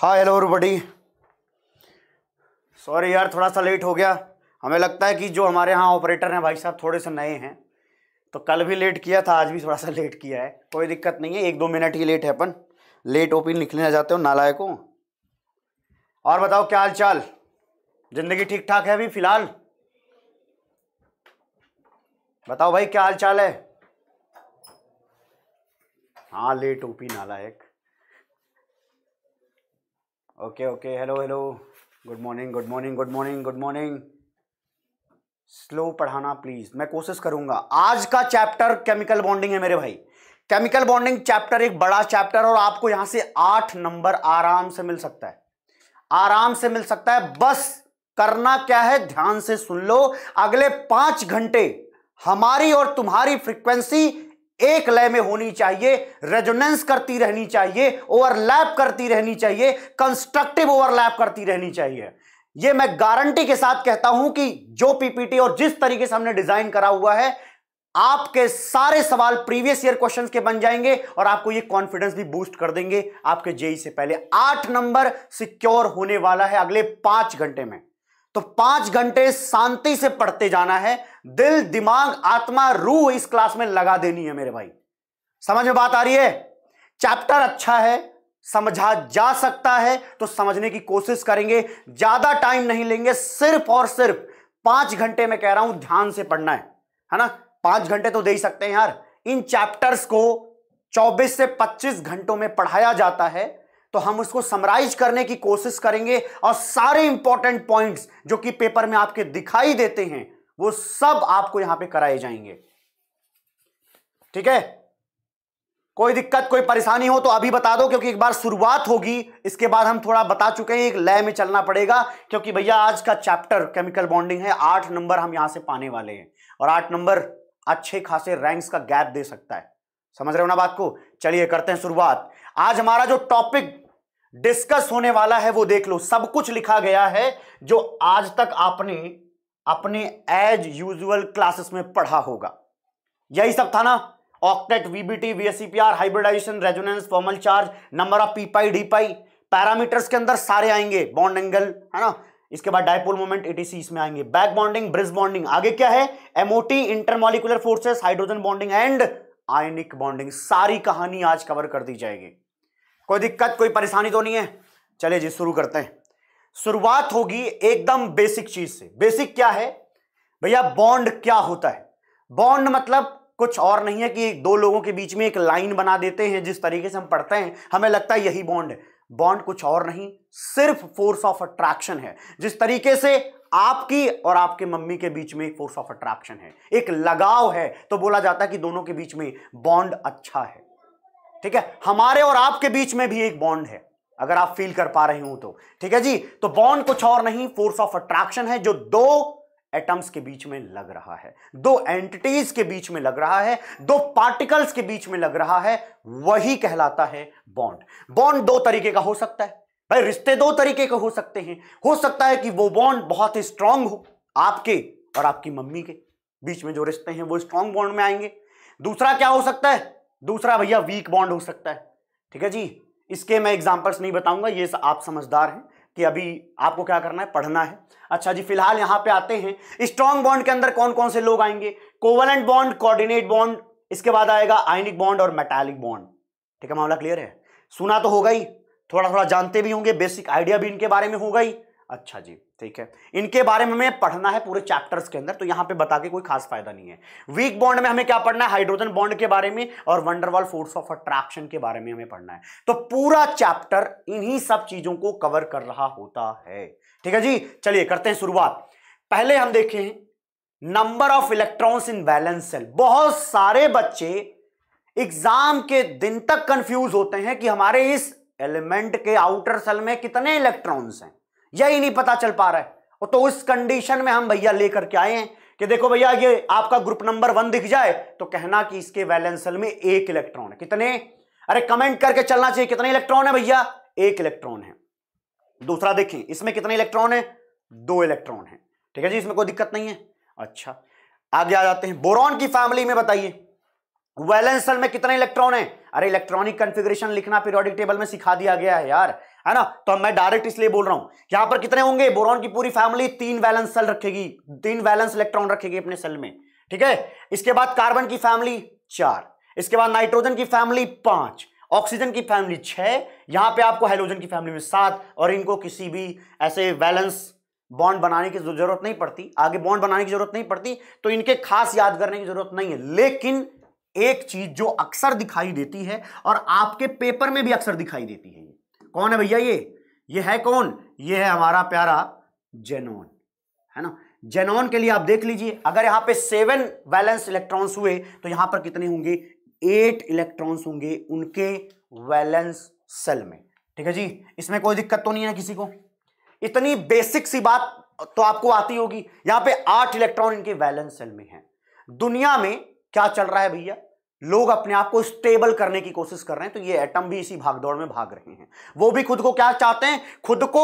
हाँ हेलो बड़ी सॉरी यार थोड़ा सा लेट हो गया हमें लगता है कि जो हमारे यहाँ ऑपरेटर हैं भाई साहब थोड़े से नए हैं तो कल भी लेट किया था आज भी थोड़ा सा लेट किया है कोई दिक्कत नहीं है एक दो मिनट ही लेट है अपन लेट ओपिन निकलना जाते हो नालायक हो और बताओ क्या हाल चाल जिंदगी ठीक ठाक है अभी फिलहाल बताओ भाई क्या हाल चाल है हाँ लेट ओपी नालायक okay okay hello hello good morning good morning good morning good morning slow पढ़ाना प्लीज मैं कोशिश करूंगा आज का चैप्टर केमिकल बॉन्डिंग है मेरे भाई केमिकल बॉन्डिंग चैप्टर एक बड़ा चैप्टर और आपको यहां से आठ नंबर आराम से मिल सकता है आराम से मिल सकता है बस करना क्या है ध्यान से सुन लो अगले पांच घंटे हमारी और तुम्हारी फ्रीक्वेंसी एक लय में होनी चाहिए रेजोनेंस करती रहनी चाहिए ओवरलैप करती रहनी चाहिए कंस्ट्रक्टिव ओवरलैप करती रहनी चाहिए ये मैं गारंटी के साथ कहता हूं कि जो पीपीटी और जिस तरीके से हमने डिजाइन करा हुआ है आपके सारे सवाल प्रीवियस ईयर क्वेश्चंस के बन जाएंगे और आपको ये कॉन्फिडेंस भी बूस्ट कर देंगे आपके जेई e से पहले आठ नंबर सिक्योर होने वाला है अगले पांच घंटे में तो पांच घंटे शांति से पढ़ते जाना है दिल दिमाग आत्मा रूह इस क्लास में लगा देनी है मेरे भाई समझ में बात आ रही है चैप्टर अच्छा है समझा जा सकता है तो समझने की कोशिश करेंगे ज्यादा टाइम नहीं लेंगे सिर्फ और सिर्फ पांच घंटे में कह रहा हूं ध्यान से पढ़ना है है ना पांच घंटे तो दे ही सकते हैं यार इन चैप्टर्स को 24 से 25 घंटों में पढ़ाया जाता है तो हम उसको समराइज करने की कोशिश करेंगे और सारे इंपॉर्टेंट पॉइंट्स जो कि पेपर में आपके दिखाई देते हैं वो सब आपको यहां पे कराए जाएंगे ठीक है कोई दिक्कत कोई परेशानी हो तो अभी बता दो क्योंकि एक बार शुरुआत होगी इसके बाद हम थोड़ा बता चुके हैं एक लय में चलना पड़ेगा क्योंकि भैया आज का चैप्टर केमिकल बॉन्डिंग है आठ नंबर हम यहां से पाने वाले हैं और आठ नंबर अच्छे खासे रैंक्स का गैप दे सकता है समझ रहे हो ना बात को चलिए करते हैं शुरुआत आज हमारा जो टॉपिक डिस्कस होने वाला है वो देख लो सब कुछ लिखा गया है जो आज तक आपने अपने एज यूजुअल क्लासेस में पढ़ा होगा यही सब था ना octet VBT VSEPR hybridization resonance formal charge number of पीपाई d pi parameters के अंदर सारे आएंगे बॉन्ड एंगल है ना इसके बाद डायपोल मोमेंट एटीसी इसमें आएंगे बैक बॉन्डिंग ब्रिज बॉन्डिंग आगे क्या है MOT intermolecular forces hydrogen bonding and ionic bonding सारी कहानी आज कवर कर दी जाएगी कोई दिक्कत कोई परेशानी तो नहीं है चले जी शुरू करते हैं शुरुआत होगी एकदम बेसिक चीज से बेसिक क्या है भैया बॉन्ड क्या होता है बॉन्ड मतलब कुछ और नहीं है कि दो लोगों के बीच में एक लाइन बना देते हैं जिस तरीके से हम पढ़ते हैं हमें लगता है यही बॉन्ड है बॉन्ड कुछ और नहीं सिर्फ फोर्स ऑफ अट्रैक्शन है जिस तरीके से आपकी और आपके मम्मी के बीच में एक फोर्स ऑफ अट्रैक्शन है एक लगाव है तो बोला जाता है कि दोनों के बीच में बॉन्ड अच्छा है ठीक है हमारे और आपके बीच में भी एक बॉन्ड है अगर आप फील कर पा रहे हो तो ठीक है जी तो बॉन्ड कुछ और नहीं फोर्स ऑफ अट्रैक्शन है जो दो एटम्स के बीच में लग रहा है दो एंटिटीज के बीच में लग रहा है दो पार्टिकल्स के बीच में लग रहा है वही कहलाता है बॉन्ड बॉन्ड दो तरीके का हो सकता है भाई रिश्ते दो तरीके के हो सकते हैं हो सकता है कि वो बॉन्ड बहुत ही स्ट्रांग हो आपके और आपकी मम्मी के बीच में जो रिश्ते हैं वो स्ट्रांग बॉन्ड में आएंगे दूसरा क्या हो सकता है दूसरा भैया वीक बॉन्ड हो सकता है ठीक है जी इसके मैं एग्जाम्पल्स नहीं बताऊंगा ये आप समझदार हैं कि अभी आपको क्या करना है पढ़ना है अच्छा जी फिलहाल यहां पे आते हैं स्ट्रॉन्ग बॉन्ड के अंदर कौन कौन से लोग आएंगे कोवलेंट बॉन्ड कोऑर्डिनेट बॉन्ड इसके बाद आएगा आयनिक बॉन्ड और मेटालिक बॉन्ड ठीक है मामला क्लियर है सुना तो होगा ही थोड़ा थोड़ा जानते भी होंगे बेसिक आइडिया भी इनके बारे में होगा ही अच्छा जी ठीक है इनके बारे में हमें पढ़ना है पूरे चैप्टर्स के अंदर तो यहां पे बता के कोई खास फायदा नहीं है वीक बॉन्ड में हमें क्या पढ़ना है हाइड्रोजन बॉन्ड के बारे में और वंडरवॉल फोर्स ऑफ अट्रैक्शन के बारे में हमें पढ़ना है तो पूरा चैप्टर इन्हीं सब चीजों को कवर कर रहा होता है ठीक है जी चलिए करते हैं शुरुआत पहले हम देखें number of electrons in valence shell बहुत सारे बच्चे एग्जाम के दिन तक कंफ्यूज होते हैं कि हमारे इस एलिमेंट के आउटर सेल में कितने इलेक्ट्रॉन्स हैं यही नहीं पता चल पा रहा है और तो उस कंडीशन में हम भैया लेकर के आए हैं कि देखो भैया ये आपका ग्रुप नंबर वन दिख जाए तो कहना कि इसके वैलेंसल में एक इलेक्ट्रॉन है कितने अरे कमेंट करके चलना चाहिए कितने इलेक्ट्रॉन है भैया एक इलेक्ट्रॉन है दूसरा देखिए इसमें कितने इलेक्ट्रॉन है दो इलेक्ट्रॉन है ठीक है जी इसमें कोई दिक्कत नहीं है अच्छा आगे आ जाते हैं बोरॉन की फैमिली में बताइए वैलेंसल में कितने इलेक्ट्रॉन है अरे इलेक्ट्रॉनिक कॉन्फ़िगरेशन लिखना पीरियोडिक टेबल में सिखा दिया गया है यार है ना तो मैं डायरेक्ट इसलिए बोल रहा हूं यहां पर कितने होंगे बोरॉन की पूरी फैमिली तीन बैलेंस सेल रखेगी तीन बैलेंस इलेक्ट्रॉन रखेगी अपने सेल में ठीक है इसके बाद कार्बन की फैमिली चार इसके बाद नाइट्रोजन की फैमिली पांच ऑक्सीजन की फैमिली छह यहां पे आपको हाइड्रोजन की फैमिली में सात और इनको किसी भी ऐसे बैलेंस बॉन्ड बनाने की जरूरत नहीं पड़ती आगे बॉन्ड बनाने की जरूरत नहीं पड़ती तो इनके खास याद करने की जरूरत नहीं है लेकिन एक चीज जो अक्सर दिखाई देती है और आपके पेपर में भी अक्सर दिखाई देती है कौन है भैया ये ये है कौन ये है हमारा प्यारा जेनोन है ना जेनोन के लिए आप देख लीजिए अगर यहां पे सेवन वैलेंस इलेक्ट्रॉन्स हुए तो यहां पर कितने होंगे एट इलेक्ट्रॉन्स होंगे उनके वैलेंस सेल में ठीक है जी इसमें कोई दिक्कत तो नहीं है किसी को इतनी बेसिक सी बात तो आपको आती होगी यहां पे आठ इलेक्ट्रॉन इनके वैलेंस सेल में है दुनिया में क्या चल रहा है भैया लोग अपने आप को स्टेबल करने की कोशिश कर रहे हैं तो ये एटम भी इसी भागदौड़ में भाग रहे हैं वो भी खुद को क्या चाहते हैं खुद को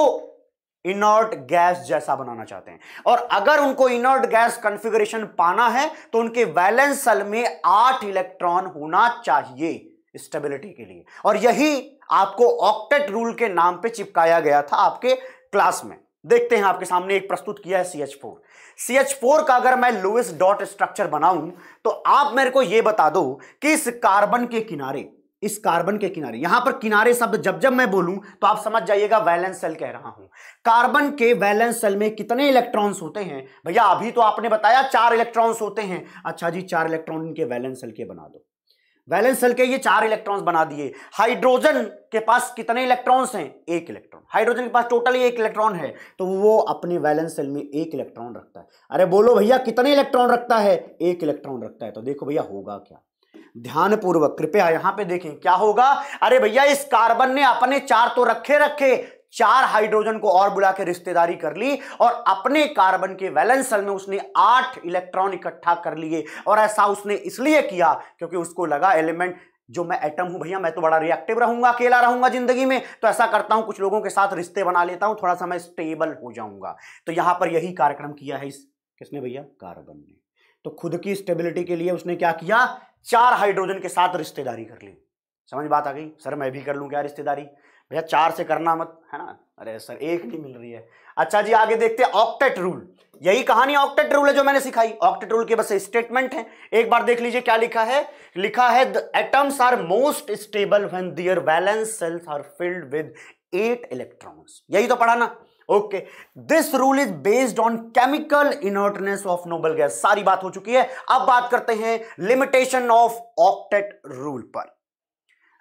इनर्ट गैस जैसा बनाना चाहते हैं और अगर उनको इनर्ट गैस कॉन्फ़िगरेशन पाना है तो उनके वैलेंस सेल में आठ इलेक्ट्रॉन होना चाहिए स्टेबिलिटी के लिए और यही आपको ऑक्टेट रूल के नाम पर चिपकाया गया था आपके क्लास में देखते हैं आपके सामने एक प्रस्तुत किया है C four C H four का अगर मैं लोएस डॉट स्ट्रक्चर बनाऊं तो आप मेरे को यह बता दो कि इस कार्बन के किनारे इस कार्बन के किनारे यहां पर किनारे शब्द जब जब मैं बोलूं तो आप समझ जाइएगा वैलेंस सेल कह रहा हूं कार्बन के वैलेंस सेल में कितने इलेक्ट्रॉन्स होते हैं भैया अभी तो आपने बताया चार इलेक्ट्रॉन्स होते हैं अच्छा जी चार इलेक्ट्रॉन इनके वैलेंस सेल के बना दो वैलेंस सेल के ये चार इलेक्ट्रॉन्स बना दिए हाइड्रोजन के पास कितने इलेक्ट्रॉन्स हैं एक इलेक्ट्रॉन हाइड्रोजन के पास टोटल एक इलेक्ट्रॉन है तो वो अपने वैलेंस सेल में एक इलेक्ट्रॉन रखता है अरे बोलो भैया कितने इलेक्ट्रॉन रखता है एक इलेक्ट्रॉन रखता है तो देखो भैया होगा क्या ध्यानपूर्वक कृपया यहां पे देखें क्या होगा अरे भैया इस कार्बन ने अपने चार तो रखे रखे चार हाइड्रोजन को और बुला के रिश्तेदारी कर ली और अपने कार्बन के वैलेंस सेल में उसने आठ इलेक्ट्रॉन इकट्ठा कर लिए और ऐसा उसने इसलिए किया क्योंकि उसको लगा एलिमेंट जो मैं एटम हूं भैया मैं तो बड़ा रिएक्टिव रहूंगा अकेला रहूंगा जिंदगी में तो ऐसा करता हूं कुछ लोगों के साथ रिश्ते बना लेता हूं थोड़ा सा मैं स्टेबल हो जाऊंगा तो यहां पर यही कार्यक्रम किया है इस किसने भैया कार्बन ने तो खुद की स्टेबिलिटी के लिए उसने क्या किया चार हाइड्रोजन के साथ रिश्तेदारी कर ली समझ बात आ गई सर मैं भी कर लूँ क्या रिश्तेदारी भैया चार से करना मत है ना अरे सर एक नहीं मिल रही है अच्छा जी आगे देखते हैं ऑक्टेट रूल यही कहानी ऑक्टेट रूल है जो मैंने सिखाई ऑक्टेट रूल के बस स्टेटमेंट है एक बार देख लीजिए क्या लिखा है लिखा है the atoms are most stable when their valence shells are filled with eight electrons यही तो पढ़ा ना okay this rule is based on chemical inertness of noble gas सारी बात हो चुकी है अब बात करते हैं लिमिटेशन ऑफ ऑक्टेट रूल पर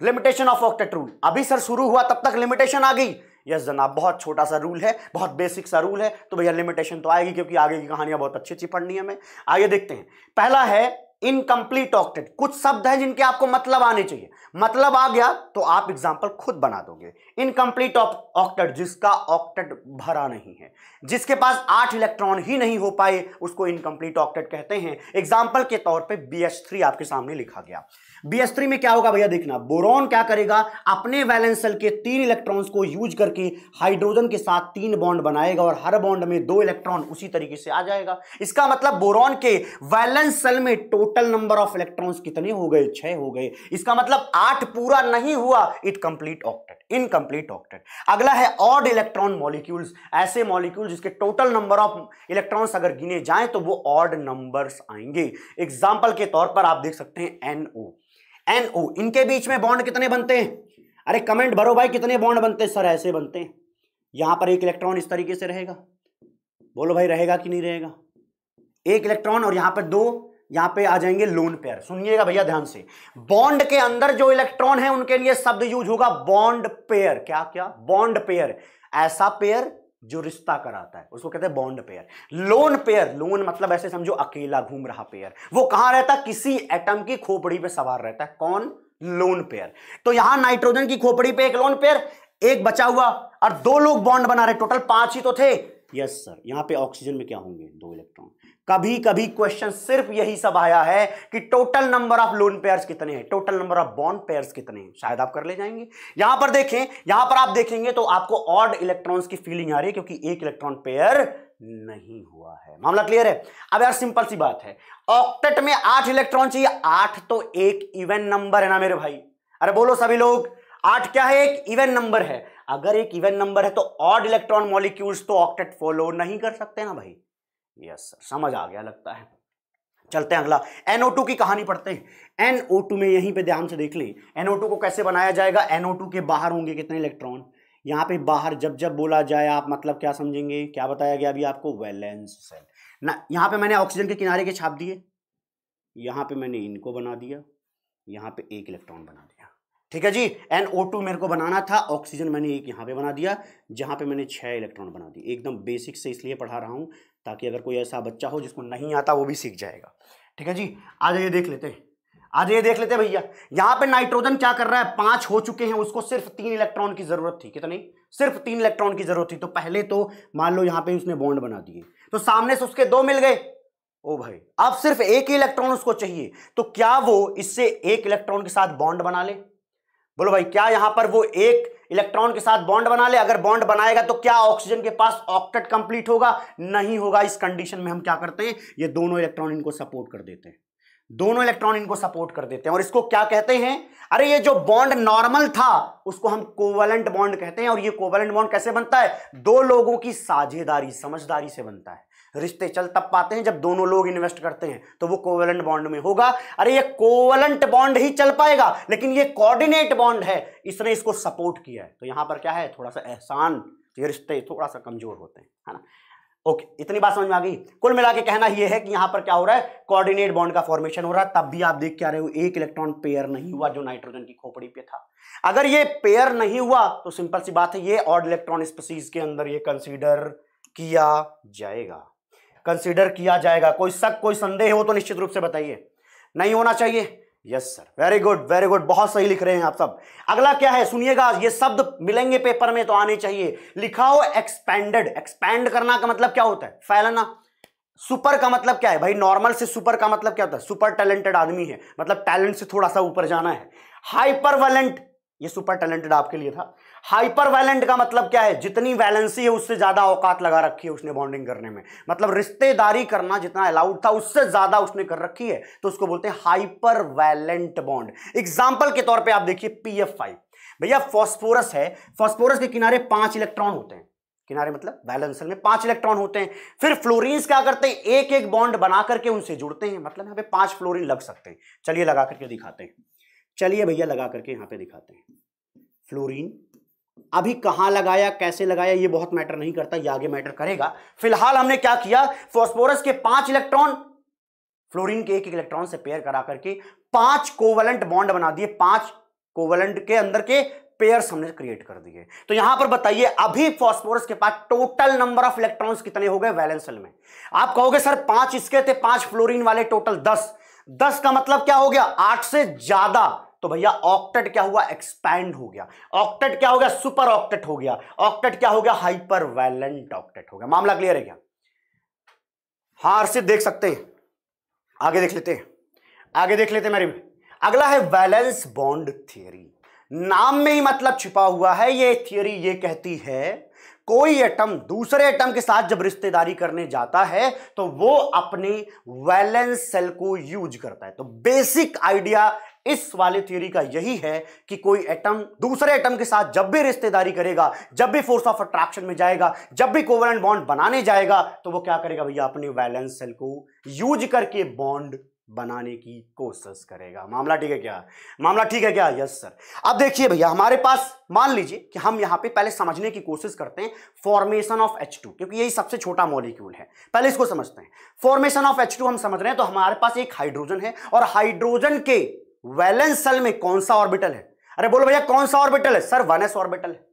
लिमिटेशन ऑफ ऑक्टेट रूल अभी सर शुरू हुआ तब तक लिमिटेशन आ गई यस जनाब बहुत छोटा सा रूल है बहुत बेसिक सा रूल है तो भैया लिमिटेशन तो आएगी क्योंकि आगे की कहानियां बहुत अच्छी अच्छी पढ़नी है हमें आगे देखते हैं पहला है इनकम्प्लीट ऑक्टेट कुछ शब्द हैं जिनके आपको मतलब आने चाहिए मतलब आ गया तो आप एग्जाम्पल खुद बना दोगे इनकम्प्लीट ऑक्टेट जिसका ऑक्टेट भरा नहीं है जिसके पास आठ इलेक्ट्रॉन ही नहीं हो पाए उसको इनकम्प्लीट ऑक्टेट कहते हैं एग्जाम्पल के तौर पे बी एच थ्री आपके सामने लिखा गया बीएस थ्री में क्या होगा भैया देखना बोरॉन क्या करेगा अपने वैलेंस सेल के तीन इलेक्ट्रॉन्स को यूज करके हाइड्रोजन के साथ तीन बॉन्ड बनाएगा और हर बॉन्ड में दो इलेक्ट्रॉन उसी तरीके से आ जाएगा इसका मतलब बोरॉन के वैलेंस सेल में टोटल नंबर ऑफ इलेक्ट्रॉन्स कितने हो गए छह हो गए इसका मतलब आठ पूरा नहीं हुआ it complete octet incomplete octet अगला है ऑड इलेक्ट्रॉन मॉलिक्यूल्स ऐसे मॉलिक्यूल जिसके टोटल नंबर ऑफ इलेक्ट्रॉन्स अगर गिने जाए तो वो ऑड नंबर्स आएंगे एग्जाम्पल के तौर पर आप देख सकते हैं एनओ एनओ oh, इनके बीच में बॉन्ड कितने बनते हैं अरे कमेंट भरो भाई कितने बॉन्ड बनते हैं सर ऐसे बनते हैं यहां पर एक इलेक्ट्रॉन इस तरीके से रहेगा बोलो भाई रहेगा कि नहीं रहेगा एक इलेक्ट्रॉन और यहां पर दो यहां पे आ जाएंगे लोन पेयर सुनिएगा भैया ध्यान से बॉन्ड के अंदर जो इलेक्ट्रॉन है उनके लिए शब्द यूज होगा बॉन्ड पेयर क्या क्या बॉन्ड पेयर ऐसा पेयर जो रिश्ता कराता है उसको कहते हैं bond pair lone pair lone मतलब ऐसे समझो अकेला घूम रहा पेयर वो कहां रहता है किसी एटम की खोपड़ी पे सवार रहता है कौन लोन पेयर तो यहां नाइट्रोजन की खोपड़ी पे एक लोन पेयर एक बचा हुआ और दो लोग बॉन्ड बना रहे टोटल पांच ही तो थे यस सर यहां पे ऑक्सीजन में क्या होंगे दो इलेक्ट्रॉन कभी कभी क्वेश्चन सिर्फ यही सब आया है कि total number of lone pairs कितने हैं total number of bond pairs कितने हैं शायद आप कर ले जाएंगे यहां पर देखें यहां पर आप देखेंगे तो आपको ऑड इलेक्ट्रॉन्स की फीलिंग आ रही है क्योंकि एक इलेक्ट्रॉन पेयर नहीं हुआ है मामला क्लियर है अब यार सिंपल सी बात है ऑक्टेट में आठ इलेक्ट्रॉन चाहिए आठ तो एक इवेंट नंबर है ना मेरे भाई अरे बोलो सभी लोग आठ क्या है एक इवेंट नंबर है अगर एक इवेंट नंबर है तो ऑड इलेक्ट्रॉन मॉलिक्यूल्स तो ऑक्टेट फॉलो नहीं कर सकते ना भाई यस सर समझ आ गया लगता है चलते हैं अगला NO2 की कहानी पढ़ते हैं NO2 में यहीं पे ध्यान से देख लें NO2 को कैसे बनाया जाएगा NO2 के बाहर होंगे कितने इलेक्ट्रॉन यहाँ पे बाहर जब जब बोला जाए आप मतलब क्या समझेंगे क्या बताया गया अभी आपको वैलेंस सेल ना यहाँ पे मैंने ऑक्सीजन के किनारे के छाप दिए यहाँ पे मैंने इनको बना दिया यहाँ पे एक इलेक्ट्रॉन बना दिया ठीक है जी टू मेरे को बनाना था ऑक्सीजन मैंने एक यहाँ पे बना दिया जहाँ पे मैंने छः इलेक्ट्रॉन बना दिए एकदम बेसिक से इसलिए पढ़ा रहा हूँ ताकि अगर कोई ऐसा बच्चा हो जिसको नहीं आता वो भी सीख जाएगा ठीक है जी आज ये देख लेते हैं आज ये देख लेते हैं भैया यहां पे नाइट्रोजन क्या कर रहा है पांच हो चुके हैं उसको सिर्फ तीन इलेक्ट्रॉन की जरूरत थी कितने सिर्फ तीन इलेक्ट्रॉन की जरूरत थी तो पहले तो मान लो यहां पे उसने बॉन्ड बना दिए तो सामने से उसके दो मिल गए ओ भाई अब सिर्फ एक ही इलेक्ट्रॉन उसको चाहिए तो क्या वो इससे एक इलेक्ट्रॉन के साथ बॉन्ड बना ले बोलो भाई क्या यहां पर वो एक इलेक्ट्रॉन के साथ बॉन्ड बना ले अगर बॉन्ड बनाएगा तो क्या ऑक्सीजन के पास ऑक्टेट कंप्लीट होगा नहीं होगा इस कंडीशन में हम क्या करते हैं ये दोनों इलेक्ट्रॉन इनको सपोर्ट कर देते हैं दोनों इलेक्ट्रॉन इनको सपोर्ट कर देते हैं और इसको क्या कहते हैं अरे ये जो बॉन्ड नॉर्मल था उसको हम कोवलेंट बॉन्ड कहते हैं और ये कोवलेंट बॉन्ड कैसे बनता है दो लोगों की साझेदारी समझदारी से बनता है रिश्ते चल तब पाते हैं जब दोनों लोग इन्वेस्ट करते हैं तो वो कोवलेंट बॉन्ड में होगा अरे ये कोवलेंट बॉन्ड ही चल पाएगा लेकिन ये कोऑर्डिनेट बॉन्ड है इसने इसको सपोर्ट किया है तो यहां पर क्या है थोड़ा सा एहसान ये रिश्ते थोड़ा सा कमजोर होते हैं है ना ओके इतनी बात समझ में आ गई कुल मिला के कहना यह है कि यहां पर क्या हो रहा है कोऑर्डिनेट बॉन्ड का फॉर्मेशन हो रहा है तब भी आप देख के आ रहे हो एक इलेक्ट्रॉन पेयर नहीं हुआ जो नाइट्रोजन की खोपड़ी पे था अगर ये पेयर नहीं हुआ तो सिंपल सी बात है ये ऑड इलेक्ट्रॉन स्पीसीज के अंदर ये कंसीडर किया जाएगा कंसीडर किया जाएगा कोई शक कोई संदेह हो तो निश्चित रूप से बताइए नहीं होना चाहिए yes sir very good very good बहुत सही लिख रहे हैं आप सब अगला क्या है सुनिएगा ये शब्द मिलेंगे पेपर में तो आने चाहिए लिखा हो एक्सपेंडेड एक्सपैंड करना का मतलब क्या होता है फैलना सुपर का मतलब क्या है भाई नॉर्मल से सुपर का मतलब क्या होता है सुपर टैलेंटेड आदमी है मतलब टैलेंट से थोड़ा सा ऊपर जाना है हाइपर वैलेंट ये सुपर टैलेंटेड आपके लिए था हाइपर वैलेंट का मतलब क्या है जितनी वैलेंसी है उससे ज़्यादा औकात लगा रखी है उसने बॉन्डिंग करने में मतलब रिश्तेदारी करना जितना अलाउड था उससे ज़्यादा उसने कर रखी है तो उसको बोलते हैं हाइपर वैलेंट बॉन्ड एग्जाम्पल के तौर पर आप देखिए पी भैया फॉस्फोरस है फॉस्फोरस के किनारे पांच इलेक्ट्रॉन होते हैं किनारे मतलब वैलेंसल में पांच इलेक्ट्रॉन होते हैं फिर फ्लोरीन्स क्या करते हैं एक एक बॉन्ड बना करके उनसे जुड़ते हैं मतलब यहां पे पांच फ्लोरीन लग सकते हैं चलिए लगा करके दिखाते हैं चलिए भैया लगा करके यहाँ पे दिखाते हैं फ्लोरीन अभी कहाँ लगाया कैसे लगाया ये बहुत मैटर नहीं करता ये आगे मैटर करेगा फिलहाल हमने क्या किया फॉस्फोरस के पांच इलेक्ट्रॉन फ्लोरीन के एक एक इलेक्ट्रॉन से पेयर करा करके पांच कोवलेंट बॉन्ड बना दिए पांच कोवलेंट के अंदर के पेयर हमने क्रिएट कर दिए तो यहां पर बताइए अभी फॉस्फोरस के पास टोटल नंबर ऑफ इलेक्ट्रॉन्स कितने हो गए वैलेंसल में आप कहोगे सर पांच इसके थे पांच फ्लोरीन वाले टोटल दस दस का मतलब क्या हो गया आठ से ज्यादा तो भैया ऑक्टेट क्या हुआ एक्सपैंड हो गया ऑक्टेट क्या हो गया सुपर ऑक्टेट हो गया ऑक्टेट क्या हो गया हाइपर वैलेंट ऑक्टेट हो गया मामला क्लियर है क्या हाँ से देख सकते हैं आगे देख लेते हैं आगे देख लेते हैं मेरे अगला है वैलेंस बॉन्ड थियरी नाम में ही मतलब छिपा हुआ है ये थियरी ये कहती है कोई एटम दूसरे एटम के साथ जब रिश्तेदारी करने जाता है तो वो अपने वैलेंस सेल को यूज करता है तो बेसिक आइडिया इस वाले थ्योरी का यही है कि कोई एटम दूसरे एटम के साथ जब भी रिश्तेदारी करेगा जब भी फोर्स ऑफ अट्रैक्शन में जाएगा जब भी कोवलेंट बॉन्ड बनाने जाएगा तो वो क्या करेगा भैया अपने वैलेंस सेल को यूज करके बॉन्ड बनाने की कोशिश करेगा मामला ठीक है क्या मामला ठीक है क्या यस सर अब देखिए भैया हमारे पास मान लीजिए कि हम यहां पे पहले समझने की कोशिश करते हैं फॉर्मेशन ऑफ H2 क्योंकि यही सबसे छोटा मॉलिक्यूल है पहले इसको समझते हैं फॉर्मेशन ऑफ H2 हम समझ रहे हैं तो हमारे पास एक हाइड्रोजन है और हाइड्रोजन के वैलेंस सेल में कौन सा ऑर्बिटल है अरे बोलो भैया कौन सा ऑर्बिटल है सर वन ऑर्बिटल है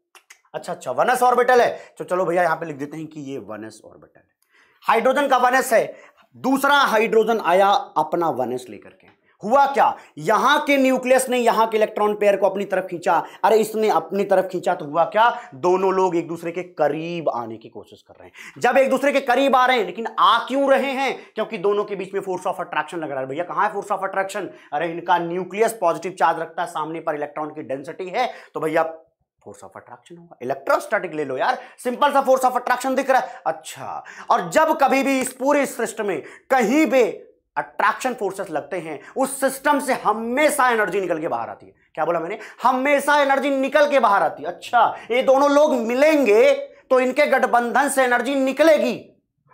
अच्छा अच्छा वन ऑर्बिटल है तो चलो भैया यहां पर लिख देते हैं कि ये वन ऑर्बिटल है हाइड्रोजन का वनस है दूसरा हाइड्रोजन आया अपना वनस लेकर के हुआ क्या यहां के न्यूक्लियस ने यहां के इलेक्ट्रॉन पेयर को अपनी तरफ खींचा अरे इसने अपनी तरफ खींचा तो हुआ क्या दोनों लोग एक दूसरे के करीब आने की कोशिश कर रहे हैं जब एक दूसरे के करीब आ रहे हैं लेकिन आ क्यों रहे हैं क्योंकि दोनों के बीच में फोर्स ऑफ अट्रैक्शन लग रहा है भैया कहां है फोर्स ऑफ अट्रैक्शन अरे इनका न्यूक्लियस पॉजिटिव चार्ज रखता है सामने पर इलेक्ट्रॉन की डेंसिटी है तो भैया फोर्स ऑफ अट्रैक्शन होगा इलेक्ट्रोस्टैटिक ले लो यार सिंपल सा फोर्स ऑफ अट्रैक्शन दिख रहा है अच्छा और जब कभी भी इस पूरे सिस्टम में कहीं भी अट्रैक्शन फोर्सेस लगते हैं उस सिस्टम से हमेशा एनर्जी निकल के बाहर आती है क्या बोला मैंने हमेशा एनर्जी निकल के बाहर आती है अच्छा ये दोनों लोग मिलेंगे तो इनके गठबंधन से एनर्जी निकलेगी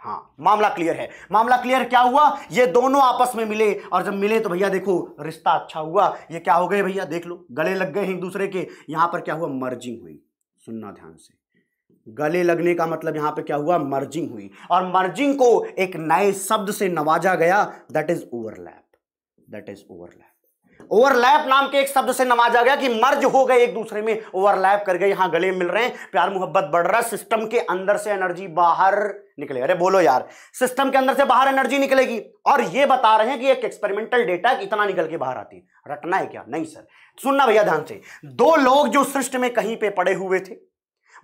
हाँ मामला क्लियर है मामला क्लियर क्या हुआ ये दोनों आपस में मिले और जब मिले तो भैया देखो रिश्ता अच्छा हुआ ये क्या हो गए भैया देख लो गले लग गए एक दूसरे के यहाँ पर क्या हुआ मर्जिंग हुई सुनना ध्यान से गले लगने का मतलब यहाँ पे क्या हुआ मर्जिंग हुई और मर्जिंग को एक नए शब्द से नवाजा गया that is overlap that is overlap overlap नाम के एक शब्द से नवाजा गया कि मर्ज हो गए एक दूसरे में ओवरलैप कर गए यहां गले मिल रहे हैं प्यार मोहब्बत बढ़ रहा है सिस्टम के अंदर से एनर्जी बाहर निकले अरे बोलो यार सिस्टम के अंदर से बाहर एनर्जी निकलेगी और ये बता रहे हैं कि एक एक्सपेरिमेंटल डेटा इतना निकल के बाहर आती है रटना है क्या नहीं सर सुनना भैया ध्यान से दो लोग जो सृष्टि में कहीं पे पड़े हुए थे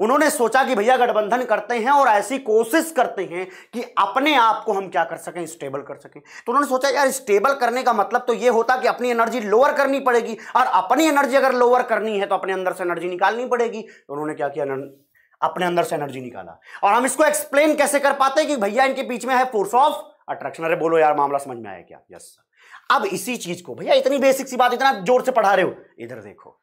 उन्होंने सोचा कि भैया गठबंधन करते हैं और ऐसी कोशिश करते हैं कि अपने आप को हम क्या कर सकें स्टेबल कर सकें तो उन्होंने सोचा यार स्टेबल करने का मतलब तो ये होता कि अपनी एनर्जी लोअर करनी पड़ेगी और अपनी एनर्जी अगर लोअर करनी है तो अपने अंदर से एनर्जी निकालनी पड़ेगी तो उन्होंने क्या किया अपने अंदर से एनर्जी निकाला और हम इसको एक्सप्लेन कैसे कर पाते कि भैया इनके बीच में है फोर्स ऑफ अट्रैक्शन अरे बोलो यार मामला समझ में आया क्या यस अब इसी चीज को भैया इतनी बेसिक सी बात इतना जोर से पढ़ा रहे हो इधर देखो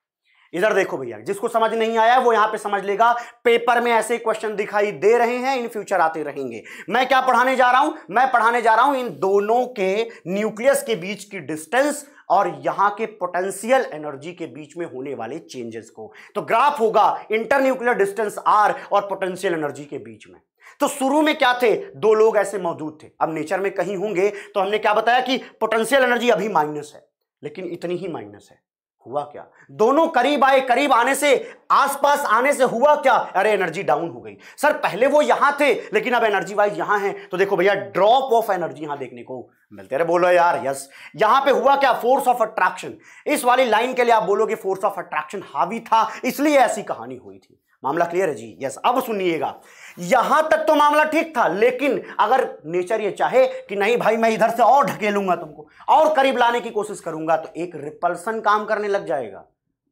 इधर देखो भैया जिसको समझ नहीं आया वो यहां पे समझ लेगा पेपर में ऐसे क्वेश्चन दिखाई दे रहे हैं इन फ्यूचर आते रहेंगे मैं क्या पढ़ाने जा रहा हूं मैं पढ़ाने जा रहा हूं इन दोनों के न्यूक्लियस के बीच की डिस्टेंस और यहां के पोटेंशियल एनर्जी के बीच में होने वाले चेंजेस को तो ग्राफ होगा इंटरन्यूक्लियर डिस्टेंस आर और पोटेंशियल एनर्जी के बीच में तो शुरू में क्या थे दो लोग ऐसे मौजूद थे अब नेचर में कहीं होंगे तो हमने क्या बताया कि पोटेंशियल एनर्जी अभी माइनस है लेकिन इतनी ही माइनस है हुआ क्या दोनों करीब आए करीब आने से आसपास आने से हुआ क्या अरे एनर्जी डाउन हो गई सर पहले वो यहां थे लेकिन अब एनर्जी वाइज यहां है तो देखो भैया ड्रॉप ऑफ एनर्जी यहां देखने को मिलते रहे बोलो यार यस यहां पे हुआ क्या फोर्स ऑफ अट्रैक्शन इस वाली लाइन के लिए आप बोलोगे फोर्स ऑफ अट्रैक्शन हावी था इसलिए ऐसी कहानी हुई थी मामला क्लियर है जी यस अब सुनिएगा यहां तक तो मामला ठीक था लेकिन अगर नेचर ये चाहे कि नहीं भाई मैं इधर से और ढकेलूंगा तुमको और करीब लाने की कोशिश करूंगा तो एक रिपल्सन काम करने लग जाएगा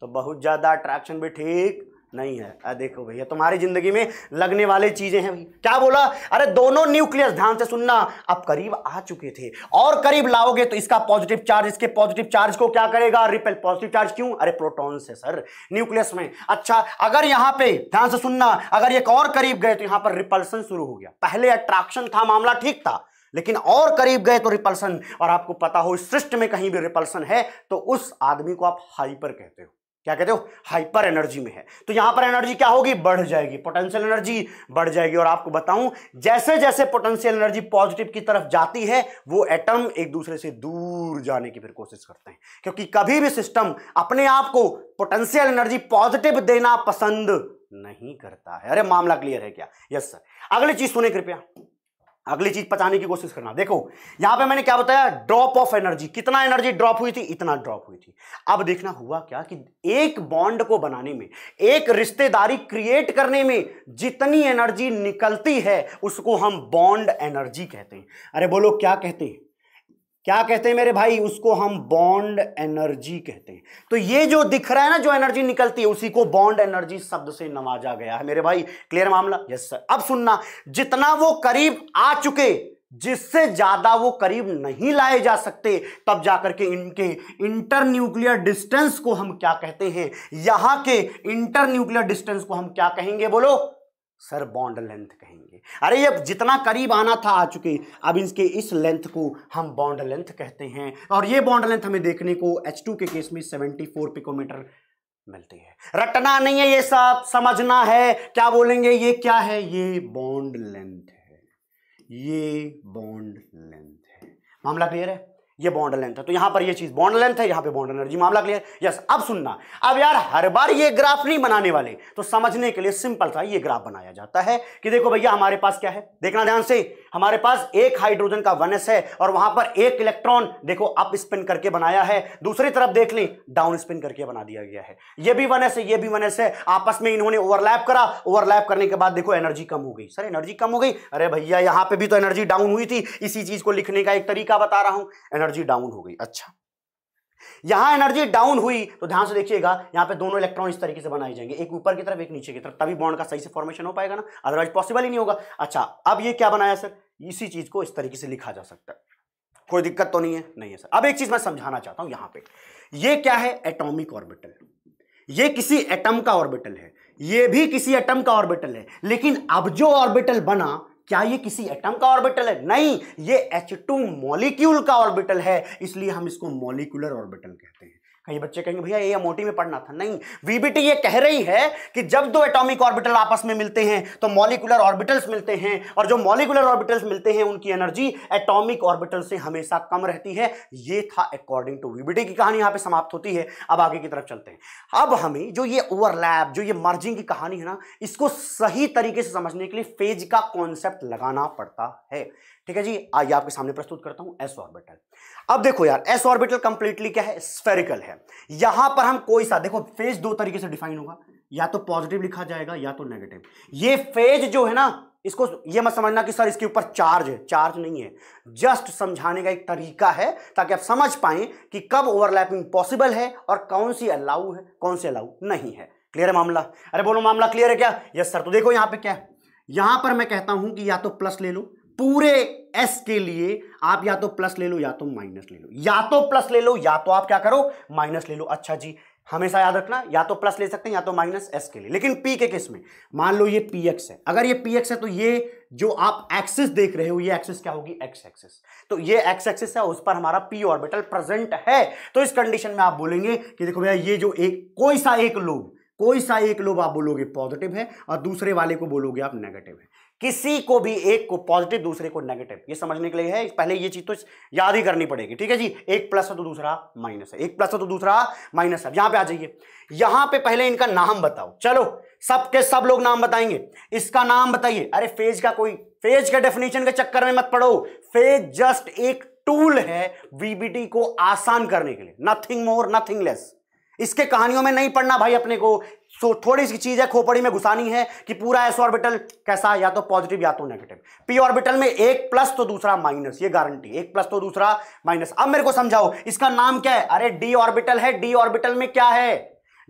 तो बहुत ज्यादा अट्रैक्शन भी ठीक नहीं है अरे देखो भैया तुम्हारी जिंदगी में लगने वाले चीजें हैं भैया क्या बोला अरे दोनों न्यूक्लियस ध्यान से सुनना अब करीब आ चुके थे और करीब लाओगे तो इसका पॉजिटिव चार्ज इसके पॉजिटिव चार्ज को क्या करेगा रिपेल पॉजिटिव चार्ज क्यों अरे प्रोटॉन से सर न्यूक्लियस में अच्छा अगर यहां पे ध्यान से सुनना अगर एक और करीब गए तो यहां पर रिपल्सन शुरू हो गया पहले अट्रैक्शन था मामला ठीक था लेकिन और करीब गए तो रिपल्सन और आपको पता हो इस सृष्टि में कहीं भी रिपल्सन है तो उस आदमी को आप हाइपर कहते हो क्या कहते हो हाइपर एनर्जी में है तो यहां पर एनर्जी क्या होगी बढ़ जाएगी पोटेंशियल एनर्जी बढ़ जाएगी और आपको बताऊं जैसे जैसे पोटेंशियल एनर्जी पॉजिटिव की तरफ जाती है वो एटम एक दूसरे से दूर जाने की फिर कोशिश करते हैं क्योंकि कभी भी सिस्टम अपने आप को पोटेंशियल एनर्जी पॉजिटिव देना पसंद नहीं करता है अरे मामला क्लियर है क्या यस सर अगली चीज सुने कृपया अगली चीज पचाने की कोशिश करना देखो यहां पे मैंने क्या बताया ड्रॉप ऑफ एनर्जी कितना एनर्जी ड्रॉप हुई थी इतना ड्रॉप हुई थी अब देखना हुआ क्या कि एक बॉन्ड को बनाने में एक रिश्तेदारी क्रिएट करने में जितनी एनर्जी निकलती है उसको हम बॉन्ड एनर्जी कहते हैं अरे बोलो क्या कहते हैं क्या कहते हैं मेरे भाई उसको हम बॉन्ड एनर्जी कहते हैं तो ये जो दिख रहा है ना जो एनर्जी निकलती है उसी को बॉन्ड एनर्जी शब्द से नवाजा गया है मेरे भाई क्लियर मामला यस सर अब सुनना जितना वो करीब आ चुके जिससे ज्यादा वो करीब नहीं लाए जा सकते तब जाकर के इनके इंटर न्यूक्लियर डिस्टेंस को हम क्या कहते हैं यहां के इंटर न्यूक्लियर डिस्टेंस को हम क्या कहेंगे बोलो सर बॉन्ड लेंथ कहेंगे अरे ये जितना करीब आना था आ चुके अब इसके इस लेंथ को हम बाउंड लेंथ कहते हैं और ये बाउंड लेंथ हमें देखने को एच टू के केस में सेवेंटी फोर पिकोमीटर मिलती है रटना नहीं है ये सब समझना है क्या बोलेंगे ये क्या है ये बॉन्ड लेंथ है ये बॉन्ड लेंथ है मामला क्लियर है ये बॉन्ड लेंथ है तो यहां पर ये चीज़ बॉन्ड लेंथ है यहां पे बॉन्ड एनर्जी मामला क्लियर यस अब सुनना अब यार हर बार ये ग्राफ नहीं बनाने वाले तो समझने के लिए सिंपल था ये ग्राफ बनाया जाता है कि देखो भैया हमारे पास क्या है देखना ध्यान से हमारे पास एक हाइड्रोजन का वन है और वहां पर एक इलेक्ट्रॉन देखो अप स्पिन करके बनाया है दूसरी तरफ देख ली डाउन स्पिन करके बना दिया गया है ये भी वन है ये भी वन है आपस में इन्होंने ओवरलैप करा ओवरलैप करने के बाद देखो एनर्जी कम हो गई सर एनर्जी कम हो गई अरे भैया यहां पर भी तो एनर्जी डाउन हुई थी इसी चीज को लिखने का एक तरीका बता रहा हूं एनर्जी डाउन हो गई अच्छा यहां एनर्जी डाउन हुई तो ध्यान से देखिएगा यहां पे दोनों इलेक्ट्रॉन इस तरीके से बनाए जाएंगे एक ऊपर की तरफ एक नीचे की तरफ तभी बॉन्ड का सही से फॉर्मेशन हो पाएगा ना अदरवाइज पॉसिबल ही नहीं होगा अच्छा अब ये क्या बनाया सर इसी चीज को इस तरीके से लिखा जा सकता है कोई दिक्कत तो नहीं है नहीं है सर अब एक चीज मैं समझाना चाहता हूं यहां पर यह क्या है एटोमिक ऑर्बिटल ये किसी एटम का ऑर्बिटल है ये भी किसी एटम का ऑर्बिटल है लेकिन अब जो ऑर्बिटल बना क्या ये किसी एटम का ऑर्बिटल है नहीं ये H2 मॉलिक्यूल का ऑर्बिटल है इसलिए हम इसको मॉलिक्यूलर ऑर्बिटल कहते हैं कई बच्चे कहेंगे भैया ये मोटी में पढ़ना था नहीं वीबीटी ये कह रही है कि जब दो एटॉमिक ऑर्बिटल आपस में मिलते हैं तो मॉलिकुलर ऑर्बिटल्स मिलते हैं और जो मॉलिकुलर ऑर्बिटल्स मिलते हैं उनकी एनर्जी एटॉमिक ऑर्बिटल से हमेशा कम रहती है ये था अकॉर्डिंग टू वीबीटी की कहानी यहाँ पे समाप्त होती है अब आगे की तरफ चलते हैं अब हमें जो ये ओवरलैप जो ये मर्जिंग की कहानी है ना इसको सही तरीके से समझने के लिए फेज का कॉन्सेप्ट लगाना पड़ता है ठीक है जी आइए आपके सामने प्रस्तुत करता हूं एस ऑर्बिटल अब देखो यार एस ऑर्बिटल कंप्लीटली क्या है स्फेरिकल है यहां पर हम कोई सा देखो फेज दो तरीके से डिफाइन होगा या तो पॉजिटिव लिखा जाएगा या तो नेगेटिव ये फेज जो है ना इसको ये मत समझना कि सर इसके ऊपर चार्ज है चार्ज नहीं है जस्ट समझाने का एक तरीका है ताकि आप समझ पाए कि कब ओवरलैपिंग पॉसिबल है और कौन सी अलाउ है कौन सी अलाउ नहीं है क्लियर है मामला अरे बोलो मामला क्लियर है क्या यस सर तो देखो यहां पे क्या यहां पर मैं कहता हूं कि या तो प्लस ले लो पूरे एस के लिए आप या तो प्लस ले लो या तो माइनस ले लो या तो प्लस ले लो या तो आप क्या करो माइनस ले लो अच्छा जी हमेशा याद रखना या तो प्लस ले सकते हैं या तो माइनस एस के लिए लेकिन पी के किस में मान लो ये पी एक्स है अगर ये पी एक्स है तो ये जो आप एक्सिस देख रहे हो ये एक्सिस क्या होगी एक्स एक्सिस तो ये एक्स एक्सिस है उस पर हमारा पी ऑर्बिटल प्रेजेंट है तो इस कंडीशन में आप बोलेंगे कि देखो भैया ये जो एक कोई सा एक लोग कोई सा एक लोग आप बोलोगे पॉजिटिव है और दूसरे वाले को बोलोगे आप नेगेटिव है किसी को भी एक को पॉजिटिव दूसरे को नेगेटिव ये समझने के लिए है पहले ये चीज तो याद ही करनी पड़ेगी ठीक है जी एक प्लस है तो दूसरा माइनस है एक प्लस है तो दूसरा माइनस है यहां पे आ जाइए यहां पे पहले इनका नाम बताओ चलो सबके सब लोग नाम बताएंगे इसका नाम बताइए अरे फेज का कोई फेज का डेफिनेशन के चक्कर में मत पड़ो फेज जस्ट एक टूल है वीबीटी को आसान करने के लिए नथिंग मोर नथिंग लेस इसके कहानियों में नहीं पढ़ना भाई अपने को सो थोड़ी सी चीज है खोपड़ी में घुसानी है कि पूरा एस ऑर्बिटल कैसा है या तो पॉजिटिव या तो नेगेटिव पी ऑर्बिटल में एक प्लस तो दूसरा माइनस ये गारंटी एक प्लस तो दूसरा माइनस अब मेरे को समझाओ इसका नाम क्या है अरे डी ऑर्बिटल है डी ऑर्बिटल में क्या है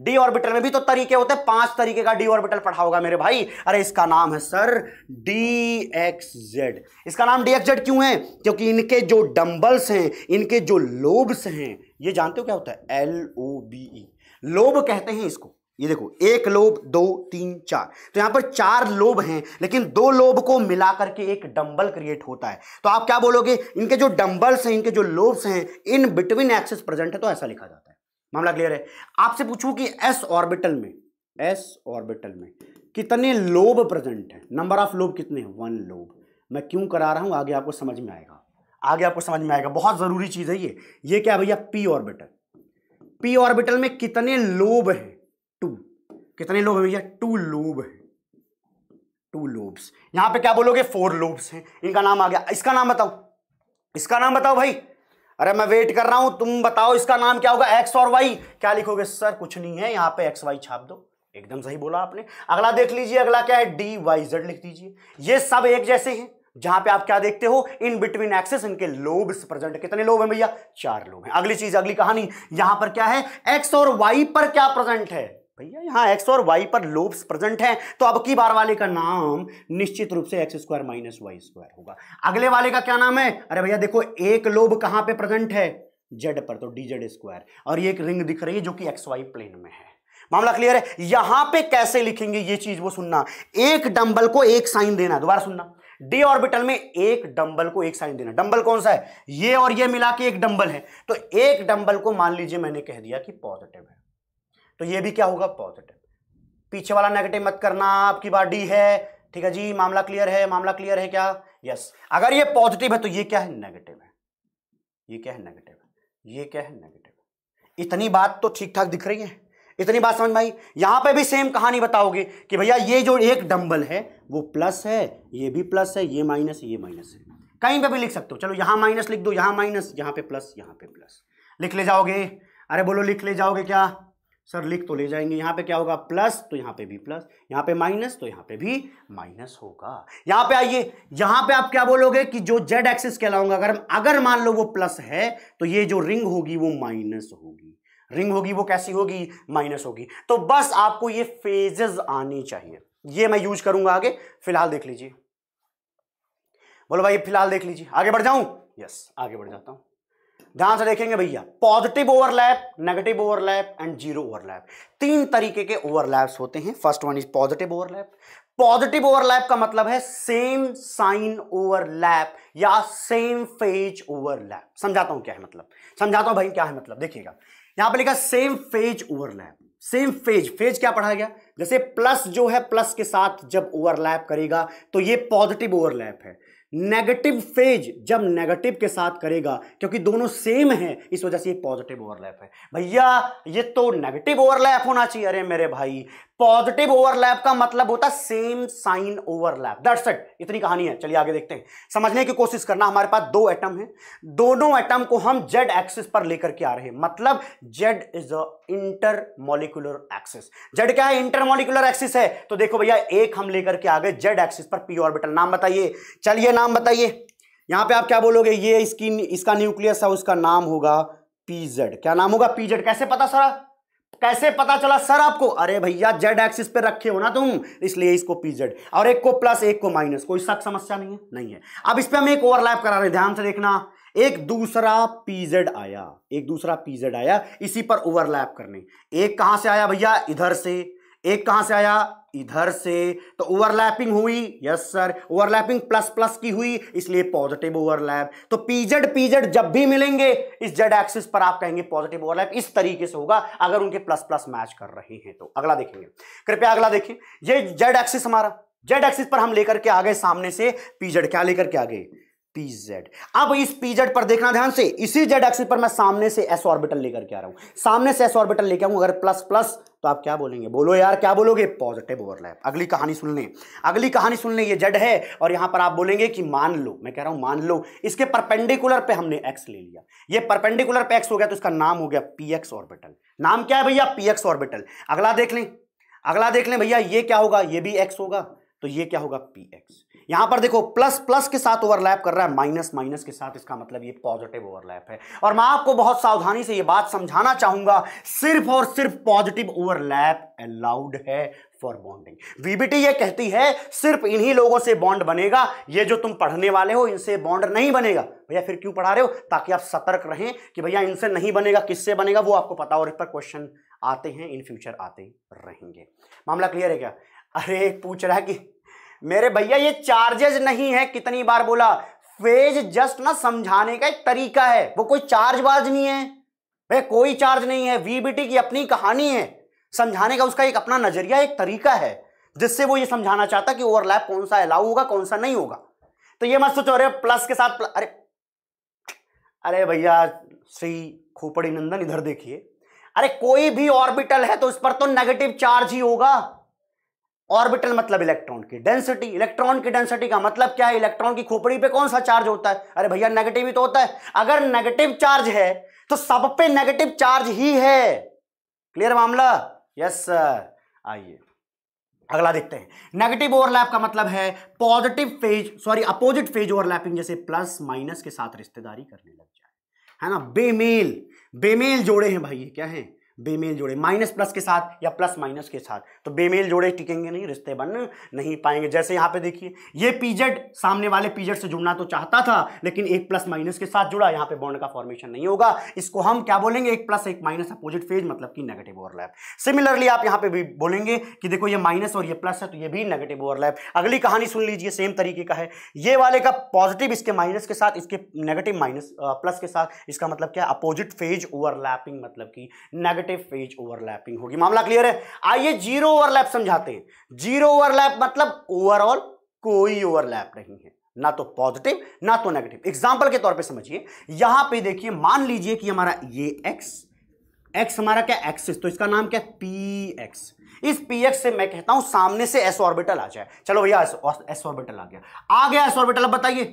डी ऑर्बिटल में भी तो तरीके होते हैं पांच तरीके का डी ऑर्बिटल पढ़ा होगा मेरे भाई अरे इसका नाम है सर डी एक्स जेड इसका नाम डी एक्स जेड क्यों है क्योंकि इनके जो डम्बल्स हैं इनके जो लोब्स हैं ये जानते हो क्या होता है L O B E lobe कहते हैं इसको ये देखो एक लोब दो तीन चार तो यहां पर चार लोब हैं लेकिन दो लोब को मिलाकर के एक डंबल क्रिएट होता है तो आप क्या बोलोगे इनके जो डंबल्स हैं इनके जो लोब्स हैं इन बिटवीन एक्सेस प्रेजेंट है तो ऐसा लिखा जाता है मामला क्लियर है आपसे पूछूं कि एस ऑर्बिटल में एस ऑर्बिटल में कितने लोब प्रेजेंट है नंबर ऑफ लोब कितने हैं वन लोब मैं क्यों करा रहा हूं आगे आपको समझ में आएगा आगे आपको समझ में आएगा बहुत जरूरी चीज है ये ये क्या भैया पी ऑर्बिटल पी ऑर्बिटल में कितने लोब हैं कितने लोग है भैया टू लूब है टू लूब्स यहाँ पे क्या बोलोगे फोर लूब्स हैं इनका नाम आ गया इसका नाम बताओ इसका नाम बताओ भाई अरे मैं वेट कर रहा हूं तुम बताओ इसका नाम क्या होगा एक्स और वाई क्या लिखोगे सर कुछ नहीं है यहाँ पे एक्स वाई छाप दो एकदम सही बोला आपने अगला देख लीजिए अगला क्या है डी वाई जेड लिख दीजिए ये सब एक जैसे हैं जहां पे आप क्या देखते हो इन बिटवीन एक्सेस इनके लोब्स प्रेजेंट कितने लोग हैं भैया चार लोग हैं अगली चीज अगली कहानी यहां पर क्या है एक्स और वाई पर क्या प्रेजेंट है भैया यहाँ एक्स और वाई पर लोब्स प्रेजेंट हैं तो अब की बार वाले का नाम निश्चित रूप से x square minus Y square होगा अगले वाले का क्या नाम है अरे भैया देखो एक लोब कहाँ पे प्रेजेंट है जेड पर तो डी जेड स्क्वायर और ये एक रिंग दिख रही है जो कि एक्स वाई प्लेन में है मामला क्लियर है यहां पे कैसे लिखेंगे ये चीज वो सुनना एक डंबल को एक साइन देना दोबारा सुनना डी ऑर्बिटल में एक डंबल को एक साइन देना डंबल कौन सा है ये और ये मिला के एक डंबल है तो एक डंबल को मान लीजिए मैंने कह दिया कि पॉजिटिव है तो ये भी क्या होगा पॉजिटिव पीछे वाला नेगेटिव मत करना आपकी डी है ठीक है जी मामला क्लियर है मामला क्लियर है क्या यस yes. अगर ये पॉजिटिव है तो ये क्या है नेगेटिव है ये क्या है नेगेटिव है ये क्या है नेगेटिव इतनी बात तो ठीक ठाक दिख रही है इतनी बात समझ में आई यहां पे भी सेम कहानी बताओगे कि भैया ये जो एक डंबल है वो प्लस है ये भी प्लस है ये माइनस ये माइनस है कहीं पे भी लिख सकते हो चलो यहां माइनस लिख दो यहां माइनस यहां पे प्लस यहां पे प्लस लिख ले जाओगे अरे बोलो लिख ले जाओगे क्या सर लिख तो ले जाएंगे यहाँ पे क्या होगा प्लस तो यहाँ पे भी प्लस यहाँ पे माइनस तो यहाँ पे भी माइनस होगा यहाँ पे आइए यहाँ पे आप क्या बोलोगे कि जो जेड एक्सिस कहलाऊंगा अगर अगर मान लो वो प्लस है तो ये जो रिंग होगी वो माइनस होगी रिंग होगी वो कैसी होगी माइनस होगी तो बस आपको ये फेजेस आनी चाहिए ये मैं यूज करूंगा आगे फिलहाल देख लीजिए बोलो भाई फिलहाल देख लीजिए आगे बढ़ जाऊं यस आगे बढ़ जाता हूं ध्यान से देखेंगे भैया positive overlap negative overlap and zero overlap तीन तरीके के ओवरलैप्स होते हैं first one is positive overlap positive overlap का मतलब है सेम साइन ओवरलैप या सेम फेज ओवरलैप समझाता हूं क्या है मतलब समझाता हूं भाई क्या है मतलब देखिएगा यहां पर लिखा same phase overlap same phase phase क्या पढ़ाया गया जैसे प्लस जो है प्लस के साथ जब ओवरलैप करेगा तो ये पॉजिटिव ओवरलैप है नेगेटिव फेज जब नेगेटिव के साथ करेगा क्योंकि दोनों सेम है इस वजह से ये पॉजिटिव ओवरलैप है भैया ये तो नेगेटिव ओवरलैप होना चाहिए अरे मेरे भाई पॉजिटिव ओवरलैप का मतलब होता है same sign overlap that's it इतनी कहानी है चलिए आगे देखते हैं समझने की कोशिश करना हमारे पास दो एटम हैं दोनों एटम को हम जेड एक्सिस पर लेकर के आ रहे हैं मतलब z is a intermolecular axis z क्या है इंटर मोलिकुलर एक्सिस है तो देखो भैया एक हम लेकर के आ गए जेड एक्सिस पर पी ऑर्बिटल नाम बताइए चलिए नाम बताइए यहां पर आप क्या बोलोगे ये इसकी इसका न्यूक्लियस है उसका नाम होगा पीजेड क्या नाम होगा पीजेड कैसे पता सारा कैसे पता चला सर आपको अरे भैया जेड एक्सिस पे रखे हो ना तुम इसलिए इसको पी जेड और एक को प्लस एक को माइनस कोई शक समस्या नहीं है नहीं है अब इस पर हम एक ओवरलैप करा रहे ध्यान से देखना एक दूसरा पीजेड आया एक दूसरा पीजेड आया इसी पर ओवरलैप करने एक कहां से आया भैया इधर से एक कहां से आया इधर से तो ओवरलैपिंग हुई yes sir overlapping plus plus की हुई इसलिए पॉजिटिव ओवरलैप तो पीजेड पीजेड जब भी मिलेंगे इस जेड एक्सिस पर आप कहेंगे पॉजिटिव ओवरलैप इस तरीके से होगा अगर उनके प्लस प्लस मैच कर रहे हैं तो अगला देखेंगे कृपया अगला देखिए ये जेड एक्सिस हमारा जेड एक्सिस पर हम लेकर के आ गए सामने से पीजेड क्या लेकर के आ गए पीजेड अब इस पीजेड पर देखना ध्यान से इसी जेड एक्सिस पर मैं सामने से एस ऑर्बिटल लेकर के आ रहा हूं सामने से एस ऑर्बिटल लेकर आऊंगा अगर प्लस प्लस तो आप क्या बोलेंगे बोलो यार क्या बोलोगे पॉजिटिव ओवरलैप अगली कहानी सुन लें अगली कहानी सुन लें ये जेड है और यहां पर आप बोलेंगे कि मान लो मैं कह रहा हूं मान लो इसके परपेंडिकुलर पे हमने एक्स ले लिया ये परपेंडिकुलर पे एक्स हो गया तो इसका नाम हो गया पी एक्स ऑर्बिटल नाम क्या है भैया पी एक्स ऑर्बिटल अगला देख लें अगला देख लें भैया ये क्या होगा ये भी एक्स होगा तो ये क्या होगा पी एक्स यहां पर देखो प्लस प्लस के साथ ओवरलैप कर रहा है माइनस माइनस के साथ इसका मतलब ये पॉजिटिव ओवरलैप है और मैं आपको बहुत सावधानी से ये बात समझाना चाहूंगा सिर्फ और सिर्फ पॉजिटिव ओवरलैप अलाउड है फॉर बॉन्डिंग वीबीटी ये कहती है सिर्फ इन्हीं लोगों से बॉन्ड बनेगा ये जो तुम पढ़ने वाले हो इनसे बॉन्ड नहीं बनेगा भैया फिर क्यों पढ़ा रहे हो ताकि आप सतर्क रहें कि भैया इनसे नहीं बनेगा किससे बनेगा वो आपको पता और इस पर क्वेश्चन आते हैं इन फ्यूचर आते रहेंगे मामला क्लियर है क्या अरे पूछ रहा है कि मेरे भैया ये चार्जेज नहीं है कितनी बार बोला फेज जस्ट ना समझाने का एक तरीका है वो कोई चार्ज बाज नहीं है भाई कोई चार्ज नहीं है वीबीटी की अपनी कहानी है समझाने का उसका एक अपना नजरिया एक तरीका है जिससे वो ये समझाना चाहता कि ओवरलैप कौन सा अलाउ होगा कौन सा नहीं होगा तो ये मत सोचो अरे प्लस के साथ प्ल... अरे अरे भैया श्री खोपड़ी नंदन इधर देखिए अरे कोई भी ऑर्बिटल है तो उस पर तो नेगेटिव चार्ज ही होगा ऑर्बिटल मतलब इलेक्ट्रॉन की डेंसिटी इलेक्ट्रॉन की डेंसिटी का मतलब क्या है इलेक्ट्रॉन की खोपड़ी पे कौन सा चार्ज होता है अरे भैया नेगेटिव ही तो होता है अगर नेगेटिव चार्ज है तो सब पे नेगेटिव चार्ज ही है क्लियर मामला यस सर आइए अगला देखते हैं नेगेटिव ओवरलैप का मतलब है positive phase sorry opposite phase overlapping जैसे प्लस माइनस के साथ रिश्तेदारी करने लग जाए है ना बेमेल बेमेल जोड़े हैं भाई क्या है बेमेल जोड़े माइनस प्लस के साथ या प्लस माइनस के साथ तो बेमेल जोड़े टिकेंगे नहीं रिश्ते बन नहीं पाएंगे जैसे यहाँ पे देखिए ये पीजेड सामने वाले पीजेड से जुड़ना तो चाहता था लेकिन एक प्लस माइनस के साथ जुड़ा यहाँ पे बॉन्ड का फॉर्मेशन नहीं होगा इसको हम क्या बोलेंगे एक प्लस एक माइनस अपोजिट फेज मतलब कि नेगेटिव ओवरलैप सिमिलरली आप यहाँ पे भी बोलेंगे कि देखो ये माइनस और ये प्लस है तो ये भी नेगेटिव ओवरलैप अगली कहानी सुन लीजिए सेम तरीके का है ये वाले का पॉजिटिव इसके माइनस के साथ इसके नेगेटिव माइनस प्लस के साथ इसका मतलब क्या अपोजिट फेज ओवरलैपिंग मतलब कि नेगेटिव नेगेटिव फेज ओवरलैपिंग होगी मामला क्लियर है आइए जीरो ओवरलैप समझाते हैं जीरो ओवरलैप मतलब ओवरऑल कोई ओवरलैप नहीं है ना तो पॉजिटिव ना तो नेगेटिव एग्जाम्पल के तौर पर समझिए यहां पर देखिए मान लीजिए कि हमारा ये एक्स एक्स हमारा क्या एक्सिस तो इसका नाम क्या पी एक्स इस पी एक्स से मैं कहता हूं सामने से एस ऑर्बिटल आ जाए चलो भैया एस ऑर्बिटल आ गया आ गया एस ऑर्बिटल बताइए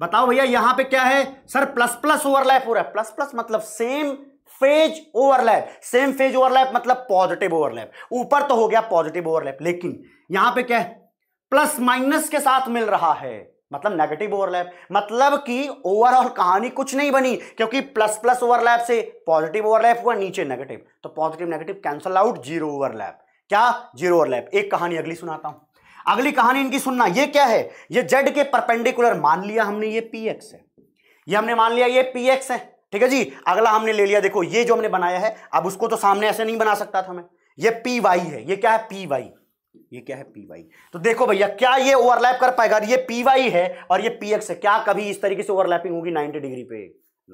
बताओ भैया यहां पे क्या है सर प्लस प्लस ओवरलैप हो रहा है प्लस प्लस मतलब same phase overlap same phase overlap मतलब पॉजिटिव ओवरलैप ऊपर तो हो गया पॉजिटिव ओवरलैप लेकिन यहां पे क्या है प्लस माइनस के साथ मिल रहा है मतलब नेगेटिव ओवरलैप मतलब कि ओवरऑल कहानी कुछ नहीं बनी क्योंकि प्लस प्लस ओवरलैप से पॉजिटिव ओवरलैप हुआ नीचे नेगेटिव तो positive negative cancel out zero overlap क्या जीरो ओवरलैप एक कहानी अगली सुनाता हूं अगली कहानी इनकी सुनना ये क्या है ये जेड के परपेंडिकुलर मान लिया हमने ये पी एक्स है ये हमने मान लिया ये पी एक्स है ठीक है जी अगला हमने ले लिया देखो ये जो हमने बनाया है अब उसको तो सामने ऐसे नहीं बना सकता था मैं ये पी वाई है ये क्या है पी वाई ये क्या है पी वाई तो देखो भैया क्या ये ओवरलैप कर पाएगा ये पी वाई है और ये पी एक्स है क्या कभी इस तरीके से ओवरलैपिंग होगी नाइनटी डिग्री पे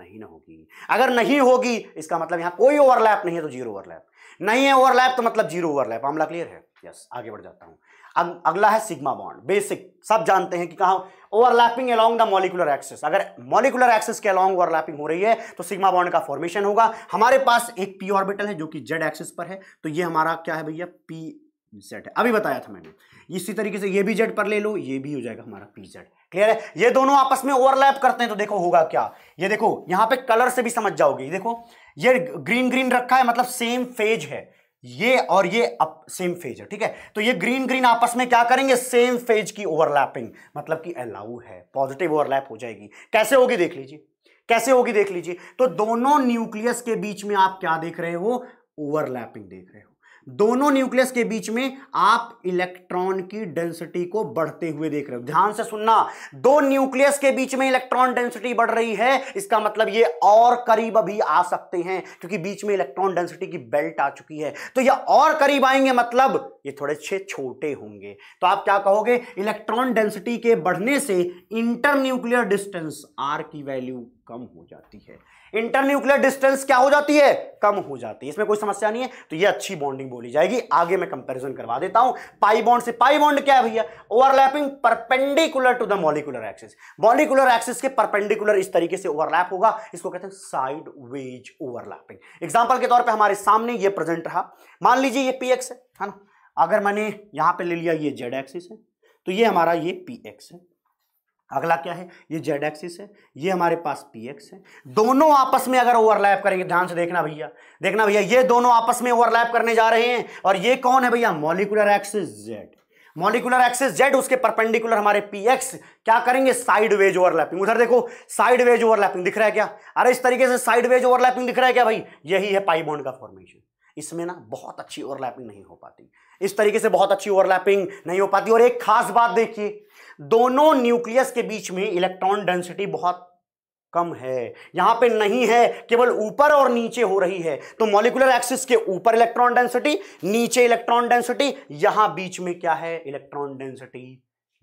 नहीं ना होगी अगर नहीं होगी इसका मतलब यहां कोई ओवरलैप नहीं है तो जीरो ओवरलैप नहीं है ओवरलैप तो मतलब जीरो ओवरलैप मामला क्लियर है यस आगे बढ़ जाता हूं अगला है सिग्मा बॉन्ड बेसिक सब जानते हैं कि कहा overlapping along the molecular axis अगर मॉलिकुलर एक्सेस के अलोंग ओवरलैपिंग हो रही है तो सिग्मा बॉन्ड का फॉर्मेशन होगा हमारे पास एक पी ऑर्बिटल है जो कि जेड एक्सिस पर है तो ये हमारा क्या है भैया पी जेड है अभी बताया था मैंने इसी तरीके से ये भी जेड पर ले लो ये भी हो जाएगा हमारा पी जेड क्लियर है ये दोनों आपस में ओवरलैप करते हैं तो देखो होगा क्या ये देखो यहाँ पे कलर से भी समझ जाओगे देखो ये ग्रीन ग्रीन रखा है मतलब सेम फेज है ये और ये अप सेम फेज है ठीक है तो ये ग्रीन ग्रीन आपस में क्या करेंगे सेम फेज की ओवरलैपिंग मतलब कि अलाउ है पॉजिटिव ओवरलैप हो जाएगी कैसे होगी देख लीजिए कैसे होगी देख लीजिए तो दोनों न्यूक्लियस के बीच में आप क्या देख रहे हो ओवरलैपिंग देख रहे हो दोनों न्यूक्लियस के बीच में आप इलेक्ट्रॉन की डेंसिटी को बढ़ते हुए देख रहे हो ध्यान से सुनना दो न्यूक्लियस के बीच में इलेक्ट्रॉन डेंसिटी बढ़ रही है इसका मतलब ये और करीब अभी आ सकते हैं क्योंकि बीच में इलेक्ट्रॉन डेंसिटी की बेल्ट आ चुकी है तो ये और करीब आएंगे मतलब ये थोड़े छे छोटे होंगे तो आप क्या कहोगे इलेक्ट्रॉन डेंसिटी के बढ़ने से इंटर डिस्टेंस आर की वैल्यू कम हो जाती है इंटरन्यूक्लियर डिस्टेंस क्या हो जाती है कम हो जाती है इसमें कोई समस्या नहीं है तो ये अच्छी बॉन्डिंग बोली जाएगी आगे मैं कंपैरिजन करवा देता हूं पाई बॉन्ड से पाई बॉन्ड क्या है भैया overlapping perpendicular to the molecular axis molecular axis के परपेंडिकुलर इस तरीके से ओवरलैप होगा इसको कहते हैं साइड वेज ओवरलैपिंग एग्जाम्पल के तौर पर हमारे सामने ये प्रेजेंट रहा मान लीजिए ये पी है ना अगर मैंने यहां पर ले लिया ये जेड एक्सिस है तो ये हमारा ये पी है अगला क्या है ये जेड एक्सिस है ये हमारे पास पी एक्स है दोनों आपस में अगर ओवरलैप करेंगे ध्यान से देखना भैया देखना भैया ये दोनों आपस में ओवरलैप करने जा रहे हैं और ये कौन है भैया molecular axis Z molecular axis Z उसके परपेंडिकुलर हमारे पी एक्स क्या करेंगे साइड वेज ओवरलैपिंग उधर देखो साइड वेज ओवरलैपिंग दिख रहा है क्या अरे इस तरीके से साइड वेज ओवरलैपिंग दिख रहा है क्या भाई यही है पाइबोंड का फॉर्मेशन इसमें ना बहुत अच्छी ओवरलैपिंग नहीं हो पाती इस तरीके से बहुत अच्छी ओवरलैपिंग नहीं हो पाती और एक खास बात देखिए दोनों न्यूक्लियस के बीच में इलेक्ट्रॉन डेंसिटी बहुत कम है यहां पे नहीं है केवल ऊपर और नीचे हो रही है तो मॉलिकुलर एक्सिस के ऊपर इलेक्ट्रॉन डेंसिटी नीचे इलेक्ट्रॉन डेंसिटी यहां बीच में क्या है इलेक्ट्रॉन डेंसिटी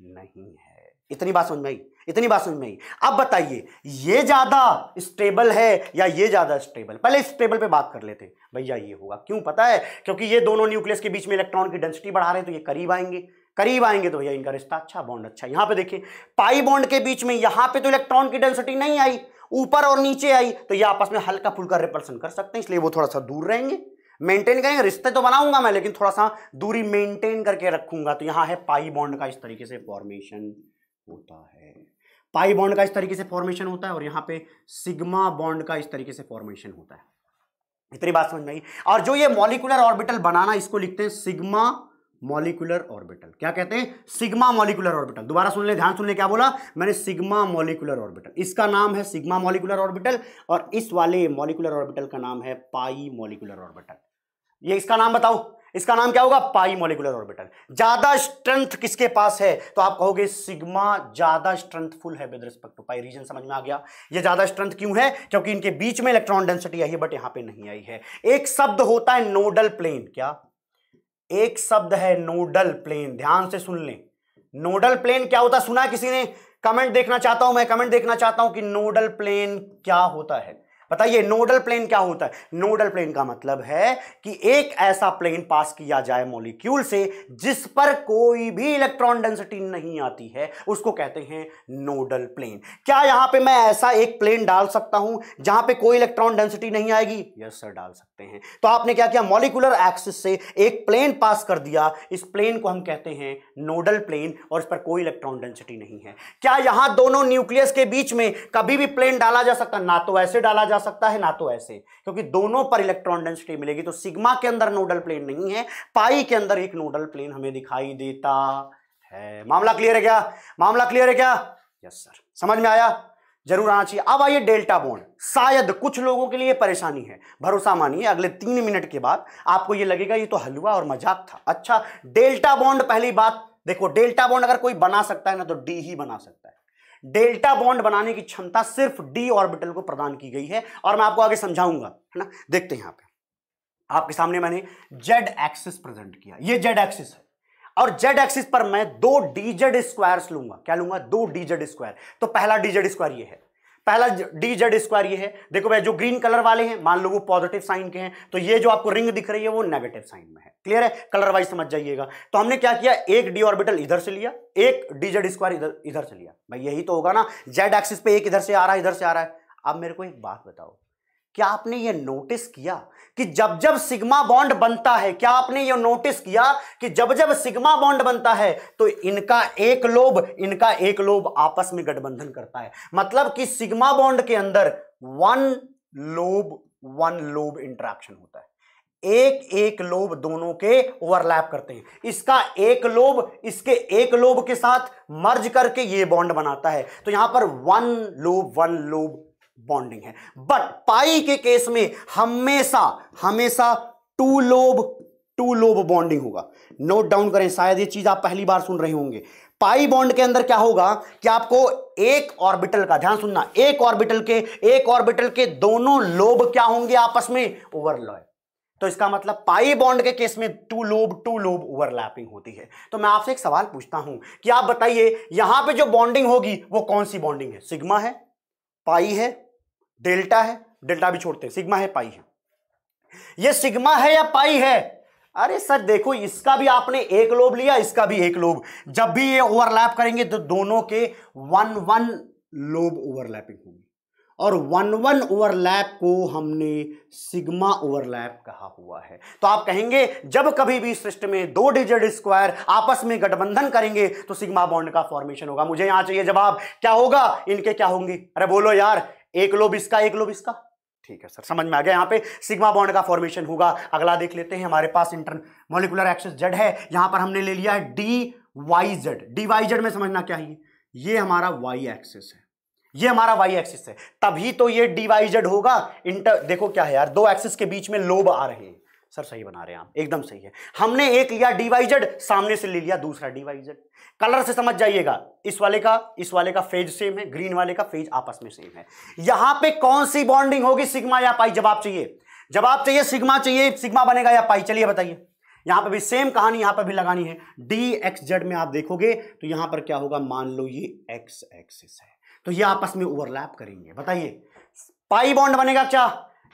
नहीं है इतनी बात समझ में आई इतनी बात समझ में आई अब बताइए ये ज्यादा स्टेबल है या ये ज्यादा स्टेबल पहले स्टेबल पे बात कर लेते हैं भैया ये होगा क्यों पता है क्योंकि ये दोनों न्यूक्लियस के बीच में इलेक्ट्रॉन की डेंसिटी बढ़ा रहे हैं तो ये करीब आएंगे करीब आएंगे तो भैया इनका रिश्ता अच्छा बॉन्ड अच्छा यहाँ पे देखिए पाई बॉन्ड के बीच में यहाँ पे तो इलेक्ट्रॉन की डेंसिटी नहीं आई ऊपर और नीचे आई तो ये आपस में हल्का फुल्का रिपल्सन कर सकते हैं इसलिए वो थोड़ा सा दूर रहेंगे मेंटेन करेंगे रिश्ते तो बनाऊंगा मैं लेकिन थोड़ा सा दूरी मेंटेन करके रखूंगा तो यहाँ है पाई बॉन्ड का इस तरीके से फॉर्मेशन होता है पाई बॉन्ड का इस तरीके से फॉर्मेशन होता है और यहाँ पे सिग्मा बॉन्ड का इस तरीके से फॉर्मेशन होता है इतनी बात समझ में आई और जो ये मॉलिकुलर ऑर्बिटल बनाना इसको लिखते हैं सिग्मा मॉलिकुलर ऑर्बिटल क्या कहते हैं सिग्मा मॉलिकुलर ऑर्बिटल दोबारा सुन ले ध्यान सुन ले क्या बोला मैंने सिग्मा मॉलिकुलर ऑर्बिटल इसका नाम है सिग्मा मॉलिकुलर ऑर्बिटल और इस वाले मॉलिकुलर ऑर्बिटल का नाम है पाई मॉलिकुलर ऑर्बिटल ये इसका नाम बताओ इसका नाम क्या होगा पाई मॉलिकुलर ऑर्बिटल ज्यादा स्ट्रेंथ किसके पास है तो आप कहोगे सिग्मा ज्यादा स्ट्रेंथफुल है with respect to pi reason समझ में आ गया ये ज्यादा स्ट्रेंथ क्यों है क्योंकि इनके बीच में इलेक्ट्रॉन डेंसिटी आई है बट यहां पे नहीं आई है एक शब्द होता है नोडल प्लेन क्या एक शब्द है नोडल प्लेन ध्यान से सुन लें नोडल प्लेन क्या होता सुना किसी ने कमेंट देखना चाहता हूं मैं कमेंट देखना चाहता हूं कि नोडल प्लेन क्या होता है बताइए नोडल प्लेन क्या होता है नोडल प्लेन का मतलब है कि एक ऐसा प्लेन पास किया जाए मॉलिक्यूल से जिस पर कोई भी इलेक्ट्रॉन डेंसिटी नहीं आती है उसको कहते हैं नोडल प्लेन क्या यहां पे मैं ऐसा एक प्लेन डाल सकता हूं जहां पे कोई इलेक्ट्रॉन डेंसिटी नहीं आएगी यस सर डाल सकते हैं तो आपने क्या किया मॉलिकुलर एक्सिस से एक प्लेन पास कर दिया इस प्लेन को हम कहते हैं नोडल प्लेन और इस पर कोई इलेक्ट्रॉन डेंसिटी नहीं है क्या यहां दोनों न्यूक्लियस के बीच में कभी भी प्लेन डाला जा सकता ना तो ऐसे डाला जा जा सकता है ना तो ऐसे क्योंकि दोनों पर इलेक्ट्रॉन डेंसिटी मिलेगी तो सिग्मा के अंदर नोडल प्लेन नहीं है पाई के अंदर एक नोडल प्लेन हमें दिखाई देता है मामला क्लियर है क्या मामला क्लियर है क्या यस सर समझ में आया जरूर आना चाहिए अब आइए डेल्टा बोन शायद कुछ लोगों के लिए परेशानी है भरोसा मानिए अगले तीन मिनट के बाद आपको यह लगेगा ये तो हलवा और मजाक था अच्छा डेल्टा बॉन्ड पहली बात देखो डेल्टा बॉन्ड अगर कोई बना सकता है ना तो डी ही बना सकता है डेल्टा बॉन्ड बनाने की क्षमता सिर्फ डी ऑर्बिटल को प्रदान की गई है और मैं आपको आगे समझाऊंगा है ना देखते हैं यहां पे आपके सामने मैंने जेड एक्सिस प्रेजेंट किया ये जेड एक्सिस है और जेड एक्सिस पर मैं दो डीजेड स्क्वायर्स लूंगा क्या लूंगा दो डीजेड स्क्वायर तो पहला डीजेड स्क्वायर ये है पहला डी जेड स्क्वायर ये है देखो भाई जो ग्रीन कलर वाले हैं मान लो वो पॉजिटिव साइन के हैं तो ये जो आपको रिंग दिख रही है वो नेगेटिव साइन में है क्लियर है कलर वाइज समझ जाइएगा तो हमने क्या किया एक डी ऑर्बिटल इधर से लिया एक डी जेड स्क्वायर इधर इधर से लिया भाई यही तो होगा ना जेड एक्सिस पे एक इधर से आ रहा है इधर से आ रहा है अब मेरे को एक बात बताओ क्या आपने ये नोटिस किया कि जब जब सिग्मा बॉन्ड बनता है क्या आपने ये नोटिस किया कि जब जब सिग्मा बॉन्ड बनता है तो इनका एक लोब इनका एक लोब आपस में गठबंधन करता है मतलब कि सिग्मा बॉन्ड के अंदर one lobe one lobe interaction होता है एक एक लोब दोनों के ओवरलैप करते हैं इसका एक लोब इसके एक लोब के साथ मर्ज करके ये बॉन्ड बनाता है तो यहां पर one lobe one lobe bonding है बट पाई के केस में हमेशा हमेशा two lobe two lobe bonding होगा नोट डाउन करें शायद ये चीज आप पहली बार सुन रहे होंगे पाई बॉन्ड के अंदर क्या होगा कि आपको एक ऑर्बिटल का ध्यान सुनना एक ऑर्बिटल के एक ऑर्बिटल के दोनों लोब क्या होंगे आपस में ओवरलॉय तो इसका मतलब पाई बॉन्ड के केस में two lobe two lobe overlapping होती है तो मैं आपसे एक सवाल पूछता हूं कि आप बताइए यहां पे जो बॉन्डिंग होगी वो कौन सी बॉन्डिंग है सिग्मा है पाई है डेल्टा है डेल्टा भी छोड़ते हैं सिग्मा है पाई है ये सिग्मा है या पाई है अरे सर देखो इसका भी आपने एक लोब लिया इसका भी एक लोब जब भी ये ओवरलैप करेंगे तो दोनों के वन वन लोब ओवरलैपिंग होंगे और वन वन ओवरलैप को हमने सिग्मा ओवरलैप कहा हुआ है तो आप कहेंगे जब कभी भी सृष्टि में दो डिजिट स्क्वायर आपस में गठबंधन करेंगे तो सिग्मा बॉन्ड का फॉर्मेशन होगा मुझे यहां चाहिए जवाब क्या होगा इनके क्या होंगे अरे बोलो यार एक लोब इसका एक लोब इसका ठीक है सर समझ में आ गया यहाँ पे सिग्मा बॉन्ड का फॉर्मेशन होगा अगला देख लेते हैं हमारे पास इंटर मोलिकुलर एक्सेस जेड है यहां पर हमने ले लिया है D Y Z D Y Z में समझना क्या है ये हमारा वाई एक्सेस है ये हमारा वाई एक्सिस है तभी तो ये डी वाई जेड होगा इंटर देखो क्या है यार दो एक्सिस के बीच में लोब आ रहे हैं सर सही बना रहे हैं आप एकदम सही है हमने एक लिया डीवाइजेड सामने से ले लिया दूसरा डीवाइजेड कलर से समझ जाइएगा इस वाले का इस वाले का फेज सेम है ग्रीन वाले का फेज आपस में सेम है यहां पे कौन सी बॉन्डिंग होगी सिग्मा या पाई जवाब चाहिए जवाब चाहिए सिग्मा चाहिए सिग्मा बनेगा या पाई चलिए बताइए यहां पर भी सेम कहानी यहां पर भी लगानी है डी एक्स जेड में आप देखोगे तो यहां पर क्या होगा मान लो ये एक्स एक्सिस है तो ये आपस में ओवरलैप करेंगे बताइए पाई बॉन्ड बनेगा क्या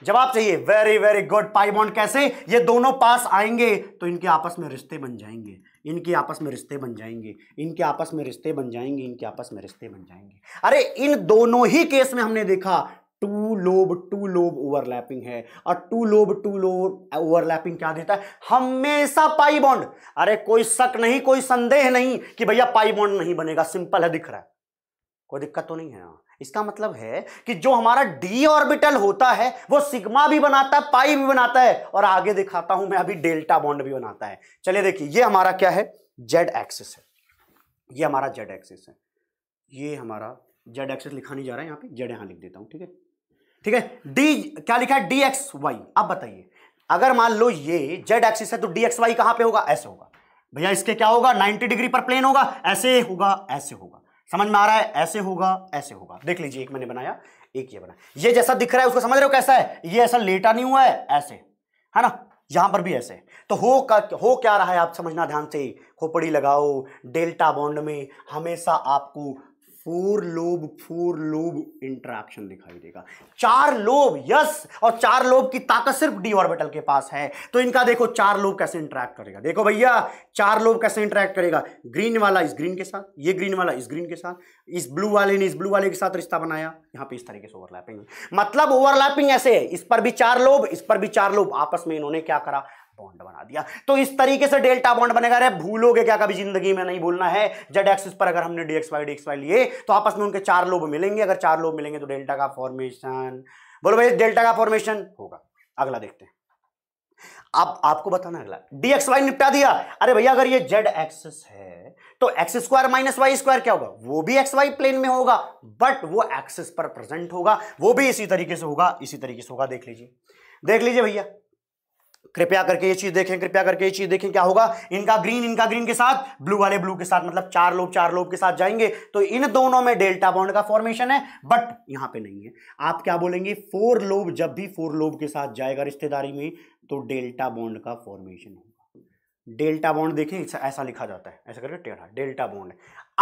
जवाब चाहिए very very good pi bond कैसे ये दोनों पास आएंगे तो इनके आपस में रिश्ते बन जाएंगे इनके आपस में रिश्ते बन जाएंगे इनके आपस में रिश्ते बन जाएंगे इनके आपस में रिश्ते बन जाएंगे अरे इन दोनों ही केस में हमने देखा two lobe two lobe overlapping है और two lobe two lobe overlapping क्या देता है हमेशा पाई बॉन्ड अरे कोई शक नहीं कोई संदेह नहीं कि भैया पाई बॉन्ड नहीं बनेगा सिंपल है दिख रहा है कोई दिक्कत तो नहीं है ना इसका मतलब है कि जो हमारा डी ऑर्बिटल होता है वो सिग्मा भी बनाता है पाई भी बनाता है और आगे दिखाता हूं मैं अभी डेल्टा बॉन्ड भी बनाता है चलिए देखिए ये हमारा क्या है जेड एक्सिस है ये हमारा जेड एक्सिस है ये हमारा जेड एक्सिस लिखा नहीं जा रहा है यहाँ पे जेड यहाँ लिख देता हूँ ठीक है ठीक है डी क्या लिखा है डी एक्स वाई आप बताइए अगर मान लो ये जेड एक्सिस है तो डी एक्स वाई कहाँ पे होगा ऐसे होगा भैया इसके क्या होगा नाइनटी डिग्री पर प्लेन होगा ऐसे होगा ऐसे होगा समझ में आ रहा है ऐसे होगा ऐसे होगा देख लीजिए एक मैंने बनाया एक ये बना ये जैसा दिख रहा है उसको समझ रहे हो कैसा है ये ऐसा लेटा नहीं हुआ है ऐसे है ना यहां पर भी ऐसे तो हो का हो क्या रहा है आप समझना ध्यान से खोपड़ी लगाओ डेल्टा बॉन्ड में हमेशा आपको four lobe four lobe interaction दिखाई देगा चार लोब यस और चार लोब की ताकत सिर्फ डी ऑर्बिटल के पास है तो इनका देखो चार लोब कैसे इंट्रैक्ट करेगा देखो भैया चार लोब कैसे इंट्रैक्ट करेगा ग्रीन वाला इस ग्रीन के साथ ये ग्रीन वाला इस ग्रीन के साथ इस ब्लू वाले ने इस ब्लू वाले के साथ रिश्ता बनाया यहां पे इस तरीके से ओवरलैपिंग मतलब ओवरलैपिंग ऐसे है इस पर भी चार लोब इस पर भी चार लोब आपस में इन्होंने क्या करा बॉन्ड बना दिया तो इस तरीके से डेल्टा बॉन्ड बनेगा अरे भूलोगे क्या कभी जिंदगी में नहीं भूलना है जेड एक्सिस पर अगर हमने D X Y D X Y लिए तो आपस में उनके चार लोब मिलेंगे अगर चार लोब मिलेंगे तो डेल्टा का फॉर्मेशन बोलो भाई डेल्टा का फॉर्मेशन होगा अगला देखते हैं आप आपको बताना अगला डी एक्स वाई निपटा दिया अरे भैया अगर ये जेड एक्सिस है तो X square minus Y square क्या होगा वो भी एक्स वाई प्लेन में होगा बट वो एक्सिस पर प्रेजेंट होगा वो भी इसी तरीके से होगा इसी तरीके से होगा देख लीजिए देख लीजिए भैया कृपया करके ये चीज देखें कृपया करके ये चीज देखें क्या होगा इनका ग्रीन इनका ग्रीन के साथ ब्लू वाले ब्लू के साथ मतलब चार लोग चार लोग के साथ जाएंगे तो इन दोनों में डेल्टा बॉन्ड का फॉर्मेशन है बट यहां पे नहीं है आप क्या बोलेंगे फोर लोब जब भी फोर लोब के साथ जाएगा रिश्तेदारी में तो डेल्टा बॉन्ड का फॉर्मेशन होगा डेल्टा बॉन्ड देखें ऐसा लिखा जाता है ऐसा करके टेढ़ा डेल्टा बॉन्ड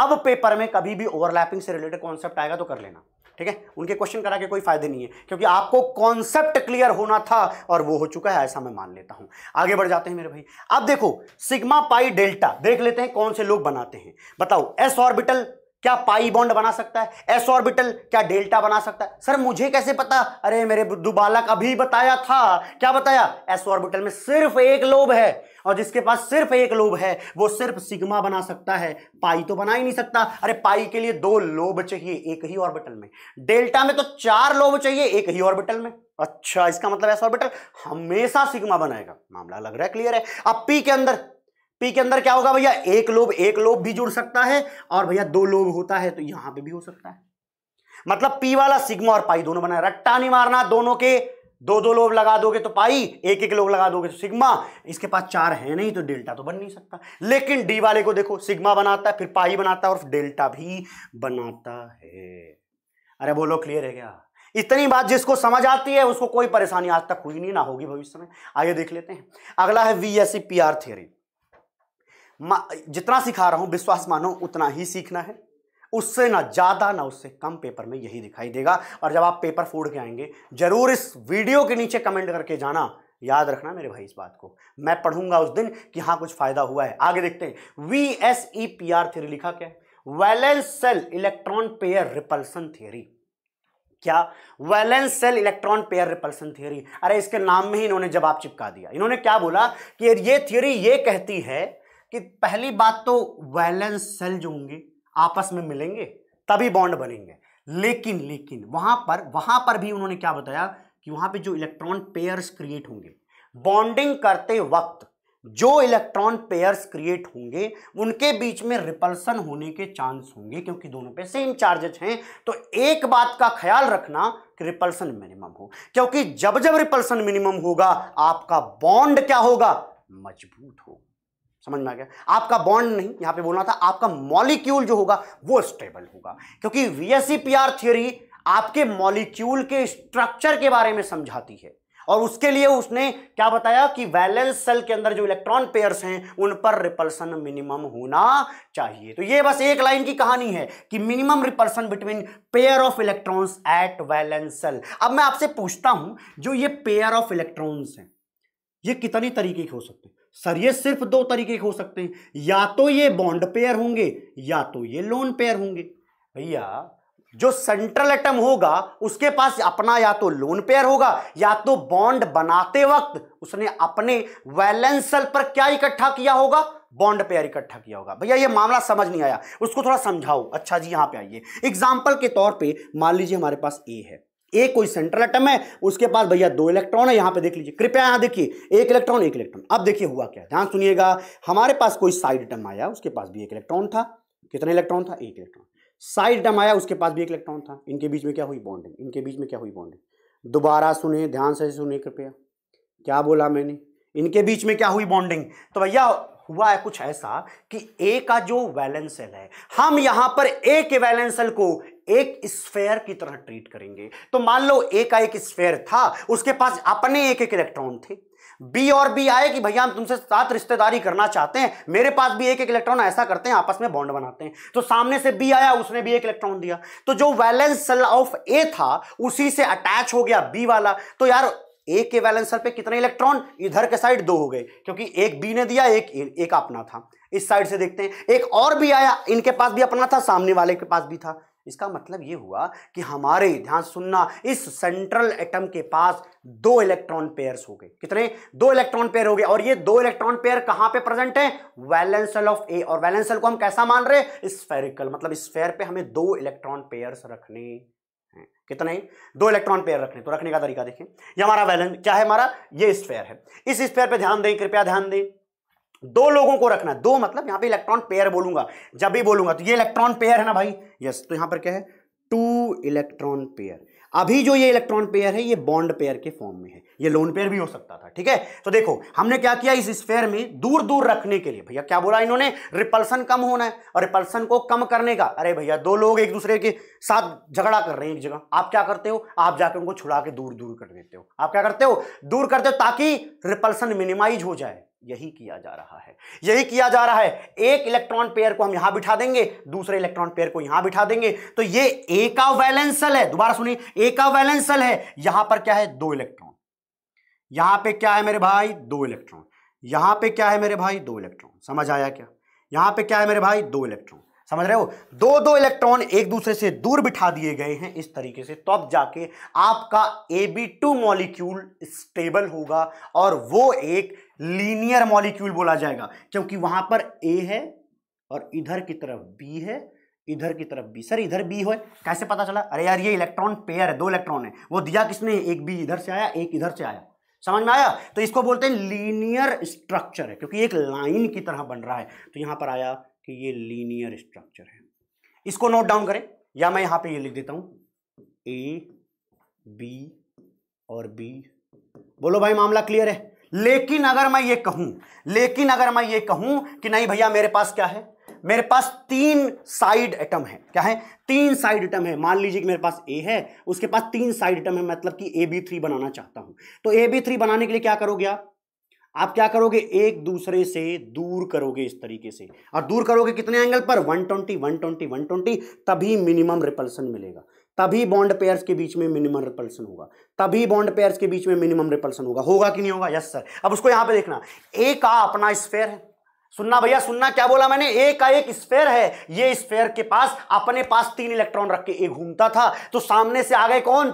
अब पेपर में कभी भी ओवरलैपिंग से रिलेटेड कॉन्सेप्ट आएगा तो कर लेना ठीक है उनके क्वेश्चन करा के कोई फायदे नहीं है क्योंकि आपको कॉन्सेप्ट क्लियर होना था और वो हो चुका है ऐसा मैं मान लेता हूं आगे बढ़ जाते हैं मेरे भाई अब देखो सिग्मा पाई डेल्टा देख लेते हैं कौन से लोग बनाते हैं बताओ एस ऑर्बिटल क्या पाई बॉन्ड बना सकता है एस ऑर्बिटल क्या डेल्टा बना सकता है सर मुझे कैसे पता अरे मेरे दुबालक अभी बताया था क्या बताया एस ऑर्बिटल में सिर्फ एक लोब है और जिसके पास सिर्फ एक लोब है वो सिर्फ सिग्मा बना सकता है पाई तो बना ही नहीं सकता अरे पाई के लिए दो लोब चाहिए एक ही ऑर्बिटल में डेल्टा में तो चार लोब चाहिए एक ही ऑर्बिटल में अच्छा इसका मतलब एस ऑर्बिटल हमेशा सिग्मा बनाएगा मामला लग रहा है क्लियर है अब पी के अंदर पी के अंदर क्या होगा भैया एक लोभ एक लोभ भी जुड़ सकता है और भैया दो लोभ होता है तो यहां पे भी हो सकता है मतलब पी वाला सिग्मा और पाई दोनों बनाए रट्टा नहीं मारना दोनों के दो दो लोभ लगा दोगे तो पाई एक एक लोभ लगा दोगे तो सिग्मा इसके पास चार है नहीं तो डेल्टा तो बन नहीं सकता लेकिन डी वाले को देखो सिग्मा बनाता है फिर पाई बनाता है और डेल्टा भी बनाता है अरे बोलो क्लियर है क्या इतनी बात जिसको समझ आती है उसको कोई परेशानी आज तक हुई नहीं ना होगी भविष्य में आगे देख लेते हैं अगला है V S C P R theory जितना सिखा रहा हूं विश्वास मानो उतना ही सीखना है उससे ना ज़्यादा ना उससे कम पेपर में यही दिखाई देगा और जब आप पेपर फोड़ के आएंगे ज़रूर इस वीडियो के नीचे कमेंट करके जाना याद रखना मेरे भाई इस बात को मैं पढ़ूंगा उस दिन कि हाँ कुछ फायदा हुआ है आगे देखते हैं V S E P R theory लिखा क्या valence shell electron pair repulsion theory क्या valence shell electron pair repulsion theory अरे इसके नाम में ही इन्होंने जवाब चिपका दिया इन्होंने क्या बोला कि ये थ्योरी ये कहती है कि पहली बात तो वैलेंस सेल जो होंगे आपस में मिलेंगे तभी बॉन्ड बनेंगे लेकिन लेकिन वहां पर वहां पर भी उन्होंने क्या बताया कि वहां पे जो इलेक्ट्रॉन पेयर्स क्रिएट होंगे बॉन्डिंग करते वक्त जो इलेक्ट्रॉन पेयर्स क्रिएट होंगे उनके बीच में रिपल्सन होने के चांस होंगे क्योंकि दोनों पे सेम चार्जेस हैं तो एक बात का ख्याल रखना कि रिपल्सन मिनिमम हो क्योंकि जब जब रिपल्सन मिनिमम होगा आपका बॉन्ड क्या होगा मजबूत होगा समझ में आ गया आपका बॉन्ड नहीं यहां पे बोलना था आपका मॉलिक्यूल जो होगा वो स्टेबल होगा क्योंकि वीएससीपीआर थ्योरी आपके मॉलिक्यूल के स्ट्रक्चर के बारे में समझाती है और उसके लिए उसने क्या बताया कि वैलेंस सेल के अंदर जो इलेक्ट्रॉन पेयर्स हैं उन पर रिपल्सन मिनिमम होना चाहिए तो ये बस एक लाइन की कहानी है कि minimum repulsion between pair of electrons at valence shell अब मैं आपसे पूछता हूं जो ये पेयर ऑफ इलेक्ट्रॉन्स हैं ये कितनी तरीके के हो सकते हैं सर ये सिर्फ दो तरीके हो सकते हैं या तो ये बॉन्ड पेयर होंगे या तो ये लोन पेयर होंगे भैया जो सेंट्रल एटम होगा उसके पास अपना या तो लोन पेयर होगा या तो बॉन्ड बनाते वक्त उसने अपने वैलेंसल पर क्या इकट्ठा किया होगा बॉन्ड पेयर इकट्ठा किया होगा भैया ये मामला समझ नहीं आया उसको थोड़ा समझाओ अच्छा जी यहां पे आइए एग्जाम्पल के तौर पे मान लीजिए हमारे पास ए है एक कोई सेंट्रल एटम है उसके पास भैया दो इलेक्ट्रॉन है यहां पे देख लीजिए कृपया यहां देखिए एक इलेक्ट्रॉन एक इलेक्ट्रॉन अब देखिए हुआ क्या ध्यान सुनिएगा हमारे पास कोई साइड एटम आया उसके पास भी एक इलेक्ट्रॉन था कितना इलेक्ट्रॉन था एक इलेक्ट्रॉन साइड एटम आया उसके पास भी एक इलेक्ट्रॉन था इनके बीच में क्या हुई बॉन्डिंग इनके बीच में क्या हुई बॉन्डिंग दोबारा सुने ध्यान से सुने कृपया क्या बोला मैंने इनके बीच में क्या हुई बॉन्डिंग तो भैया हुआ है कुछ ऐसा कि ए का जो वैलेंस सेल है हम यहां पर ए के वैलेंस सेल को एक स्फेयर की तरह ट्रीट करेंगे तो मान लो ए का एक स्फेयर था उसके पास अपने एक एक इलेक्ट्रॉन थे बी और बी आए कि भैया हम तुमसे साथ रिश्तेदारी करना चाहते हैं मेरे पास भी एक एक इलेक्ट्रॉन ऐसा करते हैं आपस में बॉन्ड बनाते हैं तो सामने से बी आया उसने भी एक इलेक्ट्रॉन दिया तो जो वैलेंस सेल ऑफ ए था उसी से अटैच हो गया बी वाला तो यार ए के वैलेंस सेल पे कितने इलेक्ट्रॉन इधर के साइड दो हो गए क्योंकि एक बी ने दिया एक एक अपना था इस साइड से देखते हैं एक और भी आया इनके पास भी अपना था सामने वाले के पास भी था इसका मतलब ये हुआ कि हमारे ध्यान सुनना इस सेंट्रल एटम के पास दो इलेक्ट्रॉन पेयर्स हो गए कितने दो इलेक्ट्रॉन पेयर हो गए और ये दो इलेक्ट्रॉन पेयर कहां पे प्रेजेंट है वैलेंसल ऑफ ए और वैलेंसल को हम कैसा मान रहे हैं स्फेरिकल मतलब स्फेयर पे हमें दो इलेक्ट्रॉन पेयर्स रखने कितने दो इलेक्ट्रॉन पेयर रखने तो रखने का तरीका देखें ये हमारा वैलेंस क्या है हमारा ये स्फेयर है इस स्फेयर पे ध्यान दें कृपया ध्यान दें दो लोगों को रखना दो मतलब यहां पे इलेक्ट्रॉन पेयर बोलूंगा जब भी बोलूंगा तो ये इलेक्ट्रॉन पेयर है ना भाई यस तो यहां पर क्या है टू इलेक्ट्रॉन पेयर अभी जो ये इलेक्ट्रॉन पेयर है ये बॉन्ड पेयर के फॉर्म में है ये लोन पेयर भी हो सकता था ठीक है तो देखो हमने क्या किया इस स्फेयर में दूर दूर रखने के लिए भैया क्या बोला इन्होंने रिपल्सन कम होना है और रिपल्सन को कम करने का अरे भैया दो लोग एक दूसरे के साथ झगड़ा कर रहे हैं एक जगह आप क्या करते हो आप जाकर उनको छुड़ा के दूर दूर कर देते हो आप क्या करते हो दूर करते हो ताकि रिपल्सन मिनिमाइज हो जाए यही किया जा रहा है यही किया जा रहा है एक इलेक्ट्रॉन पेयर को हम यहां बिठा देंगे दूसरे इलेक्ट्रॉन पेयर को यहां बिठा देंगे तो ये एका वैलेंसल है दोबारा सुनिए एका वैलेंसल है यहां पर क्या है दो इलेक्ट्रॉन यहां पे क्या है मेरे भाई दो इलेक्ट्रॉन यहां पे क्या है मेरे भाई दो इलेक्ट्रॉन समझ आया क्या यहां पर क्या है मेरे भाई दो इलेक्ट्रॉन समझ रहे हो दो दो इलेक्ट्रॉन एक दूसरे से दूर बिठा दिए गए हैं इस तरीके से तब तो जाके आपका A B two molecule stable होगा और वो एक लीनियर मॉलिक्यूल बोला जाएगा क्योंकि वहां पर ए है और इधर की तरफ बी है इधर की तरफ बी सर इधर बी हो कैसे पता चला अरे यार ये इलेक्ट्रॉन पेयर है दो इलेक्ट्रॉन है वो दिया किसने एक बी इधर से आया एक इधर से आया समझ में आया तो इसको बोलते हैं लीनियर स्ट्रक्चर है क्योंकि एक लाइन की तरह बन रहा है तो यहां पर आया कि ये लीनियर स्ट्रक्चर है इसको नोट डाउन करें या मैं यहां पे ये लिख देता हूं ए बी और बी बोलो भाई मामला क्लियर है लेकिन अगर मैं ये कहूं लेकिन अगर मैं ये कहूं कि नहीं भैया मेरे पास क्या है मेरे पास तीन साइड एटम है क्या है तीन साइड एटम है मान लीजिए कि मेरे पास ए है उसके पास तीन साइड एटम है मतलब कि ए बी थ्री बनाना चाहता हूं तो ए बी थ्री बनाने के लिए क्या करोगे आप आप क्या करोगे एक दूसरे से दूर करोगे इस तरीके से और दूर करोगे कितने एंगल पर 120 120 120 तभी मिनिमम रिपल्सन मिलेगा तभी बॉन्ड पेयर्स के बीच में मिनिमम रिपल्सन होगा तभी बॉन्ड पेयर्स के बीच में मिनिमम रिपल्सन होगा होगा कि नहीं होगा यस सर अब उसको यहां पे देखना ए का अपना स्फेयर है सुनना भैया सुनना क्या बोला मैंने ए का एक स्फेयर है ये स्फेयर के पास अपने पास तीन इलेक्ट्रॉन रख के ए घूमता था तो सामने से आ गए कौन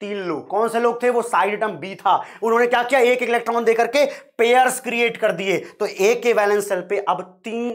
तीन लोग कौन से लोग थे वो साइड एटम बी था उन्होंने क्या किया एक इलेक्ट्रॉन देकर के पेयर्स क्रिएट कर दिए तो ए के वैलेंस सेल पे अब तीन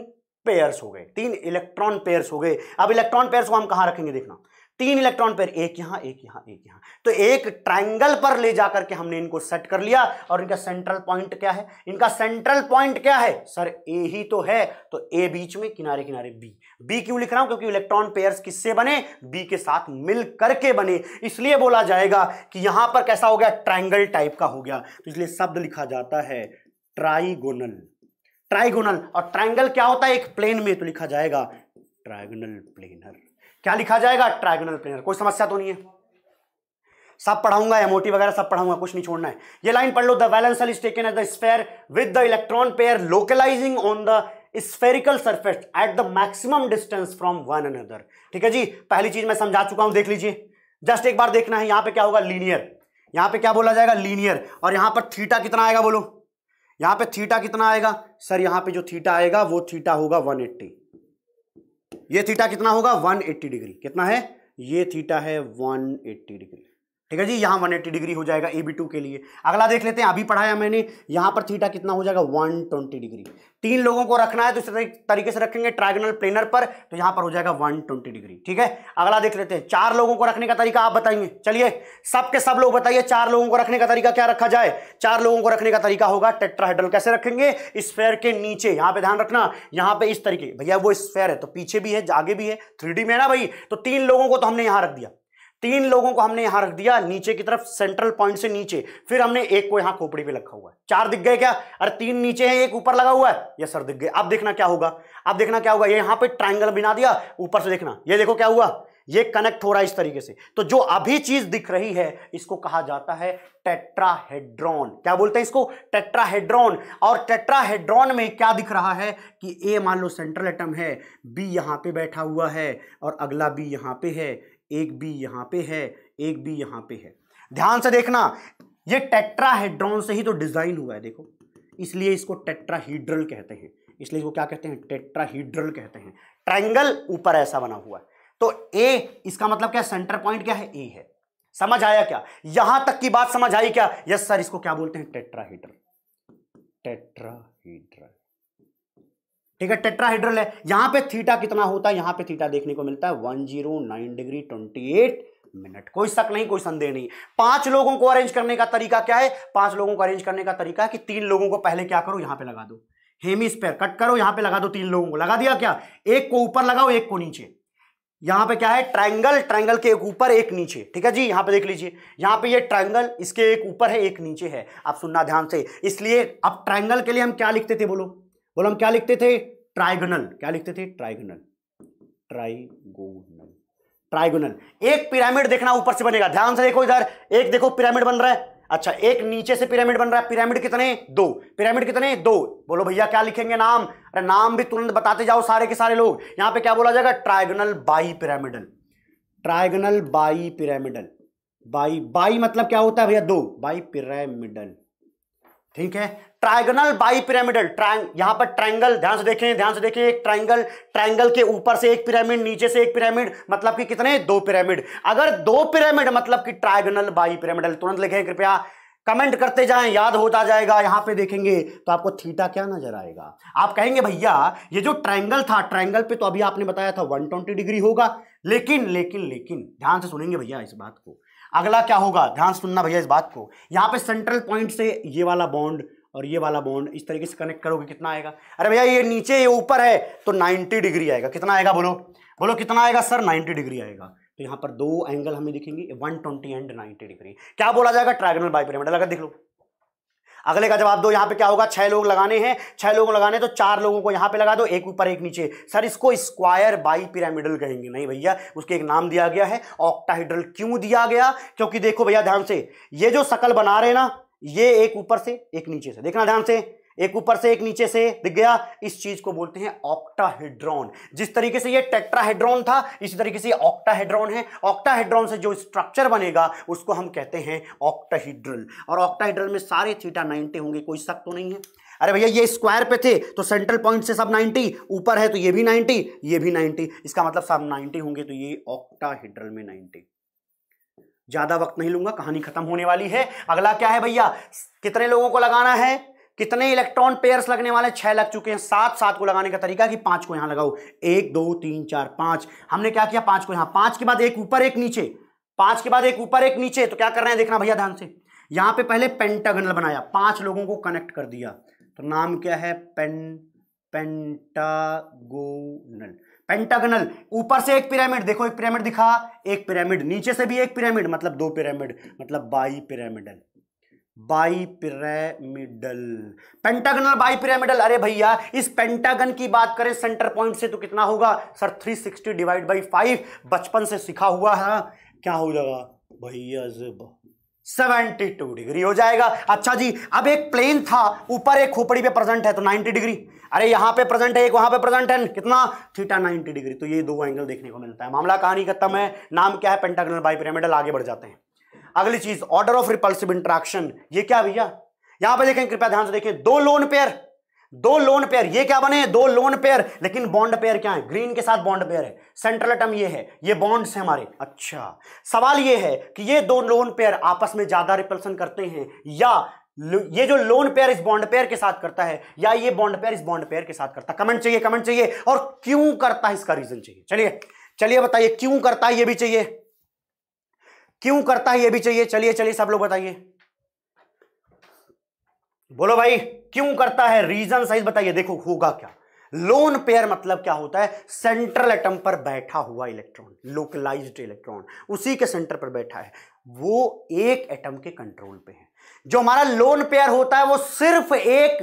पेयर्स हो गए तीन इलेक्ट्रॉन पेयर्स हो गए अब इलेक्ट्रॉन पेयर्स को हम कहां रखेंगे देखना तीन इलेक्ट्रॉन पेयर एक यहां एक यहां एक यहां तो एक ट्राइंगल पर ले जाकर के हमने इनको सेट कर लिया और इनका सेंट्रल पॉइंट क्या है इनका सेंट्रल पॉइंट क्या है सर ए ही तो है तो ए बीच में किनारे किनारे बी बी क्यों लिख रहा हूं क्योंकि इलेक्ट्रॉन पेयर्स किससे बने बी के साथ मिल करके बने इसलिए बोला जाएगा कि यहां पर कैसा हो गया ट्राइंगल टाइप का हो गया तो इसलिए शब्द लिखा जाता है ट्राइगोनल ट्राइगोनल और ट्राइंगल क्या होता है एक प्लेन में तो लिखा जाएगा ट्राइगोनल प्लेनर क्या लिखा जाएगा ट्राइगोनल प्लेनर कोई समस्या तो नहीं है सब पढ़ाऊंगा एमओटी वगैरह सब पढ़ाऊंगा कुछ नहीं छोड़ना है ये लाइन पढ़ लो the valence is taken at the sphere with the electron pair localizing on the spherical surface at the maximum distance from one another ठीक है जी पहली चीज मैं समझा चुका हूं देख लीजिए जस्ट एक बार देखना है यहां पे क्या होगा लीनियर यहां पे क्या बोला जाएगा लीनियर और यहां पर थीटा कितना आएगा बोलो यहां पे थीटा कितना आएगा सर यहां पे जो थीटा आएगा वो थीटा होगा 180 ये थीटा कितना होगा 180 डिग्री कितना है ये थीटा है 180 डिग्री ठीक है जी यहाँ 180 डिग्री हो जाएगा ए बी टू के लिए अगला देख लेते हैं अभी पढ़ाया मैंने यहाँ पर थीटा कितना हो जाएगा 120 डिग्री तीन लोगों को रखना है तो इस तरीके से रखेंगे ट्राइगनल प्लेनर पर तो यहाँ पर हो जाएगा 120 डिग्री ठीक है अगला देख लेते हैं चार लोगों को रखने का तरीका आप बताइए चलिए सबके सब लोग बताइए चार लोगों को रखने का तरीका क्या रखा जाए चार लोगों को रखने का तरीका होगा टेट्राहेड्रल कैसे रखेंगे स्फेयर के नीचे यहाँ पे ध्यान रखना यहाँ पे इस तरीके भैया वो स्फेयर है तो पीछे भी है आगे भी है थ्री में है ना भाई तो तीन लोगों को तो हमने यहाँ रख दिया तीन लोगों को हमने यहां रख दिया नीचे की तरफ सेंट्रल पॉइंट से नीचे फिर हमने एक को यहां खोपड़ी पे रखा हुआ है चार दिख गए क्या अरे तीन नीचे हैं एक ऊपर लगा हुआ है ये सर दिख गए अब देखना क्या होगा अब देखना क्या होगा ये यहां पे ट्रायंगल बना दिया ऊपर से देखना ये देखो क्या हुआ ये कनेक्ट हो रहा है इस तरीके से तो जो अभी चीज दिख रही है इसको कहा जाता है टेट्राहेड्रॉन क्या बोलते हैं इसको टेट्राहेड्रॉन और टेट्राहेड्रॉन में क्या दिख रहा है कि ए मान लो सेंट्रल एटम है बी यहां पे बैठा हुआ है और अगला बी यहां पे है एक बी यहाँ पे है एक बी यहाँ पे है ध्यान से देखना ये टेट्राहेड्रॉन से ही तो डिजाइन हुआ है देखो इसलिए इसको टेट्राहीड्रल कहते हैं इसलिए इसको क्या कहते हैं टेट्राहीड्रल कहते हैं ट्रायंगल ऊपर ऐसा बना हुआ है तो ए इसका मतलब क्या सेंटर पॉइंट क्या है ए है समझ आया क्या यहां तक की बात समझ आई क्या यस सर इसको क्या बोलते हैं टेट्राहीड्रल टेट्राहीड्रल ठीक है टेट्राहाइड्रल है यहां पे थीटा कितना होता है यहां पे थीटा देखने को मिलता है one zero nine degree twenty eight minute कोई शक नहीं कोई संदेह नहीं पांच लोगों को अरेंज करने का तरीका क्या है पांच लोगों को अरेंज करने का तरीका है कि तीन लोगों को पहले क्या करो यहां पर लगा दो हेमी स्पेयर कट करो यहां पर लगा दो तीन लोगों को लगा दिया क्या एक को ऊपर लगाओ एक को नीचे यहां पे क्या है ट्रायंगल ट्रायंगल के एक ऊपर एक नीचे ठीक है जी यहां पे देख लीजिए यहां पे ये ट्रायंगल इसके एक ऊपर है एक नीचे है आप सुनना ध्यान से इसलिए अब ट्रायंगल के लिए हम क्या लिखते थे बोलो बोलो हम क्या लिखते थे ट्राइगोनल क्या लिखते थे ट्राइगोनल ट्राइगोनल ट्राइगोनल एक पिरामिड देखना ऊपर से बनेगा ध्यान से देखो इधर एक देखो पिरामिड बन रहा है अच्छा एक नीचे से पिरामिड बन रहा है पिरामिड कितने दो पिरामिड कितने दो बोलो भैया क्या लिखेंगे नाम अरे नाम भी तुरंत बताते जाओ सारे के सारे लोग यहां पे क्या बोला जाएगा trigonal bipyramidal trigonal bipyramidal bi bi मतलब क्या होता है भैया दो बाई पिरामिडल ठीक है ट्राइगनल बाई पिरामिडल ट्राइंग यहां पर ट्राइंगल ध्यान से देखें ध्यान से देखें एक ट्राइंगल ट्राइंगल के ऊपर से एक पिरामिड नीचे से एक पिरामिड मतलब कि कितने दो पिरामिड अगर दो पिरामिड मतलब कि ट्राइगनल बाई पिरामिडल तुरंत लिखें कृपया कमेंट करते जाएं याद होता जाएगा यहां पे देखेंगे तो आपको थीटा क्या नजर आएगा आप कहेंगे भैया ये जो ट्राइंगल था ट्राइंगल पे तो अभी आपने बताया था 120 डिग्री होगा लेकिन लेकिन लेकिन ध्यान से सुनेंगे भैया इस बात को अगला क्या होगा ध्यान सुनना भैया इस बात को यहाँ पे सेंट्रल पॉइंट से ये वाला बॉन्ड और ये वाला बॉन्ड इस तरीके से कनेक्ट करोगे कितना आएगा अरे भैया ये नीचे ये ऊपर है तो 90 डिग्री आएगा कितना आएगा बोलो बोलो कितना आएगा सर 90 डिग्री आएगा तो यहाँ पर दो एंगल हमें दिखेंगे 120 एंड 90 डिग्री क्या बोला जाएगा ट्राइगनल बाई अगर देख लो अगले का जवाब दो यहाँ पे क्या होगा छह लोग लगाने हैं छह लोग लगाने तो चार लोगों को यहाँ पे लगा दो एक ऊपर एक नीचे सर इसको स्क्वायर बाई पिरामिडल कहेंगे नहीं भैया उसके एक नाम दिया गया है ऑक्टाहीड्रल क्यों दिया गया क्योंकि देखो भैया ध्यान से ये जो शकल बना रहे ना ये एक ऊपर से एक नीचे से देखना ध्यान से एक ऊपर से एक नीचे से दिख गया इस चीज को बोलते हैं ऑक्टाहेड्रॉन जिस तरीके से ये टेक्ट्राहेड्रॉन था इसी तरीके से ऑक्टाहेड्रॉन है ऑक्टाहेड्रॉन से जो स्ट्रक्चर बनेगा उसको हम कहते हैं ऑक्टाहीड्रल और ऑक्टाहीड्रल में सारे थीटा नाइनटी होंगे कोई शक तो नहीं है अरे भैया ये स्क्वायर पे थे तो सेंट्रल पॉइंट से सब 90 ऊपर है तो ये भी 90 ये भी 90 इसका मतलब सब 90 होंगे तो ये ऑक्टाहीड्रल में 90 ज्यादा वक्त नहीं लूंगा कहानी खत्म होने वाली है अगला क्या है भैया कितने लोगों को लगाना है कितने इलेक्ट्रॉन पेयर्स लगने वाले छह लग चुके हैं सात सात को लगाने का तरीका कि पांच को यहां लगाओ एक दो तीन चार पांच हमने क्या किया पांच को यहां पांच के बाद एक ऊपर एक नीचे पांच के बाद एक ऊपर एक नीचे तो क्या कर रहे हैं देखना भैया ध्यान से यहां पे पहले पेंटागनल बनाया पांच लोगों को कनेक्ट कर दिया तो नाम क्या है पेन पेंटागोनल पेंटागनल ऊपर से एक पिरामिड देखो एक पिरामिड दिखा एक पिरामिड नीचे से भी एक पिरामिड मतलब दो पिरामिड मतलब bipyramidal bipyramidal pentagonal bipyramidal अरे भैया इस पेंटागन की बात करें सेंटर पॉइंट से तो कितना होगा सर 360 डिवाइड बाई फाइव बचपन से सिखा हुआ है क्या हो जाएगा भैया जब 72 डिग्री हो जाएगा अच्छा जी अब एक प्लेन था ऊपर एक खोपड़ी पे प्रेजेंट है तो 90 डिग्री अरे यहां पे प्रेजेंट है एक वहां पे प्रेजेंट है कितना थीटा 90 डिग्री तो ये दो एंगल देखने को मिलता है मामला कहानी खत्म है नाम क्या है पेंटागनल बाई पिरामिडल आगे बढ़ जाते हैं अगली चीज ऑर्डर ऑफ रिपल्सिव इंट्रैक्शन ये क्या भैया यहां पर देखें कृपया ध्यान से देखें दो लोन पेयर दो लोन पेयर ये क्या बने दो लोन पेयर लेकिन बॉन्ड पेयर क्या है ग्रीन के साथ बॉन्ड पेयर है सेंट्रल एटम ये है ये बॉन्ड्स है हमारे अच्छा सवाल ये है कि ये दो लोन पेयर आपस में ज्यादा रिपल्सन करते हैं या ये जो लोन पेयर इस बॉन्ड पेयर के साथ करता है या ये बॉन्ड पेयर इस बॉन्ड पेयर के साथ करता है कमेंट चाहिए कमेंट चाहिए और क्यों करता है इसका रीजन चाहिए चलिए चलिए बताइए क्यों करता है ये भी चाहिए क्यों करता है ये भी चाहिए चलिए चलिए सब लोग बताइए बोलो भाई क्यों करता है रीजन साइज बताइए देखो होगा क्या लोन पेयर मतलब क्या होता है सेंट्रल एटम पर बैठा हुआ इलेक्ट्रॉन लोकलाइज्ड इलेक्ट्रॉन उसी के सेंटर पर बैठा है वो एक एटम के कंट्रोल पे है जो हमारा लोन पेयर होता है वो सिर्फ एक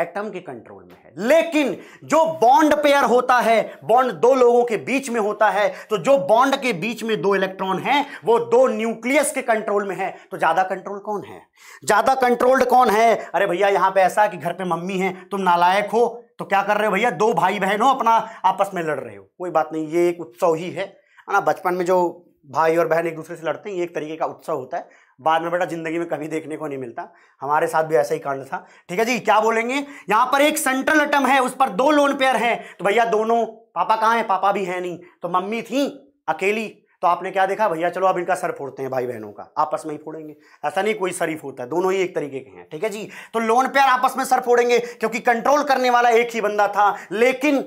एटम के कंट्रोल में है लेकिन जो बॉन्ड पेयर होता है बॉन्ड दो लोगों के बीच में होता है तो जो बॉन्ड के बीच में दो इलेक्ट्रॉन हैं वो दो न्यूक्लियस के कंट्रोल में है तो ज्यादा कंट्रोल कौन है ज्यादा कंट्रोल्ड कौन है अरे भैया यहां पे ऐसा कि घर पे मम्मी है तुम नालायक हो तो क्या कर रहे हो भैया दो भाई बहन हो अपना आपस में लड़ रहे हो कोई बात नहीं ये एक उत्सव ही है ना बचपन में जो भाई और बहन एक दूसरे से लड़ते हैं ये एक तरीके का उत्सव होता है बाद में बेटा जिंदगी में कभी देखने को नहीं मिलता हमारे साथ भी ऐसा ही कांड था ठीक है जी क्या बोलेंगे यहां पर एक सेंट्रल एटम है उस पर दो लोन पेयर हैं तो भैया दोनों पापा कहाँ हैं पापा भी है नहीं तो मम्मी थी अकेली तो आपने क्या देखा भैया चलो अब इनका सर फोड़ते हैं भाई बहनों का आपस में ही फोड़ेंगे ऐसा नहीं कोई शरीफ होता है दोनों ही एक तरीके के हैं ठीक है जी तो लोन पेयर आपस में सर फोड़ेंगे क्योंकि कंट्रोल करने वाला एक ही बंदा था लेकिन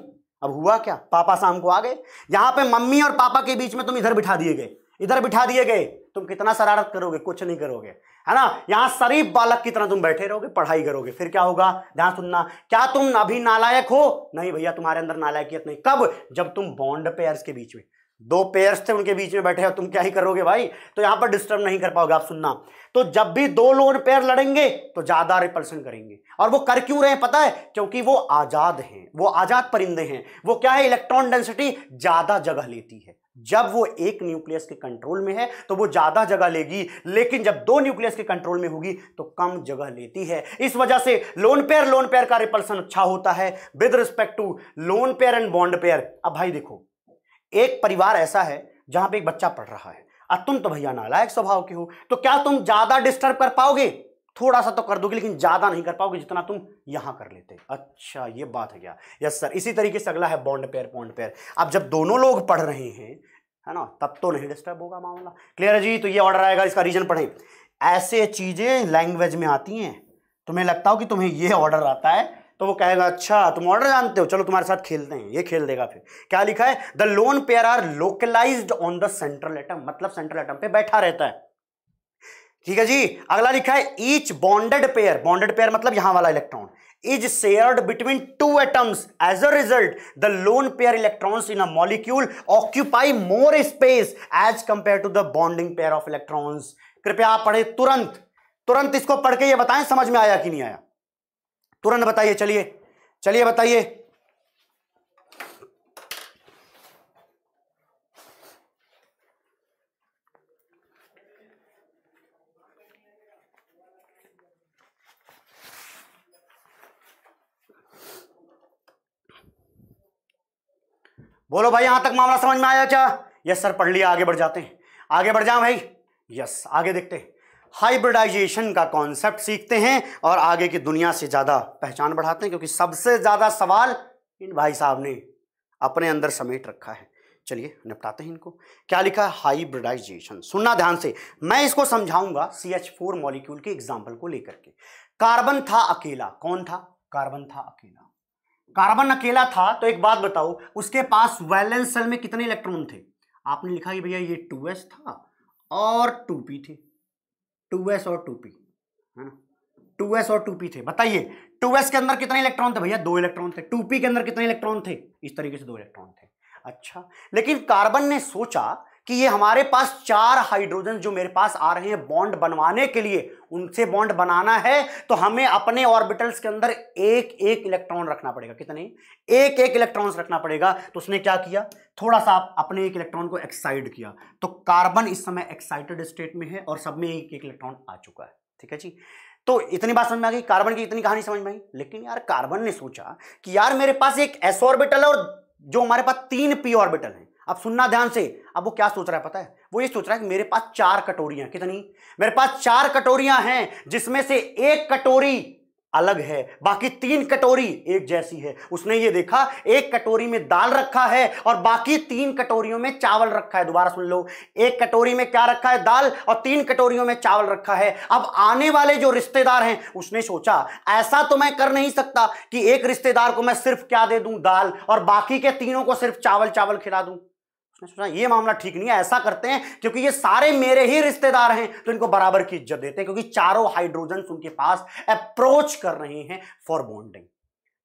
अब हुआ क्या पापा शाम को आ गए यहां पे मम्मी और पापा के बीच में तुम इधर बिठा दिए गए इधर बिठा दिए गए तुम कितना शरारत करोगे कुछ नहीं करोगे है ना यहां शरीफ बालक की तरह तुम बैठे रहोगे पढ़ाई करोगे फिर क्या होगा ध्यान सुनना क्या तुम अभी नालायक हो नहीं भैया तुम्हारे अंदर नालायकियत नहीं कब जब तुम बॉन्ड पेयर्स के बीच में दो पेयर्स थे उनके बीच में बैठे हो तुम क्या ही करोगे भाई तो यहां पर डिस्टर्ब नहीं कर पाओगे आप सुनना तो जब भी दो लोन पेयर लड़ेंगे तो ज्यादा रिपल्सन करेंगे और वो कर क्यों रहे हैं पता है क्योंकि वो आजाद हैं वो आजाद परिंदे हैं वो क्या है इलेक्ट्रॉन डेंसिटी ज्यादा जगह लेती है जब वो एक न्यूक्लियस के कंट्रोल में है तो वो ज्यादा जगह लेगी लेकिन जब दो न्यूक्लियस के कंट्रोल में होगी तो कम जगह लेती है इस वजह से लोन पेयर लोन पेयर का रिपल्सन अच्छा होता है with respect to lone pair and bond pair अब भाई देखो एक परिवार ऐसा है जहां पे एक बच्चा पढ़ रहा है और तुम तो भैया नालायक स्वभाव के हो तो क्या तुम ज्यादा डिस्टर्ब कर पाओगे थोड़ा सा तो कर दोगे लेकिन ज़्यादा नहीं कर पाओगे जितना तुम यहां कर लेते अच्छा ये बात है क्या यस सर इसी तरीके से अगला है बॉन्ड पेयर बॉन्ड पेयर अब जब दोनों लोग पढ़ रहे हैं है ना तब तो नहीं डिस्टर्ब होगा मामला क्लियर है जी तो ये ऑर्डर आएगा इसका रीजन पढ़ें ऐसे चीज़ें लैंग्वेज में आती हैं तुम्हें तो लगता हो कि तुम्हें ये ऑर्डर आता है तो वो कहेगा अच्छा तुम ऑर्डर जानते हो चलो तुम्हारे साथ खेलते हैं ये खेल देगा फिर क्या लिखा है the lone pair are localized on the central atom मतलब सेंट्रल एटम पे बैठा रहता है ठीक है जी अगला लिखा है each bonded pair bonded pair मतलब यहां वाला electron is shared between two atoms as a result the lone pair electrons in a molecule occupy more space as compare to the bonding pair of electrons कृपया आप पढ़े तुरंत तुरंत इसको पढ़ के ये बताएं समझ में आया कि नहीं आया तुरंत बताइए चलिए चलिए बताइए बोलो भाई यहां तक मामला समझ में आया क्या यस सर पढ़ लिया आगे बढ़ जाते हैं आगे बढ़ जाओ भाई यस आगे देखते हैं हाइब्रिडाइजेशन का कॉन्सेप्ट सीखते हैं और आगे की दुनिया से ज़्यादा पहचान बढ़ाते हैं क्योंकि सबसे ज़्यादा सवाल इन भाई साहब ने अपने अंदर समेट रखा है चलिए निपटाते हैं इनको क्या लिखा है हाइब्रिडाइजेशन सुनना ध्यान से मैं इसको समझाऊंगा सी एच फोर मॉलिक्यूल के एग्जाम्पल को लेकर के कार्बन था अकेला कौन था कार्बन था अकेला कार्बन अकेला था तो एक बात बताओ उसके पास वैलेंस सेल में कितने इलेक्ट्रॉन थे आपने लिखा कि भैया ये टू एस था और 2p थे 2s और 2p है ना 2s और 2p थे बताइए टू एस के अंदर कितने इलेक्ट्रॉन थे भैया दो इलेक्ट्रॉन थे 2p के अंदर कितने इलेक्ट्रॉन थे इस तरीके से दो इलेक्ट्रॉन थे अच्छा लेकिन कार्बन ने सोचा कि ये हमारे पास चार हाइड्रोजन जो मेरे पास आ रहे हैं बॉन्ड बनवाने के लिए उनसे बॉन्ड बनाना है तो हमें अपने ऑर्बिटल्स के अंदर एक एक इलेक्ट्रॉन रखना पड़ेगा कितने एक एक इलेक्ट्रॉन रखना पड़ेगा तो उसने क्या किया थोड़ा सा अपने एक इलेक्ट्रॉन को एक्साइड किया तो कार्बन इस समय एक्साइटेड स्टेट में है और सब में एक एक इलेक्ट्रॉन आ चुका है ठीक है जी तो इतनी बात समझ में आ गई कार्बन की इतनी कहानी समझ में आई लेकिन यार कार्बन ने सोचा कि यार मेरे पास एक एस ऑर्बिटल है और जो हमारे पास तीन पी ऑर्बिटल हैं अब सुनना ध्यान से अब वो क्या सोच रहा है पता है वो ये सोच रहा है कि मेरे पास चार कटोरियां कितनी मेरे पास चार कटोरियां हैं जिसमें से एक कटोरी अलग है बाकी तीन कटोरी एक जैसी है उसने ये देखा एक कटोरी में दाल रखा है और बाकी तीन कटोरियों में चावल रखा है दोबारा सुन लो एक कटोरी में क्या रखा है दाल और तीन कटोरियों में चावल रखा है अब आने वाले जो रिश्तेदार हैं उसने सोचा ऐसा तो मैं कर नहीं सकता कि एक रिश्तेदार को मैं सिर्फ क्या दे दूं दाल और बाकी के तीनों को सिर्फ चावल चावल खिला दूं सोचा ये मामला ठीक नहीं है ऐसा करते हैं क्योंकि ये सारे मेरे ही रिश्तेदार हैं तो इनको बराबर की इज्जत देते हैं क्योंकि चारों हाइड्रोजन उनके पास अप्रोच कर रहे हैं फॉर बॉन्डिंग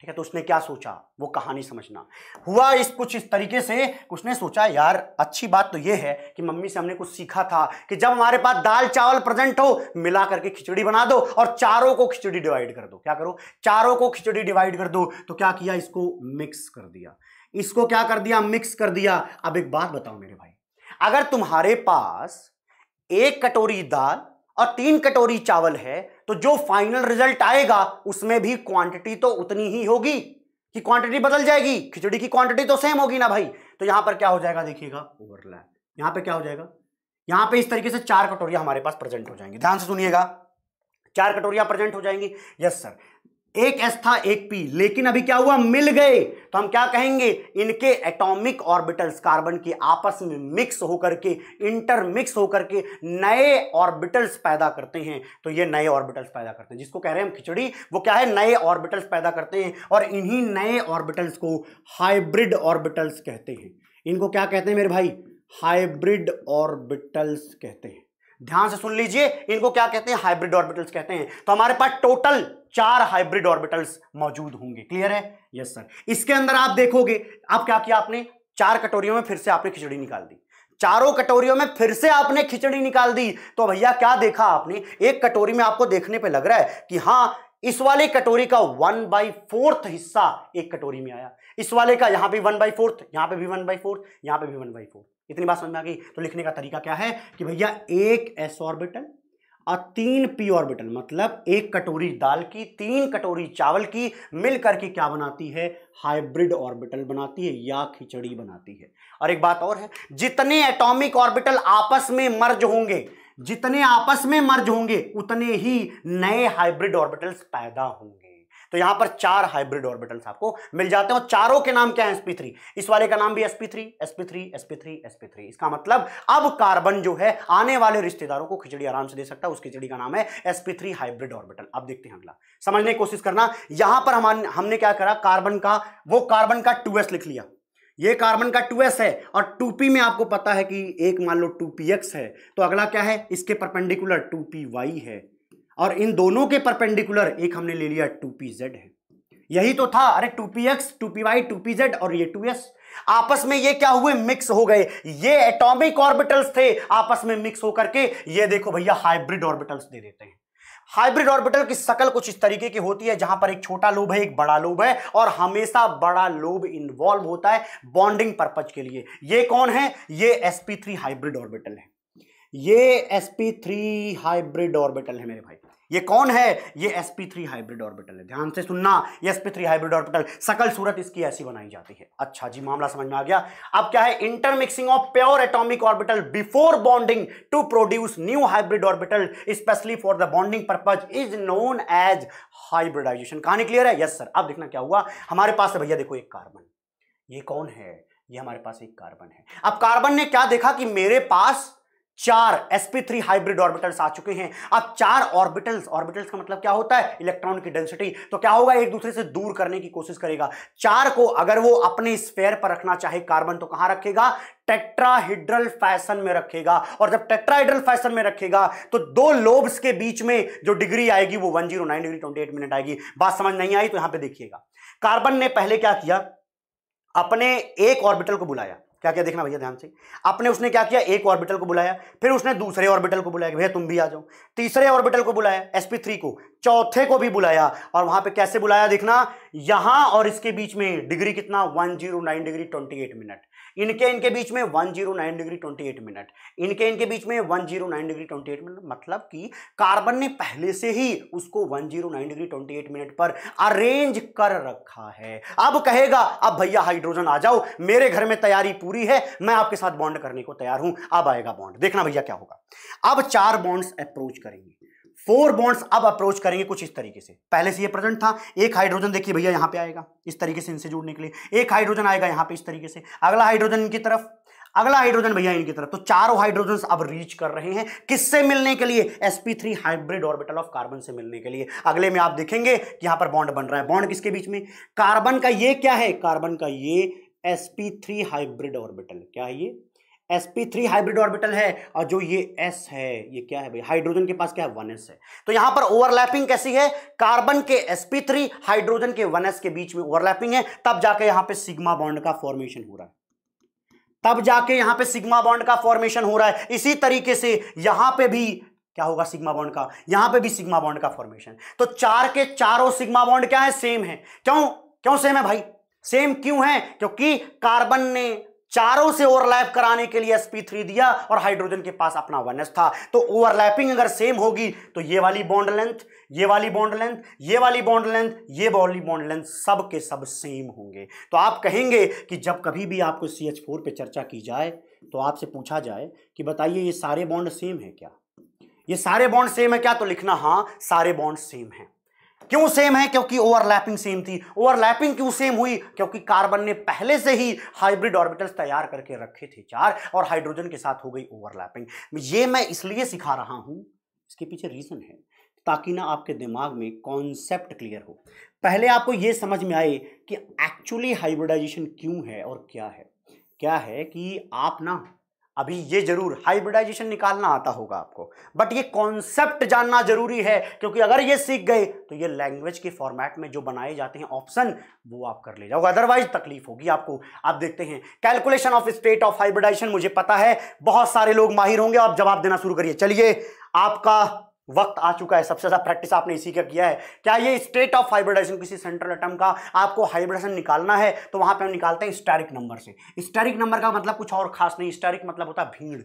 ठीक है तो उसने क्या सोचा वो कहानी समझना हुआ इस कुछ इस तरीके से उसने सोचा यार अच्छी बात तो ये है कि मम्मी से हमने कुछ सीखा था कि जब हमारे पास दाल चावल प्रेजेंट हो मिला करके खिचड़ी बना दो और चारों को खिचड़ी डिवाइड कर दो क्या करो चारों को खिचड़ी डिवाइड कर दो तो क्या किया इसको मिक्स कर दिया इसको क्या कर दिया मिक्स कर दिया अब एक बात बताओ मेरे भाई अगर तुम्हारे पास एक कटोरी दाल और तीन कटोरी चावल है तो जो फाइनल रिजल्ट आएगा उसमें भी क्वांटिटी तो उतनी ही होगी कि क्वांटिटी बदल जाएगी खिचड़ी की क्वांटिटी तो सेम होगी ना भाई तो यहां पर क्या हो जाएगा देखिएगा ओवरलैप यहां पे क्या हो जाएगा यहां पे इस तरीके से चार कटोरियां हमारे पास प्रेजेंट हो जाएंगी ध्यान से सुनिएगा चार कटोरियां प्रेजेंट हो जाएंगी यस सर एक एस था एक पी लेकिन अभी क्या हुआ मिल गए तो हम क्या कहेंगे इनके एटॉमिक ऑर्बिटल्स कार्बन के आपस में मिक्स होकर के इंटरमिक्स होकर के नए ऑर्बिटल्स पैदा करते हैं तो ये नए ऑर्बिटल्स पैदा करते हैं जिसको कह रहे हैं हम खिचड़ी वो क्या है नए ऑर्बिटल्स पैदा करते हैं और इन्हीं नए ऑर्बिटल्स को हाइब्रिड ऑर्बिटल्स कहते हैं इनको क्या कहते हैं मेरे भाई हाइब्रिड ऑर्बिटल्स कहते हैं ध्यान से सुन लीजिए इनको क्या कहते हैं हाइब्रिड ऑर्बिटल्स कहते हैं तो हमारे पास टोटल चार हाइब्रिड ऑर्बिटल्स मौजूद होंगे क्लियर है यस सर इसके अंदर आप देखोगे आप क्या किया आपने चार कटोरियों में फिर से आपने खिचड़ी निकाल दी चारों कटोरियों में फिर से आपने खिचड़ी निकाल दी तो भैया क्या देखा आपने एक कटोरी में आपको देखने पे लग रहा है कि हाँ इस वाले कटोरी का वन बाई फोर्थ हिस्सा एक कटोरी में आया इस वाले का यहां पे वन बाई फोर्थ यहां पे भी वन बाई फोर्थ यहां पे भी वन बाई फोर्थ इतनी बात समझ में आ गई तो लिखने का तरीका क्या है कि भैया एक एस ऑर्बिटल और तीन पी ऑर्बिटल मतलब एक कटोरी दाल की तीन कटोरी चावल की मिल करके क्या बनाती है हाइब्रिड ऑर्बिटल बनाती है या खिचड़ी बनाती है और एक बात और है जितने एटॉमिक ऑर्बिटल आपस में मर्ज होंगे जितने आपस में मर्ज होंगे उतने ही नए हाइब्रिड ऑर्बिटल्स पैदा होंगे तो यहां पर चार हाइब्रिड ऑर्बिटल्स आपको मिल जाते हैं और चारों के नाम क्या है एसपी थ्री इस वाले का नाम भी three SP SP three SP three इसका मतलब अब कार्बन जो है आने वाले रिश्तेदारों को खिचड़ी आराम से दे सकता है उस खिचड़ी का नाम है एसपी थ्री हाइब्रिड ऑर्बिटल अब देखते हैं अगला समझने की कोशिश करना यहां पर हमारे हमने क्या करा कार्बन का वो कार्बन का 2s लिख लिया ये कार्बन का 2s है और 2p में आपको पता है कि एक मान लो 2px है तो अगला क्या है इसके परपेंडिकुलर 2py है और इन दोनों के परपेंडिकुलर एक हमने ले लिया टू पी जेड है यही तो था अरे two P X two P Y two P Z और ये टू एस आपस में ये क्या हुए मिक्स हो गए ये एटॉमिक ऑर्बिटल्स थे आपस में मिक्स होकर के ये देखो भैया हाइब्रिड ऑर्बिटल्स दे देते हैं हाइब्रिड ऑर्बिटल की शकल कुछ इस तरीके की होती है जहां पर एक छोटा लोब है एक बड़ा लोब है और हमेशा बड़ा लोब इन्वॉल्व होता है बॉन्डिंग पर्पज के लिए ये कौन है ये sp3 हाइब्रिड ऑर्बिटल है ये sp3 हाइब्रिड ऑर्बिटल है मेरे भाई ये कौन है ये sp3 हाइब्रिड ऑर्बिटल है ध्यान से सुनना ये sp3 हाइब्रिड ऑर्बिटल सकल सूरत इसकी ऐसी बनाई जाती है अच्छा जी मामला समझ में आ गया अब क्या है intermixing of pure atomic orbital before bonding to produce new hybrid orbital specially for the bonding purpose is known as hybridization कहानी क्लियर है यस सर अब देखना क्या हुआ हमारे पास भैया देखो एक कार्बन ये कौन है ये हमारे पास एक कार्बन है अब कार्बन ने क्या देखा कि मेरे पास चार sp3 हाइब्रिड ऑर्बिटल्स आ चुके हैं अब चार ऑर्बिटल्स ऑर्बिटल्स का मतलब क्या होता है इलेक्ट्रॉन की डेंसिटी तो क्या होगा एक दूसरे से दूर करने की कोशिश करेगा चार को अगर वो अपने स्पेयर पर रखना चाहे कार्बन तो कहां रखेगा टेट्राहिड्रल फैशन में रखेगा और जब टेट्राहिड्रल फैशन में रखेगा तो दो लोब्स के बीच में जो डिग्री आएगी वो नाइन डिग्री एट मिनट आएगी बात समझ नहीं आई तो यहां पर देखिएगा कार्बन ने पहले क्या किया अपने एक ऑर्बिटल को बुलाया क्या क्या देखना भैया ध्यान से आपने उसने क्या किया एक ऑर्बिटल को बुलाया फिर उसने दूसरे ऑर्बिटल को बुलाया भैया तुम भी आ जाओ तीसरे ऑर्बिटल को बुलाया एसपी थ्री को चौथे को भी बुलाया और वहां पे कैसे बुलाया देखना यहां और इसके बीच में डिग्री कितना नाइन डिग्री एट मिनट इनके इनके बीच में 109 डिग्री 28 मिनट इनके इनके बीच में 109 डिग्री 28 मिनट मतलब कि कार्बन ने पहले से ही उसको 109 डिग्री 28 मिनट पर अरेंज कर रखा है अब कहेगा अब भैया हाइड्रोजन आ जाओ मेरे घर में तैयारी पूरी है मैं आपके साथ बॉन्ड करने को तैयार हूं अब आएगा बॉन्ड देखना भैया क्या होगा अब चार बॉन्ड्स अप्रोच करेंगे फोर बॉन्ड्स अब अप्रोच करेंगे कुछ इस तरीके से पहले से ये प्रेजेंट था एक हाइड्रोजन देखिए भैया यहां पे आएगा इस तरीके से इनसे जुड़ने के लिए एक हाइड्रोजन आएगा यहां पे इस तरीके से अगला हाइड्रोजन इनकी तरफ अगला हाइड्रोजन भैया इनकी तरफ तो चारों हाइड्रोजन अब रीच कर रहे हैं किससे मिलने के लिए sp3 hybrid orbital of carbon से मिलने के लिए अगले में आप देखेंगे कि यहां पर बॉन्ड बन रहा है बॉन्ड किसके बीच में कार्बन का ये क्या है कार्बन का ये sp3 हाइब्रिड ऑर्बिटल क्या है ये S P three hybrid orbital है और जो ये एस है ये क्या है भाई हाइड्रोजन के पास क्या है वन एस है तो यहां पर ओवरलैपिंग कैसी है कार्बन के एस पी थ्री हाइड्रोजन के वन एस के बीच में ओवरलैपिंग है तब जाके यहां पे सिग्मा बॉन्ड का फॉर्मेशन हो रहा है तब जाके यहां पे सिग्मा बॉन्ड का फॉर्मेशन हो रहा है इसी तरीके से यहां पे भी क्या होगा सिग्मा बॉन्ड का यहां पे भी सिग्मा बॉन्ड का फॉर्मेशन तो चार के चारों सिग्मा बॉन्ड क्या है सेम है क्यों क्यों सेम है भाई सेम क्यों है क्योंकि कार्बन ने चारों से ओवरलैप कराने के लिए sp3 दिया और हाइड्रोजन के पास अपना वनस था तो ओवरलैपिंग अगर सेम होगी तो ये वाली बॉन्ड लेंथ ये वाली बॉन्ड लेंथ ये वाली बॉन्ड लेंथ ये वाली बॉन्ड लेंथ सब के सब सेम होंगे तो आप कहेंगे कि जब कभी भी आपको सी एच फोर पर चर्चा की जाए तो आपसे पूछा जाए कि बताइए ये सारे बॉन्ड सेम है क्या ये सारे बॉन्ड सेम है क्या तो लिखना हाँ सारे बॉन्ड सेम है क्यों सेम है क्योंकि ओवरलैपिंग सेम थी ओवरलैपिंग क्यों सेम हुई क्योंकि कार्बन ने पहले से ही हाइब्रिड ऑर्बिटल्स तैयार करके रखे थे चार और हाइड्रोजन के साथ हो गई ओवरलैपिंग ये मैं इसलिए सिखा रहा हूं इसके पीछे रीजन है ताकि ना आपके दिमाग में कॉन्सेप्ट क्लियर हो पहले आपको यह समझ में आए कि एक्चुअली हाइब्रिडाइजेशन क्यों है और क्या है क्या है कि आप ना अभी ये जरूर हाइब्रिडाइजेशन निकालना आता होगा आपको बट ये कॉन्सेप्ट जानना जरूरी है क्योंकि अगर ये सीख गए तो ये लैंग्वेज के फॉर्मेट में जो बनाए जाते हैं ऑप्शन वो आप कर ले जाओगे अदरवाइज तकलीफ होगी आपको आप देखते हैं calculation of state of hybridization मुझे पता है बहुत सारे लोग माहिर होंगे आप जवाब देना शुरू करिए चलिए आपका वक्त आ चुका है सबसे ज्यादा प्रैक्टिस आपने इसी का किया है क्या ये स्टेट ऑफ हाइब्रिडाइजेशन किसी सेंट्रल एटम का आपको हाइब्रिडाइजेशन निकालना है तो वहां पे हम निकालते हैं स्टेरिक नंबर से स्टेरिक नंबर का मतलब कुछ और खास नहीं स्टेरिक मतलब होता है भीड़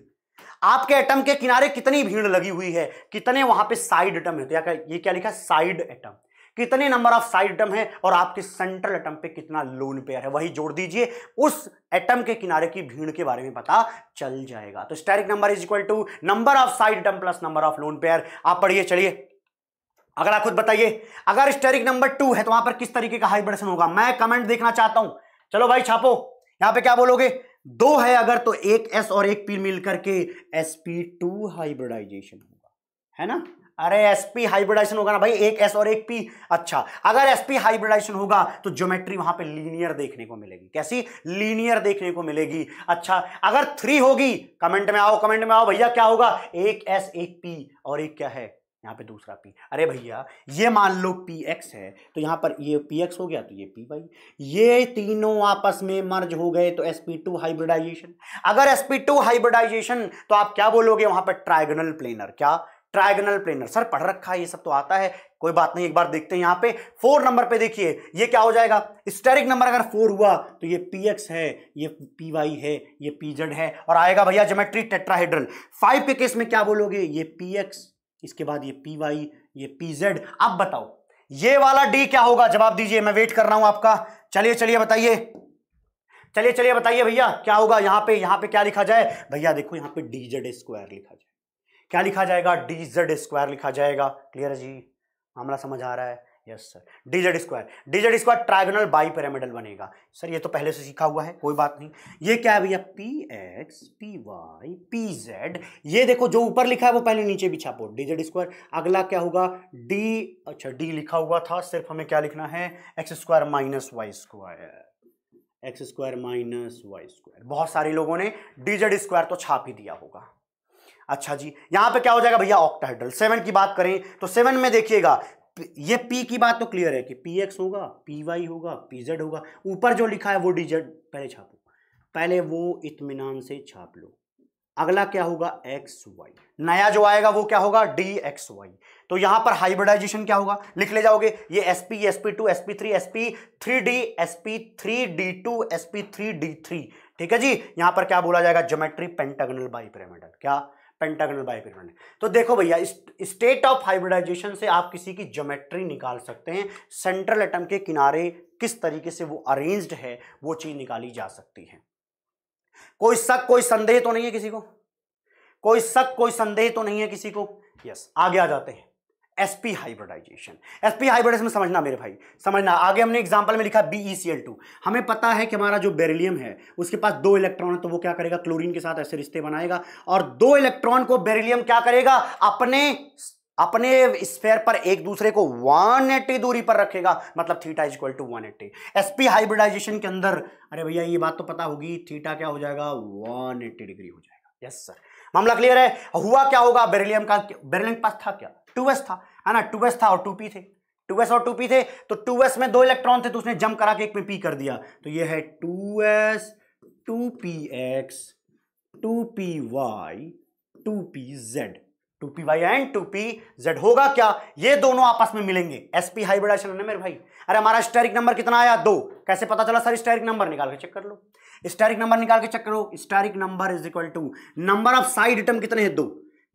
आपके एटम के किनारे कितनी भीड़ लगी हुई है कितने वहां पे साइड एटम है तो ये क्या लिखा है साइड एटम कितने नंबर ऑफ साइड एटम है और आपके सेंट्रल एटम पे कितना लोन पेयर है वही जोड़ दीजिए उस एटम के किनारे की भीड़ के बारे में पता चल जाएगा तो steric number is equal to number of side atom plus number of lone pair आप पढ़िए चलिए अगर आप खुद बताइए अगर स्टेरिक नंबर टू है तो वहां पर किस तरीके का हाइब्रेशन होगा मैं कमेंट देखना चाहता हूं चलो भाई छापो यहां पे क्या बोलोगे दो है अगर तो एक एस और एक पी मिलकर के एस पी टू हाइब्रिडाइजेशन होगा है ना अरे पी हाइब्रिडाइजेशन होगा ना भाई एक एस और एक पी अच्छा अगर पी हाइब्रिडाइजेशन होगा तो ज्योमेट्री वहां पे लीनियर देखने को मिलेगी कैसी लीनियर देखने को मिलेगी अच्छा अगर थ्री होगी कमेंट में आओ कमेंट में आओ भैया क्या होगा एक एस एक पी और एक क्या है यहाँ पे दूसरा पी अरे भैया ये मान लो पी एक्स है तो यहाँ पर ये पी एक्स हो गया तो ये पी भाई ये तीनों आपस में मर्ज हो गए तो टू हाइब्रिडाइजेशन अगर टू हाइब्रिडाइजेशन तो आप क्या बोलोगे वहां पर ट्राइगोनल प्लेनर क्या ट्राइगनल प्लेनर सर पढ़ रखा है ये सब तो आता है कोई बात नहीं एक बार देखते हैं यहां पे फोर नंबर पे देखिए ये क्या हो जाएगा स्टेरिक नंबर अगर फोर हुआ तो ये पी एक्स है ये पी वाई है ये पी जेड है और आएगा भैया जोमेट्री टेट्राहेड्रल फाइव के केस में क्या बोलोगे ये पी एक्स इसके बाद ये पी वाई ये पी जेड अब बताओ ये वाला डी क्या होगा जवाब दीजिए मैं वेट कर रहा हूं आपका चलिए चलिए बताइए चलिए चलिए बताइए भैया क्या होगा यहाँ पे यहां पे क्या लिखा जाए भैया देखो यहाँ पे डी जेड स्क्वायर लिखा जाए क्या लिखा जाएगा डी जेड स्क्वायर लिखा जाएगा क्लियर है जी मामला समझ आ रहा है yes sir D Z square D Z square trigonal bipyramidal बनेगा सर ये तो पहले से सीखा हुआ है कोई बात नहीं ये क्या है भैया P x P Y P Z ये देखो जो ऊपर लिखा है वो पहले नीचे भी छापो डी जेड स्क्वायर अगला क्या होगा डी अच्छा डी लिखा हुआ था सिर्फ हमें क्या लिखना है X square minus Y square X square minus Y square बहुत सारे लोगों ने डी जेड स्क्वायर तो छाप ही दिया होगा अच्छा जी यहां पे क्या हो जाएगा भैया ऑक्टाहेड्रल सेवन की बात करें तो सेवन में देखिएगा ये पी की बात तो क्लियर है कि पी एक्स होगा पी वाई होगा पी जेड होगा ऊपर जो लिखा है वो डी जेड पहले छापो पहले वो इतमान से छाप लो अगला क्या होगा एक्स वाई नया जो आएगा वो क्या होगा डी एक्स वाई तो यहां पर हाइब्रिडाइजेशन क्या होगा लिख ले जाओगे ये S P S P two S P three S P three D S P three D two S P three D three ठीक है जी यहां पर क्या बोला जाएगा ज्योमेट्री पेंटागनल बाई क्या पेंटागनल बाइपिरामिड तो देखो भैया स्टेट ऑफ हाइब्रिडाइजेशन से आप किसी की ज्योमेट्री निकाल सकते हैं सेंट्रल एटम के किनारे किस तरीके से वो अरेंज्ड है वो चीज़ निकाली जा सकती है कोई शक कोई संदेह तो नहीं है किसी को कोई शक कोई संदेह तो नहीं है किसी को यस yes, आगे आ जाते हैं एसपी हाइब्रिडाइजेशन एसपी हाइब्रिडाइजेशन समझना मेरे भाई समझना आगे हमने एग्जाम्पल में लिखा बी ई e हमें पता है कि हमारा जो बेरिलियम है उसके पास दो इलेक्ट्रॉन है तो वो क्या करेगा क्लोरीन के साथ ऐसे रिश्ते बनाएगा और दो इलेक्ट्रॉन को बेरिलियम क्या करेगा अपने अपने स्फेयर पर एक दूसरे को 180 दूरी पर रखेगा मतलब theta is equal to 180 SP hybridization के अंदर अरे भैया ये बात तो पता होगी थीटा क्या हो जाएगा 180 डिग्री हो जाएगा यस सर मामला क्लियर है हुआ क्या होगा बेरिलियम का बेरिलियम के पास था क्या टू था है हाँ ना टू था और टू थे टू और टू थे तो टू में दो इलेक्ट्रॉन थे तो उसने जम करा के एक में पी कर दिया तो ये है two S two P X two P Y two P Z two and 2pz होगा क्या ये दोनों आपस में मिलेंगे sp हाइब्रिडाइजेशन है ना मेरे भाई अरे हमारा स्टेरिक नंबर कितना आया दो कैसे पता चला सर स्टेरिक नंबर निकाल के चेक कर लो स्टेरिक नंबर निकाल के चेक करो steric number is equal to number of side item कितने हैं दो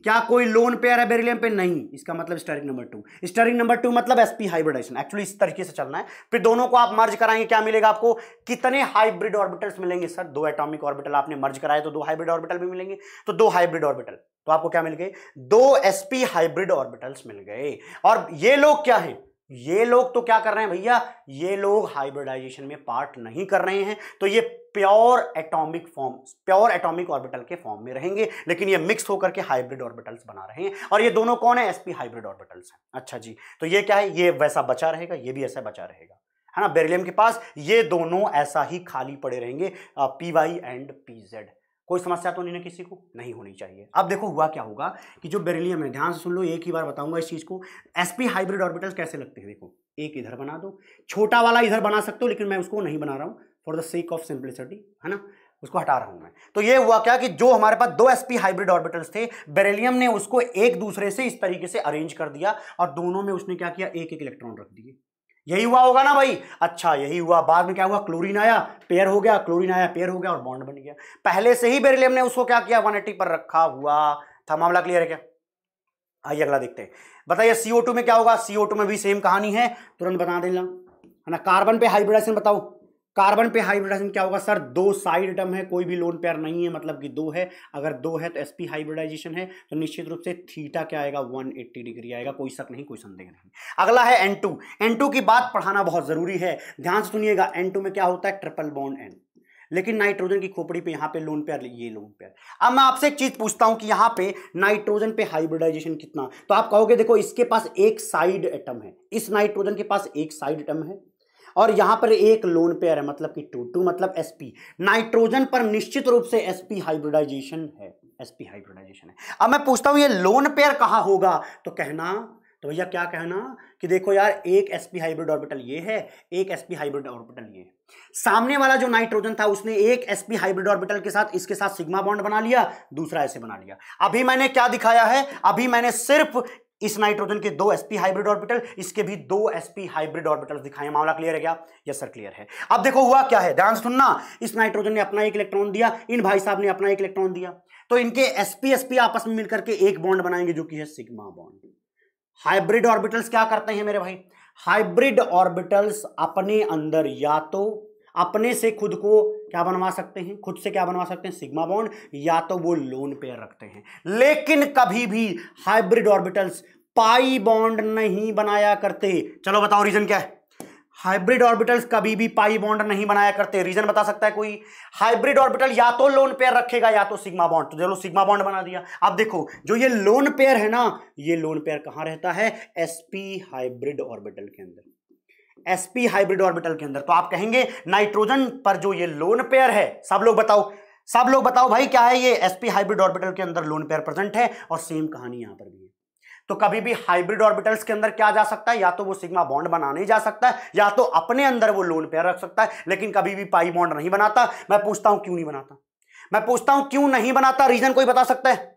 क्या कोई लोन पेयर है बेरिलियम पे नहीं इसका मतलब steric number two steric number two मतलब एसपी हाइब्रिडाइजेशन एक्चुअली इस तरीके से चलना है फिर दोनों को आप मर्ज कराएंगे क्या मिलेगा आपको कितने हाइब्रिड ऑर्बिटल्स मिलेंगे सर दो एटॉमिक ऑर्बिटल आपने मर्ज कराए तो दो हाइब्रिड ऑर्बिटल भी मिलेंगे तो दो हाइब्रिड ऑर्बिटल तो आपको क्या मिल गए दो एसपी हाइब्रिड ऑर्बिटल्स मिल गए और ये लोग क्या है ये लोग तो क्या कर रहे हैं भैया ये लोग हाइब्रिडाइजेशन में पार्ट नहीं कर रहे हैं तो ये pure atomic form pure atomic orbital के फॉर्म में रहेंगे लेकिन ये मिक्स होकर के हाइब्रिड ऑर्बिटल्स बना रहे हैं और ये दोनों कौन है एसपी हाइब्रिड ऑर्बिटल्स हैं अच्छा जी तो ये क्या है ये वैसा बचा रहेगा ये भी ऐसा बचा रहेगा है ना बेरिलियम के पास ये दोनों ऐसा ही खाली पड़े रहेंगे P Y and P Z कोई समस्या तो नहीं ना किसी को नहीं होनी चाहिए अब देखो हुआ क्या होगा कि जो बेरिलियम है ध्यान से सुन लो एक ही बार बताऊंगा इस चीज़ को एसपी हाइब्रिड ऑर्बिटल्स कैसे लगते हैं देखो एक इधर बना दो छोटा वाला इधर बना सकते हो लेकिन मैं उसको नहीं बना रहा हूँ for the sake of simplicity है ना उसको हटा रहा हूँ मैं तो ये हुआ क्या कि जो हमारे पास दो एसपी हाइब्रिड ऑर्बिटल्स थे बेरेलियम ने उसको एक दूसरे से इस तरीके से अरेंज कर दिया और दोनों में उसने क्या किया एक एक इलेक्ट्रॉन रख दिए यही हुआ होगा ना भाई अच्छा यही हुआ बाद में क्या हुआ क्लोरीन आया पेयर हो गया क्लोरीन आया पेयर हो गया और बॉन्ड बन गया पहले से ही बेरिलियम ने उसको क्या किया 180 पर रखा हुआ था मामला क्लियर है क्या आइए अगला देखते हैं बताइए सीओ टू में क्या होगा सीओ टू में भी सेम कहानी है तुरंत बता देना है ना कार्बन पे हाइब्रिडाइजेशन बताओ कार्बन पे हाइब्रिडाइजेशन क्या होगा सर दो साइड टर्म है कोई भी लोन पेयर नहीं है मतलब कि दो है अगर दो है तो एस पी हाइब्रिडाइजेशन है तो निश्चित रूप से थीटा क्या आएगा 180 डिग्री आएगा कोई शक नहीं कोई संदेह नहीं अगला है एन टू एन टू की बात पढ़ाना बहुत जरूरी है ध्यान से सुनिएगा एन टू में क्या होता है ट्रिपल बॉन्ड एन लेकिन नाइट्रोजन की खोपड़ी पे यहाँ पे लोन पेयर ये लोन पेयर अब मैं आपसे एक चीज पूछता हूँ कि यहाँ पे नाइट्रोजन पे हाइब्रिडाइजेशन कितना तो आप कहोगे देखो इसके पास एक साइड एटम है इस नाइट्रोजन के पास एक साइड एटम है और यहाँ पर एक लोन पेयर है मतलब कि टू टू मतलब एस नाइट्रोजन पर निश्चित रूप से एस हाइब्रिडाइजेशन है एस हाइब्रिडाइजेशन है अब मैं पूछता हूँ ये लोन पेयर कहाँ होगा तो कहना तो भैया क्या कहना कि देखो यार एक एस पी हाइब्रिड ऑर्बिटल ये है एक एस पी हाइब्रिड ऑर्बिटल ये सामने वाला जो नाइट्रोजन था उसने एक एस पी हाइब्रिड ऑर्बिटल के साथ इसके साथ सिग्मा बॉन्ड बना लिया दूसरा ऐसे बना लिया अभी मैंने क्या दिखाया है अभी मैंने सिर्फ इस नाइट्रोजन के दो एसपी हाइब्रिड ऑर्बिटल इसके भी दो एसपी हाइब्रिड ऑर्बिटल दिखाए मामला क्लियर है क्या यस सर क्लियर है अब देखो हुआ क्या है ध्यान सुनना इस नाइट्रोजन ने अपना एक इलेक्ट्रॉन दिया इन भाई साहब ने अपना एक इलेक्ट्रॉन दिया तो इनके एसपी एसपी आपस में मिलकर के एक बॉन्ड बनाएंगे जो कि है सिग्मा बॉन्ड हाइब्रिड ऑर्बिटल्स क्या करते हैं मेरे भाई हाइब्रिड ऑर्बिटल्स अपने अंदर या तो अपने से खुद को क्या बनवा सकते हैं खुद से क्या बनवा सकते हैं सिग्मा बॉन्ड या तो वो लोन पेयर रखते हैं लेकिन कभी भी हाइब्रिड ऑर्बिटल्स पाई बॉन्ड नहीं बनाया करते चलो बताओ रीजन क्या है हाइब्रिड ऑर्बिटल्स कभी भी पाई बॉन्ड नहीं बनाया करते रीजन बता सकता है कोई हाइब्रिड ऑर्बिटल या तो लोन पेयर रखेगा या तो सिग्मा बॉन्ड तो चलो सिग्मा बॉन्ड बना दिया अब देखो जो ये लोन पेयर है ना ये लोन पेयर कहां रहता है एसपी हाइब्रिड ऑर्बिटल के अंदर एसपी हाइब्रिड ऑर्बिटल के अंदर तो आप कहेंगे नाइट्रोजन पर जो ये लोन पेयर है सब लोग बताओ सब लोग बताओ भाई क्या है ये एसपी हाइब्रिड ऑर्बिटल के अंदर लोन पेयर प्रेजेंट है और सेम कहानी यहां पर भी है तो कभी भी हाइब्रिड ऑर्बिटल्स के अंदर क्या जा सकता है या तो वो सिग्मा बॉन्ड बना नहीं जा सकता या तो अपने अंदर वो लोन पेयर रख सकता है लेकिन कभी भी पाई बॉन्ड नहीं बनाता मैं पूछता हूं क्यों नहीं बनाता मैं पूछता हूं क्यों नहीं बनाता रीजन कोई बता सकता है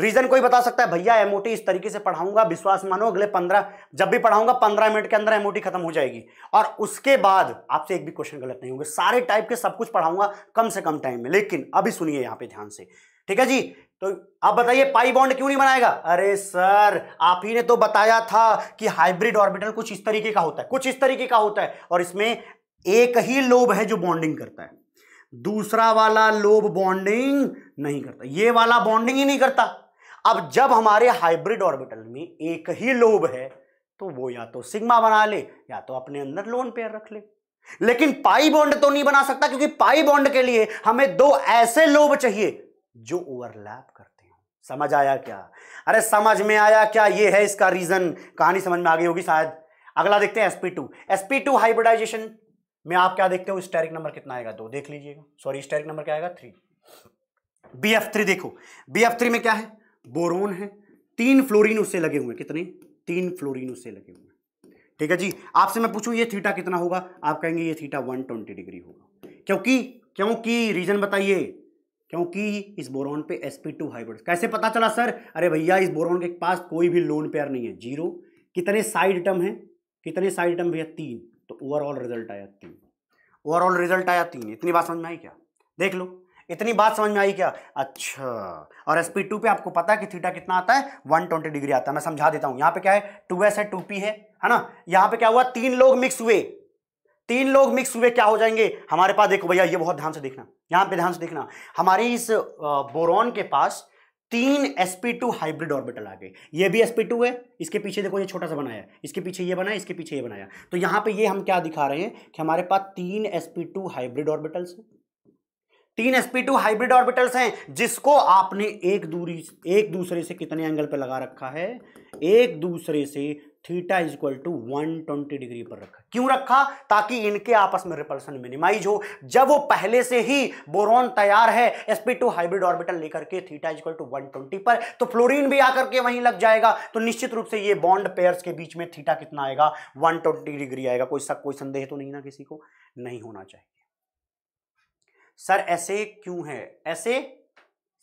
रीजन कोई बता सकता है भैया एमओटी इस तरीके से पढ़ाऊंगा विश्वास मानो अगले पंद्रह जब भी पढ़ाऊंगा पंद्रह मिनट के अंदर एमओटी खत्म हो जाएगी और उसके बाद आपसे एक भी क्वेश्चन गलत नहीं होंगे सारे टाइप के सब कुछ पढ़ाऊंगा कम से कम टाइम में लेकिन अभी सुनिए यहाँ पे ध्यान से ठीक है जी तो आप बताइए पाई बॉन्ड क्यों नहीं बनाएगा अरे सर आप ही ने तो बताया था कि हाइब्रिड ऑर्बिटल कुछ इस तरीके का होता है कुछ इस तरीके का होता है और इसमें एक ही लोब है जो बॉन्डिंग करता है दूसरा वाला लोब बॉन्डिंग नहीं करता ये वाला बॉन्डिंग ही नहीं करता अब जब हमारे हाइब्रिड ऑर्बिटल में एक ही लोब है तो वो या तो सिग्मा बना ले या तो अपने अंदर लोन पेयर रख ले लेकिन पाई बॉन्ड तो नहीं बना सकता क्योंकि पाई बॉन्ड के लिए हमें दो ऐसे लोब चाहिए जो ओवरलैप करते हो समझ आया क्या अरे समझ में आया क्या ये है इसका रीजन कहानी समझ में आ गई होगी शायद अगला देखते हैं sp2 sp2 हाइब्रिडाइजेशन में आप क्या देखते हो स्टेरिक नंबर कितना आएगा दो देख लीजिएगा सॉरी स्टेरिक नंबर क्या आएगा थ्री बी एफ थ्री देखो बी एफ थ्री में क्या है बोरोन है तीन फ्लोरीन उससे लगे हुए हैं कितने तीन फ्लोरीन उससे लगे हुए हैं ठीक है जी आपसे मैं पूछूं ये थीटा कितना होगा आप कहेंगे ये थीटा 120 डिग्री होगा क्योंकि क्योंकि रीजन बताइए क्योंकि इस बोरोन पे sp2 हाइब्रिड कैसे पता चला सर अरे भैया इस बोरोन के पास कोई भी लोन पेयर नहीं है जीरो कितने साइड टर्म है कितने साइड टर्म भैया तीन तो ओवरऑल रिजल्ट आया तीन ओवरऑल रिजल्ट आया तीन इतनी बात समझ में आई क्या देख लो इतनी बात समझ में आई क्या अच्छा और एस पी टू पे आपको पता है कि थीटा कितना आता है वन ट्वेंटी डिग्री आता है मैं समझा देता हूं यहां पे क्या है टू एस है टू पी है है ना यहां पे क्या हुआ तीन लोग मिक्स हुए तीन लोग मिक्स हुए क्या हो जाएंगे हमारे पास देखो भैया ये बहुत ध्यान से देखना यहां पे ध्यान से देखना हमारे इस बोरॉन के पास तीन sp2 हाइब्रिड ऑर्बिटल आ गए ये भी sp2 है इसके पीछे देखो ये छोटा सा बनाया इसके पीछे ये बनाया इसके पीछे ये बनाया तो यहां पे ये हम क्या दिखा रहे हैं कि हमारे पास तीन sp2 हाइब्रिड ऑर्बिटल्स हैं तीन sp2 हाइब्रिड ऑर्बिटल्स हैं जिसको आपने एक दूरी एक दूसरे से कितने एंगल पर लगा रखा है एक दूसरे से theta is equal to one twenty degree पर रखा क्यों रखा ताकि इनके आपस में रिपल्सन मिनिमाइज हो जब वो पहले से ही बोरॉन तैयार है एसपी टू हाइब्रिड ऑर्बिटल लेकर के theta is equal to one twenty पर तो फ्लोरीन भी आकर के वहीं लग जाएगा तो निश्चित रूप से ये बॉन्ड पेयर्स के बीच में थीटा कितना आएगा वन ट्वेंटी डिग्री आएगा कोई सक कोई संदेह तो नहीं ना किसी को नहीं होना चाहिए सर ऐसे क्यों है ऐसे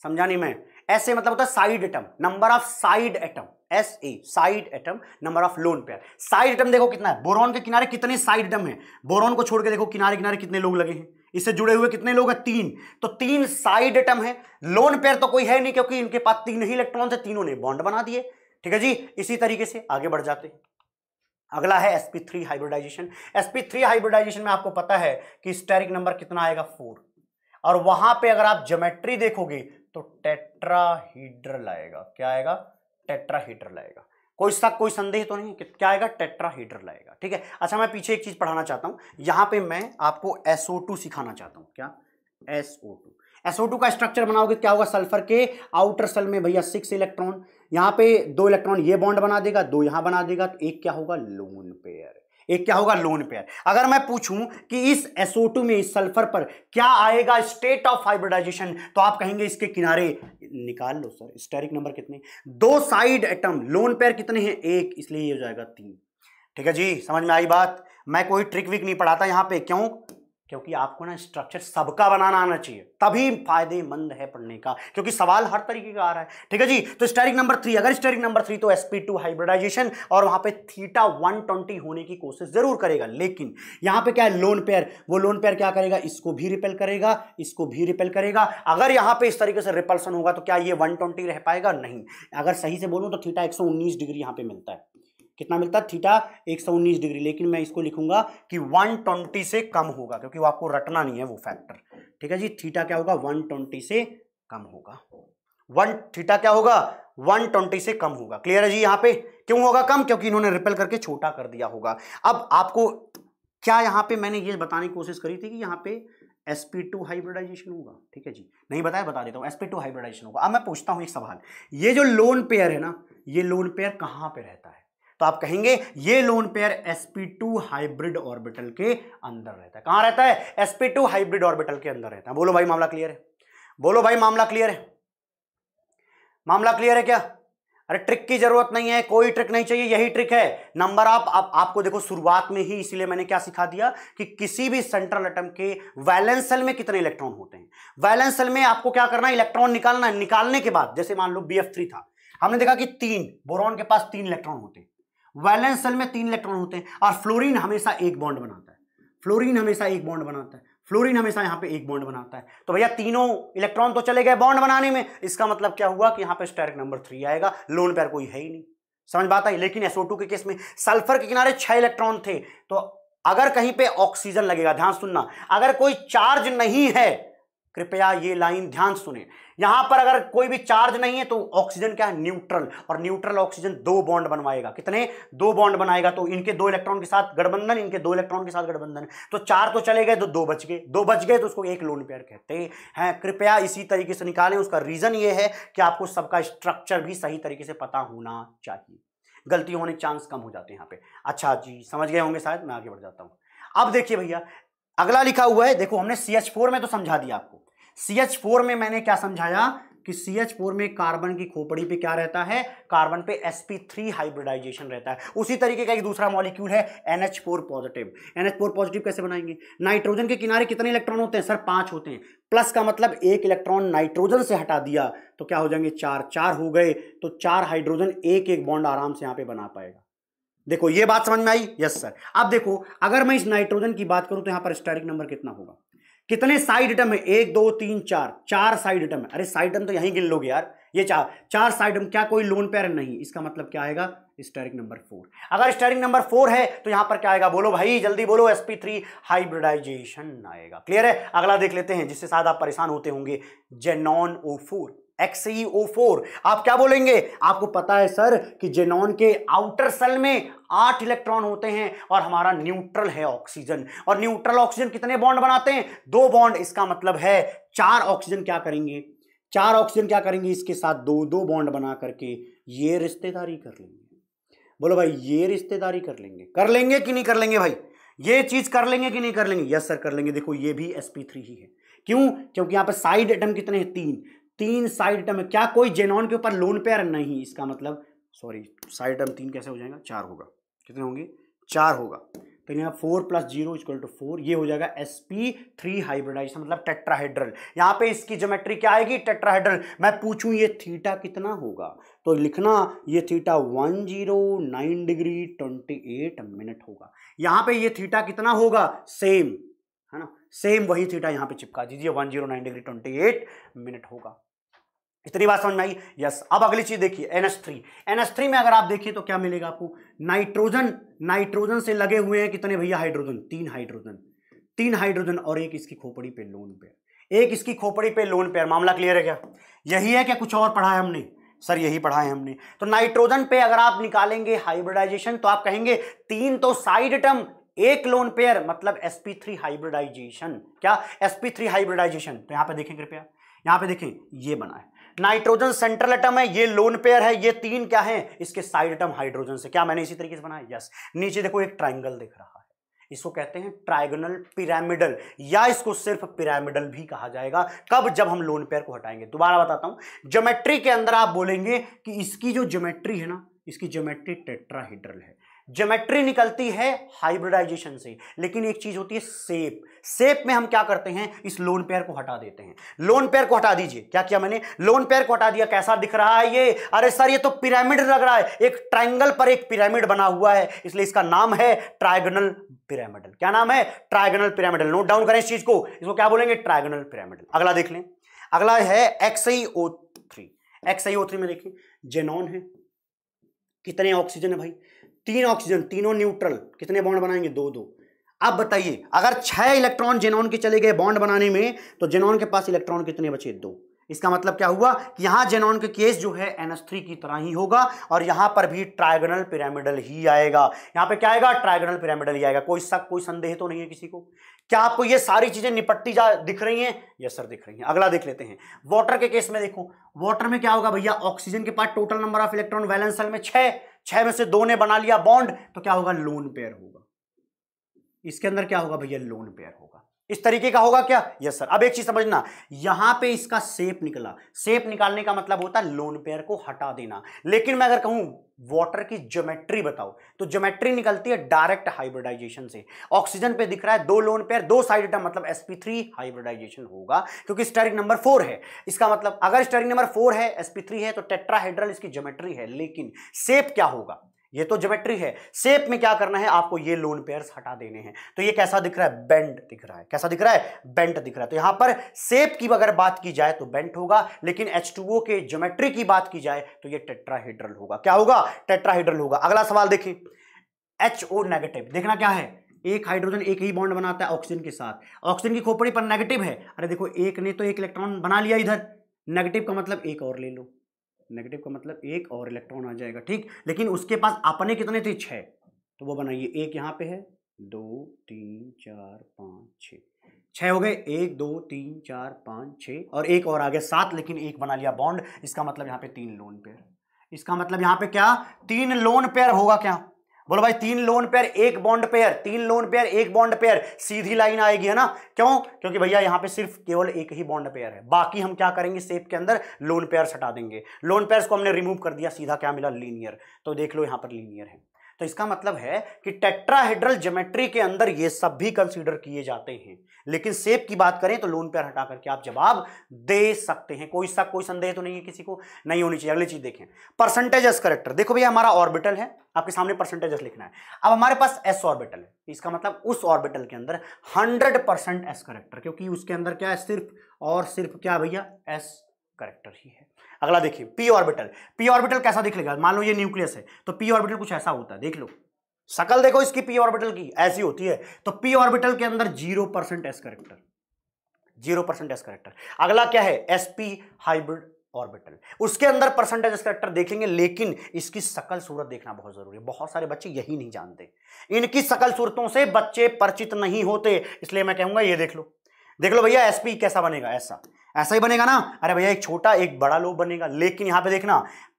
समझा नहीं मैं ऐसे मतलब होता है side atom number of side atom S A side atom number of lone pair side atom देखो कितना है बोरॉन के किनारे कितने साइड एटम है बोरॉन को छोड़ के देखो किनारे किनारे कितने लोग लगे हैं इससे जुड़े हुए कितने लोग हैं तीन तो तीन साइड एटम है लोन पेयर तो कोई है नहीं क्योंकि इनके पास तीन ही इलेक्ट्रॉन है तीनों ने बॉन्ड बना दिए ठीक है जी इसी तरीके से आगे बढ़ जाते हैं अगला है sp3 हाइब्रिडाइजेशन sp3 हाइब्रिडाइजेशन में आपको पता है कि स्टेरिक नंबर कितना आएगा फोर और वहां पे अगर आप ज्योमेट्री देखोगे तो टेट्राहीड्रल आएगा क्या आएगा टेट्राहीड्रल आएगा कोई सा कोई संदेह तो नहीं क्या आएगा टेट्राहीड्रल आएगा ठीक है अच्छा मैं पीछे एक चीज पढ़ाना चाहता हूँ यहाँ पे मैं आपको SO2 सिखाना चाहता हूँ क्या SO2 SO2 का स्ट्रक्चर बनाओगे क्या होगा सल्फर के आउटर सेल में भैया सिक्स इलेक्ट्रॉन यहाँ पे दो इलेक्ट्रॉन ये बॉन्ड बना देगा दो यहां बना देगा तो एक क्या होगा लोन पेयर एक क्या होगा लोन पेयर अगर मैं पूछूं कि इस SO2 में इस सल्फर पर क्या आएगा स्टेट ऑफ हाइब्रिडाइजेशन तो आप कहेंगे इसके किनारे निकाल लो सर स्टेरिक नंबर कितने दो साइड एटम लोन पेयर कितने हैं एक इसलिए ये हो जाएगा तीन ठीक है जी समझ में आई बात मैं कोई ट्रिक विक नहीं पढ़ाता यहाँ पे क्यों क्योंकि आपको ना स्ट्रक्चर सबका बनाना आना चाहिए तभी फायदेमंद है पढ़ने का क्योंकि सवाल हर तरीके का आ रहा है ठीक है जी तो स्टेरिक नंबर थ्री अगर स्टेरिक नंबर थ्री तो एसपी टू हाइब्रिडाइजेशन और वहां पे थीटा वन ट्वेंटी होने की कोशिश जरूर करेगा लेकिन यहां पे क्या है लोन पेयर वो लोन पेयर क्या करेगा इसको भी रिपेल करेगा इसको भी रिपेल करेगा अगर यहां पर इस तरीके से रिपल्सन होगा तो क्या ये वन रह पाएगा नहीं अगर सही से बोलूँ तो थीटा एक डिग्री यहाँ पे मिलता है कितना मिलता है थीटा 119 डिग्री लेकिन मैं इसको लिखूंगा कि 120 से कम होगा क्योंकि वो आपको रटना नहीं है वो फैक्टर ठीक है जी थीटा क्या होगा 120 से कम होगा वन थीटा क्या होगा 120 से कम होगा क्लियर है जी यहाँ पे क्यों होगा कम क्योंकि इन्होंने रिपेल करके छोटा कर दिया होगा अब आपको क्या यहाँ पे मैंने ये बताने की कोशिश करी थी कि यहाँ पे sp2 हाइब्रिडाइजेशन होगा ठीक है जी नहीं बताया बता देता हूँ sp2 हाइब्रिडाइजेशन होगा अब मैं पूछता हूँ एक सवाल ये जो लोन पेयर है ना ये लोन पेयर कहाँ पे रहता है तो आप कहेंगे ये lone pair sp2 hybrid orbital के अंदर रहता है कहां रहता है sp2 हाइब्रिड ऑर्बिटल के अंदर रहता है बोलो भाई मामला क्लियर है बोलो भाई मामला क्लियर है मामला क्लियर है क्या अरे ट्रिक की जरूरत नहीं है कोई ट्रिक नहीं चाहिए यही ट्रिक है नंबर आप, आप आपको देखो शुरुआत में ही इसीलिए मैंने क्या सिखा दिया कि किसी भी सेंट्रल एटम के वैलेंस सेल में कितने इलेक्ट्रॉन होते हैं वैलेंस सेल में आपको क्या करना है इलेक्ट्रॉन निकालना है निकालने के बाद जैसे मान लो बी था हमने देखा कि तीन बोरॉन के पास तीन इलेक्ट्रॉन होते हैं वैलेंस सेल में तीन इलेक्ट्रॉन होते हैं और फ्लोरीन हमेशा एक बॉन्ड बनाता है फ्लोरीन हमेशा एक बॉन्ड बनाता है फ्लोरीन हमेशा यहाँ पे एक बॉन्ड बनाता है तो भैया तीनों इलेक्ट्रॉन तो चले गए बॉन्ड बनाने में इसका मतलब क्या हुआ कि यहाँ पे स्टेरिक नंबर थ्री आएगा लोन पैर कोई है ही नहीं समझ बात आई लेकिन एसओ के केस में सल्फर के किनारे छह इलेक्ट्रॉन थे तो अगर कहीं पे ऑक्सीजन लगेगा ध्यान सुनना अगर कोई चार्ज नहीं है कृपया ये लाइन ध्यान सुने यहां पर अगर कोई भी चार्ज नहीं है तो ऑक्सीजन क्या है न्यूट्रल और न्यूट्रल ऑक्सीजन दो बॉन्ड बनवाएगा कितने दो बॉन्ड बनाएगा तो इनके दो इलेक्ट्रॉन के साथ गठबंधन इनके दो इलेक्ट्रॉन के साथ गठबंधन तो चार तो चले गए तो दो बच गए दो बच गए तो उसको एक लोन पेयर कहते हैं कृपया इसी तरीके से निकालें उसका रीजन ये है कि आपको सबका स्ट्रक्चर भी सही तरीके से पता होना चाहिए गलती होने चांस कम हो जाते हैं यहाँ पे अच्छा जी समझ गए होंगे शायद मैं आगे बढ़ जाता हूँ अब देखिए भैया अगला लिखा हुआ है देखो हमने सी एच फोर में तो समझा दिया आपको सी एच फोर में मैंने क्या समझाया कि सी एच फोर में कार्बन की खोपड़ी पे क्या रहता है कार्बन पे sp3 हाइब्रिडाइजेशन रहता है उसी तरीके का एक दूसरा मॉलिक्यूल है NH4 पॉजिटिव NH4 पॉजिटिव कैसे बनाएंगे नाइट्रोजन के किनारे कितने इलेक्ट्रॉन होते हैं सर पांच होते हैं प्लस का मतलब एक इलेक्ट्रॉन नाइट्रोजन से हटा दिया तो क्या हो जाएंगे चार चार हो गए तो चार हाइड्रोजन एक एक बॉन्ड आराम से यहाँ पे बना पाएगा देखो ये बात समझ में आई यस सर अब देखो अगर मैं इस नाइट्रोजन की बात करूं तो यहां पर स्टैटिक नंबर कितना होगा कितने साइड आइटम है एक दो तीन चार चार साइड आइटम है अरे साइड आइटम तो यहीं गिन लोगे यार ये चार चार साइड आइटम क्या कोई लोन पेयर नहीं इसका मतलब क्या आएगा स्टेरिक नंबर फोर अगर स्टेरिक नंबर फोर है तो यहां पर क्या आएगा बोलो भाई जल्दी बोलो एसपी थ्री हाइब्रिडाइजेशन आएगा क्लियर है अगला देख लेते हैं जिससे शायद आप परेशान होते होंगे xenon O four XeO4 four आप क्या बोलेंगे आपको पता है सर कि जेनॉन के आउटर सेल में आठ इलेक्ट्रॉन होते हैं और हमारा न्यूट्रल है ऑक्सीजन और न्यूट्रल ऑक्सीजन कितने बॉन्ड बनाते हैं दो बॉन्ड इसका मतलब है चार ऑक्सीजन क्या करेंगे चार ऑक्सीजन क्या करेंगे इसके साथ दो दो बॉन्ड बना करके ये रिश्तेदारी कर लेंगे बोलो भाई ये रिश्तेदारी कर लेंगे कर लेंगे कि नहीं कर लेंगे भाई ये चीज कर लेंगे कि नहीं कर लेंगे यस सर कर लेंगे देखो ये भी sp3 ही है क्यों क्योंकि यहाँ पर साइड एटम कितने हैं तीन तीन साइड टर्म क्या कोई जेनॉन के ऊपर लोन पेयर नहीं इसका मतलब सॉरी साइड टर्म तीन कैसे हो जाएगा चार होगा कितने होंगे चार होगा तो यहाँ four plus zero equal to four ये हो जाएगा एस पी थ्री हाइब्रिडाइजेशन मतलब टेट्राहेड्रल यहाँ पे इसकी ज्योमेट्री क्या आएगी टेट्राहेड्रल मैं पूछूं ये थीटा कितना होगा तो लिखना ये theta one zero nine degree twenty eight minute होगा यहाँ पे ये थीटा कितना होगा सेम है ना सेम वही थीटा यहाँ पे चिपका दीजिए one zero nine degree twenty eight minute होगा इतनी बात समझ में आई यस अब अगली चीज देखिए एनएस थ्री एनएस थ्री में अगर आप देखिए तो क्या मिलेगा आपको नाइट्रोजन नाइट्रोजन से लगे हुए हैं कितने भैया हाइड्रोजन तीन हाइड्रोजन तीन हाइड्रोजन और एक इसकी खोपड़ी पे लोन पेयर एक इसकी खोपड़ी पे लोन पेयर मामला क्लियर है क्या यही है क्या कुछ और पढ़ा है हमने सर यही पढ़ा है हमने तो नाइट्रोजन पे अगर आप निकालेंगे हाइब्रिडाइजेशन तो आप कहेंगे तीन तो साइड टर्म एक लोन पेयर मतलब sp3 हाइब्रिडाइजेशन क्या sp3 हाइब्रिडाइजेशन तो यहां पे देखें कृपया यहां पे देखें ये बना है नाइट्रोजन सेंट्रल एटम है ये लोन पेयर है ये तीन क्या है इसके साइड एटम हाइड्रोजन से क्या मैंने इसी तरीके से बनाया यस नीचे देखो एक ट्राइंगल दिख रहा है इसको कहते हैं ट्राइगोनल पिरामिडल या इसको सिर्फ पिरामिडल भी कहा जाएगा कब जब हम लोन पेयर को हटाएंगे दोबारा बताता हूं ज्योमेट्री के अंदर आप बोलेंगे कि इसकी जो ज्योमेट्री है ना इसकी ज्योमेट्री टेट्राहीड्रल है ज्योमेट्री निकलती है हाइब्रिडाइजेशन से लेकिन एक चीज होती है सेप सेप में हम क्या करते हैं इस लोन पेयर को हटा देते हैं लोन पेयर को हटा दीजिए क्या किया मैंने लोन पेयर को हटा दिया कैसा दिख रहा है ये अरे सर ये तो पिरामिड लग रहा है एक ट्राइंगल पर एक पिरामिड बना हुआ है इसलिए इसका नाम है ट्राइगनल पिरामिडल क्या नाम है ट्राइगनल पिरामिडल नोट डाउन करें इस चीज को इसको क्या बोलेंगे ट्राइगनल पिरामिडल अगला देख लें अगला है एक्स थ्री में देखिए जेनॉन है कितने ऑक्सीजन है भाई तीन ऑक्सीजन तीनों न्यूट्रल कितने बॉन्ड बनाएंगे दो दो अब बताइए अगर छह इलेक्ट्रॉन जेनॉन के चले गए बॉन्ड बनाने में तो जेनॉन के पास इलेक्ट्रॉन कितने बचे दो इसका मतलब क्या हुआ कि यहां जेनॉन के केस जो है NH3 की तरह ही होगा और यहां पर भी ट्राइगोनल पिरामिडल ही आएगा यहां पे क्या आएगा ट्राइगोनल पिरामिडल ही आएगा कोई शक कोई संदेह तो नहीं है किसी को क्या आपको ये सारी चीज़ें निपटती जा दिख रही हैं यस सर दिख रही हैं अगला देख लेते हैं वाटर के केस में देखो वाटर में क्या होगा भैया ऑक्सीजन के पास total number of electron valence shell में छह छह में से दो ने बना लिया बॉन्ड तो क्या होगा लोन पेयर होगा इसके अंदर क्या होगा भैया लोन पेयर होगा इस तरीके का होगा क्या यस सर अब एक चीज समझना यहां पे इसका सेप निकला सेप निकालने का मतलब होता है लोन पेयर को हटा देना लेकिन मैं अगर कहूं वाटर की ज्योमेट्री बताओ तो ज्योमेट्री निकलती है डायरेक्ट हाइब्रिडाइजेशन से ऑक्सीजन पे दिख रहा है दो लोन पेयर दो साइड आइटम मतलब sp3 हाइब्रिडाइजेशन होगा क्योंकि स्टेरिक नंबर फोर है इसका मतलब अगर स्टेरिक नंबर फोर है sp3 है तो टेट्राहाइड्रल इसकी ज्योमेट्री है लेकिन सेप क्या होगा ये तो ज्योमेट्री है सेप में क्या करना है आपको ये लोन पेयर्स हटा देने हैं तो ये कैसा दिख रहा है बेंट दिख रहा है कैसा दिख रहा है बेंट दिख रहा है तो यहां पर सेप की अगर बात की जाए तो बेंट होगा लेकिन एच के ज्योमेट्री की बात की जाए तो ये टेट्राहीड्रल होगा क्या होगा टेट्राहीड्रल होगा अगला सवाल देखिए एच नेगेटिव देखना क्या है एक हाइड्रोजन एक ही बॉन्ड बनाता है ऑक्सीजन के साथ ऑक्सीजन की खोपड़ी पर नेगेटिव है अरे देखो एक ने तो एक इलेक्ट्रॉन बना लिया इधर नेगेटिव का मतलब एक और ले लो नेगेटिव का मतलब एक और इलेक्ट्रॉन आ जाएगा ठीक लेकिन उसके पास अपने कितने थे छः तो वो बनाइए एक यहाँ पे है दो तीन चार पाँच छः छः हो गए एक दो तीन चार पाँच छः और एक और आ गया सात लेकिन एक बना लिया बॉन्ड इसका मतलब यहाँ पे तीन लोन पेयर इसका मतलब यहाँ पे क्या तीन लोन पेयर होगा क्या बोलो भाई तीन लोन पेयर एक बॉन्ड पेयर तीन लोन पेयर एक बॉन्ड पेयर सीधी लाइन आएगी है ना क्यों क्योंकि भैया यहाँ पे सिर्फ केवल एक ही बॉन्ड पेयर है बाकी हम क्या करेंगे सेप के अंदर लोन पेयर हटा देंगे लोन पेयर्स को हमने रिमूव कर दिया सीधा क्या मिला लीनियर तो देख लो यहाँ पर लीनियर है तो इसका मतलब है कि टेट्राहेड्रल ज्योमेट्री के अंदर ये सब भी कंसीडर किए जाते हैं लेकिन सेप की बात करें तो लोन पेयर हटा करके आप जवाब दे सकते हैं कोई सा कोई संदेह तो नहीं है किसी को नहीं होनी चाहिए अगली चीज देखें एस करेक्टर देखो भैया हमारा ऑर्बिटल है आपके सामने एस लिखना है अब हमारे पास एस ऑर्बिटल है तो इसका मतलब उस ऑर्बिटल के अंदर हंड्रेड परसेंट एस करेक्टर क्योंकि उसके अंदर क्या है सिर्फ और सिर्फ क्या भैया एस करेक्टर ही है अगला देखिए पी ऑर्बिटल पी ऑर्बिटल कैसा लेगा मान लो ये न्यूक्लियस है तो पी ऑर्बिटल कुछ ऐसा होता है देख लो सकल देखो इसकी पी ऑर्बिटल की ऐसी होती है तो पी ऑर्बिटल के अंदर zero percent S character zero percent S character अगला क्या है एसपी हाइब्रिड ऑर्बिटल उसके अंदर परसेंटेज एस करेक्टर देखेंगे लेकिन इसकी सकल सूरत देखना बहुत जरूरी है बहुत सारे बच्चे यही नहीं जानते इनकी सकल सूरतों से बच्चे परिचित नहीं होते इसलिए मैं कहूंगा ये देख लो देख लो भैया एसपी कैसा बनेगा ऐसा ऐसा ही बनेगा ना अरे भैया एक छोटा एक बड़ा लोब बनेगा लेकिन यहां पे देखना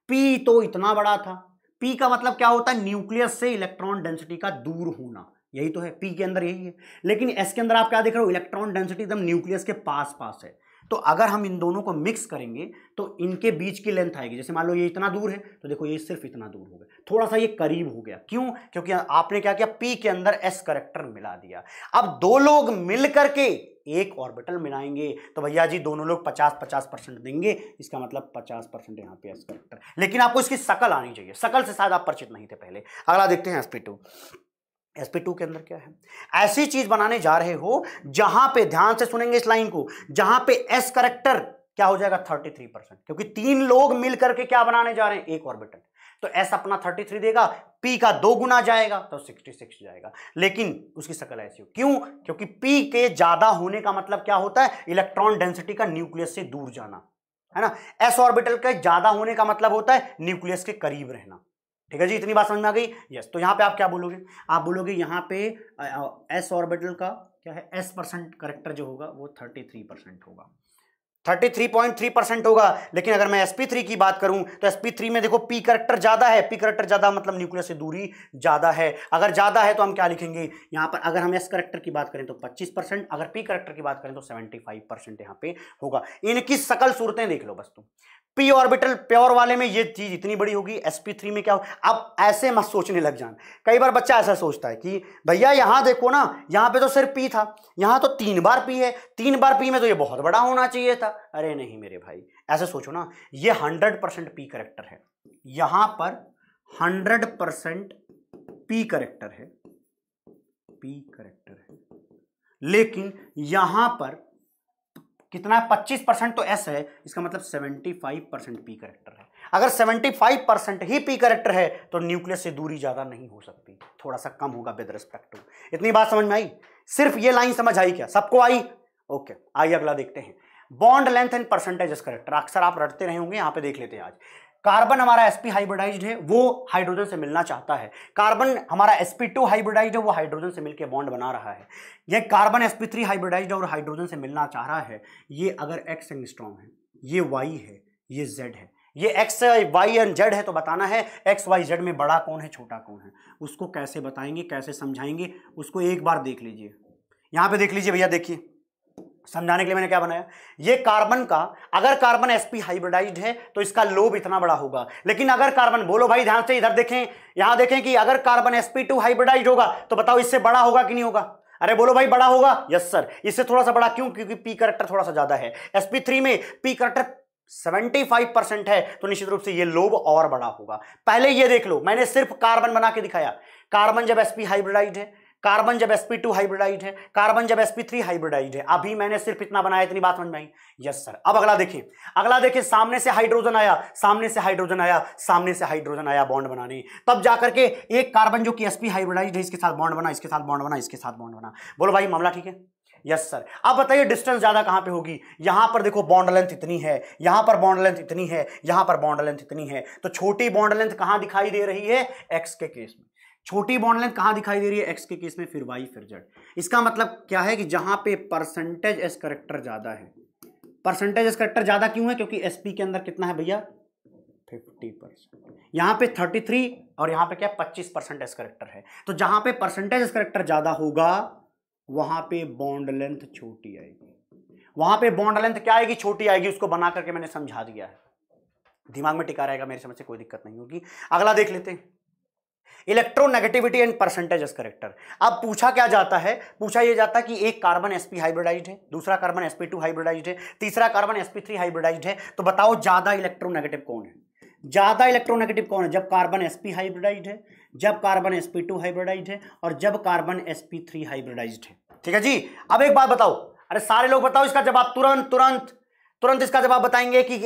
पी तो इतना बड़ा था पी का मतलब क्या होता है न्यूक्लियस से इलेक्ट्रॉन डेंसिटी का दूर होना यही तो है पी के अंदर यही है लेकिन एस के अंदर आप क्या देख रहे हो इलेक्ट्रॉन डेंसिटी एकदम न्यूक्लियस के पास पास है तो अगर हम इन दोनों को मिक्स करेंगे तो इनके बीच की लेंथ आएगी जैसे मान लो ये इतना दूर है तो देखो ये सिर्फ इतना दूर हो गया थोड़ा सा ये करीब हो गया क्यों क्योंकि आपने क्या किया पी के अंदर एस करेक्टर मिला दिया अब दो लोग मिलकर के एक ऑर्बिटल मिलाएंगे तो भैया जी दोनों लोग पचास पचास परसेंट देंगे इसका मतलब पचास परसेंट यहाँ पे एस्पेक्टर लेकिन आपको इसकी सकल आनी चाहिए सकल से शायद आप परिचित नहीं थे पहले अगला देखते हैं SP two S P two के अंदर क्या है ऐसी चीज बनाने जा रहे हो जहां पे ध्यान से सुनेंगे इस लाइन को जहां पे एस करेक्टर क्या हो जाएगा थर्टी थ्री परसेंट क्योंकि तीन लोग मिलकर के क्या बनाने जा रहे हैं एक ऑर्बिटल तो एस अपना थर्टी थ्री देगा पी का दो गुना जाएगा तो सिक्सटी सिक्स जाएगा लेकिन उसकी शकल ऐसी हो क्यों क्योंकि पी के ज़्यादा होने का मतलब क्या होता है इलेक्ट्रॉन डेंसिटी का न्यूक्लियस से दूर जाना है ना एस ऑर्बिटल के ज़्यादा होने का मतलब होता है न्यूक्लियस के करीब रहना ठीक है जी इतनी बात समझ में आ गई यस तो यहाँ पे आप क्या बोलोगे आप बोलोगे यहाँ पे एस ऑर्बिटल का क्या है एस परसेंट करेक्टर जो होगा वो थर्टी थ्री परसेंट होगा 33.3 परसेंट होगा लेकिन अगर मैं sp3 की बात करूं तो sp3 में देखो p करेक्टर ज़्यादा है p करेक्टर ज़्यादा मतलब न्यूक्लियस से दूरी ज़्यादा है अगर ज़्यादा है तो हम क्या लिखेंगे यहाँ पर अगर हम s करेक्टर की बात करें तो 25 परसेंट अगर p करेक्टर की बात करें तो 75 परसेंट यहाँ पर होगा इनकी सकल सूरतें देख लो बस तुम पी ऑर्बिटल प्योर वाले में ये चीज इतनी बड़ी होगी एसपी थ्री में क्या हो अब ऐसे मत सोचने लग जान कई बार बच्चा ऐसा सोचता है कि भैया यहाँ देखो ना यहाँ पे तो सिर्फ पी था यहाँ तो तीन बार पी है तीन बार पी में तो ये बहुत बड़ा होना चाहिए था अरे नहीं मेरे भाई ऐसे सोचो ना ये हंड्रेड परसेंट पी करेक्टर है यहां पर हंड्रेड परसेंट पी करेक्टर है पी करेक्टर है लेकिन यहां पर कितना पच्चीस परसेंट तो एस है इसका मतलब seventy five percent P character है अगर सेवेंटी फाइव परसेंट ही पी करेक्टर है तो न्यूक्लियस से दूरी ज़्यादा नहीं हो सकती थोड़ा सा कम होगा विद रिस्पेक्ट टू इतनी बात समझ में आई सिर्फ ये लाइन समझ आई क्या सबको आई ओके आइए अगला देखते हैं bond length and percentage is अक्सर आप रटते रहे होंगे यहाँ पे देख लेते हैं आज कार्बन हमारा sp हाइब्रिडाइज्ड है वो हाइड्रोजन से मिलना चाहता है कार्बन हमारा sp2 हाइब्रिडाइज्ड है वो हाइड्रोजन से मिलकर बॉन्ड बना रहा है ये कार्बन sp3 हाइब्रिडाइज्ड और हाइड्रोजन से मिलना चाह रहा है ये अगर एक्स स्ट्रॉन्ग है ये वाई है ये जेड है ये एक्स वाई एंड जेड है तो बताना है एक्स वाई जेड में बड़ा कौन है छोटा कौन है उसको कैसे बताएंगे कैसे समझाएंगे उसको एक बार देख लीजिए यहाँ पे देख लीजिए भैया देखिए समझाने के लिए मैंने क्या बनाया ये कार्बन का अगर कार्बन एसपी हाइब्रिडाइज्ड है तो इसका लोब इतना बड़ा होगा लेकिन अगर कार्बन बोलो भाई ध्यान से इधर देखें यहां देखें कि अगर कार्बन टू हाइब्रिडाइज होगा तो बताओ इससे बड़ा होगा कि नहीं होगा अरे बोलो भाई बड़ा होगा यस सर इससे थोड़ा सा बड़ा क्यों क्योंकि पी करेक्टर थोड़ा सा ज्यादा है थ्री में पी करेक्टर 75 परसेंट है तो निश्चित रूप से ये लोब और बड़ा होगा पहले ये देख लो मैंने सिर्फ कार्बन बना के दिखाया कार्बन जब एसपी हाइब्रिडाइज है कार्बन जब sp2 हाइब्रिडाइज है कार्बन जब sp3 हाइब्रिडाइज है अभी मैंने सिर्फ इतना बनाया इतनी बात समझ में आई यस सर अब अगला देखिए अगला देखिए सामने से हाइड्रोजन आया सामने से हाइड्रोजन आया सामने से हाइड्रोजन आया बॉन्ड बनाने तब जाकर के एक कार्बन जो कि sp हाइब्रिडाइज है इसके साथ बॉन्ड बना इसके साथ बॉन्ड बना इसके साथ बॉन्ड बना बोलो भाई मामला ठीक है यस सर अब बताइए डिस्टेंस ज्यादा कहां पे होगी यहां पर देखो बॉन्ड लेंथ इतनी है यहां पर बॉन्ड लेंथ इतनी है यहां पर बॉन्ड लेंथ इतनी है तो छोटी बॉन्ड लेंथ कहां दिखाई दे रही है एक्स के केस में छोटी बॉन्ड लेंथ कहां दिखाई दे रही है एक्स के केस में फिर वाई फिर जेड इसका मतलब क्या है कि जहां पे परसेंटेज एस करेक्टर ज़्यादा है परसेंटेज एस करेक्टर ज़्यादा क्यों है क्योंकि एसपी के अंदर कितना है भैया फिफ्टी परसेंट यहां पे थर्टी थ्री और यहां पे क्या पच्चीस परसेंट एस करेक्टर है तो जहां पे परसेंटेज एस करेक्टर ज़्यादा होगा वहां पे बॉन्ड लेंथ छोटी आएगी वहां पे बॉन्ड लेंथ क्या आएगी छोटी आएगी उसको बना करके मैंने समझा दिया है दिमाग में टिका रहेगा मेरी समझ से कोई दिक्कत नहीं होगी अगला देख लेते हैं electronegativity and percentage of character अब पूछा क्या जाता है पूछा यह जाता है कि एक कार्बन sp हाइब्रिडाइज्ड है दूसरा कार्बन sp2 हाइब्रिडाइज्ड है तीसरा कार्बन sp3 हाइब्रिडाइज्ड है तो बताओ ज़्यादा इलेक्ट्रोनेगेटिव कौन है ज़्यादा इलेक्ट्रोनेगेटिव कौन है जब कार्बन sp हाइब्रिडाइज्ड है जब कार्बन sp2 हाइब्रिडाइज्ड है और जब कार्बन sp3 हाइब्रिडाइज्ड है ठीक है जी अब एक बात बताओ अरे सारे लोग बताओ इसका जवाब तुरंत तुरंत तुरंत इसका जवाब बताएंगे कि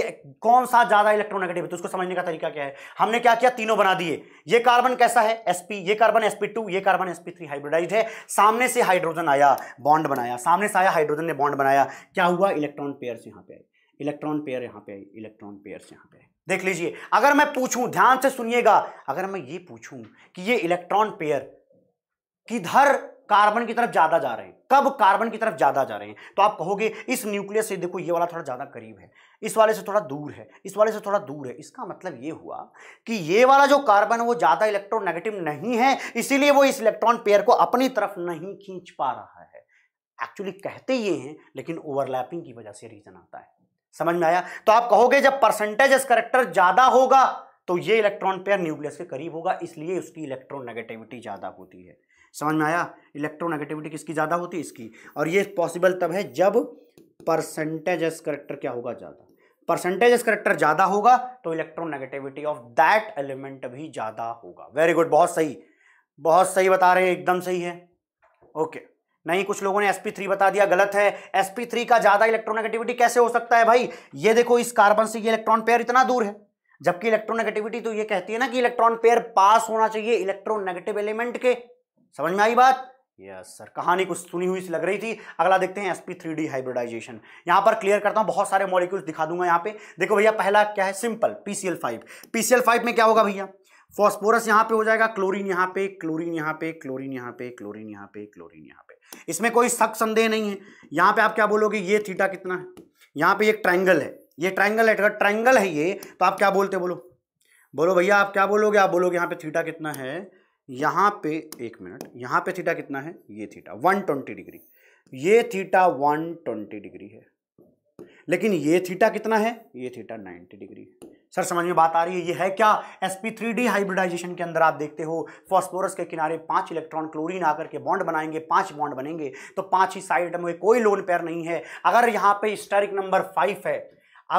कौन सा ज्यादा इलेक्ट्रोनेगेटिव है तो उसको समझने का तरीका क्या है हमने क्या किया तीनों बना दिए ये कार्बन कैसा है sp ये कार्बन sp2 ये कार्बन sp3 हाइब्रिडाइज्ड है सामने से हाइड्रोजन आया बॉन्ड बनाया सामने से आया हाइड्रोजन ने बॉन्ड बनाया क्या हुआ इलेक्ट्रॉन पेयर यहाँ पे आए इलेक्ट्रॉन पेयर यहां पर आई इलेक्ट्रॉन पेयर यहां पर देख लीजिए अगर मैं पूछूं ध्यान से सुनिएगा अगर मैं ये पूछूं कि ये इलेक्ट्रॉन पेयर किधर कार्बन की तरफ ज्यादा जा रहे हैं कब कार्बन की तरफ ज्यादा जा रहे हैं तो आप कहोगे इस न्यूक्लियस से देखो ये वाला थोड़ा ज्यादा करीब है इस वाले से थोड़ा दूर है इस वाले से थोड़ा दूर है इसका मतलब ये हुआ कि ये वाला जो कार्बन है वो ज्यादा इलेक्ट्रोनेगेटिव नहीं है इसीलिए वो इस इलेक्ट्रॉन पेयर को अपनी तरफ नहीं खींच पा रहा है एक्चुअली कहते ये हैं लेकिन ओवरलैपिंग की वजह से रीजन आता है समझ में आया तो आप कहोगे जब परसेंटेज करेक्टर ज्यादा होगा तो ये इलेक्ट्रॉन पेयर न्यूक्लियस के करीब होगा इसलिए उसकी इलेक्ट्रोनेगेटिविटी ज्यादा होती है समझ में आया इलेक्ट्रोनेगेटिविटी किसकी ज़्यादा होती है इसकी और ये पॉसिबल तब है जब परसेंटेज एस करेक्टर क्या होगा ज़्यादा परसेंटेज एस करेक्टर ज़्यादा होगा तो इलेक्ट्रोनेगेटिविटी ऑफ दैट एलिमेंट भी ज़्यादा होगा वेरी गुड बहुत सही बहुत सही बता रहे हैं एकदम सही है ओके okay. नहीं कुछ लोगों ने sp3 बता दिया गलत है sp3 का ज़्यादा इलेक्ट्रोनेगेटिविटी कैसे हो सकता है भाई ये देखो इस कार्बन से ये इलेक्ट्रॉन पेयर इतना दूर है जबकि इलेक्ट्रोनेगेटिविटी तो ये कहती है ना कि इलेक्ट्रॉन पेयर पास होना चाहिए इलेक्ट्रोनेगेटिव एलिमेंट के समझ में आई बात यस सर कहानी कुछ सुनी हुई सी लग रही थी अगला देखते हैं एसपी थ्री डी हाइब्रिडाइजेशन यहां पर क्लियर करता हूं बहुत सारे मॉलिक्यूल्स दिखा दूंगा यहां पे देखो भैया पहला क्या है simple PCl five PCl five में क्या होगा भैया फॉस्फोरस यहां पे हो जाएगा क्लोरीन यहां पे क्लोरीन यहां पे क्लोरीन यहां पे क्लोरीन यहां पे क्लोरीन यहां पे इसमें कोई शक संदेह नहीं है यहां पे आप क्या बोलोगे ये थीटा कितना है यहां पे एक ट्रायंगल है ये ट्रायंगल है अगर ट्रायंगल है ये तो आप क्या बोलते बोलो बोलो भैया आप क्या बोलोगे आप बोलोगे यहां पे थीटा कितना है यहाँ पे एक मिनट यहाँ पे थीटा कितना है ये थीटा 120 डिग्री ये थीटा 120 डिग्री है लेकिन ये थीटा कितना है ये थीटा 90 डिग्री सर समझ में बात आ रही है ये है क्या S P three D hybridization के अंदर आप देखते हो फॉस्फोरस के किनारे पांच इलेक्ट्रॉन क्लोरीन आकर के बॉन्ड बनाएंगे पांच बॉन्ड बनेंगे तो पांच ही साइड में कोई लोन पेयर नहीं है अगर यहाँ पे स्टेरिक नंबर फाइव है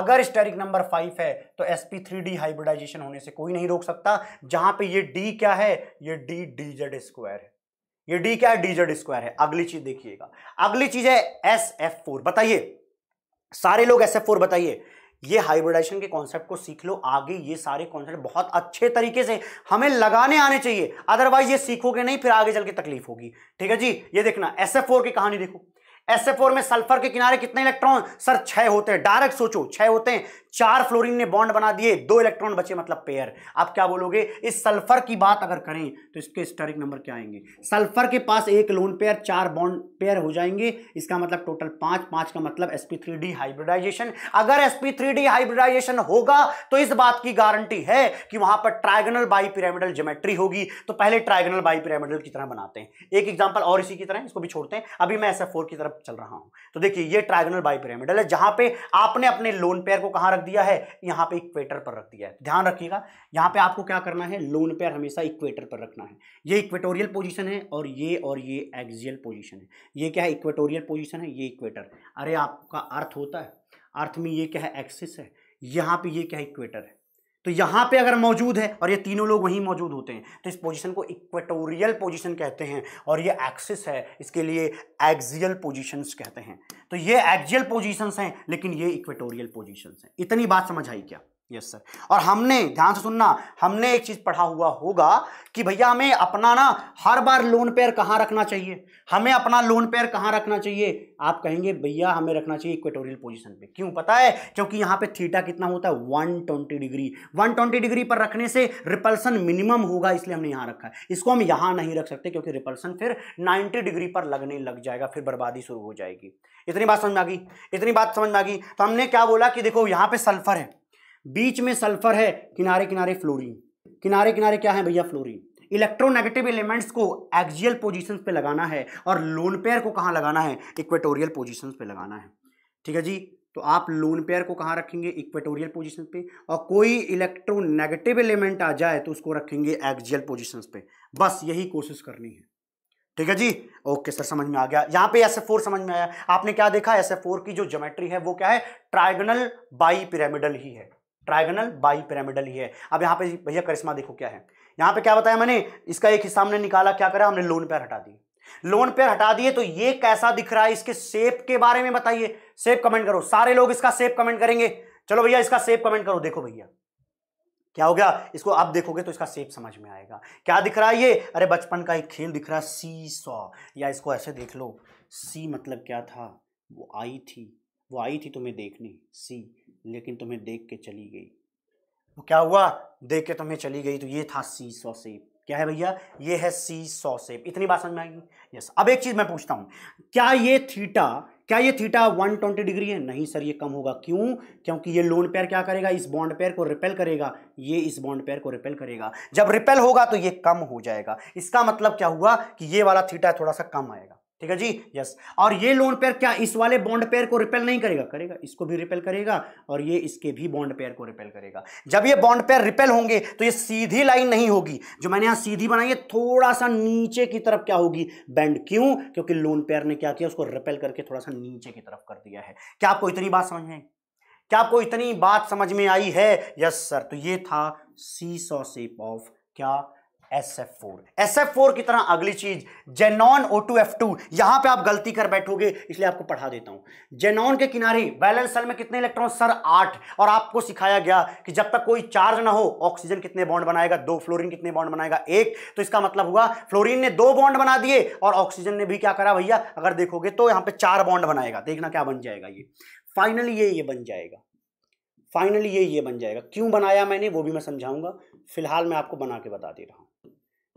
अगर स्टेरिक नंबर फाइव है तो S P three D hybridization होने से कोई नहीं रोक सकता जहां पे ये डी क्या है ये डी डी जेड स्क्वायर है ये डी क्या है डी जेड स्क्वायर है अगली चीज देखिएगा अगली चीज है एस एफ फोर बताइए सारे लोग एस एफ फोर बताइए ये हाइब्रिडाइजेशन के कॉन्सेप्ट को सीख लो आगे ये सारे कॉन्सेप्ट बहुत अच्छे तरीके से हमें लगाने आने चाहिए अदरवाइज ये सीखोगे नहीं फिर आगे चल के तकलीफ होगी ठीक है जी ये देखना एस एफ फोर की कहानी देखो एस में सल्फर के किनारे कितने इलेक्ट्रॉन सर छह होते हैं डायरेक्ट सोचो छह होते हैं चार फ्लोरीन ने बॉन्ड बना दिए दो इलेक्ट्रॉन बचे मतलब पेयर आप क्या बोलोगे इस सल्फर की बात अगर करें तो इसके स्टरिक नंबर क्या आएंगे सल्फर के पास एक लोन पेयर चार बॉन्ड पेयर हो जाएंगे इसका मतलब टोटल पांच पांच का मतलब sp3d हाइब्रिडाइजेशन अगर sp3d हाइब्रिडाइजेशन होगा तो इस बात की गारंटी है कि वहां पर ट्राइगनल बाई पिरामिडल ज्योमेट्री होगी तो पहले ट्राइगनल बाई पिरामिडल की तरह बनाते हैं एक एग्जाम्पल और इसी की तरह इसको भी छोड़ते हैं अभी मैं एसएफ4 की तरफ चल रहा हूं तो देखिए ये बाई पिरामिडल है जहां पर आपने अपने लोन पेयर को कहां रख दिया है यहाँ पे इक्वेटर पर रख दिया है ध्यान रखिएगा यहाँ पे आपको क्या करना है लोन पेयर हमेशा इक्वेटर पर रखना है ये इक्वेटोरियल पोजीशन है और ये और ये एक्सियल पोजीशन है ये क्या है इक्वेटोरियल पोजीशन है ये इक्वेटर अरे आपका अर्थ होता है अर्थ में ये क्या है एक्सिस है यहाँ पर ये क्या है इक्वेटर है तो यहाँ पे अगर मौजूद है और ये तीनों लोग वहीं मौजूद होते हैं तो इस पोजीशन को इक्वेटोरियल पोजीशन कहते हैं और ये एक्सिस है इसके लिए एक्सियल पोजीशंस कहते हैं तो ये एक्सियल पोजीशंस हैं लेकिन ये इक्वेटोरियल पोजीशंस हैं इतनी बात समझ आई क्या यस सर और हमने ध्यान से सुनना हमने एक चीज पढ़ा हुआ होगा कि भैया हमें अपना ना हर बार लोन पेयर कहाँ रखना चाहिए हमें अपना लोन पेयर कहाँ रखना चाहिए आप कहेंगे भैया हमें रखना चाहिए इक्वेटोरियल पोजीशन पे क्यों पता है क्योंकि यहाँ पे थीटा कितना होता है 120 डिग्री 120 डिग्री पर रखने से रिपल्सन मिनिमम होगा इसलिए हमने यहाँ रखा है इसको हम यहाँ नहीं रख सकते क्योंकि रिपल्सन फिर नाइन्टी डिग्री पर लगने लग जाएगा फिर बर्बादी शुरू हो जाएगी इतनी बात समझ में आ गई इतनी बात समझ में आ गई तो हमने क्या बोला कि देखो यहाँ पे सल्फर है बीच में सल्फर है किनारे किनारे फ्लोरीन किनारे किनारे क्या है भैया फ्लोरीन इलेक्ट्रोनेगेटिव एलिमेंट्स को एक्जियल पोजिशन पे लगाना है और लोन पेयर को कहाँ लगाना है इक्वेटोरियल पोजिशन पे लगाना है ठीक है जी तो आप लोन पेयर को कहाँ रखेंगे इक्वेटोरियल पोजिशन पे और कोई इलेक्ट्रोनेगेटिव एलिमेंट आ जाए तो उसको रखेंगे एक्जियल पोजिशन पे बस यही कोशिश करनी है ठीक है जी ओके सर समझ में आ गया यहाँ पे एस समझ में आया आपने क्या देखा एस की जो जोमेट्री है वो क्या है ट्राइगनल बाई पिरामिडल ही है ट्राइगनल बाई पिरामिडल ही है अब यहाँ पे भैया करिश्मा देखो क्या है यहाँ पे क्या बताया मैंने इसका एक हिस्सा हमने निकाला क्या करा हमने लोन पैर हटा दी लोन पैर हटा दिए तो ये कैसा दिख रहा है इसके सेप के बारे में बताइए सेप कमेंट करो सारे लोग इसका सेप कमेंट करेंगे चलो भैया इसका सेप कमेंट करो देखो भैया क्या हो गया इसको आप देखोगे तो इसका सेप समझ में आएगा क्या दिख रहा है ये अरे बचपन का एक खेल दिख रहा है सी सॉ या इसको ऐसे देख लो सी मतलब क्या था वो आई थी वो आई थी तुम्हें देखने सी लेकिन तुम्हें देख के चली गई वो तो क्या हुआ देख के तुम्हें चली गई तो ये था सी सौ सेब क्या है भैया ये है सी सौ सेब इतनी बात समझ में आएगी यस अब एक चीज मैं पूछता हूं क्या ये थीटा क्या ये थीटा 120 डिग्री है नहीं सर ये कम होगा क्यों क्योंकि ये लोन पेयर क्या करेगा इस बॉन्ड पेयर को रिपेल करेगा ये इस बॉन्ड पेयर को रिपेल करेगा जब रिपेल होगा तो ये कम हो जाएगा इसका मतलब क्या हुआ कि ये वाला थीटा थोड़ा सा कम आएगा ठीक है जी यस और ये लोन पेयर क्या इस वाले बॉन्ड पेयर को रिपेल नहीं करेगा करेगा इसको भी रिपेल करेगा और ये इसके भी बॉन्ड पेयर को रिपेल करेगा जब ये बॉन्ड पेयर रिपेल होंगे तो ये सीधी लाइन नहीं होगी जो मैंने यहां सीधी बनाई है थोड़ा सा नीचे की तरफ क्या होगी बैंड क्यों क्योंकि लोन पेयर ने क्या किया उसको रिपेल करके थोड़ा सा नीचे की तरफ कर दिया है क्या आपको इतनी बात समझ में आई क्या आपको इतनी बात समझ में आई है यस सर तो ये था सी सॉ सेप ऑफ क्या S F four S F four की तरह अगली चीज xenon O two F two यहां पर आप गलती कर बैठोगे इसलिए आपको पढ़ा देता हूं जेनॉन के किनारे बैलेंस सेल में कितने इलेक्ट्रॉन सर आठ और आपको सिखाया गया कि जब तक कोई चार्ज ना हो ऑक्सीजन कितने बॉन्ड बनाएगा दो फ्लोरीन कितने बॉन्ड बनाएगा एक तो इसका मतलब हुआ फ्लोरीन ने दो बॉन्ड बना दिए और ऑक्सीजन ने भी क्या करा भैया अगर देखोगे तो यहां पर चार बॉन्ड बनाएगा देखना क्या बन जाएगा ये फाइनली ये ये बन जाएगा फाइनली ये ये बन जाएगा क्यों बनाया मैंने वो भी मैं समझाऊंगा फिलहाल मैं आपको बना के बता दे रहा हूं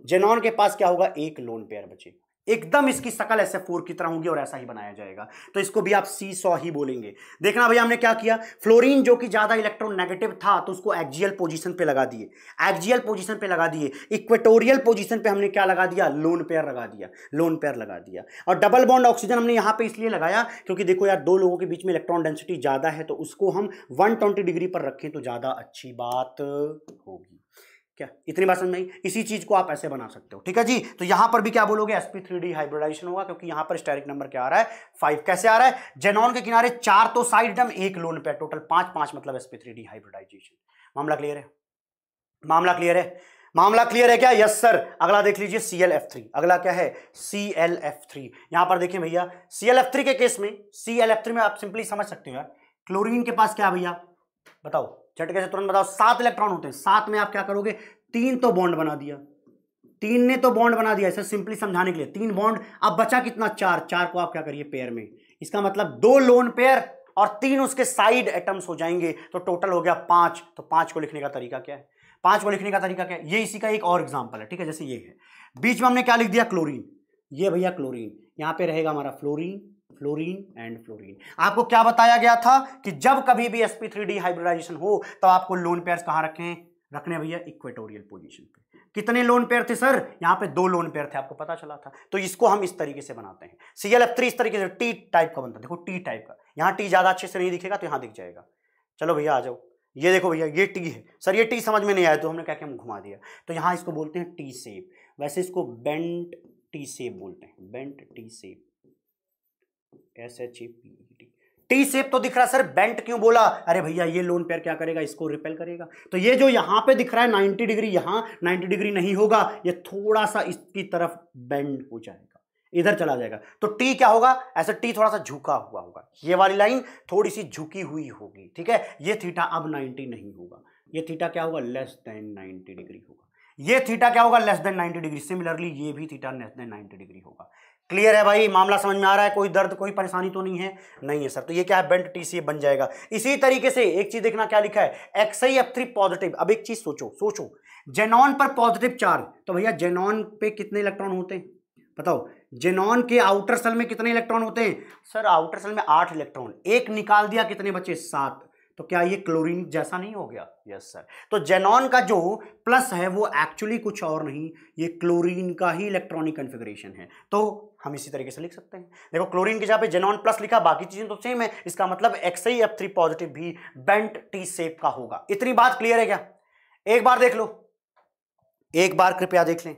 जेनॉन के पास क्या होगा एक लोन पेयर बचे एकदम इसकी शकल ऐसे फोर की तरह होगी और ऐसा ही बनाया जाएगा तो इसको भी आप सी सौ ही बोलेंगे देखना भैया हमने क्या किया फ्लोरीन जो कि ज्यादा इलेक्ट्रॉन नेगेटिव था तो उसको एक्जियल पोजीशन पे लगा दिए एक्जियल पोजीशन पे लगा दिए इक्वेटोरियल पोजीशन पे हमने क्या लगा दिया लोन पेयर लगा दिया लोन पेयर लगा दिया और डबल बॉन्ड ऑक्सीजन हमने यहाँ पे इसलिए लगाया क्योंकि देखो यार दो लोगों के बीच में इलेक्ट्रॉन डेंसिटी ज्यादा है तो उसको हम वन डिग्री पर रखें तो ज्यादा अच्छी बात होगी क्या इतनी बात समझ में आई इसी चीज को आप ऐसे बना सकते हो ठीक है जी तो यहां पर भी क्या बोलोगे एसपी थ्री डी हाइब्रिडाइजेशन होगा क्योंकि यहां पर स्टेरिक नंबर क्या आ रहा है फाइव कैसे आ रहा है जेनॉन के किनारे चार तो साइड डम एक लोन पे टोटल पांच पांच मतलब एसपी थ्री डी हाइब्रिडाइजेशन मामला क्लियर है मामला क्लियर है मामला क्लियर है क्या यस सर अगला देख लीजिए सी एल एफ थ्री अगला क्या है सी एल एफ थ्री यहां पर देखिए भैया सी एल एफ थ्री के केस में सी एल एफ थ्री में आप सिंपली समझ सकते हो यार क्लोरीन के पास क्या भैया बताओ झटके से तुरंत बताओ सात इलेक्ट्रॉन होते हैं सात में आप क्या करोगे तीन तो बॉन्ड बना दिया तीन ने तो बॉन्ड बना दिया इसे सिंपली समझाने के लिए तीन बॉन्ड अब बचा कितना चार चार को आप क्या करिए पेयर में इसका मतलब दो लोन पेयर और तीन उसके साइड एटम्स हो जाएंगे तो टोटल हो गया पांच तो पांच को लिखने का तरीका क्या है पांच को लिखने का तरीका क्या है ये इसी का एक और एग्जाम्पल है ठीक है जैसे ये है बीच में हमने क्या लिख दिया क्लोरीन ये भैया क्लोरीन यहाँ पे रहेगा हमारा फ्लोरीन फ्लोरीन एंड फ्लोरीन आपको क्या बताया गया था कि जब कभी भी एसपी थ्री डी हाइब्रिडाइजेशन हो तो आपको लोन पेयर कहां रखें रखने भैया इक्वेटोरियल पोजीशन पे कितने लोन पेयर थे सर यहां पे दो लोन पेयर थे आपको पता चला था तो इसको हम इस तरीके से बनाते हैं सीएल थ्री इस तरीके से टी टाइप का बनता है देखो टी टाइप का यहां टी ज़्यादा अच्छे से नहीं दिखेगा तो यहां दिख जाएगा चलो भैया आ जाओ ये देखो भैया ये टी है सर ये टी समझ में नहीं आया तो हमने क्या क्या हम घुमा दिया तो यहां इसको बोलते हैं टी सेप वैसे इसको बेंट टी सेप बोलते हैं bent T shape S H E P T T shape तो दिख रहा है सर बेंट क्यों बोला अरे भैया ये लोन पेयर क्या करेगा इसको रिपेल करेगा तो ये जो यहाँ पे दिख रहा है 90 डिग्री यहाँ 90 डिग्री नहीं होगा ये थोड़ा सा इसकी तरफ बेंड हो जाएगा इधर चला जाएगा तो टी क्या होगा ऐसे टी थोड़ा सा झुका हुआ होगा ये वाली लाइन थोड़ी सी झुकी हुई होगी ठीक है ये थीटा अब 90 नहीं होगा ये थीटा क्या होगा लेस देन 90 डिग्री होगा ये थीटा क्या होगा लेस देन 90 डिग्री सिमिलरली ये भी थीटा लेस देन 90 डिग्री होगा क्लियर है भाई मामला समझ में आ रहा है कोई दर्द कोई परेशानी तो नहीं है नहीं है सर तो ये क्या है बेंट टी बन जाएगा इसी तरीके से एक चीज देखना क्या लिखा है X I F three positive अब एक चीज सोचो सोचो जेनॉन पर पॉजिटिव चार्ज तो भैया जेनॉन पे कितने इलेक्ट्रॉन होते हैं बताओ जेनॉन के आउटर सेल में कितने इलेक्ट्रॉन होते हैं सर आउटर सेल में आठ इलेक्ट्रॉन एक निकाल दिया कितने बचे सात तो क्या ये क्लोरीन जैसा नहीं हो गया यस yes, सर तो जेनॉन का जो प्लस है वो एक्चुअली कुछ और नहीं ये क्लोरीन का ही इलेक्ट्रॉनिक कन्फिग्रेशन है तो हम इसी तरीके से लिख सकते हैं देखो क्लोरीन की जहाँ पे जेनॉन प्लस लिखा बाकी चीज़ें तो सेम है इसका मतलब X I F three positive भी बेंट टी सेप का होगा इतनी बात क्लियर है क्या एक बार देख लो एक बार कृपया देख लें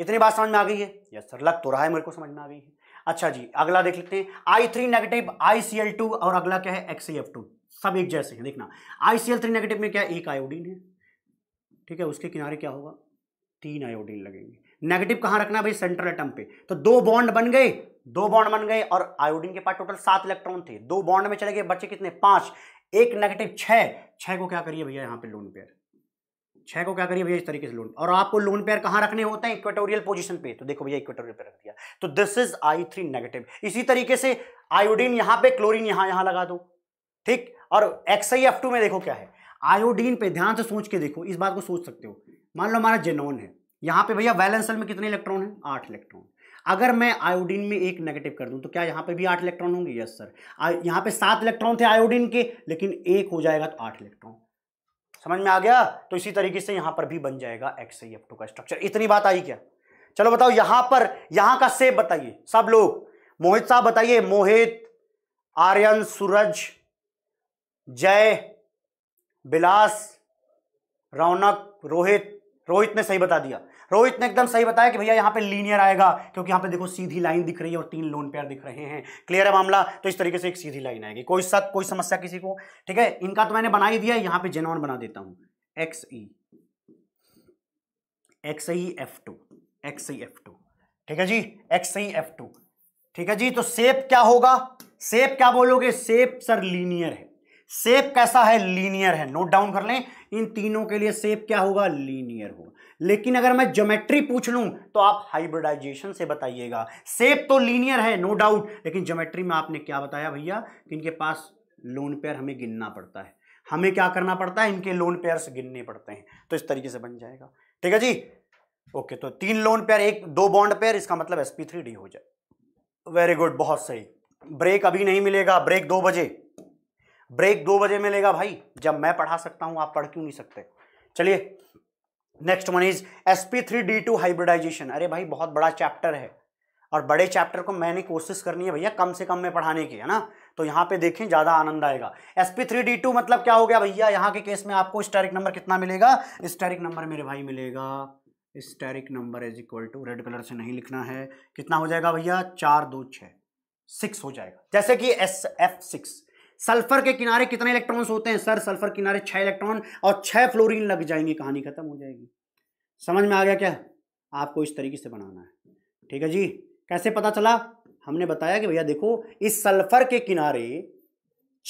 इतनी बात समझ में आ गई है यस सर लग तो रहा है मेरे को समझ में आ गई है अच्छा जी अगला देख लेते हैं I three negative I two और अगला क्या है एक्स एफ टू सब एक जैसे हैं देखना आई थ्री नेगेटिव में क्या एक आयोडीन है ठीक है उसके किनारे क्या होगा तीन आयोडीन लगेंगे नेगेटिव कहां रखना भाई सेंट्रल एटम पे तो दो बॉन्ड बन गए दो बॉन्ड बन गए और आयोडीन के पास टोटल सात इलेक्ट्रॉन थे दो बॉन्ड में चले गए बच्चे कितने पांच एक नेगेटिव छह छह को क्या करिए भैया यहां पे लोन पेयर छह को क्या करिए भैया इस तरीके से लोन और आपको लोन पेयर कहां रखने होते हैं इक्वेटोरियल पोजिशन पे तो देखो भैया इक्वेटोरियल पे रख दिया तो this is I three negative इसी तरीके से आयोडीन यहां पे क्लोरीन यहां यहां लगा दो ठीक और एक्स आई एफ टू में देखो क्या है आयोडीन पे ध्यान से सोच के देखो इस बात को सोच सकते हो मान लो हमारा जेनोन है यहाँ पे भैया वैलेंसल में कितने इलेक्ट्रॉन है आठ इलेक्ट्रॉन अगर मैं आयोडीन में एक नेगेटिव कर दूं तो क्या यहां पे भी आठ इलेक्ट्रॉन होंगे यस सर यहां पे सात इलेक्ट्रॉन थे आयोडीन के लेकिन एक हो जाएगा तो आठ इलेक्ट्रॉन समझ में आ गया तो इसी तरीके से यहां पर भी बन जाएगा एक्स आई एफ टू का स्ट्रक्चर इतनी बात आई क्या चलो बताओ यहां पर यहां का सेप बताइए सब लोग मोहित साहब बताइए मोहित आर्यन सूरज जय बिलास रौनक रोहित रोहित ने सही बता दिया रोहित ने एकदम सही बताया कि भैया यहाँ पे लीनियर आएगा क्योंकि यहाँ पे देखो सीधी लाइन दिख रही है और तीन लोन पेयर दिख रहे हैं क्लियर है मामला तो इस तरीके से एक सीधी लाइन आएगी कोई साथ कोई समस्या किसी को ठीक है इनका तो मैंने बना ही दिया यहाँ पे जेनॉन बना देता हूँ X E X E F two X E F two ठीक है जी एक्स ई एफ टू ठीक है जी तो सेप क्या होगा सेप क्या बोलोगे सेप सर लीनियर है सेप कैसा है लीनियर है नोट डाउन कर लें इन तीनों के लिए सेप क्या होगा लीनियर होगा लेकिन अगर मैं ज्योमेट्री पूछ लूं तो आप हाइब्रिडाइजेशन से बताइएगा सेप तो लीनियर है नो डाउट लेकिन ज्योमेट्री में आपने क्या बताया भैया कि इनके पास लोन पेयर हमें गिनना पड़ता है हमें क्या करना पड़ता है इनके लोन पेयर गिनने पड़ते हैं तो इस तरीके से बन जाएगा ठीक है जी ओके तो तीन लोन पेयर एक दो बॉन्ड पेयर इसका मतलब एस हो जाए वेरी गुड बहुत सही ब्रेक अभी नहीं मिलेगा ब्रेक दो बजे ब्रेक दो बजे मिलेगा भाई जब मैं पढ़ा सकता हूं आप पढ़ क्यों नहीं सकते चलिए next one is S P three D two hybridization अरे भाई बहुत बड़ा चैप्टर है और बड़े चैप्टर को मैंने कोशिश करनी है भैया कम से कम में पढ़ाने की है ना तो यहाँ पे देखें ज़्यादा आनंद आएगा S P three D two मतलब क्या हो गया भैया यहाँ के केस में आपको स्टेरिक नंबर कितना मिलेगा स्टेरिक नंबर मेरे भाई मिलेगा steric number is equal to red colour से नहीं लिखना है कितना हो जाएगा भैया चार दो छः सिक्स हो जाएगा जैसे कि एस एफ सिक्स सल्फर के किनारे कितने इलेक्ट्रॉन्स होते हैं सर सल्फर किनारे छह इलेक्ट्रॉन और छह फ्लोरीन लग जाएंगे कहानी खत्म हो जाएगी समझ में आ गया क्या आपको इस तरीके से बनाना है ठीक है जी कैसे पता चला हमने बताया कि भैया देखो इस सल्फर के किनारे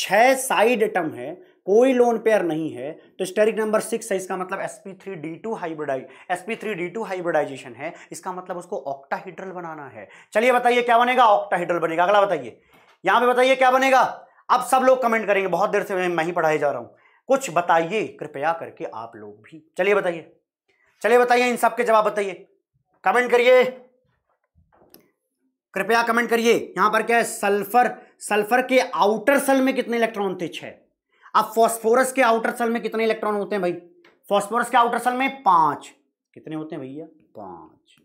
छह साइड एटम है कोई लोन पेयर नहीं है तो स्टेरिक नंबर सिक्स है इसका मतलब sp3d2 P three D two hybridize S P three D two hybridization है इसका मतलब उसको ऑक्टाहीड्रल बनाना है चलिए बताइए क्या बनेगा ऑक्टाहीड्रल बनेगा अगला बताइए यहां पे बताइए क्या बनेगा अब सब लोग कमेंट करेंगे बहुत देर से मैं मैं ही पढ़ाई जा रहा हूं कुछ बताइए कृपया करके आप लोग भी चलिए बताइए चलिए बताइए इन सब के जवाब बताइए कमेंट करिए कृपया कमेंट करिए यहां पर क्या है सल्फर सल्फर के आउटर सेल में कितने इलेक्ट्रॉन होते छह अब फॉस्फोरस के आउटर सेल में कितने इलेक्ट्रॉन होते हैं भाई फॉस्फोरस के आउटर सेल में पांच कितने होते हैं भैया पांच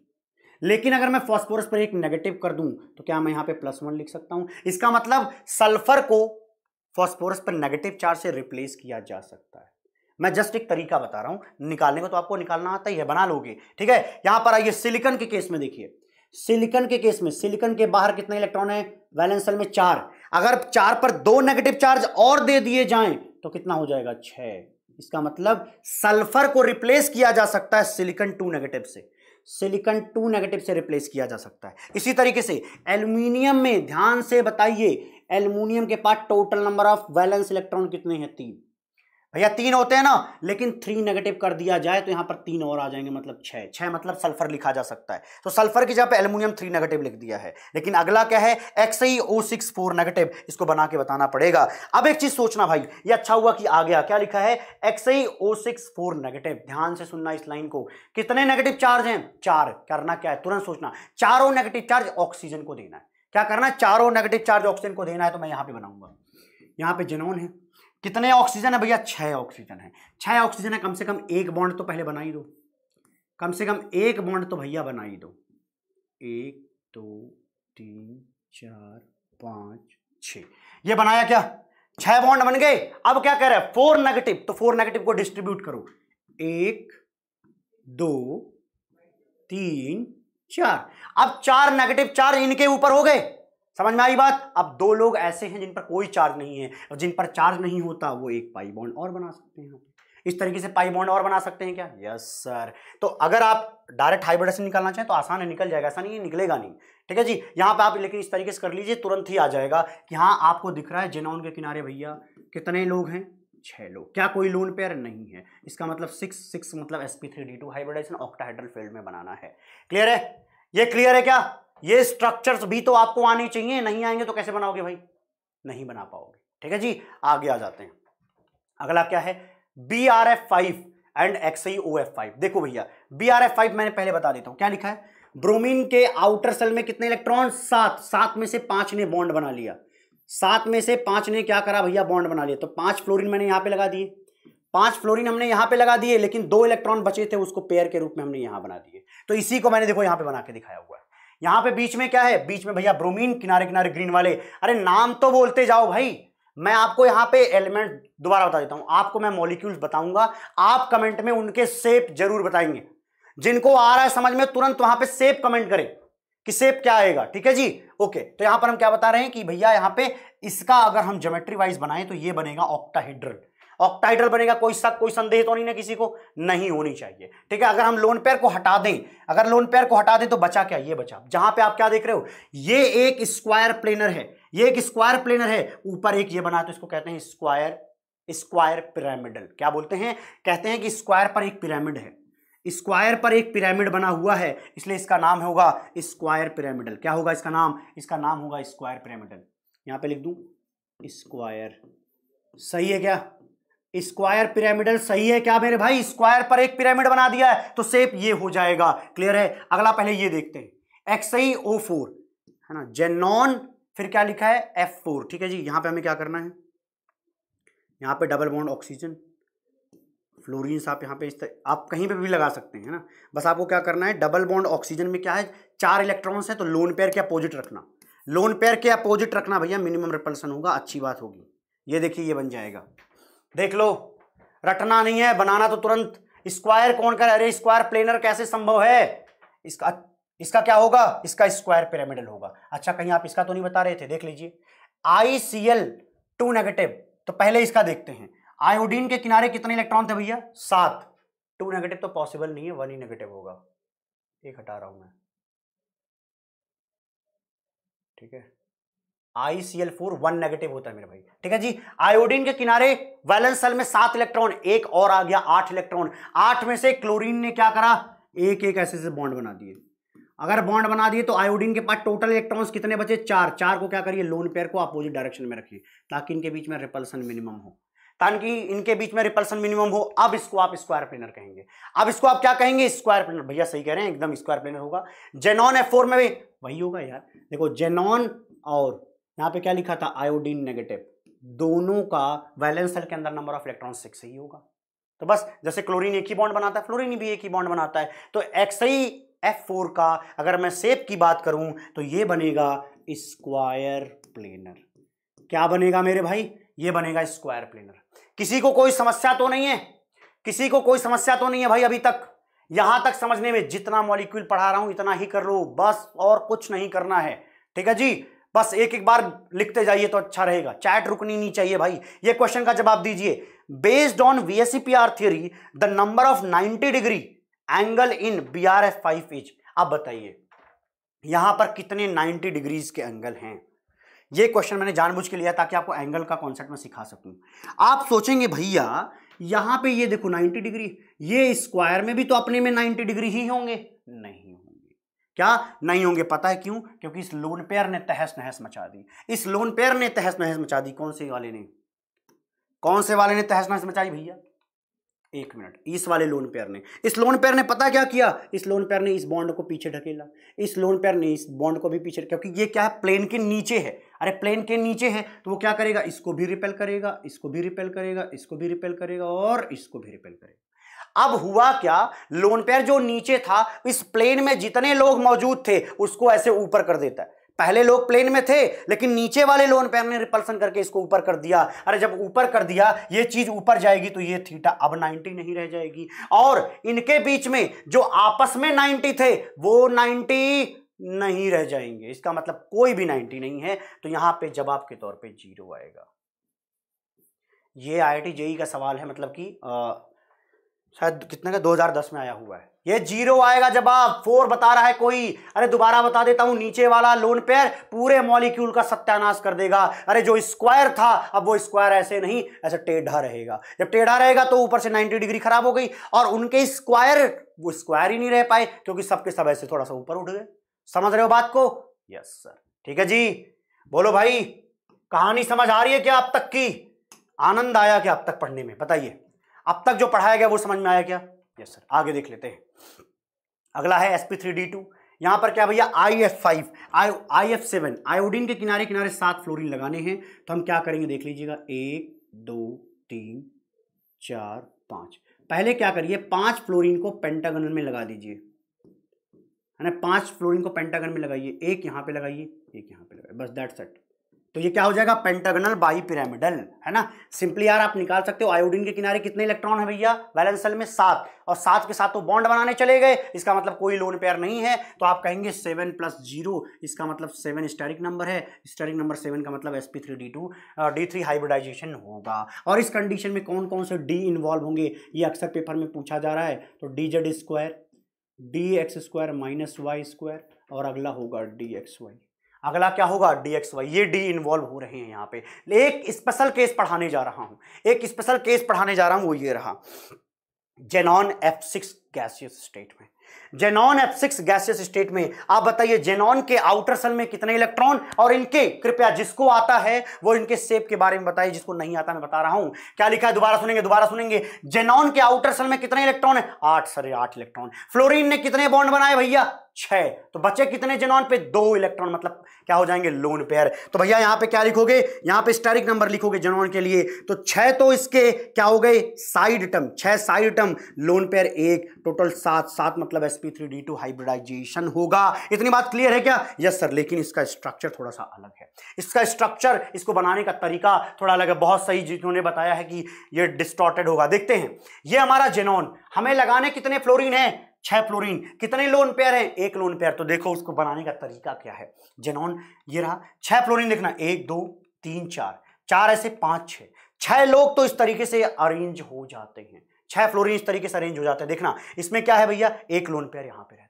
लेकिन अगर मैं फॉस्फोरस पर एक नेगेटिव कर दूं तो क्या मैं यहां पे प्लस वन लिख सकता हूं इसका मतलब सल्फर को फॉस्फोरस पर नेगेटिव चार्ज से रिप्लेस किया जा सकता है मैं जस्ट एक तरीका बता रहा हूं निकालने को तो आपको निकालना आता ही है बना लोगे ठीक है यहां पर आइए सिलिकन के केस में देखिए सिलिकन के केस में सिलिकन के बाहर कितने इलेक्ट्रॉन है वैलेंसल में चार अगर चार पर दो नेगेटिव चार्ज और दे दिए जाएं तो कितना हो जाएगा छह इसका मतलब सल्फर को रिप्लेस किया जा सकता है सिलिकन टू नेगेटिव से सिलिकन टू नेगेटिव से रिप्लेस किया जा सकता है इसी तरीके से एल्यूमिनियम में ध्यान से बताइए एल्यूमिनियम के पास total number of valence electron कितने हैं तीन भैया तीन होते हैं ना लेकिन थ्री नेगेटिव कर दिया जाए तो यहाँ पर तीन और आ जाएंगे मतलब छह छह मतलब सल्फर लिखा जा सकता है तो सल्फर की जगह पे एल्यूमिनियम थ्री नेगेटिव लिख दिया है लेकिन अगला क्या है X E O six four negative इसको बना के बताना पड़ेगा अब एक चीज़ सोचना भाई ये अच्छा हुआ कि आ गया क्या लिखा है X E O six four negative ध्यान से सुनना इस लाइन को कितने नेगेटिव चार्ज हैं चार करना क्या है तुरंत सोचना चारों नेगेटिव चार्ज ऑक्सीजन को देना है क्या करना है चारों नेगेटिव चार्ज ऑक्सीजन को देना है तो मैं यहाँ पे बनाऊंगा यहाँ पे जेनोन है कितने ऑक्सीजन है भैया छह ऑक्सीजन है छह ऑक्सीजन है कम से कम एक बॉन्ड तो पहले बना ही दो कम से कम एक बॉन्ड तो भैया बना ही दो एक दो तीन चार पांच छ ये बनाया क्या छह बॉन्ड बन गए अब क्या कह रहे हैं फोर नेगेटिव तो फोर नेगेटिव को डिस्ट्रीब्यूट करो एक दो तीन चार अब चार नेगेटिव चार इनके ऊपर हो गए समझ में आई बात अब दो लोग ऐसे हैं जिन पर कोई चार्ज नहीं है और जिन पर चार्ज नहीं होता वो एक पाई बॉन्ड और बना सकते हैं इस तरीके से पाई बॉन्ड और बना सकते हैं क्या यस सर तो अगर आप डायरेक्ट हाइब्रिडेशन निकालना चाहें तो आसान है निकल जाएगा ऐसा नहीं है निकलेगा नहीं ठीक है जी यहाँ पे आप लेकिन इस तरीके से कर लीजिए तुरंत ही आ जाएगा कि हाँ आपको दिख रहा है जेनॉन के किनारे भैया कितने लोग हैं छह लोग क्या कोई लोन पेयर नहीं है इसका मतलब सिक्स सिक्स मतलब S P three D two hybridization octahedral field में बनाना है क्लियर है ये क्लियर है क्या ये स्ट्रक्चर्स भी तो आपको आने चाहिए नहीं आएंगे तो कैसे बनाओगे भाई नहीं बना पाओगे ठीक है जी आगे आ जाते हैं अगला क्या है B R F five and X O F five देखो भैया बी आर एफ फाइव मैंने पहले बता देता हूं क्या लिखा है ब्रोमीन के आउटर सेल में कितने इलेक्ट्रॉन सात सात में से पांच ने बॉन्ड बना लिया सात में से पांच ने क्या करा भैया बॉन्ड बना लिया तो पांच फ्लोरिन मैंने यहां पर लगा दिए पांच फ्लोरिन हमने यहां पे लगा दिए लेकिन दो इलेक्ट्रॉन बचे थे उसको पेयर के रूप में हमने यहां बना दिए तो इसी को मैंने देखो यहां पे बना के दिखाया हुआ है यहाँ पे बीच में क्या है बीच में भैया ब्रोमीन किनारे किनारे ग्रीन वाले अरे नाम तो बोलते जाओ भाई मैं आपको यहां पे एलिमेंट दोबारा बता देता हूं आपको मैं मॉलिक्यूल्स बताऊंगा आप कमेंट में उनके सेप जरूर बताएंगे जिनको आ रहा है समझ में तुरंत वहां पे सेप कमेंट करें कि सेप क्या आएगा ठीक है जी ओके तो यहां पर हम क्या बता रहे हैं कि भैया यहां पे इसका अगर हम ज्योमेट्री वाइज बनाएं तो ये बनेगा ऑक्टाहीड्रल ऑक्टाइडल बनेगा कोई शक कोई संदेह तो नहीं ना किसी को नहीं होनी चाहिए ठीक है अगर हम लोन पेयर को हटा दें अगर लोन पेयर को हटा दें तो बचा क्या ये बचा जहां पे आप क्या देख रहे हो ये एक स्क्वायर प्लेनर है ये एक स्क्वायर प्लेनर है ऊपर एक ये बना तो इसको कहते हैं स्क्वायर स्क्वायर पिरामिडल क्या बोलते हैं कहते हैं कि स्क्वायर पर एक पिरामिड है स्क्वायर पर एक पिरामिड बना हुआ है इसलिए इसका नाम होगा स्क्वायर पिरामिडल क्या होगा इसका नाम इसका नाम होगा स्क्वायर पिरामिडल यहां पे लिख दू स्क्वायर सही है क्या स्क्वायर पिरामिडल सही है क्या मेरे भाई स्क्वायर पर एक पिरामिड बना दिया है तो सेप ये हो जाएगा क्लियर है अगला पहले ये देखते हैं एक्स आई ओ फोर है ना जेनॉन फिर क्या लिखा है एफ फोर ठीक है जी यहां पे हमें क्या करना है यहाँ पे डबल बॉन्ड ऑक्सीजन फ्लोरिन आप यहाँ पे इस आप कहीं पे भी लगा सकते हैं ना बस आपको क्या करना है डबल बॉन्ड ऑक्सीजन में क्या है चार इलेक्ट्रॉन्स है तो लोन पेयर के अपोजिट रखना लोन पेयर के अपोजिट रखना भैया मिनिमम रिपल्सन होगा अच्छी बात होगी ये देखिए ये बन जाएगा देख लो रटना नहीं है बनाना तो तुरंत स्क्वायर कौन कर अरे स्क्वायर प्लेनर कैसे संभव है इसका इसका क्या होगा इसका स्क्वायर पिरामिडल होगा अच्छा कहीं आप इसका तो नहीं बता रहे थे देख लीजिए I C L two negative तो पहले इसका देखते हैं आयोडीन के किनारे कितने इलेक्ट्रॉन थे भैया सात टू नेगेटिव तो पॉसिबल नहीं है वन ही नेगेटिव होगा एक हटा रहा हूं मैं ठीक है I C L four one negative होता है मेरे भाई ठीक है जी आयोडीन के किनारे वैलेंस सेल में सात इलेक्ट्रॉन एक और आ गया आठ इलेक्ट्रॉन आठ में से क्लोरीन ने क्या करा एक एक ऐसे से बॉन्ड बना दिए अगर बॉन्ड बना दिए तो आयोडीन के पास टोटल इलेक्ट्रॉन्स कितने बचे चार चार को क्या करिए लोन पेयर को अपोजिट डायरेक्शन में रखिए ताकि इनके बीच में रिपल्सन मिनिमम हो ताकि इनके बीच में रिपल्सन मिनिमम हो अब इसको आप स्क्वायर प्लेनर कहेंगे अब इसको आप क्या कहेंगे स्क्वायर प्लेनर भैया सही कह रहे हैं एकदम स्क्वायर प्लेनर होगा जेनॉन एफ फोर में भी वही होगा यार देखो जेनॉन और यहाँ पे क्या लिखा था आयोडीन नेगेटिव दोनों का वैलेंस सेल के अंदर नंबर ऑफ इलेक्ट्रॉन सिक्स ही होगा तो बस जैसे क्लोरीन एक ही बॉन्ड बनाता है फ्लोरीन भी एक ही बॉन्ड बनाता है तो एक्सई एफ फोर का अगर मैं सेप की बात करूं तो ये बनेगा स्क्वायर प्लेनर क्या बनेगा मेरे भाई ये बनेगा स्क्वायर प्लेनर किसी को कोई समस्या तो नहीं है किसी को कोई समस्या तो नहीं है भाई अभी तक यहां तक समझने में जितना मॉलिक्यूल पढ़ा रहा हूं इतना ही कर लो बस और कुछ नहीं करना है ठीक है जी बस एक एक बार लिखते जाइए तो अच्छा रहेगा चैट रुकनी नहीं चाहिए भाई ये क्वेश्चन का जवाब दीजिए based on VSEPR theory the number of 90 degree angle in B R F five is आप बताइए यहां पर कितने 90 डिग्रीज के एंगल हैं ये क्वेश्चन मैंने जानबूझ के लिया ताकि आपको एंगल का कॉन्सेप्ट में सिखा सकूं आप सोचेंगे भैया यहां पे ये देखो 90 डिग्री ये स्क्वायर में भी तो अपने में 90 डिग्री ही होंगे नहीं क्या नहीं होंगे पता है क्यों क्योंकि इस लोन पेयर ने तहस नहस मचा दी इस लोन पेयर ने तहस नहस मचा दी कौन से वाले ने कौन से वाले ने तहस नहस मचाई भैया एक मिनट इस वाले लोन पेयर ने इस लोन पेयर ने पता क्या किया इस लोन पेयर ने इस बॉन्ड को पीछे ढकेला इस लोन पेयर ने इस बॉन्ड को भी पीछे क्योंकि ये क्या है प्लेन के नीचे है अरे प्लेन के नीचे है तो वो क्या करेगा इसको भी रिपेल करेगा इसको भी रिपेल करेगा इसको भी रिपेल करेगा और इसको भी रिपेल करेगा अब हुआ क्या लोन पेयर जो नीचे था इस प्लेन में जितने लोग मौजूद थे उसको ऐसे ऊपर कर देता है पहले लोग प्लेन में थे लेकिन नीचे वाले लोन पेयर ने रिपल्सन करके इसको ऊपर कर दिया अरे जब ऊपर कर दिया ये चीज ऊपर जाएगी तो ये थीटा अब 90 नहीं रह जाएगी और इनके बीच में जो आपस में 90 थे वो 90 नहीं रह जाएंगे इसका मतलब कोई भी 90 नहीं है तो यहां पे जवाब के तौर पे जीरो आएगा ये आई आई टी जेई का सवाल है मतलब कि शायद कितने का 2010 में आया हुआ है ये जीरो आएगा जब आप फोर बता रहा है कोई अरे दोबारा बता देता हूं नीचे वाला लोन पेयर पूरे मॉलिक्यूल का सत्यानाश कर देगा अरे जो स्क्वायर था अब वो स्क्वायर ऐसे नहीं ऐसे टेढ़ा रहेगा जब टेढ़ा रहेगा तो ऊपर से 90 डिग्री खराब हो गई और उनके स्क्वायर वो स्क्वायर ही नहीं रह पाए क्योंकि सबके सब ऐसे थोड़ा सा ऊपर उठ गए समझ रहे हो बात को यस सर ठीक है जी बोलो भाई कहानी समझ आ रही है क्या अब तक की आनंद आया क्या अब तक पढ़ने में बताइए अब तक जो पढ़ाया गया वो समझ में आया क्या यस सर आगे देख लेते हैं अगला है S P three D two यहाँ पर क्या भैया I F five I I F seven iodine के किनारे किनारे सात फ्लोरीन लगाने हैं तो हम क्या करेंगे देख लीजिएगा एक दो तीन चार पाँच पहले क्या करिए पांच फ्लोरीन को पेंटागन में लगा दीजिए है ना पांच फ्लोरीन को पेंटागन में लगाइए एक यहाँ पे लगाइए एक यहाँ पे लगाइए बस दैट सेट तो ये क्या हो जाएगा पेंटागनल बाई पिरामिडल है ना सिंपली यार आप निकाल सकते हो आयोडीन के किनारे कितने इलेक्ट्रॉन है भैया बैलेंसल में सात और सात के साथ तो बॉन्ड बनाने चले गए इसका मतलब कोई लोन पेयर नहीं है तो आप कहेंगे सेवन प्लस जीरो इसका मतलब सेवन स्टेरिक नंबर है स्टेरिक नंबर सेवन का मतलब S P three D two D three hybridization होगा और इस कंडीशन में कौन कौन से डी इन्वॉल्व होंगे ये अक्सर पेपर में पूछा जा रहा है तो D Z square D X square minus Y square और अगला होगा डी एक्स वाई अगला क्या होगा डी एक्स वाई ये डी इन्वॉल्व हो रहे हैं यहाँ पे एक स्पेशल केस पढ़ाने जा रहा हूँ एक स्पेशल केस पढ़ाने जा रहा हूँ वो ये रहा xenon F six gaseous state में xenon F six gaseous state में आप बताइए जेनॉन के आउटर सेल में कितने इलेक्ट्रॉन और इनके कृपया जिसको आता है वो इनके सेप के बारे में बताइए जिसको नहीं आता मैं बता रहा हूं क्या लिखा है दोबारा सुनेंगे दोबारा सुनेंगे जेनॉन के आउटर सेल में कितने इलेक्ट्रॉन है आठ सर आठ इलेक्ट्रॉन फ्लोरीन ने कितने बॉन्ड बनाए भैया छह तो बचे कितने जेनॉन पे दो इलेक्ट्रॉन मतलब क्या हो जाएंगे लोन पेयर तो भैया यहां पे क्या लिखोगे यहां पे स्टेरिक नंबर लिखोगे जेनॉन के लिए तो छह तो इसके क्या हो गए साइड टर्म छह साइड टर्म लोन पेयर एक टोटल सात सात मतलब एस पी हाइब्रिडाइजेशन होगा इतनी बात क्लियर है क्या यस सर लेकिन इसका स्ट्रक्चर थोड़ा सा अलग है इसका स्ट्रक्चर इसको बनाने का तरीका थोड़ा अलग है बहुत सही जिन्होंने बताया है कि यह डिस्टॉर्टेड होगा देखते हैं यह हमारा जेनॉन हमें लगाने कितने फ्लोरिन है छह फ्लोरीन कितने लोन पेयर हैं एक लोन पेयर तो देखो उसको बनाने का तरीका क्या है जेनॉन ये रहा छह फ्लोरीन देखना एक दो तीन चार चार ऐसे पांच छह छह लोग तो इस तरीके से अरेंज हो जाते हैं छह फ्लोरीन इस तरीके से अरेंज हो जाते हैं देखना इसमें क्या है भैया एक लोन पेयर यहां पर रहता है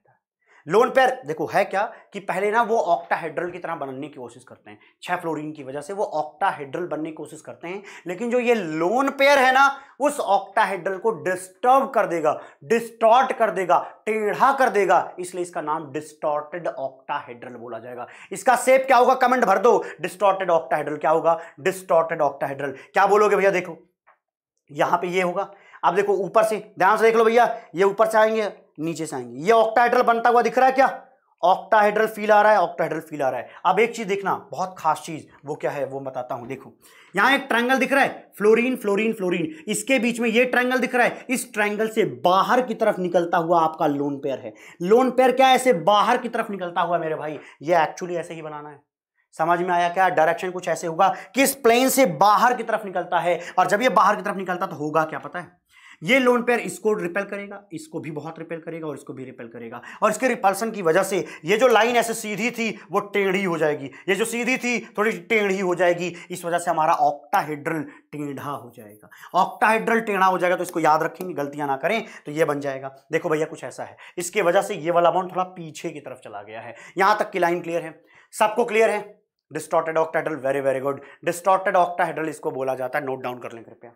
लोन पेयर देखो है क्या कि पहले ना वो ऑक्टाहेड्रल की तरह बनने की कोशिश करते हैं छह फ्लोरिन की वजह से वो ऑक्टाहेड्रल बनने की कोशिश करते हैं लेकिन जो ये लोन पेयर है ना उस ऑक्टाहेड्रल को डिस्टर्ब कर देगा डिस्टॉर्ट कर देगा टेढ़ा कर देगा इसलिए इसका नाम डिस्टॉर्टेड ऑक्टाहेड्रल बोला जाएगा इसका सेप क्या होगा कमेंट भर दो डिस्टॉर्टेड ऑक्टाहेड्रल क्या होगा डिस्टॉर्टेड ऑक्टाहेड्रल क्या बोलोगे भैया देखो यहां पर यह होगा अब देखो ऊपर से ध्यान से देख लो भैया ये ऊपर से आएंगे नीचे से आएंगे ये ऑक्टाहाइड्रल बनता हुआ दिख रहा है क्या ऑक्टाहेड्रल फील आ रहा है ऑक्टाहेड्रल फील आ रहा है अब एक चीज देखना बहुत खास चीज वो क्या है वो बताता हूं देखो यहां एक ट्रायंगल दिख रहा है फ्लोरीन फ्लोरीन फ्लोरीन इसके बीच में ये ट्रायंगल दिख रहा है इस ट्रायंगल से बाहर की तरफ निकलता हुआ आपका लोन पेयर है लोन पेयर क्या है ऐसे बाहर की तरफ निकलता हुआ मेरे भाई ये एक्चुअली ऐसे ही बनाना है समझ में आया क्या डायरेक्शन कुछ ऐसे होगा कि इस प्लेन से बाहर की तरफ निकलता है और जब ये बाहर की तरफ निकलता तो होगा क्या पता है ये लोन पेयर इसको रिपेल करेगा इसको भी बहुत रिपेल करेगा और इसको भी रिपेल करेगा और इसके रिपल्सन की वजह से ये जो लाइन ऐसे सीधी थी वो टेढ़ी हो जाएगी ये जो सीधी थी थोड़ी टेढ़ी हो जाएगी इस वजह से हमारा ऑक्टाहेड्रल टेढ़ा हो जाएगा ऑक्टाहेड्रल टेढ़ा हो जाएगा तो इसको याद रखेंगे गलतियां ना करें तो ये बन जाएगा देखो भैया कुछ ऐसा है इसके वजह से ये वाला अमाउंट थोड़ा पीछे की तरफ चला गया है यहां तक की लाइन क्लियर है सबको क्लियर है distorted octahedral very very good distorted octahedral इसको बोला जाता है नोट डाउन कर लें कृपया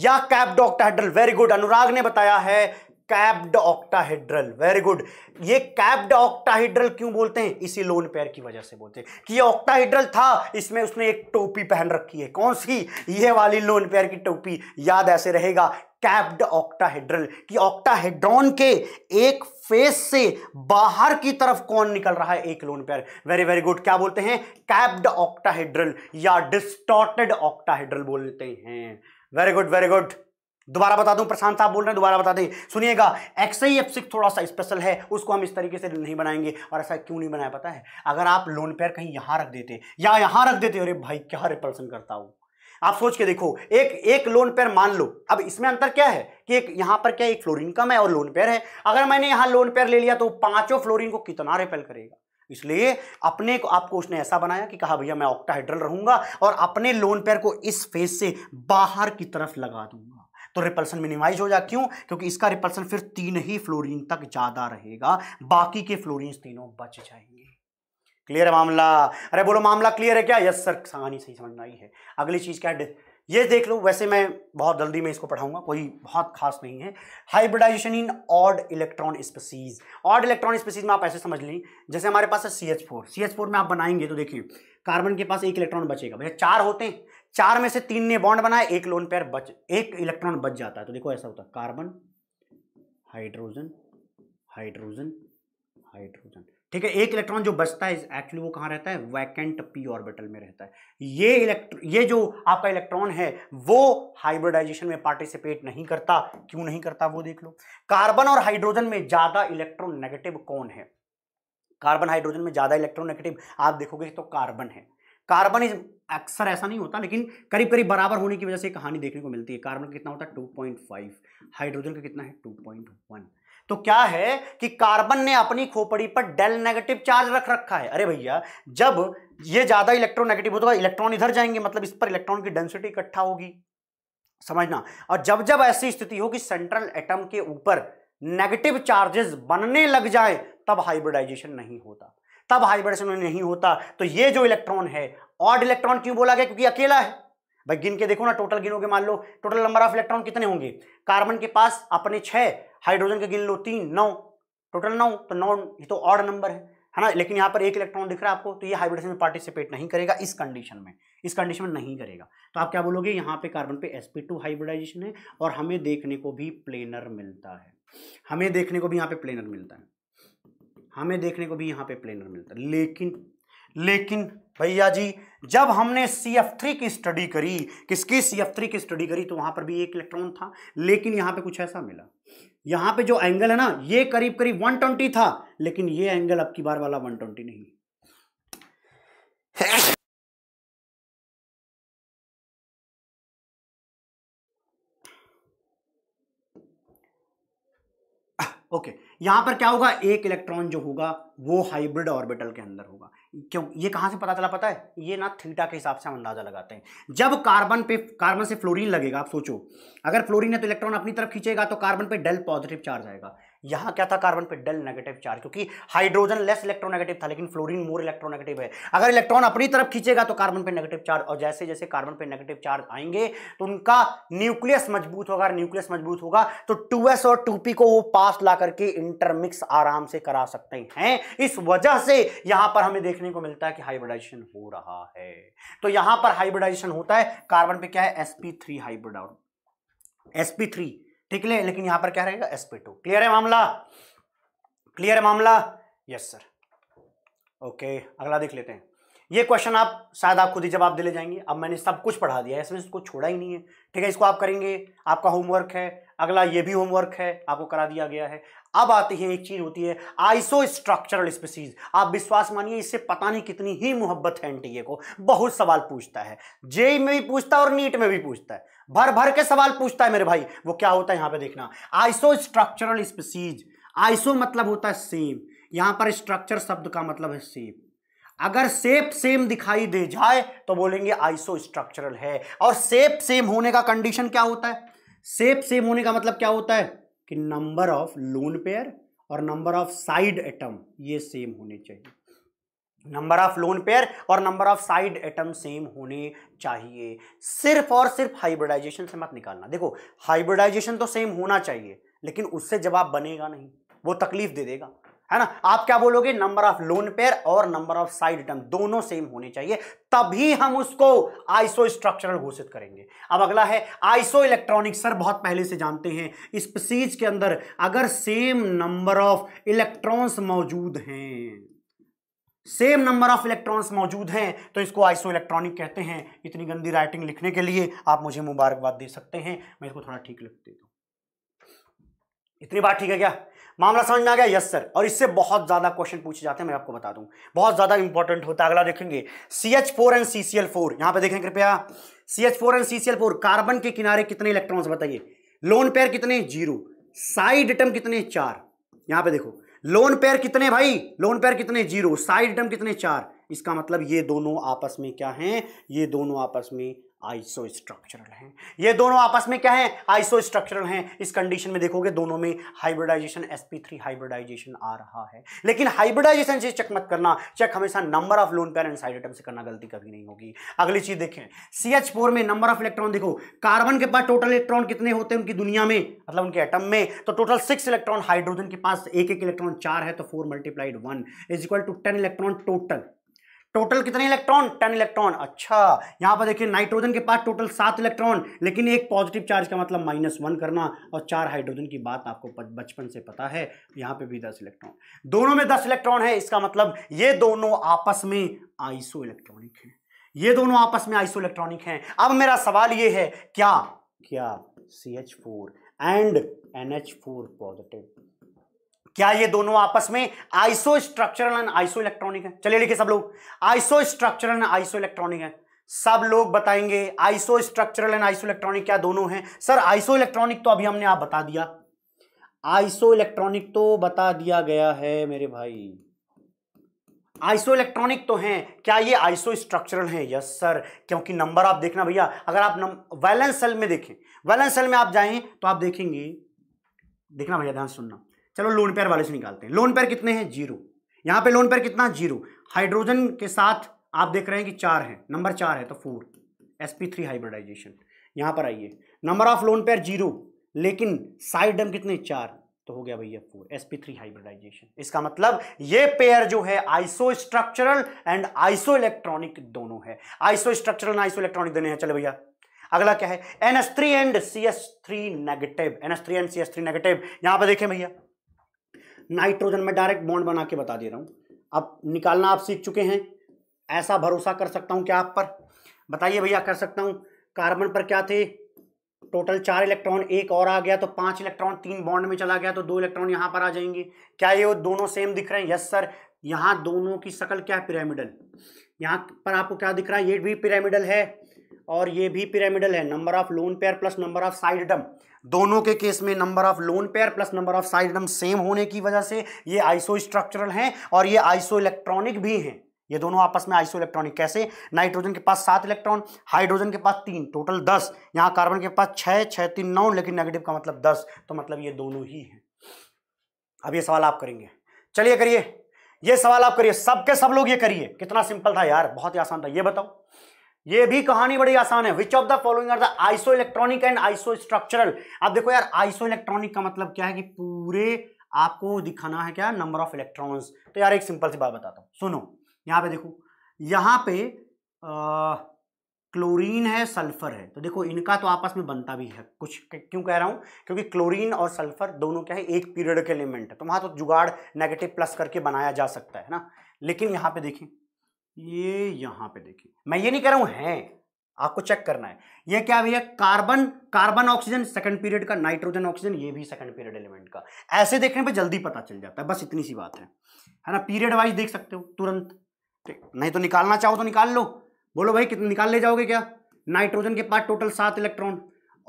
या capped octahedral very good Anurag ने बताया है कैप्ड ऑक्टाहेड्रल वेरी गुड ये कैप्ड ऑक्टाहेड्रल क्यों बोलते हैं इसी लोन पेयर की वजह से बोलते हैं कि ये ऑक्टाहेड्रल था इसमें उसने एक टोपी पहन रखी है कौन सी ये वाली लोन पेयर की टोपी याद ऐसे रहेगा कैप्ड ऑक्टाहेड्रल कि ऑक्टाहेड्रॉन के एक फेस से बाहर की तरफ कौन निकल रहा है एक lone pair very very good क्या बोलते हैं कैप्ड ऑक्टाहेड्रल या डिस्टॉर्टेड ऑक्टाहेड्रल बोलते हैं वेरी गुड वेरी गुड दोबारा बता दूं प्रशांत साहब बोल रहे हैं दोबारा बता दें सुनिएगा एक्स आई एफ सिक्स थोड़ा सा स्पेशल है उसको हम इस तरीके से नहीं बनाएंगे और ऐसा क्यों नहीं बनाया पता है अगर आप लोन पेयर कहीं यहाँ रख देते या यहाँ रख देते अरे भाई क्या रिपल्सन करता हूँ आप सोच के देखो एक एक लोन पेयर मान लो अब इसमें अंतर क्या है कि एक यहाँ पर क्या एक फ्लोर इनकम है और लोन पेयर है अगर मैंने यहाँ लोन पेयर ले लिया तो पांचों फ्लोरिन को कितना रिपेल करेगा इसलिए अपने को आपको उसने ऐसा बनाया कि कहा भैया मैं ऑक्टाहाइड्रल रहूंगा और अपने लोन पेयर को इस फेस से बाहर की तरफ लगा दूंगा तो रिपल्सन मिनिमाइज हो जाए क्यों क्योंकि इसका रिपल्सन फिर तीन ही फ्लोरीन तक ज़्यादा रहेगा बाकी के फ्लोरीन तीनों बच जाएंगे क्लियर है मामला अरे बोलो मामला क्लियर है क्या यस सर कहानी सही समझ में आई है अगली चीज़ क्या है ये देख लो वैसे मैं बहुत जल्दी में इसको पढ़ाऊंगा कोई बहुत खास नहीं है hybridization in odd electron species odd electron species में आप ऐसे समझ लें जैसे हमारे पास है C H four C H four में आप बनाएंगे तो देखिए कार्बन के पास एक इलेक्ट्रॉन बचेगा भैया चार होते हैं चार में से तीन ने बॉन्ड बनाया एक लोन पेयर बच एक इलेक्ट्रॉन बच जाता है तो देखो ऐसा होता है कार्बन हाइड्रोजन हाइड्रोजन हाइड्रोजन ठीक है एक इलेक्ट्रॉन जो बचता है एक्चुअली वो कहाँ रहता है वैकेंट पी ऑर्बिटल में रहता है ये इलेक्ट्र ये जो आपका इलेक्ट्रॉन है वो हाइब्रिडाइजेशन में पार्टिसिपेट नहीं करता क्यों नहीं करता वो देख लो कार्बन और हाइड्रोजन में ज़्यादा इलेक्ट्रॉन नेगेटिव कौन है कार्बन हाइड्रोजन में ज़्यादा इलेक्ट्रॉन नेगेटिव आप देखोगे तो कार्बन है कार्बन इज अक्सर ऐसा नहीं होता लेकिन करीब करीब बराबर होने की वजह से कहानी देखने को मिलती है कार्बन का कितना होता है टू हाइड्रोजन का कितना है टू तो क्या है कि कार्बन ने अपनी खोपड़ी पर डेल नेगेटिव चार्ज रख रखा है अरे भैया जब ये ज्यादा नेगेटिव होगा इलेक्ट्रॉन इधर जाएंगे मतलब इस पर इलेक्ट्रॉन की डेंसिटी इकट्ठा होगी समझना और जब जब ऐसी स्थिति हो कि सेंट्रल एटम के ऊपर नेगेटिव चार्जेस बनने लग जाए तब हाइब्रिडाइजेशन नहीं होता तब हाइब्रिडेशन नहीं होता तो ये जो इलेक्ट्रॉन है ऑड इलेक्ट्रॉन क्यों बोला गया क्योंकि अकेला है भाई गिन के देखो ना टोटल गिनोगे मान लो टोटल नंबर ऑफ इलेक्ट्रॉन कितने होंगे कार्बन के पास अपने छह हाइड्रोजन के गिन लो तीन नौ टोटल नौ तो नौ ये तो ऑर्ड नंबर है है ना लेकिन यहाँ पर एक इलेक्ट्रॉन दिख रहा है आपको तो ये हाइब्रिडेशन में पार्टिसिपेट नहीं करेगा इस कंडीशन में इस कंडीशन में नहीं करेगा तो आप क्या बोलोगे यहाँ पे कार्बन पे sp2 टू हाइब्रिडाइजेशन है और हमें देखने को भी प्लेनर मिलता है हमें देखने को भी यहाँ पे प्लेनर मिलता है हमें देखने को भी यहाँ पे प्लेनर मिलता है लेकिन लेकिन भैया जी जब हमने सी एफ थ्री की स्टडी करी किसकी सी एफ थ्री की स्टडी करी तो वहां पर भी एक इलेक्ट्रॉन था लेकिन यहां पे कुछ ऐसा मिला यहां पे जो एंगल है ना ये करीब करीब 120 था लेकिन ये एंगल अब की बार वाला 120 नहीं ओके यहां पर क्या होगा एक इलेक्ट्रॉन जो होगा वो हाइब्रिड ऑर्बिटल के अंदर होगा क्यों ये कहां से पता चला पता है ये ना थीटा के हिसाब से हम अंदाजा लगाते हैं जब कार्बन पे कार्बन से फ्लोरीन लगेगा आप सोचो अगर फ्लोरीन है तो इलेक्ट्रॉन अपनी तरफ खींचेगा तो कार्बन पे डेल पॉजिटिव चार्ज आएगा यहाँ क्या था कार्बन पे डल नेगेटिव चार्ज क्योंकि हाइड्रोजन लेस इलेक्ट्रोनेगेटिव था लेकिन फ्लोरीन मोर इलेक्ट्रोनेगेटिव है अगर इलेक्ट्रॉन अपनी तरफ खींचेगा तो कार्बन पे नेगेटिव चार्ज और जैसे जैसे कार्बन पे नेगेटिव चार्ज आएंगे तो उनका न्यूक्लियस मजबूत होगा न्यूक्लियस मजबूत होगा तो टू और टू को वो पास ला करके इंटरमिक्स आराम से करा सकते हैं इस वजह से यहां पर हमें देखने को मिलता है कि हाइब्रिडाइजेशन हो रहा है तो यहां पर हाइब्रिडाइजेशन होता है कार्बन पे क्या है SP three hybrid SP three ठीक है लेकिन यहां पर क्या रहेगा एसपी टू क्लियर है मामला क्लियर है मामला यस सर ओके अगला देख लेते हैं ये क्वेश्चन आप शायद आप खुद ही जवाब दे ले जाएंगे अब मैंने सब कुछ पढ़ा दिया है इसमें इसको छोड़ा ही नहीं है ठीक है इसको आप करेंगे आपका होमवर्क है अगला ये भी होमवर्क है आपको करा दिया गया है अब आती है एक चीज होती है आइसो स्ट्रक्चरल स्पीसीज आप विश्वास मानिए इससे पता नहीं कितनी ही मोहब्बत है एनटीए को बहुत सवाल पूछता है जेई में भी पूछता है और नीट में भी पूछता है भर भर के सवाल पूछता है मेरे भाई वो क्या होता है यहां पे देखना आइसो स्ट्रक्चरल स्पीसीज आइसो मतलब होता है सेम यहां पर स्ट्रक्चर शब्द का मतलब है सेम अगर सेप सेम दिखाई दे जाए तो बोलेंगे आइसो स्ट्रक्चरल है और सेप सेम होने का कंडीशन क्या होता है सेप सेम होने का मतलब क्या होता है कि नंबर ऑफ लोन पेयर और नंबर ऑफ साइड एटम ये सेम होने चाहिए नंबर ऑफ लोन पेयर और number of side atom same होने चाहिए सिर्फ और सिर्फ हाइब्रिडाइजेशन से मत निकालना देखो हाइब्रिडाइजेशन तो सेम होना चाहिए लेकिन उससे जवाब बनेगा नहीं वो तकलीफ दे देगा है ना आप क्या बोलोगे नंबर ऑफ लोन पेयर और नंबर ऑफ साइड एटम दोनों सेम होने चाहिए तभी हम उसको आइसो स्ट्रक्चरल घोषित करेंगे अब अगला है आइसो इलेक्ट्रॉनिक सर बहुत पहले से जानते हैं स्पीसीज के अंदर अगर सेम नंबर ऑफ इलेक्ट्रॉन्स मौजूद हैं सेम नंबर ऑफ इलेक्ट्रॉन्स मौजूद हैं तो इसको आइसो इलेक्ट्रॉनिक कहते हैं इतनी गंदी राइटिंग लिखने के लिए आप मुझे मुबारकबाद दे सकते हैं मैं इसको थोड़ा ठीक लिख देता हूँ इतनी बात ठीक है क्या मामला समझ में आ गया यस सर और इससे बहुत ज़्यादा क्वेश्चन पूछे जाते हैं मैं आपको बता दूं बहुत ज़्यादा इंपॉर्टेंट होता है अगला देखेंगे C H four and C C L four यहां पर देखें कृपया C H four and C C L four carbon के किनारे कितने इलेक्ट्रॉन्स बताइए लोन पेयर कितने जीरो साइड एटम कितने चार यहां पे देखो लोन पेयर कितने भाई लोन पेयर कितने जीरो साइड टर्म कितने चार इसका मतलब ये दोनों आपस में क्या हैं ये दोनों आपस में आइसो स्ट्रक्चरल हैं ये दोनों आपस में क्या है आइसो स्ट्रक्चरल हैं इस कंडीशन में देखोगे दोनों में हाइब्रिडाइजेशन sp3 हाइब्रिडाइजेशन आ रहा है लेकिन हाइब्रिडाइजेशन से चेक मत करना चेक हमेशा number of lone pair and side atom से करना गलती कभी नहीं होगी अगली चीज देखें CH4 में नंबर ऑफ इलेक्ट्रॉन देखो कार्बन के पास टोटल इलेक्ट्रॉन कितने होते हैं उनकी दुनिया में मतलब उनके एटम में तो टोटल सिक्स इलेक्ट्रॉन हाइड्रोजन के पास एक एक इलेक्ट्रॉन चार है तो four multiplied one is equal to ten electron total total कितने इलेक्ट्रॉन टेन इलेक्ट्रॉन अच्छा यहाँ पर देखिए नाइट्रोजन के पास टोटल सात इलेक्ट्रॉन लेकिन एक पॉजिटिव चार्ज का मतलब माइनस वन करना और चार हाइड्रोजन की बात आपको बचपन से पता है यहाँ पे भी दस इलेक्ट्रॉन दोनों में दस इलेक्ट्रॉन है इसका मतलब ये दोनों आपस में आइसो इलेक्ट्रॉनिक है ये दोनों आपस में आइसो इलेक्ट्रॉनिक है अब मेरा सवाल ये है क्या क्या C H four and N H four positive क्या ये दोनों आपस में isostructural and isoelectronic है चलिए लिखिए सब लोग isostructural and isoelectronic है सब लोग बताएंगे isostructural and isoelectronic क्या दोनों हैं सर आइसो इलेक्ट्रॉनिक तो अभी हमने आप बता दिया आइसो इलेक्ट्रॉनिक तो बता दिया गया है मेरे भाई आइसो इलेक्ट्रॉनिक तो हैं क्या ये आइसो स्ट्रक्चरल हैं यस सर क्योंकि नंबर आप देखना भैया अगर आप वैलेंस सेल में देखें वैलेंस सेल में आप जाएं तो आप देखेंगे देखना भैया ध्यान सुनना चलो लोन पेयर वाले से निकालते हैं लोन पेयर कितने हैं जीरो यहाँ पे लोन पेयर कितना जीरो हाइड्रोजन के साथ आप देख रहे हैं कि चार है नंबर चार है तो four S P three hybridization यहाँ पर आइए number of lone pair zero लेकिन साइड डम कितने चार तो हो गया भैया four S P three hybridization इसका मतलब ये पेयर जो है isostructural and isoelectronic दोनों है आइसो स्ट्रक्चरल आइसो इलेक्ट्रॉनिक देने हैं चले भैया अगला क्या है N S three and C S three negative N S three and C S three negative यहां पर देखें भैया नाइट्रोजन में डायरेक्ट बॉन्ड बना के बता दे रहा हूँ अब निकालना आप सीख चुके हैं ऐसा भरोसा कर सकता हूँ क्या आप पर बताइए भैया कर सकता हूँ कार्बन पर क्या थे टोटल चार इलेक्ट्रॉन एक और आ गया तो पांच इलेक्ट्रॉन तीन बॉन्ड में चला गया तो दो इलेक्ट्रॉन यहाँ पर आ जाएंगे क्या ये वो दोनों सेम दिख रहे हैं यस सर यहाँ दोनों की शकल क्या है पिरामिडल यहाँ पर आपको क्या दिख रहा है ये भी पिरामिडल है और ये भी पिरामिडल है number of lone pair plus number of side atom दोनों के केस में number of lone pair plus number of side atom same होने की वजह से ये आइसो स्ट्रक्चरल हैं और ये आइसो इलेक्ट्रॉनिक भी हैं ये दोनों आपस में आइसो इलेक्ट्रॉनिक कैसे नाइट्रोजन के पास सात इलेक्ट्रॉन हाइड्रोजन के पास तीन टोटल दस यहाँ कार्बन के पास छः छः तीन नौ लेकिन नेगेटिव का मतलब दस तो मतलब ये दोनों ही हैं अब ये सवाल आप करेंगे चलिए करिए ये सवाल आप करिए सबके सब लोग ये करिए कितना सिंपल था यार बहुत ही आसान था ये बताओ ये भी कहानी बड़ी आसान है which of the following are the isoelectronic and isostructural अब देखो यार आइसो इलेक्ट्रॉनिक का मतलब क्या है कि पूरे आपको दिखाना है क्या नंबर ऑफ इलेक्ट्रॉन्स तो यार एक सिंपल सी बात बताता हूँ सुनो यहाँ पे देखो यहाँ पे क्लोरीन है सल्फर है तो देखो इनका तो आपस में बनता भी है कुछ क्यों कह रहा हूँ क्योंकि क्लोरीन और सल्फर दोनों क्या है एक पीरियड के एलिमेंट है तो वहाँ तो जुगाड़ नेगेटिव प्लस करके बनाया जा सकता है ना लेकिन यहाँ पे देखें ये यहां पे देखिए मैं ये नहीं कह रहा हूं है आपको चेक करना है ये क्या भैया carbon carbon oxygen second period का नाइट्रोजन ऑक्सीजन ये भी सेकंड पीरियड एलिमेंट का ऐसे देखने पे जल्दी पता चल जाता है बस इतनी सी बात है है ना पीरियड वाइज देख सकते हो तुरंत नहीं तो निकालना चाहो तो निकाल लो बोलो भाई कितने निकाल ले जाओगे क्या नाइट्रोजन के पास टोटल सात इलेक्ट्रॉन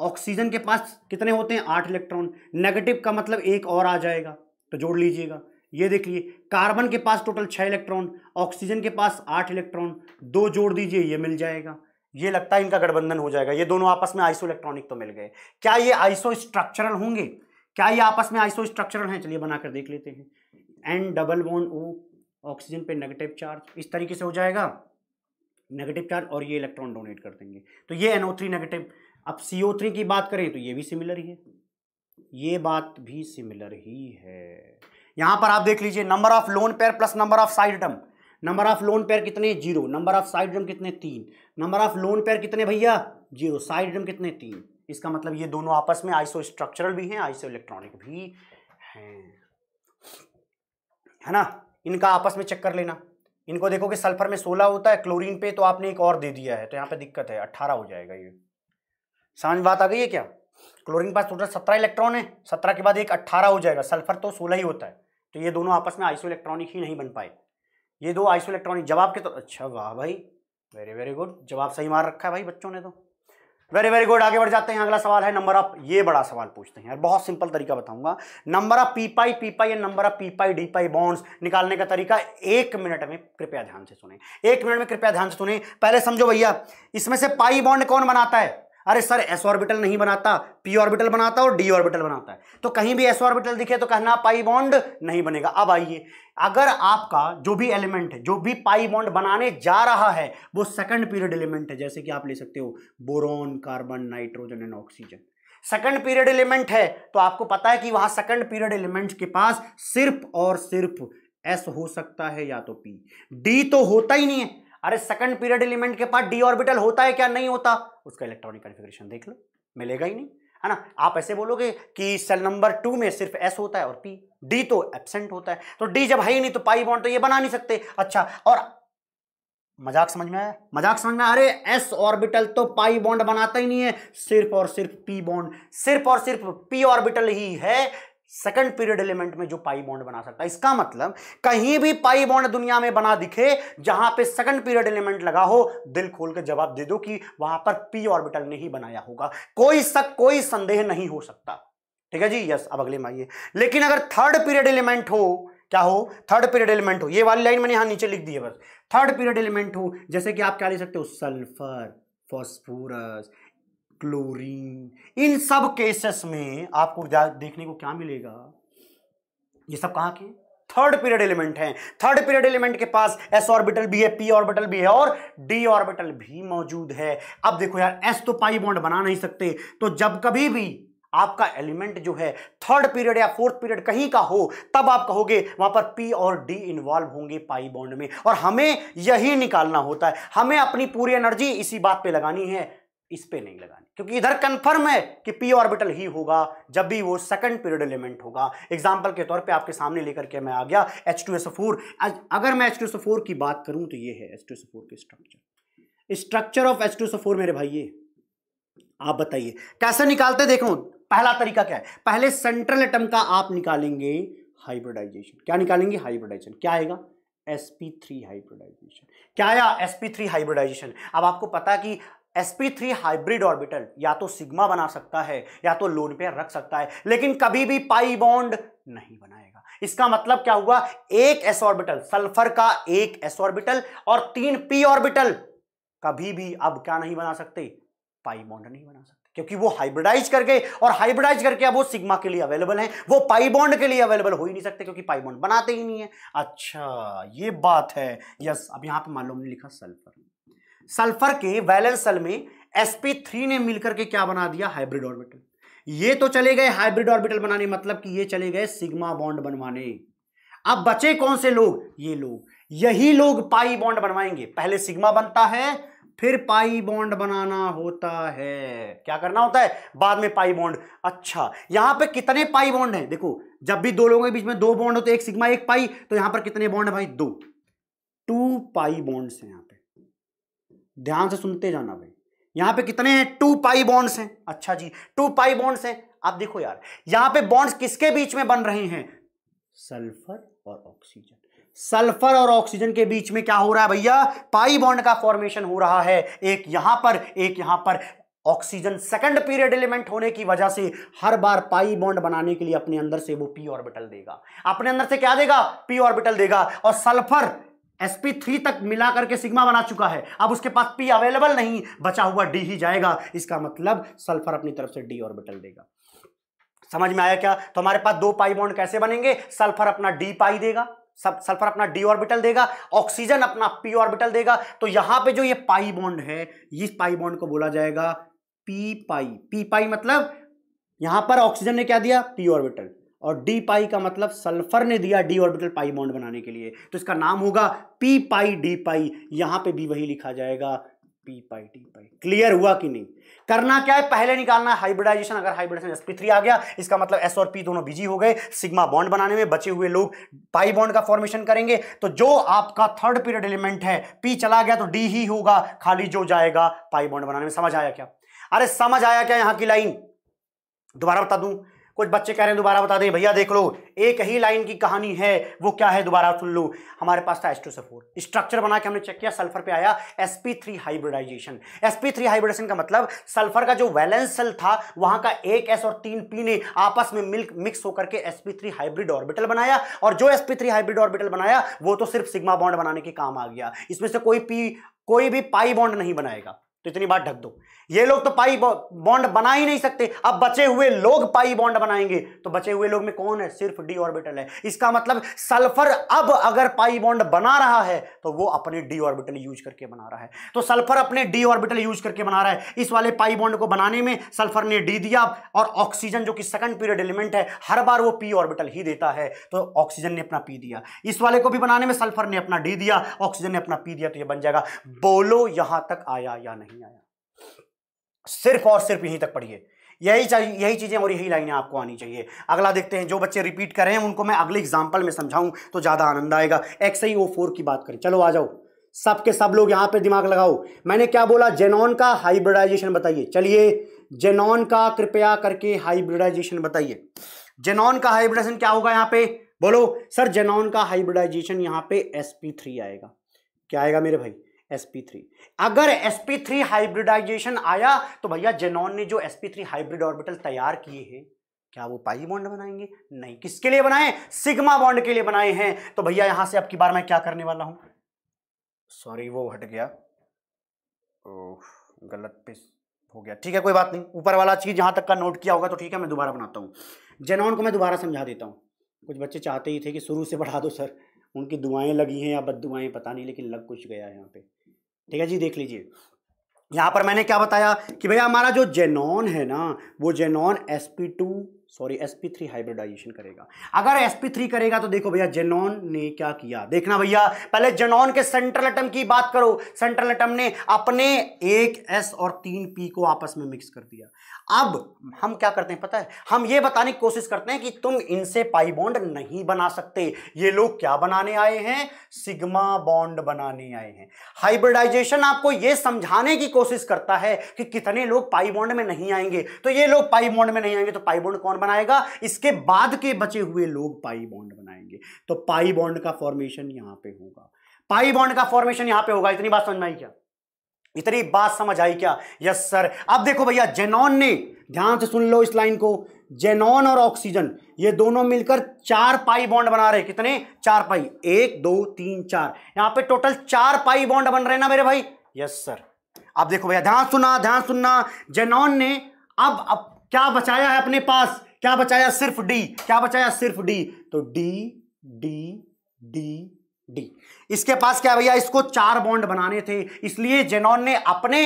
ऑक्सीजन के पास कितने होते हैं आठ इलेक्ट्रॉन नेगेटिव का मतलब एक और आ जाएगा तो जोड़ लीजिएगा ये देखिए कार्बन के पास टोटल छः इलेक्ट्रॉन ऑक्सीजन के पास आठ इलेक्ट्रॉन दो जोड़ दीजिए ये मिल जाएगा ये लगता है इनका गठबंधन हो जाएगा ये दोनों आपस में आइसो इलेक्ट्रॉनिक तो मिल गए क्या ये आइसो स्ट्रक्चरल होंगे क्या ये आपस में आइसो स्ट्रक्चरल हैं चलिए बनाकर देख लेते हैं N double one O oxygen पे नेगेटिव चार्ज इस तरीके से हो जाएगा नेगेटिव चार्ज और ये इलेक्ट्रॉन डोनेट कर देंगे तो ये एनओ थ्री नेगेटिव अब सी ओ थ्री की बात करें तो ये भी सिमिलर ही है ये बात भी सिमिलर ही है यहां पर आप देख लीजिए number of lone pair plus number of side atom number of lone pair कितने zero number of side item कितने तीन नंबर ऑफ लोन पेयर कितने भैया जीरो साइड आइटम कितने तीन इसका मतलब ये दोनों आपस में आइसो स्ट्रक्चरल भी हैं आइसो इलेक्ट्रॉनिक भी हैं है ना इनका आपस में चेक कर लेना इनको देखो कि सल्फर में सोलह होता है क्लोरीन पे तो आपने एक और दे दिया है तो यहाँ पे दिक्कत है अट्ठारह हो जाएगा ये समझ बात आ गई है क्या क्लोरीन के पास टोटल सत्रह इलेक्ट्रॉन है सत्रह के बाद एक अट्ठारह हो जाएगा सल्फर तो सोलह ही होता है तो ये दोनों आपस में आइसो इलेक्ट्रॉनिक ही नहीं बन पाए ये दो आइसो इलेक्ट्रॉनिक जवाब के तो अच्छा वाह भाई वेरी वेरी गुड जवाब सही मार रखा है भाई बच्चों ने तो वेरी वेरी गुड आगे बढ़ जाते हैं अगला सवाल है नंबर ऑफ ये बड़ा सवाल पूछते हैं यार बहुत सिंपल तरीका बताऊंगा number of P pi P pi and number of पीपाई D pi bonds निकालने का तरीका एक मिनट में कृपया ध्यान से सुने एक मिनट में कृपया ध्यान से सुने पहले समझो भैया इसमें से पाई बॉन्ड कौन बनाता है अरे सर एस ऑर्बिटल नहीं बनाता पी ऑर्बिटल बनाता और डी ऑर्बिटल बनाता है तो कहीं भी एस ऑर्बिटल दिखे तो कहना पाई बॉन्ड नहीं बनेगा अब आइए अगर आपका जो भी एलिमेंट है जो भी पाई बॉन्ड बनाने जा रहा है वो सेकंड पीरियड एलिमेंट है जैसे कि आप ले सकते हो boron carbon nitrogen and oxygen second period element है तो आपको पता है कि वहां सेकंड पीरियड एलिमेंट के पास सिर्फ और सिर्फ एस हो सकता है या तो पी डी तो होता ही नहीं है अरे सेकंड पीरियड एलिमेंट के पास डी ऑर्बिटल होता है क्या नहीं होता उसका इलेक्ट्रॉनिक कन्फिग्रेशन देख लो मिलेगा ही नहीं है ना आप ऐसे बोलोगे कि सेल नंबर टू में सिर्फ एस होता है और पी डी तो एबसेंट होता है तो डी जब है ही नहीं तो पाई बॉन्ड तो ये बना नहीं सकते अच्छा और मजाक समझ में आया मजाक समझ में अरे एस ऑर्बिटल तो पाई बॉन्ड बनाता ही नहीं है सिर्फ और सिर्फ पी बॉन्ड सिर्फ और सिर्फ पी ऑर्बिटल ही है सेकंड पीरियड एलिमेंट में जो पाई बॉन्ड बना सकता है इसका मतलब कहीं भी पाई बॉन्ड दुनिया में बना दिखे जहां पे सेकंड पीरियड एलिमेंट लगा हो दिल खोल के जवाब दे दो कि वहां पर पी ऑर्बिटल ने ही बनाया होगा कोई शक कोई संदेह नहीं हो सकता ठीक है जी यस अब अगले माइए लेकिन अगर थर्ड पीरियड एलिमेंट हो क्या हो थर्ड पीरियड एलिमेंट हो ये वाली लाइन मैंने यहां नीचे लिख दी है बस थर्ड पीरियड एलिमेंट हो जैसे कि आप क्या ले सकते हो सल्फर फॉस्फोरस क्लोरीन इन सब केसेस में आपको देखने को क्या मिलेगा ये सब कहां के थर्ड पीरियड एलिमेंट है थर्ड पीरियड एलिमेंट के पास एस ऑर्बिटल भी है पी ऑर्बिटल भी है और डी ऑर्बिटल भी मौजूद है अब देखो यार एस तो पाई बॉन्ड बना नहीं सकते तो जब कभी भी आपका एलिमेंट जो है थर्ड पीरियड या फोर्थ पीरियड कहीं का हो तब आप कहोगे वहां पर पी और डी इन्वॉल्व होंगे पाई बॉन्ड में और हमें यही निकालना होता है हमें अपनी पूरी एनर्जी इसी बात पे लगानी है इस पे नहीं लगानी क्योंकि इधर कंफर्म है कि पी ऑर्बिटल ही होगा जब भी वो सेकंड पीरियड एलिमेंट होगा एग्जांपल के तौर पे आपके सामने लेकर के मैं आ गया एच टू एस फोर अगर मैं एच टू एस फोर की बात करूं तो ये है एच टू एस फोर के structure structure of H two S four मेरे भाई ये आप बताइए कैसे निकालते देखो पहला तरीका क्या है पहले सेंट्रल एटम का आप निकालेंगे हाइब्रिडाइजेशन क्या निकालेंगे हाइब्रिडाइजेशन क्या आएगा sp3 हाइब्रिडाइजेशन क्या आया sp3 हाइब्रिडाइजेशन अब आपको पता कि sp3 हाइब्रिड ऑर्बिटल या तो सिग्मा बना सकता है या तो लोन पेयर रख सकता है लेकिन कभी भी पाई बॉन्ड नहीं बनाएगा इसका मतलब क्या हुआ एक एस ऑर्बिटल सल्फर का एक एस ऑर्बिटल और तीन पी ऑर्बिटल कभी भी अब क्या नहीं बना सकते पाई बॉन्ड नहीं बना सकते क्योंकि वो हाइब्रिडाइज कर गए और हाइब्रिडाइज करके अब वो सिग्मा के लिए अवेलेबल हैं वो पाई बॉन्ड के लिए अवेलेबल हो ही नहीं सकते क्योंकि पाई बॉन्ड बनाते ही नहीं है अच्छा ये बात है यस अब यहां पे मालूम लिखा सल्फर सल्फर के वैलेंस सेल में sp3 ने मिलकर के क्या बना दिया हाइब्रिड ऑर्बिटल ये तो चले गए हाइब्रिड ऑर्बिटल बनाने मतलब कि ये चले गए सिग्मा बॉन्ड बनवाने अब बचे कौन से लोग ये लोग यही लोग पाई बॉन्ड बनवाएंगे पहले सिग्मा बनता है फिर पाई बॉन्ड बनाना होता है क्या करना होता है बाद में पाई बॉन्ड अच्छा यहां पे कितने पाई बॉन्ड हैं देखो जब भी दो लोगों के बीच में दो बॉन्ड होते तो एक सिग्मा एक पाई तो यहां पर कितने बॉन्ड है भाई दो टू पाई बॉन्ड्स हैं यहां ध्यान से सुनते जाना भाई यहां पे कितने हैं टू पाई बॉन्ड्स हैं अच्छा जी टू पाई बॉन्ड्स हैं आप देखो यार यहां पे बॉन्ड्स किसके बीच में बन रहे हैं सल्फर और ऑक्सीजन सल्फर और ऑक्सीजन के बीच में क्या हो रहा है भैया पाई बॉन्ड का फॉर्मेशन हो रहा है एक यहां पर एक यहां पर ऑक्सीजन सेकंड पीरियड एलिमेंट होने की वजह से हर बार पाई बॉन्ड बनाने के लिए अपने अंदर से वो पी ऑर्बिटल देगा अपने अंदर से क्या देगा पी ऑर्बिटल देगा और सल्फर sp3 तक मिला करके सिग्मा बना चुका है अब उसके पास p अवेलेबल नहीं बचा हुआ d ही जाएगा इसका मतलब सल्फर अपनी तरफ से d ऑर्बिटल देगा समझ में आया क्या तो हमारे पास दो पाई बॉन्ड कैसे बनेंगे सल्फर अपना d पाई देगा सब सल्फर अपना डी ऑर्बिटल देगा ऑक्सीजन अपना पी ऑर्बिटल देगा तो यहां पे जो ये पाई बॉन्ड है इस पाई बॉन्ड को बोला जाएगा पी पाई पी पाई मतलब यहां पर ऑक्सीजन ने क्या दिया पी ऑर्बिटल और डी पाई का मतलब सल्फर ने दिया डी ऑर्बिटल पाई बॉन्ड बनाने के लिए तो इसका नाम होगा पी पाई डी पाई यहां पे भी वही लिखा जाएगा p pi d pi clear हुआ कि नहीं करना क्या है पहले निकालना हाइब्रिडाइजेशन अगर हाइब्रिडाइजेशन एसपी थ्री आ गया इसका मतलब एस और पी दोनों बिजी हो गए सिग्मा बॉन्ड बनाने में बचे हुए लोग पाई बॉन्ड का फॉर्मेशन करेंगे तो जो आपका थर्ड पीरियड एलिमेंट है पी चला गया तो डी ही होगा खाली जो जाएगा पाई बॉन्ड बनाने में समझ आया क्या अरे समझ आया क्या यहां की लाइन दोबारा बता दूं कुछ बच्चे कह रहे हैं दोबारा बता दें भैया देख लो एक ही लाइन की कहानी है वो क्या है दोबारा सुन लो हमारे पास था सफोर स्ट्रक्चर बना के हमने चेक किया सल्फर पे आया sp3 हाइब्रिडाइजेशन sp3 हाइब्रिडेशन का मतलब सल्फर का जो वैलेंस सेल था वहां का एक एस और तीन पी ने आपस में मिल्क मिक्स होकर के sp3 हाइब्रिड ऑर्बिटल बनाया और जो sp3 हाइब्रिड ऑर्बिटल बनाया वो तो सिर्फ सिग्मा बॉन्ड बनाने के काम आ गया इसमें से कोई पी कोई भी पाई बॉन्ड नहीं बनाएगा तो इतनी बात ढक दो ये लोग तो पाई बॉन्ड बना ही नहीं सकते अब बचे हुए लोग पाई बॉन्ड बनाएंगे तो बचे हुए लोग में कौन है सिर्फ डी ऑर्बिटल है इसका मतलब सल्फर अब अगर पाई बॉन्ड बना रहा है तो वो अपने डी ऑर्बिटल यूज करके बना रहा है तो सल्फर अपने डी ऑर्बिटल यूज करके बना रहा है इस वाले पाई बॉन्ड को बनाने में सल्फर ने डी दिया और ऑक्सीजन जो कि सेकंड पीरियड एलिमेंट है हर बार वो पी ऑर्बिटल ही देता है तो ऑक्सीजन ने अपना पी दिया इस वाले को भी बनाने में सल्फर ने अपना डी दिया ऑक्सीजन ने अपना पी दिया तो यह बन जाएगा बोलो यहां तक आया या नहीं आया सिर्फ और सिर्फ यहीं तक पढ़िए यही चाहिए यही चीज़ें और यही लाइनें आपको आनी चाहिए अगला देखते हैं जो बच्चे रिपीट कर रहे हैं उनको मैं अगले एग्जाम्पल में समझाऊं तो ज़्यादा आनंद आएगा एक्स आई ओ फोर की बात करें चलो आ जाओ सबके सब लोग यहाँ पे दिमाग लगाओ मैंने क्या बोला जेनॉन का हाइब्रिडाइजेशन बताइए चलिए जेनॉन का कृपया करके हाइब्रिडाइजेशन बताइए जेनॉन का हाइब्रिडाइजेशन क्या होगा यहाँ पे बोलो सर जेनॉन का हाइब्रिडाइजेशन यहाँ पे एस आएगा क्या आएगा मेरे भाई sp3 अगर sp3 हाइब्रिडाइजेशन आया तो भैया जेनॉन ने जो sp3 हाइब्रिड ऑर्बिटल तैयार किए हैं क्या वो पाई बॉन्ड बनाएंगे नहीं किसके लिए बनाए सिग्मा बॉन्ड के लिए बनाए हैं तो भैया यहां से अब की बार मैं क्या करने वाला हूं सॉरी वो हट गया ओह गलत पे हो गया ठीक है कोई बात नहीं ऊपर वाला चीज जहां तक का नोट किया होगा तो ठीक है मैं दोबारा बनाता हूँ जेनॉन को मैं दोबारा समझा देता हूँ कुछ बच्चे चाहते ही थे कि शुरू से बढ़ा दो सर उनकी दुआएं लगी हैं या बद दुआएं पता नहीं लेकिन लग कुछ गया है यहाँ पे ठीक है जी देख लीजिए यहाँ पर मैंने क्या बताया कि भैया हमारा जो जेनॉन है ना वो xenon s P two sorry sp3 hybridisation करेगा अगर sp3 करेगा तो देखो भैया जेनॉन ने क्या किया देखना भैया पहले जेनॉन के सेंट्रल एटम की बात करो सेंट्रल एटम ने अपने एक s और तीन p को आपस में मिक्स कर दिया अब हम क्या करते हैं पता है हम ये बताने की कोशिश करते हैं कि तुम इनसे पाई बॉन्ड नहीं बना सकते ये लोग क्या बनाने आए हैं सिग्मा बॉन्ड बनाने आए हैं हाइब्रिडाइजेशन आपको ये समझाने की कोशिश करता है कि कितने लोग पाई बॉन्ड में नहीं आएंगे तो ये लोग पाई बॉन्ड में नहीं आएंगे तो पाई बॉन्ड कौन बनाएगा इसके बाद के बचे हुए लोग पाई बॉन्ड बनाएंगे तो पाई बॉन्ड का फॉर्मेशन यहां पे होगा पाई बॉन्ड का फॉर्मेशन यहां पे होगा इतनी बात समझ में आई क्या इतनी बात समझ आई क्या यस सर अब देखो भैया जेनॉन ने ध्यान से सुन लो इस लाइन को जेनॉन और ऑक्सीजन ये दोनों मिलकर चार पाई बॉन्ड बना रहे कितने चार पाई एक दो तीन चार यहां पे टोटल चार पाई बॉन्ड बन रहे ना मेरे भाई यस सर अब देखो भैया ध्यान सुना ध्यान सुनना जेनॉन ने अब अब क्या बचाया है अपने पास क्या बचाया सिर्फ डी क्या बचाया सिर्फ डी तो डी डी डी डी इसके पास क्या भैया इसको चार बॉन्ड बनाने थे इसलिए जेनॉन ने अपने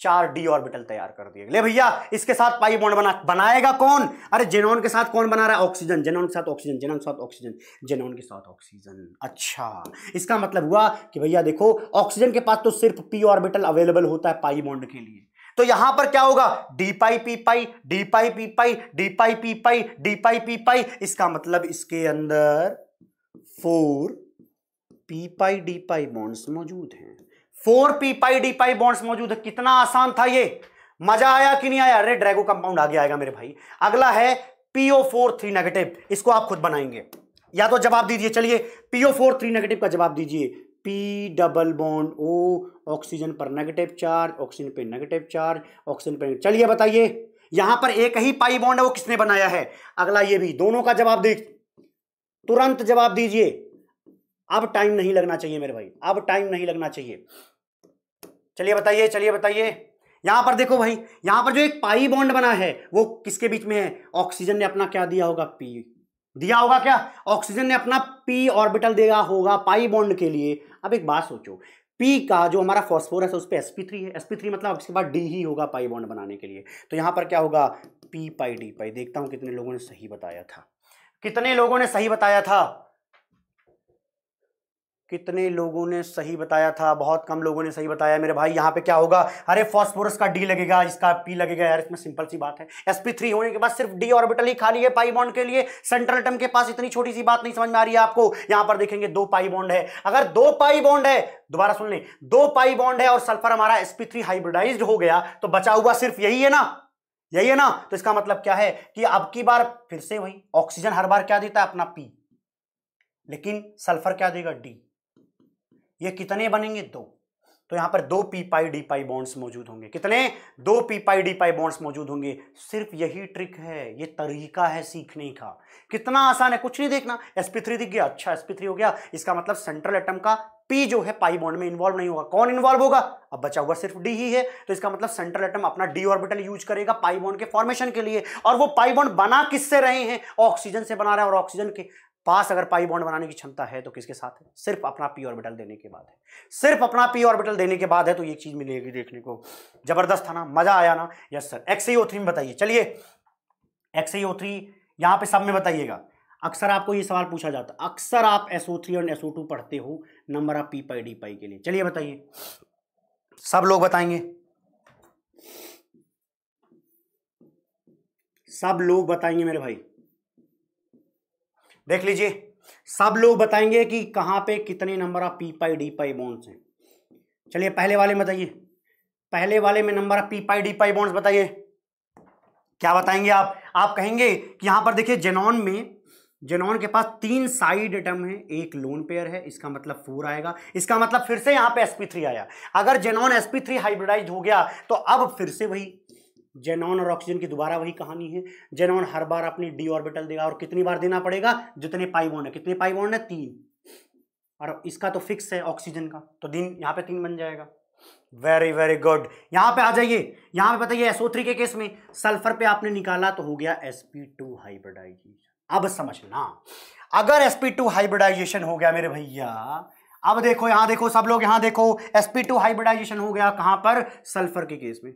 चार डी ऑर्बिटल तैयार कर दिए ले भैया इसके साथ पाई बॉन्ड बना बनाएगा कौन अरे जेनॉन के साथ कौन बना रहा है ऑक्सीजन जेनॉन के साथ ऑक्सीजन जेनॉन के साथ ऑक्सीजन जेनॉन के साथ ऑक्सीजन अच्छा इसका मतलब हुआ कि भैया देखो ऑक्सीजन के पास तो सिर्फ पी ऑर्बिटल अवेलेबल होता है पाई बॉन्ड के लिए तो यहां पर क्या होगा d pi p pi d pi p pi d pi p pi d pi p pi इसका मतलब इसके अंदर four p pi d pi bonds मौजूद हैं four p pi d pi bonds मौजूद है कितना आसान था ये मजा आया कि नहीं आया अरे ड्रैगो कंपाउंड आगे आएगा मेरे भाई अगला है पीओ फोर थ्री नेगेटिव इसको आप खुद बनाएंगे या तो जवाब दीजिए चलिए पीओ फोर थ्री नेगेटिव का जवाब दीजिए p double bond O oxygen पर नेगेटिव चार्ज ऑक्सीजन पे नेगेटिव चार्ज ऑक्सीजन पे चलिए बताइए यहां पर एक ही पाई बॉन्ड है वो किसने बनाया है अगला ये भी दोनों का जवाब दे तुरंत जवाब दीजिए अब टाइम नहीं लगना चाहिए मेरे भाई अब टाइम नहीं लगना चाहिए चलिए बताइए चलिए बताइए यहां पर देखो भाई यहां पर जो एक पाई बॉन्ड बना है वो किसके बीच में है ऑक्सीजन ने अपना क्या दिया होगा पी दिया होगा क्या ऑक्सीजन ने अपना पी ऑर्बिटल दिया होगा पाई बॉन्ड के लिए अब एक बात सोचो पी का जो हमारा फॉस्फोरस है उस पर एस पी थ्री है एस पी थ्री मतलब उसके बाद डी ही होगा पाई बॉन्ड बनाने के लिए तो यहाँ पर क्या होगा पी पाई डी पाई देखता हूँ कितने लोगों ने सही बताया था कितने लोगों ने सही बताया था कितने लोगों ने सही बताया था बहुत कम लोगों ने सही बताया मेरे भाई यहाँ पे क्या होगा अरे फॉस्फोरस का डी लगेगा इसका पी लगेगा यार इसमें सिंपल सी बात है एस पी थ्री होने के बाद सिर्फ डी ऑर्बिटल ही खाली है पाई बॉन्ड के लिए सेंट्रल टर्म के पास इतनी छोटी सी बात नहीं समझ में आ रही है आपको यहाँ पर देखेंगे दो पाई बॉन्ड है अगर दो पाई बॉन्ड है दोबारा सुन लें दो पाई बॉन्ड है और सल्फर हमारा एस पी थ्री हाइब्रिडाइज हो गया तो बचा हुआ सिर्फ यही है ना यही है ना तो इसका मतलब क्या है कि अब की बार फिर से वही ऑक्सीजन हर बार क्या देता है अपना पी लेकिन सल्फर क्या देगा डी ये कितने बनेंगे दो तो यहां पर दो p pi d pi bonds मौजूद होंगे कितने दो p pi d pi bonds मौजूद होंगे सिर्फ यही ट्रिक है ये तरीका है सीखने का कितना आसान है कुछ नहीं देखना एसपी थ्री दिख गया अच्छा एसपी थ्री हो गया इसका मतलब सेंट्रल एटम का पी जो है पाई बॉन्ड में इन्वॉल्व नहीं होगा कौन इन्वॉल्व होगा अब बचा हुआ सिर्फ डी ही है तो इसका मतलब सेंट्रल एटम अपना डी ऑर्बिटल यूज करेगा पाई बॉन्ड के फॉर्मेशन के लिए और वो पाई बॉन्ड बना किससे रहे हैं ऑक्सीजन से बना रहा है और ऑक्सीजन के पास अगर पाई बॉन्ड बनाने की क्षमता है तो किसके साथ है सिर्फ अपना पी ऑर्बिटल देने के बाद है सिर्फ अपना पी ऑर्बिटल देने के बाद है तो ये चीज मिलेगी देखने को जबरदस्त था ना मजा आया ना यस सर एक्स में बताइए चलिए एक्स यहां पर सब में बताइएगा अक्सर आपको ये सवाल पूछा जाता है अक्सर आप थ्री और टू पढ़ते हो नंबर आप पी पाई डी पाई के लिए चलिए बताइए सब लोग बताएंगे सब लोग बताएंगे मेरे भाई देख लीजिए सब लोग बताएंगे कि कहाँ पे कितने number of p pi d pi bonds हैं चलिए पहले वाले में बताइए पहले वाले में number of p pi d pi bonds बताइए क्या बताएंगे आप आप कहेंगे कि यहाँ पर देखिए जेनॉन में जेनॉन के पास तीन साइड एटम है एक लोन पेयर है इसका मतलब फोर आएगा इसका मतलब फिर से यहाँ पे थ्री आया अगर जेनॉन थ्री हाइब्रिडाइज हो गया तो अब फिर से वही जेनॉन और ऑक्सीजन की दोबारा वही कहानी है जेनॉन हर बार अपनी डी ऑर्बिटल देगा और कितनी बार देना पड़ेगा जितने पाइबॉन्ड है कितने पाइबॉन्ड है तीन और इसका तो फिक्स है ऑक्सीजन का तो दिन यहाँ पे तीन बन जाएगा वेरी वेरी गुड यहाँ पे आ जाइए यहाँ पे बताइए एसओ थ्री के केस में सल्फर पे आपने निकाला तो हो गया एसपी टू हाइब्रिडाइजेशन अब समझना अगर एसपी टू हाइब्रिडाइजेशन हो गया मेरे भैया अब देखो यहाँ देखो सब लोग यहाँ देखो एसपी टू हाइब्रिडाइजेशन हो गया कहाँ पर सल्फर के केस में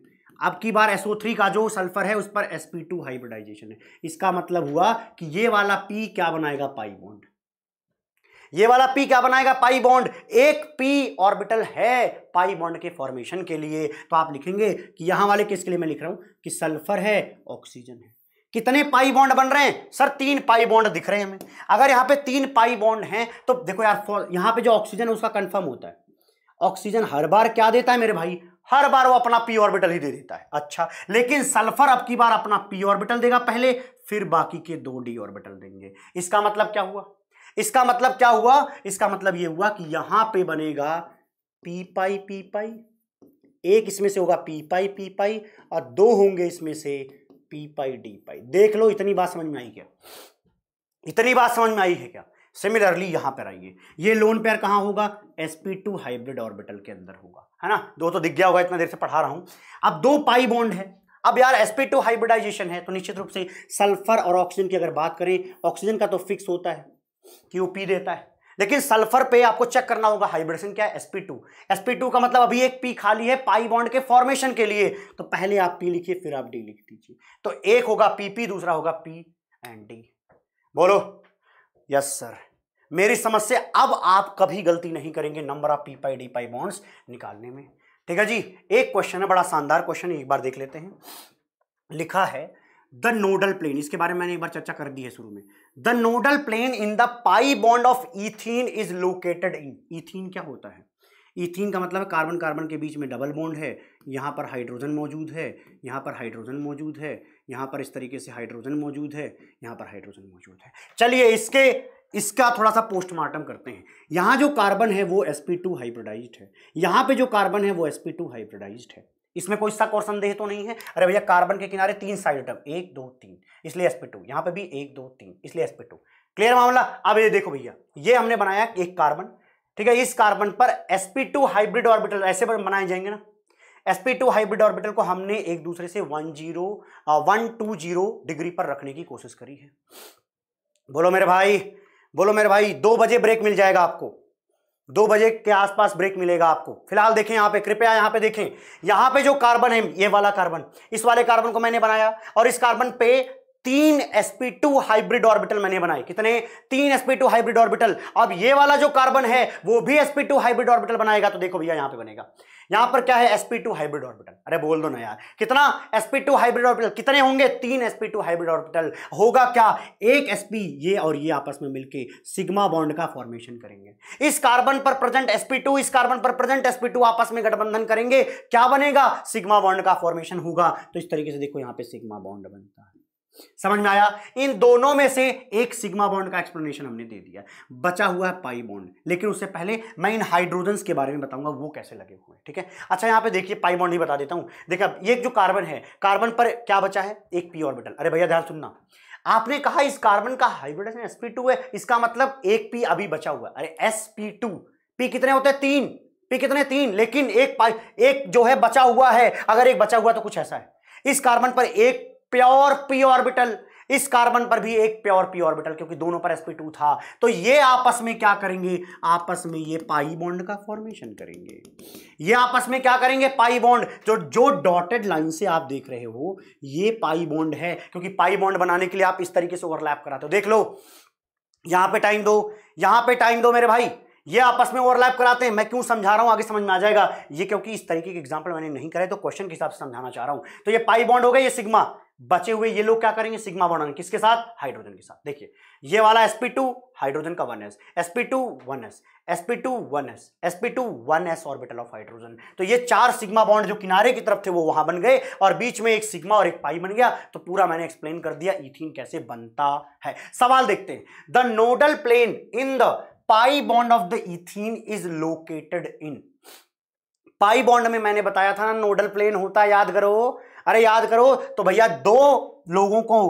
अब की बार SO3 का जो सल्फर है उस पर sp2 हाइब्रिडाइजेशन है इसका मतलब हुआ कि ये वाला P क्या बनाएगा पाई बॉन्ड ये वाला P क्या बनाएगा पाई बॉन्ड एक P ऑर्बिटल है पाई बॉन्ड के फॉर्मेशन के लिए तो आप लिखेंगे कि यहां वाले किसके लिए मैं लिख रहा हूं कि सल्फर है ऑक्सीजन है कितने पाई बॉन्ड बन रहे हैं सर तीन पाई बॉन्ड दिख रहे हैं हमें अगर यहां पे तीन पाई बॉन्ड हैं तो देखो यार यहां पे जो ऑक्सीजन है उसका कंफर्म होता है ऑक्सीजन हर बार क्या देता है मेरे भाई हर बार वो अपना पी ऑर्बिटल ही दे देता है अच्छा लेकिन सल्फर अब की बार अपना पी ऑर्बिटल देगा पहले फिर बाकी के दो डी ऑर्बिटल देंगे इसका मतलब क्या हुआ इसका मतलब क्या हुआ इसका मतलब ये हुआ कि यहां पे बनेगा पी पाई पी पाई एक इसमें से होगा पी पाई पी पाई और दो होंगे इसमें से पी पाई डी पाई देख लो इतनी बात समझ में आई क्या इतनी बात समझ में आई है क्या सिमिलरली यहाँ पर आइए ये लोन पेयर कहाँ होगा s P two hybrid orbital के अंदर होगा है ना दो तो दिख गया होगा इतना देर से पढ़ा रहा हूँ अब दो पाई बॉन्ड है अब यार sp2 टू हाइब्रिडाइजेशन है तो निश्चित रूप से सल्फर और ऑक्सीजन की अगर बात करें ऑक्सीजन का तो फिक्स होता है कि वो पी देता है लेकिन सल्फर पे आपको चेक करना होगा हाइब्रिडेशन क्या है sp2 sp2 का मतलब अभी एक पी खाली है पाई बॉन्ड के फॉर्मेशन के लिए तो पहले आप पी लिखिए फिर आप डी लिख दीजिए तो एक होगा पीपी -पी, दूसरा होगा पी एंड डी बोलो यस सर मेरी समझ से अब आप कभी गलती नहीं करेंगे number of p pi d pi bonds निकालने में ठीक है जी एक क्वेश्चन है बड़ा शानदार क्वेश्चन है एक बार देख लेते हैं लिखा है द नोडल प्लेन इसके बारे में मैंने एक बार चर्चा कर दी है शुरू में the nodal plane in the pi bond of ethene is located in ethene क्या होता है इथीन का मतलब कार्बन कार्बन के बीच में डबल बॉन्ड है यहाँ पर हाइड्रोजन मौजूद है यहाँ पर हाइड्रोजन मौजूद है यहाँ पर इस तरीके से हाइड्रोजन मौजूद है यहाँ पर हाइड्रोजन मौजूद है चलिए इसके इसका थोड़ा सा पोस्टमार्टम करते हैं यहाँ जो कार्बन है वो sp2 हाइब्रिडाइज्ड है यहाँ पे जो कार्बन है वो sp2 हाइब्रिडाइज्ड है इसमें कोई शक और संदेह तो नहीं है अरे भैया कार्बन के किनारे तीन साइड आइटम एक दो तीन इसलिए sp2 यहाँ पे भी एक दो तीन इसलिए sp2 क्लियर मामला अब ये देखो भैया ये हमने बनाया एक कार्बन ठीक है इस कार्बन पर sp2 हाइब्रिड ऑर्बिटल ऐसे बनाए जाएंगे ना sp2 हाइब्रिड ऑर्बिटल को हमने एक दूसरे से one zero one two zero degree पर रखने की कोशिश करी है बोलो मेरे भाई बोलो मेरे भाई दो बजे ब्रेक मिल जाएगा आपको दो बजे के आसपास ब्रेक मिलेगा आपको फिलहाल देखें यहां पे कृपया यहां पे देखें यहां पे जो कार्बन है ये वाला कार्बन इस वाले कार्बन को मैंने बनाया और इस कार्बन पे तीन sp2 हाइब्रिड ऑर्बिटल मैंने बनाए कितने तीन sp2 हाइब्रिड ऑर्बिटल अब ये वाला जो कार्बन है वो भी sp2 हाइब्रिड ऑर्बिटल बनाएगा तो देखो भैया यहां पे बनेगा यहां पर क्या है sp2 हाइब्रिड ऑर्बिटल अरे बोल दो ना यार कितना sp2 हाइब्रिड ऑर्बिटल कितने होंगे तीन sp2 हाइब्रिड ऑर्बिटल होगा क्या एक sp ये और ये आपस में मिलके सिग्मा बॉन्ड का फॉर्मेशन करेंगे इस कार्बन पर प्रेजेंट sp2 इस कार्बन पर प्रेजेंट sp2 आपस में गठबंधन करेंगे क्या बनेगा सिग्मा बॉन्ड का फॉर्मेशन होगा तो इस तरीके से देखो यहां पे सिग्मा बॉन्ड बनता है समझ में आया इन दोनों में से एक सिग्मा बॉन्ड का एक्सप्लेनेशन हमने दे दिया बचा हुआ है पाई बॉन्ड लेकिन उससे पहले मैं इन हाइड्रोजन के बारे में बताऊंगा वो कैसे लगे हुए हैं ठीक है अच्छा यहां पे देखिए पाई बॉन्ड ही बता देता हूं देखिए अब ये जो कार्बन है कार्बन पर क्या बचा है एक पी ऑर्बिटल अरे भैया ध्यान सुनना आपने कहा इस कार्बन का हाइब्रिडेशन sp2 है इसका मतलब एक पी अभी बचा हुआ है अरे sp2 पी कितने होते हैं तीन पी कितने तीन लेकिन एक पाई एक जो है बचा हुआ है अगर एक बचा हुआ तो कुछ ऐसा है इस कार्बन पर एक प्योर पी ऑर्बिटल इस कार्बन पर भी एक प्योर पी ऑर्बिटल क्योंकि दोनों पर sp2 था तो ये आपस में क्या करेंगे आपस में ये पाई बॉन्ड का फॉर्मेशन करेंगे ये आपस में क्या करेंगे पाई बॉन्ड जो जो डॉटेड लाइन से आप देख रहे हो ये पाई बॉन्ड है क्योंकि पाई बॉन्ड बनाने के लिए आप इस तरीके से ओवरलैप कराते हो देख लो यहां पे टाइम दो यहां पे टाइम दो मेरे भाई ये आपस में ओवरलैप कराते हैं मैं क्यों समझा रहा हूं आगे समझ में आ जाएगा ये क्योंकि इस तरीके के एग्जाम्पल मैंने नहीं करे तो क्वेश्चन के हिसाब से समझाना चाह रहा हूं तो ये पाई बॉन्ड हो गए ये सिग्मा बचे हुए ये लोग क्या करेंगे सिग्मा बॉन्ड किसके साथ हाइड्रोजन के साथ देखिए ये वाला sp2 हाइड्रोजन का two one s s p two one s orbital of hydrogen तो ये चार सिग्मा बॉन्ड जो किनारे की तरफ थे वो वहां बन गए और बीच में एक सिग्मा और एक पाई बन गया तो पूरा मैंने एक्सप्लेन कर दिया इथिन कैसे बनता है सवाल देखते हैं the nodal plane in the pi bond of the ethene is located in pi bond में मैंने बताया था ना नोडल प्लेन होता है याद करो अरे याद करो तो भैया दो लोगों को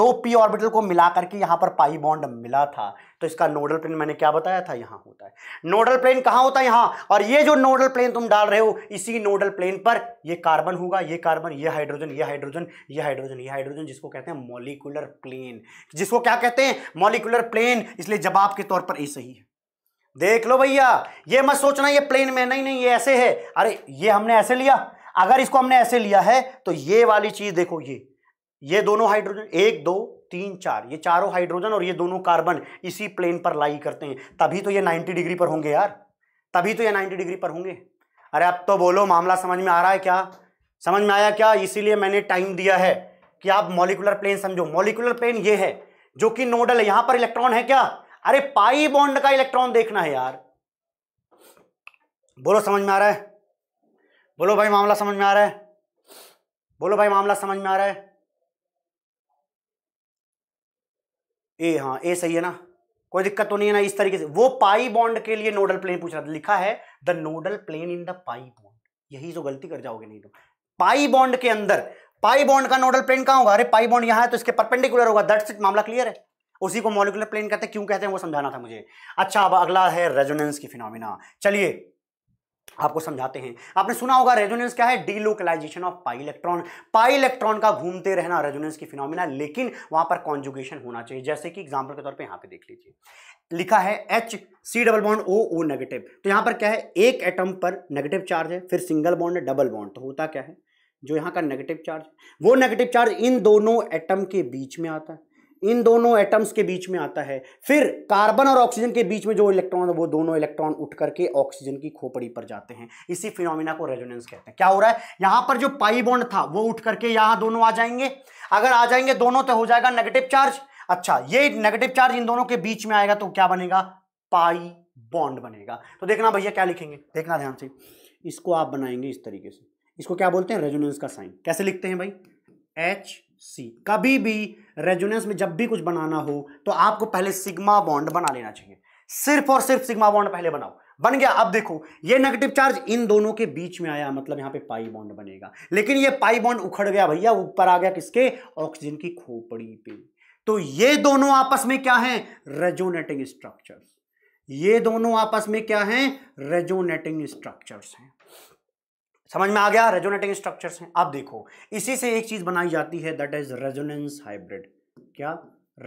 दो पी ऑर्बिटल को मिला करके यहां पर पाई बॉन्ड मिला था तो इसका नोडल प्लेन मैंने क्या बताया था यहां होता है नोडल प्लेन कहां होता है यहां और ये जो नोडल प्लेन तुम डाल रहे हो इसी नोडल प्लेन पर ये कार्बन होगा ये कार्बन ये हाइड्रोजन ये हाइड्रोजन ये हाइड्रोजन ये हाइड्रोजन जिसको कहते हैं मोलिकुलर प्लेन जिसको क्या कहते हैं मोलिकुलर प्लेन इसलिए जवाब के तौर पर ए सही है देख लो भैया ये मत सोचना ये प्लेन में नहीं नहीं ये ऐसे है अरे ये हमने ऐसे लिया अगर इसको हमने ऐसे लिया है तो ये वाली चीज देखो ये ये दोनों हाइड्रोजन एक दो तीन चार ये चारों हाइड्रोजन और ये दोनों कार्बन इसी प्लेन पर लाई करते हैं तभी तो ये 90 डिग्री पर होंगे यार तभी तो ये 90 डिग्री पर होंगे अरे आप तो बोलो मामला समझ में आ रहा है क्या समझ में आया क्या इसीलिए मैंने टाइम दिया है कि आप मॉलिकुलर प्लेन समझो मॉलिकुलर प्लेन ये है जो कि नोडल है यहां पर इलेक्ट्रॉन है क्या अरे पाई बॉन्ड का इलेक्ट्रॉन देखना है यार बोलो समझ में आ रहा है बोलो भाई मामला समझ में आ रहा है बोलो भाई मामला समझ में आ रहा है ए हाँ ए सही है ना कोई दिक्कत तो नहीं है ना इस तरीके से वो पाई बॉन्ड के लिए नोडल प्लेन पूछ रहा था लिखा है the nodal plane in the pi bond यही जो तो गलती कर जाओगे नहीं तो पाई बॉन्ड के अंदर पाई बॉन्ड का नोडल प्लेन कहाँ होगा अरे पाई बॉन्ड यहाँ है तो इसके परपेंडिकुलर होगा दट इट मामला क्लियर है उसी को मॉलिकुलर प्लेन कहते हैं क्यों कहते हैं वो समझाना था मुझे अच्छा अब अगला है रेजोनेंस की फिनोमिना चलिए आपको समझाते हैं आपने सुना होगा रेजोनेंस क्या है delocalisation of pi electron pi electron का घूमते रहना रेजोनेंस की फिनोमिना लेकिन वहां पर कॉन्जुगेशन होना चाहिए जैसे कि एग्जाम्पल के तौर पर यहां पे देख लीजिए लिखा है H C double bond O O negative तो यहां पर क्या है एक एटम पर नेगेटिव चार्ज है फिर सिंगल बॉन्ड डबल बॉन्ड तो होता क्या है जो यहाँ का नेगेटिव चार्ज वो नेगेटिव चार्ज इन दोनों एटम के बीच में आता है इन दोनों एटम्स के बीच में आता है फिर कार्बन और ऑक्सीजन के बीच में जो इलेक्ट्रॉन है वो दोनों इलेक्ट्रॉन उठ करके ऑक्सीजन की खोपड़ी पर जाते हैं इसी फिनोमिना को रेजोनेंस कहते हैं क्या हो रहा है यहां पर जो पाई बॉन्ड था वो उठ करके यहां दोनों आ जाएंगे अगर आ जाएंगे दोनों तो हो जाएगा नेगेटिव चार्ज अच्छा ये नेगेटिव चार्ज इन दोनों के बीच में आएगा तो क्या बनेगा पाई बॉन्ड बनेगा तो देखना भैया क्या लिखेंगे देखना ध्यान से इसको आप बनाएंगे इस तरीके से इसको क्या बोलते हैं रेजोनेंस का साइन कैसे लिखते हैं भाई एच सी कभी भी रेजोनेंस में जब भी कुछ बनाना हो तो आपको पहले सिग्मा बॉन्ड बना लेना चाहिए सिर्फ और सिर्फ सिग्मा बॉन्ड पहले बनाओ बन गया अब देखो ये नेगेटिव चार्ज इन दोनों के बीच में आया मतलब यहां पे पाई बॉन्ड बनेगा लेकिन ये पाई बॉन्ड उखड़ गया भैया ऊपर आ गया किसके ऑक्सीजन की खोपड़ी पे तो ये दोनों आपस में क्या है रेजोनेटिंग स्ट्रक्चर्स ये दोनों आपस में क्या है रेजोनेटिंग स्ट्रक्चर्स हैं समझ में आ गया रेजोनेटिंग स्ट्रक्चर्स हैं आप देखो इसी से एक चीज़ बनाई जाती है दैट इज रेजोनेंस हाइब्रिड क्या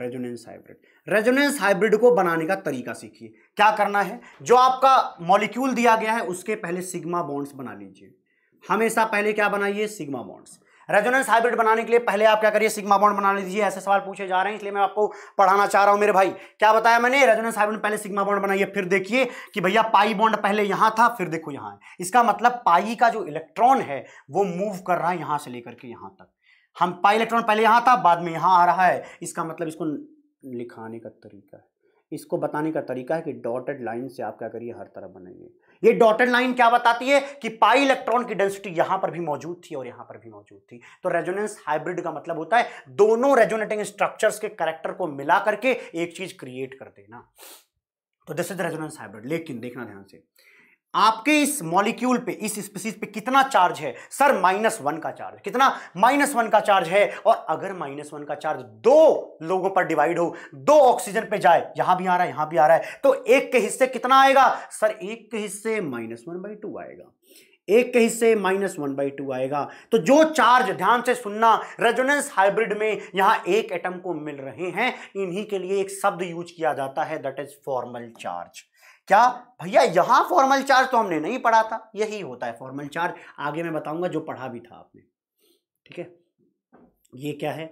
रेजोनेंस हाइब्रिड रेजोनेंस हाइब्रिड को बनाने का तरीका सीखिए क्या करना है जो आपका मॉलिक्यूल दिया गया है उसके पहले सिग्मा बॉन्ड्स बना लीजिए हमेशा पहले क्या बनाइए सिग्मा बॉन्ड्स रेजोनेंस हाइब्रिड बनाने के लिए पहले आप क्या करिए सिग्मा बॉन्ड बना लीजिए ऐसे सवाल पूछे जा रहे हैं इसलिए मैं आपको पढ़ाना चाह रहा हूँ मेरे भाई क्या बताया मैंने रेजोनेंस हाइब्रिड पहले सिग्मा बॉन्ड बनाइए फिर देखिए कि भैया पाई बॉन्ड पहले यहाँ था फिर देखो यहाँ है इसका मतलब पाई का जो इलेक्ट्रॉन है वो मूव कर रहा है यहाँ से लेकर के यहाँ तक हम पाई इलेक्ट्रॉन पहले यहाँ था बाद में यहाँ आ रहा है इसका मतलब इसको लिखाने का तरीका है इसको बताने का तरीका है कि डॉटेड लाइन से आप क्या करिए हर तरफ बनाइए ये डॉटेड लाइन क्या बताती है कि पाई इलेक्ट्रॉन की डेंसिटी यहां पर भी मौजूद थी और यहां पर भी मौजूद थी तो रेजोनेंस हाइब्रिड का मतलब होता है दोनों रेजोनेटिंग स्ट्रक्चर्स के करेक्टर को मिला करके एक चीज क्रिएट कर देना तो दिस इज रेजोनेंस हाइब्रिड लेकिन देखना ध्यान से आपके इस मॉलिक्यूल पे इस स्पीसीज पे कितना चार्ज है सर माइनस वन का चार्ज कितना माइनस वन का चार्ज है और अगर माइनस वन का चार्ज दो लोगों पर डिवाइड हो दो ऑक्सीजन पे जाए यहां भी आ रहा है यहां भी आ रहा है तो एक के हिस्से कितना आएगा सर एक के हिस्से माइनस वन बाई टू आएगा एक के हिस्से माइनस वन बाई टू आएगा तो जो चार्ज ध्यान से सुनना रेजोनेंस हाइब्रिड में यहां एक एटम को मिल रहे हैं इन्हीं के लिए एक शब्द यूज किया जाता है दैट इज फॉर्मल चार्ज क्या भैया यहां फॉर्मल चार्ज तो हमने नहीं पढ़ा था यही होता है फॉर्मल चार्ज आगे मैं बताऊंगा जो पढ़ा भी था आपने ठीक है ये क्या है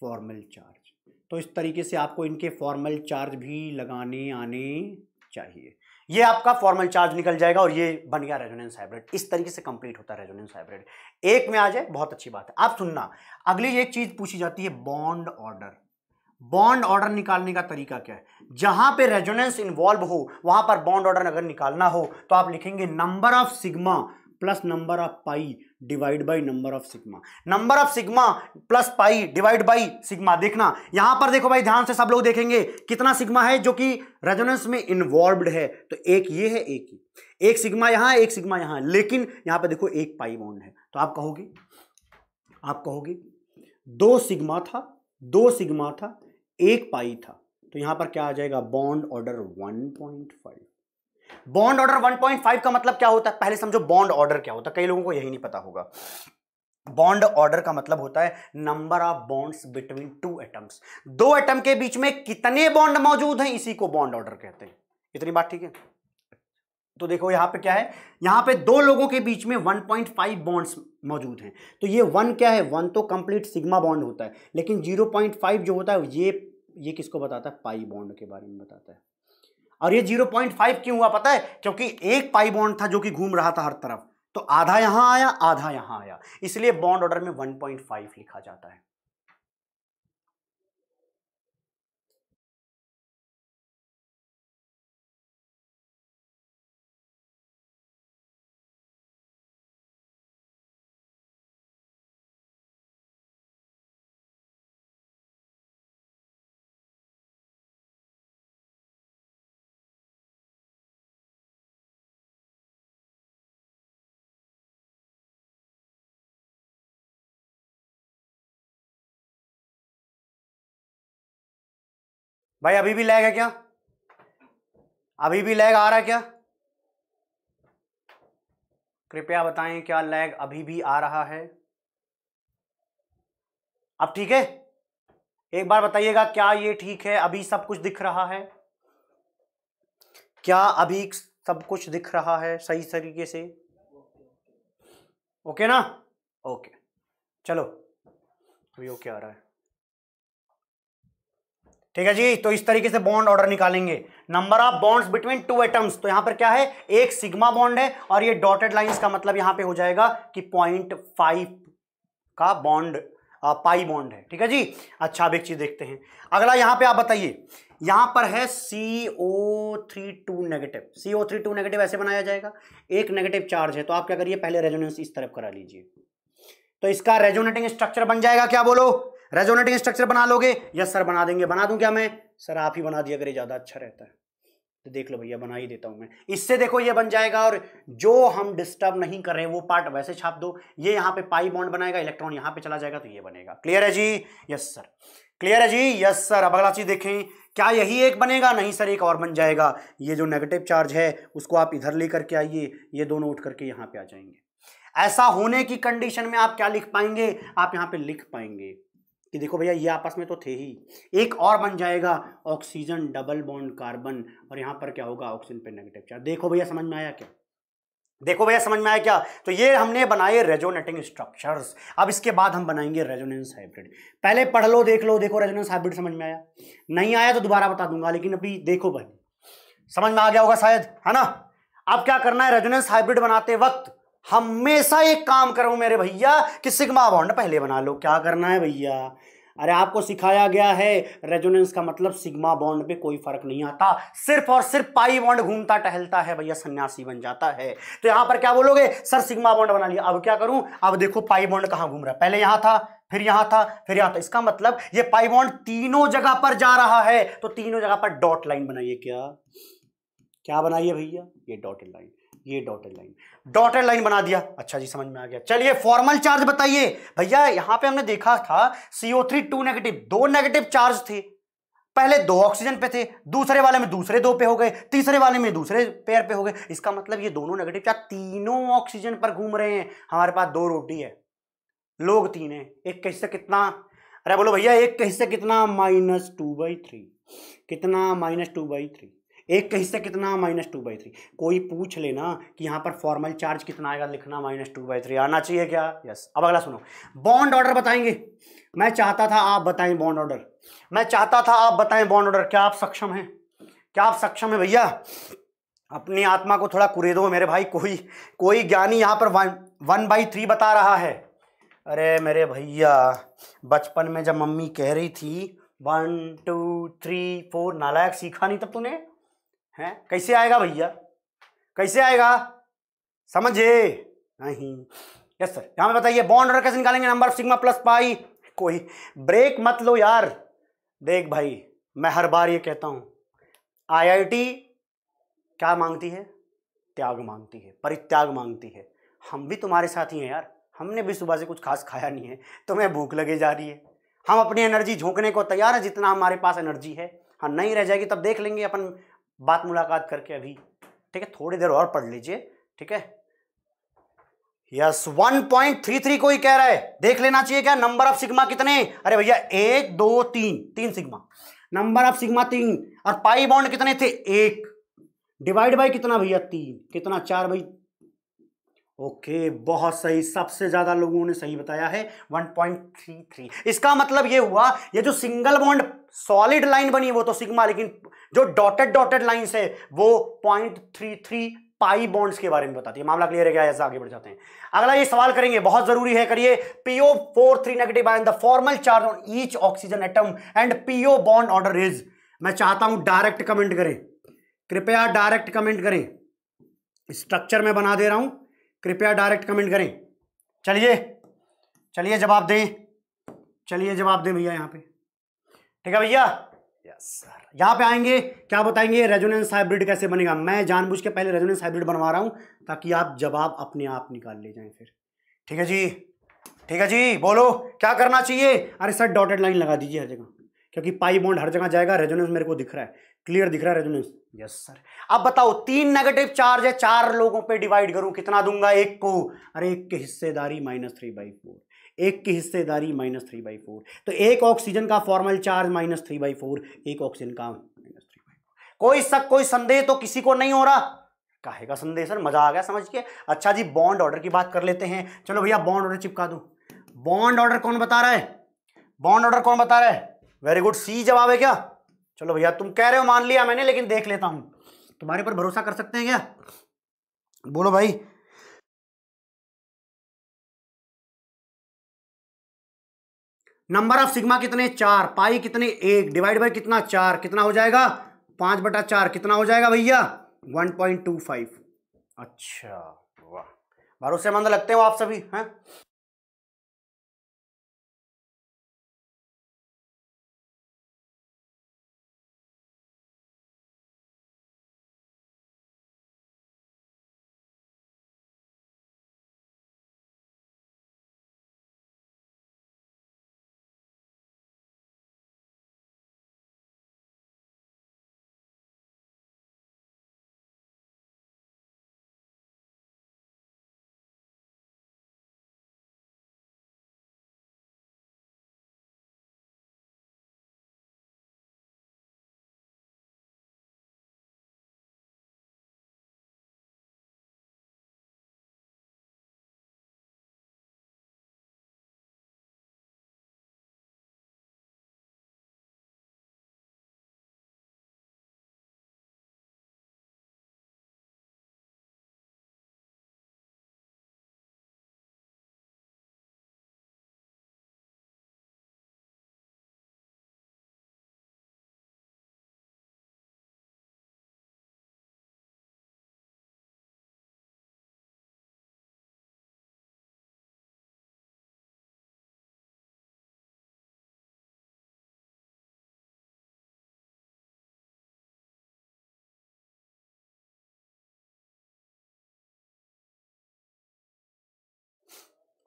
फॉर्मल चार्ज तो इस तरीके से आपको इनके फॉर्मल चार्ज भी लगाने आने चाहिए ये आपका फॉर्मल चार्ज निकल जाएगा और ये बन गया रेजोनेंस हाइब्रिड इस तरीके से कंप्लीट होता है रेजोनेंस हाइब्रिड एक में आ जाए बहुत अच्छी बात है आप सुनना अगली एक चीज पूछी जाती है बॉन्ड ऑर्डर बॉन्ड ऑर्डर निकालने का तरीका क्या है जहां पे रेजोनेंस इन्वॉल्व हो वहां पर बॉन्ड ऑर्डर अगर निकालना हो तो आप लिखेंगे number of sigma plus number of pi divide by number of sigma number of sigma plus pi divide by sigma देखना यहां पर देखो भाई ध्यान से सब लोग देखेंगे कितना सिग्मा है जो कि रेजोनेंस में इन्वॉल्व है तो एक ये है एक ही एक सिग्मा यहां एक सिग्मा यहां लेकिन यहां पर देखो एक पाई बॉन्ड है तो आप कहोगे आप कहोगे दो सिग्मा था दो सिग्मा था एक पाई था तो यहां पर क्या आ जाएगा बॉन्ड ऑर्डर 1.5 बॉन्ड ऑर्डर 1.5 का मतलब क्या होता है पहले समझो बॉन्ड ऑर्डर क्या होता है कई लोगों को यही नहीं पता होगा बॉन्ड ऑर्डर का मतलब होता है number of bonds between two atoms दो एटम के बीच में कितने बॉन्ड मौजूद हैं इसी को बॉन्ड ऑर्डर कहते हैं इतनी बात ठीक है तो देखो यहां पे क्या है यहां पे दो लोगों के बीच में 1.5 बॉन्ड्स मौजूद हैं तो ये वन क्या है वन तो कंप्लीट सिग्मा बॉन्ड होता है लेकिन 0.5 जो होता है ये ये किसको बताता है पाई बॉन्ड के बारे में बताता है और ये 0.5 क्यों हुआ पता है क्योंकि एक पाई बॉन्ड था जो कि घूम रहा था हर तरफ तो आधा यहां आया आधा यहां आया इसलिए बॉन्ड ऑर्डर में वन लिखा जाता है भाई अभी भी लैग है क्या अभी भी लैग आ रहा है क्या कृपया बताएं क्या लैग अभी भी आ रहा है अब ठीक है एक बार बताइएगा क्या ये ठीक है अभी सब कुछ दिख रहा है क्या अभी सब कुछ दिख रहा है सही तरीके से ओके ना ओके चलो अभी ओके आ रहा है ठीक है जी तो इस तरीके से बॉन्ड ऑर्डर निकालेंगे number of bonds between two atoms तो यहां पर क्या है एक सिग्मा बॉन्ड है और ये डॉटेड लाइंस का मतलब यहां पे हो जाएगा कि पॉइंट फाइव का बॉन्ड पाई बॉन्ड है ठीक है जी अच्छा अब एक चीज देखते हैं अगला यहां पे आप बताइए यहां पर है C O three two negative C O three two negative ऐसे बनाया जाएगा एक नेगेटिव चार्ज है तो आप क्या करिए पहले रेजोनेंस इस तरफ करा लीजिए तो इसका रेजोनेटिंग स्ट्रक्चर बन जाएगा क्या बोलो रेजोनेटिंग स्ट्रक्चर बना लोगे यस सर बना देंगे बना दूं क्या मैं सर आप ही बना दिया अगर ये ज़्यादा अच्छा रहता है तो देख लो भैया बना ही देता हूं मैं इससे देखो ये बन जाएगा और जो हम डिस्टर्ब नहीं कर रहे वो पार्ट वैसे छाप दो ये यहाँ पे पाई बॉन्ड बनाएगा इलेक्ट्रॉन यहाँ पे चला जाएगा तो ये बनेगा क्लियर है जी यस सर क्लियर है जी यस सर अब अगला चीज देखें क्या यही एक बनेगा नहीं सर एक और बन जाएगा ये जो नेगेटिव चार्ज है उसको आप इधर लेकर के आइए ये दोनों उठ करके यहाँ पे आ जाएंगे ऐसा होने की कंडीशन में आप क्या लिख पाएंगे आप यहाँ पे लिख पाएंगे कि देखो भैया ये आपस में तो थे ही एक और बन जाएगा ऑक्सीजन डबल बॉन्ड कार्बन और यहाँ पर क्या होगा ऑक्सीजन पे नेगेटिव चार्ज देखो भैया समझ में आया क्या देखो भैया समझ में आया क्या तो ये हमने बनाए रेजोनेटिंग स्ट्रक्चर्स अब इसके बाद हम बनाएंगे रेजोनेंस हाइब्रिड पहले पढ़ लो देख लो देखो रेजोनेंस हाइब्रिड समझ में आया नहीं आया तो दोबारा बता दूंगा लेकिन अभी देखो भाई समझ में आ गया होगा शायद है ना अब क्या करना है रेजोनेंस हाइब्रिड बनाते वक्त हमेशा एक काम करो मेरे भैया कि सिग्मा बॉन्ड पहले बना लो क्या करना है भैया अरे आपको सिखाया गया है रेजोनेंस का मतलब सिग्मा बॉन्ड पे कोई फर्क नहीं आता सिर्फ और सिर्फ पाई बॉन्ड घूमता टहलता है भैया सन्यासी बन जाता है तो यहां पर क्या बोलोगे सर सिग्मा बॉन्ड बना लिया अब क्या करूं अब देखो पाई बॉन्ड कहां घूम रहा है पहले यहां था फिर यहां था फिर यहां था इसका मतलब ये पाई बॉन्ड तीनों जगह पर जा रहा है तो तीनों जगह पर डॉट लाइन बनाइए क्या क्या बनाइए भैया ये डॉट लाइन ये डॉटेड लाइन डॉटेड लाइन बना दिया अच्छा जी समझ में आ गया चलिए फॉर्मल चार्ज बताइए भैया यहां पे हमने देखा था सीओ थ्री टू नेगेटिव दो नेगेटिव चार्ज थे पहले दो ऑक्सीजन पे थे दूसरे वाले में दूसरे दो पे हो गए तीसरे वाले में दूसरे पेयर पे हो गए इसका मतलब ये दोनों नेगेटिव चार्ज तीनों ऑक्सीजन पर घूम रहे हैं हमारे पास दो रोटी है लोग तीन है एक के हिस्से कितना अरे बोलो भैया एक के हिस्से कितना माइनस टू बाई थ्री कितना माइनस टू बाई थ्री एक का हिस्सा कितना माइनस टू बाई थ्री कोई पूछ लेना कि यहाँ पर फॉर्मल चार्ज कितना आएगा लिखना माइनस टू बाई थ्री आना चाहिए क्या यस अब अगला सुनो बॉन्ड ऑर्डर बताएंगे मैं चाहता था आप बताएं बॉन्ड ऑर्डर मैं चाहता था आप बताएं बॉन्ड ऑर्डर क्या आप सक्षम हैं क्या आप सक्षम हैं भैया अपनी आत्मा को थोड़ा कुरेदो मेरे भाई कोई कोई ज्ञानी यहाँ पर वन वन बाई थ्री बता रहा है अरे मेरे भैया बचपन में जब मम्मी कह रही थी वन टू थ्री फोर नालायक सीखा नहीं तब तूने हैं कैसे आएगा भैया कैसे आएगा समझे नहीं यस सर यहाँ पे बताइए बॉन्ड ऑर्डर कैसे निकालेंगे number of sigma plus pi कोई ब्रेक मत लो यार देख भाई मैं हर बार ये कहता हूँ आईआईटी क्या मांगती है त्याग मांगती है परित्याग मांगती है हम भी तुम्हारे साथ ही हैं यार हमने भी सुबह से कुछ खास खाया नहीं है तुम्हें भूख लगे जा रही है हम अपनी एनर्जी झोंकने को तैयार हैं जितना हमारे पास एनर्जी है हाँ नहीं रह जाएगी तब देख लेंगे अपन बात मुलाकात करके अभी ठीक है थोड़ी देर और पढ़ लीजिए ठीक है यस वन पॉइंट थ्री को कोई कह रहा है देख लेना चाहिए क्या नंबर ऑफ सिग्मा कितने अरे भैया एक दो तीन तीन सिग्मा नंबर ऑफ सिग्मा तीन और पाई बॉन्ड कितने थे एक डिवाइड बाई कितना भैया तीन कितना चार भाई ओके बहुत सही सबसे ज़्यादा लोगों ने सही बताया है 1.33 इसका मतलब ये हुआ ये जो सिंगल बॉन्ड सॉलिड लाइन बनी वो तो सिग्मा लेकिन जो डॉटेड डॉटेड लाइन है वो 0.33 पाई बॉन्ड्स के बारे में बताती है मामला क्लियर है क्या ऐसा आगे बढ़ जाते हैं अगला ये सवाल करेंगे बहुत जरूरी है करिए P O four three negative ion the formal charge on each oxygen atom and P O bond order is मैं चाहता हूं डायरेक्ट कमेंट करें कृपया डायरेक्ट कमेंट करें स्ट्रक्चर में बना दे रहा हूं कृपया डायरेक्ट कमेंट करें चलिए चलिए जवाब दें चलिए जवाब दें भैया यहाँ पे ठीक है भैया यस सर यहाँ पे आएंगे क्या बताएंगे रेजोनेंस हाइब्रिड कैसे बनेगा मैं जानबूझ के पहले रेजोनेंस हाइब्रिड बनवा रहा हूँ ताकि आप जवाब अपने आप निकाल ले जाएं फिर ठीक है जी ठीक है जी बोलो क्या करना चाहिए अरे सर डॉटेड लाइन लगा दीजिए हर जगह क्योंकि पाई बॉन्ड हर जगह जाएगा रेजोनेंस मेरे को दिख रहा है क्लियर दिख रहा है रजनीश यस सर अब बताओ तीन नेगेटिव चार्ज है चार लोगों पे डिवाइड करूं कितना दूंगा एक को अरे एक की हिस्सेदारी माइनस थ्री बाई फोर एक की हिस्सेदारी माइनस थ्री बाई फोर तो एक ऑक्सीजन का formal charge minus three by four एक ऑक्सीजन का माइनस थ्री बाई फोर कोई शक कोई संदेह तो किसी को नहीं हो रहा काहेगा संदेह सर मजा आ गया समझ के अच्छा जी बॉन्ड ऑर्डर की बात कर लेते हैं चलो भैया बॉन्ड ऑर्डर चिपका दो बॉन्ड ऑर्डर कौन बता रहा है बॉन्ड ऑर्डर कौन बता रहा है वेरी गुड सी जवाब है क्या चलो भैया तुम कह रहे हो मान लिया मैंने लेकिन देख लेता हूं तुम्हारे पर भरोसा कर सकते हैं क्या बोलो भाई नंबर ऑफ सिग्मा कितने चार पाई कितने एक डिवाइड बाय कितना चार कितना हो जाएगा पांच बटा चार कितना हो जाएगा भैया वन पॉइंट टू फाइव अच्छा वाह भरोसेमंद लगते हो आप सभी हैं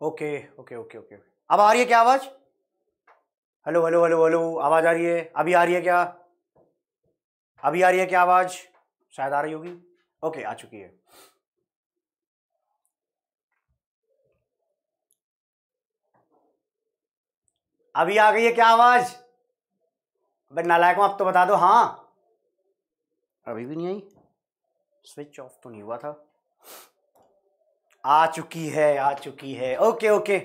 ओके ओके ओके ओके अब आ रही है क्या आवाज़ हेलो हेलो हेलो हेलो आवाज़ आ रही है अभी आ रही है क्या अभी आ रही है क्या आवाज़ शायद आ रही होगी ओके आ चुकी है अभी आ गई है क्या आवाज़ अबे नालायक आप तो बता दो हाँ अभी भी नहीं आई स्विच ऑफ तो नहीं हुआ था आ चुकी है आ चुकी है ओके ओके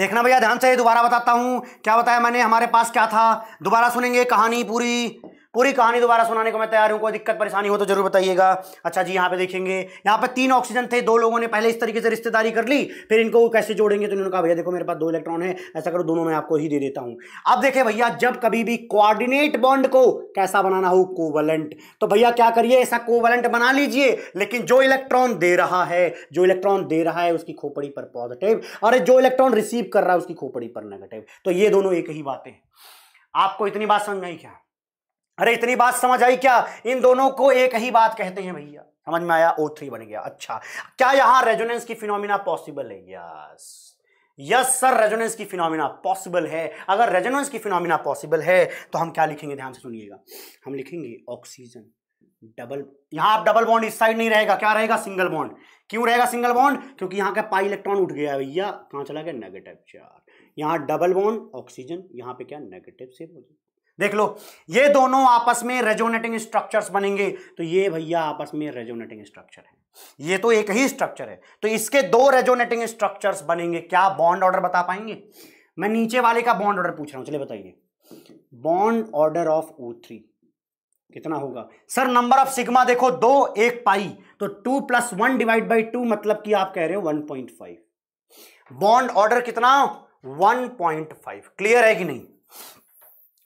देखना भैया ध्यान से दोबारा बताता हूँ क्या बताया मैंने हमारे पास क्या था दोबारा सुनेंगे कहानी पूरी पूरी कहानी दोबारा सुनाने को मैं तैयार हूँ कोई दिक्कत परेशानी हो तो जरूर बताइएगा अच्छा जी यहाँ पे देखेंगे यहाँ पे तीन ऑक्सीजन थे दो लोगों ने पहले इस तरीके से रिश्तेदारी कर ली फिर इनको कैसे जोड़ेंगे तो इन्होंने कहा भैया देखो मेरे पास दो इलेक्ट्रॉन है ऐसा करो दोनों मैं आपको ही दे देता हूँ अब देखे भैया जब कभी भी कॉर्डिनेट बॉन्ड को कैसा बनाना हो कोवलेंट तो भैया क्या करिए ऐसा कोवलेंट बना लीजिए लेकिन जो इलेक्ट्रॉन दे रहा है जो इलेक्ट्रॉन दे रहा है उसकी खोपड़ी पर पॉजिटिव और जो इलेक्ट्रॉन रिसीव कर रहा है उसकी खोपड़ी पर नेगेटिव तो ये दोनों एक ही बातें हैं आपको इतनी बात समझ आई क्या अरे इतनी बात समझ आई क्या इन दोनों को एक ही बात कहते हैं भैया समझ में आया ओ थ्री बन गया अच्छा क्या यहां रेजोनेंस की फिनोमिना पॉसिबल है यस यस सर रेजोनेंस की फिनोमिना पॉसिबल है अगर रेजोनेंस की फिनोमिना पॉसिबल है तो हम क्या लिखेंगे ध्यान से सुनिएगा हम लिखेंगे ऑक्सीजन डबल यहां आप डबल बॉन्ड इस साइड नहीं रहेगा क्या रहेगा सिंगल बॉन्ड क्यों रहेगा सिंगल बॉन्ड क्योंकि यहां का पाई इलेक्ट्रॉन उठ गया भैया कहां चला गया नेगेटिव चार यहां डबल बॉन्ड ऑक्सीजन यहां पे क्या नेगेटिव से देख लो ये दोनों आपस में रेजोनेटिंग स्ट्रक्चर्स बनेंगे तो ये भैया आपस में रेजोनेटिंग स्ट्रक्चर है ये तो एक ही स्ट्रक्चर है तो इसके दो रेजोनेटिंग स्ट्रक्चर्स बनेंगे क्या बॉन्ड ऑर्डर बता पाएंगे मैं नीचे वाले का बॉन्ड ऑर्डर पूछ रहा हूं चलिए बताइए bond order of O three कितना होगा सर नंबर ऑफ सिग्मा देखो दो एक पाई तो two plus one divide by two मतलब कि आप कह रहे हो one point five bond order कितना वन पॉइंट फाइव क्लियर है कि नहीं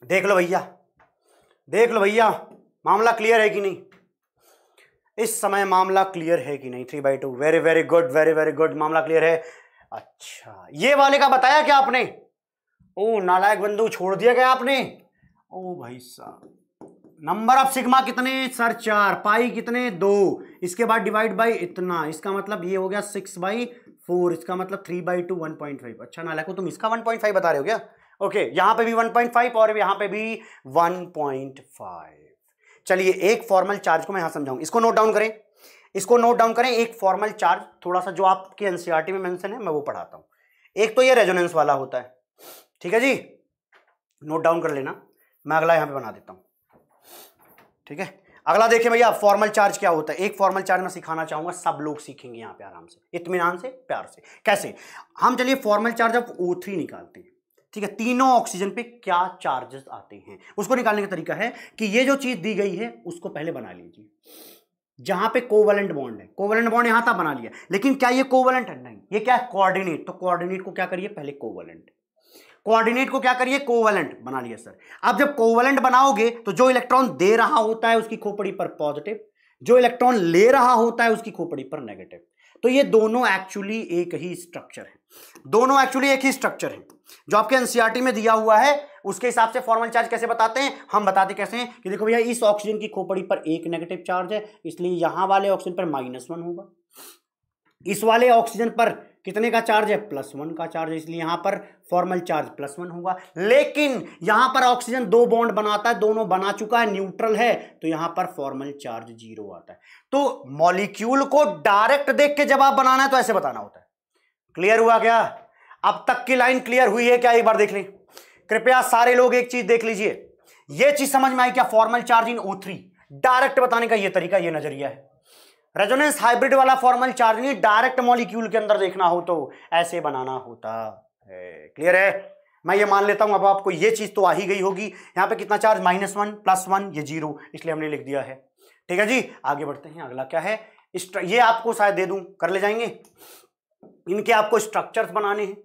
देख लो भैया देख लो भैया मामला क्लियर है कि नहीं इस समय मामला क्लियर है कि नहीं three by two very very good very very good मामला क्लियर है अच्छा ये वाले का बताया क्या आपने ओ नालायक बंधु छोड़ दिया क्या आपने ओ भाई साहब नंबर ऑफ सिग्मा कितने सर चार पाई कितने दो इसके बाद डिवाइड बाई इतना इसका मतलब ये हो गया सिक्स बाई फोर इसका मतलब three by two one point five अच्छा नालायक तुम इसका वन पॉइंट फाइव बता रहे हो क्या ओके यहां पे भी 1.5 और यहां पे भी 1.5 चलिए एक फॉर्मल चार्ज को मैं यहां समझाऊं इसको नोट डाउन करें इसको नोट डाउन करें एक फॉर्मल चार्ज थोड़ा सा जो आपके एनसीआरटी e में मेंशन है मैं वो पढ़ाता हूं एक तो ये रेजोनेंस वाला होता है ठीक है जी नोट डाउन कर लेना मैं अगला यहां पे बना देता हूं ठीक है अगला देखिए भैया फॉर्मल चार्ज क्या होता है एक फॉर्मल चार्ज मैं सिखाना चाहूंगा सब लोग सीखेंगे यहां पे आराम से इतमान से प्यार से कैसे हम चलिए फॉर्मल चार्ज अब ओ थ्री निकालते हैं ठीक है तीनों ऑक्सीजन पे क्या चार्जेस आते हैं उसको निकालने का तरीका है कि ये जो चीज दी गई है उसको पहले बना लीजिए जहां पे कोवलेंट बॉन्ड है कोवलेंट बॉन्ड यहां था बना लिया लेकिन क्या ये कोवलेंट है नहीं ये क्या है कोऑर्डिनेट तो कोऑर्डिनेट को क्या करिए पहले कोवलेंट कोऑर्डिनेट को क्या करिए कोवलेंट बना लिया सर अब जब कोवलेंट बनाओगे तो जो इलेक्ट्रॉन दे रहा होता है उसकी खोपड़ी पर पॉजिटिव जो इलेक्ट्रॉन ले रहा होता है उसकी खोपड़ी पर नेगेटिव तो ये दोनों एक्चुअली एक ही स्ट्रक्चर है दोनों एक्चुअली एक ही स्ट्रक्चर है जो आपके एनसीआरटी e में दिया हुआ है उसके हिसाब से फॉर्मल चार्ज कैसे बताते हैं हम बताते कैसे हैं कि देखो भैया इस ऑक्सीजन की खोपड़ी पर एक नेगेटिव चार्ज है इसलिए यहां वाले ऑक्सीजन पर माइनस वन होगा इस वाले ऑक्सीजन पर कितने का चार्ज है प्लस वन का चार्ज इसलिए यहां पर फॉर्मल चार्ज प्लस वन होगा लेकिन यहां पर ऑक्सीजन दो बॉन्ड बनाता है दोनों बना चुका है न्यूट्रल है तो यहां पर फॉर्मल चार्ज जीरो आता है तो मॉलिक्यूल को डायरेक्ट देख के जब आप बनाना है तो ऐसे बताना होता है क्लियर हुआ क्या अब तक की लाइन क्लियर हुई है क्या एक बार देख लें कृपया सारे लोग एक चीज देख लीजिए यह चीज समझ में आई क्या formal charge in O direct बताने का यह तरीका यह नजरिया है रेजोनेंस हाइब्रिड वाला फॉर्मल चार्ज नहीं डायरेक्ट मॉलिक्यूल के अंदर देखना हो तो ऐसे बनाना होता है क्लियर है मैं ये मान लेता हूं अब आपको ये चीज तो आ ही गई होगी यहां पे कितना charge minus one plus one ये जीरो इसलिए हमने लिख दिया है ठीक है जी आगे बढ़ते हैं अगला क्या है ये आपको शायद दे दूं कर ले जाएंगे इनके आपको स्ट्रक्चर्स बनाने हैं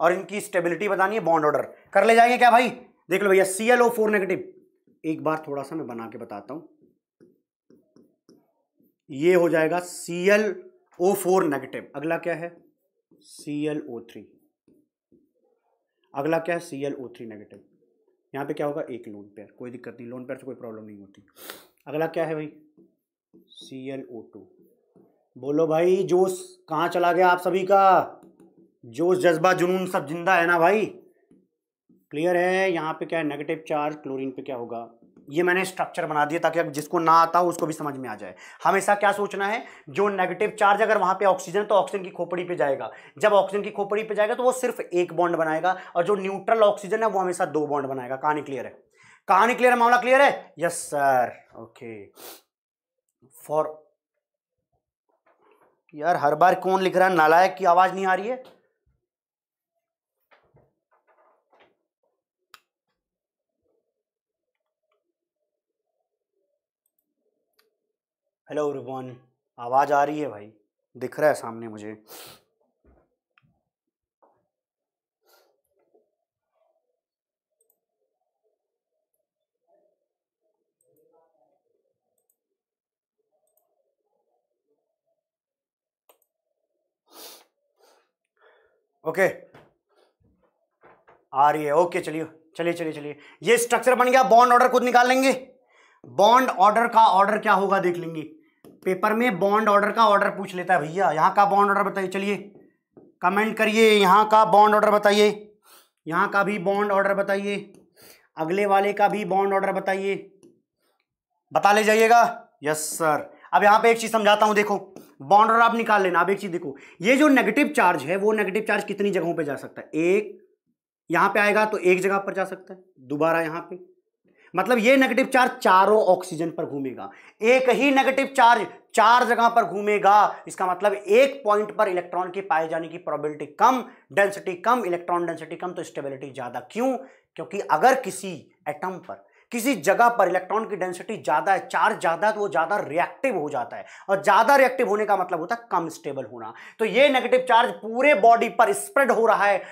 और इनकी स्टेबिलिटी बतानी है बॉन्ड ऑर्डर कर ले जाएंगे क्या भाई देख लो भैया C L O four negative एक बार थोड़ा सा मैं बना के बताता हूं ये हो जाएगा C L O four negative अगला क्या है सी एल ओ थ्री अगला क्या है C L O three negative यहां पे क्या होगा एक लोन पेयर कोई दिक्कत नहीं लोन पेयर से कोई प्रॉब्लम नहीं होती अगला क्या है भाई सी एल ओ टू बोलो भाई जोश कहाँ चला गया आप सभी का जोश जज्बा जुनून सब जिंदा है ना भाई क्लियर है यहाँ पे क्या है नेगेटिव चार्ज क्लोरीन पे क्या होगा ये मैंने स्ट्रक्चर बना दिया ताकि जिसको ना आता हो उसको भी समझ में आ जाए हमेशा क्या सोचना है जो नेगेटिव चार्ज अगर वहां पे ऑक्सीजन तो ऑक्सीजन की खोपड़ी पे जाएगा जब ऑक्सीजन की खोपड़ी पे जाएगा तो वो सिर्फ एक बॉन्ड बनाएगा और जो न्यूट्रल ऑक्सीजन है वो हमेशा दो बॉन्ड बनाएगा कहानी क्लियर है कहानी क्लियर है मामला क्लियर है यस सर ओके फॉर यार हर बार कौन लिख रहा है नालायक की आवाज़ नहीं आ रही है हेलो रिवान आवाज़ आ रही है भाई दिख रहा है सामने मुझे ओके okay. आ रही है ओके चलिए चलिए चलिए चलिए ये स्ट्रक्चर बन गया बॉन्ड ऑर्डर खुद निकाल लेंगे बॉन्ड ऑर्डर का ऑर्डर क्या होगा देख लेंगे पेपर में बॉन्ड ऑर्डर का ऑर्डर पूछ लेता है भैया यहाँ का बॉन्ड ऑर्डर बताइए चलिए कमेंट करिए यहाँ का बॉन्ड ऑर्डर बताइए यहाँ का भी बॉन्ड ऑर्डर बताइए अगले वाले का भी बॉन्ड ऑर्डर बताइए बता ले जाइएगा यस सर अब यहाँ पे एक चीज़ समझाता हूँ देखो बॉन्ड ऑर्डर आप निकाल लेना अब एक चीज़ देखो ये जो नेगेटिव चार्ज है वो नेगेटिव चार्ज कितनी जगहों पर जा सकता है एक यहाँ पे आएगा तो एक जगह पर जा सकता है दोबारा यहाँ पे मतलब ये नेगेटिव चार्ज चारों ऑक्सीजन पर घूमेगा एक ही नेगेटिव चार्ज चार जगह पर घूमेगा इसका मतलब एक पॉइंट पर इलेक्ट्रॉन के पाए जाने की प्रोबेबिलिटी कम डेंसिटी कम इलेक्ट्रॉन डेंसिटी कम तो स्टेबिलिटी ज़्यादा क्यों क्योंकि अगर किसी एटम पर किसी जगह पर इलेक्ट्रॉन की डेंसिटी ज़्यादा है चार्ज ज़्यादा है तो वो ज़्यादा रिएक्टिव हो जाता है और ज़्यादा रिएक्टिव होने का मतलब होता है कम स्टेबल होना तो ये नेगेटिव चार्ज पूरे बॉडी पर स्प्रेड हो रहा है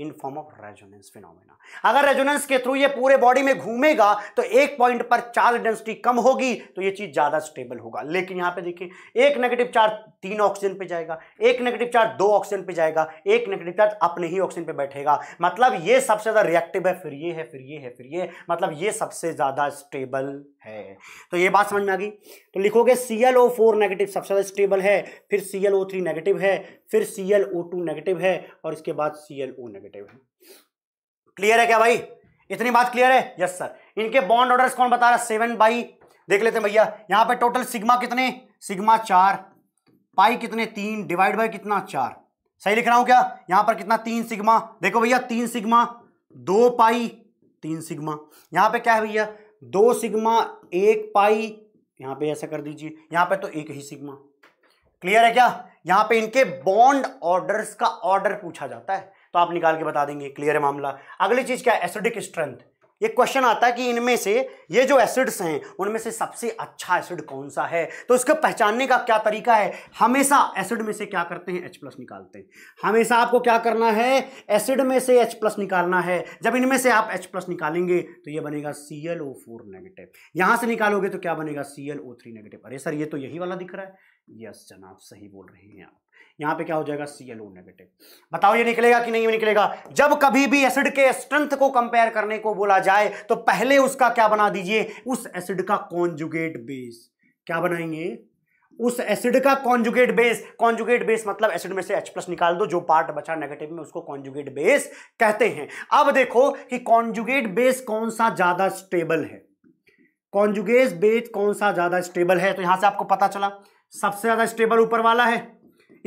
in form of resonance phenomena अगर रेजोनेंस के थ्रू ये पूरे बॉडी में घूमेगा तो एक पॉइंट पर चार्ज डेंसिटी कम होगी तो ये चीज ज्यादा स्टेबल होगा लेकिन यहां पे देखिए एक नेगेटिव चार्ज तीन ऑक्सीजन पे जाएगा एक नेगेटिव चार्ज दो ऑक्सीजन पे जाएगा एक नेगेटिव चार्ज अपने ही ऑक्सीजन पे बैठेगा मतलब ये सबसे ज्यादा रिएक्टिव है फिर ये है फिर ये है फिर ये मतलब ये सबसे ज्यादा स्टेबल है तो ये बात समझ में आ गई तो लिखोगे सी नेगेटिव सबसे ज्यादा स्टेबल है फिर सी नेगेटिव है फिर सी नेगेटिव है और इसके बाद सी नेगेटिव नेगेटिव है क्लियर है क्या भाई इतनी बात क्लियर है यस सर इनके बॉन्ड ऑर्डर कौन बता रहा है सेवन बाई देख लेते हैं भैया यहां पे टोटल सिग्मा कितने सिग्मा चार पाई कितने तीन डिवाइड बाई कितना चार सही लिख रहा हूं क्या यहां पर कितना तीन सिग्मा देखो भैया तीन सिग्मा दो पाई तीन सिग्मा यहां पे क्या है भैया दो सिग्मा एक पाई यहां पे ऐसा कर दीजिए यहां पे तो एक ही सिग्मा क्लियर है क्या यहां पे इनके बॉन्ड ऑर्डर्स का ऑर्डर पूछा जाता है तो आप निकाल के बता देंगे क्लियर है मामला अगली चीज़ क्या है एसिडिक स्ट्रेंथ ये क्वेश्चन आता है कि इनमें से ये जो एसिड्स हैं उनमें से सबसे अच्छा एसिड कौन सा है तो इसको पहचानने का क्या तरीका है हमेशा एसिड में से क्या करते हैं H प्लस निकालते हैं हमेशा आपको क्या करना है एसिड में से H प्लस निकालना है जब इनमें से आप H प्लस निकालेंगे तो ये बनेगा C L O four negative यहाँ से निकालोगे तो क्या बनेगा C L O three negative अरे सर ये तो यही वाला दिख रहा है यस जनाब सही बोल रहे हैं आप यहां पे क्या हो जाएगा सीएलओ नेगेटिव बताओ ये निकलेगा कि नहीं निकलेगा जब कभी भी एसिड के स्ट्रेंथ को कंपेयर करने को बोला जाए तो पहले उसका क्या बना दीजिए उस एसिड का कॉन्जुगेट बेस क्या बनाएंगे उस एसिड का कॉन्जुगेट बेस कॉन्जुगेट बेस मतलब एसिड में से H प्लस निकाल दो जो पार्ट बचा नेगेटिव में उसको कॉन्जुगेट बेस कहते हैं अब देखो कि कॉन्जुगेट बेस कौन सा ज्यादा स्टेबल है कॉन्जुगेट बेस कौन सा ज्यादा स्टेबल है तो यहां से आपको पता चला सबसे ज्यादा स्टेबल ऊपर वाला है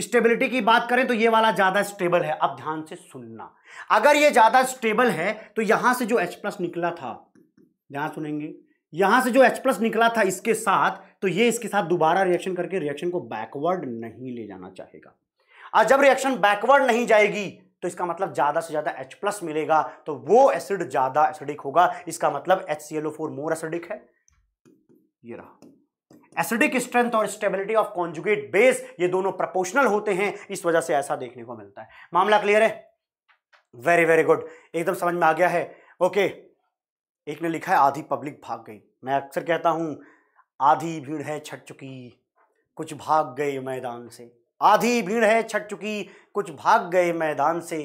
स्टेबिलिटी की बात करें तो ये वाला ज़्यादा स्टेबल है अब ध्यान से सुनना अगर ये ज़्यादा स्टेबल है तो यहां से जो एच प्लस निकला था ध्यान सुनेंगे यहां से जो एच प्लस निकला था इसके साथ तो ये इसके साथ दोबारा रिएक्शन करके रिएक्शन को बैकवर्ड नहीं ले जाना चाहेगा और जब रिएक्शन बैकवर्ड नहीं जाएगी तो इसका मतलब ज़्यादा से ज़्यादा H प्लस मिलेगा तो वो एसिड ज़्यादा एसिडिक होगा इसका मतलब H C L O four more acidic है ये रहा एसिडिक स्ट्रेंथ और स्टेबिलिटी ऑफ कॉन्जुगेट बेस ये दोनों प्रोपोर्शनल होते हैं इस वजह से ऐसा देखने को मिलता है मामला क्लियर है वेरी वेरी गुड एकदम समझ में आ गया है ओके एक ने लिखा है आधी पब्लिक भाग गई मैं अक्सर कहता हूं आधी भीड़ है छट चुकी कुछ भाग गए मैदान से आधी भीड़ है छट चुकी कुछ भाग गए मैदान से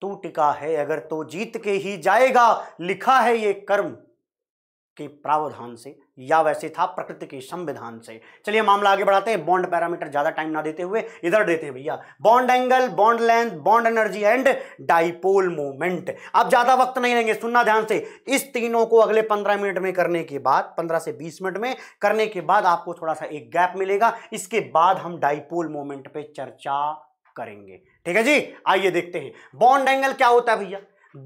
तू टिका है अगर तो जीत के ही जाएगा लिखा है ये कर्म के प्रावधान से या वैसे था प्रकृति के संविधान से चलिए मामला आगे बढ़ाते हैं बॉन्ड पैरामीटर ज्यादा टाइम ना देते हुए इधर देते हैं भैया bond angle bond length bond energy and dipole movement अब ज्यादा वक्त नहीं लेंगे सुनना ध्यान से इस तीनों को अगले पंद्रह मिनट में करने के बाद पंद्रह से बीस मिनट में करने के बाद आपको थोड़ा सा एक गैप मिलेगा इसके बाद हम डाइपोल मूवमेंट पर चर्चा करेंगे ठीक है जी आइए देखते हैं बॉन्ड एंगल क्या होता है भैया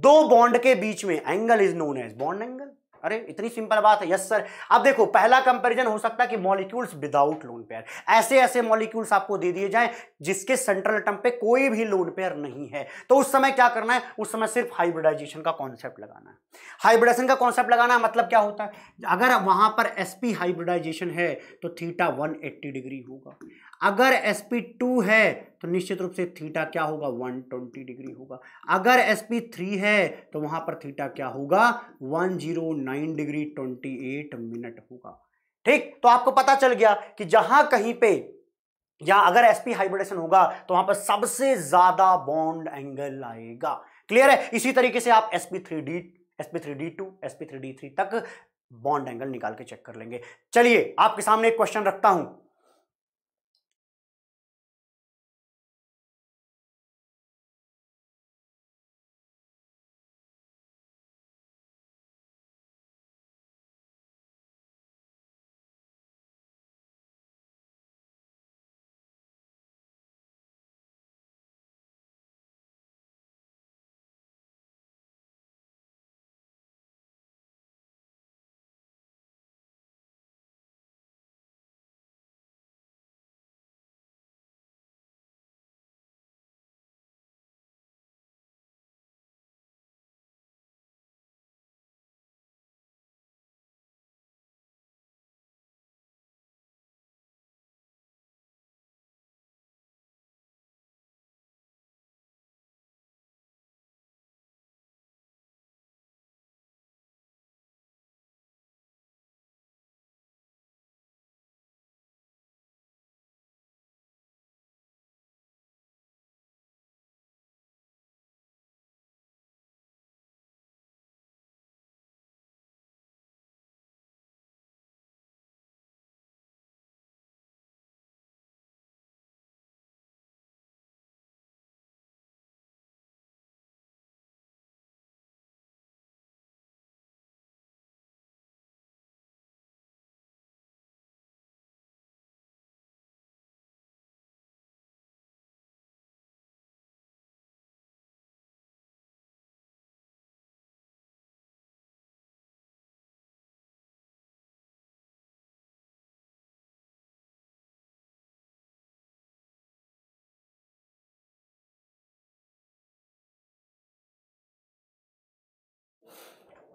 दो बॉन्ड के बीच में angle is known as bond angle अरे इतनी सिंपल बात है यस सर अब देखो पहला कंपैरिजन हो सकता है कि मॉलिक्यूल्स विदाउट लोन पेयर ऐसे ऐसे मॉलिक्यूल्स आपको दे दिए जाएं जिसके सेंट्रल एटम पे कोई भी लोन पेयर नहीं है तो उस समय क्या करना है उस समय सिर्फ हाइब्रिडाइजेशन का कॉन्सेप्ट लगाना है हाइब्रिडाइजेशन का कॉन्सेप्ट लगाना मतलब क्या होता है अगर वहां पर एसपी हाइब्रिडाइजेशन है तो थीटा वन डिग्री होगा अगर एस पी टू है तो निश्चित रूप से थीटा क्या होगा 120 डिग्री होगा अगर एस पी थ्री है तो वहां पर थीटा क्या होगा 109 डिग्री 28 मिनट होगा ठीक तो आपको पता चल गया कि जहां कहीं पे या अगर एस पी हाइब्रिडेशन होगा तो वहां पर सबसे ज्यादा बॉन्ड एंगल आएगा क्लियर है इसी तरीके से आप s P three D S P three D two S P three D three तक बॉन्ड एंगल निकाल के चेक कर लेंगे चलिए आपके सामने एक क्वेश्चन रखता हूं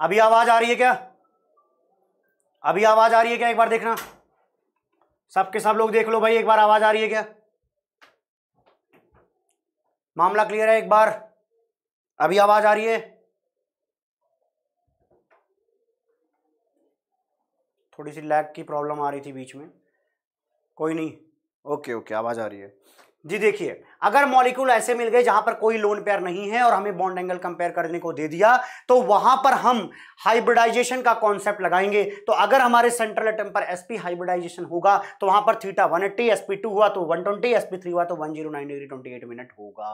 अभी आवाज आ रही है क्या अभी आवाज आ रही है क्या एक बार देखना सबके सब लोग देख लो भाई एक बार आवाज आ रही है क्या मामला क्लियर है एक बार अभी आवाज आ रही है थोड़ी सी लैग की प्रॉब्लम आ रही थी बीच में कोई नहीं ओके ओके आवाज आ रही है जी देखिए अगर मॉलिक्यूल ऐसे मिल गए जहां पर कोई लोन पेयर नहीं है और हमें बॉन्ड एंगल कंपेयर करने को दे दिया तो वहां पर हम हाइब्रिडाइजेशन का कॉन्सेप्ट लगाएंगे तो अगर हमारे सेंट्रल एटम पर एसपी हाइब्रिडाइजेशन होगा तो वहां पर थीटा 180 एसपी टू हुआ तो 120 एसपी थ्री हुआ तो 109 डिग्री एट मिनट होगा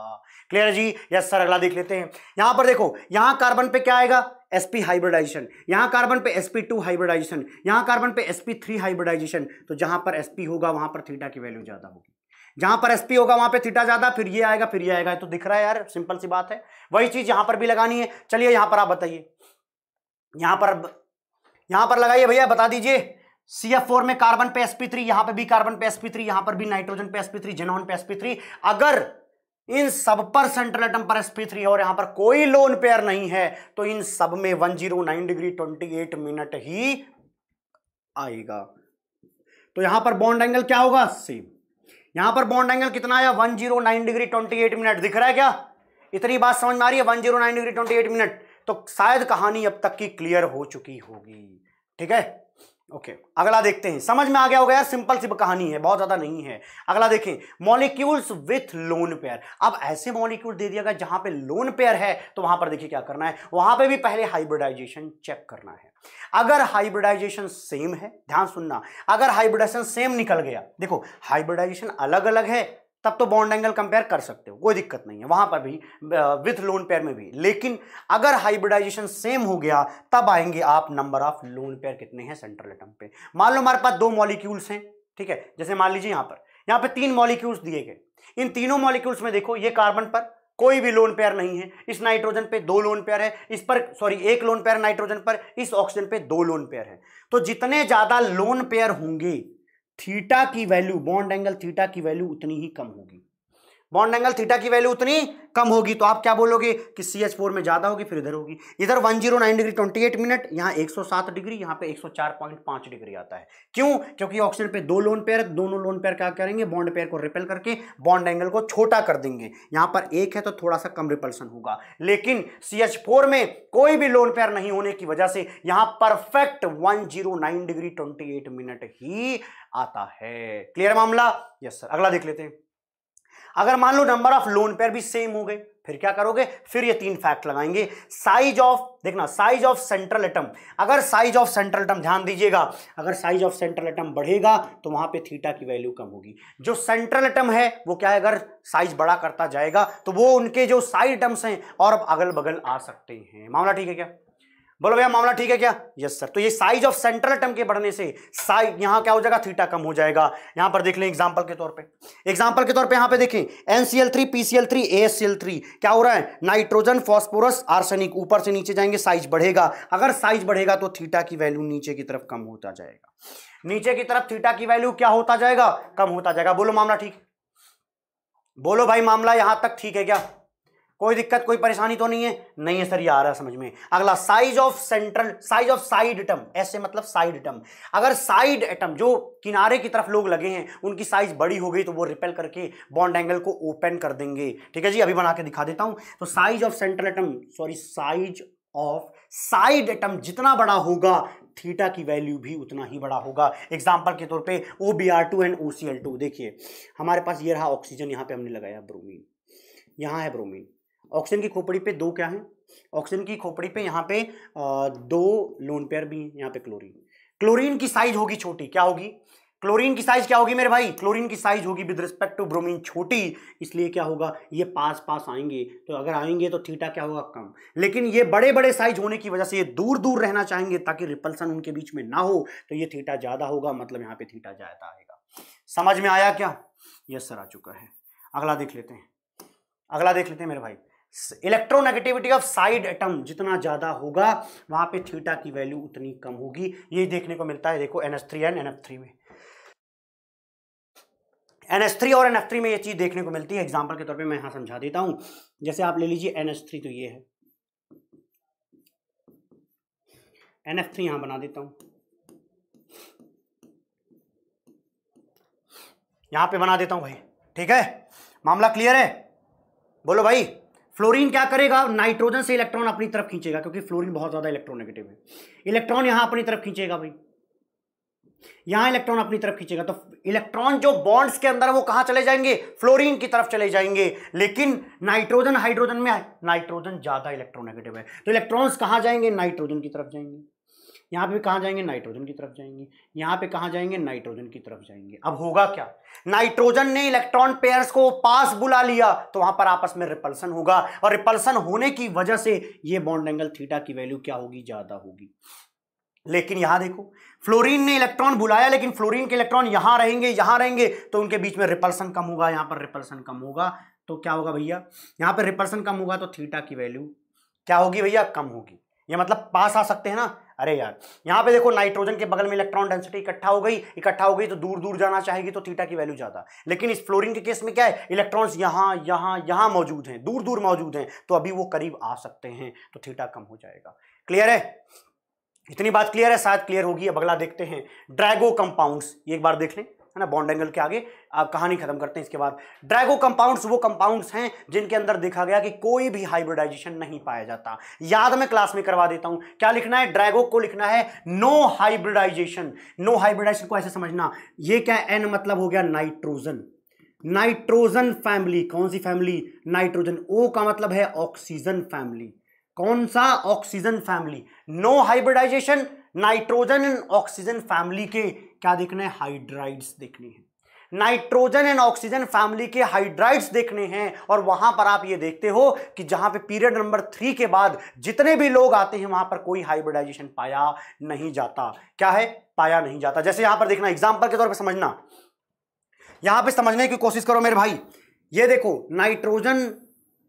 क्लियर है जी यस सर अगला देख लेते हैं यहां पर देखो यहां कार्बन पे क्या आएगा sp हाइब्रिडाइजेशन यहां कार्बन पे sp2 हाइब्रिडाइजेशन यहां कार्बन पे sp3 हाइब्रिडाइजेशन तो जहां पर sp होगा वहां पर थीटा की वैल्यू ज्यादा होगी जहां पर एसपी होगा वहां पे थीटा ज्यादा फिर ये आएगा फिर ये आएगा तो दिख रहा है यार सिंपल सी बात है वही चीज यहां पर भी लगानी है चलिए यहां पर आप बताइए यहां पर यहां पर लगाइए भैया बता दीजिए सी एफ फोर में कार्बन पे एसपी थ्री यहां पर भी कार्बन पे एसपी थ्री यहां पर भी नाइट्रोजन पे एसपी थ्री जेनॉन पे एसपी थ्री अगर इन सब पर सेंट्रल एटम पर एसपी थ्री और यहां पर कोई लोन पेयर नहीं है तो इन सब में one zero nine degree twenty eight minute ही आएगा तो यहां पर बॉन्ड एंगल क्या होगा सेम यहां पर बॉन्ड एंगल कितना आया nine degree twenty eight minute दिख रहा है क्या इतनी बात समझ में आ रही है one zero nine degree twenty eight minute तो शायद कहानी अब तक की क्लियर हो चुकी होगी ठीक है ओके okay. अगला देखते हैं समझ में आ गया होगा यार सिंपल सी कहानी है बहुत ज्यादा नहीं है अगला देखें मॉलिक्यूल्स विथ लोन पेयर अब ऐसे मॉलिक्यूल दे दिया गया जहां पे लोन पेयर है तो वहां पर देखिए क्या करना है वहां पे भी पहले हाइब्रिडाइजेशन चेक करना है अगर हाइब्रिडाइजेशन सेम है ध्यान सुनना अगर हाइब्रिडाइजेशन सेम निकल गया देखो हाइब्रिडाइजेशन अलग अलग है तब तो बॉन्ड एंगल कंपेयर कर सकते हो कोई दिक्कत नहीं है वहां पर भी विथ लोन पेयर में भी लेकिन अगर हाइब्रिडाइजेशन सेम हो गया तब आएंगे आप नंबर ऑफ लोन पेयर कितने हैं सेंट्रल एटम पे मान लो हमारे पास दो मॉलिक्यूल्स हैं ठीक है जैसे मान लीजिए यहां पर यहां पे तीन मॉलिक्यूल्स दिए गए इन तीनों मॉलिक्यूल्स में देखो ये कार्बन पर कोई भी लोन पेयर नहीं है इस नाइट्रोजन पे दो लोन पेयर है इस पर सॉरी एक लोन पेयर नाइट्रोजन पर इस ऑक्सीजन पे दो लोन पेयर है तो जितने ज्यादा लोन पेयर होंगे थीटा की वैल्यू बॉन्ड एंगल थीटा की वैल्यू उतनी ही कम होगी बॉन्ड एंगल थीटा की वैल्यू उतनी कम होगी तो आप क्या बोलोगे कि सी एच फोर में ज़्यादा होगी फिर इधर होगी इधर one zero nine degree twenty eight minute यहाँ एक सौ सात डिग्री यहाँ पे एक सौ चार पॉइंट पांच डिग्री आता है क्यों क्योंकि ऑक्सीजन पे दो लोन पेयर दोनों लोन पेयर क्या करेंगे बॉन्ड पेयर को रिपेल करके बॉन्ड एंगल को छोटा कर देंगे यहाँ पर एक है तो थोड़ा सा कम रिपल्सन होगा लेकिन सी एच फोर में कोई भी लोन पेयर नहीं होने की वजह से यहाँ perfect one zero nine degree twenty eight minute ही आता है क्लियर मामला यस सर अगला देख लेते हैं अगर मान लो नंबर ऑफ लोन पेयर भी सेम हो गए फिर क्या करोगे फिर ये तीन फैक्ट लगाएंगे साइज ऑफ देखना साइज ऑफ सेंट्रल एटम अगर साइज ऑफ सेंट्रल एटम ध्यान दीजिएगा अगर साइज ऑफ सेंट्रल एटम बढ़ेगा तो वहां पे थीटा की वैल्यू कम होगी जो सेंट्रल एटम है वो क्या है अगर साइज बड़ा करता जाएगा तो वो उनके जो साइड एटम्स हैं और अगल बगल आ सकते हैं मामला ठीक है क्या बोलो भैया मामला ठीक है क्या यस सर तो ये साइज ऑफ सेंट्रल एटम के बढ़ने से साइज यहाँ क्या हो जाएगा थीटा कम हो जाएगा यहाँ पर देख लें एग्जाम्पल के तौर पे एग्जाम्पल के तौर पे यहाँ पे देखें NCl three PCl three AsCl three क्या हो रहा है नाइट्रोजन फॉस्फोरस आर्सेनिक ऊपर से नीचे जाएंगे साइज बढ़ेगा अगर साइज बढ़ेगा तो थीटा की वैल्यू नीचे की तरफ कम होता जाएगा नीचे की तरफ थीटा की वैल्यू क्या होता जाएगा कम होता जाएगा बोलो मामला ठीक बोलो भाई मामला यहां तक ठीक है क्या कोई दिक्कत कोई परेशानी तो नहीं है नहीं है सर ये आ रहा है समझ में अगला size of central size of side atom ऐसे मतलब साइड एटम अगर साइड एटम जो किनारे की तरफ लोग लगे हैं उनकी साइज बड़ी हो गई तो वो रिपेल करके बॉन्ड एंगल को ओपन कर देंगे ठीक है जी अभी बना के दिखा देता हूं तो size of central atom sorry size of side atom जितना बड़ा होगा थीटा की वैल्यू भी उतना ही बड़ा होगा एग्जाम्पल के तौर पर O B R two and O C L two देखिए हमारे पास ये रहा ऑक्सीजन यहाँ पे हमने लगाया ब्रोमीन यहाँ है ब्रोमीन ऑक्सीजन की खोपड़ी पे दो क्या है ऑक्सीजन की खोपड़ी पे यहाँ पे दो लोन पेयर भी हैं यहाँ पे क्लोरीन क्लोरीन की साइज होगी छोटी क्या होगी क्लोरीन की साइज क्या होगी मेरे भाई क्लोरीन की साइज होगी विद रिस्पेक्ट टू ब्रोमीन छोटी इसलिए क्या होगा ये पास पास आएंगे तो अगर आएंगे तो थीटा क्या होगा कम लेकिन ये बड़े बड़े साइज होने की वजह से ये दूर दूर रहना चाहेंगे ताकि रिपल्सन उनके बीच में ना हो तो ये थीटा ज़्यादा होगा मतलब यहाँ पे थीटा ज़्यादा आएगा समझ में आया क्या यस सर आ चुका है अगला देख लेते हैं अगला देख लेते हैं मेरे भाई इलेक्ट्रोनेगेटिविटी ऑफ साइड एटम जितना ज़्यादा होगा वहां पे थीटा की वैल्यू उतनी कम होगी ये देखने को मिलता है देखो N S three and N F three में एन एस थ्री और एन एफ थ्री में ये चीज़ देखने को मिलती है एग्जाम्पल के तौर पे मैं यहां समझा देता हूं जैसे आप ले लीजिए एन एस थ्री तो ये है एन एफ थ्री यहां बना देता हूं यहां पे बना देता हूं भाई ठीक है मामला क्लियर है बोलो भाई फ्लोरीन क्या करेगा नाइट्रोजन से इलेक्ट्रॉन अपनी तरफ खींचेगा क्योंकि फ्लोरीन बहुत ज़्यादा इलेक्ट्रोनेगेटिव है इलेक्ट्रॉन यहां अपनी तरफ खींचेगा भाई यहां इलेक्ट्रॉन अपनी तरफ खींचेगा तो इलेक्ट्रॉन जो बॉन्ड्स के अंदर वो कहां चले जाएंगे फ्लोरीन की तरफ चले जाएंगे लेकिन नाइट्रोजन हाइड्रोजन में नाइट्रोजन ज्यादा इलेक्ट्रोनेगेटिव है तो इलेक्ट्रॉन्स कहां जाएंगे नाइट्रोजन की तरफ जाएंगे यहाँ पे कहाँ जाएंगे नाइट्रोजन की तरफ जाएंगे यहाँ पे कहाँ जाएंगे नाइट्रोजन की तरफ जाएंगे अब होगा क्या नाइट्रोजन ने इलेक्ट्रॉन पेयर्स को पास बुला लिया तो वहां पर आपस में रिपल्सन होगा और रिपल्सन होने की वजह से ये बॉन्ड एंगल थीटा की वैल्यू क्या होगी ज्यादा होगी लेकिन यहां देखो फ्लोरीन ने इलेक्ट्रॉन बुलाया लेकिन फ्लोरीन के इलेक्ट्रॉन यहां रहेंगे यहां रहेंगे तो उनके बीच में रिपल्सन कम होगा यहां पर रिपल्सन कम होगा तो क्या होगा भैया यहां पर रिपल्सन कम होगा तो थीटा की वैल्यू क्या होगी भैया कम होगी ये मतलब पास आ सकते हैं ना अरे यार यहाँ पे देखो नाइट्रोजन के बगल में इलेक्ट्रॉन डेंसिटी इकट्ठा हो गई इकट्ठा हो गई तो दूर दूर जाना चाहेगी तो थीटा की वैल्यू ज़्यादा लेकिन इस फ्लोरिन के केस में क्या है इलेक्ट्रॉन्स यहाँ यहाँ यहाँ मौजूद हैं दूर दूर मौजूद हैं तो अभी वो करीब आ सकते हैं तो थीटा कम हो जाएगा क्लियर है इतनी बात क्लियर है शायद क्लियर होगी अब अगला देखते हैं ड्रैगो कंपाउंड्स एक बार देख लें है ना बॉन्ड एंगल के आगे आप कहानी खत्म करते हैं इसके बाद ड्रैगो कंपाउंड्स वो कंपाउंड्स हैं जिनके अंदर देखा गया कि कोई भी हाइब्रिडाइजेशन नहीं पाया जाता याद मैं क्लास में करवा देता हूं क्या लिखना है ड्रैगो को लिखना है नो हाइब्रिडाइजेशन नो हाइब्रिडाइजेशन को ऐसे समझना ये क्या एन मतलब हो गया नाइट्रोजन नाइट्रोजन फैमिली कौन सी फैमिली नाइट्रोजन ओ का मतलब है ऑक्सीजन फैमिली कौन सा oxygen family no hybridization nitrogen and oxygen family के क्या देखने हैं हाइड्राइड्स देखने हैं नाइट्रोजन एंड ऑक्सीजन फैमिली के हाइड्राइड्स देखने हैं और वहां पर आप ये देखते हो कि जहां पे पीरियड नंबर थ्री के बाद जितने भी लोग आते हैं वहां पर कोई हाइब्रिडाइजेशन पाया नहीं जाता क्या है पाया नहीं जाता जैसे यहां पर देखना एग्जाम्पल के तौर पर समझना यहां पर समझने की कोशिश करो मेरे भाई ये देखो नाइट्रोजन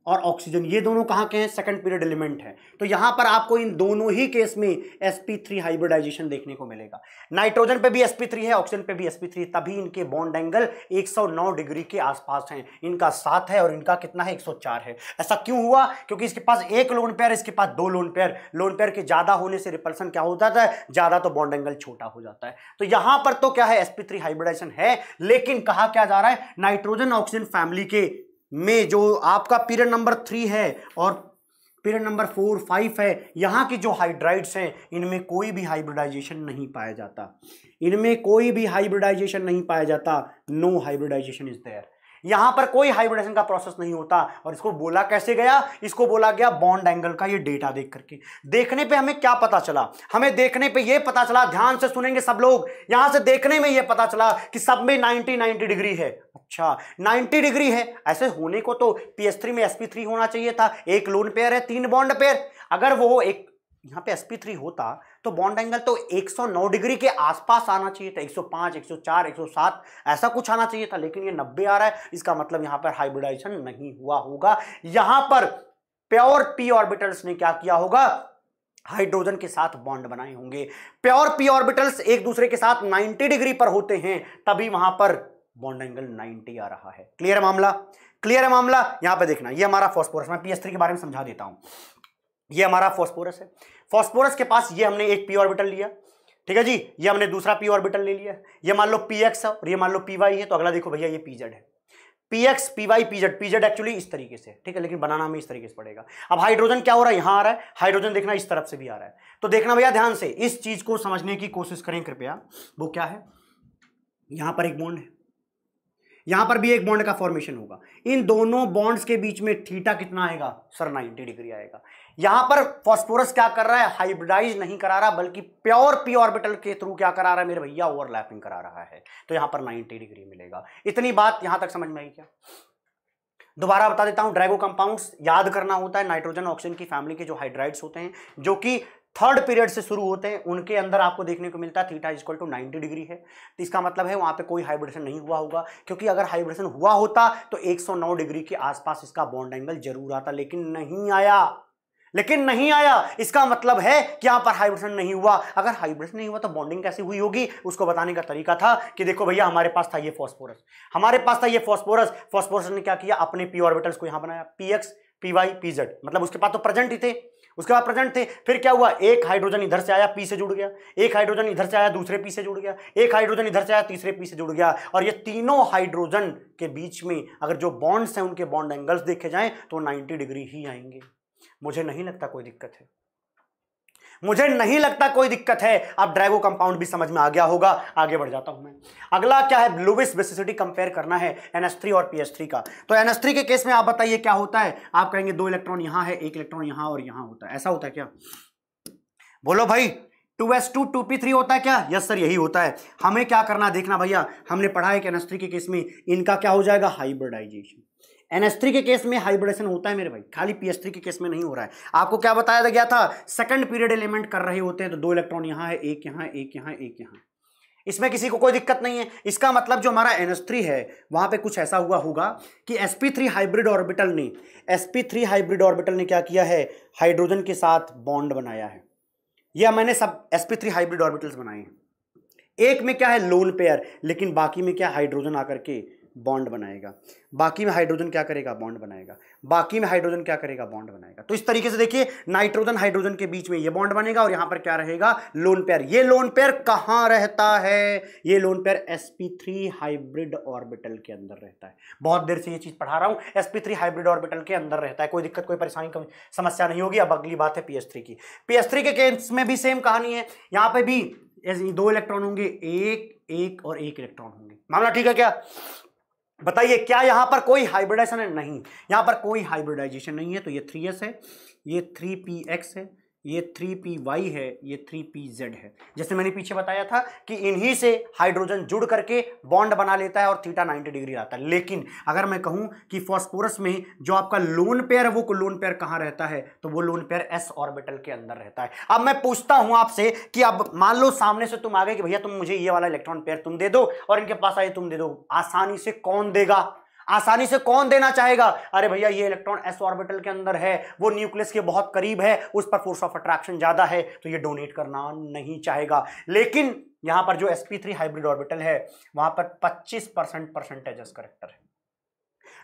और ऑक्सीजन ये दोनों कहाँ के हैं सेकंड पीरियड एलिमेंट है तो यहाँ पर आपको इन दोनों ही केस में sp3 हाइब्रिडाइजेशन देखने को मिलेगा नाइट्रोजन पे भी sp3 है ऑक्सीजन पे भी sp3 तभी इनके बॉन्ड एंगल 109 डिग्री के आसपास हैं इनका सात है और इनका कितना है 104 है ऐसा क्यों हुआ क्योंकि इसके पास एक लोन पेयर इसके पास दो लोन पेयर लोन पेयर के ज़्यादा होने से रिपल्सन क्या हो जाता है ज़्यादा तो बॉन्ड एंगल छोटा हो जाता है तो यहाँ पर तो क्या है sp3 हाइब्रिडाइजेशन है लेकिन कहा क्या जा रहा है नाइट्रोजन ऑक्सीजन फैमिली के में जो आपका पीरियड नंबर थ्री है और पीरियड नंबर फोर फाइव है यहाँ की जो हाइड्राइड्स हैं इनमें कोई भी हाइब्रिडाइजेशन नहीं पाया जाता इनमें कोई भी हाइब्रिडाइजेशन नहीं पाया जाता नो हाइब्रिडाइजेशन इज देयर यहाँ पर कोई हाइब्रिडेशन का प्रोसेस नहीं होता और इसको बोला कैसे गया इसको बोला गया बॉन्ड एंगल का ये डेटा देख करके देखने पे हमें क्या पता चला हमें देखने पे ये पता चला ध्यान से सुनेंगे सब लोग यहाँ से देखने में ये पता चला कि सब में 90 90 डिग्री है अच्छा 90 डिग्री है ऐसे होने को तो पी में sp3 होना चाहिए था एक लोन पेयर है तीन बॉन्ड पेयर अगर वो एक यहाँ पे sp3 होता तो बॉन्ड एंगल तो 109 डिग्री के आसपास आना चाहिए था 105, 104, 107 ऐसा कुछ आना चाहिए था लेकिन ये 90 आ रहा है इसका मतलब यहाँ पर हाइब्रिडाइजेशन नहीं हुआ होगा यहां पर प्योर पी ऑर्बिटल्स ने क्या किया होगा हाइड्रोजन के साथ बॉन्ड बनाए होंगे प्योर पी ऑर्बिटल्स एक दूसरे के साथ 90 डिग्री पर होते हैं तभी वहां पर बॉन्ड एंगल 90 आ रहा है क्लियर है मामला क्लियर है मामला यहां पे देखना ये हमारा फॉस्फोरस मैं पी पीएस के बारे में समझा देता हूं ये हमारा फॉस्फोरस है फॉस्फोरस के पास ये हमने एक पी ऑर्बिटल लिया ठीक है जी ये हमने दूसरा पी ऑर्बिटल ले लिया ये मान लो पी एक्स और ये मान लो पी वाई है तो अगला देखो भैया ये पी जेड है p x P Y P z p z actually इस तरीके से ठीक है लेकिन बनाना हमें इस तरीके से पड़ेगा अब हाइड्रोजन क्या हो रहा है यहाँ आ रहा है हाइड्रोजन देखना इस तरफ से भी आ रहा है तो देखना भैया ध्यान से इस चीज को समझने की कोशिश करें कृपया वो क्या है यहाँ पर एक बोन्ड है यहां पर भी एक बॉन्ड का फॉर्मेशन होगा इन दोनों बॉन्ड्स के बीच में थीटा कितना आएगा सर नाइनटी डिग्री आएगा यहां पर फॉस्फोरस क्या कर रहा है हाइब्रिडाइज नहीं करा रहा बल्कि प्योर पी ऑर्बिटल के थ्रू क्या करा रहा है मेरे भैया ओवरलैपिंग करा रहा है तो यहां पर नाइनटी डिग्री मिलेगा इतनी बात यहां तक समझ में आई क्या दोबारा बता देता हूं ड्रैगो कंपाउंड्स याद करना होता है नाइट्रोजन ऑक्सीजन की फैमिली के जो हाइड्राइड्स होते हैं जो कि थर्ड पीरियड से शुरू होते हैं उनके अंदर आपको देखने को मिलता है theta is equal to ninety degree है तो इसका मतलब है वहाँ पे कोई हाइब्रेशन नहीं हुआ होगा क्योंकि अगर हाइब्रेशन हुआ होता तो 109 डिग्री के आसपास इसका बॉन्ड एंगल जरूर आता लेकिन नहीं आया लेकिन नहीं आया इसका मतलब है कि यहाँ पर हाइब्रेशन नहीं हुआ अगर हाइब्रेशन नहीं हुआ तो बॉन्डिंग कैसी हुई होगी उसको बताने का तरीका था कि देखो भैया हमारे पास था ये फॉस्फोरस हमारे पास था ये फॉस्फोरस फॉस्फोरस ने क्या किया अपने पी ऑर्बिटल्स को यहाँ बनाया p x P Y P z मतलब उसके पास तो प्रेजेंट ही थे उसके बाद प्रेजेंट थे फिर क्या हुआ एक हाइड्रोजन इधर से आया पी से जुड़ गया एक हाइड्रोजन इधर से आया दूसरे पी से जुड़ गया एक हाइड्रोजन इधर से आया तीसरे पी से जुड़ गया और ये तीनों हाइड्रोजन के बीच में अगर जो बॉन्ड्स हैं उनके बॉन्ड एंगल्स देखे जाएं तो नाइन्टी डिग्री ही आएंगे मुझे नहीं लगता कोई दिक्कत है मुझे नहीं लगता कोई दिक्कत है आप ड्रैगो कंपाउंड भी समझ में आ गया होगा आगे बढ़ जाता हूं मैं अगला क्या है लुविस बेसिसिटी कंपेयर करना है थ्री और पीएस3 का तो एनएस3 के केस में आप बताइए क्या होता है आप कहेंगे दो इलेक्ट्रॉन यहां है एक इलेक्ट्रॉन यहां और यहां होता है ऐसा होता है क्या बोलो भाई 2s2 2p3 होता है क्या यस सर यही होता है हमें क्या करना देखना भैया हमने पढ़ा है कि एनएस3 के केस में इनका क्या हो जाएगा हाइब्रिडाइजेशन एनएस थ्री के केस में हाइब्रिडेशन होता है मेरे भाई खाली पी एस के केस में नहीं हो रहा है आपको क्या बताया गया था सेकंड पीरियड एलिमेंट कर रहे होते हैं तो दो इलेक्ट्रॉन यहाँ है एक यहाँ एक यहाँ एक यहाँ इसमें किसी को कोई दिक्कत नहीं है इसका मतलब जो हमारा थ्री है वहां पे कुछ ऐसा हुआ होगा कि sp3 हाइब्रिड ऑर्बिटल ने sp3 हाइब्रिड ऑर्बिटल ने क्या किया है हाइड्रोजन के साथ बॉन्ड बनाया है यह मैंने सब sp3 हाइब्रिड ऑर्बिटल्स बनाए हैं एक में क्या है लोन पेयर लेकिन बाकी में क्या हाइड्रोजन आकर के बॉन्ड बनाएगा बाकी में हाइड्रोजन क्या करेगा बॉन्ड बनाएगा बाकी में हाइड्रोजन क्या करेगा बॉन्ड बनाएगा तो इस तरीके से देखिए नाइट्रोजन हाइड्रोजन के बीच में ये बॉन्ड बनेगा और यहां पर क्या रहेगा लोन पेयर ये लोन पेयर कहां रहता है ये lone pair sp3 hybrid orbital के अंदर रहता है बहुत देर से ये चीज पढ़ा रहा हूं sp3 हाइब्रिड ऑर्बिटल के अंदर रहता है कोई दिक्कत कोई परेशानी कोई समस्या नहीं होगी अब अगली बात है ps3 की पी के केस में भी सेम कहानी है यहां पर भी दो इलेक्ट्रॉन होंगे एक एक और एक इलेक्ट्रॉन होंगे मामला ठीक है क्या बताइए क्या यहां पर कोई हाइब्रिडाइजेशन नहीं यहां पर कोई हाइब्रिडाइजेशन नहीं है तो ये थ्री एस है ये थ्री पी एक्स है ये थ्री पी वाई है ये थ्री पी जेड है जैसे मैंने पीछे बताया था कि इन्हीं से हाइड्रोजन जुड़ करके बॉन्ड बना लेता है और थीटा 90 डिग्री आता है लेकिन अगर मैं कहूं कि फॉस्फोरस में जो आपका लोन पेयर है वो लोन पेयर कहां रहता है तो वो लोन पेयर एस ऑर्बिटल के अंदर रहता है अब मैं पूछता हूं आपसे कि अब मान लो सामने से तुम आ गए कि भैया तुम मुझे ये वाला इलेक्ट्रॉन पेयर तुम दे दो और इनके पास आए तुम दे दो आसानी से कौन देगा आसानी से कौन देना चाहेगा अरे भैया ये इलेक्ट्रॉन एस ऑर्बिटल के अंदर है वो न्यूक्लियस के बहुत करीब है उस पर फोर्स ऑफ अट्रैक्शन ज्यादा है तो ये डोनेट करना नहीं चाहेगा लेकिन यहां पर जो sp3 हाइब्रिड ऑर्बिटल है वहां पर 25 परसेंट परसेंटेज करेक्टर है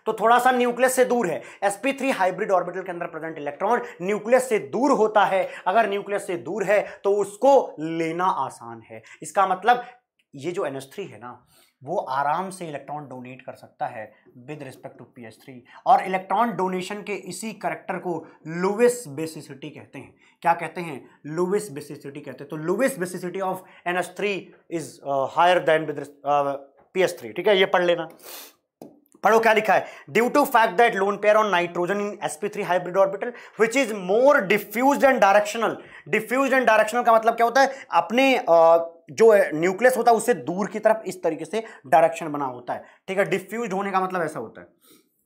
तो थोड़ा सा न्यूक्लियस से दूर है sp3 हाइब्रिड ऑर्बिटल के अंदर प्रेजेंट इलेक्ट्रॉन न्यूक्लियस से दूर होता है अगर न्यूक्लियस से दूर है तो उसको लेना आसान है इसका मतलब ये जो एनएस है ना वो आराम से इलेक्ट्रॉन डोनेट कर सकता है with respect to p three और इलेक्ट्रॉन डोनेशन के इसी करेक्टर को लुविस बेसिसिटी कहते हैं क्या कहते हैं लुविस बेसिसिटी कहते हैं तो Lewis basicity of N S three is higher than with P S three ठीक है ये पढ़ लेना पढ़ो क्या लिखा है due to fact that lone pair on nitrogen in p three hybrid orbital which is more diffuse and directional diffuse and directional का मतलब क्या होता है अपने uh, जो न्यूक्लियस होता है उससे दूर की तरफ इस तरीके से डायरेक्शन बना होता है ठीक है डिफ्यूज होने का मतलब ऐसा होता है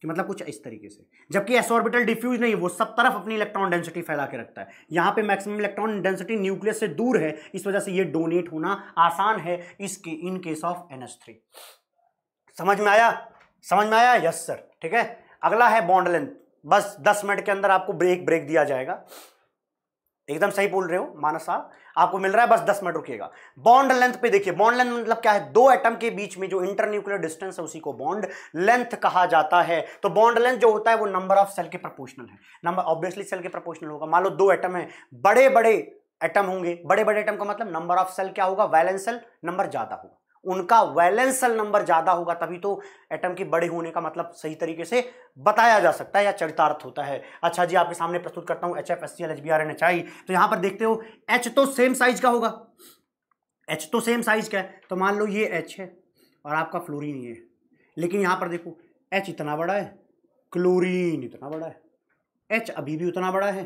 कि मतलब कुछ इस तरीके से जबकि एस ऑर्बिटल डिफ्यूज नहीं वो सब तरफ अपनी इलेक्ट्रॉन डेंसिटी फैला के रखता है यहाँ पे मैक्सिमम इलेक्ट्रॉन डेंसिटी न्यूक्लियस से दूर है इस वजह से ये डोनेट होना आसान है इसके इन केस ऑफ एन समझ में आया समझ में आया यस सर ठीक है अगला है बॉन्ड लेंथ बस दस मिनट के अंदर आपको ब्रेक ब्रेक दिया जाएगा एकदम सही बोल रहे हो मानस साहब आपको मिल रहा है बस दस मिनट रुकेगा बॉन्ड लेंथ पे देखिए बॉन्ड लेंथ मतलब क्या है दो एटम के बीच में जो इंटरन्यूक्लियर डिस्टेंस है उसी को बॉन्ड लेंथ कहा जाता है तो बॉन्ड लेंथ जो होता है वो नंबर ऑफ सेल के प्रपोर्शनल है नंबर ऑब्वियसली सेल के प्रपोर्शनल होगा मान लो दो एटम है बड़े बड़े एटम होंगे बड़े बड़े एटम का मतलब नंबर ऑफ सेल क्या होगा वैलेंस सेल नंबर ज्यादा होगा उनका वैलेंसल नंबर ज़्यादा होगा तभी तो एटम के बड़े होने का मतलब सही तरीके से बताया जा सकता है या चरितार्थ होता है अच्छा जी आपके सामने प्रस्तुत करता हूं H F S C L H B R N H I तो यहां पर देखते हो एच तो सेम साइज का होगा एच तो सेम साइज का है तो मान लो ये एच है और आपका फ्लोरिन ये लेकिन यहां पर देखो एच इतना बड़ा है क्लोरीन इतना बड़ा है एच अभी भी उतना बड़ा है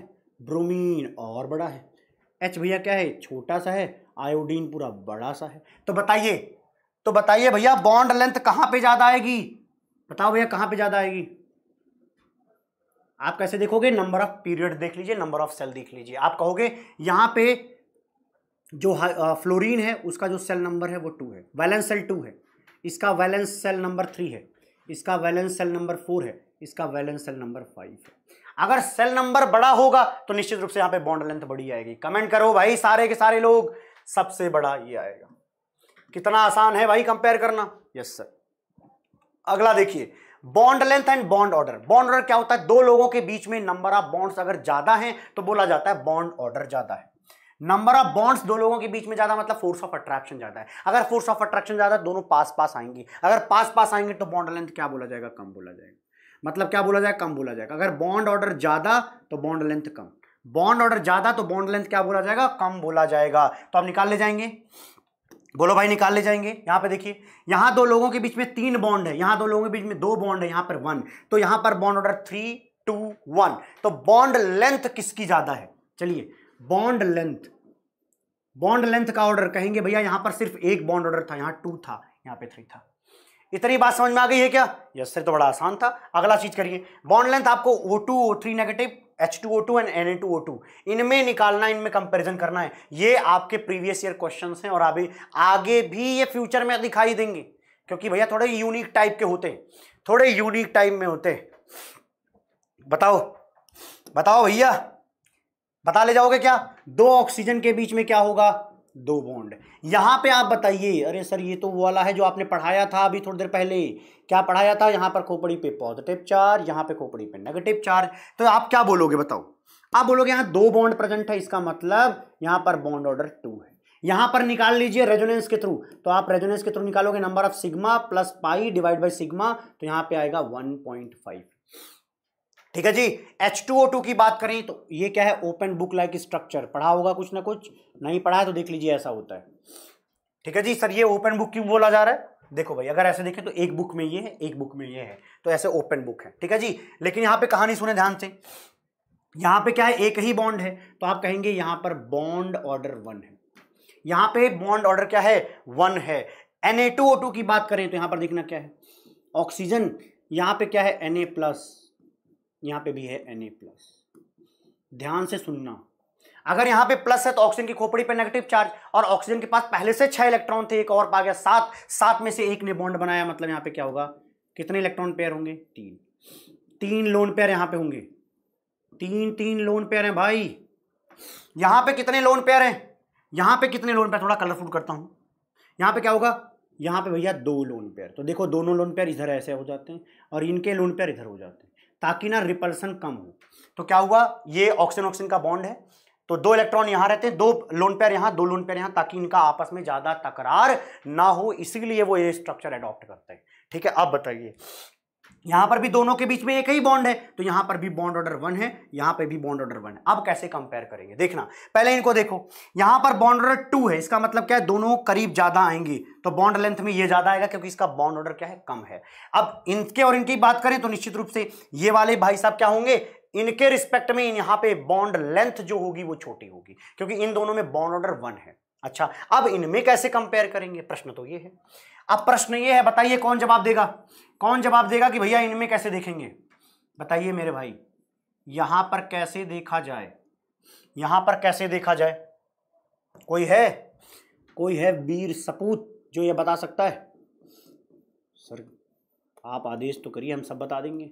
ब्रोमीन और बड़ा है एच भैया क्या है छोटा सा है आयोडीन पूरा बड़ा सा है तो बताइए तो बताइए भैया बॉन्ड लेंथ कहां पे ज्यादा आएगी बताओ भैया कहां पे ज्यादा आएगी आप कैसे देखोगे नंबर ऑफ पीरियड देख लीजिए नंबर ऑफ सेल देख लीजिए आप कहोगे यहां पे जो फ्लोरीन है उसका जो सेल नंबर है वो टू है वैलेंस सेल टू है इसका वैलेंस सेल नंबर थ्री है इसका वैलेंस सेल नंबर फोर है इसका वैलेंस सेल नंबर फाइव है अगर सेल नंबर बड़ा होगा तो निश्चित रूप से यहां पे बॉन्ड लेंथ बड़ी आएगी कमेंट करो भाई सारे के सारे लोग सबसे बड़ा ये आएगा कितना आसान है भाई कंपेयर करना यस सर अगला देखिए bond length and bond order bond order क्या होता है दो लोगों के बीच में नंबर ऑफ बॉन्ड्स अगर ज्यादा हैं तो बोला जाता है बॉन्ड ऑर्डर ज्यादा है नंबर ऑफ बॉन्ड्स दो लोगों के बीच में ज्यादा मतलब फोर्स ऑफ अट्रैक्शन ज्यादा है अगर फोर्स ऑफ अट्रैक्शन ज्यादा दोनों पास पास आएंगे अगर पास पास आएंगे तो बॉन्ड लेंथ क्या बोला जाएगा कम बोला जाएगा मतलब क्या बोला जाएगा कम बोला जाएगा अगर बॉन्ड ऑर्डर ज्यादा तो बॉन्ड लेंथ कम बॉन्ड ऑर्डर ज्यादा तो बॉन्ड लेंथ क्या बोला जाएगा कम बोला जाएगा तो आप निकाल ले जाएंगे बोलो भाई निकाल ले जाएंगे यहाँ पे देखिए यहाँ दो लोगों के बीच में तीन बॉन्ड है यहाँ दो लोगों के बीच में दो बॉन्ड है यहाँ पर वन तो यहाँ पर bond order three two one तो बॉन्ड लेंथ किसकी ज़्यादा है चलिए बॉन्ड लेंथ बॉन्ड लेंथ का ऑर्डर कहेंगे भैया यहाँ पर सिर्फ एक बॉन्ड ऑर्डर था यहाँ टू था यहाँ पे थ्री था इतनी बात समझ में आ गई है क्या यस सर तो बड़ा आसान था अगला चीज करिए बॉन्ड लेंथ आपको O two O three negative H two O two and N A two O two इनमें निकालना इनमें कंपेरिजन करना है ये आपके प्रीवियस ईयर क्वेश्चन हैं और अभी आगे भी ये फ्यूचर में दिखाई देंगे क्योंकि भैया थोड़े यूनिक टाइप के होते हैं थोड़े यूनिक टाइप में होते हैं बताओ बताओ भैया बता ले जाओगे क्या दो ऑक्सीजन के बीच में क्या होगा दो बॉन्ड यहाँ पे आप बताइए अरे सर ये तो वो वाला है जो आपने पढ़ाया था अभी थोड़ी देर पहले क्या पढ़ाया था यहाँ पर खोपड़ी पे पॉजिटिव चार्ज यहाँ पे खोपड़ी पे नेगेटिव चार्ज तो आप क्या बोलोगे बताओ आप बोलोगे यहाँ दो बॉन्ड प्रेजेंट है इसका मतलब यहाँ पर बॉन्ड ऑर्डर टू है यहाँ पर निकाल लीजिए रेजोनेंस के थ्रू तो आप रेजोनेंस के थ्रू निकालोगे number of sigma plus pi divide by sigma तो यहाँ पर आएगा वन पॉइंट फाइव ठीक है जी H2O2 की बात करें तो ये क्या है ओपन बुक लाइक स्ट्रक्चर पढ़ा होगा कुछ ना कुछ नहीं पढ़ा है तो देख लीजिए ऐसा होता है ठीक है जी सर ये ओपन बुक क्यों बोला जा रहा है देखो भाई अगर ऐसे देखें तो एक बुक में ये है एक बुक में ये है तो ऐसे ओपन बुक है ठीक है जी लेकिन यहाँ पे कहानी सुने ध्यान से यहाँ पे क्या है एक ही बॉन्ड है तो आप कहेंगे यहाँ पर बॉन्ड ऑर्डर वन है यहाँ पे बॉन्ड ऑर्डर क्या है वन है एन की बात करें तो यहाँ पर देखना क्या है ऑक्सीजन यहाँ पे क्या है एन प्लस यहाँ पे भी है एन प्लस ध्यान से सुनना अगर यहाँ पे प्लस है तो ऑक्सीजन की खोपड़ी पे नेगेटिव चार्ज और ऑक्सीजन के पास पहले से छह इलेक्ट्रॉन थे एक और पा गया सात सात में से एक ने बॉन्ड बनाया मतलब यहाँ पे क्या होगा कितने इलेक्ट्रॉन पेयर होंगे तीन तीन लोन पेयर यहाँ पे होंगे तीन तीन लोन पेयर हैं भाई यहाँ पे कितने लोन पेयर हैं यहाँ पे कितने लोन पेयर थोड़ा कलरफुल करता हूँ यहाँ पे क्या होगा यहाँ पे भैया दो लोन पेयर तो देखो दोनों लोन पेयर इधर ऐसे हो जाते हैं और इनके लोन पेयर इधर हो जाते हैं ताकि ना रिपल्सन कम हो तो क्या हुआ ये ऑक्सीजन ऑक्सीजन का बॉन्ड है तो दो इलेक्ट्रॉन यहां रहते हैं दो लोन पेयर यहां दो लोन पेयर यहां ताकि इनका आपस में ज्यादा तकरार ना हो इसीलिए वो ये स्ट्रक्चर एडॉप्ट करते हैं ठीक है अब बताइए यहां पर भी दोनों के बीच में एक ही बॉन्ड है तो यहां पर भी बॉन्ड ऑर्डर वन है यहां पर भी बॉन्ड ऑर्डर वन है अब कैसे कंपेयर करेंगे देखना पहले इनको देखो यहां पर बॉन्ड ऑर्डर टू है इसका मतलब क्या है दोनों करीब ज्यादा आएंगी तो बॉन्ड लेंथ में ये ज्यादा आएगा क्योंकि इसका बॉन्ड ऑर्डर क्या है कम है अब इनके और इनकी बात करें तो निश्चित रूप से ये वाले भाई साहब क्या होंगे इनके रिस्पेक्ट में यहाँ पे बॉन्ड लेंथ जो होगी वो छोटी होगी क्योंकि इन दोनों में बॉन्ड ऑर्डर वन है अच्छा अब इनमें कैसे कंपेयर करेंगे प्रश्न तो ये है अब प्रश्न ये है बताइए कौन जवाब देगा कौन जवाब देगा कि भैया इनमें कैसे देखेंगे बताइए मेरे भाई यहां पर कैसे देखा जाए यहां पर कैसे देखा जाए कोई है कोई है वीर सपूत जो ये बता सकता है सर आप आदेश तो करिए हम सब बता देंगे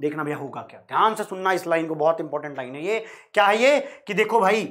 देखना भैया होगा क्या ध्यान से सुनना इस लाइन को बहुत इंपॉर्टेंट लाइन है ये क्या है ये कि देखो भाई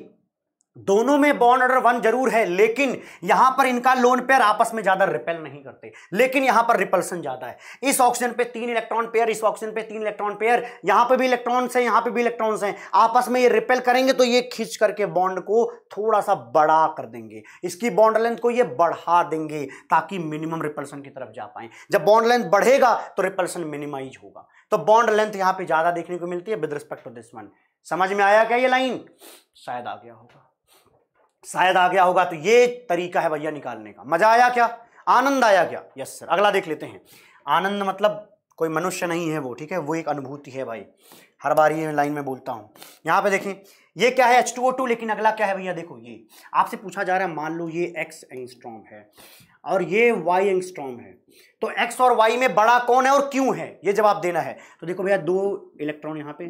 दोनों में बॉन्ड ऑर्डर वन जरूर है लेकिन यहां पर इनका लोन पेयर आपस में ज्यादा रिपेल नहीं करते लेकिन यहां पर रिपल्सन ज्यादा है इस ऑक्सीजन पे तीन इलेक्ट्रॉन पेयर इस ऑक्सीजन पे तीन इलेक्ट्रॉन पेयर यहां पे भी इलेक्ट्रॉन्स हैं यहां पे भी इलेक्ट्रॉन्स हैं आपस में ये रिपेल करेंगे तो ये खींच करके बॉन्ड को थोड़ा सा बड़ा कर देंगे इसकी बॉन्ड लेंथ को ये बढ़ा देंगे ताकि मिनिमम रिपल्सन की तरफ जा पाए जब बॉन्ड लेंथ बढ़ेगा तो रिपल्सन मिनिमाइज होगा तो बॉन्ड लेंथ यहां पर ज्यादा देखने को मिलती है with respect to this one समझ में आया क्या ये लाइन शायद आ गया होगा शायद आ गया होगा तो ये तरीका है भैया निकालने का मजा आया क्या आनंद आया क्या यस सर अगला देख लेते हैं आनंद मतलब कोई मनुष्य नहीं है वो ठीक है वो एक अनुभूति है भाई हर बार ये लाइन में बोलता हूँ यहाँ पे देखें ये क्या है एच टू ओ टू लेकिन अगला क्या है भैया देखो ये आपसे पूछा जा रहा है मान लो ये एक्स एंगस्ट्रॉम है और ये वाई एंगस्ट्रॉम है तो एक्स और वाई में बड़ा कौन है और क्यों है ये जवाब देना है तो देखो भैया दो इलेक्ट्रॉन यहाँ पे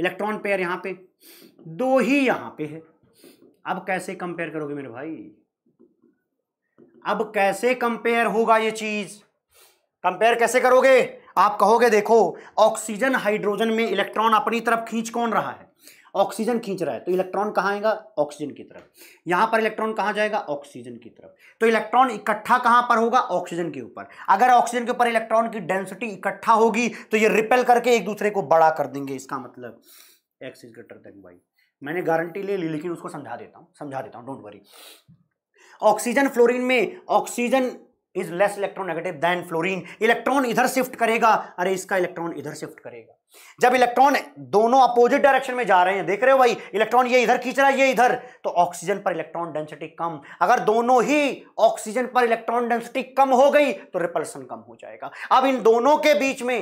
इलेक्ट्रॉन पेयर यहाँ पे दो ही यहाँ पे है अब कैसे कंपेयर करोगे मेरे भाई अब कैसे कंपेयर होगा ये चीज कंपेयर कैसे करोगे आप कहोगे देखो ऑक्सीजन हाइड्रोजन में इलेक्ट्रॉन अपनी तरफ खींच कौन रहा है ऑक्सीजन खींच रहा है तो इलेक्ट्रॉन कहाँ आएगा ऑक्सीजन की तरफ यहां पर इलेक्ट्रॉन कहाँ जाएगा ऑक्सीजन की तरफ तो इलेक्ट्रॉन इकट्ठा कहां पर होगा ऑक्सीजन के ऊपर अगर ऑक्सीजन के ऊपर इलेक्ट्रॉन की डेंसिटी इकट्ठा होगी तो ये रिपेल करके एक दूसरे को बड़ा कर देंगे इसका मतलब X is greater than Y मैंने गारंटी ले ली लेकिन उसको समझा देता हूँ समझा देता हूँ डोंट वरी ऑक्सीजन फ्लोरीन में oxygen is less electronegative than fluorine electron इधर शिफ्ट करेगा अरे इसका इलेक्ट्रॉन इधर शिफ्ट करेगा जब इलेक्ट्रॉन दोनों अपोजिट डायरेक्शन में जा रहे हैं देख रहे हो भाई इलेक्ट्रॉन ये इधर खींच रहा है ये इधर तो ऑक्सीजन पर इलेक्ट्रॉन डेंसिटी कम अगर दोनों ही ऑक्सीजन पर इलेक्ट्रॉन डेंसिटी कम हो गई तो रिपल्सन कम हो जाएगा अब इन दोनों के बीच में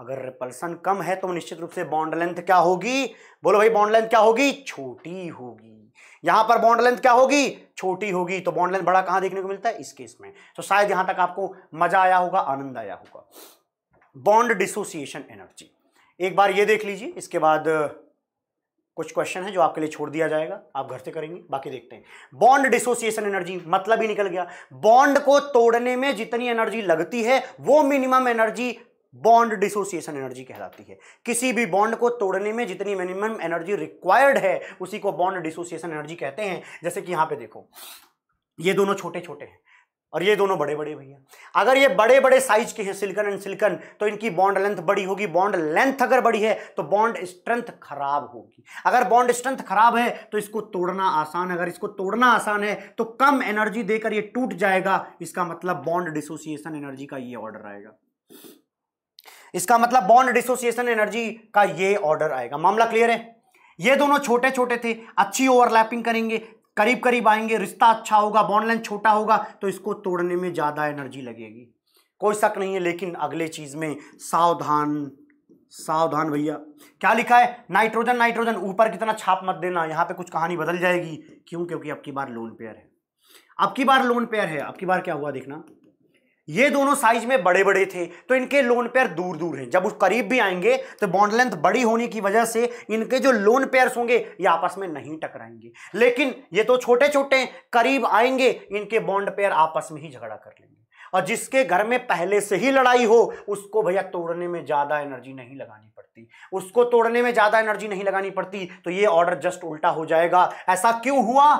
अगर रिपल्सन कम है तो निश्चित रूप से बॉन्ड लेंथ क्या होगी बोलो भाई बॉन्ड लेंथ क्या होगी छोटी होगी यहां पर बॉन्ड लेंथ क्या होगी छोटी होगी तो बॉन्ड लेंथ बड़ा कहां देखने को मिलता है इस केस में तो शायद यहां तक आपको मजा आया होगा आनंद आया होगा बॉन्ड डिसोसिएशन एनर्जी एक बार ये देख लीजिए इसके बाद कुछ क्वेश्चन है जो आपके लिए छोड़ दिया जाएगा आप घर से करेंगे बाकी देखते हैं बॉन्ड डिसोसिएशन एनर्जी मतलब ही निकल गया बॉन्ड को तोड़ने में जितनी एनर्जी लगती है वो minimum energy bond dissociation energy कहलाती है किसी भी बॉन्ड को तोड़ने में जितनी मिनिमम एनर्जी रिक्वायर्ड है उसी को बॉन्ड डिसोसिएशन एनर्जी कहते हैं जैसे कि यहां पे देखो ये दोनों छोटे छोटे हैं और ये दोनों बड़े बड़े भैया अगर ये बड़े बड़े साइज के हैं सिलिकन एंड सिलिकन तो इनकी बॉन्ड लेंथ बड़ी होगी बॉन्ड लेंथ अगर बड़ी है तो बॉन्ड स्ट्रेंथ खराब होगी अगर बॉन्ड स्ट्रेंथ खराब है तो इसको तोड़ना आसान है अगर इसको तोड़ना आसान है तो कम एनर्जी देकर ये टूट जाएगा इसका मतलब बॉन्ड डिसोसिएशन एनर्जी का ये ऑर्डर आएगा इसका मतलब बॉन्ड डिसोसिएशन एनर्जी का ये ऑर्डर आएगा मामला क्लियर है ये दोनों छोटे छोटे थे अच्छी ओवरलैपिंग करेंगे करीब करीब आएंगे रिश्ता अच्छा होगा बॉन्ड लेंथ छोटा होगा तो इसको तोड़ने में ज़्यादा एनर्जी लगेगी कोई शक नहीं है लेकिन अगले चीज़ में सावधान सावधान भैया क्या लिखा है नाइट्रोजन नाइट्रोजन ऊपर कितना छाप मत देना यहाँ पे कुछ कहानी बदल जाएगी क्यों क्योंकि अब की बार लोन पेयर है अब की बार लोन पेयर है अब की बार क्या हुआ देखना ये दोनों साइज में बड़े बड़े थे तो इनके लोन पेयर दूर दूर हैं जब उस करीब भी आएंगे तो बॉन्ड लेंथ बड़ी होने की वजह से इनके जो लोन पेयर्स होंगे ये आपस में नहीं टकराएंगे लेकिन ये तो छोटे छोटे करीब आएंगे इनके बॉन्ड पेयर आपस में ही झगड़ा कर लेंगे और जिसके घर में पहले से ही लड़ाई हो उसको भैया तोड़ने में ज़्यादा एनर्जी नहीं लगानी पड़ती उसको तोड़ने में ज़्यादा एनर्जी नहीं लगानी पड़ती तो ये ऑर्डर जस्ट उल्टा हो जाएगा ऐसा क्यों हुआ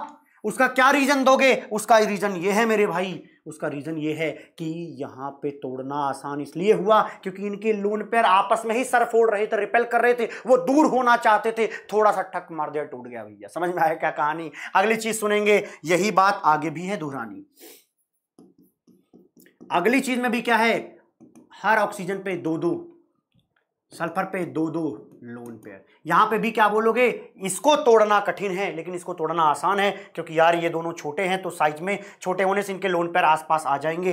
उसका क्या रीज़न दोगे उसका रीज़न ये है मेरे भाई उसका रीज़न ये है कि यहाँ पे तोड़ना आसान इसलिए हुआ क्योंकि इनके लोन पैर आपस में ही सर फोड़ रहे थे रिपेल कर रहे थे वो दूर होना चाहते थे थोड़ा सा ठक मार दिया टूट गया भैया समझ में आया क्या कहानी अगली चीज़ सुनेंगे यही बात आगे भी है दोहरानी अगली चीज़ में भी क्या है हर ऑक्सीजन पे दो दो सल्फर पे दो दो लोन पेयर यहां पे भी क्या बोलोगे इसको तोड़ना कठिन है लेकिन इसको तोड़ना आसान है क्योंकि यार ये दोनों छोटे हैं तो साइज में छोटे होने से इनके लोन पेयर आसपास आ जाएंगे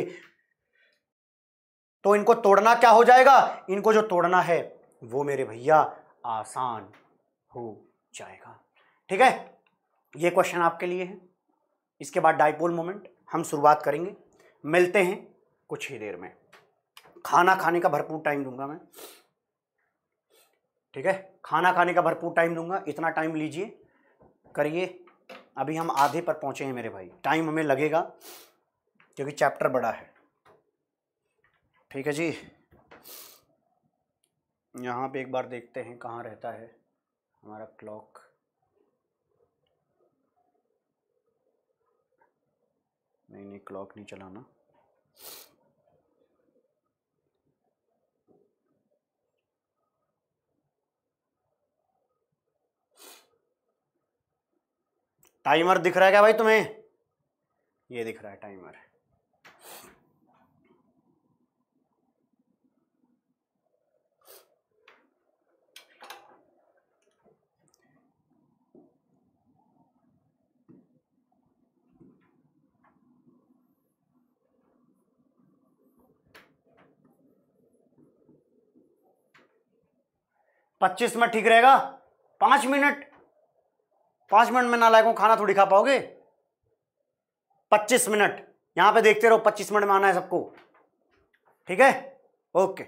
तो इनको तोड़ना क्या हो जाएगा इनको जो तोड़ना है वो मेरे भैया आसान हो जाएगा ठीक है ये क्वेश्चन आपके लिए है इसके बाद डाइपोल मोमेंट हम शुरुआत करेंगे मिलते हैं कुछ ही देर में खाना खाने का भरपूर टाइम दूंगा मैं ठीक है खाना खाने का भरपूर टाइम दूंगा इतना टाइम लीजिए करिए अभी हम आधे पर पहुंचे हैं मेरे भाई टाइम हमें लगेगा क्योंकि चैप्टर बड़ा है ठीक है जी यहाँ पे एक बार देखते हैं कहाँ रहता है हमारा क्लॉक नहीं नहीं क्लॉक नहीं चलाना टाइमर दिख रहा है क्या भाई तुम्हें ये दिख रहा है टाइमर पच्चीस में ठीक रहेगा पांच मिनट पाँच मिनट में नालायकों खाना थोड़ी खा पाओगे पच्चीस मिनट यहाँ पे देखते रहो पच्चीस मिनट में आना है सबको ठीक है ओके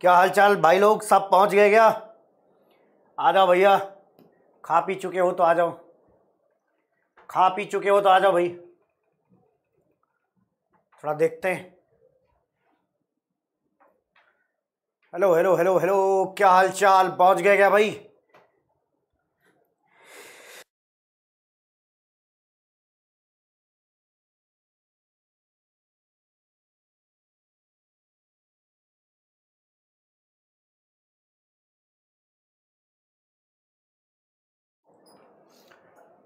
क्या हालचाल भाई लोग सब पहुंच गए क्या आ जाओ भैया खा पी चुके हो तो आ जाओ खा पी चुके हो तो आ जाओ भाई थोड़ा देखते हैं हेलो हेलो हेलो हेलो क्या हाल चाल पहुँच गए क्या भाई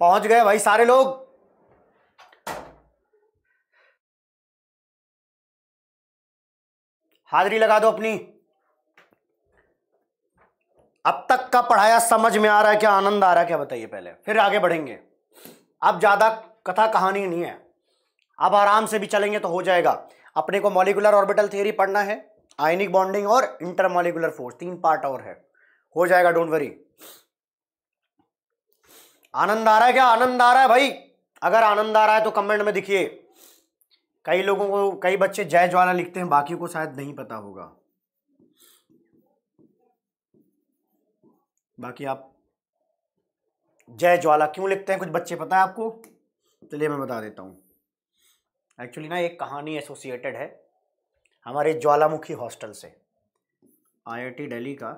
पहुंच गए भाई सारे लोग हाजरी लगा दो अपनी अब तक का पढ़ाया समझ में आ रहा है क्या आनंद आ रहा है क्या बताइए पहले फिर आगे बढ़ेंगे अब ज़्यादा कथा कहानी नहीं है अब आराम से भी चलेंगे तो हो जाएगा अपने को मॉलिकुलर ऑर्बिटल थ्योरी पढ़ना है आयनिक बॉन्डिंग और इंटरमोलिकुलर फोर्स तीन पार्ट और है हो जाएगा डोंट वरी आनंद आ रहा है क्या आनंद आ रहा है भाई अगर आनंद आ रहा है तो कमेंट में दिखिए कई लोगों को कई बच्चे जय ज्वाला लिखते हैं बाकी को शायद नहीं पता होगा बाकी आप जय ज्वाला क्यों लिखते हैं कुछ बच्चे पता है आपको चलिए मैं बता देता हूँ एक्चुअली ना एक कहानी एसोसिएटेड है हमारे ज्वालामुखी हॉस्टल से आईआईटी दिल्ली का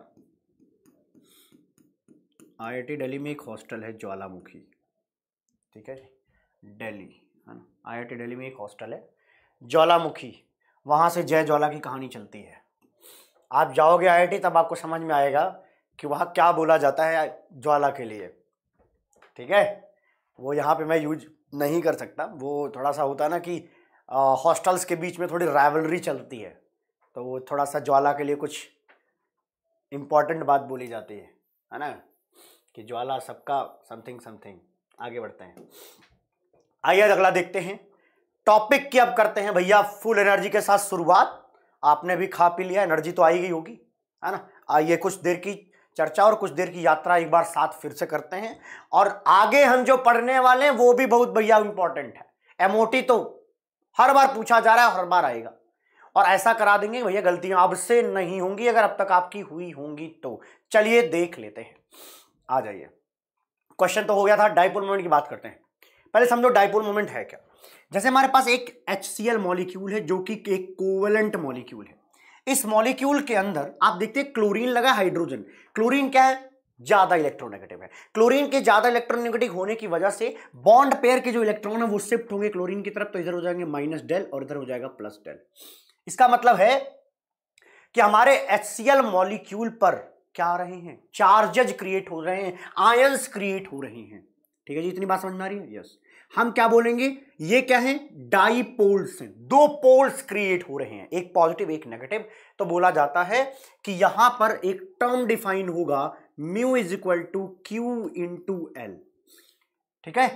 आईआईटी दिल्ली में एक हॉस्टल है ज्वालामुखी ठीक है दिल्ली है ना आईआईटी दिल्ली में एक हॉस्टल है ज्वालामुखी वहाँ से जय ज्वाला की कहानी चलती है आप जाओगे आईआईटी तब आपको समझ में आएगा कि वहाँ क्या बोला जाता है ज्वाला के लिए ठीक है वो यहाँ पे मैं यूज नहीं कर सकता वो थोड़ा सा होता है ना कि हॉस्टल्स के बीच में थोड़ी राइवलरी चलती है तो वो थोड़ा सा ज्वाला के लिए कुछ इम्पॉर्टेंट बात बोली जाती है है ना कि ज्वाला सबका समथिंग समथिंग आगे बढ़ते हैं आइए अगला देखते हैं टॉपिक की अब करते हैं भैया फुल एनर्जी के साथ शुरुआत आपने भी खा पी लिया एनर्जी तो आई गई होगी है ना आइए कुछ देर की चर्चा और कुछ देर की यात्रा एक बार साथ फिर से करते हैं और आगे हम जो पढ़ने वाले हैं वो भी बहुत भैया इंपॉर्टेंट है एमओटी तो हर बार पूछा जा रहा है और हर बार आएगा और ऐसा करा देंगे भैया गलतियां अब से नहीं होंगी अगर अब तक आपकी हुई होंगी तो चलिए देख लेते हैं आ जाइए क्वेश्चन तो हो गया था डाइपोल मोमेंट की बात करते हैं पहले समझो डाइपोल मोमेंट है क्या जैसे हमारे पास एक एच मॉलिक्यूल है जो कि एक कोवलेंट मॉलिक्यूल है इस मॉलिक्यूल के अंदर आप देखते हैं क्लोरीन लगा हाइड्रोजन क्लोरीन क्या है ज्यादा इलेक्ट्रोनेगेटिव है क्लोरीन के ज्यादा इलेक्ट्रोनेगेटिव होने की वजह से बॉन्ड पेयर के जो इलेक्ट्रॉन है वो शिफ्ट होंगे क्लोरीन की तरफ तो इधर हो जाएंगे माइनस डेल और इधर हो जाएगा प्लस डेल इसका मतलब है कि हमारे एच मॉलिक्यूल पर क्या आ रहे हैं चार्जेज क्रिएट हो रहे हैं आयंस क्रिएट हो रहे हैं ठीक है जी इतनी बात समझ में आ रही है यस हम क्या बोलेंगे ये क्या है डाईपोल्स हैं दो पोल्स क्रिएट हो रहे हैं एक पॉजिटिव एक नेगेटिव तो बोला जाता है कि यहां पर एक टर्म डिफाइन होगा mu is equal to Q into L ठीक है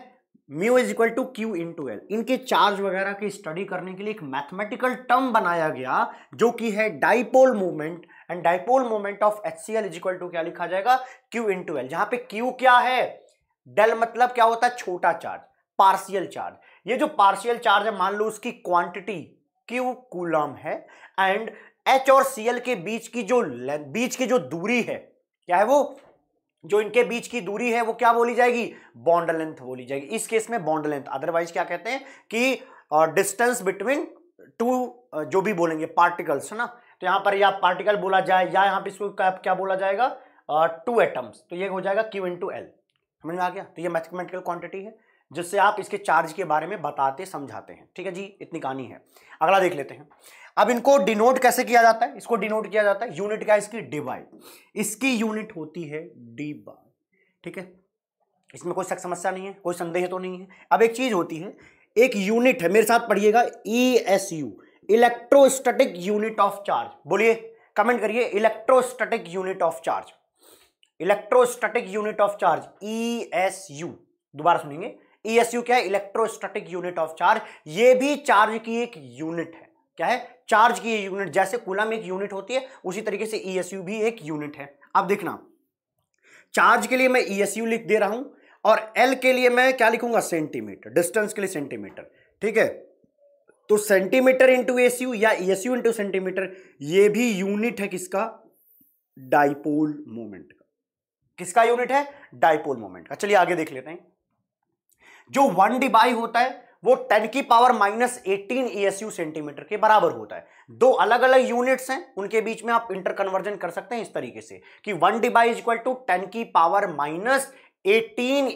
mu is equal to Q into L इनके चार्ज वगैरह की स्टडी करने के लिए एक मैथमेटिकल टर्म बनाया गया जो कि है dipole movement and dipole moment of H C L is equal to क्या लिखा जाएगा क्यू इन टू एल जहां पे क्यू क्या है डेल मतलब क्या होता है छोटा चार्ज पार्शियल चार्ज ये जो पार्शियल चार्ज है मान लो उसकी क्वांटिटी क्यू कूलम है एंड एच और सी एल के बीच की जो बीच की जो दूरी है क्या है वो जो इनके बीच की दूरी है वो क्या बोली जाएगी बॉन्ड लेंथ बोली जाएगी इस केस में बॉन्ड लेंथ अदरवाइज क्या कहते हैं कि डिस्टेंस बिटवीन टू जो भी बोलेंगे पार्टिकल्स है ना तो यहाँ पर या पार्टिकल बोला जाए या यहाँ पे इसको क्या बोला जाएगा टू एटम्स तो ये हो जाएगा क्यू टू एल समझ में आ गया तो ये मैथमेटिकल क्वांटिटी है जिससे आप इसके चार्ज के बारे में बताते समझाते हैं ठीक है जी इतनी कहानी है अगला देख लेते हैं अब इनको डिनोट कैसे किया जाता है इसको डिनोट किया जाता है यूनिट क्या इसकी डिबाई इसकी यूनिट होती है डिबाई ठीक है इसमें कोई शक समस्या नहीं है कोई संदेह तो नहीं है अब एक चीज होती है एक यूनिट है मेरे साथ पढ़िएगा E S U electrostatic unit of charge बोलिए कमेंट करिए electrostatic unit of charge electrostatic unit of charge E S U दोबारा सुनेंगे ई एस यू क्या है इलेक्ट्रोस्टैटिक यूनिट ऑफ चार्ज ये भी चार्ज की एक यूनिट है क्या है चार्ज की यूनिट जैसे कूलम एक यूनिट होती है उसी तरीके से ई एस यू भी एक यूनिट है अब देखना चार्ज के लिए मैं ई एस यू लिख दे रहा हूं और एल के लिए मैं क्या लिखूंगा सेंटीमीटर डिस्टेंस के लिए सेंटीमीटर ठीक है तो सेंटीमीटर इंटू एस यू या एस यू इंटू सेंटीमीटर ये भी यूनिट है किसका डाइपोल मोमेंट का किसका यूनिट है डाइपोल मोमेंट का चलिए आगे देख लेते हैं जो वन डिबाई होता है वो 10 की power minus eighteen U centimetre के बराबर होता है दो अलग अलग यूनिट्स हैं उनके बीच में आप इंटर कन्वर्जन कर सकते हैं इस तरीके से कि one debye is equal to ten की power minus eighteen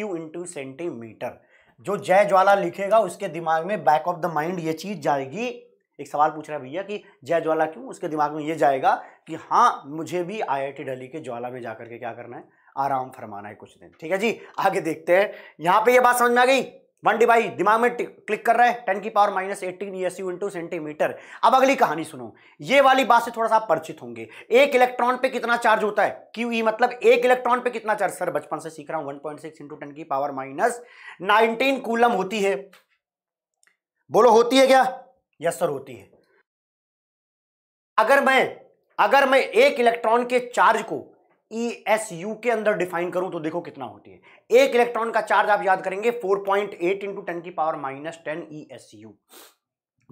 U into centimetre जो जय ज्वाला लिखेगा उसके दिमाग में बैक ऑफ द माइंड ये चीज जाएगी एक सवाल पूछ रहा है भैया कि जय ज्वाला क्यों उसके दिमाग में ये जाएगा कि हाँ मुझे भी आईआईटी दिल्ली के ज्वाला में जाकर के क्या करना है आराम फरमाना है कुछ दिन ठीक है जी आगे देखते हैं यहां पे ये बात समझ में आ गई वनडी बाई दिमाग में क्लिक कर रहा है टेन की power minus eighteen S U into centimetre अब अगली कहानी सुनो ये वाली बात से थोड़ा सा परिचित होंगे एक इलेक्ट्रॉन पे कितना चार्ज होता है क्यू ई e मतलब एक इलेक्ट्रॉन पे कितना चार्ज सर बचपन से सीख रहा हूं one point six into ten की पावर माइनस नाइनटीन कूलम होती है बोलो होती है क्या यस सर होती है अगर मैं अगर मैं एक इलेक्ट्रॉन के चार्ज को ई एस यू के अंदर डिफाइन करूं तो देखो कितना होती है एक इलेक्ट्रॉन का चार्ज आप याद करेंगे 4.8 पॉइंट एट इंटू टेन की power minus ten E S U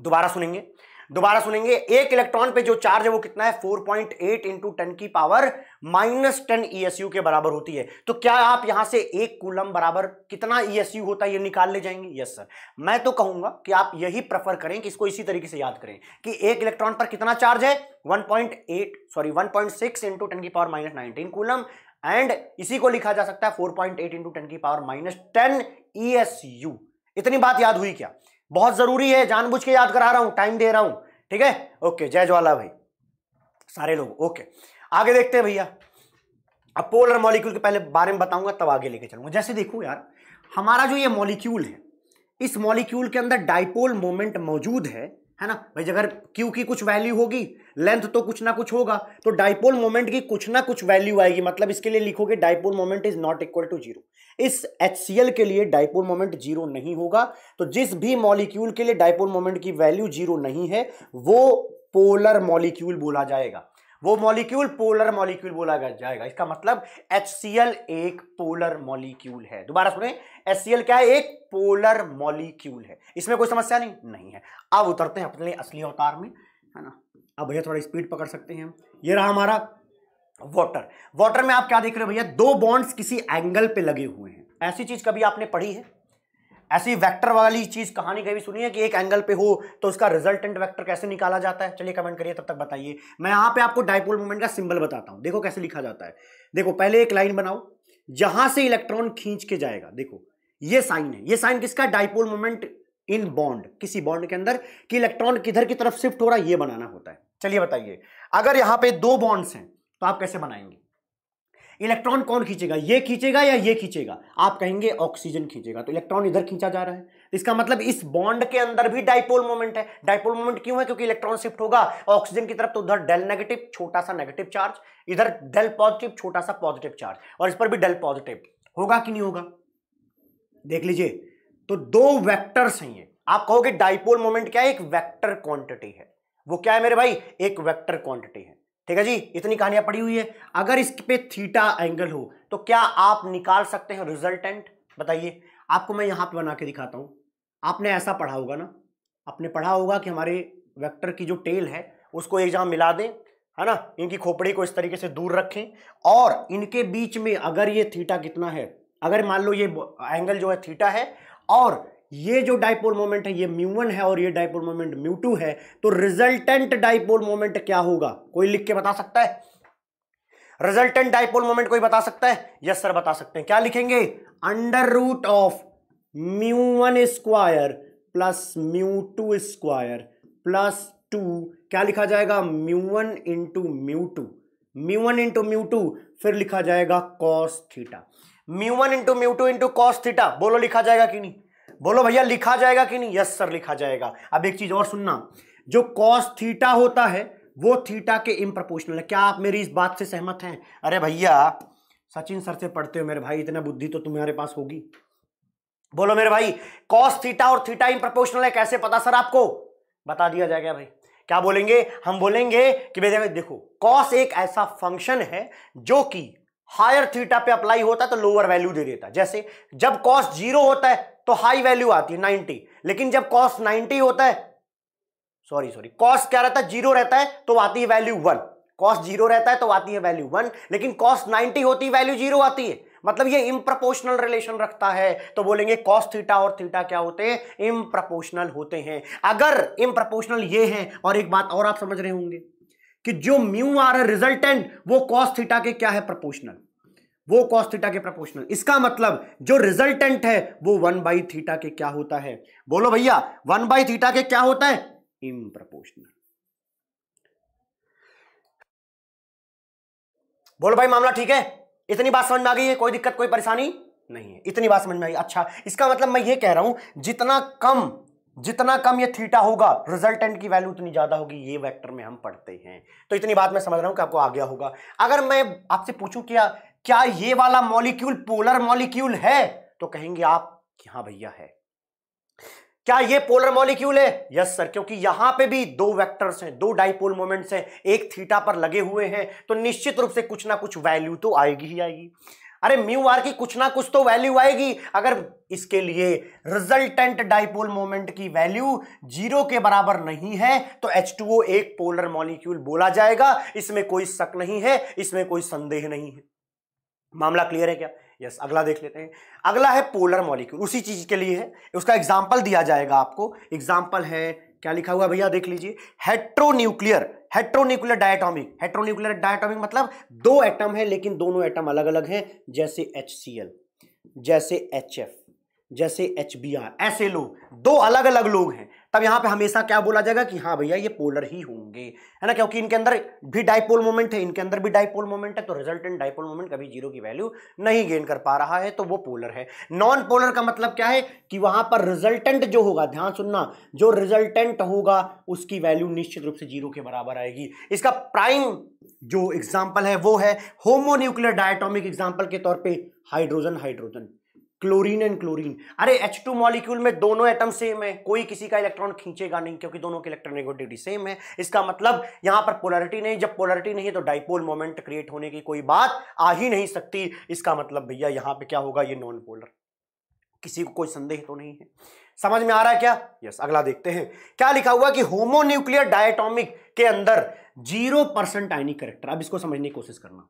दोबारा सुनेंगे दोबारा सुनेंगे एक इलेक्ट्रॉन पे जो चार्ज है वो कितना है 4.8 पॉइंट एट इंटू टेन की पावर माइनस टेन ईएसयू के बराबर होती है तो क्या आप यहां से एक कूलम बराबर कितना ईएसयू e होता है ये निकाल ले जाएंगे यस सर मैं तो कहूंगा कि आप यही प्रेफर करें कि इसको इसी तरीके से याद करें कि एक इलेक्ट्रॉन पर कितना चार्ज है 1.8 sorry 1.6 point six into ten की power minus nineteen coulomb and इसी को लिखा जा सकता है four point eight into ten की power minus ten E S U इतनी बात याद हुई क्या बहुत जरूरी है जानबूझ के याद करा रहा हूं टाइम दे रहा हूं ठीक है ओके जय ज्वाला भाई सारे लोग ओके आगे देखते हैं भैया अब पोलर मॉलिक्यूल के पहले बारे में बताऊंगा तब आगे लेके चलूंगा जैसे देखो यार हमारा जो ये मॉलिक्यूल है इस मॉलिक्यूल के अंदर डाइपोल मोमेंट मौजूद है है ना भाई अगर क्यू की कुछ वैल्यू होगी लेंथ तो कुछ ना कुछ होगा तो डाइपोल मोमेंट की कुछ ना कुछ वैल्यू आएगी मतलब इसके लिए लिखोगे dipole moment is not equal to zero इस एच के लिए डाइपोल मोमेंट जीरो नहीं होगा तो जिस भी मॉलिक्यूल के लिए डाइपोल मोमेंट की वैल्यू जीरो नहीं है वो पोलर मॉलिक्यूल बोला जाएगा वो मॉलिक्यूल पोलर मॉलिक्यूल बोला जाएगा इसका मतलब एच एक पोलर मॉलिक्यूल है दोबारा सुने एच क्या है एक पोलर मॉलिक्यूल है इसमें कोई समस्या नहीं नहीं है अब उतरते हैं अपने असली अवतार में है ना अब भैया थोड़ा स्पीड पकड़ सकते हैं हम ये रहा हमारा वाटर वाटर में आप क्या देख रहे हो भैया दो बॉन्ड्स किसी एंगल पे लगे हुए हैं ऐसी चीज कभी आपने पढ़ी है ऐसी वेक्टर वाली चीज कहानी कभी सुनी है कि एक एंगल पे हो तो उसका रिजल्टेंट वेक्टर कैसे निकाला जाता है चलिए कमेंट करिए तब तक बताइए मैं यहां पे आपको डायपोल मूवमेंट का सिंबल बताता हूं देखो कैसे लिखा जाता है देखो पहले एक लाइन बनाओ जहां से इलेक्ट्रॉन खींच के जाएगा देखो ये साइन है ये साइन किसका डायपोल मूवमेंट इन बॉन्ड किसी बॉन्ड के अंदर कि इलेक्ट्रॉन किधर की तरफ शिफ्ट हो रहा है यह बनाना होता है चलिए बताइए अगर यहां पे दो बॉन्ड्स हैं तो आप कैसे बनाएंगे इलेक्ट्रॉन कौन खींचेगा ये खींचेगा या ये खींचेगा आप कहेंगे ऑक्सीजन खींचेगा तो इलेक्ट्रॉन इधर खींचा जा रहा है इसका मतलब इस बॉन्ड के अंदर भी डाइपोल मोमेंट है डाइपोल मोमेंट क्यों है क्योंकि इलेक्ट्रॉन शिफ्ट होगा ऑक्सीजन की तरफ तो उधर डेल नेगेटिव छोटा सा नेगेटिव चार्ज इधर डेल पॉजिटिव छोटा सा पॉजिटिव चार्ज और इस पर भी डेल पॉजिटिव होगा कि नहीं होगा देख लीजिए तो दो वैक्टर्स हैं ये आप कहोगे डाइपोल मोमेंट क्या है एक वैक्टर क्वांटिटी है वो क्या है मेरे भाई एक वैक्टर क्वांटिटी है ठीक है जी इतनी कहानियां पड़ी हुई है अगर इस पे थीटा एंगल हो तो क्या आप निकाल सकते हैं रिजल्टेंट बताइए आपको मैं यहाँ पे बना के दिखाता हूँ आपने ऐसा पढ़ा होगा ना आपने पढ़ा होगा कि हमारे वेक्टर की जो टेल है उसको एक जहां मिला दें है ना इनकी खोपड़ी को इस तरीके से दूर रखें और इनके बीच में अगर ये थीटा कितना है अगर मान लो ये एंगल जो है थीटा है और ये जो डायपोल मोमेंट है ये म्यू है और ये डायपोल मोमेंट म्यू है तो रिजल्टेंट डाइपोल मोमेंट क्या होगा कोई लिख के बता सकता है रिजल्टेंट डाइपोल मोमेंट कोई बता सकता है यस सर बता सकते हैं क्या लिखेंगे under root of mu one square plus mu two square plus two क्या लिखा जाएगा mu one into mu two mu one into mu two फिर लिखा जाएगा cos theta mu one into mu two into cos theta बोलो लिखा जाएगा कि नहीं बोलो भैया लिखा जाएगा कि नहीं यस सर लिखा जाएगा अब एक चीज और सुनना जो कॉस थीटा होता है वो थीटा के इम प्रपोर्शनल है क्या आप मेरी इस बात से सहमत हैं अरे भैया सचिन सर से पढ़ते हो मेरे भाई इतना बुद्धि तो तुम्हारे पास होगी बोलो मेरे भाई कॉस थीटा और थीटा इम प्रपोर्शनल है कैसे पता सर आपको बता दिया जाएगा भाई क्या बोलेंगे हम बोलेंगे कि भाई देखो कॉस एक ऐसा फंक्शन है जो कि हायर थीटा पे अप्लाई होता है तो लोअर वैल्यू दे देता है जैसे जब कॉस जीरो होता है तो हाई वैल्यू आती है 90 लेकिन जब कॉस्ट 90 होता है सॉरी सॉरी कॉस्ट क्या रहता है जीरो रहता है तो आती है वैल्यू वन कॉस्ट जीरो रहता है तो आती है वैल्यू वन लेकिन कॉस्ट नाइनटी होती है वैल्यू जीरो आती है मतलब ये इम्प्रपोर्शनल रिलेशन रखता है तो बोलेंगे कॉस थीटा और थीटा क्या होते हैं इम्प्रपोर्शनल होते हैं अगर इम्प्रपोर्शनल ये है और एक बात और आप समझ रहे होंगे कि जो म्यू आर है रिजल्टेंट वो कॉस थीटा के क्या है प्रपोर्शनल वो कॉस थीटा के प्रोपोर्शनल इसका मतलब जो रिजल्टेंट है वो वन बाई थीटा के क्या होता है बोलो भैया वन बाई थीटा के क्या होता है इम बोलो भाई मामला ठीक है इतनी बात समझ में आ गई है कोई दिक्कत कोई परेशानी नहीं है इतनी बात समझ में आई अच्छा इसका मतलब मैं ये कह रहा हूं जितना कम जितना कम ये थीटा होगा रिजल्टेंट की वैल्यू उतनी ज्यादा होगी ये वेक्टर में हम पढ़ते हैं तो इतनी बात मैं समझ रहा हूं कि आपको आ गया होगा अगर मैं आपसे पूछूं क्या क्या ये वाला मॉलिक्यूल पोलर मॉलिक्यूल है तो कहेंगे आप कि हाँ भैया है क्या ये पोलर मॉलिक्यूल है यस सर क्योंकि यहां पे भी दो वेक्टर्स हैं दो डाइपोल मोमेंट्स हैं एक थीटा पर लगे हुए हैं तो निश्चित रूप से कुछ ना कुछ वैल्यू तो आएगी ही आएगी अरे म्यू आर की कुछ ना कुछ तो वैल्यू आएगी अगर इसके लिए रिजल्टेंट डाइपोल मोमेंट की वैल्यू जीरो के बराबर नहीं है तो H2O एक पोलर मॉलिक्यूल बोला जाएगा इसमें कोई शक नहीं है इसमें कोई संदेह नहीं है मामला क्लियर है क्या यस अगला देख लेते हैं अगला है पोलर मॉलिक्यूल उसी चीज़ के लिए है उसका एग्जाम्पल दिया जाएगा आपको एग्जाम्पल है क्या लिखा हुआ भैया देख लीजिए heteronuclear heteronuclear diatomic heteronuclear diatomic मतलब दो एटम है लेकिन दोनों एटम अलग अलग हैं जैसे एच जैसे एच जैसे एच ऐसे लोग दो अलग अलग लोग हैं तब यहाँ पे हमेशा क्या बोला जाएगा कि हाँ भैया ये पोलर ही होंगे है ना क्योंकि इनके अंदर भी डाइपोल मोमेंट है इनके अंदर भी डाइपोल मोमेंट है तो रिजल्टेंट डाइपोल मोमेंट कभी जीरो की वैल्यू नहीं गेन कर पा रहा है तो वो पोलर है नॉन पोलर का मतलब क्या है कि वहां पर रिजल्टेंट जो होगा ध्यान सुनना जो रिजल्टेंट होगा उसकी वैल्यू निश्चित रूप से जीरो के बराबर आएगी इसका प्राइम जो एग्जाम्पल है वो है होमोन्यूक्लियर डायटोमिक एग्जाम्पल के तौर पर hydrogen hydrogen chlorine and chlorine अरे एच टू मॉलिक्यूल में दोनों एटम सेम है कोई किसी का इलेक्ट्रॉन खींचेगा नहीं क्योंकि दोनों के इलेक्ट्रोनेगेटिविटी सेम है इसका मतलब यहां पर पोलरिटी नहीं जब पोलरिटी नहीं है तो डाइपोल मोमेंट क्रिएट होने की कोई बात आ ही नहीं सकती इसका मतलब भैया यहां पे क्या होगा ये नॉन पोलर किसी को कोई संदेह तो नहीं है समझ में आ रहा है क्या यस अगला देखते हैं क्या लिखा हुआ कि होमोन्यूक्लियर डायटोमिक के अंदर जीरो परसेंट आयनिक करेक्टर अब इसको समझने की कोशिश करना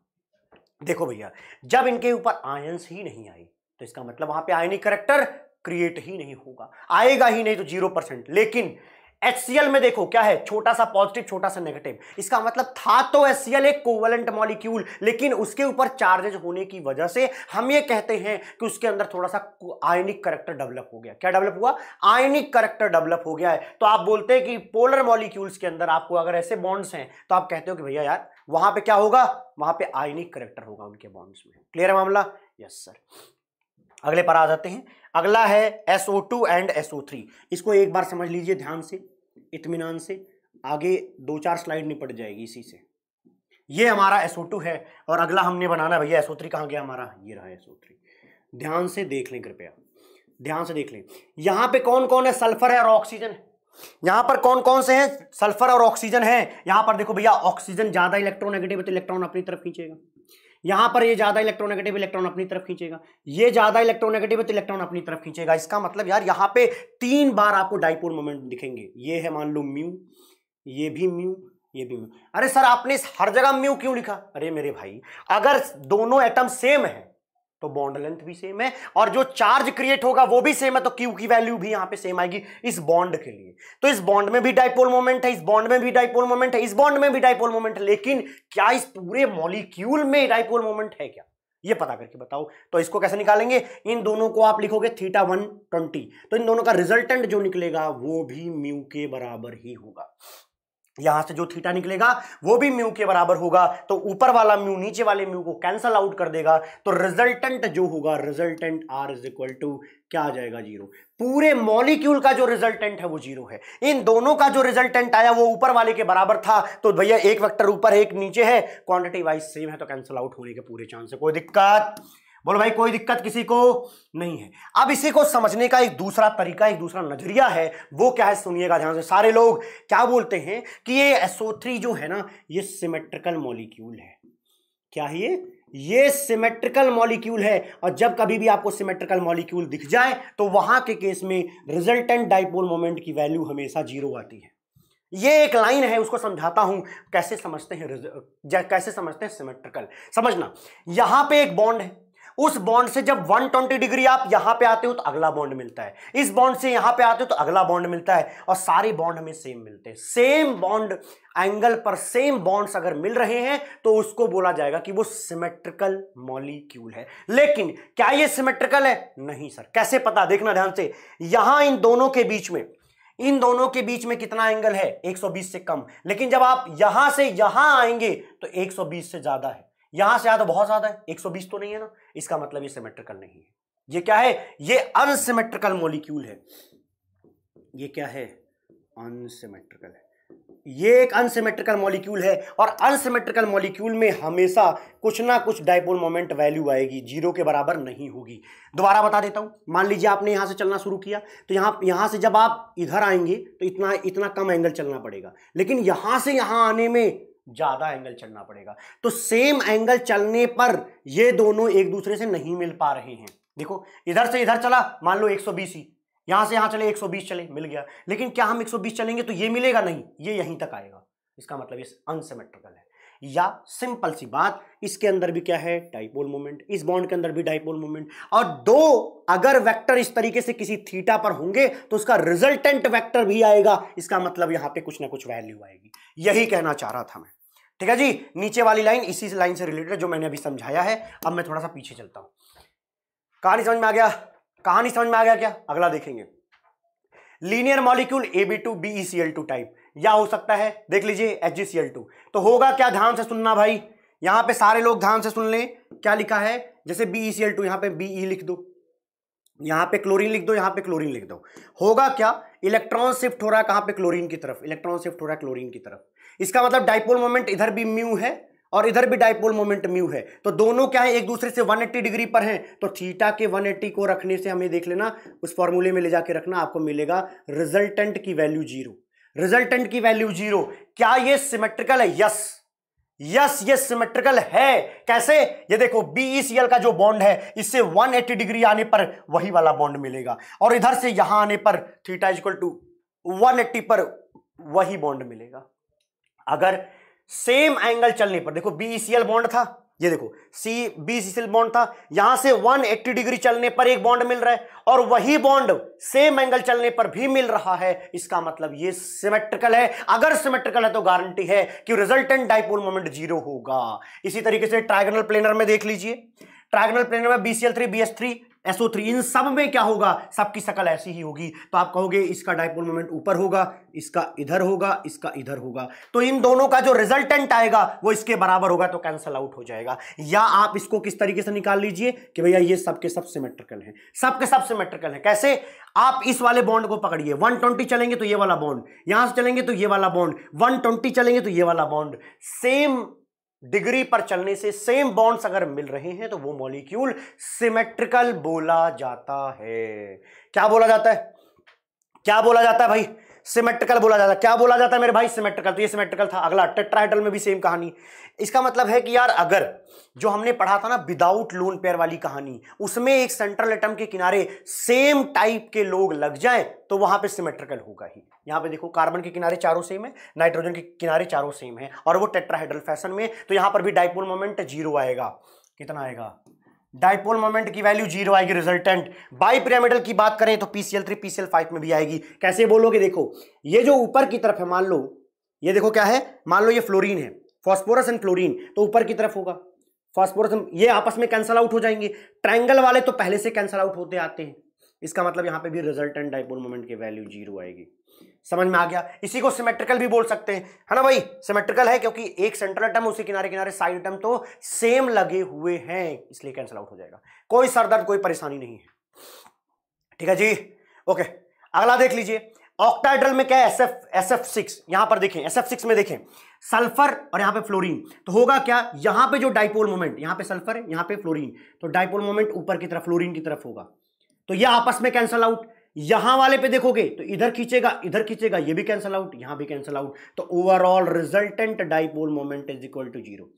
देखो भैया जब इनके ऊपर आयंस ही नहीं आई तो इसका मतलब वहां पे आयनिक करेक्टर क्रिएट ही नहीं होगा आएगा ही नहीं तो जीरो परसेंट लेकिन HCl में देखो क्या है छोटा सा पॉजिटिव छोटा सा नेगेटिव इसका मतलब था तो HCl एक कोवलेंट मॉलिक्यूल लेकिन उसके ऊपर चार्जेज होने की वजह से हम ये कहते हैं कि उसके अंदर थोड़ा सा आयनिक करेक्टर डेवलप हो गया क्या डेवलप हुआ आयनिक करेक्टर डेवलप हो गया है तो आप बोलते हैं कि पोलर मॉलिक्यूल्स के अंदर आपको अगर ऐसे बॉन्ड्स हैं तो आप कहते हो कि भैया यार वहां पर क्या होगा वहां पर आयनिक करेक्टर होगा उनके बॉन्ड्स में क्लियर है मामला यस सर अगले पर आ जाते हैं अगला है S O two and S O three इसको एक बार समझ लीजिए ध्यान से इतमान से आगे दो चार स्लाइड निपट जाएगी इसी से ये हमारा एस ओ टू है और अगला हमने बनाना भैया एस ओ थ्री कहाँ गया हमारा ये रहा एस ओ थ्री ध्यान से देख लें कृपया ध्यान से देख लें यहाँ पे कौन कौन है सल्फर है और ऑक्सीजन है यहाँ पर कौन कौन से हैं सल्फर और ऑक्सीजन है यहाँ पर देखो भैया ऑक्सीजन ज़्यादा इलेक्ट्रॉन नेगेटिव है तो इलेक्ट्रॉन अपनी तरफ खींचेगा यहां पर ये ज़्यादा इलेक्ट्रोनेगेटिव इलेक्ट्रॉन अपनी तरफ खींचेगा ये ज़्यादा इलेक्ट्रोनेगेटिव है तो इलेक्ट्रॉन अपनी तरफ खींचेगा इसका मतलब यार यहाँ पे तीन बार आपको डाइपोल मोमेंट दिखेंगे ये है मान लो म्यू ये भी म्यू ये भी म्यू अरे सर आपने हर जगह म्यू क्यों लिखा अरे मेरे भाई अगर दोनों एटम सेम है तो बॉन्ड लेंथ भी सेम है और जो चार्ज क्रिएट होगा वो भी सेम है तो क्यू की वैल्यू भी यहां पे सेम आएगी इस बॉन्ड के लिए तो इस बॉन्ड में भी डाइपोल मोमेंट है इस बॉन्ड में भी डाइपोल मोमेंट है इस बॉन्ड में भी डाइपोल मोमेंट है लेकिन क्या इस पूरे मॉलिक्यूल में डाइपोल मोमेंट है क्या ये पता करके बताओ तो इसको कैसे निकालेंगे इन दोनों को आप लिखोगे थीटा वन ट्वेंटी तो इन दोनों का रिजल्टेंट जो निकलेगा वो भी म्यू के बराबर ही होगा यहां से जो थीटा निकलेगा वो भी म्यू के बराबर होगा तो ऊपर वाला म्यू नीचे वाले म्यू को कैंसल आउट कर देगा तो रिजल्टेंट जो होगा resultant R is equal to क्या आ जाएगा जीरो पूरे मॉलिक्यूल का जो रिजल्टेंट है वो जीरो है इन दोनों का जो रिजल्टेंट आया वो ऊपर वाले के बराबर था तो भैया एक वैक्टर ऊपर है एक नीचे है क्वांटिटी वाइज सेम है तो कैंसल आउट होने के पूरे चांस है कोई दिक्कत बोलो भाई कोई दिक्कत किसी को नहीं है अब इसी को समझने का एक दूसरा तरीका एक दूसरा नजरिया है वो क्या है सुनिएगा ध्यान से सारे लोग क्या बोलते हैं कि ये एसओ जो है ना ये सिमेट्रिकल मॉलिक्यूल है क्या है ये ये सिमेट्रिकल मॉलिक्यूल है और जब कभी भी आपको सिमेट्रिकल मॉलिक्यूल दिख जाए तो वहां के केस में रिजल्टेंट डाइपोल मोमेंट की वैल्यू हमेशा जीरो आती है ये एक लाइन है उसको समझाता हूं कैसे समझते हैं कैसे समझते हैं सिमेट्रिकल समझना यहां पे एक बॉन्ड है उस बॉन्ड से जब 120 डिग्री आप यहां पे आते हो तो अगला बॉन्ड मिलता है इस बॉन्ड से यहां पे आते हो तो अगला बॉन्ड मिलता है और सारे बॉन्ड हमें सेम मिलते हैं सेम बॉन्ड एंगल पर सेम बॉन्ड्स अगर मिल रहे हैं तो उसको बोला जाएगा कि वो सिमेट्रिकल मॉलिक्यूल है लेकिन क्या ये सिमेट्रिकल है नहीं सर कैसे पता देखना ध्यान से यहां इन दोनों के बीच में इन दोनों के बीच में कितना एंगल है 120 से कम लेकिन जब आप यहां से यहां आएंगे तो 120 से ज्यादा है यहां से आधा तो बहुत ज्यादा है 120 तो नहीं है ना इसका मतलब ये सिमेट्रिकल नहीं है ये क्या है ये अनसिमेट्रिकल मोलिक्यूल है ये क्या है अनसिमेट्रिकल है ये एक अनसिमेट्रिकल मॉलिक्यूल है और अनसिमेट्रिकल मॉलिक्यूल में हमेशा कुछ ना कुछ डायपोल मोमेंट वैल्यू आएगी जीरो के बराबर नहीं होगी दोबारा बता देता हूं मान लीजिए आपने यहां से चलना शुरू किया तो यहां यहां से जब आप इधर आएंगे तो इतना इतना कम एंगल चलना पड़ेगा लेकिन यहां से यहां आने में ज़्यादा एंगल चलना पड़ेगा तो सेम एंगल चलने पर ये दोनों एक दूसरे से नहीं मिल पा रहे हैं देखो इधर से इधर चला मान लो 120 ही यहां से यहां चले 120 चले मिल गया लेकिन क्या हम 120 चलेंगे तो ये मिलेगा नहीं ये यहीं तक आएगा इसका मतलब ये अनसिमेट्रिकल है या सिंपल सी बात इसके अंदर भी क्या है डाइपोल मोमेंट इस बॉन्ड के अंदर भी डाइपोल मोमेंट और दो अगर वेक्टर इस तरीके से किसी थीटा पर होंगे तो उसका रिजल्टेंट वेक्टर भी आएगा इसका मतलब यहां पे कुछ ना कुछ वैल्यू आएगी यही कहना चाह रहा था मैं ठीक है जी नीचे वाली लाइन इसी लाइन से रिलेटेड जो मैंने अभी समझाया है अब मैं थोड़ा सा पीछे चलता हूं कहानी समझ में आ गया कहानी समझ में आ गया क्या अगला देखेंगे linear molecule A B two B C L two type या हो सकता है देख लीजिए H G C L two तो होगा क्या ध्यान से सुनना भाई यहां पे सारे लोग ध्यान से सुन ले क्या लिखा है जैसे बी सी एल टू यहां पे बी ई e लिख दो यहां पे क्लोरीन लिख दो यहां पे क्लोरीन लिख दो होगा क्या इलेक्ट्रॉन शिफ्ट हो रहा है कहां पे क्लोरीन की तरफ इलेक्ट्रॉन शिफ्ट हो रहा है क्लोरीन की तरफ इसका मतलब डाइपोल मोमेंट इधर भी म्यू है और इधर भी डाइपोल मोमेंट म्यू है तो दोनों क्या है एक दूसरे से 180 डिग्री पर हैं तो थीटा के 180 को रखने से हमें देख लेना उस फॉर्मूले में ले जाके रखना आपको मिलेगा रिजल्टेंट की वैल्यू जीरो रिजल्टेंट की वैल्यू जीरो क्या ये सिमेट्रिकल है यस यस ये सिमेट्रिकल है कैसे ये देखो बीईसीएल e का जो बॉन्ड है इससे 180 डिग्री आने पर वही वाला बॉन्ड मिलेगा और इधर से यहां आने पर थीटा इजक्वल टू वन पर वही बॉन्ड मिलेगा अगर सेम एंगल चलने पर देखो बीसीएल बॉन्ड e था ये देखो सी बीसीएल बॉन्ड था यहां से 180 डिग्री चलने पर एक बॉन्ड मिल रहा है और वही बॉन्ड सेम एंगल चलने पर भी मिल रहा है इसका मतलब ये सिमेट्रिकल है अगर सिमेट्रिकल है तो गारंटी है कि रिजल्टेंट डाइपोल मोमेंट जीरो होगा इसी तरीके से ट्राइगनल प्लेनर में देख लीजिए ट्राइगनल प्लेनर में BCl three B S three SO3 इन सब में क्या होगा सबकी शकल ऐसी ही होगी तो आप कहोगे इसका डायपोल मोमेंट ऊपर होगा इसका इधर होगा इसका इधर होगा तो इन दोनों का जो रिजल्टेंट आएगा वो इसके बराबर होगा तो कैंसल आउट हो जाएगा या आप इसको किस तरीके से निकाल लीजिए कि भैया ये सबके सब सिमेट्रिकल है सबके सब सिमेट्रिकल है कैसे आप इस वाले बॉन्ड को पकड़िए 120 चलेंगे तो ये वाला बॉन्ड यहां से चलेंगे तो ये वाला बॉन्ड 120 चलेंगे तो ये वाला बॉन्ड सेम डिग्री पर चलने से सेम बॉन्ड्स अगर मिल रहे हैं तो वो मॉलिक्यूल सिमेट्रिकल बोला जाता है क्या बोला जाता है क्या बोला जाता है भाई सिमेट्रिकल बोला जाता है क्या बोला जाता है मेरे भाई सिमेट्रिकल तो ये सिमेट्रिकल था अगला टेट्राहेड्रल में भी सेम कहानी इसका मतलब है कि यार अगर जो हमने पढ़ा था ना विदाउट लोन पेयर वाली कहानी उसमें एक सेंट्रल एटम के किनारे सेम टाइप के लोग लग जाए तो वहां पर सिमेट्रिकल होगा ही यहां पर देखो कार्बन के किनारे चारों सेम है नाइट्रोजन के किनारे चारों सेम है और वो टेट्राहेड्रल फैशन में तो यहां पर भी डाइपोल मोमेंट जीरो आएगा कितना आएगा डायपोल मोमेंट की वैल्यू जीरो आएगी रिजल्टेंट बाई पिरामिडल की बात करें तो पीसीएल थ्री पीसीएल फाइव में भी आएगी कैसे बोलोगे देखो ये जो ऊपर की तरफ है मान लो ये देखो क्या है मान लो ये फ्लोरीन है फॉस्फोरस एंड फ्लोरीन तो ऊपर की तरफ होगा फॉस्फोरस ये आपस में कैंसल आउट हो जाएंगे ट्राइंगल वाले तो पहले से कैंसल आउट होते आते हैं इसका मतलब यहां पे भी रिजल्टेंट डायपोल मोमेंट की वैल्यू जीरो आएगी समझ में आ गया इसी को सिमेट्रिकल भी बोल सकते हैं है ना भाई सिमेट्रिकल है क्योंकि एक सेंट्रल एटम उसी किनारे किनारे साइड आइटम तो सेम लगे हुए हैं इसलिए कैंसिल आउट हो जाएगा कोई सरदर्द कोई परेशानी नहीं है ठीक है जी ओके अगला देख लीजिए ऑक्टाइड्रल में क्या है S F S F six यहां पर देखें एस एफ सिक्स में देखें सल्फर और यहां पे फ्लोरीन तो होगा क्या यहां पे जो डाइपोल मोमेंट यहां पे सल्फर है यहां पे फ्लोरीन तो डाइपोल मोमेंट ऊपर की तरफ फ्लोरीन की तरफ होगा तो ये आपस में कैंसल आउट यहां वाले पे देखोगे तो इधर खींचेगा इधर खींचेगा ये भी कैंसिल आउट यहां भी कैंसिल आउट तो overall resultant dipole moment is equal to zero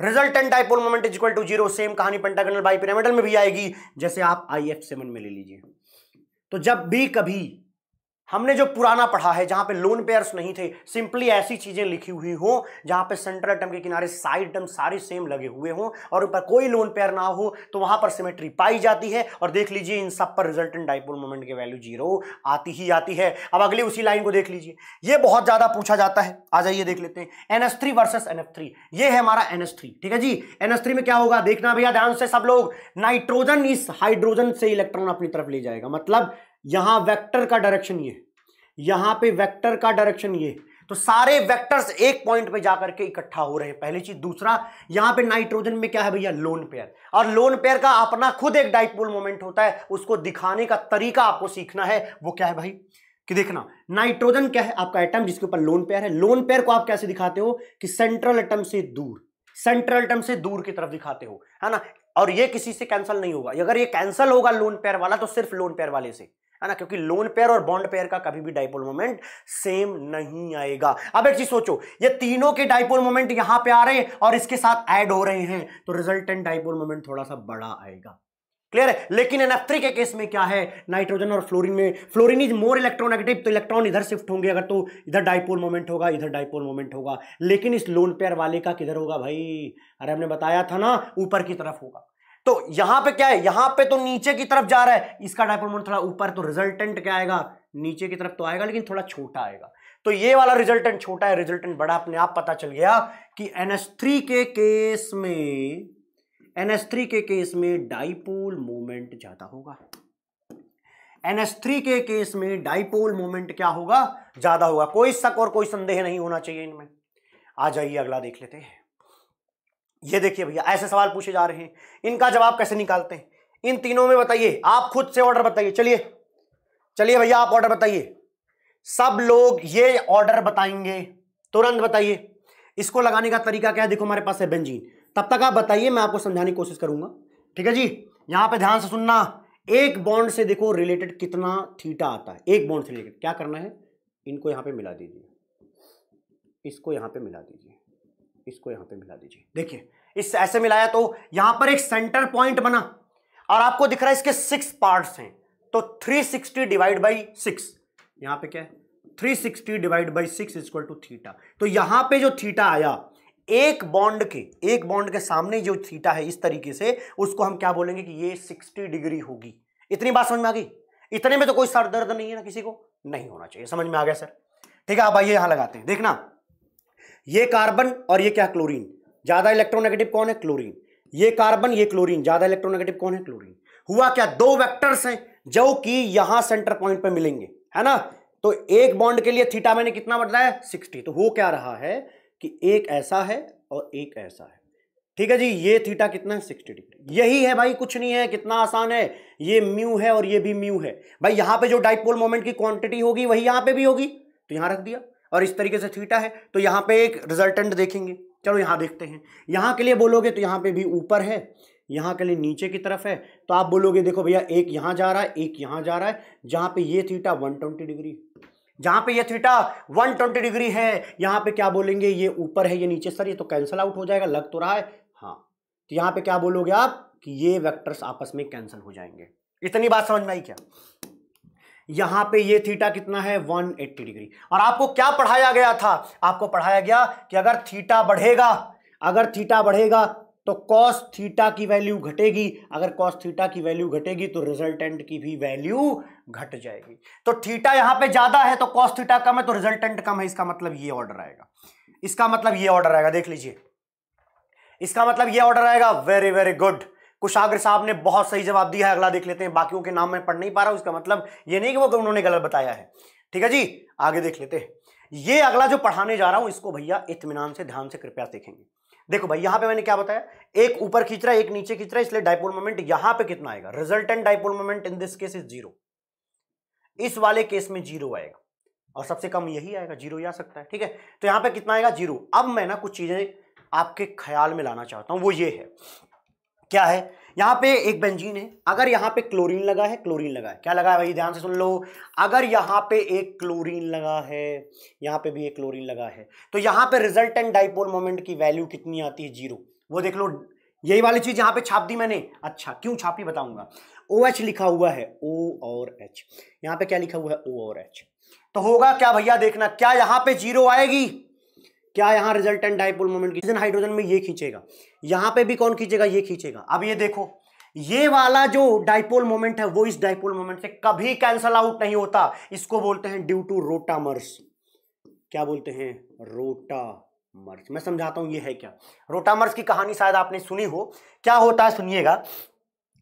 resultant dipole moment is equal to zero same कहानी पेंटागनल बाई में भी आएगी जैसे आप आई एफ सेवन में ले लीजिए तो जब भी कभी हमने जो पुराना पढ़ा है जहां पे लोन पेयर्स नहीं थे सिंपली ऐसी चीजें लिखी हुई हो जहां पे सेंट्रल टर्म के किनारे साइड टर्म सारे सेम लगे हुए हों और ऊपर कोई लोन पेयर ना हो तो वहां पर सिमेट्री पाई जाती है और देख लीजिए इन सब पर रिजल्टेंट डाइपोल मोमेंट की वैल्यू जीरो आती ही आती है अब अगले उसी लाइन को देख लीजिए ये बहुत ज्यादा पूछा जाता है आ जाइए देख लेते हैं NS three versus NF three ये है हमारा एनएस थ्री ठीक है जी एनएस थ्री में क्या होगा देखना भैया ध्यान से सब लोग नाइट्रोजन इस हाइड्रोजन से इलेक्ट्रॉन अपनी तरफ ले जाएगा मतलब यहां वेक्टर का डायरेक्शन ये यहां पे वेक्टर का डायरेक्शन ये तो सारे वेक्टर्स एक पॉइंट पे जाकर के इकट्ठा हो रहे हैं पहली चीज दूसरा यहां पे नाइट्रोजन में क्या है भैया लोन पेयर और लोन पेयर का अपना खुद एक डाइपोल मोमेंट होता है उसको दिखाने का तरीका आपको सीखना है वो क्या है भाई कि देखना नाइट्रोजन क्या है आपका एटम जिसके ऊपर लोन पेयर है लोन पेयर को आप कैसे दिखाते हो कि सेंट्रल एटम से दूर सेंट्रल एटम से दूर की तरफ दिखाते हो है ना और ये किसी से कैंसिल नहीं होगा अगर ये कैंसिल होगा लोन पेयर वाला तो सिर्फ लोन पेयर वाले से है ना क्योंकि लोन पेयर और बॉन्ड पेयर का कभी भी डाइपोल मोमेंट सेम नहीं आएगा अब एक चीज सोचो ये तीनों के डाइपोल मोमेंट यहां पे आ रहे हैं और इसके साथ ऐड हो रहे हैं तो रिजल्टेंट डाइपोल मोमेंट थोड़ा सा बड़ा आएगा क्लियर है लेकिन एनएफ3 के केस में क्या है नाइट्रोजन और फ्लोरीन में फ्लोरीन इज मोर इलेक्ट्रोनेगेटिव तो इलेक्ट्रॉन इधर शिफ्ट होंगे अगर तो इधर डाइपोल मोमेंट होगा इधर डाइपोल मोमेंट होगा लेकिन इस लोन पेयर वाले का किधर होगा भाई अरे हमने बताया था ना ऊपर की तरफ होगा तो यहां पे क्या है यहां पे तो नीचे की तरफ जा रहा है इसका डायपोल मोमेंट थोड़ा ऊपर तो रिजल्टेंट क्या आएगा नीचे की तरफ तो आएगा लेकिन थोड़ा छोटा आएगा तो ये वाला रिजल्टेंट छोटा है रिजल्टेंट बड़ा अपने आप पता चल गया कि NH3 के केस में NH3 के केस में डाइपोल मोमेंट ज्यादा होगा एनएस के केस में डाइपोल मोमेंट क्या होगा ज्यादा होगा कोई शक और कोई संदेह नहीं होना चाहिए इनमें आ जाइए अगला देख लेते हैं ये देखिए भैया ऐसे सवाल पूछे जा रहे हैं इनका जवाब कैसे निकालते हैं इन तीनों में बताइए आप खुद से ऑर्डर बताइए चलिए चलिए भैया आप ऑर्डर बताइए सब लोग ये ऑर्डर बताएंगे तुरंत बताइए इसको लगाने का तरीका क्या है देखो हमारे पास है बेंजीन तब तक आप बताइए मैं आपको समझाने की कोशिश करूंगा ठीक है जी यहां पे ध्यान से सुनना एक बॉन्ड से देखो रिलेटेड कितना थीटा आता है एक बॉन्ड से रिलेटेड क्या करना है इनको यहां पे मिला दीजिए इसको यहां पे मिला दीजिए इसको यहां पे मिला दीजिए देखिए इस ऐसे मिलाया तो यहां पर एक सेंटर पॉइंट बना और आपको दिख रहा है इसके सिक्स पार्ट्स हैं तो 360 सिक्सटी डिवाइड बाई सिक्स यहां पे क्या है 360 divide by six is equal to theta तो यहां पे जो थीटा आया एक बॉन्ड के एक बॉन्ड के सामने जो थीटा है इस तरीके से उसको हम क्या बोलेंगे कि ये 60 डिग्री होगी इतनी बात समझ में आ गई इतने में तो कोई सर दर्द नहीं है ना किसी को नहीं होना चाहिए समझ में आ गया सर ठीक है आप आइए यहां लगाते हैं देखना ये कार्बन और ये क्या क्लोरीन ज़्यादा इलेक्ट्रोनेगेटिव कौन है क्लोरीन ये कार्बन ये क्लोरीन ज़्यादा इलेक्ट्रोनेगेटिव कौन है क्लोरीन हुआ क्या दो वेक्टर्स हैं जो कि यहां सेंटर पॉइंट पे मिलेंगे है ना तो एक बॉन्ड के लिए थीटा मैंने कितना बताया सिक्सटी तो हो क्या रहा है कि एक ऐसा है और एक ऐसा है ठीक है जी ये थीटा कितना है सिक्सटी डिग्री यही है भाई कुछ नहीं है कितना आसान है ये म्यू है और ये भी म्यू है भाई यहां पे जो डाइपोल मोमेंट की क्वांटिटी होगी वही यहां पे भी होगी तो यहां रख दिया और इस तरीके से थीटा है तो यहाँ पे एक रिजल्टेंट देखेंगे चलो यहाँ देखते हैं यहाँ के लिए बोलोगे तो यहाँ पे भी ऊपर है यहाँ के लिए नीचे की तरफ है तो आप बोलोगे देखो भैया एक यहाँ जा रहा है एक यहाँ जा रहा है जहाँ पे ये थीटा 120 डिग्री जहाँ पे ये थीटा 120 डिग्री है यहाँ पे क्या बोलेंगे ये ऊपर है ये नीचे सर ये तो कैंसिल आउट हो जाएगा लग तो रहा है हाँ तो यहाँ पे क्या बोलोगे आप कि ये वेक्टर्स आपस में कैंसिल हो जाएंगे इतनी बात समझ में आई क्या यहां पे ये थीटा कितना है 180 डिग्री और आपको क्या पढ़ाया गया था आपको पढ़ाया गया कि अगर थीटा बढ़ेगा अगर थीटा बढ़ेगा तो कॉस थीटा की वैल्यू घटेगी अगर कॉस थीटा की वैल्यू घटेगी तो रिजल्टेंट की भी वैल्यू घट जाएगी तो थीटा यहां पे ज्यादा है तो कॉस थीटा कम है तो रिजल्टेंट कम है इसका मतलब ये ऑर्डर आएगा इसका मतलब ये ऑर्डर आएगा देख लीजिए इसका मतलब ये ऑर्डर आएगा वेरी वेरी गुड कुशाग्र साहब ने बहुत सही जवाब दिया है अगला देख लेते हैं बाकियों के नाम मैं पढ़ नहीं पा रहा उसका मतलब ये नहीं कि वो उन्होंने गलत बताया है ठीक है जी आगे देख लेते हैं ये अगला जो पढ़ाने जा रहा हूं इसको भैया इतमान से ध्यान से कृपया देखेंगे देखो भाई यहां पे मैंने क्या बताया एक ऊपर खींच रहा है एक नीचे खींच रहा है इसलिए डायपोल मोमेंट यहां पे कितना आएगा resultant dipole moment in this case is zero इस वाले केस में जीरो आएगा और सबसे कम यही आएगा जीरो ही आ सकता है ठीक है तो यहां पे कितना आएगा जीरो अब मैं ना कुछ चीजें आपके ख्याल में लाना चाहता हूं वो ये है क्या है यहाँ पे एक बेंजीन है अगर यहाँ पे क्लोरीन लगा है क्लोरीन लगा है क्या लगा है भाई ध्यान से सुन लो अगर यहाँ पे एक क्लोरीन लगा है यहाँ पे भी एक क्लोरीन लगा है तो यहाँ पे रिजल्टेंट डाइपोल मोमेंट की वैल्यू कितनी आती है जीरो वो देख लो यही वाली चीज यहाँ पे छाप दी मैंने अच्छा क्यों छापी बताऊंगा ओ OH लिखा हुआ है ओ और एच यहाँ पे क्या लिखा हुआ है ओ और एच तो होगा क्या भैया देखना क्या यहाँ पे जीरो आएगी क्या यहाँ रिजल्टेंट डायपोल मोमेंट खींचन हाइड्रोजन में ये खींचेगा यहाँ पे भी कौन खींचेगा ये खींचेगा अब ये देखो ये वाला जो डायपोल मोमेंट है वो इस डायपोल मोमेंट से कभी कैंसल आउट नहीं होता इसको बोलते हैं ड्यू टू रोटामर्स क्या बोलते हैं रोटा मर्ज मैं समझाता हूँ ये है क्या रोटामर्स की कहानी शायद आपने सुनी हो क्या होता है सुनिएगा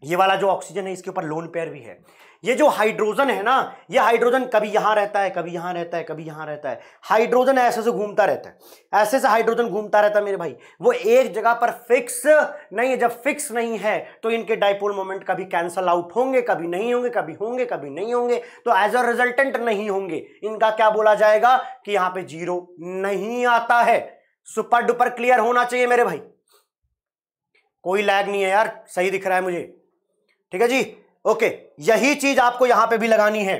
ये वाला जो ऑक्सीजन है इसके ऊपर लोन पेयर भी है ये जो हाइड्रोजन है ना ये हाइड्रोजन कभी यहां रहता है कभी यहां रहता है कभी यहां रहता है हाइड्रोजन ऐसे से घूमता रहता है ऐसे से हाइड्रोजन घूमता रहता है मेरे भाई वो एक जगह पर फिक्स नहीं है जब फिक्स नहीं है तो इनके डाइपोल मोमेंट कभी कैंसल आउट होंगे कभी नहीं होंगे कभी होंगे कभी नहीं होंगे तो एज अ रिजल्टेंट नहीं होंगे इनका क्या बोला जाएगा कि यहां पर जीरो नहीं आता है सुपर डुपर क्लियर होना चाहिए मेरे भाई कोई लैग नहीं है यार सही दिख रहा है मुझे ठीक है जी ओके यही चीज आपको यहां पे भी लगानी है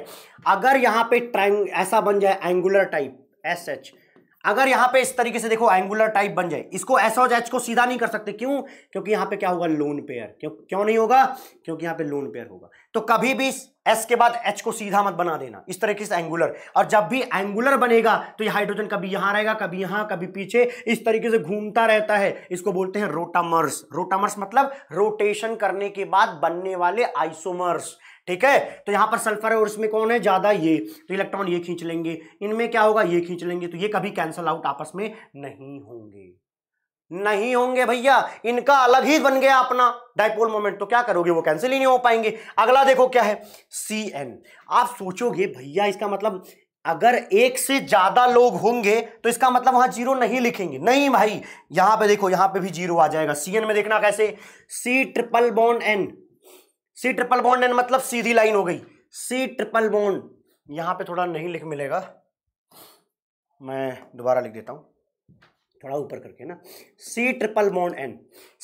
अगर यहां पे ट्राइंग ऐसा बन जाए एंगुलर टाइप एस एच अगर यहां पे इस तरीके से देखो एंगुलर टाइप बन जाए इसको एस और एच को सीधा नहीं कर सकते क्यों क्योंकि यहां पे क्या होगा लोन पेयर क्यों क्यों नहीं होगा क्योंकि यहां पे लोन पेयर होगा तो कभी भी एस के बाद एच को सीधा मत बना देना इस तरीके से एंगुलर और जब भी एंगुलर बनेगा तो ये हाइड्रोजन कभी यहां रहेगा कभी यहां कभी पीछे इस तरीके से घूमता रहता है इसको बोलते हैं रोटामर्स रोटामर्स मतलब रोटेशन करने के बाद बनने वाले आइसोमर्स ठीक है तो यहां पर सल्फर है और इसमें कौन है ज्यादा ये तो इलेक्ट्रॉन ये खींच लेंगे इनमें क्या होगा ये खींच लेंगे तो ये कभी कैंसल आउट आपस में नहीं होंगे नहीं होंगे भैया इनका अलग ही बन गया अपना डाइपोल मोमेंट तो क्या करोगे वो कैंसिल ही नहीं हो पाएंगे अगला देखो क्या है सी एन आप सोचोगे भैया इसका मतलब अगर एक से ज्यादा लोग होंगे तो इसका मतलब वहां जीरो नहीं लिखेंगे नहीं भाई यहां पे देखो यहां पे भी जीरो आ जाएगा सी एन में देखना कैसे C triple bond N C triple bond N मतलब सीधी लाइन हो गई सी ट्रिपल बॉन्ड यहां पे थोड़ा नहीं लिख मिलेगा मैं दोबारा लिख देता हूं थोड़ा ऊपर करके ना C triple bond N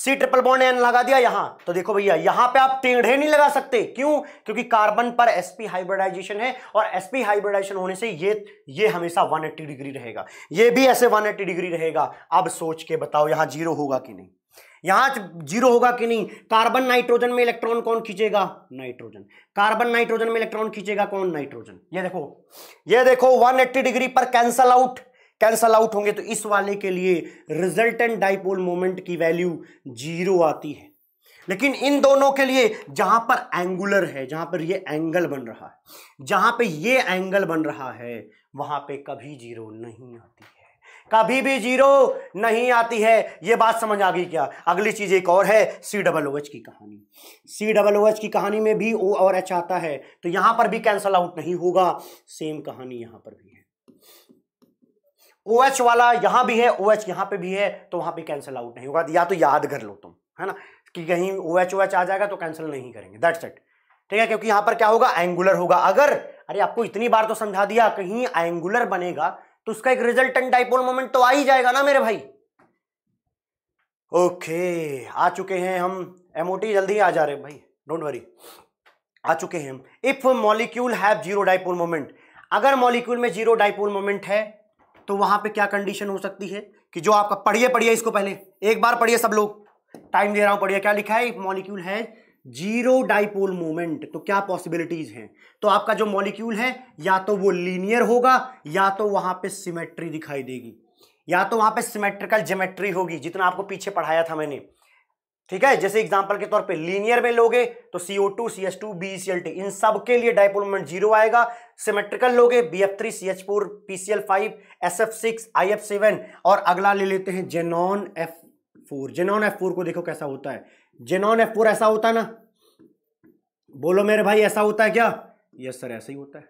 C triple bond N लगा दिया यहां तो देखो भैया यहां पे आप टेढ़े नहीं लगा सकते क्यों क्योंकि कार्बन पर एसपी हाइब्रिडाइजेशन है और एसपी हाइब्रिडाइजेशन होने से ये ये हमेशा 180 डिग्री रहेगा ये भी ऐसे 180 डिग्री रहेगा अब सोच के बताओ यहां जीरो होगा कि नहीं यहां जीरो होगा कि नहीं कार्बन नाइट्रोजन में इलेक्ट्रॉन कौन खींचेगा नाइट्रोजन कार्बन नाइट्रोजन में इलेक्ट्रॉन खींचेगा कौन नाइट्रोजन ये देखो ये देखो 180 डिग्री पर कैंसल आउट कैंसल आउट होंगे तो इस वाले के लिए रिजल्टेंट डाइपोल मोमेंट की वैल्यू जीरो आती है लेकिन इन दोनों के लिए जहां पर एंगुलर है जहां पर ये एंगल बन रहा है जहां पे ये एंगल बन रहा है वहां पे कभी जीरो नहीं आती है कभी भी जीरो नहीं आती है ये बात समझ आ गई क्या अगली चीज एक और है सी डबल ओ एच की कहानी सी डबल ओ एच की कहानी में भी ओ और एच आता है तो यहां पर भी कैंसल आउट नहीं होगा सेम कहानी यहां पर भी है ओ OH वाला यहां भी है ओ OH यहां पे भी है तो वहां पे कैंसिल आउट नहीं होगा या तो याद कर लो तुम है ना कि कहीं ओ OH, OH आ जाएगा तो कैंसिल नहीं करेंगे दैट्स इट ठीक है क्योंकि यहां पर क्या होगा एंगुलर होगा अगर अरे आपको इतनी बार तो समझा दिया कहीं एंगुलर बनेगा तो उसका एक रिजल्टेंट डाइपोल मोमेंट तो आ ही जाएगा ना मेरे भाई ओके आ चुके हैं हम एमओटी जल्दी आ जा रहे भाई डोंट वरी आ चुके हैं हम if molecule have zero dipole moment अगर मॉलिक्यूल में जीरो डाइपोल मोमेंट है तो वहां पे क्या कंडीशन हो सकती है कि जो आपका पढ़िए पढ़िए इसको पहले एक बार पढ़िए सब लोग टाइम दे रहा हूं पढ़िए क्या लिखा है मॉलिक्यूल है जीरो डाइपोल मोमेंट तो क्या पॉसिबिलिटीज हैं तो आपका जो मॉलिक्यूल है या तो वो लीनियर होगा या तो वहां पे सिमेट्री दिखाई देगी या तो वहां पे सिमेट्रिकल जेमेट्री होगी जितना आपको पीछे पढ़ाया था मैंने ठीक है जैसे एग्जांपल के तौर पे लीनियर में लोगे तो CO two C S two B C L T इन सब के लिए डायपोल मोमेंट जीरो आएगा सिमेट्रिकल लोगे B F three C H four P C L five S F six I F seven और अगला ले लेते हैं xenon F four xenon F four को देखो कैसा होता है जेनॉन एफ फोर ऐसा होता है ना बोलो मेरे भाई ऐसा होता है क्या यस सर ऐसा ही होता है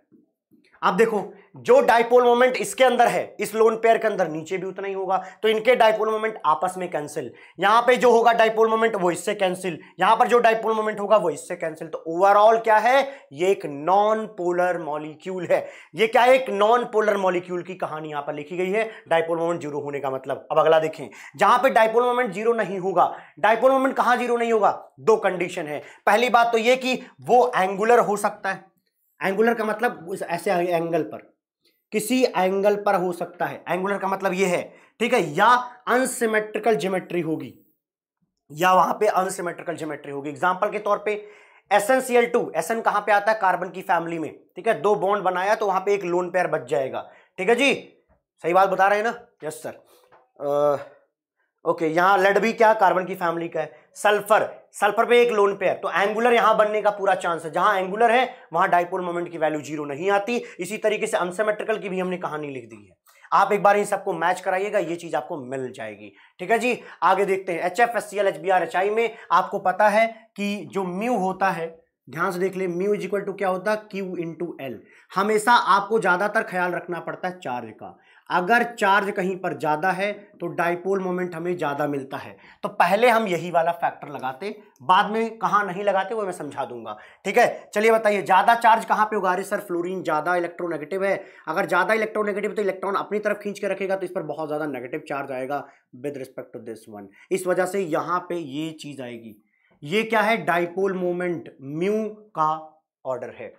आप देखो जो डायपोल मोमेंट इसके अंदर है इस लोन पेयर के अंदर नीचे भी उतना ही होगा तो इनके डायपोल मोमेंट आपस में कैंसिल यहां पे जो होगा डायपोल मोमेंट वो इससे कैंसिल यहां पर जो डायपोल मोमेंट होगा वो इससे कैंसिल तो ओवरऑल क्या है ये एक नॉन पोलर मॉलिक्यूल है ये क्या है एक नॉन पोलर मॉलिक्यूल की कहानी यहां पर लिखी गई है डायपोल मोमेंट जीरो होने का मतलब अब अगला देखें जहां पर डायपोल मोमेंट जीरो नहीं होगा डायपोल मोमेंट कहां जीरो नहीं होगा दो कंडीशन है पहली बात तो यह कि वो एंगुलर हो सकता है एंगुलर का मतलब ऐसे एंगल पर किसी एंगल पर हो सकता है एंगुलर का मतलब ये है ठीक है या अनसिमेट्रिकल ज्योमेट्री होगी या वहां पे अनसिमेट्रिकल ज्योमेट्री होगी एग्जाम्पल के तौर पे एसएनसीएल टू एन कहां पर आता है कार्बन की फैमिली में ठीक है दो बॉन्ड बनाया तो वहां पे एक लोन पेयर बच जाएगा ठीक है जी सही बात बता रहे हैं ना यस सर आ... ओके यहां लेड भी क्या कार्बन की फैमिली का है सल्फर सल्फर पे एक लोन पेयर तो एंगुलर यहां बनने का पूरा चांस है जहां एंगुलर है वहां डाइपोल मोमेंट की वैल्यू जीरो नहीं आती इसी तरीके से अनसेमेट्रिकल की भी हमने कहानी लिख दी है आप एक बार इन सबको मैच कराइएगा ये चीज आपको मिल जाएगी ठीक है जी आगे देखते हैं H F S C L H B R H I में आपको पता है कि जो म्यू होता है ध्यान से देख ले म्यू इज इक्वल टू क्या होता है क्यू इंटू एल हमेशा आपको ज्यादातर ख्याल रखना पड़ता है चार्ज का अगर चार्ज कहीं पर ज़्यादा है तो डाइपोल मोमेंट हमें ज़्यादा मिलता है तो पहले हम यही वाला फैक्टर लगाते बाद में कहाँ नहीं लगाते वो मैं समझा दूंगा ठीक है चलिए बताइए ज़्यादा चार्ज कहाँ पे उगा रहे सर फ्लोरीन ज़्यादा इलेक्ट्रोनेगेटिव है अगर ज़्यादा इलेक्ट्रोनेगेटिव तो इलेक्ट्रॉन अपनी तरफ खींच के रखेगा तो इस पर बहुत ज़्यादा नेगेटिव चार्ज आएगा with respect to this one इस वजह से यहाँ पर ये चीज़ आएगी ये क्या है डाइपोल मोमेंट म्यू का ऑर्डर है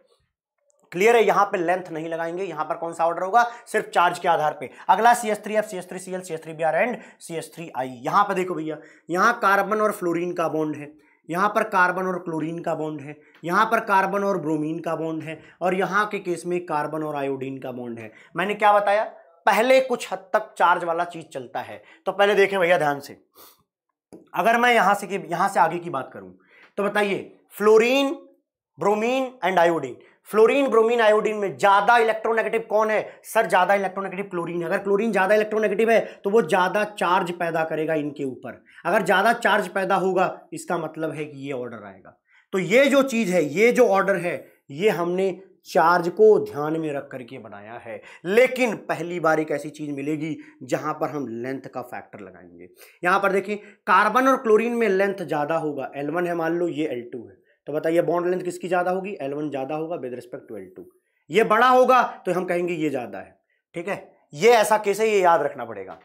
क्लियर है यहां पे लेंथ नहीं लगाएंगे यहां पर कौन सा ऑर्डर होगा सिर्फ चार्ज के आधार पे अगला C S three F C S three C L C S three B R and C S three I यहां पर देखो भैया यहां कार्बन और फ्लोरीन का बॉन्ड है यहाँ पर कार्बन और क्लोरीन का बॉन्ड है यहाँ पर कार्बन और ब्रोमीन का बॉन्ड है और यहाँ के केस में कार्बन और आयोडीन का बॉन्ड है मैंने क्या बताया पहले कुछ हद तक चार्ज वाला चीज चलता है तो पहले देखें भैया ध्यान से अगर मैं यहां से यहां से आगे की बात करूं तो बताइए fluorine bromine and iodine fluorine bromine iodine में ज़्यादा इलेक्ट्रोनेगेटिव कौन है सर ज़्यादा इलेक्ट्रोनेगेटिव क्लोरीन है अगर क्लोरीन ज़्यादा इलेक्ट्रोनेगेटिव है तो वो ज़्यादा चार्ज पैदा करेगा इनके ऊपर अगर ज़्यादा चार्ज पैदा होगा इसका मतलब है कि ये ऑर्डर आएगा तो ये जो चीज़ है ये जो ऑर्डर है ये हमने चार्ज को ध्यान में रख करके बनाया है लेकिन पहली बार एक ऐसी चीज़ मिलेगी जहां पर हम लेंथ का फैक्टर लगाएंगे यहां पर देखिए कार्बन और क्लोरीन में लेंथ ज़्यादा होगा L1 है मान लो ये L2 है तो बताइए बॉन्ड लेंथ किसकी ज़्यादा होगी एल वन ज़्यादा होगा with respect to L two ये बड़ा होगा तो हम कहेंगे ये ज़्यादा है ठीक है ये ऐसा कैसे ये याद रखना पड़ेगा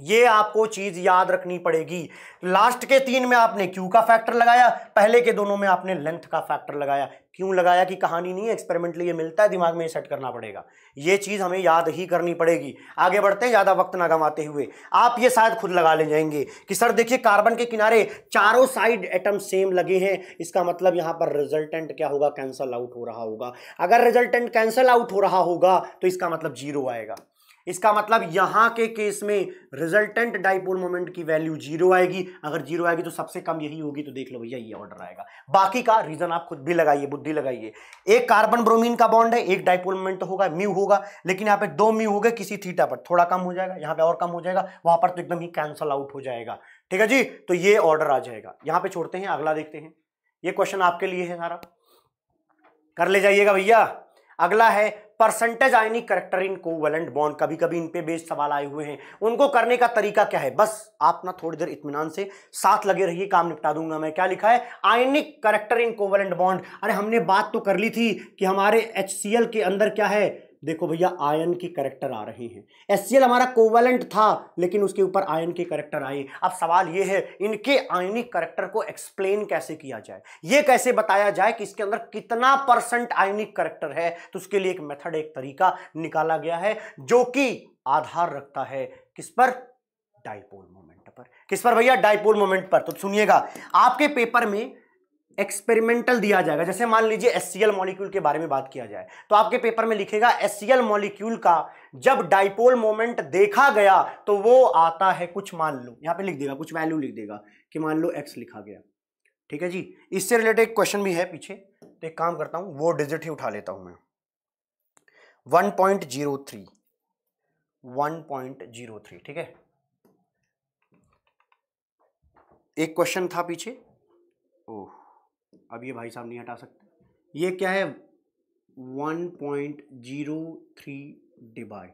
ये आपको चीज याद रखनी पड़ेगी लास्ट के तीन में आपने क्यू का फैक्टर लगाया पहले के दोनों में आपने लेंथ का फैक्टर लगाया क्यों लगाया कि कहानी नहीं है एक्सपेरिमेंटली ये मिलता है दिमाग में सेट करना पड़ेगा ये चीज़ हमें याद ही करनी पड़ेगी आगे बढ़ते हैं ज़्यादा वक्त ना गंवाते हुए आप ये शायद खुद लगा ले जाएंगे कि सर देखिए कार्बन के किनारे चारों साइड एटम सेम लगे हैं इसका मतलब यहाँ पर रिजल्टेंट क्या होगा कैंसल आउट हो रहा होगा अगर रिजल्टेंट कैंसल आउट हो रहा होगा तो इसका मतलब जीरो आएगा इसका मतलब यहां के केस में रिजल्टेंट डाइपोल मोमेंट की वैल्यू जीरो आएगी अगर जीरो आएगी तो सबसे कम यही होगी तो देख लो भैया ये ऑर्डर आएगा बाकी का रीजन आप खुद भी लगाइए बुद्धि लगाइए एक कार्बन ब्रोमीन का बॉन्ड है एक डाइपोल मोमेंट तो होगा म्यू होगा लेकिन यहाँ पे दो म्यू हो गए किसी थीटा पर थोड़ा कम हो जाएगा यहाँ पे और कम हो जाएगा वहां पर तो एकदम ही कैंसल आउट हो जाएगा ठीक है जी तो ये ऑर्डर आ जाएगा यहाँ पे छोड़ते हैं अगला देखते हैं ये क्वेश्चन आपके लिए है सारा कर ले जाइएगा भैया अगला है percentage ionic character in covalent bond कभी कभी इन पे बेस्ड सवाल आए हुए हैं उनको करने का तरीका क्या है बस आप ना थोड़ी देर इतमान से साथ लगे रहिए काम निपटा दूंगा मैं क्या लिखा है ionic character in covalent bond अरे हमने बात तो कर ली थी कि हमारे एच के अंदर क्या है देखो भैया आयन के करेक्टर आ रहे हैं एस हमारा कोवेलेंट था लेकिन उसके ऊपर आयन के करेक्टर आए अब सवाल ये है इनके आयनिक करेक्टर को एक्सप्लेन कैसे किया जाए ये कैसे बताया जाए कि इसके अंदर कितना परसेंट आयनिक करेक्टर है तो उसके लिए एक मेथड एक तरीका निकाला गया है जो कि आधार रखता है किस पर डाइपोल मोमेंट पर किस पर भैया डाइपोल मोमेंट पर तो सुनिएगा आपके पेपर में एक्सपेरिमेंटल दिया जाएगा जैसे मान लीजिए एस सी मॉलिक्यूल के बारे में बात किया जाए तो आपके पेपर में लिखेगा एस सी मॉलिक्यूल का जब डाइपोल मोमेंट देखा गया तो वो आता है कुछ मान लो यहाँ पे लिख देगा कुछ वैल्यू लिख देगा कि मान लो एक्स लिखा गया ठीक है जी इससे रिलेटेड एक क्वेश्चन भी है पीछे तो एक काम करता हूँ वो डिजिट ही उठा लेता हूँ मैं one point zero three one point zero three ठीक है एक क्वेश्चन था पीछे ओह अब ये भाई साहब नहीं हटा सकते ये क्या है one point zero three debye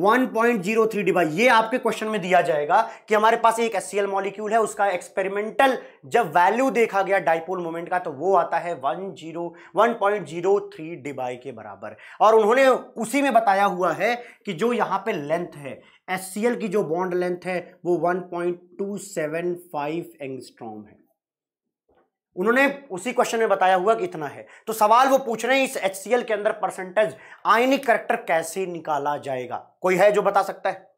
1.03 debye ये आपके क्वेश्चन में दिया जाएगा कि हमारे पास एक एस मॉलिक्यूल है उसका एक्सपेरिमेंटल जब वैल्यू देखा गया डाइपोल मोमेंट का तो वो आता है 10 1.03 डिबाई के बराबर और उन्होंने उसी में बताया हुआ है कि जो यहाँ पे लेंथ है एस की जो बॉन्ड लेंथ है वो 1.275 पॉइंट है उन्होंने उसी क्वेश्चन में बताया हुआ कि इतना है तो सवाल वो पूछ रहे हैं इस एच के अंदर परसेंटेज आयनिक करेक्टर कैसे निकाला जाएगा कोई है जो बता सकता है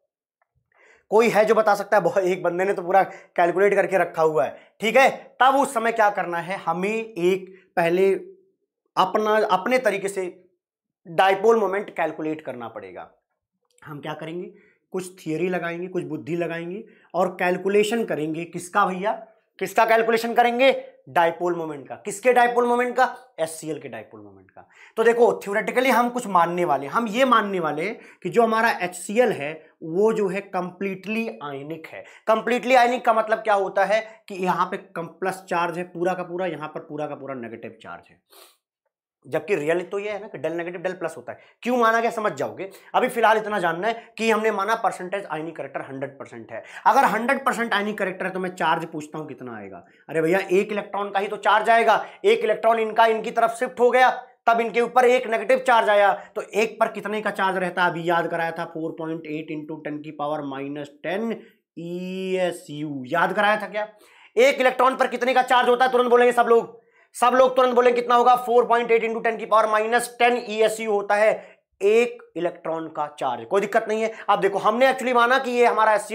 कोई है जो बता सकता है बहुत एक बंदे ने तो पूरा कैलकुलेट करके रखा हुआ है ठीक है तब उस समय क्या करना है हमें एक पहले अपना अपने तरीके से डायपोल मोमेंट कैलकुलेट करना पड़ेगा हम क्या करेंगे कुछ थियोरी लगाएंगे कुछ बुद्धि लगाएंगे और कैलकुलेशन करेंगे किसका भैया किसका कैलकुलेशन करेंगे डायपोल मोमेंट का किसके डायपोल मोमेंट का एस के डायपोल मोमेंट का तो देखो थ्योरेटिकली हम कुछ मानने वाले हम ये मानने वाले कि जो हमारा एच है वो जो है कंप्लीटली आयनिक है कंप्लीटली आयनिक का मतलब क्या होता है कि यहाँ पे कम प्लस चार्ज है पूरा का पूरा यहाँ पर पूरा का पूरा नेगेटिव चार्ज है जबकि रियल तो ये है ना कि डेल नेगेटिव डेल प्लस होता है क्यों माना गया समझ जाओगे अभी फिलहाल इतना जानना है कि हमने माना percentage ionic character hundred percent है अगर हंड्रेड परसेंट आइनी करेक्टर है तो मैं चार्ज पूछता हूं कितना आएगा अरे भैया एक इलेक्ट्रॉन का ही तो चार्ज आएगा एक इलेक्ट्रॉन इनका इनकी तरफ शिफ्ट हो गया तब इनके ऊपर एक नेगेटिव चार्ज आया तो एक पर कितने का चार्ज रहता है अभी याद कराया था four point eight into ten की power minus ten E S U याद कराया था क्या एक इलेक्ट्रॉन पर कितने का चार्ज होता है तुरंत बोलेंगे सब लोग सब लोग तुरंत बोले कितना होगा 4.8 पॉइंट एट इंटू टेन की power minus ten E e होता है एक इलेक्ट्रॉन का चार्ज कोई दिक्कत नहीं है अब देखो हमने एक्चुअली माना कि ये हमारा as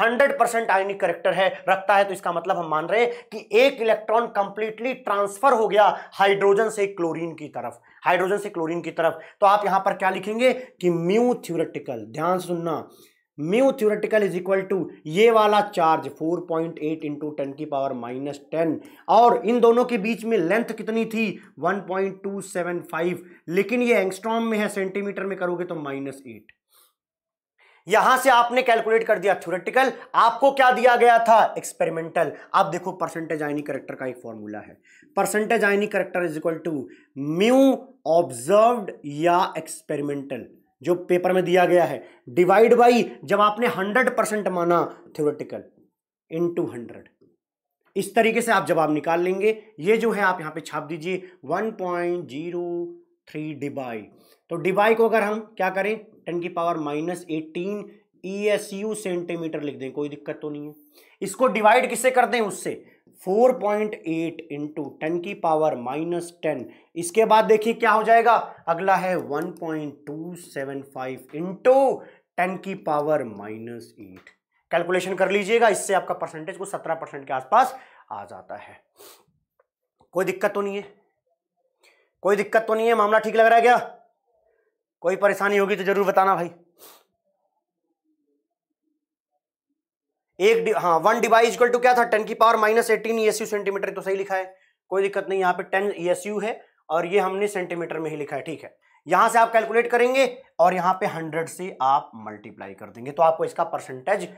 hundred percent ionic character है रखता है तो इसका मतलब हम मान रहे हैं कि एक इलेक्ट्रॉन कंप्लीटली ट्रांसफर हो गया हाइड्रोजन से क्लोरीन की तरफ हाइड्रोजन से क्लोरीन की तरफ तो आप यहां पर क्या लिखेंगे कि म्यू थ्योरेटिकल ध्यान सुनना mu theoretical is equal to ये वाला charge 4.8 point eight into ten की पावर माइनस टेन और इन दोनों के बीच में लेंथ कितनी थी 1.275 लेकिन ये एंगस्ट्रॉम में है सेंटीमीटर में करोगे तो माइनस एट यहां से आपने कैलकुलेट कर दिया थ्योरेटिकल आपको क्या दिया गया था एक्सपेरिमेंटल आप देखो परसेंटेज आइनी करेक्टर का एक फॉर्मूला है percentage ionic character is equal to mu observe या एक्सपेरिमेंटल जो पेपर में दिया गया है डिवाइड बाई जब आपने हंड्रेड परसेंट माना थ्योरेटिकल इन टू हंड्रेड इस तरीके से आप जवाब निकाल लेंगे ये जो है आप यहाँ पे छाप दीजिए one point zero three debye तो डिबाई को अगर हम क्या करें टेन की power minus eighteen E S U centimetre लिख दें कोई दिक्कत तो नहीं है इसको डिवाइड किससे कर दें उससे four point eight into ten की पावर माइनस टेन इसके बाद देखिए क्या हो जाएगा अगला है one point two seven five into ten की पावर माइनस एट कैलकुलेशन कर लीजिएगा इससे आपका परसेंटेज को सत्रह परसेंट के आसपास आ जाता है कोई दिक्कत तो नहीं है कोई दिक्कत तो नहीं है मामला ठीक लग रहा है क्या कोई परेशानी होगी तो जरूर बताना भाई एक हाँ वन डिवाइस इक्वल टू क्या था टेन की power minus eighteen E centimetre तो सही लिखा है कोई दिक्कत नहीं यहाँ पे टेन ई e है और ये हमने सेंटीमीटर में ही लिखा है ठीक है यहां से आप कैलकुलेट करेंगे और यहाँ पे हंड्रेड से आप मल्टीप्लाई कर देंगे तो आपको इसका परसेंटेज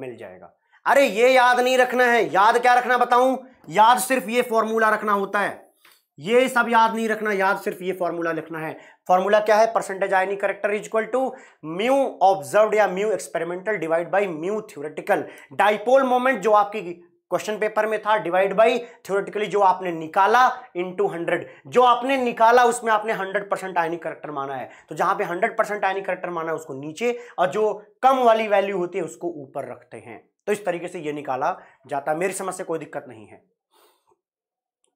मिल जाएगा अरे ये याद नहीं रखना है याद क्या रखना बताऊं याद सिर्फ ये फॉर्मूला रखना होता है ये सब याद नहीं रखना याद सिर्फ ये फॉर्मूला लिखना है फॉर्मूला क्या है percentage ionic character is equal to mu observe या mu experimental divide by mu theoretical dipole moment जो आपकी क्वेश्चन पेपर में था डिवाइड बाई थ्योरेटिकली जो आपने निकाला इनटू 100 जो आपने निकाला उसमें आपने 100 परसेंट आयनिक करेक्टर माना है तो जहां पे 100 परसेंट आयनिक करेक्टर माना है उसको नीचे और जो कम वाली वैल्यू होती है उसको ऊपर रखते हैं तो इस तरीके से ये निकाला जाता है मेरी समझ से कोई दिक्कत नहीं है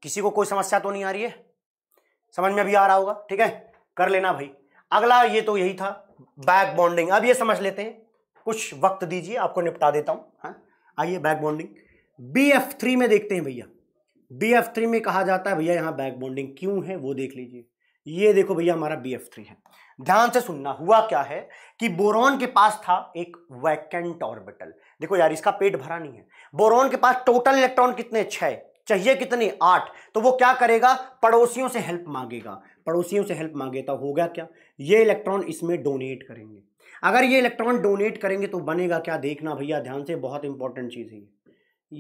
किसी को कोई समस्या तो नहीं आ रही है समझ में अभी आ रहा होगा ठीक है कर लेना भाई अगला ये तो यही था बैक बॉन्डिंग अब ये समझ लेते हैं कुछ वक्त दीजिए आपको निपटा देता हूं हाँ, आइए back bonding B F three में देखते हैं भैया बी एफ थ्री में कहा जाता है भैया यहाँ बैक बॉन्डिंग क्यों है वो देख लीजिए ये देखो भैया हमारा बी एफ थ्री है ध्यान से सुनना हुआ क्या है कि बोरॉन के पास था एक वैकेंट ऑर्बिटल देखो यार इसका पेट भरा नहीं है बोरॉन के पास टोटल इलेक्ट्रॉन कितने छः चाहिए कितनी आठ तो वो क्या करेगा पड़ोसियों से हेल्प मांगेगा पड़ोसियों से हेल्प मांगे तो होगा क्या ये इलेक्ट्रॉन इसमें डोनेट करेंगे अगर ये इलेक्ट्रॉन डोनेट करेंगे तो बनेगा क्या देखना भैया ध्यान से बहुत इंपॉर्टेंट चीज़ है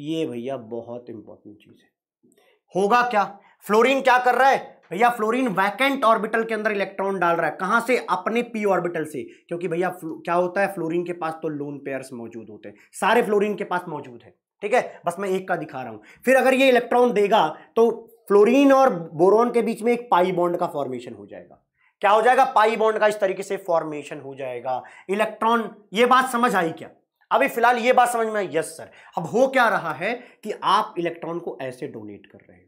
ये भैया बहुत इंपॉर्टेंट चीज़ है होगा क्या फ्लोरीन क्या कर रहा है भैया फ्लोरीन वैकेंट ऑर्बिटल के अंदर इलेक्ट्रॉन डाल रहा है कहां से अपने पी ऑर्बिटल से क्योंकि भैया क्या होता है फ्लोरीन के पास तो लोन पेयर्स मौजूद होते हैं सारे फ्लोरीन के पास मौजूद है ठीक है बस मैं एक का दिखा रहा हूं फिर अगर ये इलेक्ट्रॉन देगा तो फ्लोरीन और बोरोन के बीच में एक पाई बॉन्ड का फॉर्मेशन हो जाएगा क्या हो जाएगा पाई बॉन्ड का इस तरीके से फॉर्मेशन हो जाएगा इलेक्ट्रॉन ये बात समझ आई क्या अभी फिलहाल ये बात समझ में आई यस सर अब हो क्या रहा है कि आप इलेक्ट्रॉन को ऐसे डोनेट कर रहे हो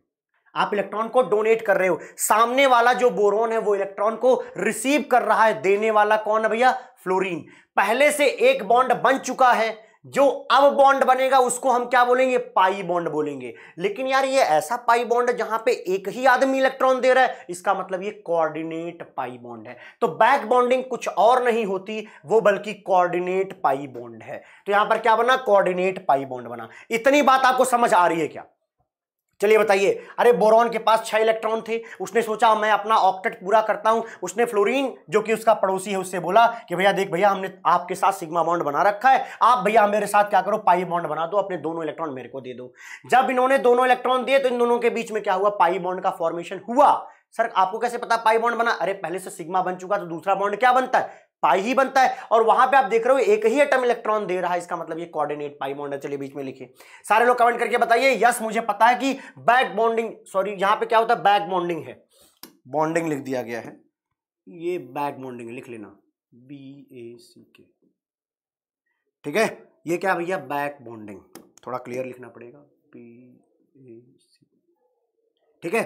आप इलेक्ट्रॉन को डोनेट कर रहे हो सामने वाला जो बोरोन है वो इलेक्ट्रॉन को रिसीव कर रहा है देने वाला कौन है भैया फ्लोरीन पहले से एक बॉन्ड बन चुका है जो अब बॉन्ड बनेगा उसको हम क्या बोलेंगे पाई बॉन्ड बोलेंगे लेकिन यार ये ऐसा पाई बॉन्ड जहां पे एक ही आदमी इलेक्ट्रॉन दे रहा है इसका मतलब ये कोऑर्डिनेट पाई बॉन्ड है तो बैक बॉन्डिंग कुछ और नहीं होती वो बल्कि कोऑर्डिनेट पाई बॉन्ड है तो यहां पर क्या बना कोऑर्डिनेट पाई बॉन्ड बना इतनी बात आपको समझ आ रही है क्या चलिए बताइए अरे बोरॉन के पास छह इलेक्ट्रॉन थे उसने सोचा मैं अपना ऑक्टेट पूरा करता हूं उसने फ्लोरीन जो कि उसका पड़ोसी है उससे बोला कि भैया देख भैया हमने आपके साथ सिग्मा बॉन्ड बना रखा है आप भैया मेरे साथ क्या करो पाई बॉन्ड बना दो अपने दोनों इलेक्ट्रॉन मेरे को दे दो जब इन्होंने दोनों इलेक्ट्रॉन दिए तो इन दोनों के बीच में क्या हुआ पाई बॉन्ड का फॉर्मेशन हुआ सर आपको कैसे पता पाई बॉन्ड बना अरे पहले से सिग्मा बन चुका तो दूसरा बॉन्ड क्या बनता है पाई ही बनता है और वहां पे आप देख रहे हो एक ही एटम इलेक्ट्रॉन दे रहा है इसका मतलब ये कोऑर्डिनेट पाई बॉन्ड है चलिए बीच में लिखिए सारे लोग कमेंट करके बताइए यस मुझे पता है कि बैक बॉन्डिंग सॉरी यहां पे क्या होता है बैक बॉन्डिंग है बॉन्डिंग लिख दिया गया है ये बैक बॉन्डिंग लिख लेना बी ए सी के ठीक है ये क्या भैया बैक बॉन्डिंग थोड़ा क्लियर लिखना पड़ेगा बी ए सी ठीक है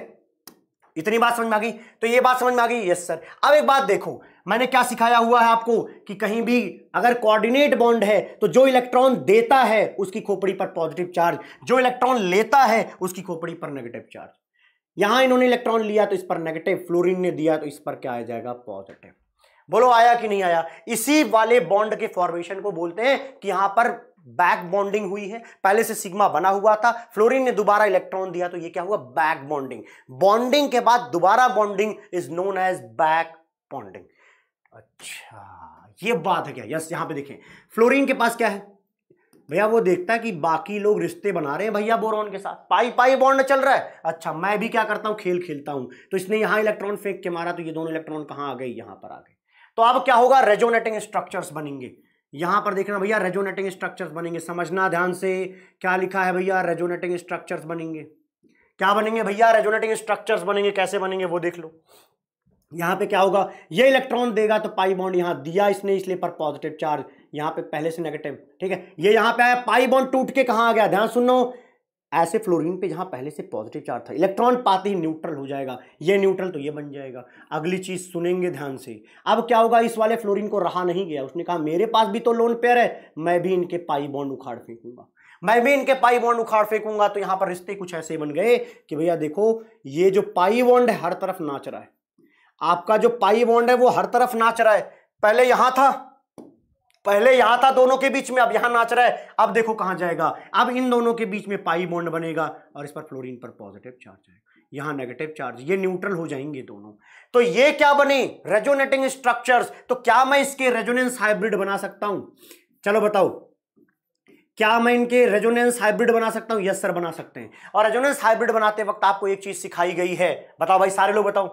इतनी बात समझ में आ गई तो ये बात समझ में आ गई यस सर अब एक बात देखो मैंने क्या सिखाया हुआ है आपको कि कहीं भी अगर कोऑर्डिनेट बॉन्ड है तो जो इलेक्ट्रॉन देता है उसकी खोपड़ी पर पॉजिटिव चार्ज जो इलेक्ट्रॉन लेता है उसकी खोपड़ी पर नेगेटिव चार्ज यहां इन्होंने इलेक्ट्रॉन लिया तो इस पर नेगेटिव फ्लोरिन ने दिया तो इस पर क्या आ जाएगा पॉजिटिव बोलो आया कि नहीं आया इसी वाले बॉन्ड के फॉर्मेशन को बोलते हैं कि यहां पर बैक बॉन्डिंग हुई है पहले से सिग्मा बना हुआ था फ्लोरीन ने दोबारा इलेक्ट्रॉन दिया तो ये क्या हुआ बैक बॉन्डिंग बॉन्डिंग के बाद दोबारा bonding is known as back bonding अच्छा ये बात है क्या यस यहां पे देखें फ्लोरीन के पास क्या है भैया वो देखता है कि बाकी लोग रिश्ते बना रहे हैं भैया बोरॉन के साथ पाई पाई बॉन्ड चल रहा है अच्छा मैं भी क्या करता हूं खेल खेलता हूं तो इसने यहां इलेक्ट्रॉन फेंक के मारा तो ये दोनों इलेक्ट्रॉन कहां आ गए यहां पर आ गए तो अब क्या होगा रेजोनेटिंग स्ट्रक्चर्स बनेंगे यहाँ पर देखना भैया रेजोनेटिंग स्ट्रक्चर्स बनेंगे समझना ध्यान से क्या लिखा है भैया रेजोनेटिंग स्ट्रक्चर्स बनेंगे क्या बनेंगे भैया रेजोनेटिंग स्ट्रक्चर्स बनेंगे कैसे बनेंगे वो देख लो यहां पे क्या होगा ये इलेक्ट्रॉन देगा तो पाई बॉन्ड यहां दिया इसने इसलिए पर पॉजिटिव चार्ज यहां पे पहले से नेगेटिव ठीक है ये यहां पे आया पाई बॉन्ड टूट के कहाँ आ गया ध्यान सुनो ऐसे फ्लोरीन पे जहाँ पहले से पॉजिटिव चार्ज था इलेक्ट्रॉन पाते ही न्यूट्रल हो जाएगा ये न्यूट्रल तो ये बन जाएगा अगली चीज़ सुनेंगे ध्यान से अब क्या होगा इस वाले फ्लोरीन को रहा नहीं गया उसने कहा मेरे पास भी तो लोन पेयर है मैं भी इनके पाई बॉन्ड उखाड़ फेंकूंगा मैं भी इनके पाई बॉन्ड उखाड़ फेंकूंगा तो यहाँ पर रिश्ते कुछ ऐसे बन गए कि भैया देखो ये जो पाई बॉन्ड है हर तरफ नाच रहा है आपका जो पाई बॉन्ड है वो हर तरफ नाच रहा है पहले यहाँ था पहले यहां था दोनों के बीच में अब यहां नाच रहा है अब देखो कहां जाएगा अब इन दोनों के बीच में पाई बॉन्ड बनेगा और इस पर फ्लोरीन पर पॉजिटिव चार्ज आएगा यहां नेगेटिव चार्ज ये न्यूट्रल हो जाएंगे दोनों तो ये क्या बने रेजोनेटिंग स्ट्रक्चर्स तो क्या मैं इसके रेजोनेंस हाइब्रिड बना सकता हूं चलो बताओ क्या मैं इनके रेजोनेंस हाइब्रिड बना सकता हूं यस सर बना सकते हैं और रेजोनेंस हाइब्रिड बनाते वक्त आपको एक चीज सिखाई गई है बताओ भाई सारे लोग बताओ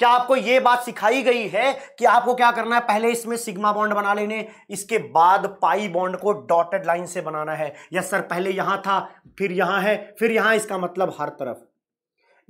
क्या आपको यह बात सिखाई गई है कि आपको क्या करना है पहले इसमें सिग्मा बॉन्ड बना लेने इसके बाद पाई बॉन्ड को डॉटेड लाइन से बनाना है या सर पहले यहां था फिर यहां है फिर यहां इसका मतलब हर तरफ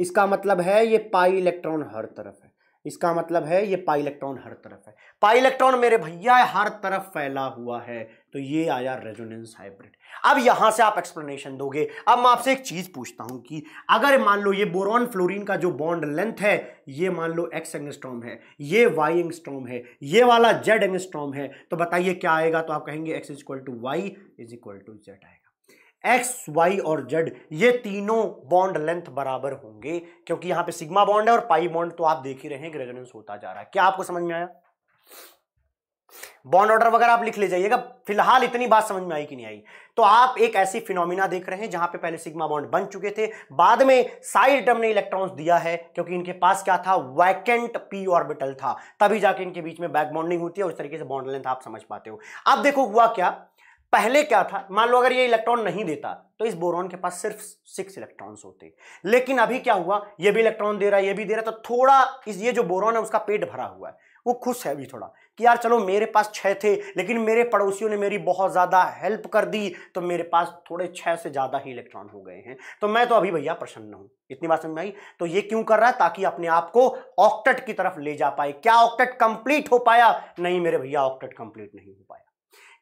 इसका मतलब है ये पाई इलेक्ट्रॉन हर तरफ है इसका मतलब है ये पाई इलेक्ट्रॉन हर तरफ है पाई इलेक्ट्रॉन मेरे भैया हर तरफ फैला हुआ है तो ये आया रेजोनेंस हाइब्रिड अब यहां से आप एक्सप्लेनेशन दोगे अब मैं आपसे एक चीज़ पूछता हूं कि अगर मान लो ये बोरॉन फ्लोरीन का जो बॉन्ड लेंथ है ये मान लो एक्स एंगस्ट्रॉम है ये वाई एंगस्ट्रॉम है ये वाला जेड एंगस्ट्रॉम है तो बताइए क्या आएगा तो आप कहेंगे X is equal to Y is equal to Z आएगा एक्स वाई और जेड ये तीनों बॉन्ड लेंथ बराबर होंगे क्योंकि यहां पे सिग्मा बॉन्ड है और पाई बॉन्ड तो आप देख ही रहे हैं रेजोनेंस होता जा रहा है क्या आपको समझ में आया बॉन्ड ऑर्डर वगैरह आप लिख ले जाइएगा फिलहाल इतनी बात समझ में आई कि नहीं आई तो आप एक ऐसी फिनोमिना देख रहे हैं जहां पे पहले सिग्मा बॉन्ड बन चुके थे बाद में साइड टर्म ने इलेक्ट्रॉन्स दिया है क्योंकि इनके पास क्या था वैकेंट पी ऑर्बिटल था तभी जाके इनके बीच में बैक बॉन्डिंग होती है और इस तरीके से बॉन्ड लेंथ आप समझ पाते हो अब देखो हुआ क्या पहले क्या था मान लो अगर ये इलेक्ट्रॉन नहीं देता तो इस बोरॉन के पास सिर्फ सिक्स इलेक्ट्रॉन्स होते लेकिन अभी क्या हुआ ये भी इलेक्ट्रॉन दे रहा है ये भी दे रहा है तो थोड़ा इस ये जो बोरॉन है उसका पेट भरा हुआ है वो खुश है अभी थोड़ा कि यार चलो मेरे पास छः थे लेकिन मेरे पड़ोसियों ने मेरी बहुत ज़्यादा हेल्प कर दी तो मेरे पास थोड़े छः से ज़्यादा ही इलेक्ट्रॉन हो गए हैं तो मैं तो अभी भैया प्रसन्न हूँ इतनी बात समझ में आई तो ये क्यों कर रहा है ताकि अपने आप को ऑक्टेट की तरफ ले जा पाए क्या ऑक्टेट कंप्लीट हो पाया नहीं मेरे भैया ऑक्टेट कंप्लीट नहीं हो पाया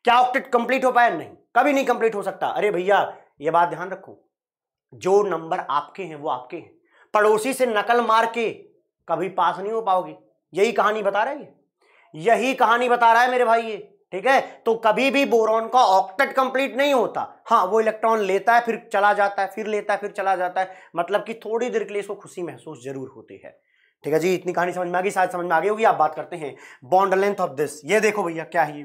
क्या ऑक्टेट कंप्लीट हो पाया नहीं कभी नहीं कंप्लीट हो सकता अरे भैया ये बात ध्यान रखो जो नंबर आपके हैं वो आपके हैं पड़ोसी से नकल मार के कभी पास नहीं हो पाओगे यही कहानी बता रहे है यही कहानी बता रहा है मेरे भाई ये ठीक है तो कभी भी बोरॉन का ऑक्टेट कंप्लीट नहीं होता हाँ वो इलेक्ट्रॉन लेता है फिर चला जाता है फिर लेता है फिर चला जाता है मतलब कि थोड़ी देर के लिए इसको खुशी महसूस जरूर होती है ठीक है जी इतनी कहानी समझ में आ गई शायद समझ में आ गई होगी आप बात करते हैं बॉन्ड लेंथ ऑफ दिस ये देखो भैया क्या है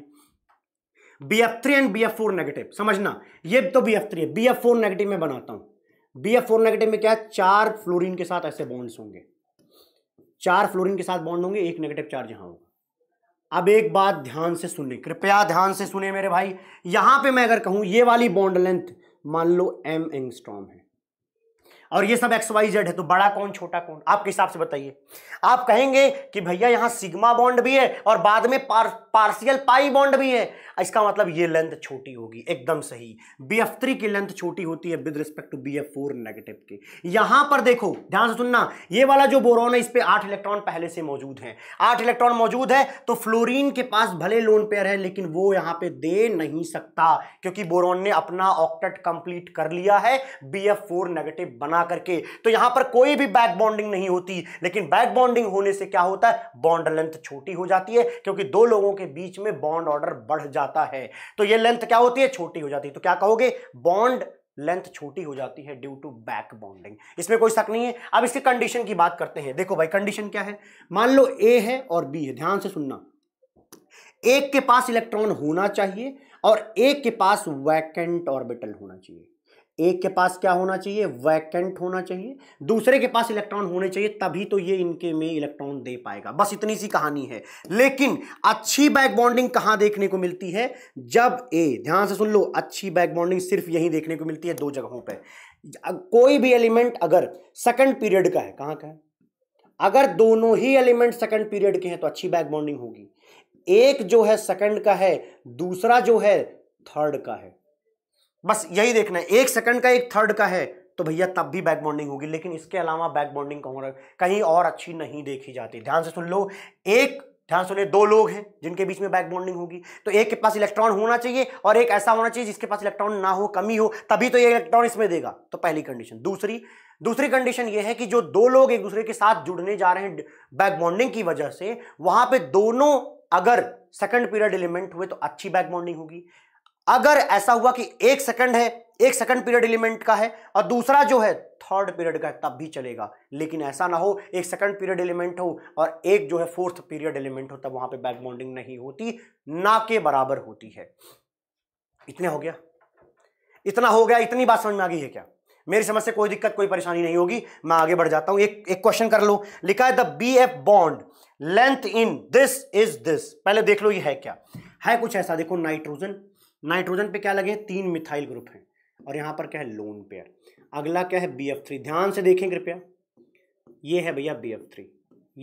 B F three and B F four negative समझना ये तो बी एफ थ्री है बी एफ फोर नेगेटिव में बनाता हूं बी एफ फोर नेगेटिव में क्या है चार फ्लोरीन के साथ ऐसे बॉन्ड्स होंगे चार फ्लोरीन के साथ बॉन्ड होंगे एक नेगेटिव चार्ज यहां होगा अब एक बात ध्यान से सुने कृपया ध्यान से सुने मेरे भाई यहां पे मैं अगर कहूं ये वाली बॉन्ड लेंथ मान लो एम एंगस्ट्रॉम है और ये सब एक्स वाई जेड है तो बड़ा कौन छोटा कौन आपके हिसाब से बताइए आप कहेंगे कि भैया यहाँ सिग्मा बॉन्ड भी है और बाद में पार, पार्सियल पाई बॉन्ड भी है इसका मतलब ये लेंथ छोटी होगी एकदम सही बी एफ थ्री की लेंथ छोटी होती है with respect to B F four negative की यहां पर देखो ध्यान से सुनना ये वाला जो बोरोन है इस पर आठ इलेक्ट्रॉन पहले से मौजूद है आठ इलेक्ट्रॉन मौजूद है तो फ्लोरिन के पास भले लोन पेयर है लेकिन वो यहां पे दे नहीं सकता क्योंकि बोरोन ने अपना ऑक्टेट कंप्लीट कर लिया है बी एफ फोर नेगेटिव बना बना करके तो यहां पर कोई भी बैक बॉन्डिंग नहीं होती लेकिन बैक बॉन्डिंग होने से क्या होता है बॉन्ड लेंथ छोटी हो जाती है क्योंकि दो लोगों के बीच में बॉन्ड ऑर्डर बढ़ जाता है तो यह लेंथ क्या होती है छोटी हो जाती है तो क्या कहोगे बॉन्ड लेंथ छोटी हो जाती है ड्यू टू बैक बॉन्डिंग इसमें कोई शक नहीं है अब इसकी कंडीशन की बात करते हैं देखो भाई कंडीशन क्या है मान लो ए है और बी है ध्यान से सुनना एक के पास इलेक्ट्रॉन होना चाहिए और एक के पास वैकेंट ऑर्बिटल होना चाहिए एक के पास क्या होना चाहिए वैकेंट होना चाहिए दूसरे के पास इलेक्ट्रॉन होने चाहिए तभी तो ये इनके में इलेक्ट्रॉन दे पाएगा बस इतनी सी कहानी है लेकिन अच्छी बैक बॉन्डिंग कहां देखने को मिलती है जब ए ध्यान से सुन लो अच्छी बैक बॉन्डिंग सिर्फ यही देखने को मिलती है दो जगहों पर कोई भी एलिमेंट अगर सेकेंड पीरियड का है कहां का है अगर दोनों ही एलिमेंट सेकेंड पीरियड के हैं तो अच्छी बैक बॉन्डिंग होगी एक जो है सेकंड का है दूसरा जो है थर्ड का है बस यही देखना है एक सेकंड का एक थर्ड का है तो भैया तब भी बैक बॉन्डिंग होगी लेकिन इसके अलावा बैक बॉन्डिंग कहीं और अच्छी नहीं देखी जाती ध्यान से सुन लो एक ध्यान सुनिए दो लोग हैं जिनके बीच में बैक बॉन्डिंग होगी तो एक के पास इलेक्ट्रॉन होना चाहिए और एक ऐसा होना चाहिए जिसके पास इलेक्ट्रॉन ना हो कमी हो तभी तो ये इलेक्ट्रॉन इसमें देगा तो पहली कंडीशन दूसरी दूसरी कंडीशन ये है कि जो दो लोग एक दूसरे के साथ जुड़ने जा रहे हैं बैक बॉन्डिंग की वजह से वहां पे दोनों अगर सेकंड पीरियड एलिमेंट हुए तो अच्छी बैक बॉन्डिंग होगी अगर ऐसा हुआ कि एक सेकंड है एक सेकंड पीरियड एलिमेंट का है और दूसरा जो है थर्ड पीरियड का तब भी चलेगा लेकिन ऐसा ना हो एक सेकंड पीरियड एलिमेंट हो और एक जो है फोर्थ पीरियड एलिमेंट हो तब वहां पे बैक बॉन्डिंग नहीं होती ना के बराबर होती है इतने हो गया इतना हो गया इतनी बात समझ में आ गई है क्या मेरी समझ से कोई दिक्कत कोई परेशानी नहीं होगी मैं आगे बढ़ जाता हूं एक एक क्वेश्चन कर लो लिखा है the B F bond length in this is this पहले देख लो ये है क्या है कुछ ऐसा देखो नाइट्रोजन नाइट्रोजन पे क्या लगे तीन मिथाइल ग्रुप हैं और यहाँ पर क्या है लोन पेयर अगला क्या है बी एफ थ्री ध्यान से देखें कृपया ये है भैया बी एफ थ्री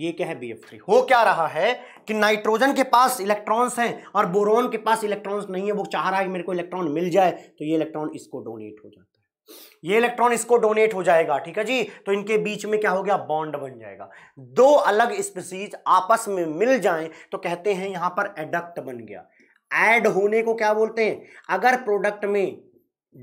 ये क्या है बी एफ थ्री हो क्या रहा है कि नाइट्रोजन के पास इलेक्ट्रॉन्स हैं और बोरोन के पास इलेक्ट्रॉन्स नहीं है वो चाह रहा है कि मेरे को इलेक्ट्रॉन मिल जाए तो ये इलेक्ट्रॉन इसको डोनेट हो जाता है ये इलेक्ट्रॉन इसको डोनेट हो जाएगा ठीक है जी तो इनके बीच में क्या हो गया बॉन्ड बन जाएगा दो अलग स्पीसीज आपस में मिल जाएं तो कहते हैं यहां पर एडक्ट बन गया ऐड होने को क्या बोलते हैं अगर प्रोडक्ट में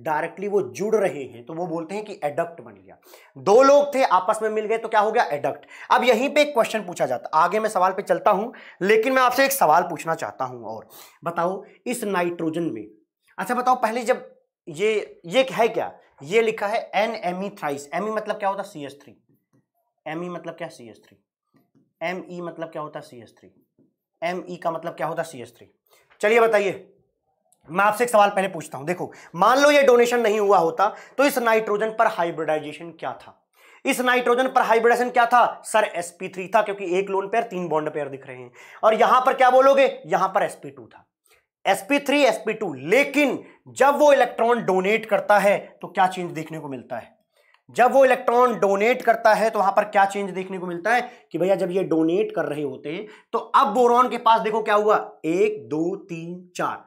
डायरेक्टली वो जुड़ रहे हैं तो वो बोलते हैं कि एडक्ट बन गया दो लोग थे आपस में मिल गए तो क्या हो गया एडक्ट अब यहीं पे एक क्वेश्चन पूछा जाता आगे मैं सवाल पे चलता हूं लेकिन मैं आपसे एक सवाल पूछना चाहता हूं और बताओ इस नाइट्रोजन में अच्छा बताओ पहले जब ये ये है क्या ये लिखा है N M E thrice M E मतलब क्या होता है C S three M E मतलब क्या C S three M E मतलब क्या होता है C S three M E का मतलब क्या होता है सी एस थ्री चलिए बताइए मैं आपसे एक सवाल पहले पूछता हूं देखो मान लो ये डोनेशन नहीं हुआ होता तो इस नाइट्रोजन पर हाइब्रिडाइजेशन क्या था इस नाइट्रोजन पर हाइब्रिडाइजेशन क्या था सर sp3 था क्योंकि एक लोन पेयर तीन बॉन्ड पेयर दिख रहे हैं और यहां पर क्या बोलोगे यहां पर sp2 था sp3 sp2 लेकिन जब वो इलेक्ट्रॉन डोनेट करता है तो क्या चेंज देखने को मिलता है जब वो इलेक्ट्रॉन डोनेट करता है तो वहां पर क्या चेंज देखने को मिलता है कि भैया जब ये डोनेट कर रहे होते हैं तो अब बोरॉन के पास देखो क्या हुआ एक दो तीन चार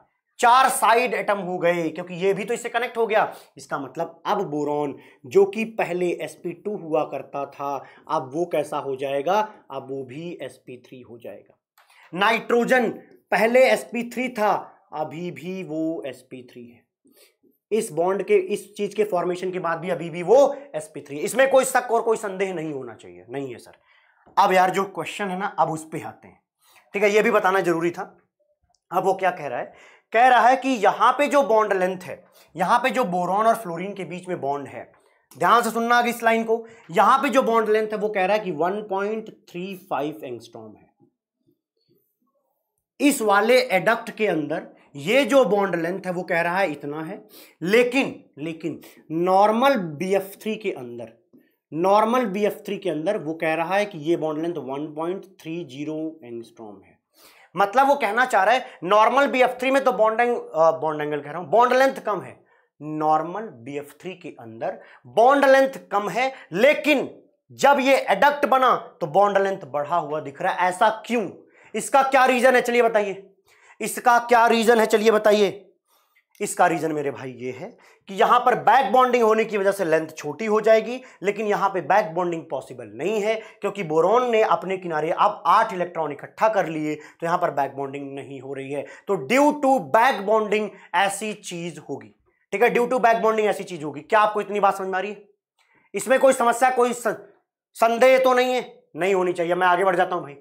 चार साइड एटम हो गए क्योंकि ये भी तो इससे कनेक्ट हो गया इसका मतलब अब बोरॉन जो कि पहले sp2 हुआ करता था अब वो कैसा हो जाएगा अब वो भी sp3 हो जाएगा नाइट्रोजन पहले sp3 था अभी भी वो sp3 है इस बॉन्ड के इस चीज के फॉर्मेशन के बाद भी अभी भी वो sp3 इसमें कोई शक और कोई संदेह नहीं होना चाहिए नहीं है सर अब यार जो क्वेश्चन है ना अब उस पर आते हैं ठीक है ये भी बताना जरूरी था अब वो क्या कह रहा है कह रहा है कि यहां पे जो बॉन्ड लेंथ है यहां पे जो बोरॉन और फ्लोरीन के बीच में बॉन्ड है ध्यान से सुनना इस लाइन को यहां पे जो बॉन्ड लेंथ है वो कह रहा है कि 1.35 एंगस्ट्रॉम है इस वाले एडक्ट के अंदर ये जो बॉन्ड लेंथ है वो कह रहा है इतना है लेकिन लेकिन नॉर्मल बी एफ थ्री के अंदर नॉर्मल बी एफ थ्री के अंदर वो कह रहा है कि ये bond length one point three zero angstrom है मतलब वो कहना चाह रहा है नॉर्मल बी एफ थ्री में तो बॉन्ड बॉन्ड एंगल कह रहा हूं बॉन्ड लेंथ कम है नॉर्मल बी एफ थ्री के अंदर बॉन्ड लेंथ कम है लेकिन जब ये एडक्ट बना तो बॉन्ड लेंथ बढ़ा हुआ दिख रहा है ऐसा क्यों इसका क्या रीजन है चलिए बताइए इसका क्या रीजन है चलिए बताइए इसका रीजन मेरे भाई ये है कि यहां पर बैक बॉन्डिंग होने की वजह से लेंथ छोटी हो जाएगी लेकिन यहां पे बैक बॉन्डिंग पॉसिबल नहीं है क्योंकि बोरोन ने अपने किनारे अब आठ इलेक्ट्रॉन इकट्ठा कर लिए तो यहां पर बैक बॉन्डिंग नहीं हो रही है तो ड्यू टू बैक बॉन्डिंग ऐसी चीज होगी ठीक है ड्यू टू बैक बॉन्डिंग ऐसी चीज होगी क्या आपको इतनी बात समझ में आ रही है इसमें कोई समस्या कोई संदेह तो नहीं है नहीं होनी चाहिए मैं आगे बढ़ जाता हूं भाई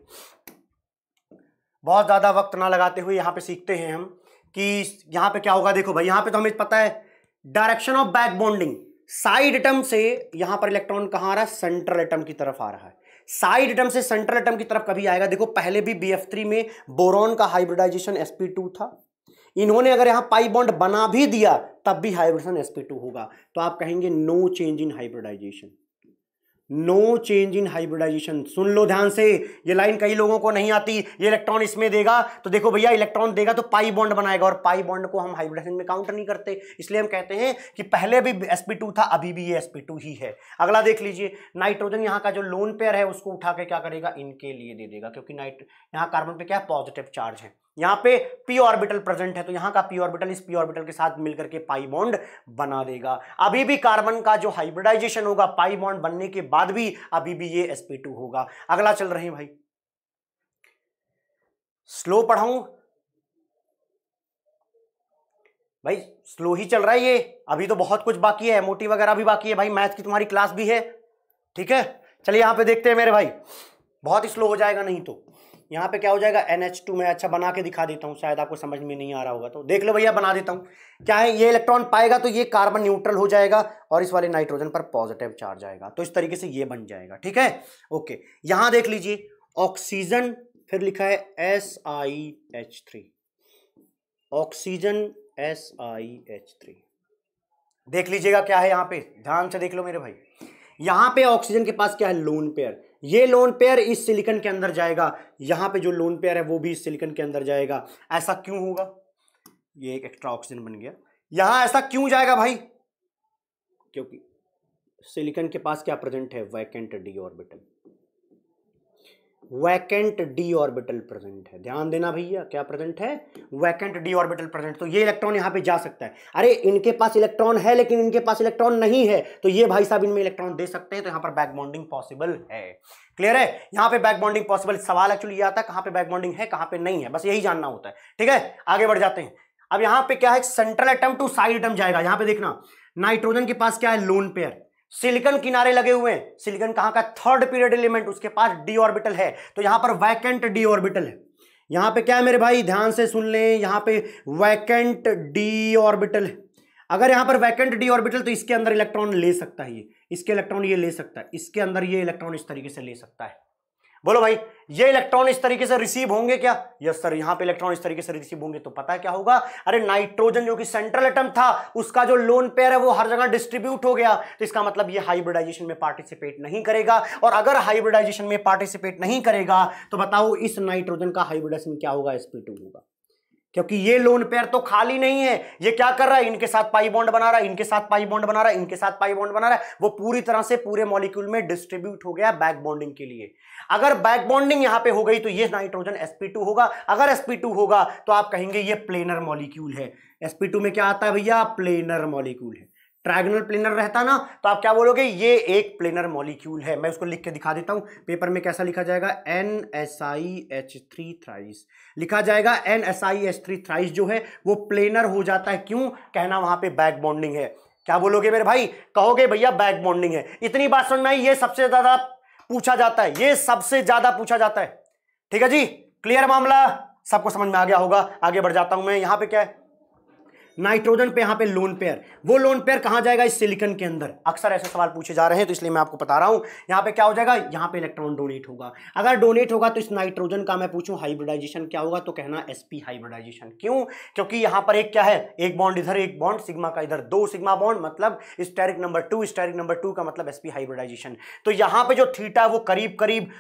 बहुत ज़्यादा वक्त ना लगाते हुए यहाँ पे सीखते हैं हम कि यहाँ पे क्या होगा देखो भाई यहाँ पे तो हमें पता है direction of back bonding side atom से यहाँ पर इलेक्ट्रॉन कहाँ आ रहा है सेंट्रल एटम की तरफ आ रहा है साइड एटम से सेंट्रल एटम की तरफ कभी आएगा देखो पहले भी बी में बोरॉन का हाइब्रिडाइजेशन एस था इन्होंने अगर यहाँ पाई बॉन्ड बना भी दिया तब भी हाइब्रिडेशन एस होगा तो आप कहेंगे no change in hybridization no change in hybridization सुन लो ध्यान से ये लाइन कई लोगों को नहीं आती ये इलेक्ट्रॉन इसमें देगा तो देखो भैया इलेक्ट्रॉन देगा तो पाई बॉन्ड बनाएगा और पाई बॉन्ड को हम हाइब्रिडाइजेशन में काउंट नहीं करते इसलिए हम कहते हैं कि पहले भी sp2 था अभी भी ये sp2 ही है अगला देख लीजिए नाइट्रोजन यहाँ का जो लोन पेयर है उसको उठा के क्या करेगा इनके लिए दे देगा क्योंकि नाइट यहाँ कार्बन पे क्या पॉजिटिव चार्ज है यहां पे पी ऑर्बिटल प्रेजेंट है तो यहां का पी ऑर्बिटल इस पी ऑर्बिटल के साथ मिलकर के पाई बॉन्ड बना देगा अभी भी कार्बन का जो हाइब्रिडाइजेशन होगा पाई बॉन्ड बनने के बाद भी अभी भी ये sp2 होगा अगला चल रहे हैं भाई स्लो पढ़ाऊं भाई स्लो ही चल रहा है ये अभी तो बहुत कुछ बाकी है मोटी वगैरह भी बाकी है भाई मैथ की तुम्हारी क्लास भी है ठीक है चलिए यहां पे देखते हैं मेरे भाई बहुत ही स्लो हो जाएगा नहीं तो यहाँ पे क्या हो जाएगा एन एच टू में अच्छा बना के दिखा देता हूँ शायद आपको समझ में नहीं आ रहा होगा तो देख लो भैया बना देता हूँ क्या है ये इलेक्ट्रॉन पाएगा तो ये कार्बन न्यूट्रल हो जाएगा और इस वाले नाइट्रोजन पर पॉजिटिव चार्ज आएगा तो इस तरीके से ये बन जाएगा ठीक है ओके यहाँ देख लीजिए ऑक्सीजन फिर लिखा है S I H three oxygen S I H three देख लीजिएगा क्या है यहाँ पे ध्यान से देख लो मेरे भाई यहाँ पे ऑक्सीजन के पास क्या है लोन पेयर ये लोन पेयर इस सिलिकन के अंदर जाएगा यहां पे जो लोन पेयर है वो भी इस सिलिकन के अंदर जाएगा ऐसा क्यों होगा ये एक एक्स्ट्रा ऑक्सीजन बन गया यहां ऐसा क्यों जाएगा भाई क्योंकि सिलिकन के पास क्या प्रेजेंट है vacant d orbital vacant d orbital present है ध्यान देना भैया क्या प्रेजेंट है वैकेंट डी ऑर्बिटल प्रेजेंट तो ये इलेक्ट्रॉन यहाँ पे जा सकता है अरे इनके पास इलेक्ट्रॉन है लेकिन इनके पास इलेक्ट्रॉन नहीं है तो ये भाई साहब इनमें इलेक्ट्रॉन दे सकते हैं तो यहाँ पर बैक बॉन्डिंग पॉसिबल है क्लियर है यहाँ पे बैक बॉन्डिंग पॉसिबल सवाल एक्चुअली आता है कहाँ पे बैक बॉन्डिंग है कहाँ पे नहीं है बस यही जानना होता है ठीक है आगे बढ़ जाते हैं अब यहाँ पे क्या है central atom to side atom जाएगा यहाँ पे देखना नाइट्रोजन के पास क्या है लोन पेयर सिलिकन किनारे लगे हुए हैं सिलिकन कहाँ का थर्ड पीरियड एलिमेंट उसके पास डी ऑर्बिटल है तो यहां पर वैकेंट डी ऑर्बिटल है यहां पे क्या है मेरे भाई ध्यान से सुन लें यहां पे वैकेंट डी ऑर्बिटल है अगर यहां पर वैकेंट डी ऑर्बिटल तो इसके अंदर इलेक्ट्रॉन ले सकता है ये इसके इलेक्ट्रॉन ये ले सकता है इसके अंदर ये इलेक्ट्रॉन इस तरीके से ले सकता है बोलो भाई ये इलेक्ट्रॉन इस तरीके से रिसीव होंगे क्या यस सर यहां पे इलेक्ट्रॉन इस तरीके से रिसीव होंगे तो पता है क्या होगा अरे नाइट्रोजन जो कि सेंट्रल एटम था उसका जो लोन पेयर है वो हर जगह डिस्ट्रीब्यूट हो गया तो इसका मतलब ये हाइब्रिडाइजेशन में पार्टिसिपेट नहीं करेगा और अगर हाइब्रिडाइजेशन में पार्टिसिपेट नहीं करेगा तो बताओ इस नाइट्रोजन का हाइब्रिडाइजेशन क्या होगा एसपी होगा क्योंकि ये लोन पेयर तो खाली नहीं है ये क्या कर रहा है इनके साथ पाई बॉन्ड बना रहा है इनके साथ पाई बॉन्ड बना रहा है इनके साथ पाई बॉन्ड बना रहा है वो पूरी तरह से पूरे मॉलिक्यूल में डिस्ट्रीब्यूट हो गया बैक बॉन्डिंग के लिए अगर बैक बॉन्डिंग यहां पे हो गई तो ये नाइट्रोजन sp2 होगा अगर sp2 होगा तो आप कहेंगे ये प्लेनर मॉलिक्यूल है sp2 में क्या आता है भैया प्लेनर मॉलिक्यूल है ट्राइगोनल प्लेनर रहता ना तो आप क्या बोलोगे ये एक प्लेनर मॉलिक्यूल है मैं उसको लिख के दिखा देता हूँ पेपर में कैसा लिखा जाएगा N S I H three thrice लिखा जाएगा N S I H three thrice जो है वो प्लेनर हो जाता है क्यों कहना वहां पे बैक बॉन्डिंग है क्या बोलोगे मेरे भाई कहोगे भैया बैक बॉन्डिंग है इतनी बात समझ में आई ये सबसे ज्यादा पूछा जाता है ये सबसे ज्यादा पूछा जाता है ठीक है जी क्लियर मामला सबको समझ में आ गया होगा आगे बढ़ जाता हूं मैं यहां पे क्या है नाइट्रोजन पे यहाँ पे लोन पेयर वो लोन पेयर कहां जाएगा इस सिलिकन के अंदर अक्सर ऐसे सवाल पूछे जा रहे हैं तो इसलिए मैं आपको बता रहा हूँ यहाँ पे क्या हो जाएगा यहाँ पे इलेक्ट्रॉन डोनेट होगा अगर डोनेट होगा तो इस नाइट्रोजन का मैं पूछूं हाइब्रिडाइजेशन क्या होगा तो कहना एसपी हाइब्रिडाइजेशन क्यों क्योंकि यहाँ पर एक क्या है एक बॉन्ड इधर एक बॉन्ड सिग्मा का इधर दो सिग्मा बॉन्ड मतलब steric number two steric number two का मतलब एसपी हाइब्रिडाइजेशन तो यहाँ पे जो थीटा वो करीब करीब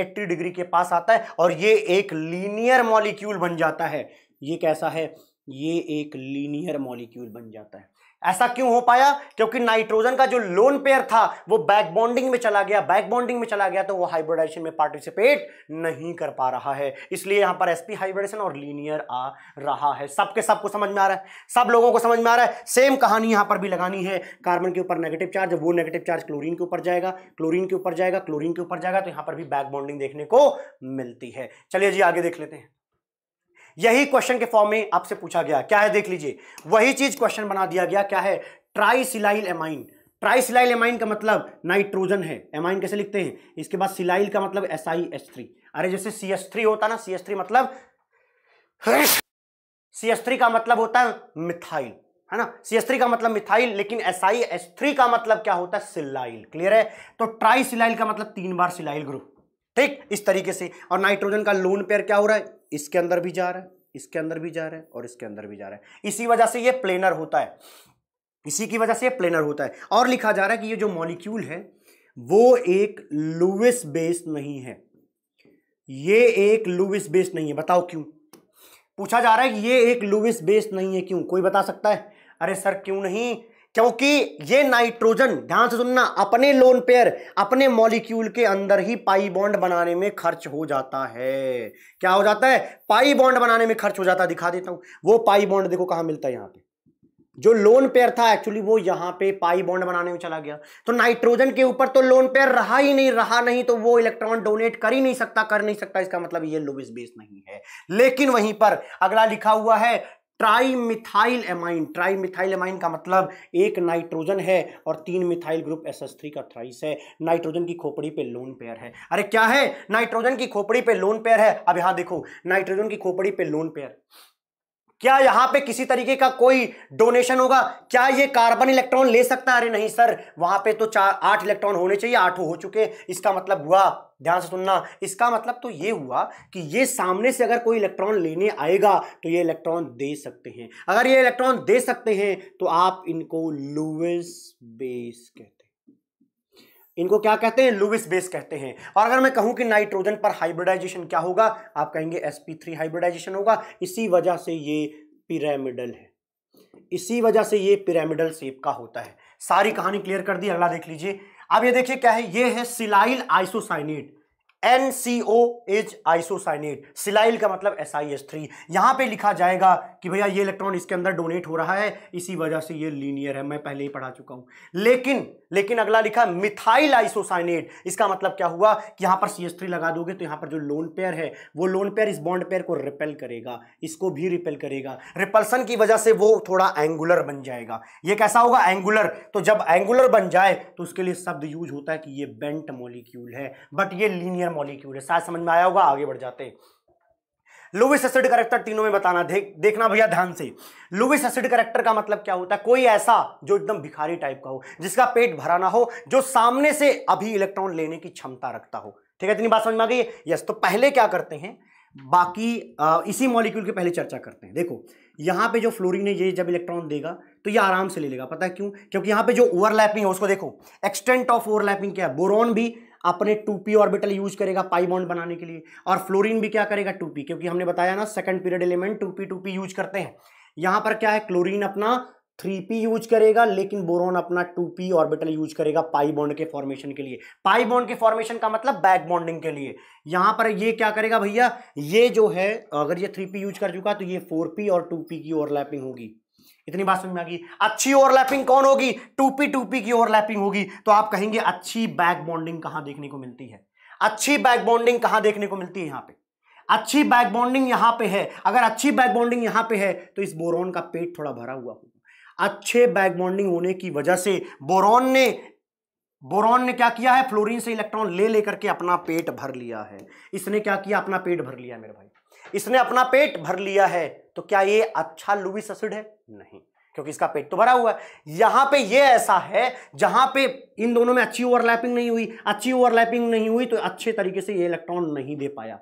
एट्टी डिग्री के पास आता है और ये एक लीनियर मॉलिक्यूल बन जाता है ये कैसा है ये एक लीनियर मॉलिक्यूल बन जाता है ऐसा क्यों हो पाया क्योंकि नाइट्रोजन का जो लोन पेयर था वो बैक बॉन्डिंग में चला गया बैक बॉन्डिंग में चला गया तो वो हाइब्रिडाइजेशन में पार्टिसिपेट नहीं कर पा रहा है इसलिए यहां पर एसपी हाइब्रिडाइजेशन और लीनियर आ रहा है सबके सबको समझ में आ रहा है सब लोगों को समझ में आ रहा है सेम कहानी यहां पर भी लगानी है कार्बन के ऊपर नेगेटिव चार्ज वो नेगेटिव चार्ज क्लोरीन के ऊपर जाएगा क्लोरीन के ऊपर जाएगा क्लोरीन के ऊपर जाएगा तो यहां पर भी बैक बॉन्डिंग देखने को मिलती है चलिए जी आगे देख लेते हैं यही क्वेश्चन के फॉर्म में आपसे पूछा गया क्या है देख लीजिए वही चीज क्वेश्चन बना दिया गया क्या है ट्राइसिलाइल एमाइन ट्राइसिलाइल एमाइन का मतलब नाइट्रोजन है एमाइन कैसे लिखते हैं इसके बाद सिलाइल का मतलब एस आई एस थ्री अरे जैसे सी एस थ्री होता ना सी एस थ्री मतलब सी एस थ्री का मतलब होता है मिथाइल है ना सी एस थ्री का मतलब मिथाइल लेकिन एस आई एस थ्री का मतलब क्या होता है सिलाइल क्लियर है तो ट्राइसिलाइल का मतलब तीन बार सिलाइल ग्रुप ठीक इस तरीके से और नाइट्रोजन का लोन पेयर क्या हो रहा है इसके अंदर भी जा रहा है इसके अंदर भी जा रहा है और इसके अंदर भी जा रहा है इसी वजह से ये प्लेनर होता है इसी की वजह से ये प्लेनर होता है और लिखा जा रहा है कि ये जो मॉलिक्यूल है वो एक लुविस बेस नहीं है ये एक लुविस बेस नहीं है बताओ क्यों पूछा जा रहा है कि ये एक लुविस बेस नहीं है क्यों कोई बता सकता है अरे सर क्यों नहीं क्योंकि ये नाइट्रोजन ध्यान से सुनना अपने लोन पेयर अपने मॉलिक्यूल के अंदर ही पाई बॉन्ड बनाने में खर्च हो जाता है क्या हो जाता है पाई बॉन्ड बनाने में खर्च हो जाता है दिखा देता हूं वो पाई बॉन्ड देखो कहां मिलता है यहां पे जो लोन पेयर था एक्चुअली वो यहां पे पाई बॉन्ड बनाने में चला गया तो नाइट्रोजन के ऊपर तो लोन पेयर रहा ही नहीं रहा नहीं तो वो इलेक्ट्रॉन डोनेट कर ही नहीं सकता कर नहीं सकता इसका मतलब ये लुबिस बेस नहीं है लेकिन वहीं पर अगला लिखा हुआ है ट्राईमिथाइल एमाइन ट्राईमिथाइल एमाइन का मतलब एक नाइट्रोजन है और तीन मिथाइल ग्रुप एस थ्री का थ्राइस है नाइट्रोजन की खोपड़ी पे लोन पेयर है अरे क्या है नाइट्रोजन की खोपड़ी पे लोन पेयर है अब यहां देखो नाइट्रोजन की खोपड़ी पे लोन पेयर क्या यहां पे किसी तरीके का कोई डोनेशन होगा क्या ये कार्बन इलेक्ट्रॉन ले सकता है अरे नहीं सर वहां पे तो चार आठ इलेक्ट्रॉन होने चाहिए आठों हो चुके इसका मतलब हुआ ध्यान से सुनना इसका मतलब तो ये हुआ कि ये सामने से अगर कोई इलेक्ट्रॉन लेने आएगा तो ये इलेक्ट्रॉन दे सकते हैं अगर ये इलेक्ट्रॉन दे सकते हैं तो आप इनको लुविस बेस कहते हैं इनको क्या कहते हैं लुविस बेस कहते हैं और अगर मैं कहूं कि नाइट्रोजन पर हाइब्रिडाइजेशन क्या होगा आप कहेंगे sp3 हाइब्रिडाइजेशन होगा इसी वजह से ये पिरामिडल है इसी वजह से ये पिरामिडल सेप का होता है सारी कहानी क्लियर कर दी अगला देख लीजिए अब ये देखिए क्या है ये है silyl isocyanate N O H isocyanate silyl का मतलब एस आई एस थ्री यहाँ पर लिखा जाएगा कि भैया ये इलेक्ट्रॉन इसके अंदर डोनेट हो रहा है इसी वजह से ये लीनियर है मैं पहले ही पढ़ा चुका हूँ लेकिन लेकिन अगला लिखा मिथाइल आइसोसाइनेट इसका मतलब क्या हुआ कि यहाँ पर सी एस थ्री लगा दोगे तो यहाँ पर जो लोन पेयर है वो लोन पेयर इस बॉन्ड पेयर को रिपेल करेगा इसको भी रिपेल करेगा रिपल्सन की वजह से वो थोड़ा एंगुलर बन जाएगा ये कैसा होगा एंगुलर तो जब एंगुलर बन जाए तो उसके लिए शब्द यूज होता है कि ये बेंट मोलिक्यूल है बट ये लीनियर है मॉलिक्यूल है शायद समझ में आया होगा आगे बढ़ जाते लुविस एसिड करेक्टर तीनों में बताना दे, देखना भैया ध्यान से लुविस एसिड करेक्टर का मतलब क्या होता है कोई ऐसा जो एकदम भिखारी टाइप का हो जिसका पेट भरा ना हो जो सामने से अभी इलेक्ट्रॉन लेने की क्षमता रखता हो ठीक है इतनी बात समझ में आ गई यस तो पहले क्या करते हैं बाकी आ, इसी मॉलिक्यूल की पहले चर्चा करते हैं देखो यहाँ पे जो फ्लोरिन है ये जब इलेक्ट्रॉन देगा तो ये आराम से ले लेगा पता है क्यों क्योंकि यहाँ पे जो ओवरलैपिंग है उसको देखो एक्सटेंट ऑफ ओवरलैपिंग क्या है बोरॉन भी अपने टू पी ऑर्बिटल यूज करेगा पाई बॉन्ड बनाने के लिए और फ्लोरीन भी क्या करेगा टू पी क्योंकि हमने बताया ना second period element two P two p use करते हैं यहाँ पर क्या है क्लोरीन अपना थ्री पी यूज करेगा लेकिन बोरोन अपना टू पी ऑर्बिटल यूज करेगा पाई बॉन्ड के फॉर्मेशन के लिए पाई बॉन्ड के फॉर्मेशन का मतलब बैक बॉन्डिंग के लिए यहां पर ये क्या करेगा भैया ये जो है अगर ये थ्री पी यूज कर चुका तो ये फोर पी और टू पी की ओवरलैपिंग होगी इतनी बात समझ में आ गई अच्छी ओवरलैपिंग कौन होगी टूपी टूपी की ओवरलैपिंग होगी तो आप कहेंगे अच्छी बैक बॉन्डिंग कहां देखने को मिलती है अच्छी बैक बॉन्डिंग कहां देखने को मिलती है यहां पे अच्छी बैक बॉन्डिंग यहां पे है अगर अच्छी बैक बॉन्डिंग यहां पे है तो इस बोरॉन का पेट थोड़ा भरा हुआ होगा अच्छे बैक बॉन्डिंग होने की वजह से बोरॉन ने बोरॉन ने क्या किया है फ्लोरीन से इलेक्ट्रॉन ले लेकर के अपना पेट भर लिया है इसने क्या किया अपना पेट भर लिया मेरे भाई इसने अपना पेट भर लिया है तो क्या ये अच्छा लुविस एसिड है नहीं क्योंकि इसका पेट तो भरा हुआ है यहां पे ये ऐसा है जहां पे इन दोनों में अच्छी ओवरलैपिंग नहीं हुई अच्छी ओवरलैपिंग नहीं हुई तो अच्छे तरीके से ये इलेक्ट्रॉन नहीं दे पाया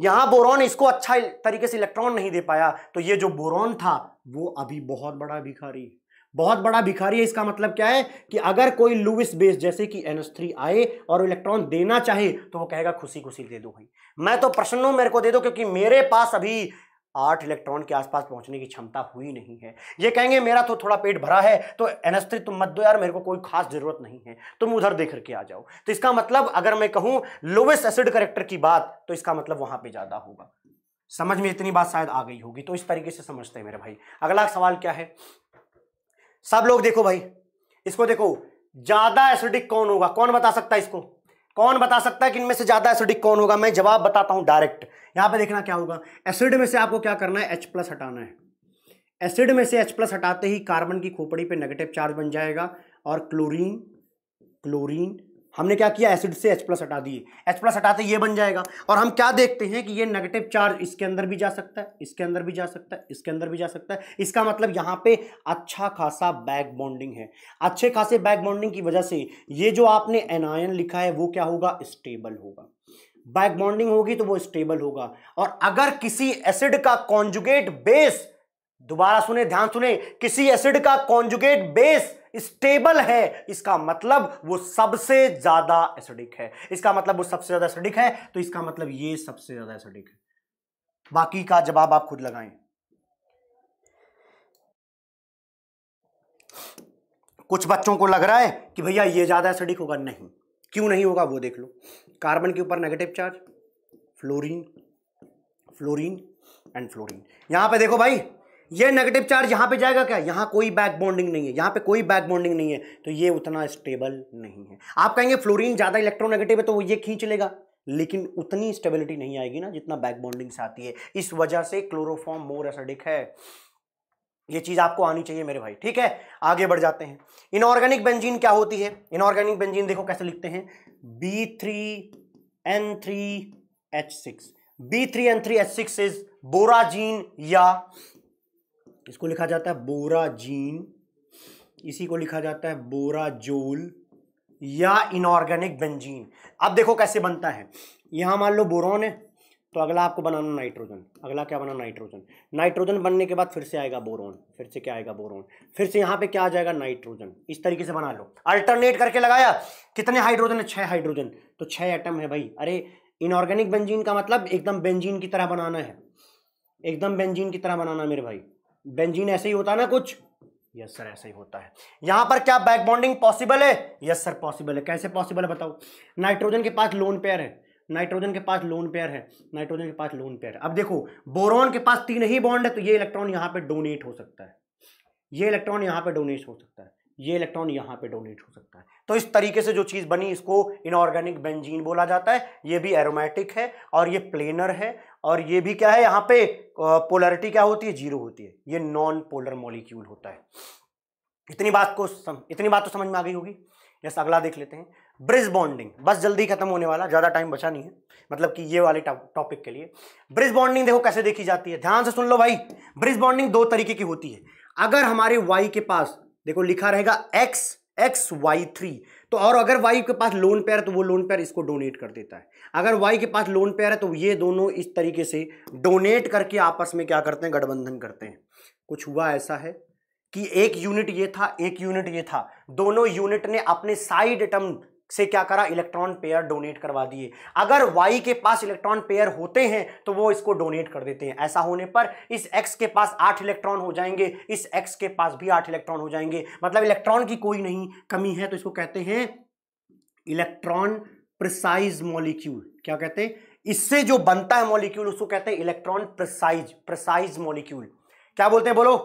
यहां बोरॉन इसको अच्छा तरीके से इलेक्ट्रॉन नहीं दे पाया तो ये जो बोरॉन था वो अभी बहुत बड़ा भिखारी है बहुत बड़ा भिखारी है इसका मतलब क्या है कि अगर कोई लुविस बेस जैसे कि एन आए और इलेक्ट्रॉन देना चाहे तो वो कहेगा खुशी खुशी दे दो भाई मैं तो प्रश्नों मेरे को दे दो क्योंकि मेरे पास अभी आठ इलेक्ट्रॉन के आसपास पहुंचने की क्षमता हुई नहीं है ये कहेंगे मेरा तो थोड़ा पेट भरा है तो एनस्त्री तुम मत दो यार मेरे को कोई खास जरूरत नहीं है तुम उधर देख करके आ जाओ तो इसका मतलब अगर मैं कहूं लोवेस्ट एसिड करेक्टर की बात तो इसका मतलब वहां पे ज्यादा होगा समझ में इतनी बात शायद आ गई होगी तो इस तरीके से समझते हैं मेरे भाई अगला सवाल क्या है सब लोग देखो भाई इसको देखो ज्यादा एसिडिक कौन होगा कौन बता सकता है इसको कौन बता सकता है कि इनमें से ज़्यादा एसिडिक कौन होगा मैं जवाब बताता हूं डायरेक्ट यहां पे देखना क्या होगा एसिड में से आपको क्या करना है एच प्लस हटाना है एसिड में से एच प्लस हटाते ही कार्बन की खोपड़ी पे नेगेटिव चार्ज बन जाएगा और क्लोरीन क्लोरीन हमने क्या किया एसिड से एच प्लस हटा दिए एच प्लस हटाते ये बन जाएगा और हम क्या देखते हैं कि ये नेगेटिव चार्ज इसके अंदर भी जा सकता है इसके अंदर भी जा सकता है इसके अंदर भी जा सकता है इसका मतलब यहाँ पे अच्छा खासा बैक बॉन्डिंग है अच्छे खासे बैक बॉन्डिंग की वजह से ये जो आपने एनायन लिखा है वो क्या होगा स्टेबल होगा बैक बॉन्डिंग होगी तो वो स्टेबल होगा और अगर किसी एसिड का कॉन्जुगेट बेस दोबारा सुने ध्यान सुने किसी एसिड का कॉन्जुगेट बेस स्टेबल है इसका मतलब वो सबसे ज्यादा एसिडिक है इसका मतलब वो सबसे ज्यादा एसिडिक है तो इसका मतलब ये सबसे ज्यादा एसिडिक है बाकी का जवाब आप खुद लगाएं कुछ बच्चों को लग रहा है कि भैया ये ज्यादा एसिडिक होगा नहीं क्यों नहीं होगा वो देख लो कार्बन के ऊपर negative charge fluorine fluorine and fluorine यहां पे देखो भाई ये नेगेटिव चार्ज यहाँ पे जाएगा क्या यहाँ कोई बैक बॉन्डिंग नहीं है यहाँ पे कोई बैक बॉन्डिंग नहीं है तो ये उतना स्टेबल नहीं है आप कहेंगे फ्लोरीन ज़्यादा इलेक्ट्रोनेगेटिव है तो ये खींच लेगा लेकिन उतनी स्टेबिलिटी नहीं आएगी ना जितना बैक बॉन्डिंग से आती है इस वजह से क्लोरोफॉर्म मोर एसिडिक है ये चीज़ आपको आनी चाहिए मेरे भाई ठीक है आगे बढ़ जाते हैं इनऑर्गेनिक बेंजीन क्या होती है इनऑर्गेनिक बेंजीन देखो कैसे लिखते हैं B three N three H six B three N three H six is borazine या इसको लिखा जाता है बोरा जीन इसी को लिखा जाता है बोरा जोल या इनऑर्गेनिक बेंजीन अब देखो कैसे बनता है यहां मान लो बोरॉन है तो अगला आपको बनाना नाइट्रोजन अगला क्या बना नाइट्रोजन नाइट्रोजन बनने के बाद फिर से आएगा बोरोन फिर से क्या आएगा बोरोन फिर से यहाँ पे क्या आ जाएगा नाइट्रोजन इस तरीके से बना लो अल्टरनेट करके लगाया कितने हाइड्रोजन है छह हाइड्रोजन तो छह एटम है भाई अरे इनऑर्गेनिक बेंजीन का मतलब एकदम बेंजीन की तरह बनाना है एकदम बेंजीन की तरह बनाना मेरे भाई बेंजीन ऐसे ही होता है ना कुछ यस सर ऐसा ही होता है यहां पर क्या बैक बॉन्डिंग पॉसिबल है यस सर पॉसिबल है कैसे पॉसिबल है बताओ नाइट्रोजन के पास लोन पेयर है नाइट्रोजन के पास लोन पेयर है नाइट्रोजन के पास लोन पेयर अब देखो बोरॉन के पास तीन ही बॉन्ड है तो ये इलेक्ट्रॉन यहां पे डोनेट हो सकता है ये इलेक्ट्रॉन यहां पे डोनेट हो सकता है ये इलेक्ट्रॉन यहां पे डोनेट हो सकता है तो इस तरीके से जो चीज़ बनी इसको इनऑर्गेनिक बेंजीन बोला जाता है ये भी एरोमेटिक है और ये प्लेनर है और ये भी क्या है यहाँ पे पोलरिटी क्या होती है जीरो होती है ये नॉन पोलर मॉलिक्यूल होता है इतनी बात को सम, इतनी बात तो समझ में आ गई होगी यस अगला देख लेते हैं ब्रिज बॉन्डिंग बस जल्दी खत्म होने वाला ज़्यादा टाइम बचा नहीं है मतलब कि ये वाले टॉपिक के लिए ब्रिज बॉन्डिंग देखो कैसे देखी जाती है ध्यान से सुन लो भाई ब्रिज बॉन्डिंग दो तरीके की होती है अगर हमारे वाई के पास देखो लिखा रहेगा एक्स एक्स वाई थ्री तो और अगर वाई के पास लोन पेयर तो वो लोन पेयर इसको डोनेट कर देता है अगर वाई के पास लोन पेयर है तो ये दोनों इस तरीके से डोनेट करके आपस में क्या करते हैं गठबंधन करते हैं कुछ हुआ ऐसा है कि एक यूनिट ये था एक यूनिट ये था दोनों यूनिट ने अपने साइड टर्म से क्या करा इलेक्ट्रॉन पेयर डोनेट करवा दिए अगर वाई के पास इलेक्ट्रॉन पेयर होते हैं तो वो इसको डोनेट कर देते हैं ऐसा होने पर इस एक्स के पास आठ इलेक्ट्रॉन हो जाएंगे इस एक्स के पास भी आठ इलेक्ट्रॉन हो जाएंगे मतलब इलेक्ट्रॉन की कोई नहीं कमी है तो इसको कहते हैं इलेक्ट्रॉन प्रिसाइज मॉलिक्यूल क्या कहते हैं इससे जो बनता है मॉलिक्यूल उसको कहते हैं इलेक्ट्रॉन प्रिसाइज प्रिसाइज मॉलिक्यूल क्या बोलते हैं बोलो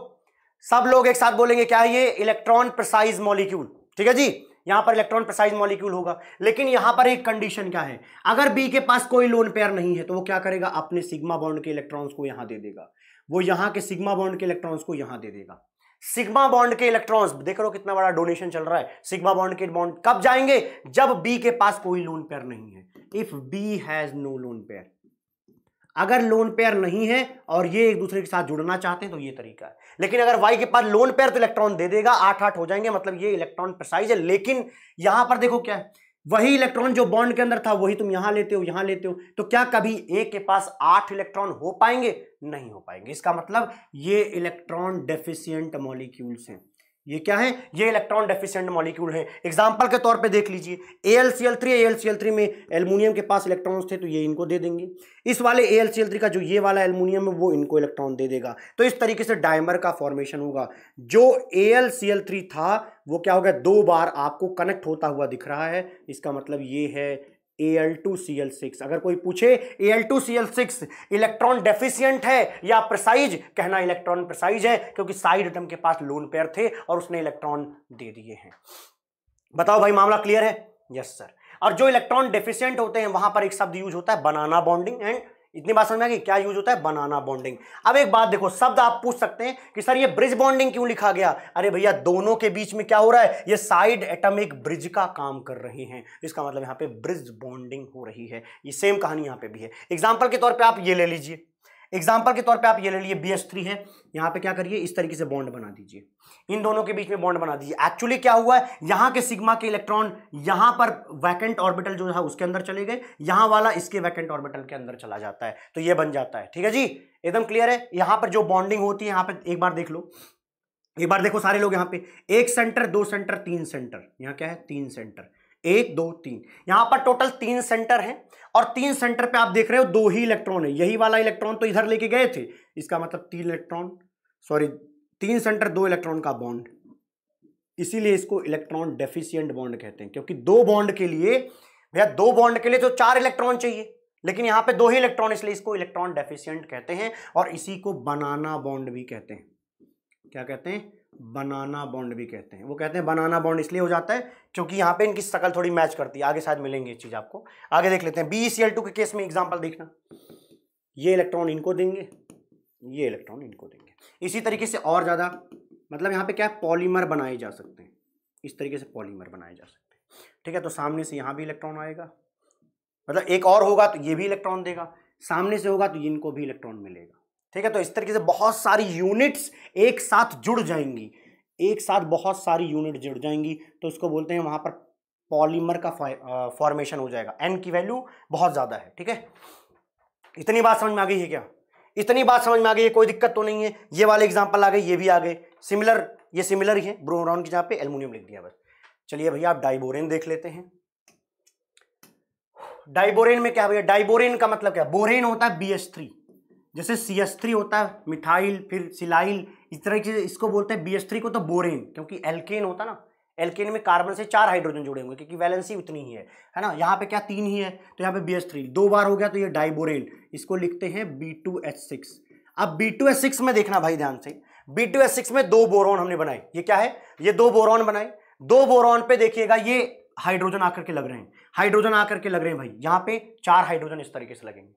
सब लोग एक साथ बोलेंगे क्या है ये इलेक्ट्रॉन प्रिसाइज मॉलिक्यूल ठीक है जी यहां पर इलेक्ट्रॉन प्रसाइज मॉलिक्यूल होगा लेकिन यहां पर एक कंडीशन क्या है अगर बी के पास कोई लोन पेयर नहीं है तो वो क्या करेगा अपने सिग्मा बॉन्ड के इलेक्ट्रॉन्स को यहाँ दे देगा वो यहां के सिग्मा बॉन्ड के इलेक्ट्रॉन्स को यहां दे देगा सिग्मा बॉन्ड के इलेक्ट्रॉन्स देख रहे हो कितना बड़ा डोनेशन चल रहा है सिग्मा बॉन्ड के बॉन्ड कब जाएंगे जब बी के पास कोई लोन पेयर नहीं है if B has no lone pair अगर लोन पेयर नहीं है और ये एक दूसरे के साथ जुड़ना चाहते हैं तो ये तरीका है लेकिन अगर वाई के पास लोन पेयर तो इलेक्ट्रॉन दे देगा आठ आठ हो जाएंगे मतलब ये इलेक्ट्रॉन प्रसाइज है लेकिन यहां पर देखो क्या है वही इलेक्ट्रॉन जो बॉन्ड के अंदर था वही तुम यहां लेते हो यहां लेते हो तो क्या कभी एक के पास आठ इलेक्ट्रॉन हो पाएंगे नहीं हो पाएंगे इसका मतलब ये इलेक्ट्रॉन डेफिशियंट मॉलिक्यूल्स हैं ये क्या है ये इलेक्ट्रॉन डेफिशिएंट मॉलिक्यूल है एग्जाम्पल के तौर पे देख लीजिए A L C L three A L C L three में एलमुनियम के पास इलेक्ट्रॉन्स थे तो ये इनको दे देंगे इस वाले A L C L three का जो ये वाला एलमुनियम है वो इनको इलेक्ट्रॉन दे देगा तो इस तरीके से डायमर का फॉर्मेशन होगा जो A L C L three था वो क्या हो गया दो बार आपको कनेक्ट होता हुआ दिख रहा है इसका मतलब ये है Al2Cl6 अगर कोई पूछे Al2Cl6 इलेक्ट्रॉन डेफिशिएंट है या प्रसाइज कहना इलेक्ट्रॉन प्रसाइज है क्योंकि साइड एटम के पास लोन पेयर थे और उसने इलेक्ट्रॉन दे दिए हैं बताओ भाई मामला क्लियर है यस yes, सर और जो इलेक्ट्रॉन डेफिशिएंट होते हैं वहां पर एक शब्द यूज होता है बनाना बॉन्डिंग एंड इतनी बात समझ में आ गई क्या यूज होता है बनाना बॉन्डिंग अब एक बात देखो शब्द आप पूछ सकते हैं कि सर ये ब्रिज बॉन्डिंग क्यों लिखा गया अरे भैया दोनों के बीच में क्या हो रहा है ये साइड एटॉमिक ब्रिज का काम कर रहे हैं इसका मतलब यहाँ पे ब्रिज बॉन्डिंग हो रही है ये सेम कहानी यहां पे भी है एग्जाम्पल के तौर पर आप ये ले लीजिए एग्जाम्पल के तौर पे आप ये ले लिए बी एस थ्री है यहाँ पे क्या करिए इस तरीके से बॉन्ड बना दीजिए इन दोनों के बीच में बॉन्ड बना दीजिए एक्चुअली क्या हुआ है यहाँ के सिग्मा के इलेक्ट्रॉन यहाँ पर वैकेंट ऑर्बिटल जो है उसके अंदर चले गए यहाँ वाला इसके वैकेंट ऑर्बिटल के अंदर चला जाता है तो ये बन जाता है ठीक है जी एकदम क्लियर है यहाँ पर जो बॉन्डिंग होती है यहाँ पर एक बार देख लो एक बार देखो सारे लोग यहाँ पे एक सेंटर दो सेंटर तीन सेंटर यहाँ क्या है तीन सेंटर एक दो तीन यहां पर टोटल तीन सेंटर हैं और तीन सेंटर पे आप देख रहे हो दो ही इलेक्ट्रॉन है यही वाला इलेक्ट्रॉन तो इधर लेके गए थे इसका मतलब तीन इलेक्ट्रॉन सॉरी तीन सेंटर दो इलेक्ट्रॉन का बॉन्ड इसीलिए इसको इलेक्ट्रॉन डेफिशियंट बॉन्ड कहते हैं क्योंकि दो बॉन्ड के लिए भैया दो बॉन्ड के लिए तो चार इलेक्ट्रॉन चाहिए लेकिन यहां पे दो ही इलेक्ट्रॉन इसलिए इसको इलेक्ट्रॉन डेफिशियंट कहते हैं और इसी को बनाना बॉन्ड भी कहते हैं क्या कहते हैं बनाना बॉन्ड भी कहते हैं वो कहते हैं बनाना बॉन्ड इसलिए हो जाता है क्योंकि यहाँ पे इनकी शकल थोड़ी मैच करती है आगे शायद मिलेंगे ये चीज़ आपको आगे देख लेते हैं बी सी एल टू के केस में एग्जाम्पल देखना ये इलेक्ट्रॉन इनको देंगे ये इलेक्ट्रॉन इनको देंगे इसी तरीके से और ज़्यादा मतलब यहाँ पे क्या है पॉलीमर बनाए जा सकते हैं इस तरीके से पॉलीमर बनाए जा सकते हैं ठीक है तो सामने से यहाँ भी इलेक्ट्रॉन आएगा मतलब एक और होगा तो ये भी इलेक्ट्रॉन देगा सामने से होगा तो इनको भी इलेक्ट्रॉन मिलेगा ठीक है तो इस तरीके से बहुत सारी यूनिट्स एक साथ जुड़ जाएंगी एक साथ बहुत सारी यूनिट जुड़ जाएंगी तो इसको बोलते हैं वहां पर पॉलीमर का फॉर्मेशन हो जाएगा एन की वैल्यू बहुत ज़्यादा है ठीक है इतनी बात समझ में आ गई है क्या इतनी बात समझ में आ गई है कोई दिक्कत तो नहीं है ये वाले एग्जाम्पल आ गए ये भी आ गए सिमिलर ये सिमिलर ही है ब्रोराउन की जहां पे एल्यूमिनियम लिख दिया बस चलिए भैया आप डाइबोरेन देख लेते हैं डाइबोरेन में क्या भैया डाइबोरेन का मतलब क्या बोरेन होता है बी एस थ्री जैसे सी एस थ्री होता है मिथाइल फिर सिलाइल इस तरह की इसको बोलते हैं बी एस थ्री को तो बोरेन क्योंकि एल्केन होता ना एल्केन में कार्बन से चार हाइड्रोजन जुड़े होंगे क्योंकि वैलेंसी उतनी ही है है ना यहाँ पे क्या तीन ही है तो यहाँ पे बी एस थ्री दो बार हो गया तो ये डाइबोरेन इसको लिखते हैं बी टू एच सिक्स अब बी टू एच सिक्स में देखना भाई ध्यान से बी टू एच सिक्स में दो बोरॉन हमने बनाए ये क्या है ये दो बोरॉन बनाए दो बोरॉन पे देखिएगा ये हाइड्रोजन आकर के लग रहे हैं हाइड्रोजन आकर के लग रहे हैं भाई यहाँ पे चार हाइड्रोजन इस तरीके से लगेंगे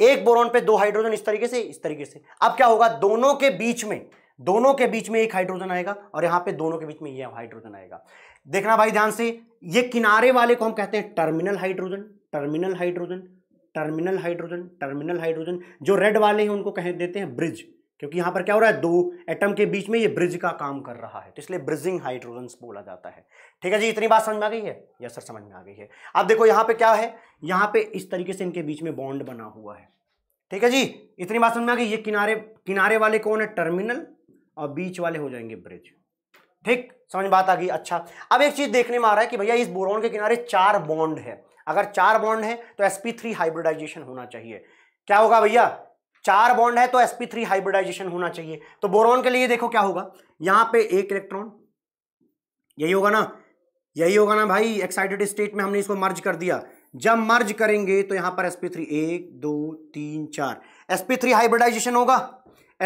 एक बोरॉन पे दो हाइड्रोजन इस तरीके से इस तरीके से अब क्या होगा दोनों के बीच में दोनों के बीच में एक हाइड्रोजन आएगा और यहां पे दोनों के बीच में ये हाइड्रोजन आएगा देखना भाई ध्यान से ये किनारे वाले को हम कहते हैं terminal hydrogen terminal hydrogen terminal hydrogen terminal hydrogen जो रेड वाले हैं उनको कह देते हैं ब्रिज क्योंकि यहां पर क्या हो रहा है दो एटम के बीच में ये ब्रिज का काम कर रहा है तो इसलिए ब्रिजिंग हाइड्रोजन बोला जाता है ठीक है जी इतनी बात समझ में आ गई है यस सर समझ में आ गई है अब देखो यहां पे क्या है यहाँ पे इस तरीके से इनके बीच में बॉन्ड बना हुआ है ठीक है जी इतनी बात समझ में आ गई ये किनारे किनारे वाले कौन है टर्मिनल और बीच वाले हो जाएंगे ब्रिज ठीक समझ बात आ गई अच्छा अब एक चीज देखने में आ रहा है कि भैया इस बोरोन के किनारे चार बॉन्ड है अगर चार बॉन्ड है तो sp3 हाइब्रिडाइजेशन होना चाहिए क्या होगा भैया चार बॉन्ड है तो sp3 हाइब्रिडाइजेशन होना चाहिए तो बोरॉन के लिए देखो क्या होगा यहां पे एक इलेक्ट्रॉन यही होगा ना यही होगा ना भाई एक्साइटेड स्टेट में हमने इसको मर्ज कर दिया जब मर्ज करेंगे तो यहां पर sp3 एक दो तीन चार sp3 हाइब्रिडाइजेशन होगा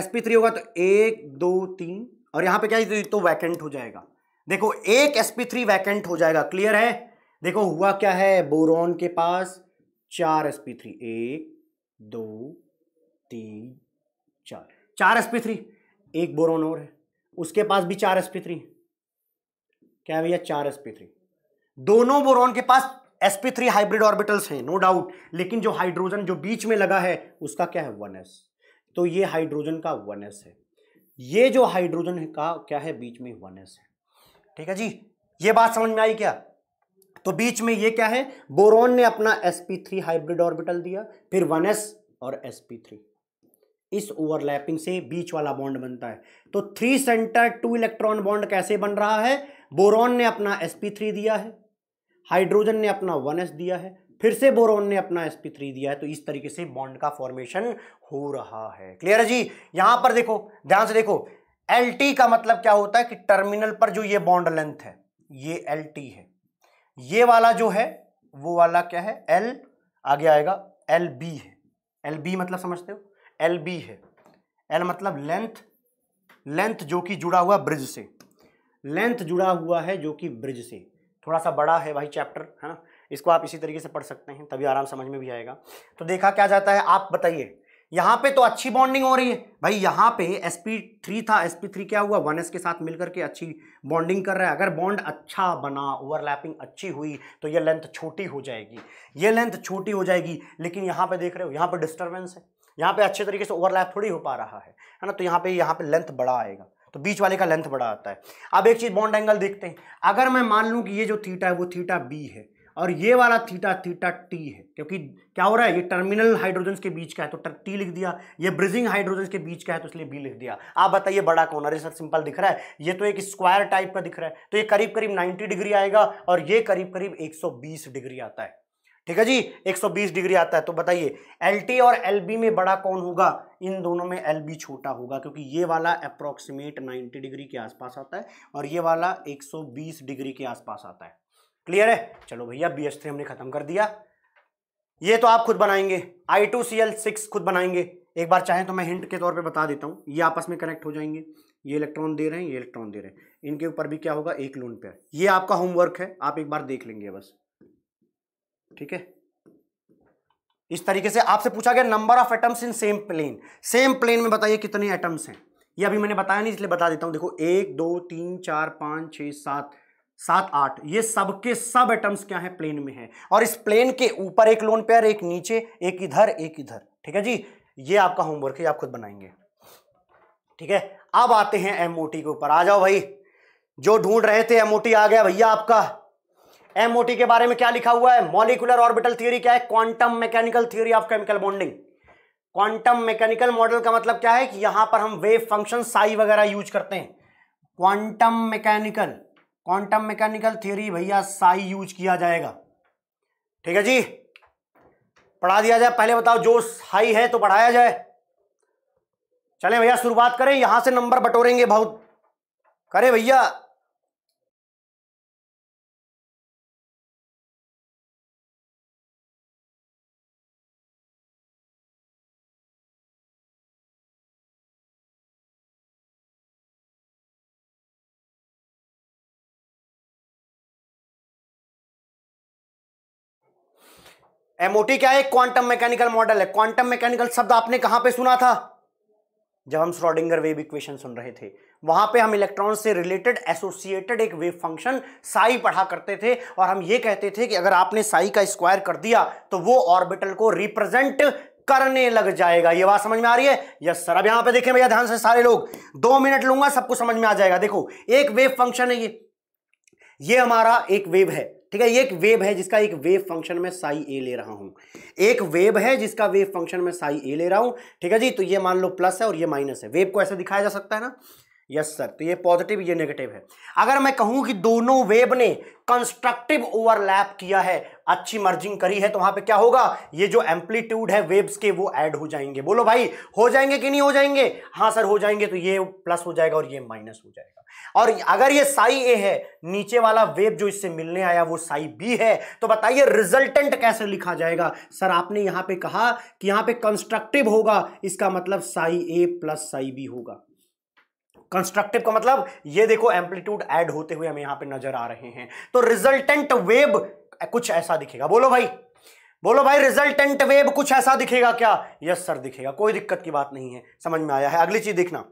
sp3 होगा तो एक दो तीन और यहां पे क्या है तो वैकेंट हो जाएगा देखो एक sp3 वैकेंट हो जाएगा क्लियर है देखो हुआ क्या है बोरॉन के पास चार sp3 एक दो तीन चार चार एस थ्री एक बोरोन और है उसके पास भी चार एस थ्री क्या भैया चार एस पी थ्री दोनों बोरोन के पास s P three hybrid orbitals हैं नो डाउट लेकिन जो हाइड्रोजन जो बीच में लगा है उसका क्या है वन एस तो ये हाइड्रोजन का वन एस है ये जो हाइड्रोजन का क्या है बीच में वन एस है ठीक है जी ये बात समझ में आई क्या तो बीच में ये क्या है बोरोन ने अपना sp3 हाइब्रिड ऑर्बिटल दिया फिर 1s और sp3 इस ओवरलैपिंग से बीच वाला बॉन्ड बनता है तो three centre two electron bond कैसे बन रहा है बोरॉन ने अपना sp3 दिया है हाइड्रोजन ने अपना 1s दिया है फिर से बोरॉन ने अपना sp3 दिया है तो इस तरीके से बॉन्ड का फॉर्मेशन हो रहा है क्लियर है जी यहां पर देखो ध्यान से देखो एल का मतलब क्या होता है कि टर्मिनल पर जो ये बॉन्ड लेंथ है ये एल है ये वाला जो है वो वाला क्या है एल आगे आएगा एल है एल मतलब समझते हो एल बी है एल मतलब लेंथ लेंथ जो कि जुड़ा हुआ ब्रिज से लेंथ जुड़ा हुआ है जो कि ब्रिज से थोड़ा सा बड़ा है भाई चैप्टर है ना इसको आप इसी तरीके से पढ़ सकते हैं तभी आराम समझ में भी आएगा तो देखा क्या जाता है आप बताइए यहाँ पे तो अच्छी बॉन्डिंग हो रही है भाई यहाँ पे एस पी थ्री था एस पी थ्री क्या हुआ वन एस के साथ मिलकर के अच्छी बॉन्डिंग कर रहा है अगर बॉन्ड अच्छा बना ओवरलैपिंग अच्छी हुई तो ये लेंथ छोटी हो जाएगी ये लेंथ छोटी हो जाएगी लेकिन यहाँ पे देख रहे हो यहाँ पे डिस्टर्बेंस है यहाँ पे अच्छे तरीके से ओवरलैप थोड़ी हो पा रहा है है ना तो यहाँ पे यहाँ पे लेंथ बड़ा आएगा तो बीच वाले का लेंथ बड़ा आता है अब एक चीज़ बॉन्ड एंगल देखते हैं अगर मैं मान लूँ कि ये जो थीटा है वो थीटा बी है और ये वाला थीटा थीटा टी है क्योंकि क्या हो रहा है ये टर्मिनल हाइड्रोजन के बीच का है तो टी लिख दिया ये ब्रिजिंग हाइड्रोजन के बीच का है तो इसलिए बी लिख दिया आप बताइए बड़ा कौन अरे सर सिंपल दिख रहा है ये तो एक स्क्वायर टाइप का दिख रहा है तो ये करीब करीब 90 डिग्री आएगा और ये करीब करीब 120 डिग्री आता है ठीक है जी 120 डिग्री आता है तो बताइए एल और एल में बड़ा कौन होगा इन दोनों में एल छोटा होगा क्योंकि ये वाला अप्रोक्सीमेट 90 डिग्री के आसपास आता है और ये वाला 120 डिग्री के आसपास आता है क्लियर है चलो भैया बी एस थ्री हमने खत्म कर दिया ये तो आप खुद बनाएंगे I two C L six खुद बनाएंगे एक बार चाहें तो मैं हिंट के तौर पर बता देता हूँ ये आपस में कनेक्ट हो जाएंगे ये इलेक्ट्रॉन दे रहे हैं ये इलेक्ट्रॉन दे रहे हैं इनके ऊपर भी क्या होगा एक लोन पेयर ये आपका होमवर्क है आप एक बार देख लेंगे बस ठीक है इस तरीके से आपसे पूछा गया number of atoms in same plane same plane में बताइए कितने एटम्स हैं ये अभी मैंने बताया नहीं इसलिए बता देता हूं देखो एक दो तीन चार पांच छह सात सात आठ ये सबके सब एटम्स क्या है प्लेन में है और इस प्लेन के ऊपर एक लोन पेयर एक नीचे एक इधर एक इधर ठीक है जी ये आपका होमवर्क है आप खुद बनाएंगे ठीक है अब आते हैं एमओटी के ऊपर आ जाओ भाई जो ढूंढ रहे थे एमओटी आ गया भैया आपका एमओटी के बारे में क्या लिखा हुआ है मॉलिकुलर ऑर्बिटल थियोरी क्या है quantum mechanical theory of chemical bonding quantum mechanical model का मतलब क्या है कि यहां पर हम वेव फंक्शन साई वगैरह यूज करते हैं quantum mechanical quantum mechanical theory भैया साई यूज किया जाएगा ठीक है जी पढ़ा दिया जाए पहले बताओ जो हाई है तो पढ़ाया जाए चले भैया शुरुआत करें यहां से नंबर बटोरेंगे बहुत करे भैया एमओटी क्या है क्वांटम मैकेनिकल मॉडल है क्वांटम मैकेनिकल शब्द आपने कहां पे सुना था जब हम श्रोडिंगर वेव इक्वेशन सुन रहे थे वहां पे हम इलेक्ट्रॉन से रिलेटेड एसोसिएटेड एक वेव फंक्शन साई पढ़ा करते थे और हम ये कहते थे कि अगर आपने साई का स्क्वायर कर दिया तो वो ऑर्बिटल को रिप्रेजेंट करने लग जाएगा ये बात समझ में आ रही है यस सर अब यहां पे देखें भैया ध्यान से सारे लोग दो मिनट लूंगा सबको समझ में आ जाएगा देखो एक वेव फंक्शन है ये ये हमारा एक वेव है ठीक है ये एक वेब है जिसका एक वेव फंक्शन में साई ए ले रहा हूं एक वेब है जिसका वेव फंक्शन में साई ए ले रहा हूं ठीक है जी तो ये मान लो प्लस है और ये माइनस है वेब को ऐसे दिखाया जा सकता है ना यस सर तो ये पॉजिटिव ये नेगेटिव है अगर मैं कहूं कि दोनों वेब ने कंस्ट्रक्टिव ओवरलैप किया है अच्छी मर्जिंग करी है तो वहां पे क्या होगा ये जो एम्पलीट्यूड है वेब्स के वो ऐड हो जाएंगे बोलो भाई हो जाएंगे कि नहीं हो जाएंगे हाँ सर हो जाएंगे तो ये प्लस हो जाएगा और ये माइनस हो जाएगा और अगर ये साई ए है नीचे वाला वेब जो इससे मिलने आया वो साई बी है तो बताइए रिजल्टेंट कैसे लिखा जाएगा सर आपने यहां पे कहा कि यहां पे कंस्ट्रक्टिव होगा इसका मतलब psi A plus psi B होगा कंस्ट्रक्टिव का मतलब ये देखो एम्पलीट्यूड ऐड होते हुए हमें यहां पे नजर आ रहे हैं तो रिजल्टेंट वेब कुछ ऐसा दिखेगा बोलो भाई बोलो भाई रिजल्टेंट वेब कुछ ऐसा दिखेगा क्या यस सर दिखेगा कोई दिक्कत की बात नहीं है समझ में आया है अगली चीज देखना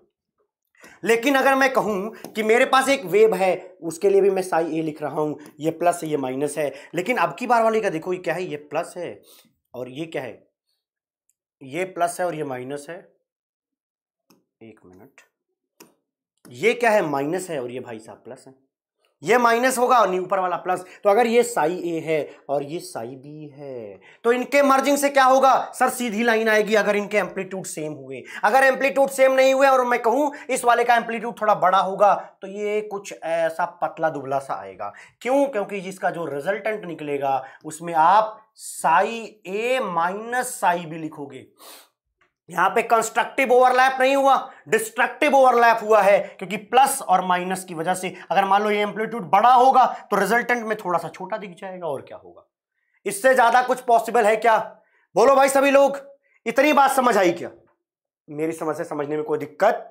लेकिन अगर मैं कहूं कि मेरे पास एक वेब है उसके लिए भी मैं साई ए लिख रहा हूं ये प्लस है ये माइनस है लेकिन अब की बार वाली का देखो ये क्या है ये प्लस है और ये क्या है ये प्लस है और ये माइनस है एक मिनट ये क्या है माइनस है और ये भाई साहब प्लस है ये माइनस होगा और ऊपर वाला प्लस तो अगर ये साई ए है और ये साई बी है तो इनके मर्जिंग से क्या होगा सर सीधी लाइन आएगी अगर इनके एम्पलीट्यूड सेम हुए अगर एम्पलीट्यूड सेम नहीं हुए और मैं कहूं इस वाले का एम्पलीट्यूड थोड़ा बड़ा होगा तो ये कुछ ऐसा पतला दुबला सा आएगा क्यों क्योंकि जिसका जो रिजल्टेंट निकलेगा उसमें आप psi A minus psi B लिखोगे यहां पे कंस्ट्रक्टिव ओवरलैप नहीं हुआ डिस्ट्रक्टिव ओवरलैप हुआ है क्योंकि प्लस और माइनस की वजह से अगर मान लो ये एम्पलीट्यूड बड़ा होगा तो रिजल्टेंट में थोड़ा सा छोटा दिख जाएगा और क्या होगा इससे ज्यादा कुछ पॉसिबल है क्या बोलो भाई सभी लोग इतनी बात समझ आई क्या मेरी समझ से समझने में कोई दिक्कत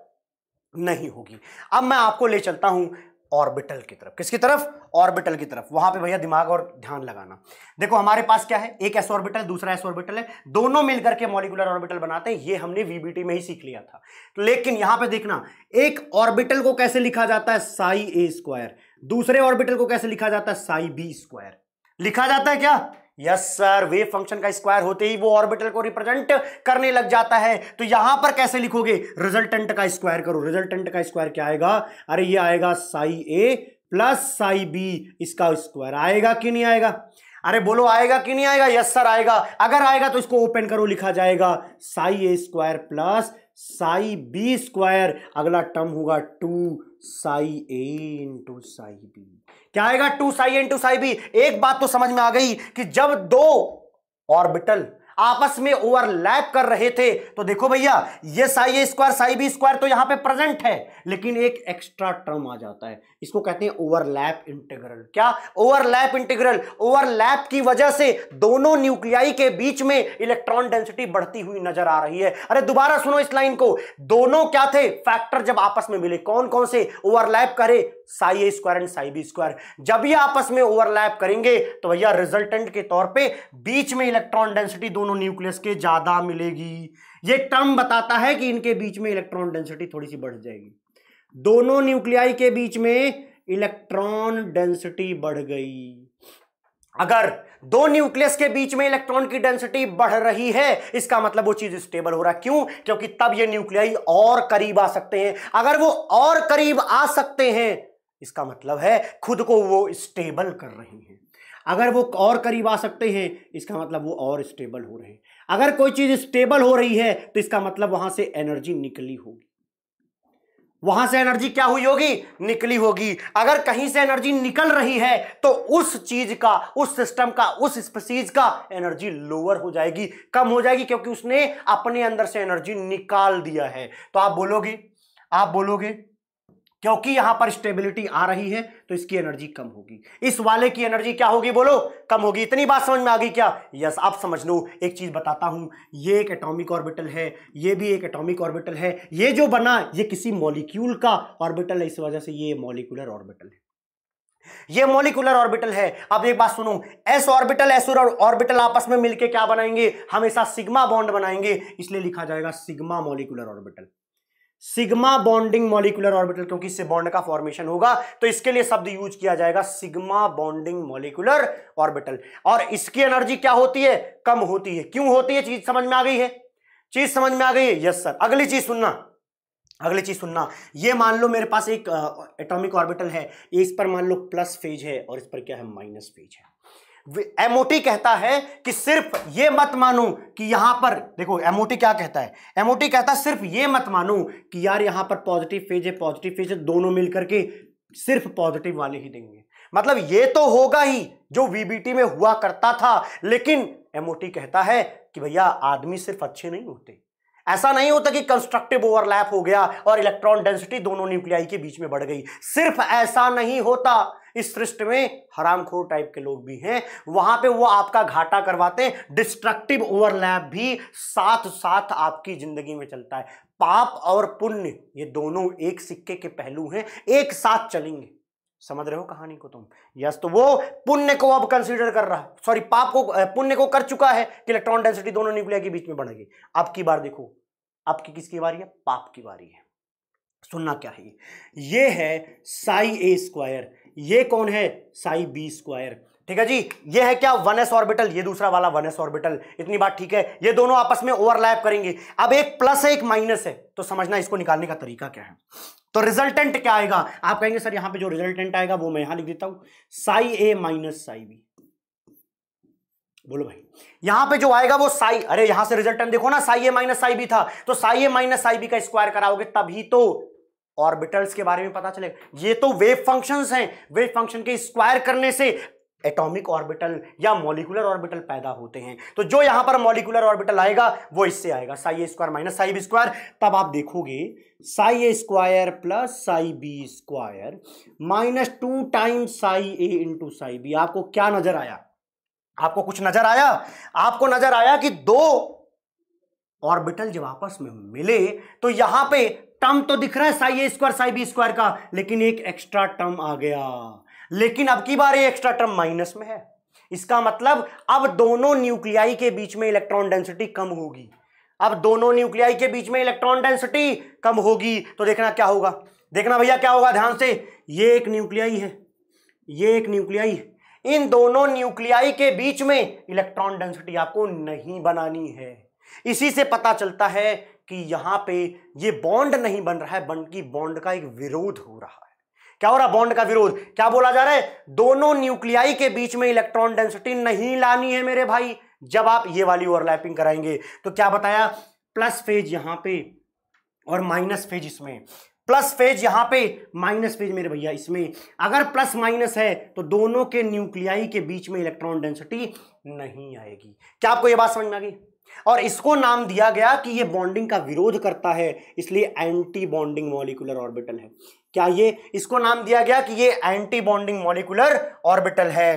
नहीं होगी अब मैं आपको ले चलता हूं ऑर्बिटल की तरफ किसकी तरफ ऑर्बिटल की तरफ वहां पे भैया दिमाग और ध्यान लगाना देखो हमारे पास क्या है एक एस ऑर्बिटल दूसरा एस ऑर्बिटल है दोनों मिलकर के मॉलिकुलर ऑर्बिटल बनाते हैं ये हमने वीबीटी में ही सीख लिया था लेकिन यहां पे देखना एक ऑर्बिटल को कैसे लिखा जाता है साई ए स्क्वायर दूसरे ऑर्बिटल को कैसे लिखा जाता है साई बी स्क्वायर लिखा जाता है क्या यस सर वेव फंक्शन का स्क्वायर होते ही वो ऑर्बिटल को रिप्रेजेंट करने लग जाता है तो यहां पर कैसे लिखोगे रिजल्टेंट का स्क्वायर करो रिजल्टेंट का स्क्वायर क्या आएगा अरे ये आएगा psi A plus psi B इसका स्क्वायर आएगा कि नहीं आएगा अरे बोलो आएगा कि नहीं आएगा यस सर आएगा अगर आएगा तो इसको ओपन करो लिखा जाएगा psi A square plus psi B square अगला टर्म होगा two psi A into psi B क्या आएगा two psi into psi B एक बात तो समझ में आ गई कि जब दो ऑर्बिटल आपस में ओवरलैप कर रहे थे तो देखो भैया ये psi A square psi B square तो यहां पे प्रेजेंट है लेकिन एक एक्स्ट्रा टर्म आ जाता है इसको कहते हैं ओवरलैप इंटीग्रल क्या ओवरलैप इंटीग्रल ओवरलैप की वजह से दोनों न्यूक्लियाई के बीच में इलेक्ट्रॉन डेंसिटी बढ़ती हुई नजर आ रही है अरे दोबारा सुनो इस लाइन को दोनों क्या थे फैक्टर जब आपस में मिले कौन कौन से ओवरलैप करे psi A square and psi B square जब ये आपस में ओवरलैप करेंगे तो भैया रिजल्टेंट के तौर पर बीच में इलेक्ट्रॉन डेंसिटी दो दोनों न्यूक्लियस के ज़्यादा मिलेगी ये टर्म बताता है कि इनके बीच में इलेक्ट्रॉन डेंसिटी थोड़ी सी बढ़ जाएगी दोनों न्यूक्लियाई के बीच में इलेक्ट्रॉन डेंसिटी बढ़ गई अगर दो न्यूक्लियस के बीच में इलेक्ट्रॉन की डेंसिटी बढ़ रही है इसका मतलब वो चीज स्टेबल हो रहा है क्यों क्योंकि तब ये न्यूक्लियाई और करीब आ सकते हैं अगर वो और करीब आ सकते हैं इसका मतलब है खुद को वो स्टेबल कर रही हैं अगर वो और करीब आ सकते हैं इसका मतलब वो और स्टेबल हो रहे हैं अगर कोई चीज़ स्टेबल हो रही है तो इसका मतलब वहां से एनर्जी निकली होगी वहां से एनर्जी क्या हुई होगी निकली होगी अगर कहीं से एनर्जी निकल रही है तो उस चीज का उस सिस्टम का उस स्पीसीज का एनर्जी लोअर हो जाएगी कम हो जाएगी क्योंकि उसने अपने अंदर से एनर्जी निकाल दिया है तो आप बोलोगे आप बोलोगे क्योंकि यहां पर स्टेबिलिटी आ रही है तो इसकी एनर्जी कम होगी इस वाले की एनर्जी क्या होगी बोलो कम होगी इतनी बात समझ में आ गई क्या यस आप समझ लो एक चीज बताता हूं ये एक एटॉमिक ऑर्बिटल है ये भी एक एटॉमिक ऑर्बिटल है ये जो बना ये किसी मॉलिक्यूल का ऑर्बिटल है इस वजह से ये मॉलिकुलर ऑर्बिटल है ये मोलिकुलर ऑर्बिटल है अब एक बात सुनो एस ऑर्बिटल एस ऑर्बिटल आपस में मिलकर क्या बनाएंगे हमेशा सिग्मा बॉन्ड बनाएंगे इसलिए लिखा जाएगा sigma molecular orbital sigma bonding molecular orbital क्योंकि इससे बॉन्ड का फॉर्मेशन होगा तो इसके लिए शब्द यूज किया जाएगा सिग्मा बॉन्डिंग मॉलिकुलर ऑर्बिटल और इसकी एनर्जी क्या होती है कम होती है क्यों होती है चीज समझ में आ गई है चीज समझ में आ गई है यस सर अगली चीज सुनना अगली चीज सुनना ये मान लो मेरे पास एक एटॉमिक ऑर्बिटल है इस पर मान लो प्लस फेज है और इस पर क्या है माइनस फेज है एमओटी कहता है कि सिर्फ ये मत मानू कि यहां पर देखो एमओटी क्या कहता है एमओटी कहता है सिर्फ ये मत मानू कि यार यहां पर पॉजिटिव फेज है पॉजिटिव फेज है दोनों मिलकर के सिर्फ पॉजिटिव वाले ही देंगे मतलब ये तो होगा ही जो वीबीटी में हुआ करता था लेकिन एमओटी कहता है कि भैया आदमी सिर्फ अच्छे नहीं होते ऐसा नहीं होता कि कंस्ट्रक्टिव ओवरलैप हो गया और इलेक्ट्रॉन डेंसिटी दोनों न्यूक्लियाई के बीच में बढ़ गई सिर्फ ऐसा नहीं होता इस सृष्टि में हरामखोर टाइप के लोग भी हैं वहां पे वो आपका घाटा करवाते हैं डिस्ट्रक्टिव ओवरलैप भी साथ साथ आपकी जिंदगी में चलता है पाप और पुण्य ये दोनों एक सिक्के के पहलू हैं एक साथ चलेंगे समझ रहे हो कहानी को तुम यस तो वो पुण्य को अब कंसीडर कर रहा सॉरी पाप को पुण्य को कर चुका है कि इलेक्ट्रॉन डेंसिटी दोनों न्यूक्लिया के बीच में बढ़ेगी अब की बार देखो आपकी किसकी बारी है पाप की बारी है सुनना क्या है ये है साई ए स्क्वायर ये कौन है साई बी स्क्वायर ठीक है जी ये है क्या वन एस ऑर्बिटल ये दूसरा वाला वन एस ऑर्बिटल इतनी बात ठीक है ये दोनों आपस में ओवरलैप करेंगे अब एक प्लस है एक माइनस है तो समझना इसको निकालने का तरीका क्या है तो रिजल्टेंट क्या आएगा आप कहेंगे सर यहां पे जो रिजल्टेंट आएगा वो मैं यहां लिख देता हूं psi A minus psi B बोलो भाई यहां पे जो आएगा वो साई अरे यहां से रिजल्टेंट देखो ना psi A minus psi B था तो psi A minus psi B का स्क्वायर कराओगे तभी तो ऑर्बिटल्स के बारे में पता चलेगा ये तो वेव फंक्शंस हैं वेव फंक्शन के स्क्वायर करने से एटॉमिक ऑर्बिटल या मॉलिकुलर ऑर्बिटल पैदा होते हैं तो जो यहां पर मॉलिकुलर ऑर्बिटल आएगा वो इससे आएगा psi A square minus psi B square तब आप देखोगे psi A square plus psi B square minus two times psi A into psi B आपको क्या नजर आया आपको कुछ नजर आया आपको नजर आया कि दो ऑर्बिटल जब आपस में मिले तो यहां पे टर्म तो दिख रहा है psi A square psi B square का लेकिन एक एक्स्ट्रा टर्म आ गया लेकिन अब की बार ये एक्स्ट्रा टर्म माइनस में है इसका मतलब अब दोनों न्यूक्लियाई के बीच में इलेक्ट्रॉन डेंसिटी कम होगी अब दोनों न्यूक्लियाई के बीच में इलेक्ट्रॉन डेंसिटी कम होगी तो देखना क्या होगा देखना भैया क्या होगा ध्यान से ये एक न्यूक्लियाई है ये एक न्यूक्लियाई है इन दोनों न्यूक्लियाई के बीच में इलेक्ट्रॉन डेंसिटी आपको नहीं बनानी है इसी से पता चलता है कि यहां पे ये बॉन्ड नहीं बन रहा है बल्कि बॉन्ड का एक विरोध हो रहा है क्या हो रहा बॉन्ड का विरोध क्या बोला जा रहा है दोनों न्यूक्लियाई के बीच में इलेक्ट्रॉन डेंसिटी नहीं लानी है मेरे भाई जब आप ये वाली ओवरलैपिंग कराएंगे तो क्या बताया प्लस फेज यहां पे और माइनस फेज इसमें प्लस फेज यहां पे माइनस फेज मेरे भैया इसमें अगर प्लस माइनस है तो दोनों के न्यूक्लियाई के बीच में इलेक्ट्रॉन डेंसिटी नहीं आएगी क्या आपको यह बात समझ में आ गई और इसको नाम दिया गया कि ये बॉन्डिंग का विरोध करता है इसलिए एंटी बॉन्डिंग मॉलिकुलर ऑर्बिटल है क्या ये इसको नाम दिया गया कि ये एंटी बॉन्डिंग मॉलिकुलर ऑर्बिटल है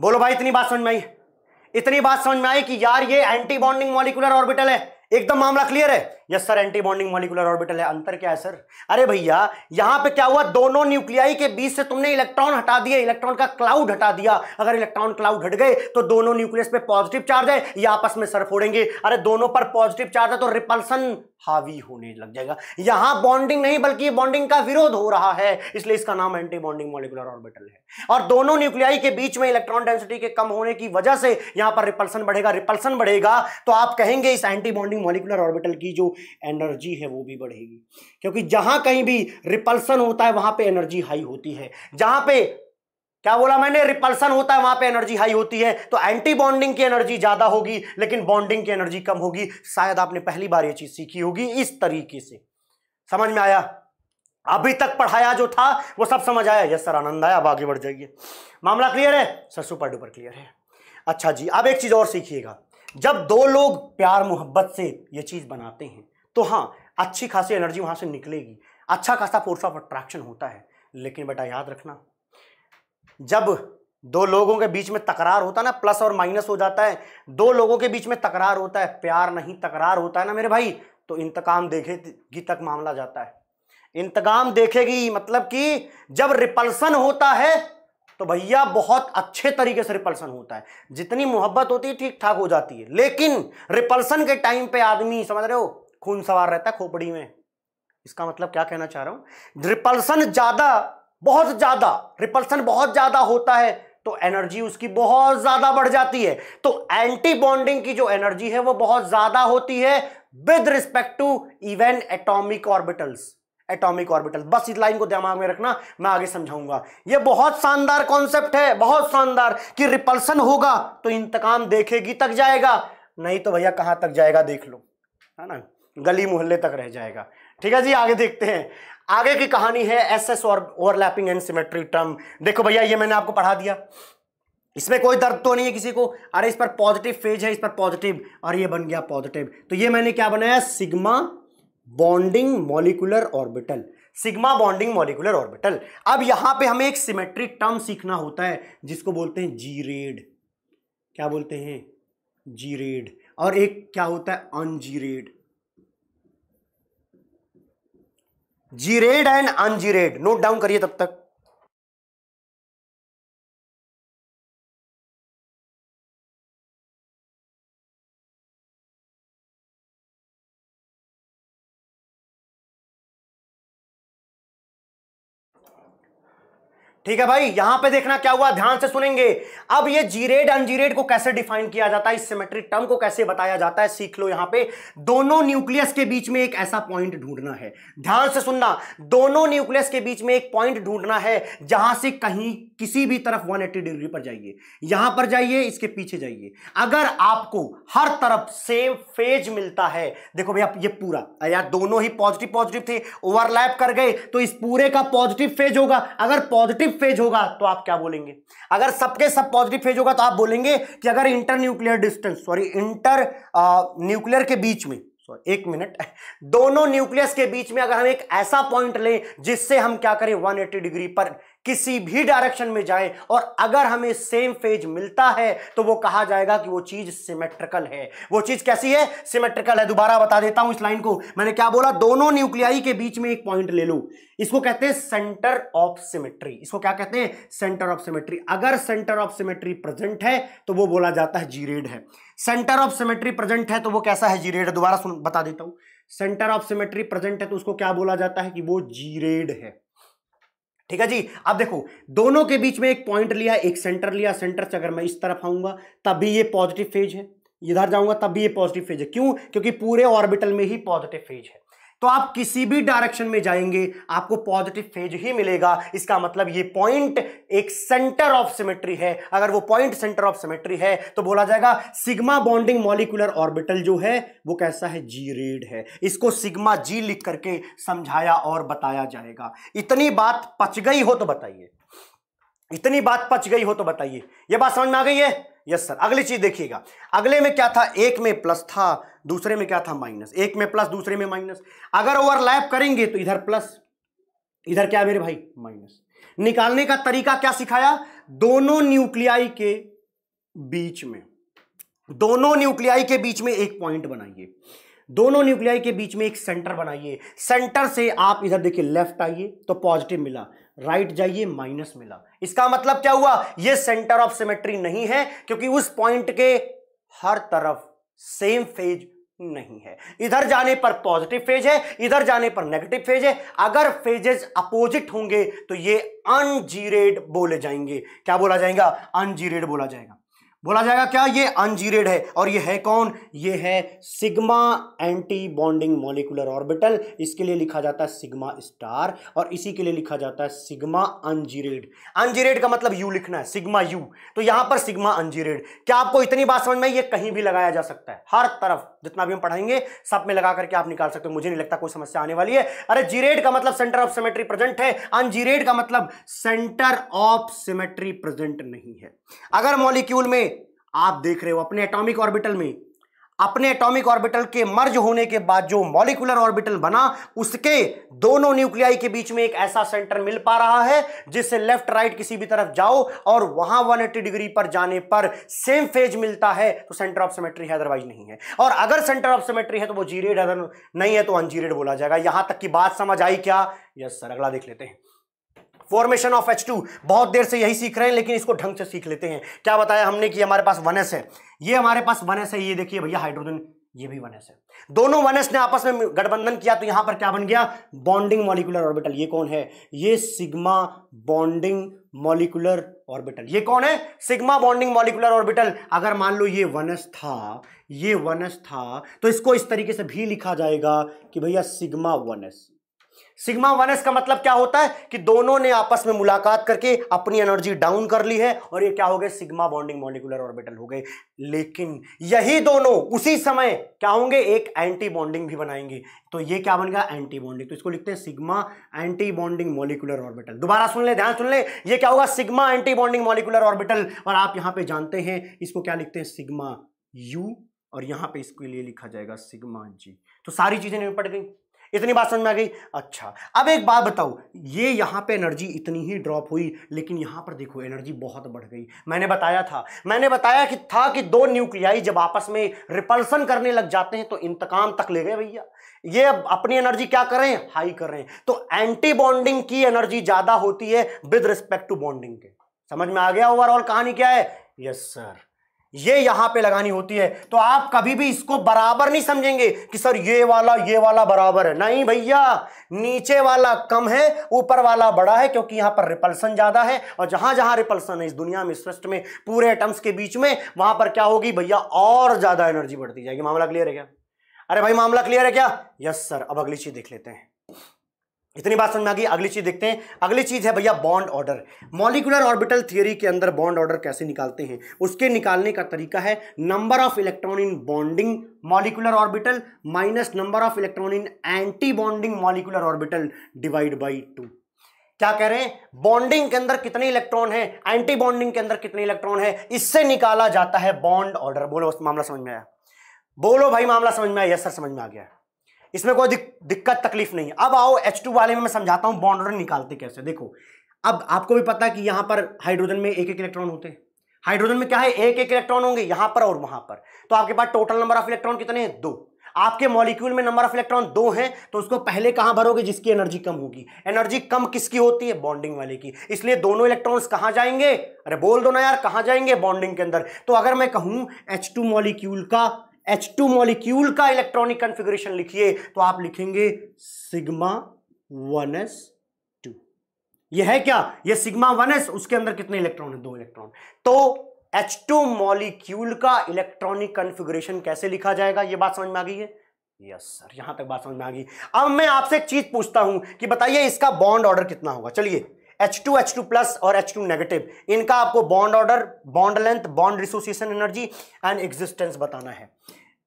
बोलो भाई इतनी बात समझ में आई इतनी बात समझ में आई कि यार ये एंटी बॉन्डिंग मॉलिकुलर ऑर्बिटल है एकदम मामला क्लियर है yes sir anti bonding molecular orbital है अंतर क्या है सर अरे भैया यहां पे क्या हुआ दोनों न्यूक्लियाई के बीच से तुमने इलेक्ट्रॉन हटा दिया इलेक्ट्रॉन का क्लाउड हटा दिया अगर इलेक्ट्रॉन क्लाउड हट गए तो दोनों न्यूक्लियस पे पॉजिटिव चार्ज है या आपस में सर फोड़ेंगे अरे दोनों पर पॉजिटिव चार्ज है तो रिपल्सन हावी होने लग जाएगा यहां बॉन्डिंग नहीं बल्कि बॉन्डिंग का विरोध हो रहा है इसलिए इसका नाम एंटी बॉन्डिंग मोलिकुलर ऑर्बिटल है और दोनों न्यूक्लियाई के बीच में इलेक्ट्रॉन डेंसिटी के कम होने की वजह से यहां पर रिपल्सन बढ़ेगा रिपल्सन बढ़ेगा तो आप कहेंगे इस एंटी बॉन्डिंग मोलिकुलर ऑर्बिटल की जो एनर्जी है वो भी बढ़ेगी क्योंकि जहां कहीं भी रिपल्सन होता है वहां पर एनर्जी हाई होती है जहां पर क्या बोला मैंने रिपल्सन होता है वहां पे एनर्जी हाई होती है तो एंटी बॉन्डिंग की एनर्जी ज्यादा होगी लेकिन बॉन्डिंग की एनर्जी कम होगी शायद आपने पहली बार ये चीज सीखी होगी इस तरीके से समझ में आया अभी तक पढ़ाया जो था वो सब समझ आया यस सर आनंद आया अब आगे बढ़ जाइए मामला क्लियर है सर सुपर डुपर क्लियर है अच्छा जी अब एक चीज और सीखिएगा जब दो लोग प्यार मोहब्बत से ये चीज बनाते हैं तो हाँ अच्छी खासी एनर्जी वहां से निकलेगी अच्छा खासा फोर्स ऑफ अट्रैक्शन होता है लेकिन बेटा याद रखना जब दो लोगों के बीच में तकरार होता है ना प्लस और माइनस हो जाता है दो लोगों के बीच में तकरार होता है प्यार नहीं तकरार होता है ना मेरे भाई तो इंतकाम देखेगी तक मामला जाता है इंतकाम देखेगी मतलब कि जब रिपल्सन होता है तो भैया बहुत अच्छे तरीके से रिपल्सन होता है जितनी मोहब्बत होती है ठीक ठाक हो जाती है लेकिन रिपल्सन के टाइम पे आदमी समझ रहे हो खून सवार रहता है खोपड़ी में इसका मतलब क्या कहना चाह रहा हूं रिपल्सन ज्यादा बहुत ज्यादा रिपल्सन बहुत ज्यादा होता है तो एनर्जी उसकी बहुत ज्यादा बढ़ जाती है तो एंटी बॉन्डिंग की जो एनर्जी है वो बहुत ज्यादा होती है with respect to even atomic orbitals atomic orbital बस इस लाइन को दिमाग में रखना मैं आगे समझाऊंगा ये बहुत शानदार कॉन्सेप्ट है बहुत शानदार कि रिपल्सन होगा तो इंतकाम देखेगी तक जाएगा नहीं तो भैया कहां तक जाएगा देख लो है ना गली मोहल्ले तक रह जाएगा ठीक है जी आगे देखते हैं आगे की कहानी है एस एस और ओवरलैपिंग एंड सिमेट्री टर्म देखो भैया ये मैंने आपको पढ़ा दिया इसमें कोई दर्द तो नहीं है किसी को अरे इस पर पॉजिटिव फेज है इस पर पॉजिटिव और ये बन गया पॉजिटिव तो ये मैंने क्या बनाया sigma bonding molecular orbital sigma bonding molecular orbital अब यहां पे हमें एक सिमेट्रिक टर्म सीखना होता है जिसको बोलते हैं जी रेड क्या बोलते हैं जी रेड और एक क्या होता है ungerade gerade and ungerade note down करिए तब तक ठीक है भाई यहां पे देखना क्या हुआ ध्यान से सुनेंगे अब ये जीरेड अनजीरेड को कैसे डिफाइन किया जाता है इस सिमेट्रिक टर्म को कैसे बताया जाता है सीख लो यहां पे दोनों न्यूक्लियस के बीच में एक ऐसा पॉइंट ढूंढना है ध्यान से सुनना दोनों न्यूक्लियस के बीच में एक पॉइंट ढूंढना है जहां से कहीं किसी भी तरफ वन डिग्री पर जाइए यहां पर जाइए इसके पीछे जाइए अगर आपको हर तरफ सेम फेज मिलता है देखो भैया ये पूरा यार दोनों ही पॉजिटिव पॉजिटिव थे ओवरलैप कर गए तो इस पूरे का पॉजिटिव फेज होगा अगर पॉजिटिव फेज होगा तो आप क्या बोलेंगे अगर सबके सब पॉजिटिव फेज होगा तो आप बोलेंगे कि अगर internuclear distance sorry internuclear के बीच में सॉरी एक मिनट दोनों न्यूक्लियस के बीच में अगर हम एक ऐसा पॉइंट लें जिससे हम क्या करें 180 डिग्री पर किसी भी डायरेक्शन में जाएं और अगर हमें सेम फेज मिलता है तो वो कहा जाएगा कि वो चीज सिमेट्रिकल है वो चीज कैसी है सिमेट्रिकल है दोबारा बता देता हूं इस लाइन को मैंने क्या बोला दोनों न्यूक्लियाई के बीच में एक पॉइंट ले लू इसको कहते हैं सेंटर ऑफ सिमेट्री इसको क्या कहते हैं सेंटर ऑफ सिमेट्री अगर सेंटर ऑफ सिमेट्री प्रेजेंट है तो वो बोला जाता है जीरेड है सेंटर ऑफ सिमेट्री प्रेजेंट है तो वो कैसा है जीरेड दोबारा बता देता हूं सेंटर ऑफ सिमेट्री प्रेजेंट है तो उसको क्या बोला जाता है कि वो जीरेड है ठीक है जी अब देखो दोनों के बीच में एक पॉइंट लिया एक सेंटर लिया सेंटर से अगर मैं इस तरफ आऊंगा तब भी ये पॉजिटिव फेज है इधर जाऊंगा तब भी ये पॉजिटिव फेज है क्यों क्योंकि पूरे ऑर्बिटल में ही पॉजिटिव फेज है तो आप किसी भी डायरेक्शन में जाएंगे आपको पॉजिटिव फेज ही मिलेगा इसका मतलब ये पॉइंट एक सेंटर ऑफ सिमेट्री है अगर वो पॉइंट सेंटर ऑफ सिमेट्री है तो बोला जाएगा सिग्मा बॉन्डिंग मॉलिकुलर ऑर्बिटल जो है वो कैसा है जी रेड है इसको सिग्मा जी लिख करके समझाया और बताया जाएगा इतनी बात पच गई हो तो बताइए इतनी बात पच गई हो तो बताइए यह बात समझ में आ गई है यस सर अगली चीज देखिएगा अगले में क्या था एक में प्लस था दूसरे में क्या था माइनस एक में प्लस दूसरे में माइनस अगर ओवरलैप करेंगे तो इधर प्लस इधर क्या मेरे भाई माइनस निकालने का तरीका क्या सिखाया दोनों न्यूक्लियाई के बीच में दोनों न्यूक्लियाई के बीच में एक पॉइंट बनाइए दोनों न्यूक्लियाई के बीच में एक सेंटर बनाइए सेंटर से आप इधर देखिए लेफ्ट आइए तो पॉजिटिव मिला राइट जाइए माइनस मिला इसका मतलब क्या हुआ ये सेंटर ऑफ सिमेट्री नहीं है क्योंकि उस पॉइंट के हर तरफ सेम फेज नहीं है इधर जाने पर पॉजिटिव फेज है इधर जाने पर नेगेटिव फेज है अगर फेजेस अपोजिट होंगे तो ये अनजीरेड बोले जाएंगे क्या बोला जाएगा अनजीरेड बोला जाएगा बोला जाएगा क्या ये अनजीरेड है और ये है कौन ये है sigma anti bonding molecular orbital इसके लिए लिखा जाता है सिग्मा स्टार और इसी के लिए लिखा जाता है सिग्मा अनजीरेड अनजीरेड का मतलब यू लिखना है सिग्मा यू तो यहां पर सिग्मा अनजीरेड क्या आपको इतनी बात समझ में ये कहीं भी लगाया जा सकता है हर तरफ जितना भी हम पढ़ाएंगे सब में लगा करके आप निकाल सकते हो मुझे नहीं लगता कोई समस्या आने वाली है अरे जीरेड का मतलब सेंटर ऑफ सिमेट्री प्रेजेंट है अनजीरेड का मतलब सेंटर ऑफ सिमेट्री प्रेजेंट नहीं है अगर मॉलिक्यूल में आप देख रहे हो अपने एटॉमिक ऑर्बिटल में अपने एटॉमिक ऑर्बिटल के मर्ज होने के बाद जो मॉलिकुलर ऑर्बिटल बना उसके दोनों न्यूक्लियाई के बीच में एक ऐसा सेंटर मिल पा रहा है जिससे लेफ्ट राइट किसी भी तरफ जाओ और वहां 180 डिग्री पर जाने पर सेम फेज मिलता है तो सेंटर ऑफ सिमेट्री है अदरवाइज नहीं है और अगर सेंटर ऑफ सिमेट्री है तो वो जीरेड अदर नहीं है तो अनजीरेड बोला जाएगा यहां तक की बात समझ आई क्या यस सर अगला देख लेते हैं फॉर्मेशन ऑफ एच टू बहुत देर से यही सीख रहे हैं लेकिन इसको ढंग से सीख लेते हैं क्या बताया हमने कि हमारे पास वनस है ये हमारे पास वनस है ये देखिए भैया हाइड्रोजन ये भी वनस है दोनों वनस ने आपस में गठबंधन किया तो यहां पर क्या बन गया बॉन्डिंग मॉलिकुलर ऑर्बिटल ये कौन है ये सिग्मा बॉन्डिंग मॉलिकुलर ऑर्बिटल ये कौन है सिग्मा बॉन्डिंग मॉलिकुलर ऑर्बिटल अगर मान लो ये वनस था ये वनस था तो इसको इस तरीके से भी लिखा जाएगा कि भैया sigma one s sigma one S का मतलब क्या होता है कि दोनों ने आपस में मुलाकात करके अपनी एनर्जी डाउन कर ली है और ये क्या हो गए सिग्मा बॉन्डिंग मॉलिकुलर ऑर्बिटल हो गए लेकिन यही दोनों उसी समय क्या होंगे एक एंटी बॉन्डिंग भी बनाएंगे तो ये क्या बन गया एंटी बॉन्डिंग तो इसको लिखते हैं sigma anti bonding molecular orbital दोबारा सुन ले ध्यान सुन ले ये क्या होगा sigma anti bonding molecular orbital और आप यहां पर जानते हैं इसको क्या लिखते हैं सिग्मा यू और यहां पर इसके लिए लिखा जाएगा सिग्मा जी तो सारी चीजें निपट गई इतनी बात समझ में आ गई अच्छा अब एक बात बताऊ ये यहां पे एनर्जी इतनी ही ड्रॉप हुई लेकिन यहां पर देखो एनर्जी बहुत बढ़ गई मैंने बताया था मैंने बताया कि था कि दो न्यूक्लियाई जब आपस में रिपल्सन करने लग जाते हैं तो इंतकाम तक ले गए भैया ये अपनी एनर्जी क्या करें हाई कर रहे हैं तो एंटी बॉन्डिंग की एनर्जी ज़्यादा होती है विद रिस्पेक्ट टू बॉन्डिंग के समझ में आ गया ओवरऑल कहानी क्या है यस सर ये यहां पे लगानी होती है तो आप कभी भी इसको बराबर नहीं समझेंगे कि सर ये वाला ये वाला बराबर है नहीं भैया नीचे वाला कम है ऊपर वाला बड़ा है क्योंकि यहां पर रिपल्सन ज्यादा है और जहां जहां रिपल्सन है इस दुनिया में सृष्ट में पूरे एटम्स के बीच में वहां पर क्या होगी भैया और ज्यादा एनर्जी बढ़ती जाएगी मामला क्लियर है क्या अरे भाई मामला क्लियर है क्या यस सर अब अगली चीज देख लेते हैं इतनी बात समझ में आ गई अगली चीज देखते हैं अगली चीज है भैया bond order molecular orbital theory के अंदर बॉन्ड ऑर्डर कैसे निकालते हैं उसके निकालने का तरीका है number of electron in bonding molecular orbital minus number of electron in anti bonding molecular orbital divide by two क्या कह रहे हैं बॉन्डिंग के अंदर कितने इलेक्ट्रॉन है एंटी बॉन्डिंग के अंदर कितने इलेक्ट्रॉन है इससे निकाला जाता है बॉन्ड ऑर्डर बोलो मामला समझ में आया बोलो भाई मामला समझ में आया यस सर समझ में आ गया इसमें कोई दिक, दिक्कत तकलीफ नहीं है अब आओ एच टू वाले में मैं समझाता हूँ बॉन्ड निकालते कैसे देखो अब आपको भी पता है कि यहाँ पर हाइड्रोजन में एक एक इलेक्ट्रॉन होते हैं हाइड्रोजन में क्या है एक एक इलेक्ट्रॉन होंगे यहाँ पर और वहाँ पर तो आपके पास टोटल नंबर ऑफ इलेक्ट्रॉन कितने हैं दो आपके मॉलिक्यूल में नंबर ऑफ इलेक्ट्रॉन दो हैं तो उसको पहले कहां भरोगे जिसकी एनर्जी कम होगी एनर्जी कम किसकी होती है बॉन्डिंग वाले की इसलिए दोनों इलेक्ट्रॉन्स कहां जाएंगे अरे बोल दो ना यार कहां जाएंगे बॉन्डिंग के अंदर तो अगर मैं कहूं H2 मॉलिक्यूल का एच टू मॉलिक्यूल का इलेक्ट्रॉनिक कंफिगुरेशन लिखिए तो आप लिखेंगे सिग्मा वन एस टू यह है क्या यह सिग्मा वन एस उसके अंदर कितने इलेक्ट्रॉन है दो इलेक्ट्रॉन तो एच टू मॉलिक्यूल का इलेक्ट्रॉनिक कंफिगुरेशन कैसे लिखा जाएगा यह बात समझ में आ गई है यस सर यहां तक बात समझ में आ गई अब मैं आपसे एक चीज पूछता हूं कि बताइए इसका बॉन्ड ऑर्डर कितना होगा चलिए H two H two plus और एच टू नेगेटिव इनका आपको bond order bond length bond dissociation energy and existence बताना है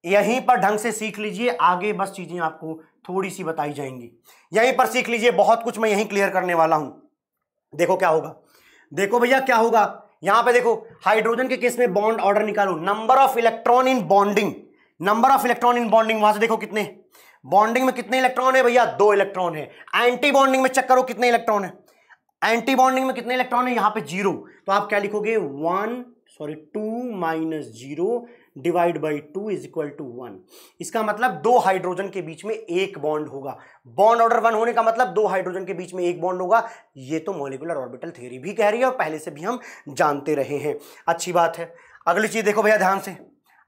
यहीं पर ढंग से सीख लीजिए आगे बस चीज़ें आपको थोड़ी सी बताई जाएंगी यहीं पर सीख लीजिए बहुत कुछ मैं यहीं क्लियर करने वाला हूं देखो क्या होगा देखो भैया क्या होगा यहां पे देखो हाइड्रोजन के केस में बॉन्ड ऑर्डर निकालो number of electron in bonding number of electron in bonding वहां से देखो कितने बॉन्डिंग में कितने इलेक्ट्रॉन है भैया दो इलेक्ट्रॉन है एंटी बॉन्डिंग में चेक करो कितने इलेक्ट्रॉन है एंटी बॉन्डिंग में कितने इलेक्ट्रॉन है यहां पे जीरो तो आप क्या लिखोगे one sorry two minus zero divide by two is equal to one इसका मतलब दो हाइड्रोजन के बीच में एक बॉन्ड होगा बॉन्ड ऑर्डर वन होने का मतलब दो हाइड्रोजन के बीच में एक बॉन्ड होगा ये तो मोलिकुलर ऑर्बिटल थ्योरी भी कह रही है और पहले से भी हम जानते रहे हैं अच्छी बात है अगली चीज देखो भैया ध्यान से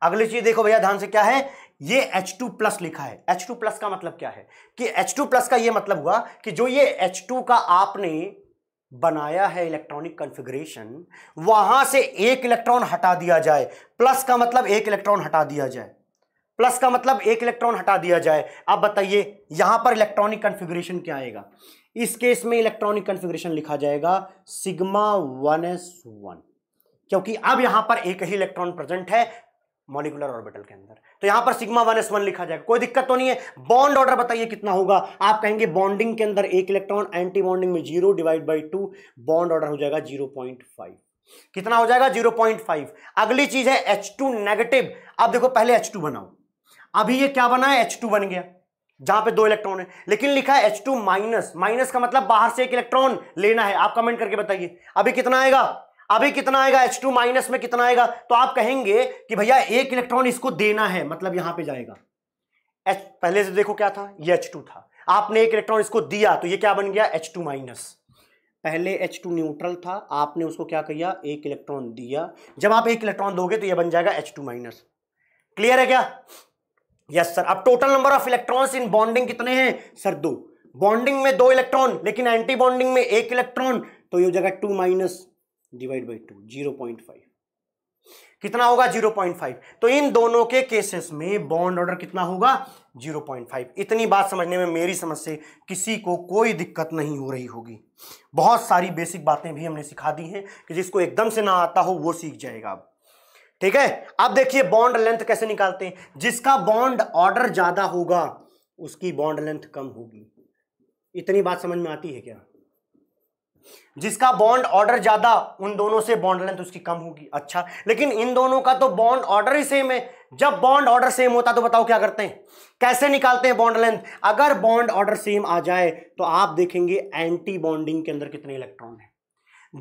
अगली चीज देखो भैया ध्यान से क्या है ये H2 प्लस लिखा है H2 प्लस का मतलब क्या है कि H2 प्लस का ये मतलब हुआ कि जो ये H2 का आपने बनाया है इलेक्ट्रॉनिक कॉन्फ़िगरेशन वहां से एक इलेक्ट्रॉन हटा दिया जाए प्लस का मतलब एक इलेक्ट्रॉन हटा दिया जाए प्लस का मतलब एक इलेक्ट्रॉन हटा दिया जाए अब बताइए यहां पर इलेक्ट्रॉनिक कॉन्फ़िगरेशन क्या आएगा इस केस में इलेक्ट्रॉनिक कॉन्फ़िगरेशन लिखा जाएगा सिग्मा वन एस वन क्योंकि अब यहां पर एक ही इलेक्ट्रॉन प्रेजेंट है मॉलिकुलर ऑर्बिटल के अंदर तो यहां पर सिग्मा वन एस वन लिखा जाएगा कोई दिक्कत तो नहीं है बॉन्ड ऑर्डर बताइए कितना होगा आप कहेंगे बॉन्डिंग के अंदर एक इलेक्ट्रॉन एंटी बॉन्डिंग में zero divide by two bond order हो जाएगा जीरो पॉइंट फाइव कितना हो जाएगा जीरो पॉइंट फाइव अगली चीज है एच टू नेगेटिव आप देखो पहले एच टू बनाओ अभी ये क्या बना है एच टू बन गया जहां पे दो इलेक्ट्रॉन है लेकिन लिखा है एच टू माइनस माइनस का मतलब बाहर से एक इलेक्ट्रॉन लेना है आप कमेंट करके बताइए अभी कितना आएगा अभी कितना आएगा एच टू माइनस में कितना आएगा तो आप कहेंगे कि भैया एक इलेक्ट्रॉन इसको देना है मतलब यहां पे जाएगा एच पहले से देखो क्या था ये एच टू था आपने एक इलेक्ट्रॉन इसको दिया तो ये क्या बन गया एच टू माइनस पहले एच टू न्यूट्रल था आपने उसको क्या किया एक इलेक्ट्रॉन दिया जब आप एक इलेक्ट्रॉन दोगे तो यह बन जाएगा एच टू माइनस क्लियर है क्या यस सर अब total number of electron in bonding कितने हैं सर दो बॉन्डिंग में दो इलेक्ट्रॉन लेकिन एंटी बॉन्डिंग में एक इलेक्ट्रॉन तो ये हो जाएगा two minus divide by two zero point five कितना होगा जीरो पॉइंट फाइव तो इन दोनों के केसेस में बॉन्ड ऑर्डर कितना होगा जीरो पॉइंट फाइव इतनी बात समझने में मेरी समझ से किसी को कोई दिक्कत नहीं हो रही होगी बहुत सारी बेसिक बातें भी हमने सिखा दी हैं कि जिसको एकदम से ना आता हो वो सीख जाएगा अब ठीक है अब देखिए बॉन्ड लेंथ कैसे निकालते हैं जिसका बॉन्ड ऑर्डर ज़्यादा होगा उसकी बॉन्ड लेंथ कम होगी इतनी बात समझ में आती है क्या जिसका बॉन्ड ऑर्डर ज्यादा उन दोनों से बॉन्ड लेंथ उसकी कम होगी अच्छा लेकिन इन दोनों का तो बॉन्ड ऑर्डर ही सेम है जब बॉन्ड ऑर्डर सेम होता तो बताओ क्या करते हैं कैसे निकालते हैं बॉन्ड लेंथ अगर बॉन्ड ऑर्डर सेम आ जाए तो आप देखेंगे एंटी बॉन्डिंग के अंदर कितने इलेक्ट्रॉन है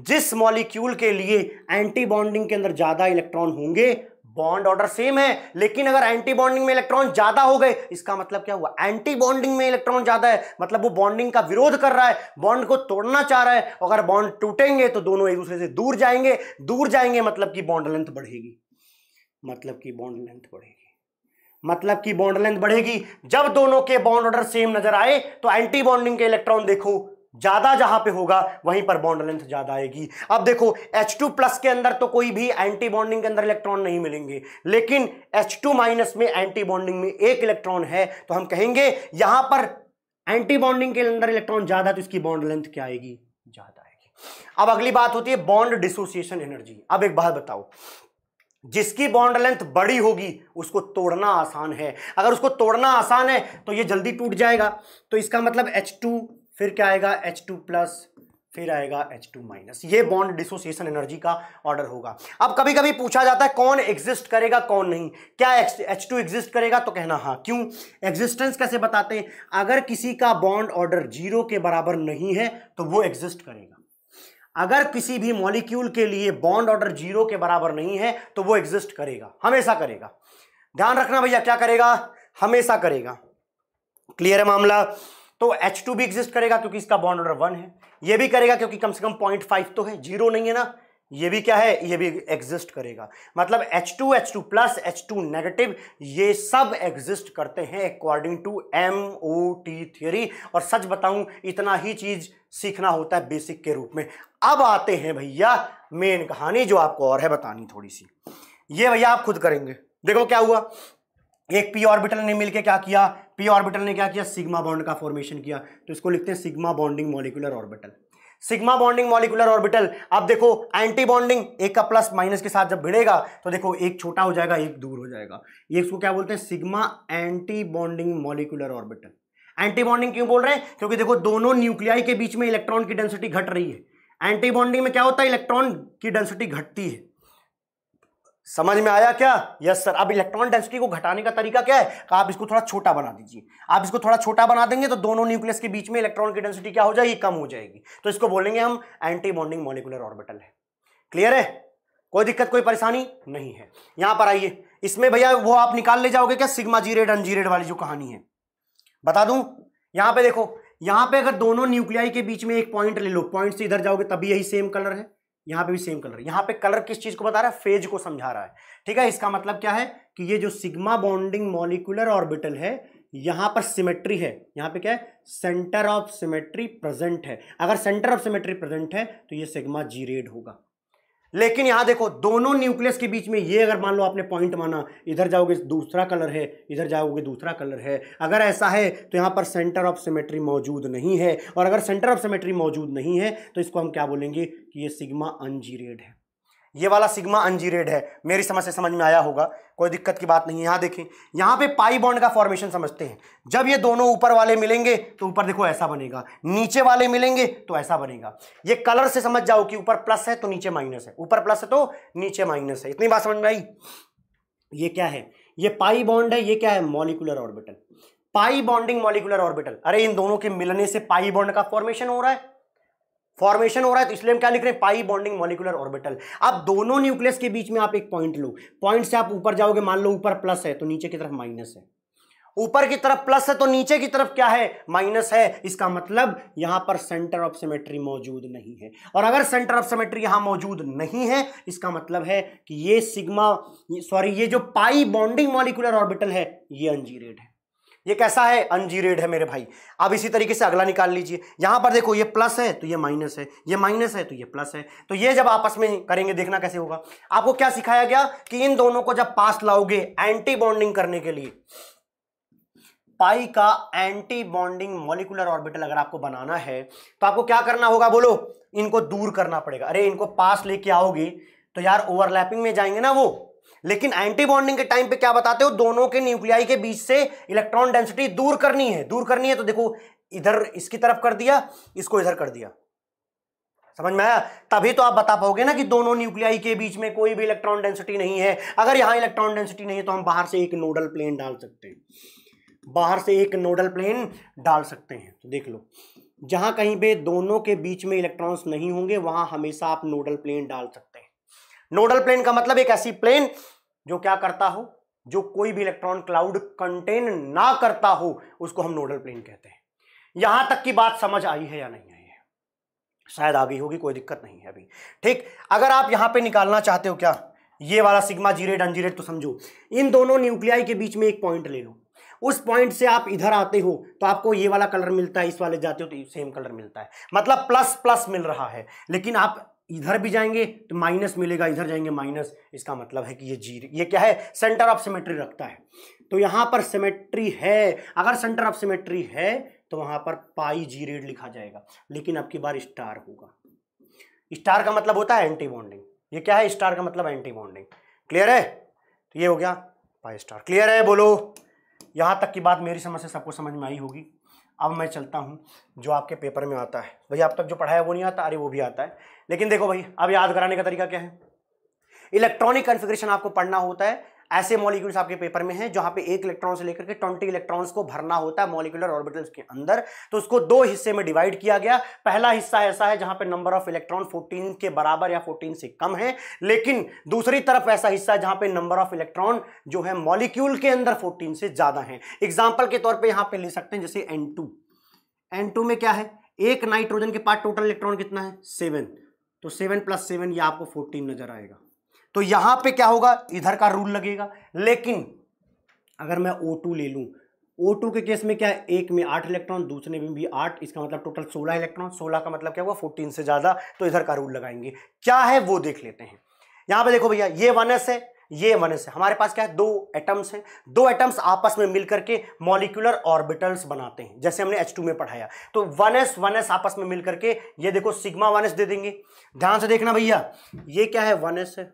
जिस मॉलिक्यूल के लिए एंटी बॉन्डिंग के अंदर ज्यादा इलेक्ट्रॉन होंगे बॉन्ड ऑर्डर सेम है लेकिन अगर एंटी बॉन्डिंग में इलेक्ट्रॉन ज्यादा हो गए इसका मतलब क्या हुआ एंटी बॉन्डिंग में इलेक्ट्रॉन ज्यादा है मतलब वो बॉन्डिंग का विरोध कर रहा है बॉन्ड को तोड़ना चाह रहा है अगर बॉन्ड टूटेंगे तो दोनों एक दूसरे से दूर जाएंगे दूर जाएंगे मतलब की बॉन्ड लेंथ बढ़ेगी मतलब की बॉन्ड लेंथ बढ़ेगी मतलब कि बॉन्ड लेंथ मतलब बढ़ेगी जब दोनों के बॉन्ड ऑर्डर सेम नजर आए तो एंटी बॉन्डिंग के इलेक्ट्रॉन देखो ज्यादा जहां पे होगा वहीं पर बॉन्ड लेंथ ज्यादा आएगी अब देखो H2 प्लस के अंदर तो कोई भी एंटी बॉन्डिंग के अंदर इलेक्ट्रॉन नहीं मिलेंगे लेकिन H2 माइनस में एंटी बॉन्डिंग में एक इलेक्ट्रॉन है तो हम कहेंगे यहां पर एंटी बॉन्डिंग के अंदर इलेक्ट्रॉन ज्यादा तो इसकी बॉन्ड लेंथ क्या आएगी ज्यादा आएगी अब अगली बात होती है बॉन्ड डिसोसिएशन एनर्जी अब एक बात बताओ जिसकी बॉन्ड लेंथ बड़ी होगी उसको तोड़ना आसान है अगर उसको तोड़ना आसान है तो ये जल्दी टूट जाएगा तो इसका मतलब H2 फिर क्या आएगा एच टू प्लस फिर आएगा एच टू माइनस ये बॉन्ड डिसोसिएशन एनर्जी का ऑर्डर होगा अब कभी कभी पूछा जाता है कौन एग्जिस्ट करेगा कौन नहीं क्या एच टू एग्जिस्ट करेगा तो कहना हाँ क्यों एग्जिस्टेंस कैसे बताते हैं अगर किसी का बॉन्ड ऑर्डर जीरो के बराबर नहीं है तो वो एग्जिस्ट करेगा अगर किसी भी मॉलिक्यूल के लिए बॉन्ड ऑर्डर जीरो के बराबर नहीं है तो वो एग्जिस्ट करेगा हमेशा करेगा ध्यान रखना भैया क्या करेगा हमेशा करेगा क्लियर है मामला तो एच टू भी एग्जिस्ट करेगा क्योंकि इसका बॉन्ड ऑर्डर वन है ये भी करेगा क्योंकि कम से कम पॉइंट फाइव तो है जीरो नहीं है ना ये भी क्या है ये भी एग्जिस्ट करेगा मतलब H2 H2 plus H two negative ये सब एग्जिस्ट करते हैं according to M O T theory और सच बताऊं इतना ही चीज सीखना होता है बेसिक के रूप में अब आते हैं भैया मेन कहानी जो आपको और है बतानी थोड़ी सी ये भैया आप खुद करेंगे देखो क्या हुआ एक पी ऑर्बिटल ने मिलके क्या किया पी ऑर्बिटल ने क्या किया सिग्मा बॉन्ड का फॉर्मेशन किया तो इसको लिखते हैं sigma bonding molecular orbital sigma bonding molecular orbital अब देखो एंटी बॉन्डिंग एक का प्लस माइनस के साथ जब भिड़ेगा तो देखो एक छोटा हो जाएगा एक दूर हो जाएगा ये इसको क्या बोलते हैं sigma anti bonding molecular orbital anti bonding क्यों बोल रहे हैं क्योंकि देखो दोनों न्यूक्लियाई के बीच में इलेक्ट्रॉन की डेंसिटी घट रही है एंटी बॉन्डिंग में क्या होता है इलेक्ट्रॉन की डेंसिटी घटती है समझ में आया क्या यस सर अब इलेक्ट्रॉन डेंसिटी को घटाने का तरीका क्या है आप इसको थोड़ा छोटा बना दीजिए आप इसको थोड़ा छोटा बना देंगे तो दोनों न्यूक्लियस के बीच में इलेक्ट्रॉन की डेंसिटी क्या हो जाएगी कम हो जाएगी तो इसको बोलेंगे हम एंटी बॉन्डिंग मॉलिकुलर ऑर्बिटल है क्लियर है कोई दिक्कत कोई परेशानी नहीं है यहां पर आइए इसमें भैया वो आप निकाल ले जाओगे क्या sigma gerade ungerade वाली जो कहानी है बता दूं यहां पर देखो यहां पर अगर दोनों न्यूक्लियाई के बीच में एक पॉइंट ले लो पॉइंट से इधर जाओगे तभी यही सेम कलर है यहां पे भी सेम कलर यहां पे कलर किस चीज को बता रहा है फेज को समझा रहा है ठीक है इसका मतलब क्या है कि ये जो सिग्मा बॉन्डिंग मॉलिकुलर ऑर्बिटल है यहां पर सिमेट्री है यहां पे क्या है सेंटर ऑफ सिमेट्री प्रेजेंट है अगर सेंटर ऑफ सिमेट्री प्रेजेंट है तो ये सिग्मा जी रेड होगा लेकिन यहां देखो दोनों न्यूक्लियस के बीच में ये अगर मान लो आपने पॉइंट माना इधर जाओगे दूसरा कलर है इधर जाओगे दूसरा कलर है अगर ऐसा है तो यहां पर सेंटर ऑफ सिमेट्री मौजूद नहीं है और अगर सेंटर ऑफ सिमेट्री मौजूद नहीं है तो इसको हम क्या बोलेंगे कि ये सिग्मा अनजीरेड है ये वाला सिग्मा अनजीरेड है मेरी समझ से समझ में आया होगा कोई दिक्कत की बात नहीं है देखें यहां पे पाई बॉन्ड का फॉर्मेशन समझते हैं जब ये दोनों ऊपर वाले मिलेंगे तो ऊपर देखो ऐसा बनेगा नीचे वाले मिलेंगे तो ऐसा बनेगा ये कलर से समझ जाओ कि ऊपर प्लस है तो नीचे माइनस है ऊपर प्लस है तो नीचे माइनस है इतनी बात समझ में आई ये क्या है ये पाई बॉन्ड है ये क्या है molecular orbital pi bonding molecular orbital अरे इन दोनों के मिलने से पाई बॉन्ड का फॉर्मेशन हो रहा है फॉर्मेशन हो रहा है तो इसलिए हम क्या लिख रहे हैं पाई बॉन्डिंग मॉलिकुलर ऑर्बिटल अब दोनों न्यूक्लियस के बीच में आप एक पॉइंट लो पॉइंट से आप ऊपर जाओगे मान लो ऊपर प्लस है तो नीचे की तरफ माइनस है ऊपर की तरफ प्लस है तो नीचे की तरफ क्या है माइनस है इसका मतलब यहां पर सेंटर ऑफ सिमेट्री मौजूद नहीं है और अगर सेंटर ऑफ सिमेट्री यहां मौजूद नहीं है इसका मतलब है कि ये सिग्मा सॉरी ये जो पाई बॉन्डिंग मॉलिकुलर ऑर्बिटल है ये अंजीरेड है ये कैसा है अनजीरेड है मेरे भाई अब इसी तरीके से अगला निकाल लीजिए यहां पर देखो ये प्लस है तो ये माइनस है ये माइनस है तो ये प्लस है तो ये जब आपस में करेंगे देखना कैसे होगा आपको क्या सिखाया गया कि इन दोनों को जब पास लाओगे एंटी बॉन्डिंग करने के लिए पाई का एंटी बॉन्डिंग मॉलिकुलर ऑर्बिटल अगर आपको बनाना है तो आपको क्या करना होगा बोलो इनको दूर करना पड़ेगा अरे इनको पास लेके आओगे तो यार ओवरलैपिंग में जाएंगे ना वो लेकिन एंटी बॉन्डिंग के टाइम पे क्या बताते हो दोनों के न्यूक्लियाई के बीच से इलेक्ट्रॉन डेंसिटी दूर करनी है दूर करनी है तो देखो इधर इसकी तरफ कर दिया इसको इधर कर दिया समझ में आया तभी तो आप बता पाओगे ना कि दोनों न्यूक्लियाई के बीच में कोई भी इलेक्ट्रॉन डेंसिटी नहीं है अगर यहां इलेक्ट्रॉन डेंसिटी नहीं है तो हम बाहर से एक नोडल प्लेन डाल सकते हैं बाहर से एक नोडल प्लेन डाल सकते हैं तो देख लो जहां कहीं पे दोनों के बीच में इलेक्ट्रॉन्स नहीं होंगे वहां हमेशा आप नोडल प्लेन डाल सकते हैं नोडल प्लेन का मतलब एक ऐसी प्लेन जो क्या करता हो जो कोई भी इलेक्ट्रॉन क्लाउड कंटेन ना करता हो उसको हम नोडल प्लेन कहते हैं यहां तक की बात समझ आई है या नहीं आई है शायद आ गई होगी कोई दिक्कत नहीं है अभी ठीक अगर आप यहां पे निकालना चाहते हो क्या ये वाला सिग्मा जीरेड अनजीरेड तो समझो इन दोनों न्यूक्लियाई के बीच में एक पॉइंट ले लो उस पॉइंट से आप इधर आते हो तो आपको ये वाला कलर मिलता है इस वाले जाते हो तो सेम कलर मिलता है मतलब प्लस प्लस मिल रहा है लेकिन आप इधर भी जाएंगे तो माइनस मिलेगा इधर जाएंगे माइनस इसका मतलब है कि ये जीरो ये क्या है सेंटर ऑफ सिमेट्री रखता है तो यहाँ पर सिमेट्री है अगर सेंटर ऑफ सिमेट्री है तो वहाँ पर पाई जी रेड लिखा जाएगा लेकिन अब की बार स्टार होगा स्टार का मतलब होता है एंटी बॉन्डिंग ये क्या है स्टार का मतलब एंटी बॉन्डिंग क्लियर है तो ये हो गया पाई स्टार क्लियर है बोलो यहाँ तक की बात मेरी समझ से सबको समझ में आई होगी अब मैं चलता हूँ जो आपके पेपर में आता है भाई अब तक जो पढ़ाया वो नहीं आता अरे वो भी आता है लेकिन देखो भाई अब याद कराने का तरीका क्या है इलेक्ट्रॉनिक कॉन्फ़िगरेशन आपको पढ़ना होता है ऐसे मॉलिक्यूल्स आपके पेपर में हैं जहां पे एक इलेक्ट्रॉन से लेकर के ट्वेंटी इलेक्ट्रॉन्स को भरना होता है मॉलिक्यूलर ऑर्बिटल्स के अंदर तो उसको दो हिस्से में डिवाइड किया गया पहला हिस्सा ऐसा है जहां पे नंबर ऑफ इलेक्ट्रॉन 14 के बराबर या 14 से कम है लेकिन दूसरी तरफ ऐसा हिस्सा जहां पर नंबर ऑफ इलेक्ट्रॉन जो है मॉलिक्यूल के अंदर फोर्टीन से ज्यादा है एग्जाम्पल के तौर पर यहां पर ले सकते हैं जैसे एन टू में क्या है एक नाइट्रोजन के पास टोटल इलेक्ट्रॉन कितना है सेवन तो सेवन प्लस सेवन ये आपको फोर्टीन नजर आएगा तो यहां पे क्या होगा इधर का रूल लगेगा लेकिन अगर मैं ओ टू ले लू ओ टू के केस में क्या है एक में आठ इलेक्ट्रॉन दूसरे में भी आठ इसका मतलब टोटल सोलह इलेक्ट्रॉन सोलह का मतलब क्या हुआ फोर्टीन से ज़्यादा तो इधर का रूल लगाएंगे क्या है वो देख लेते हैं यहां पे देखो भैया ये वन एस है ये वनस है हमारे पास क्या है दो एटम्स हैं दो एटम्स आपस में मिलकर के मॉलिकुलर ऑर्बिटल्स बनाते हैं जैसे हमने H2 में पढ़ाया तो वन एस वन एस आपस में मिलकर के ये देखो सिग्मा वन एस दे देंगे ध्यान से देखना भैया ये क्या है वन एस है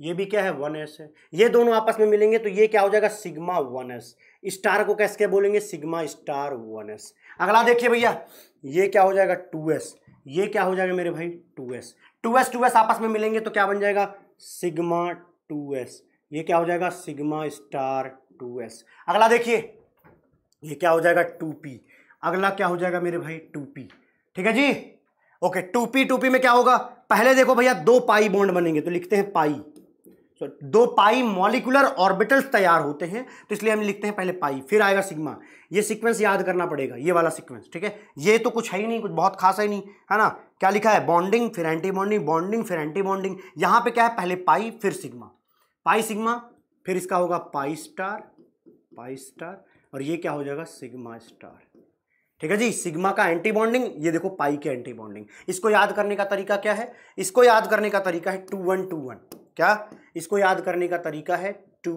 ये भी क्या है वन एस है ये दोनों आपस में मिलेंगे तो ये क्या हो जाएगा सिग्मा वन एस स्टार को कैसे क्या बोलेंगे सिग्मा स्टार वन एस अगला देखिए भैया ये क्या हो जाएगा टू एस ये क्या हो जाएगा मेरे भाई two S two S two S आपस में मिलेंगे तो क्या बन जाएगा सिग्मा टू एस ये क्या हो जाएगा सिग्मा स्टार टू एस अगला देखिए ये क्या हो जाएगा टू पी अगला क्या हो जाएगा मेरे भाई टू पी ठीक है जी okay two P two P में क्या होगा पहले देखो भैया दो पाई बॉन्ड बनेंगे तो लिखते हैं पाई तो दो पाई मॉलिकुलर ऑर्बिटल्स तैयार होते हैं तो इसलिए हम लिखते हैं पहले पाई फिर आएगा सिग्मा ये सीक्वेंस याद करना पड़ेगा ये वाला सीक्वेंस ठीक है ये तो कुछ है ही नहीं कुछ बहुत खास है नहीं है ना क्या लिखा है बॉन्डिंग फिर एंटी बॉन्डिंग बॉन्डिंग फिर एंटी बॉन्डिंग यहां पे क्या है पहले पाई फिर सिग्मा पाई सिग्मा फिर इसका होगा पाई स्टार पाई स्टार और ये क्या हो जाएगा सिग्मा स्टार ठीक है जी सिग्मा का एंटी बॉन्डिंग ये देखो पाई के एंटी बॉन्डिंग इसको याद करने का तरीका क्या है इसको याद करने का तरीका है टू वन टू वन क्या इसको याद करने का तरीका है टू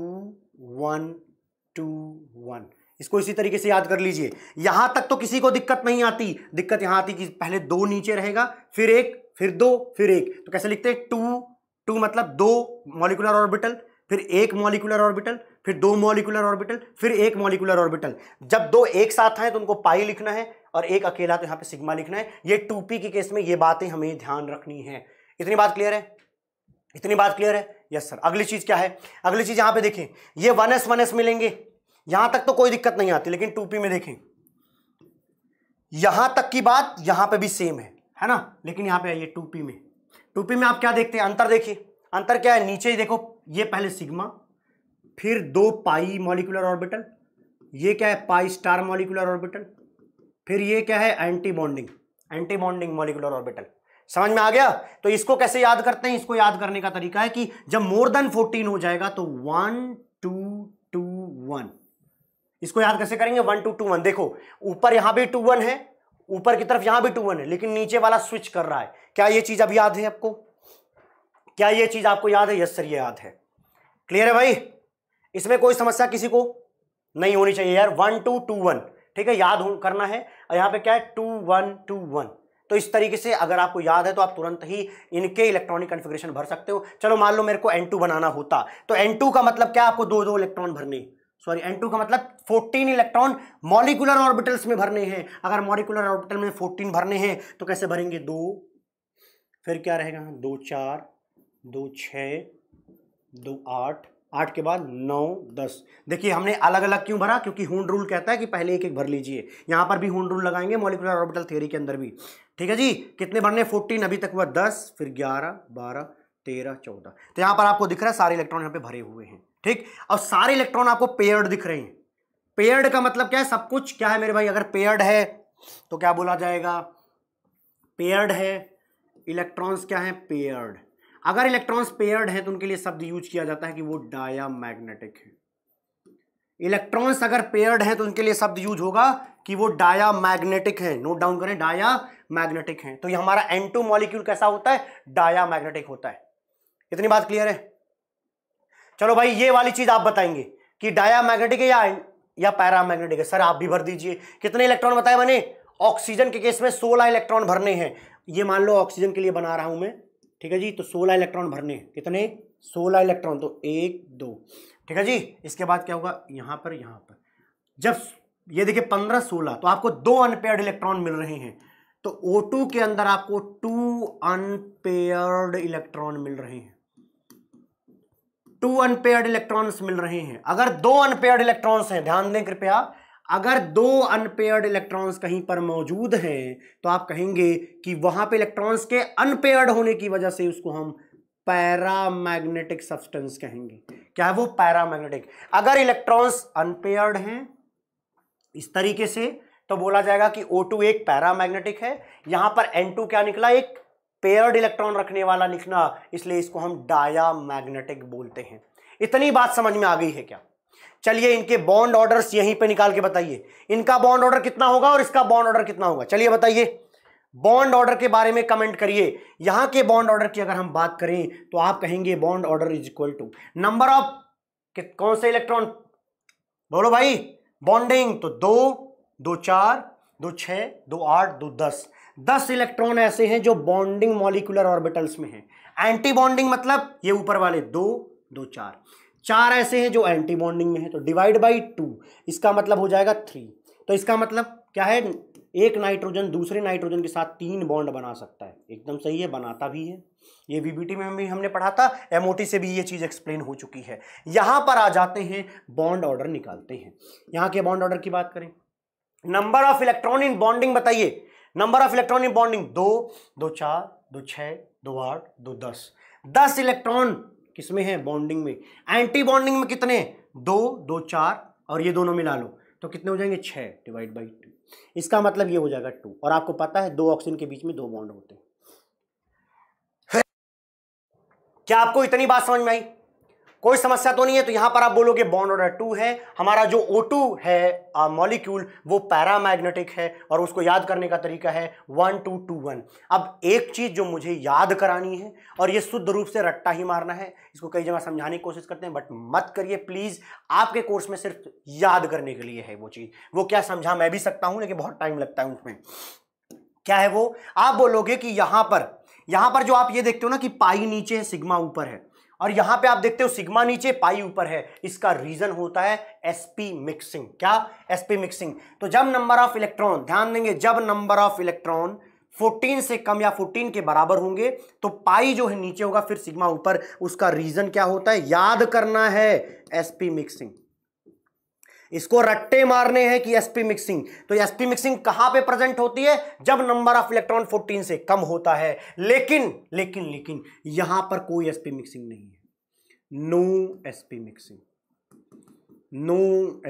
वन टू वन इसको इसी तरीके से याद कर लीजिए यहां तक तो किसी को दिक्कत नहीं आती दिक्कत यहां आती कि पहले दो नीचे रहेगा फिर एक फिर दो फिर एक तो कैसे लिखते हैं टू टू मतलब दो मॉलिकुलर ऑर्बिटल फिर एक मॉलिकुलर ऑर्बिटल फिर दो मॉलिकुलर ऑर्बिटल फिर एक मॉलिकुलर ऑर्बिटल जब दो एक साथ हैं तो उनको पाई लिखना है और एक अकेला तो यहाँ पे सिग्मा लिखना है ये टू पी के केस में ये बातें हमें ध्यान रखनी है इतनी बात क्लियर है इतनी बात क्लियर है यस सर अगली चीज़ क्या है अगली चीज़ यहाँ पे देखें ये वन एस वन एस मिलेंगे यहां तक तो कोई दिक्कत नहीं आती लेकिन टू पी में देखें यहां तक की बात यहां पे भी सेम है है ना लेकिन यहां पे आइए टू पी में टूपी में आप क्या देखते हैं अंतर देखिए अंतर क्या है नीचे देखो ये पहले सिग्मा फिर दो पाई मॉलिकुलर ऑर्बिटल ये क्या है पाई स्टार मॉलिकुलर ऑर्बिटल फिर ये क्या है anti bonding anti bonding molecular orbital समझ में आ गया तो इसको कैसे याद करते हैं इसको याद करने का तरीका है कि जब मोर देन फोर्टीन हो जाएगा तो वन टू टू वन इसको याद कैसे करेंगे वन टू टू वन देखो ऊपर यहां भी टू वन है ऊपर की तरफ यहां भी टू वन है लेकिन नीचे वाला स्विच कर रहा है क्या यह चीज अब याद है आपको क्या यह चीज आपको याद है यस सर यह याद है क्लियर है भाई इसमें कोई समस्या किसी को नहीं होनी चाहिए यार वन टू टू वन ठीक है याद करना है और यहां पे क्या है टू वन टू वन तो इस तरीके से अगर आपको याद है तो आप तुरंत ही इनके इलेक्ट्रॉनिक कॉन्फ़िगरेशन भर सकते हो चलो मान लो मेरे को एन टू बनाना होता तो एन टू का मतलब क्या आपको दो दो इलेक्ट्रॉन भरने सॉरी एन टू का मतलब 14 इलेक्ट्रॉन मॉलिकुलर ऑर्बिटल्स में भरने हैं अगर मॉलिकुलर ऑर्बिटल में 14 भरने हैं तो कैसे भरेंगे दो फिर क्या रहेगा दो चार दो छ दो आठ आठ के बाद नौ दस देखिए हमने अलग अलग क्यों भरा क्योंकि हुड रूल कहता है कि पहले एक एक भर लीजिए यहाँ पर भी हुड रूल लगाएंगे मॉलिकुलर ऑर्बिटल थ्योरी के अंदर भी ठीक है जी कितने भरने फोर्टीन अभी तक हुआ दस फिर ग्यारह बारह तेरह चौदह तो यहाँ पर आपको दिख रहा है सारे इलेक्ट्रॉन यहाँ पे भरे हुए हैं ठीक और सारे इलेक्ट्रॉन आपको पेयर्ड दिख रहे हैं पेयर्ड का मतलब क्या है सब कुछ क्या है मेरे भाई अगर पेयर्ड है तो क्या बोला जाएगा पेयर्ड है इलेक्ट्रॉन्स क्या है पेयर्ड अगर इलेक्ट्रॉन्स पेयर्ड हैं तो उनके लिए शब्द यूज किया जाता है कि वो मैग्नेटिक है इलेक्ट्रॉन्स अगर पेयर्ड हैं तो उनके लिए शब्द यूज होगा कि वो डाया मैग्नेटिक है नोट डाउन करें डाया मैग्नेटिक है तो ये हमारा एंटो मॉलिक्यूल कैसा होता है डाया मैग्नेटिक होता है इतनी बात क्लियर है चलो भाई ये वाली चीज आप बताएंगे कि डाया मैग्नेटिक है या या मैग्नेटिक है सर आप भी भर दीजिए कितने इलेक्ट्रॉन बताए मैंने ऑक्सीजन के केस में सोलह इलेक्ट्रॉन भरने हैं ये मान लो ऑक्सीजन के लिए बना रहा हूं मैं ठीक है जी तो सोलह इलेक्ट्रॉन भरने कितने सोलह इलेक्ट्रॉन तो एक दो ठीक है जी इसके बाद क्या होगा यहाँ पर यहाँ पर जब ये देखिए पंद्रह सोलह तो आपको दो अनपेयर्ड इलेक्ट्रॉन मिल रहे हैं तो O2 के अंदर आपको टू अनपेयर्ड इलेक्ट्रॉन मिल रहे हैं टू अनपेयर्ड इलेक्ट्रॉन्स मिल रहे हैं अगर दो अनपेयर्ड इलेक्ट्रॉन्स हैं ध्यान दें कृपया अगर दो अनपेयर्ड इलेक्ट्रॉन्स कहीं पर मौजूद हैं तो आप कहेंगे कि वहां पे इलेक्ट्रॉन्स के अनपेयर्ड होने की वजह से उसको हम पैरामैग्नेटिक सब्सटेंस कहेंगे क्या है वो पैरामैग्नेटिक अगर इलेक्ट्रॉन्स अनपेयर्ड हैं इस तरीके से तो बोला जाएगा कि O2 एक पैरामैग्नेटिक है यहां पर N2 क्या निकला एक पेयर्ड इलेक्ट्रॉन रखने वाला लिखना इसलिए इसको हम डाया मैग्नेटिक बोलते हैं इतनी बात समझ में आ गई है क्या चलिए इनके बॉन्ड ऑर्डर्स यहीं पे निकाल के बताइए इनका बॉन्ड ऑर्डर कितना होगा और इसका बॉन्ड ऑर्डर कितना होगा चलिए बताइए बॉन्ड ऑर्डर के बारे में कमेंट करिए यहां के बॉन्ड ऑर्डर की अगर हम बात करें तो आप कहेंगे bond order is equal to number of कौन से इलेक्ट्रॉन बोलो भाई बॉन्डिंग तो दो दो चार दो छ दो आठ दो दस दस इलेक्ट्रॉन ऐसे हैं जो बॉन्डिंग मॉलिकुलर ऑर्बिटल्स में हैं एंटी बॉन्डिंग मतलब ये ऊपर वाले दो दो चार चार ऐसे हैं जो एंटी बॉन्डिंग में हैं तो डिवाइड बाई टू इसका मतलब हो जाएगा थ्री तो इसका मतलब क्या है एक नाइट्रोजन दूसरे नाइट्रोजन के साथ तीन बॉन्ड बना सकता है एकदम सही है बनाता भी है ये वीबीटी में भी हमने पढ़ा था एमओटी से भी ये चीज़ एक्सप्लेन हो चुकी है यहां पर आ जाते हैं बॉन्ड ऑर्डर निकालते हैं यहां के बॉन्ड ऑर्डर की बात करें number of electron in bonding बताइए नंबर ऑफ इलेक्ट्रॉनिक बॉन्डिंग दो दो चार दो छ दो आठ दो दस दस इलेक्ट्रॉन किसमें है बॉन्डिंग में एंटी बॉन्डिंग में कितने दो दो चार और ये दोनों मिला लो तो कितने हो जाएंगे छः डिवाइड बाई टू इसका मतलब ये हो जाएगा टू और आपको पता है दो ऑक्सीजन के बीच में दो बॉन्ड होते हैं क्या आपको इतनी बात समझ में आई कोई समस्या तो नहीं है तो यहां पर आप बोलोगे बॉन्ड ऑर्डर टू है हमारा जो ओ टू है मॉलिक्यूल वो पैरामैग्नेटिक है और उसको याद करने का तरीका है वन टू टू वन अब एक चीज जो मुझे याद करानी है और ये शुद्ध रूप से रट्टा ही मारना है इसको कई जगह समझाने की कोशिश करते हैं बट मत करिए प्लीज आपके कोर्स में सिर्फ याद करने के लिए है वो चीज वो क्या समझा मैं भी सकता हूं लेकिन बहुत टाइम लगता है उसमें क्या है वो आप बोलोगे कि यहां पर यहां पर जो आप ये देखते हो ना कि पाई नीचे है सिग्मा ऊपर है और यहां पे आप देखते हो सिग्मा नीचे पाई ऊपर है इसका रीजन होता है एसपी मिक्सिंग क्या एसपी मिक्सिंग तो जब नंबर ऑफ इलेक्ट्रॉन ध्यान देंगे जब नंबर ऑफ इलेक्ट्रॉन 14 से कम या 14 के बराबर होंगे तो पाई जो है नीचे होगा फिर सिग्मा ऊपर उसका रीजन क्या होता है याद करना है एसपी मिक्सिंग इसको रट्टे मारने हैं कि एसपी मिक्सिंग तो एसपी मिक्सिंग कहां पे प्रेजेंट होती है जब नंबर ऑफ इलेक्ट्रॉन 14 से कम होता है लेकिन लेकिन लेकिन यहां पर कोई एसपी मिक्सिंग नहीं है no sp mixing no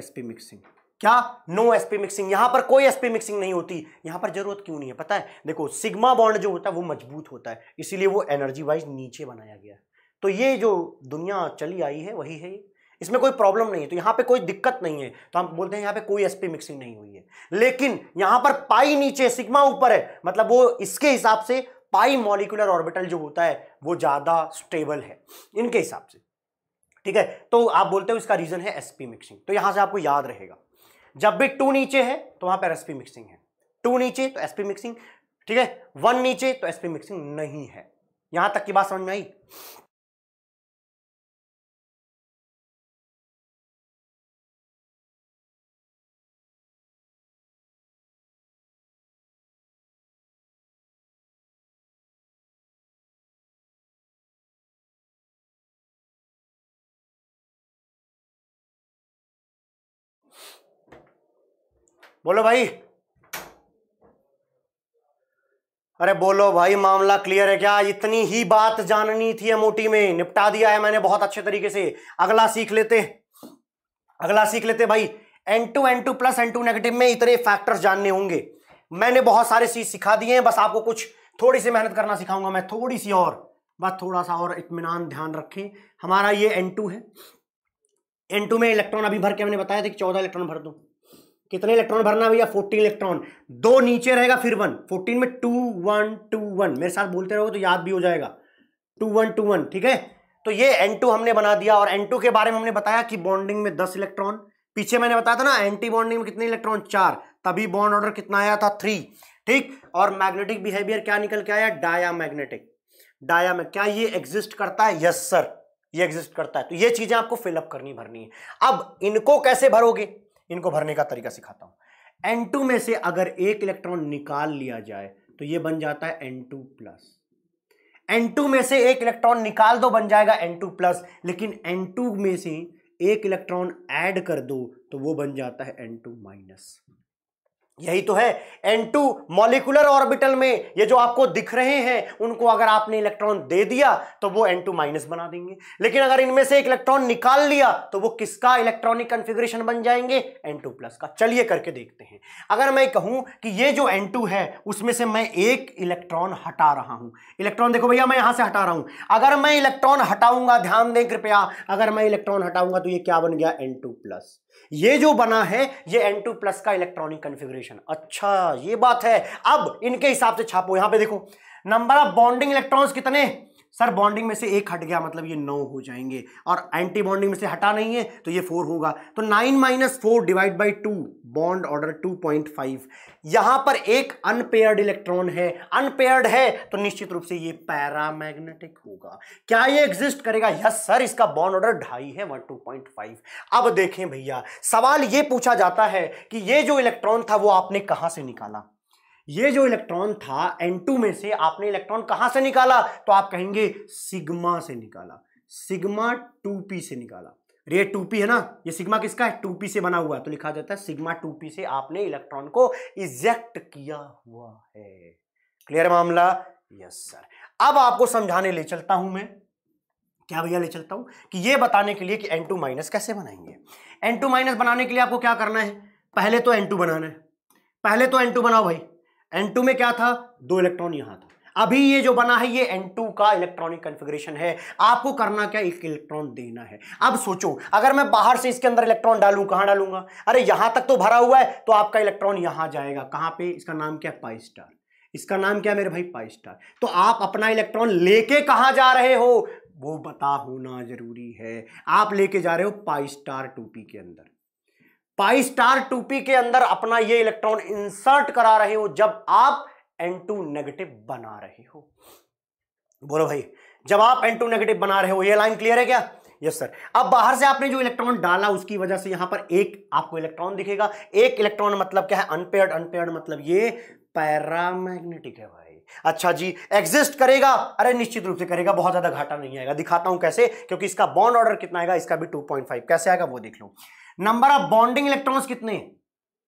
sp mixing क्या नो एसपी मिक्सिंग यहां पर कोई एसपी मिक्सिंग नहीं होती यहां पर जरूरत क्यों नहीं है पता है देखो सिग्मा बॉन्ड जो होता है वो मजबूत होता है इसीलिए वो एनर्जी वाइज नीचे बनाया गया तो ये जो दुनिया चली आई है वही है इसमें कोई प्रॉब्लम नहीं है तो यहां पे कोई दिक्कत नहीं है तो हम बोलते हैं यहां पे कोई एसपी मिक्सिंग नहीं हुई है लेकिन यहां पर पाई नीचे सिग्मा ऊपर है मतलब वो इसके हिसाब से पाई मॉलिकुलर ऑर्बिटल जो होता है वो ज़्यादा स्टेबल है इनके हिसाब से ठीक है तो आप बोलते हो इसका रीज़न है एसपी मिक्सिंग तो यहां से आपको याद रहेगा जब भी टू नीचे है तो वहां पर एसपी मिक्सिंग है टू नीचे तो एसपी मिक्सिंग ठीक है वन नीचे तो एसपी मिक्सिंग नहीं है यहां तक की बात समझ में आई बोलो भाई अरे बोलो भाई मामला क्लियर है क्या इतनी ही बात जाननी थी एमओटी में निपटा दिया है मैंने बहुत अच्छे तरीके से अगला सीख लेते अगला सीख लेते भाई N two N two plus N two negative में इतने फैक्टर्स जानने होंगे मैंने बहुत सारे चीज सिखा दिए हैं बस आपको कुछ थोड़ी सी मेहनत करना सिखाऊंगा मैं थोड़ी सी और बस थोड़ा सा और इतमान ध्यान रखें हमारा ये एन टू है एन टू में इलेक्ट्रॉन अभी भर के मैंने बताया था कि चौदह इलेक्ट्रॉन भर दो कितने इलेक्ट्रॉन भरना भैया फोर्टीन इलेक्ट्रॉन दो नीचे रहेगा फिर वन फोर्टीन में टू वन टू वन मेरे साथ बोलते रहोगे तो याद भी हो जाएगा टू वन टू वन ठीक है तो ये N2 हमने बना दिया और N2 के बारे में हमने बताया कि बॉन्डिंग में दस इलेक्ट्रॉन पीछे मैंने बताया था ना एंटी बॉन्डिंग में कितने इलेक्ट्रॉन चार तभी बॉन्ड ऑर्डर कितना आया था थ्री ठीक और मैग्नेटिक बिहेवियर क्या निकल के आया डाया मैग्नेटिक डाया में क्या ये एग्जिस्ट करता है यस सर ये एग्जिस्ट करता है तो ये चीजें आपको फिलअप करनी भरनी है अब इनको कैसे भरोगे इनको भरने का तरीका सिखाता हूँ एन टू में से अगर एक इलेक्ट्रॉन निकाल लिया जाए तो ये बन जाता है N two plus N two में से एक इलेक्ट्रॉन निकाल दो बन जाएगा एन टू प्लस लेकिन एन टू में से एक इलेक्ट्रॉन ऐड कर दो तो वो बन जाता है एन टू माइनस यही तो है N2 मॉलिकुलर ऑर्बिटल में ये जो आपको दिख रहे हैं उनको अगर आपने इलेक्ट्रॉन दे दिया तो वो N2 माइनस बना देंगे लेकिन अगर इनमें से एक इलेक्ट्रॉन निकाल लिया तो वो किसका इलेक्ट्रॉनिक कन्फिग्रेशन बन जाएंगे N2 प्लस का चलिए करके देखते हैं अगर मैं कहूं कि ये जो N2 है उसमें से मैं एक इलेक्ट्रॉन हटा रहा हूं इलेक्ट्रॉन देखो भैया मैं यहां से हटा रहा हूं अगर मैं इलेक्ट्रॉन हटाऊंगा ध्यान दें कृपया अगर मैं इलेक्ट्रॉन हटाऊंगा तो ये क्या बन गया एन टू प्लस ये जो बना है ये N2 प्लस का इलेक्ट्रॉनिक कन्फिग्रेशन अच्छा ये बात है अब इनके हिसाब से छापो यहां पे देखो नंबर ऑफ बॉन्डिंग इलेक्ट्रॉन्स कितने सर बॉन्डिंग में से एक हट गया मतलब ये नौ हो जाएंगे और एंटी बॉन्डिंग में से हटा नहीं है तो ये फोर होगा तो nine minus four divide by two bond order two point five यहां पर एक अनपेयर्ड इलेक्ट्रॉन है अनपेयर्ड है तो निश्चित रूप से ये पैरामैग्नेटिक होगा क्या ये एग्जिस्ट करेगा यस सर इसका बॉन्ड ऑर्डर ढाई है वन टू पॉइंट फाइव अब देखें भैया सवाल ये पूछा जाता है कि ये जो इलेक्ट्रॉन था वो आपने कहां से निकाला ये जो इलेक्ट्रॉन था N2 में से आपने इलेक्ट्रॉन कहां से निकाला तो आप कहेंगे सिग्मा से निकाला सिग्मा 2p से निकाला रे 2p है ना ये सिग्मा किसका है 2p से बना हुआ है तो लिखा जाता है सिग्मा 2p से आपने इलेक्ट्रॉन को इजेक्ट किया हुआ है क्लियर मामला यस सर अब आपको समझाने ले चलता हूं मैं क्या भैया ले चलता हूं कि ये बताने के लिए कि टू माइनस कैसे बनाएंगे टू माइनस बनाने के लिए आपको क्या करना है पहले तो टू बनाना है पहले तो टू बनाओ भाई एन टू में क्या था दो इलेक्ट्रॉन यहां था अभी ये जो बना है ये एन टू का इलेक्ट्रॉनिक कॉन्फ़िगरेशन है आपको करना क्या एक इलेक्ट्रॉन देना है अब सोचो अगर मैं बाहर से इसके अंदर इलेक्ट्रॉन डालूं कहां डालूंगा अरे यहां तक तो भरा हुआ है तो आपका इलेक्ट्रॉन यहां जाएगा कहां पे इसका नाम क्या है पाई स्टार इसका नाम क्या है मेरे भाई पाई स्टार तो आप अपना इलेक्ट्रॉन लेके कहां जा रहे हो वो बता होना जरूरी है आप लेके जा रहे हो पाई स्टार टूपी के अंदर पाई स्टार टूपी के अंदर अपना ये इलेक्ट्रॉन इंसर्ट करा रहे हो जब आप N2 नेगेटिव बना रहे हो बोलो भाई जब आप N2 नेगेटिव बना रहे हो ये लाइन क्लियर है क्या यस सर अब बाहर से आपने जो इलेक्ट्रॉन डाला उसकी वजह से यहां पर एक आपको इलेक्ट्रॉन दिखेगा एक इलेक्ट्रॉन मतलब क्या है अनपेयर्ड अनपेयर्ड मतलब ये पैरामैग्नेटिक है भाई अच्छा जी एग्जिस्ट करेगा अरे निश्चित रूप से करेगा बहुत ज्यादा घाटा नहीं आएगा दिखाता हूं कैसे क्योंकि इसका बॉन्ड ऑर्डर कितना आएगा इसका भी फाइव कैसे आएगा वो देख लो नंबर ऑफ बॉन्डिंग इलेक्ट्रॉन्स कितने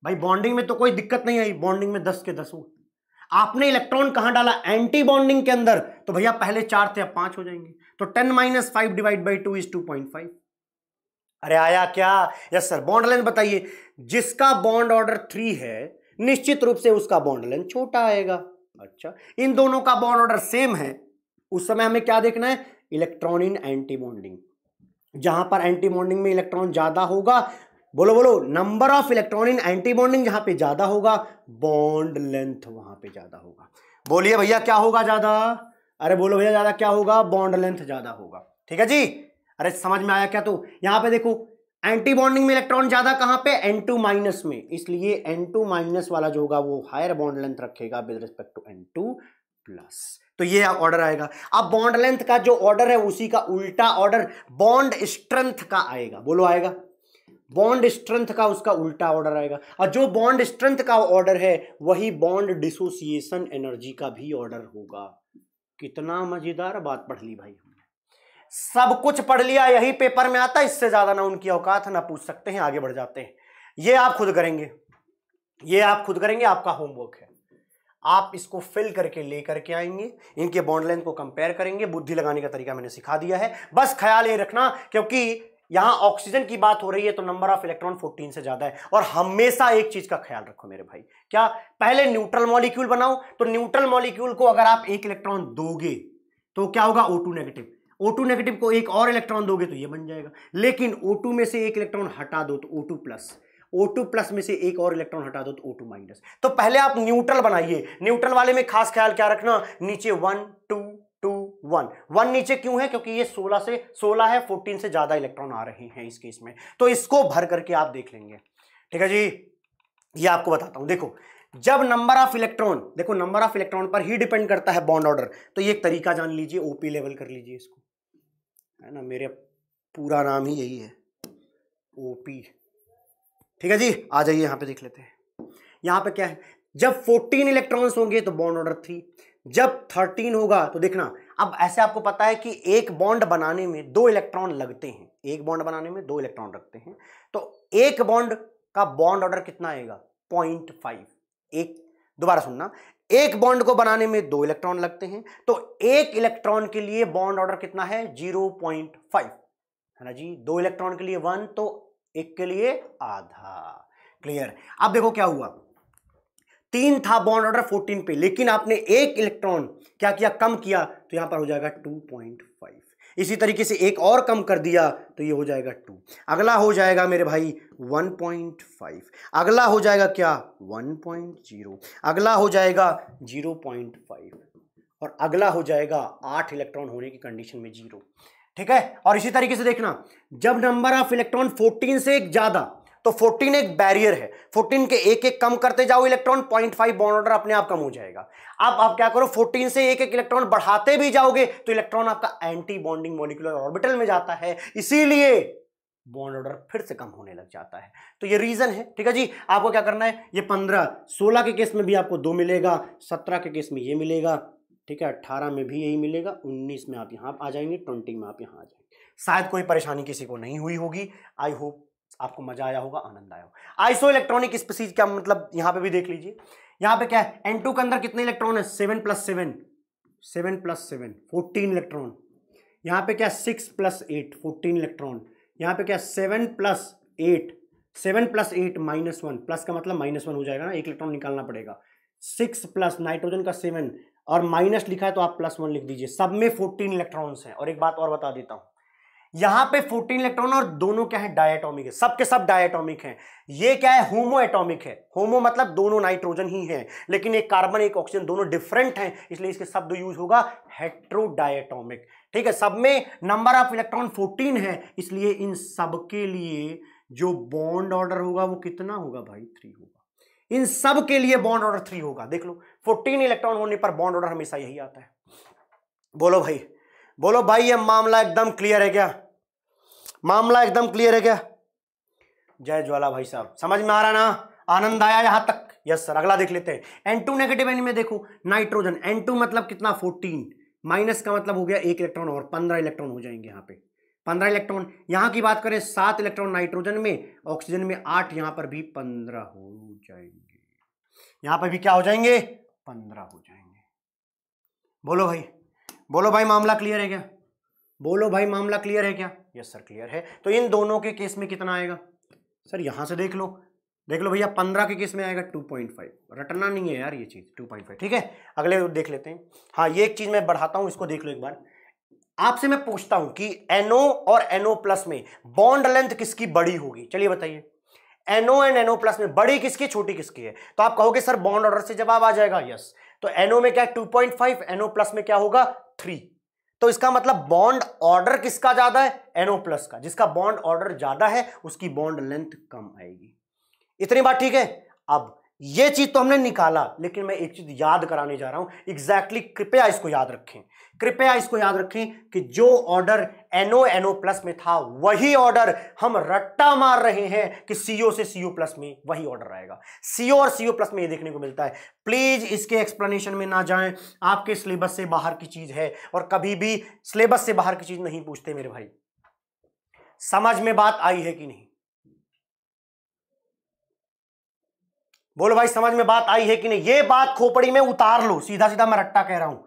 भाई बॉन्डिंग में तो कोई दिक्कत नहीं आई बॉन्डिंग में दस के दस हुए आपने इलेक्ट्रॉन कहां डाला एंटी बॉन्डिंग के अंदर तो भैया पहले चार थे अब पांच हो जाएंगे तो ten minus five divide by two is two point five अरे आया क्या यस सर बॉन्ड लेंथ बताइए जिसका बॉन्ड ऑर्डर थ्री है निश्चित रूप से उसका बॉन्ड लेंथ छोटा आएगा अच्छा इन दोनों का बॉन्ड ऑर्डर सेम है उस समय हमें क्या देखना है इलेक्ट्रॉन इन एंटी बॉन्डिंग जहां पर एंटी बॉन्डिंग में इलेक्ट्रॉन ज़्यादा होगा बोलो बोलो number of electron in anti bonding जहां पे ज़्यादा होगा बॉन्ड लेंथ वहां पे ज़्यादा होगा बोलिए भैया क्या होगा ज़्यादा अरे बोलो भैया ज़्यादा क्या होगा बॉन्ड लेंथ ज़्यादा होगा ठीक है जी अरे समझ में आया क्या तो यहां पे देखो एंटी बॉन्डिंग में इलेक्ट्रॉन ज्यादा कहां पे N2 माइनस में इसलिए N2 माइनस वाला जो होगा वो हायर बॉन्ड लेंथ रखेगा with respect to N2 plus तो ये ऑर्डर आएगा अब बॉन्ड लेंथ का जो ऑर्डर है उसी का उल्टा ऑर्डर बॉन्ड स्ट्रेंथ का आएगा बोलो आएगा बॉन्ड स्ट्रेंथ का उसका उल्टा ऑर्डर आएगा और जो बॉन्ड स्ट्रेंथ का ऑर्डर है वही बॉन्ड डिसोसिएशन एनर्जी का भी ऑर्डर होगा कितना मजेदार बात पढ़ ली भाई हमने सब कुछ पढ़ लिया यही पेपर में आता इससे ज्यादा ना उनकी औकात ना पूछ सकते हैं आगे बढ़ जाते हैं ये आप खुद करेंगे ये आप खुद करेंगे आपका होमवर्क है आप इसको फिल करके लेकर के आएंगे इनके बॉन्ड लेंथ को कंपेयर करेंगे बुद्धि लगाने का तरीका मैंने सिखा दिया है बस ख्याल ये रखना क्योंकि यहां ऑक्सीजन की बात हो रही है तो नंबर ऑफ इलेक्ट्रॉन 14 से ज्यादा है और हमेशा एक चीज का ख्याल रखो मेरे भाई क्या पहले न्यूट्रल मॉलिक्यूल बनाओ तो न्यूट्रल मॉलिक्यूल को अगर आप एक इलेक्ट्रॉन दोगे तो क्या होगा ओ नेगेटिव ओ नेगेटिव को एक और इलेक्ट्रॉन दोगे तो यह बन जाएगा लेकिन ओ में से एक इलेक्ट्रॉन हटा दो तो ओ प्लस O2 प्लस में से एक और इलेक्ट्रॉन हटा दो तो O2 माइनस तो पहले आप न्यूट्रल बनाइए न्यूट्रल वाले में खास ख्याल क्या रखना नीचे one two two one one नीचे क्यों है क्योंकि ये सोलह से सोलह है फोर्टीन से ज्यादा इलेक्ट्रॉन आ रहे हैं इस केस में तो इसको भर करके आप देख लेंगे ठीक है जी ये आपको बताता हूं देखो जब नंबर ऑफ इलेक्ट्रॉन देखो नंबर ऑफ इलेक्ट्रॉन पर ही डिपेंड करता है बॉन्ड ऑर्डर तो ये एक तरीका जान लीजिए ओपी लेवल कर लीजिए इसको है ना मेरे पूरा नाम ही यही है ओपी ठीक है जी आ जाइए यहां पे देख लेते हैं यहां पे क्या है जब 14 इलेक्ट्रॉन्स होंगे तो बॉन्ड ऑर्डर थ्री जब 13 होगा तो देखना अब ऐसे आपको पता है कि एक बॉन्ड बनाने में दो इलेक्ट्रॉन लगते हैं एक बॉन्ड बनाने में दो इलेक्ट्रॉन रखते हैं तो एक बॉन्ड का बॉन्ड ऑर्डर कितना आएगा पॉइंट फाइव एक दोबारा सुनना एक बॉन्ड को बनाने में दो इलेक्ट्रॉन लगते हैं तो एक इलेक्ट्रॉन के लिए बॉन्ड ऑर्डर कितना है जीरो पॉइंट फाइव है ना जी दो इलेक्ट्रॉन के लिए वन तो एक के लिए आधा क्लियर अब देखो क्या हुआ तीन था बॉन्ड ऑर्डर फोर्टीन पे लेकिन आपने एक इलेक्ट्रॉन क्या किया कम किया तो यहां पर हो जाएगा टू पॉइंट फाइव इसी तरीके से एक और कम कर दिया तो ये हो जाएगा टू अगला हो जाएगा मेरे भाई वन पॉइंट फाइव अगला हो जाएगा क्या वन पॉइंट जीरो अगला हो जाएगा जीरो पॉइंट फाइव और अगला हो जाएगा आठ इलेक्ट्रॉन होने की कंडीशन में जीरो ठीक है और इसी तरीके से देखना जब नंबर ऑफ इलेक्ट्रॉन फोर्टीन से एक ज्यादा तो 14 एक बैरियर है 14 के एक एक कम करते जाओ इलेक्ट्रॉन पॉइंट फाइव बॉन्डर अपने आप कम हो जाएगा अब आप क्या करो 14 से एक एक इलेक्ट्रॉन बढ़ाते भी जाओगे तो इलेक्ट्रॉन आपका एंटी बॉन्डिंग मोलिकुलर ऑर्बिटल में जाता है इसीलिए बॉन्ड ऑर्डर फिर से कम होने लग जाता है तो ये रीजन है ठीक है जी आपको क्या करना है ये पंद्रह सोलह के केस में भी आपको दो मिलेगा सत्रह के केस में ये मिलेगा ठीक है अट्ठारह में भी यही मिलेगा उन्नीस में आप यहाँ आ जाएंगे ट्वेंटी में आप यहाँ आ जाएंगे शायद कोई परेशानी किसी को नहीं हुई होगी आई होप आपको मजा आया होगा आनंद आया होगा आइसो इलेक्ट्रॉनिक स्पीसीज क्या मतलब यहाँ पे भी देख लीजिए यहाँ पे क्या है एन के अंदर कितने इलेक्ट्रॉन है seven plus seven seven plus seven fourteen electron यहाँ पे क्या six plus eight fourteen electron यहाँ पे क्या seven plus eight seven plus eight minus one plus का मतलब माइनस वन हो जाएगा ना एक इलेक्ट्रॉन निकालना पड़ेगा सिक्स प्लस नाइट्रोजन का सेवन और माइनस लिखा है तो आप प्लस वन लिख दीजिए सब में फोर्टीन इलेक्ट्रॉन्स हैं और एक बात और बता देता हूं यहां पे फोर्टीन इलेक्ट्रॉन और दोनों क्या है डायटोमिक है सबके सब, सब डायटोमिक हैं ये क्या है होमो एटॉमिक है होमो मतलब दोनों नाइट्रोजन ही है लेकिन एक कार्बन एक ऑक्सीजन दोनों डिफरेंट है इसलिए इसके शब्द यूज होगा हेट्रोडायटोमिक ठीक है सब में नंबर ऑफ इलेक्ट्रॉन फोर्टीन है इसलिए इन सब के लिए जो बॉन्ड ऑर्डर होगा वो कितना होगा भाई थ्री होगा इन सब के लिए बॉन्ड ऑर्डर थ्री होगा देख लो फोर्टीन इलेक्ट्रॉन होने पर बॉन्ड ऑर्डर हमेशा यही आता है बोलो भाई बोलो भाई ये मामला एकदम क्लियर है क्या मामला एकदम क्लियर है क्या जय ज्वाला भाई साहब समझ में आ रहा ना आनंद आया यहां तक यस सर अगला देख लेते हैं एन टू नेगेटिव एन में देखो नाइट्रोजन एन टू मतलब कितना फोर्टीन माइनस का मतलब हो गया एक इलेक्ट्रॉन और पंद्रह इलेक्ट्रॉन हो जाएंगे यहां पे पंद्रह इलेक्ट्रॉन यहां की बात करें सात इलेक्ट्रॉन नाइट्रोजन में ऑक्सीजन में आठ यहां पर भी पंद्रह हो जाएंगे यहां पर भी क्या हो जाएंगे पंद्रह हो जाएंगे बोलो भाई बोलो भाई मामला क्लियर है क्या बोलो भाई मामला क्लियर है क्या यस सर क्लियर है तो इन दोनों के केस में कितना आएगा सर यहां से देख लो देख लो भैया पंद्रह के केस में आएगा टू पॉइंट फाइव रटना नहीं है यार ये चीज़ टू पॉइंट फाइव ठीक है अगले देख लेते हैं हाँ ये एक चीज़ मैं बढ़ाता हूं इसको देख लो एक बार आपसे मैं पूछता हूं कि एनओ NO और एनओ NO प्लस में बॉन्ड लेंथ किसकी बड़ी होगी चलिए बताइए एनओ एंड एनओ प्लस में बड़ी किसकी छोटी किसकी है तो आप कहोगे सर बॉन्ड ऑर्डर से जवाब आ जाएगा यस तो एनओ में क्या two point five NO plus में क्या होगा थ्री तो इसका मतलब बॉन्ड ऑर्डर किसका ज्यादा है एनओ प्लस का जिसका बॉन्ड ऑर्डर ज्यादा है उसकी बॉन्ड लेंथ कम आएगी इतनी बात ठीक है अब यह चीज तो हमने निकाला लेकिन मैं एक चीज याद कराने जा रहा हूं एग्जैक्टली exactly, कृपया इसको याद रखें कृपया इसको याद रखें कि जो ऑर्डर एनओ एनओ प्लस में था वही ऑर्डर हम रट्टा मार रहे हैं कि सीओ से सीओ प्लस में वही ऑर्डर आएगा सीओ और सीओ प्लस में ये देखने को मिलता है प्लीज इसके एक्सप्लेनेशन में ना जाएं आपके सिलेबस से बाहर की चीज है और कभी भी सिलेबस से बाहर की चीज नहीं पूछते मेरे भाई समझ में बात आई है कि नहीं बोलो भाई समझ में बात आई है कि नहीं ये बात खोपड़ी में उतार लो सीधा सीधा मैं रट्टा कह रहा हूं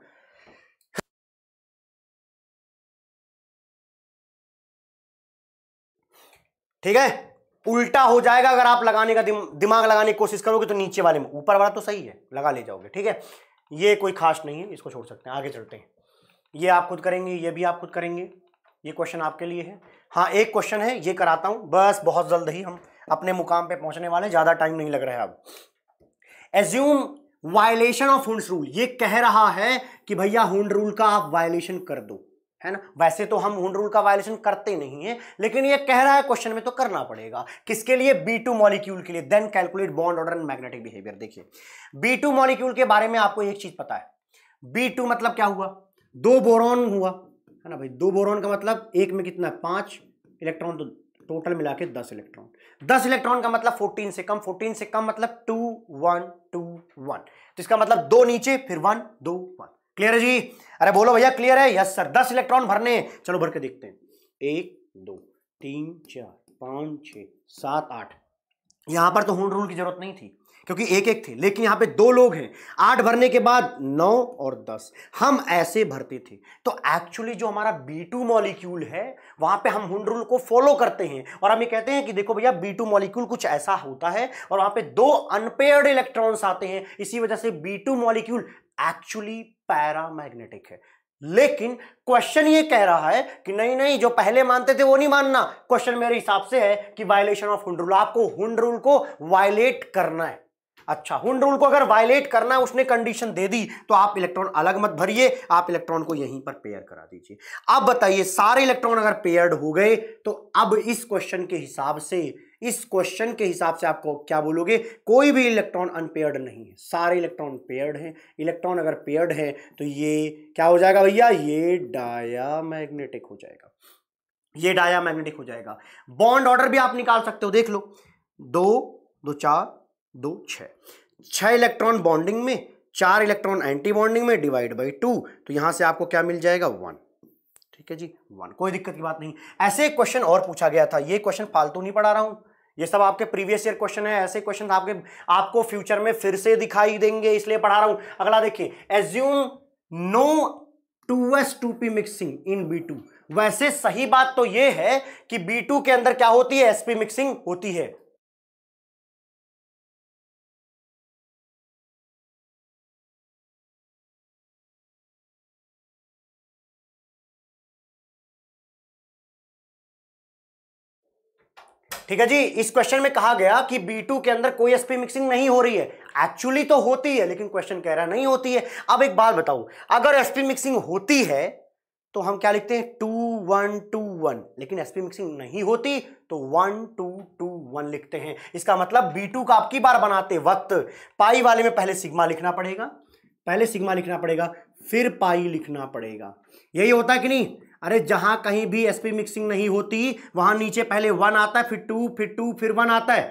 ठीक है उल्टा हो जाएगा अगर आप लगाने का दिमाग लगाने की कोशिश करोगे तो नीचे वाले में ऊपर वाला तो सही है लगा ले जाओगे ठीक है ये कोई खास नहीं है इसको छोड़ सकते हैं आगे चलते हैं ये आप खुद करेंगे ये भी आप खुद करेंगे ये क्वेश्चन आपके लिए है हाँ एक क्वेश्चन है ये कराता हूँ बस बहुत जल्द ही हम अपने मुकाम पे पहुंचने वाले ज़्यादा टाइम नहीं लग रहा है अब assume violation of Hund rule ये कह रहा है कि भैया हुंड रूल का आप वायलेशन कर दो है ना वैसे तो हम हुन रूल का वायलेशन करते नहीं है लेकिन ये कह रहा है क्वेश्चन में तो करना पड़ेगा किसके लिए बी टू मॉलिक्यूल के लिए then calculate bond order and magnetic behaviour देखिए बी टू मॉलिक्यूल के बारे में आपको एक चीज पता है बी टू मतलब क्या हुआ दो बोरॉन हुआ है ना भाई दो बोरॉन का मतलब एक में कितना पांच इलेक्ट्रॉन तो टोटल मिला के दस इलेक्ट्रॉन दस इलेक्ट्रॉन का मतलब फोर्टीन से कम फोर्टीन से कम मतलब टू वन टू वन तो इसका मतलब दो नीचे फिर वन दो वन क्लियर है जी अरे बोलो भैया क्लियर है यस सर दस इलेक्ट्रॉन भरने चलो भर के देखते हैं एक दो तीन चार पांच छ सात आठ यहां पर तो होंड रूल की जरूरत नहीं थी क्योंकि एक एक थे लेकिन यहाँ पे दो लोग हैं आठ भरने के बाद नौ और दस हम ऐसे भरते थे तो एक्चुअली जो हमारा बी टू मॉलिक्यूल है वहां पे हम हुंड रूल को फॉलो करते हैं और हम ये कहते हैं कि देखो भैया बी टू मॉलिक्यूल कुछ ऐसा होता है और वहां पे दो अनपेयर्ड इलेक्ट्रॉन्स आते हैं इसी वजह से B two molecule actually paramagnetic है लेकिन क्वेश्चन ये कह रहा है कि नहीं नहीं जो पहले मानते थे वो नहीं मानना क्वेश्चन मेरे हिसाब से है कि वायलेशन ऑफ हुंड रूल आपको हुंड रूल को वायलेट करना है अच्छा हुंड रूल को अगर वायलेट करना है उसने कंडीशन दे दी तो आप इलेक्ट्रॉन अलग मत भरिए आप इलेक्ट्रॉन को यहीं पर पेयर करा दीजिए अब बताइए सारे इलेक्ट्रॉन अगर पेयर्ड हो गए तो अब इस क्वेश्चन के हिसाब से इस क्वेश्चन के हिसाब से आपको क्या बोलोगे कोई भी इलेक्ट्रॉन अनपेयर्ड नहीं है सारे इलेक्ट्रॉन पेयर्ड हैं इलेक्ट्रॉन अगर पेयर्ड है तो ये क्या हो जाएगा भैया ये मैग्नेटिक हो जाएगा ये मैग्नेटिक हो जाएगा बॉन्ड ऑर्डर भी आप निकाल सकते हो देख लो दो दो चार दो छ इलेक्ट्रॉन बॉन्डिंग में चार इलेक्ट्रॉन एंटी बॉन्डिंग में डिवाइड बाई टू तो यहां से आपको क्या मिल जाएगा वन ठीक है जी वन कोई दिक्कत की बात नहीं ऐसे एक क्वेश्चन और पूछा गया था ये क्वेश्चन फालतू नहीं पढ़ा रहा हूं ये सब आपके प्रीवियस ईयर क्वेश्चन है ऐसे क्वेश्चन आपके आपको फ्यूचर में फिर से दिखाई देंगे इसलिए पढ़ा रहा हूं अगला देखिए assume no two S two p mixing in B two वैसे सही बात तो यह है कि बी टू के अंदर क्या होती है एसपी मिक्सिंग होती है ठीक है जी इस क्वेश्चन में कहा गया कि टू के अंदर कोई एसपी मिक्सिंग नहीं हो रही है एक्चुअली तो होती है लेकिन क्वेश्चन कह रहा नहीं होती है अब एक बात बताऊ अगर एसपी मिक्सिंग होती है तो हम क्या लिखते हैं टू वन टू वन लेकिन एसपी मिक्सिंग नहीं होती तो वन टू टू वन लिखते हैं इसका मतलब बी टू का आपकी बार बनाते वक्त पाई वाले में पहले सिग्मा लिखना पड़ेगा पहले सिग्मा लिखना पड़ेगा फिर पाई लिखना पड़ेगा यही होता है कि नहीं अरे जहां कहीं भी एसपी मिक्सिंग नहीं होती वहां नीचे पहले वन आता है फिर टू फिर टू फिर वन आता है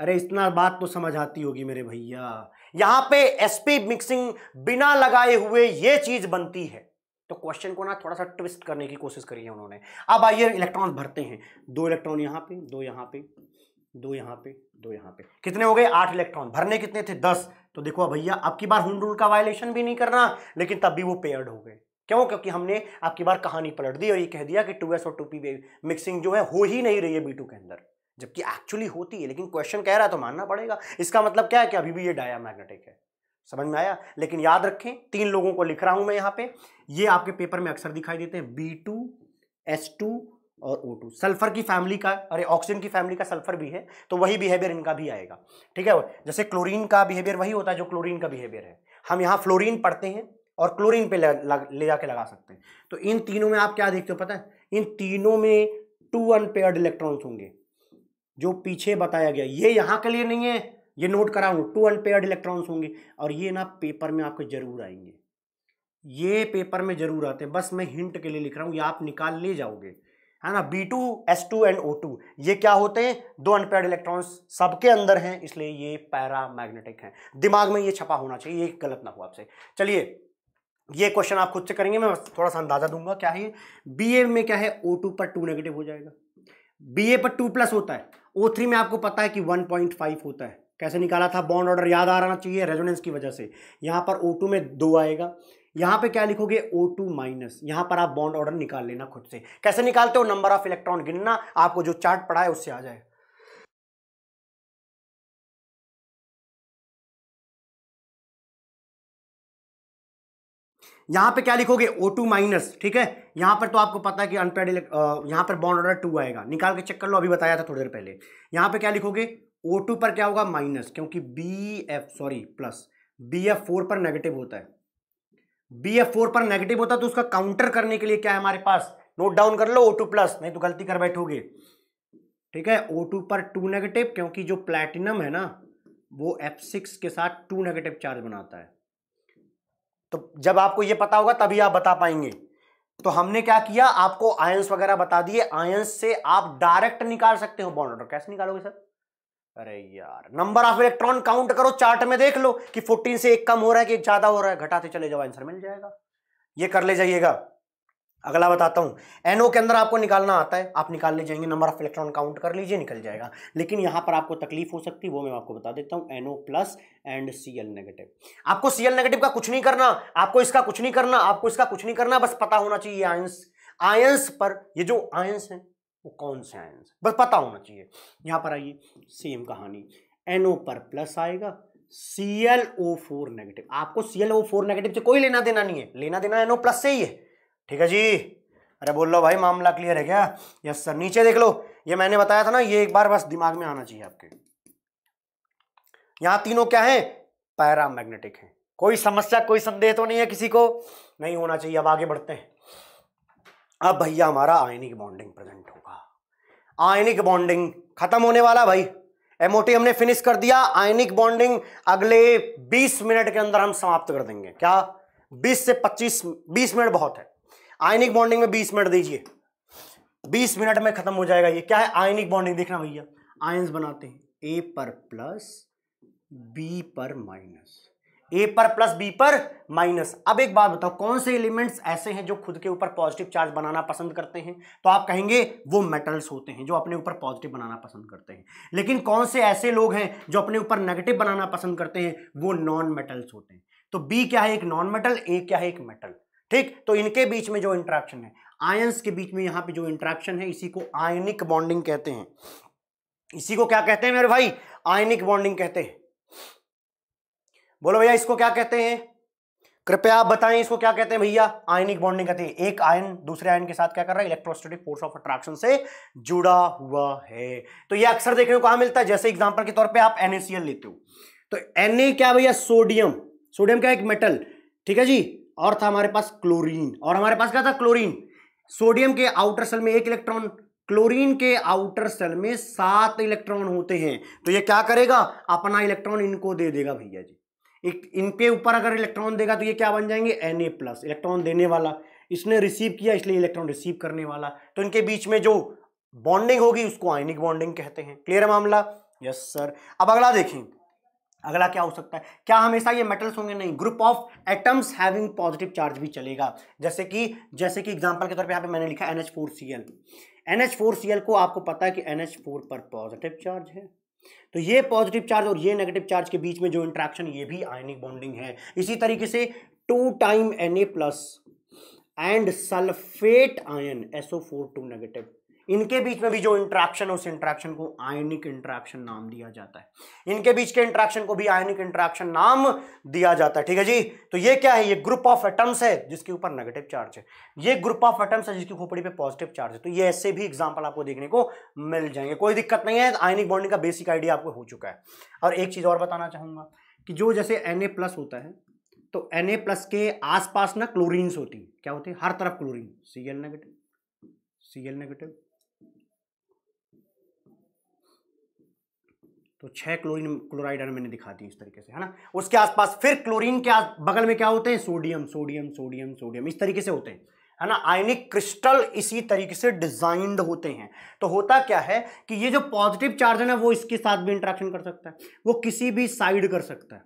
अरे इतना बात तो समझ आती होगी मेरे भैया यहां पे एसपी मिक्सिंग बिना लगाए हुए ये चीज बनती है तो क्वेश्चन को ना थोड़ा सा ट्विस्ट करने की कोशिश करी है उन्होंने अब आइए इलेक्ट्रॉन भरते हैं दो इलेक्ट्रॉन यहाँ पे दो यहाँ पे दो यहाँ पे दो यहाँ पे कितने हो गए आठ इलेक्ट्रॉन भरने कितने थे दस तो देखो भैया अब की बार होम रूल का वायलेशन भी नहीं करना लेकिन तब भी वो पेयर्ड हो गए क्यों क्योंकि हमने आपकी बार कहानी पलट दी और ये कह दिया कि टू एस और टू पी मिक्सिंग जो है हो ही नहीं रही है बी टू के अंदर जबकि एक्चुअली होती है लेकिन क्वेश्चन कह रहा है तो मानना पड़ेगा इसका मतलब क्या है कि अभी भी ये डाया मैग्नेटिक है समझ में आया लेकिन याद रखें तीन लोगों को लिख रहा हूं मैं यहाँ पे ये आपके पेपर में अक्सर दिखाई देते हैं बी टू एस टू और ओ टू सल्फर की फैमिली का अरे ऑक्सीजन की फैमिली का सल्फर भी है तो वही बिहेवियर इनका भी आएगा ठीक है जैसे क्लोरीन का बिहेवियर वही होता है जो क्लोरीन का बिहेवियर है हम यहाँ फ्लोरीन पढ़ते हैं और क्लोरीन पे ले जाके लगा सकते हैं तो इन तीनों में आप क्या देखते हो पता है इन तीनों में टू अनपेयर्ड इलेक्ट्रॉन्स होंगे जो पीछे बताया गया ये यहाँ के लिए नहीं है ये नोट कराऊँ टू अनपेयर्ड इलेक्ट्रॉन्स होंगे और ये ना पेपर में आपके जरूर आएंगे ये पेपर में जरूर आते हैं बस मैं हिंट के लिए लिख रहा हूँ ये आप निकाल ले जाओगे है ना B two S two and O two ये क्या होते हैं दो अनपेड इलेक्ट्रॉन्स सबके अंदर हैं इसलिए ये पैरा मैग्नेटिक हैं दिमाग में ये छपा होना चाहिए ये गलत ना हो आपसे चलिए ये क्वेश्चन आप खुद से करेंगे मैं थोड़ा सा अंदाजा दूंगा क्या है बी ए में क्या है ओ टू पर टू नेगेटिव हो जाएगा बी ए पर टू प्लस होता है ओ थ्री में आपको पता है कि वन पॉइंट फाइव होता है कैसे निकाला था बॉन्ड ऑर्डर याद आ रहा चाहिए रेजोनेंस की वजह से यहाँ पर ओ टू में दो आएगा यहाँ पे क्या लिखोगे ओ टू माइनस यहाँ पर आप बॉन्ड ऑर्डर निकाल लेना खुद से कैसे निकालते हो नंबर ऑफ इलेक्ट्रॉन गिनना आपको जो चार्ट पड़ा है उससे आ जाएगा यहाँ पे क्या लिखोगे ओ टू माइनस ठीक है यहाँ पर तो आपको पता है कि अनपेड यहाँ पर बॉन्ड ऑर्डर टू आएगा निकाल के चेक कर लो अभी बताया था थोड़ी देर पहले यहाँ पे क्या लिखोगे ओ टू पर क्या होगा माइनस क्योंकि B F sorry plus B F four पर नेगेटिव होता है बी एफ फोर पर नेगेटिव होता है तो उसका काउंटर करने के लिए क्या है हमारे पास नोट डाउन कर लो ओ टू प्लस नहीं तो गलती कर बैठोगे ठीक है ओ टू पर टू नेगेटिव क्योंकि जो प्लेटिनम है ना वो एफ सिक्स के साथ टू नेगेटिव चार्ज बनाता है तो जब आपको ये पता होगा तभी आप बता पाएंगे तो हमने क्या किया आपको आयंस वगैरह बता दिए आयंस से आप डायरेक्ट निकाल सकते हो बॉन्ड ऑर्डर कैसे निकालोगे सर अरे यार नंबर ऑफ इलेक्ट्रॉन काउंट करो चार्ट में देख लो कि 14 से एक कम हो रहा है कि एक ज्यादा हो रहा है घटाते चले जाओ आंसर मिल जाएगा ये कर ले जाइएगा अगला बताता हूँ एनओ के अंदर आपको निकालना आता है आप निकाल ले जाएंगे नंबर ऑफ इलेक्ट्रॉन काउंट कर लीजिए निकल जाएगा लेकिन यहाँ पर आपको तकलीफ हो सकती है वो मैं आपको बता देता हूँ NO plus and C L negative आपको सी एल नेगेटिव का कुछ नहीं करना आपको इसका कुछ नहीं करना आपको इसका कुछ नहीं करना बस पता होना चाहिए आयंस आयंस पर ये जो आयंस हैं वो कौन से आयंस बस पता होना चाहिए यहाँ पर आइए सेम कहानी एनओ पर प्लस आएगा C L O four negative आपको C L O four negative से कोई लेना देना नहीं है लेना देना एनओ प्लस से ही है ठीक है जी अरे बोल लो भाई मामला क्लियर है क्या यस सर नीचे देख लो ये मैंने बताया था ना ये एक बार बस दिमाग में आना चाहिए आपके यहां तीनों क्या है पैरामैग्नेटिक है कोई समस्या कोई संदेह तो नहीं है किसी को नहीं होना चाहिए अब आगे बढ़ते हैं अब भैया हमारा आयनिक बॉन्डिंग प्रेजेंट होगा आयनिक बॉन्डिंग खत्म होने वाला भाई एमओटी हमने फिनिश कर दिया आयनिक बॉन्डिंग अगले 20 मिनट के अंदर हम समाप्त कर देंगे क्या 20 से 25 20 मिनट बहुत है आयनिक बॉन्डिंग में बीस मिनट दीजिए बीस मिनट में खत्म हो जाएगा ये क्या है आयनिक बॉन्डिंग देखना भैया आयन बनाते हैं ए पर प्लस बी पर माइनस ए पर प्लस बी पर माइनस अब एक बात बताओ कौन से एलिमेंट्स ऐसे हैं जो खुद के ऊपर पॉजिटिव चार्ज बनाना पसंद करते हैं तो आप कहेंगे वो मेटल्स होते हैं जो अपने ऊपर पॉजिटिव बनाना पसंद करते हैं लेकिन कौन से ऐसे लोग हैं जो अपने ऊपर नेगेटिव बनाना पसंद करते हैं वो नॉन मेटल्स होते हैं तो बी क्या है एक नॉन मेटल ए क्या है एक मेटल ठीक तो इनके बीच में जो इंट्रैक्शन है आयंस के बीच में यहां पे जो इंट्रैक्शन है इसी को आयनिक बॉन्डिंग कहते हैं इसी को क्या कहते हैं मेरे भाई आयनिक बॉन्डिंग कहते हैं बोलो भैया इसको क्या कहते हैं कृपया आप बताएं इसको क्या कहते हैं भैया आयनिक बॉन्डिंग कहते हैं एक आयन दूसरे आयन के साथ क्या कर रहा है इलेक्ट्रोस्टेटिक फोर्स ऑफ अट्रैक्शन से जुड़ा हुआ है तो ये अक्सर देखने को कहा मिलता है जैसे एग्जांपल के तौर पे आप एनएसीएल लेते हो तो एन क्या भैया सोडियम सोडियम क्या एक मेटल ठीक है जी और था हमारे पास क्लोरीन और हमारे पास क्या था क्लोरीन सोडियम के आउटर सेल में एक इलेक्ट्रॉन क्लोरीन के आउटर सेल में सात इलेक्ट्रॉन होते हैं तो ये क्या करेगा अपना इलेक्ट्रॉन इनको दे देगा भैया जी इनके ऊपर अगर इलेक्ट्रॉन देगा तो ये क्या बन जाएंगे एन प्लस इलेक्ट्रॉन देने वाला इसने रिसीव किया इसलिए इलेक्ट्रॉन रिसीव करने वाला तो इनके बीच में जो बॉन्डिंग होगी उसको आयनिक बॉन्डिंग कहते हैं क्लियर है मामला यस सर अब अगला देखें अगला क्या हो सकता है क्या हमेशा ये मेटल्स होंगे नहीं group of atoms having positive charge भी चलेगा जैसे कि जैसे कि एग्जांपल के तौर पे यहाँ पे मैंने लिखा N H four C L N H four C L को आपको पता है कि एन एच फोर पर पॉजिटिव चार्ज है तो ये पॉजिटिव चार्ज और ये नेगेटिव चार्ज के बीच में जो इंट्रैक्शन ये भी आयनिक बॉन्डिंग है इसी तरीके से two time N A plus and sulphate ion SO four two negative इनके बीच में भी जो इंट्रैक्शन है उस इंट्रैक्शन को आयनिक इंट्रैक्शन नाम दिया जाता है इनके बीच के इंट्रैक्शन को भी आयनिक इंट्रैक्शन नाम दिया जाता है ठीक है जी तो ये क्या है ये ग्रुप ऑफ एटम्स है जिसके ऊपर नेगेटिव चार्ज है ये ग्रुप ऑफ एटम्स है जिसकी खोपड़ी पे पॉजिटिव चार्ज है तो ये ऐसे भी एग्जाम्पल आपको देखने को मिल जाएंगे कोई दिक्कत नहीं है आयनिक बॉन्डिंग का बेसिक आइडिया आपको हो चुका है और एक चीज़ और बताना चाहूंगा कि जो जैसे एन प्लस होता है तो एन प्लस के आसपास ना क्लोरिन होती क्या होती है हर तरफ chlorine C negative C L negative तो छः क्लोरीन क्लोराइड आयन मैंने दिखा दी इस तरीके से है ना उसके आसपास फिर क्लोरीन के आस, बगल में क्या होते हैं सोडियम सोडियम सोडियम सोडियम इस तरीके से होते हैं है ना आयनिक क्रिस्टल इसी तरीके से डिजाइंड होते हैं तो होता क्या है कि ये जो पॉजिटिव चार्ज है ना वो इसके साथ भी इंट्रैक्शन कर सकता है वो किसी भी साइड कर सकता है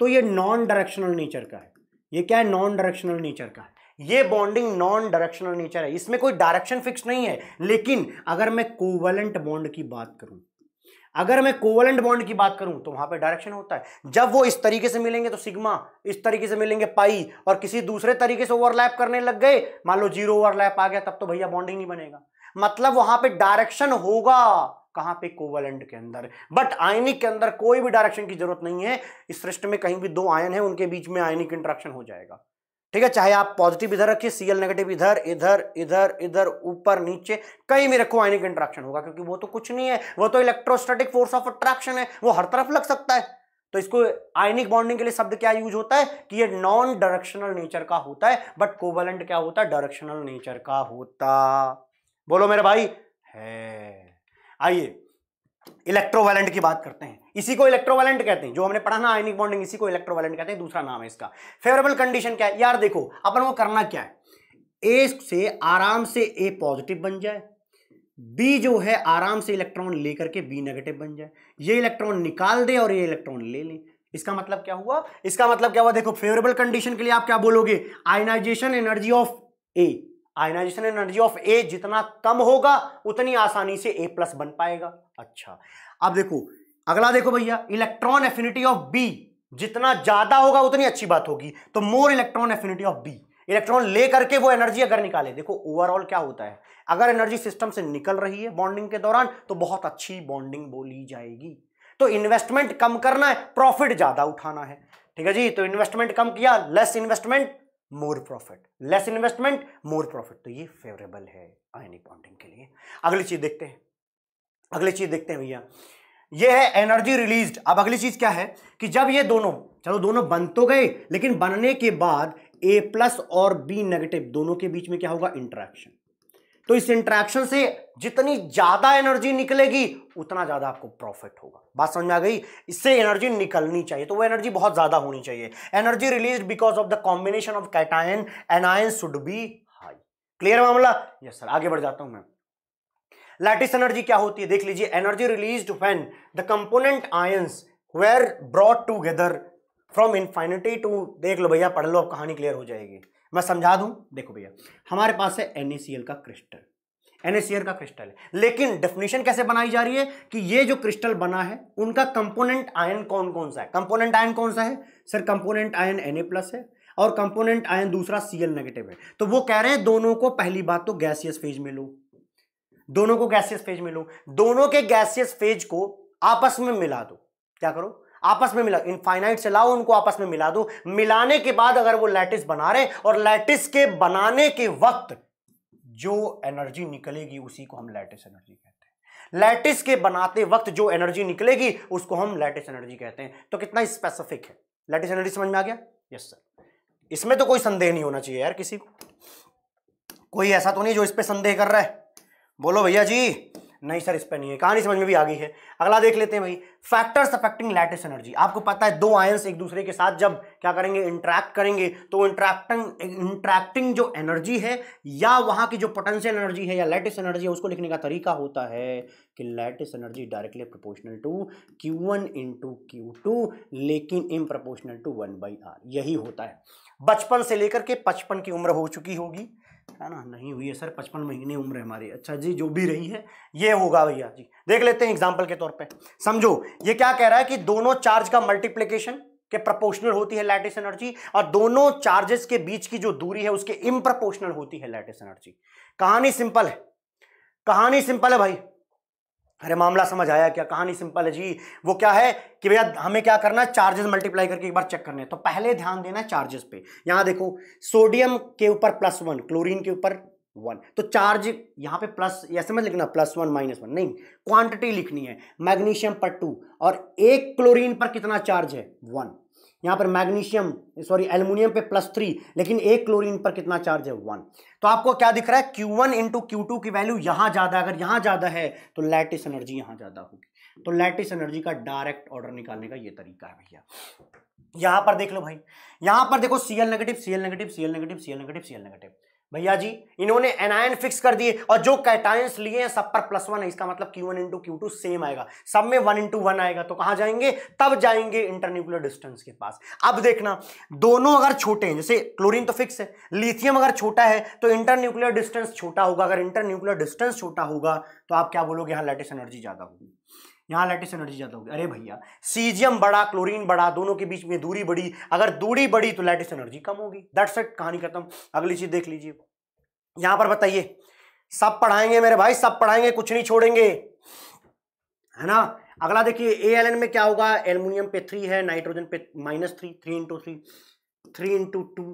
तो ये नॉन डायरेक्शनल नेचर का है ये क्या है नॉन डायरेक्शनल नेचर का है ये बॉन्डिंग नॉन डायरेक्शनल नेचर है इसमें कोई डायरेक्शन फिक्स नहीं है लेकिन अगर मैं कोवलेंट बॉन्ड की बात करूं अगर मैं कोवलेंट बॉन्ड की बात करूं तो वहां पर डायरेक्शन होता है जब वो इस तरीके से मिलेंगे तो सिग्मा इस तरीके से मिलेंगे पाई और किसी दूसरे तरीके से ओवरलैप करने लग गए मान लो जीरो ओवरलैप आ गया तब तो भैया बॉन्डिंग नहीं बनेगा मतलब वहां पे डायरेक्शन होगा कहां पे कोवलेंट के अंदर बट आयनिक के अंदर कोई भी डायरेक्शन की जरूरत नहीं है इस सृष्टि में कहीं भी दो आयन है उनके बीच में आयनिक इंट्रैक्शन हो जाएगा ठीक है चाहे आप पॉजिटिव इधर रखिए सीएल नेगेटिव इधर इधर इधर इधर ऊपर नीचे कहीं भी रखो आयनिक इंट्रैक्शन होगा क्योंकि वो तो कुछ नहीं है वो तो इलेक्ट्रोस्टैटिक फोर्स ऑफ अट्रैक्शन है वो हर तरफ लग सकता है तो इसको आयनिक बॉन्डिंग के लिए शब्द क्या यूज होता है कि ये नॉन डायरेक्शनल नेचर का होता है बट कोवलेंट क्या होता है डायरेक्शनल नेचर का होता बोलो मेरे भाई है आइए इलेक्ट्रोवेलेंट की बात करते हैं इसी को इलेक्ट्रोवालेंट कहते हैं जो हमने पढ़ा ना आयनिक बॉन्डिंग इसी को इलेक्ट्रोवालेंट कहते हैं दूसरा नाम है इसका फेवरेबल कंडीशन क्या है यार देखो अपन को करना क्या है ए से आराम से ए पॉजिटिव बन जाए बी जो है आराम से इलेक्ट्रॉन लेकर के बी नेगेटिव बन जाए ये इलेक्ट्रॉन निकाल दे और ये इलेक्ट्रॉन ले ले इसका मतलब क्या हुआ इसका मतलब क्या हुआ देखो फेवरेबल कंडीशन के लिए आप क्या बोलोगे ionisation energy of A ionisation energy of A जितना कम होगा उतनी आसानी से ए प्लस बन पाएगा अच्छा अब देखो अगला देखो भैया इलेक्ट्रॉन एफिनिटी ऑफ बी जितना ज्यादा होगा उतनी अच्छी बात होगी तो more electron affinity of B electron ले करके वो एनर्जी अगर निकाले देखो ओवरऑल क्या होता है अगर एनर्जी सिस्टम से निकल रही है बॉन्डिंग के दौरान तो बहुत अच्छी बॉन्डिंग बोली जाएगी तो इन्वेस्टमेंट कम करना है प्रॉफिट ज्यादा उठाना है ठीक है जी तो इन्वेस्टमेंट कम किया less investment more profit less investment more profit तो ये फेवरेबल है आयनिक बॉन्डिंग के लिए अगली चीज देखते हैं अगली चीज देखते हैं भैया ये है एनर्जी रिलीज अब अगली चीज क्या है कि जब ये दोनों चलो दोनों बन तो गए लेकिन बनने के बाद ए प्लस और बी नेगेटिव दोनों के बीच में क्या होगा इंट्रैक्शन तो इस इंट्रैक्शन से जितनी ज्यादा एनर्जी निकलेगी उतना ज्यादा आपको प्रॉफिट होगा बात समझ में आ गई इससे एनर्जी निकलनी चाहिए तो वो एनर्जी बहुत ज्यादा होनी चाहिए energy release because of the combination of cation anion should be high clear मामला यस सर आगे बढ़ जाता हूं मैं लैटिस एनर्जी क्या होती है देख लीजिए energy release when the component ions were brought together from infinity to देख लो भैया पढ़ लो अब कहानी क्लियर हो जाएगी मैं समझा दूं देखो भैया हमारे पास है एन का क्रिस्टल एन का क्रिस्टल है लेकिन डेफिनेशन कैसे बनाई जा रही है कि ये जो क्रिस्टल बना है उनका कंपोनेंट आयन कौन कौन सा है कंपोनेंट आयन कौन सा है sir component ion N plus है और कंपोनेंट आयन दूसरा सी नेगेटिव है तो वो कह रहे हैं दोनों को पहली बात तो गैसियस फेज में लो दोनों को गैसियस फेज में लो दोनों के गैसियस फेज को आपस में मिला दो क्या करो आपस में मिला इनफाइनाइट से लाओ उनको आपस में मिला दो मिलाने के बाद अगर वो लैटिस बना रहे और लैटिस के बनाने के वक्त जो एनर्जी निकलेगी उसी को हम लैटिस एनर्जी कहते हैं लैटिस के बनाते वक्त जो एनर्जी निकलेगी उसको हम लैटिस एनर्जी कहते हैं तो कितना स्पेसिफिक है लैटिस एनर्जी समझ में आ गया यस सर इसमें तो कोई संदेह नहीं होना चाहिए यार किसी को कोई ऐसा तो नहीं जो इस पर संदेह कर रहा है बोलो भैया जी नहीं सर इस पर नहीं है कहानी समझ में भी आ गई है अगला देख लेते हैं भाई फैक्टर्स अफेक्टिंग लैटिस एनर्जी आपको पता है दो आयंस एक दूसरे के साथ जब क्या करेंगे इंट्रैक्ट करेंगे तो इंट्रैक्टिंग इंट्रैक्टिंग जो एनर्जी है या वहां की जो पोटेंशियल एनर्जी है या लैटिस एनर्जी है उसको लिखने का तरीका होता है कि lattice energy directly proportional to q one two q two लेकिन इम proportional to one by r यही होता है बचपन से लेकर के पचपन की उम्र हो चुकी होगी है ना नहीं हुई है सर पचपन महीने उम्र है हमारी अच्छा जी जो भी रही है ये होगा भैया जी देख लेते हैं एग्जाम्पल के तौर पर समझो ये क्या कह रहा है कि दोनों चार्ज का मल्टीप्लीकेशन के प्रपोर्शनल होती है लैटिस एनर्जी और दोनों चार्जेस के बीच की जो दूरी है उसके इम्प्रपोर्शनल होती है लैटिस एनर्जी कहानी सिंपल है कहानी सिंपल है भाई अरे मामला समझ आया क्या कहानी सिंपल है जी वो क्या है कि भैया हमें क्या करना है चार्जेस मल्टीप्लाई करके एक बार चेक करने तो पहले ध्यान देना है चार्जेस पे यहाँ देखो सोडियम के ऊपर प्लस वन क्लोरीन के ऊपर वन तो चार्ज यहाँ पे प्लस या समझ लिखना प्लस वन माइनस वन नहीं क्वांटिटी लिखनी है मैग्नीशियम पर टू और एक क्लोरीन पर कितना चार्ज है वन यहाँ पर मैग्नीशियम सॉरी एल्यूमिनियम पे प्लस थ्री लेकिन एक क्लोरीन पर कितना चार्ज है वन तो आपको क्या दिख रहा है q one into q two की वैल्यू यहाँ ज़्यादा अगर यहाँ ज़्यादा है तो लैटिस एनर्जी यहाँ ज़्यादा होगी तो लैटिस एनर्जी का डायरेक्ट ऑर्डर निकालने का ये तरीका है भैया यहाँ पर देख लो भाई यहाँ पर देखो C L negative C L negative C L negative C L negative C L negative भैया जी इन्होंने एनायन फिक्स कर दिए और जो कैटायंस लिए हैं सब पर प्लस वन है इसका मतलब q one into q two same आएगा सब में वन इंटू वन आएगा तो कहाँ जाएंगे तब जाएंगे इंटरन्यूक्लियर डिस्टेंस के पास अब देखना दोनों अगर छोटे हैं जैसे क्लोरीन तो फिक्स है लिथियम अगर छोटा है तो इंटरन्यूक्लियर डिस्टेंस छोटा होगा अगर इंटरन्यूक्लियर डिस्टेंस छोटा होगा तो आप क्या बोलोगे यहाँ लेटेस्ट एनर्जी ज़्यादा होगी यहाँ लैटिस एनर्जी ज़्यादा होगी अरे भैया सीजियम बड़ा क्लोरीन बड़ा दोनों के बीच में दूरी बड़ी अगर दूरी बड़ी तो लैटिस एनर्जी कम होगी दट इट कहानी खत्म अगली चीज़ देख लीजिए यहाँ पर बताइए सब पढ़ाएंगे मेरे भाई सब पढ़ाएंगे कुछ नहीं छोड़ेंगे है ना अगला देखिए ए में क्या होगा एल्यूमिनियम पे थ्री है नाइट्रोजन पे minus three three into three three into two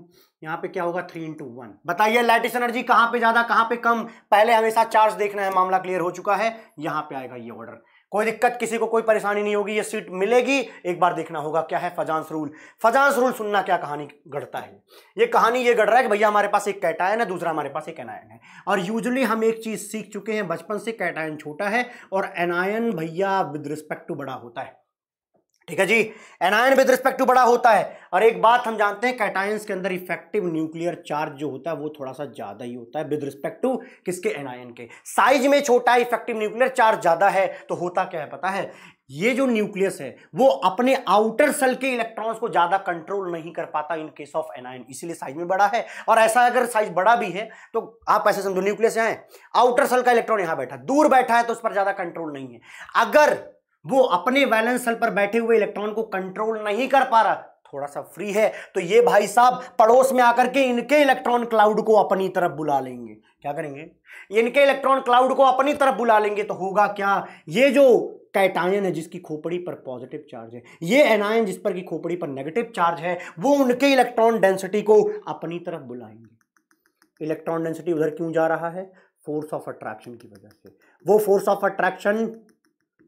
यहाँ पे क्या होगा थ्री इंटू वन बताइए लैटिस एनर्जी कहाँ पे ज़्यादा कहाँ पे कम पहले हमेशा चार्ज देखना है मामला क्लियर हो चुका है यहाँ पे आएगा ये ऑर्डर कोई दिक्कत किसी को कोई परेशानी नहीं होगी ये सीट मिलेगी एक बार देखना होगा क्या है फजांस रूल फजांस रूल सुनना क्या कहानी गढ़ता है ये कहानी ये गढ़ रहा है कि भैया हमारे पास एक कैटायन है दूसरा हमारे पास एक एनायन है और यूजली हम एक चीज़ सीख चुके हैं बचपन से कैटायन छोटा है और एनायन भैया विद रिस्पेक्ट टू बड़ा होता है ठीक है जी एनायन विद रिस्पेक्ट टू बड़ा होता है और एक बात हम जानते हैं कैटायंस के अंदर इफेक्टिव न्यूक्लियर चार्ज जो होता है वो थोड़ा सा ज्यादा ही होता है विद रिस्पेक्ट टू किसके एनायन के साइज में छोटा है इफेक्टिव न्यूक्लियर चार्ज ज्यादा है तो होता क्या है पता है ये जो न्यूक्लियस है वो अपने आउटर सेल के इलेक्ट्रॉन्स को ज्यादा कंट्रोल नहीं कर पाता इन केस ऑफ एनायन इसीलिए साइज में बड़ा है और ऐसा अगर साइज बड़ा भी है तो आप ऐसे समझो न्यूक्लियस यहाँ आउटर सेल का इलेक्ट्रॉन यहां बैठा दूर बैठा है तो उस पर ज्यादा कंट्रोल नहीं है अगर वो अपने वैलेंस सेल पर बैठे हुए इलेक्ट्रॉन को कंट्रोल नहीं कर पा रहा थोड़ा सा फ्री है तो ये भाई साहब पड़ोस में आकर के इनके इलेक्ट्रॉन क्लाउड को अपनी तरफ बुला लेंगे क्या करेंगे इनके इलेक्ट्रॉन क्लाउड को अपनी तरफ बुला लेंगे तो होगा क्या ये जो कैटायन है जिसकी खोपड़ी पर पॉजिटिव चार्ज है ये एनायन जिस पर की खोपड़ी पर नेगेटिव चार्ज है वो उनके इलेक्ट्रॉन डेंसिटी को अपनी तरफ बुलाएंगे इलेक्ट्रॉन डेंसिटी उधर क्यों जा रहा है फोर्स ऑफ अट्रैक्शन की वजह से वो फोर्स ऑफ अट्रैक्शन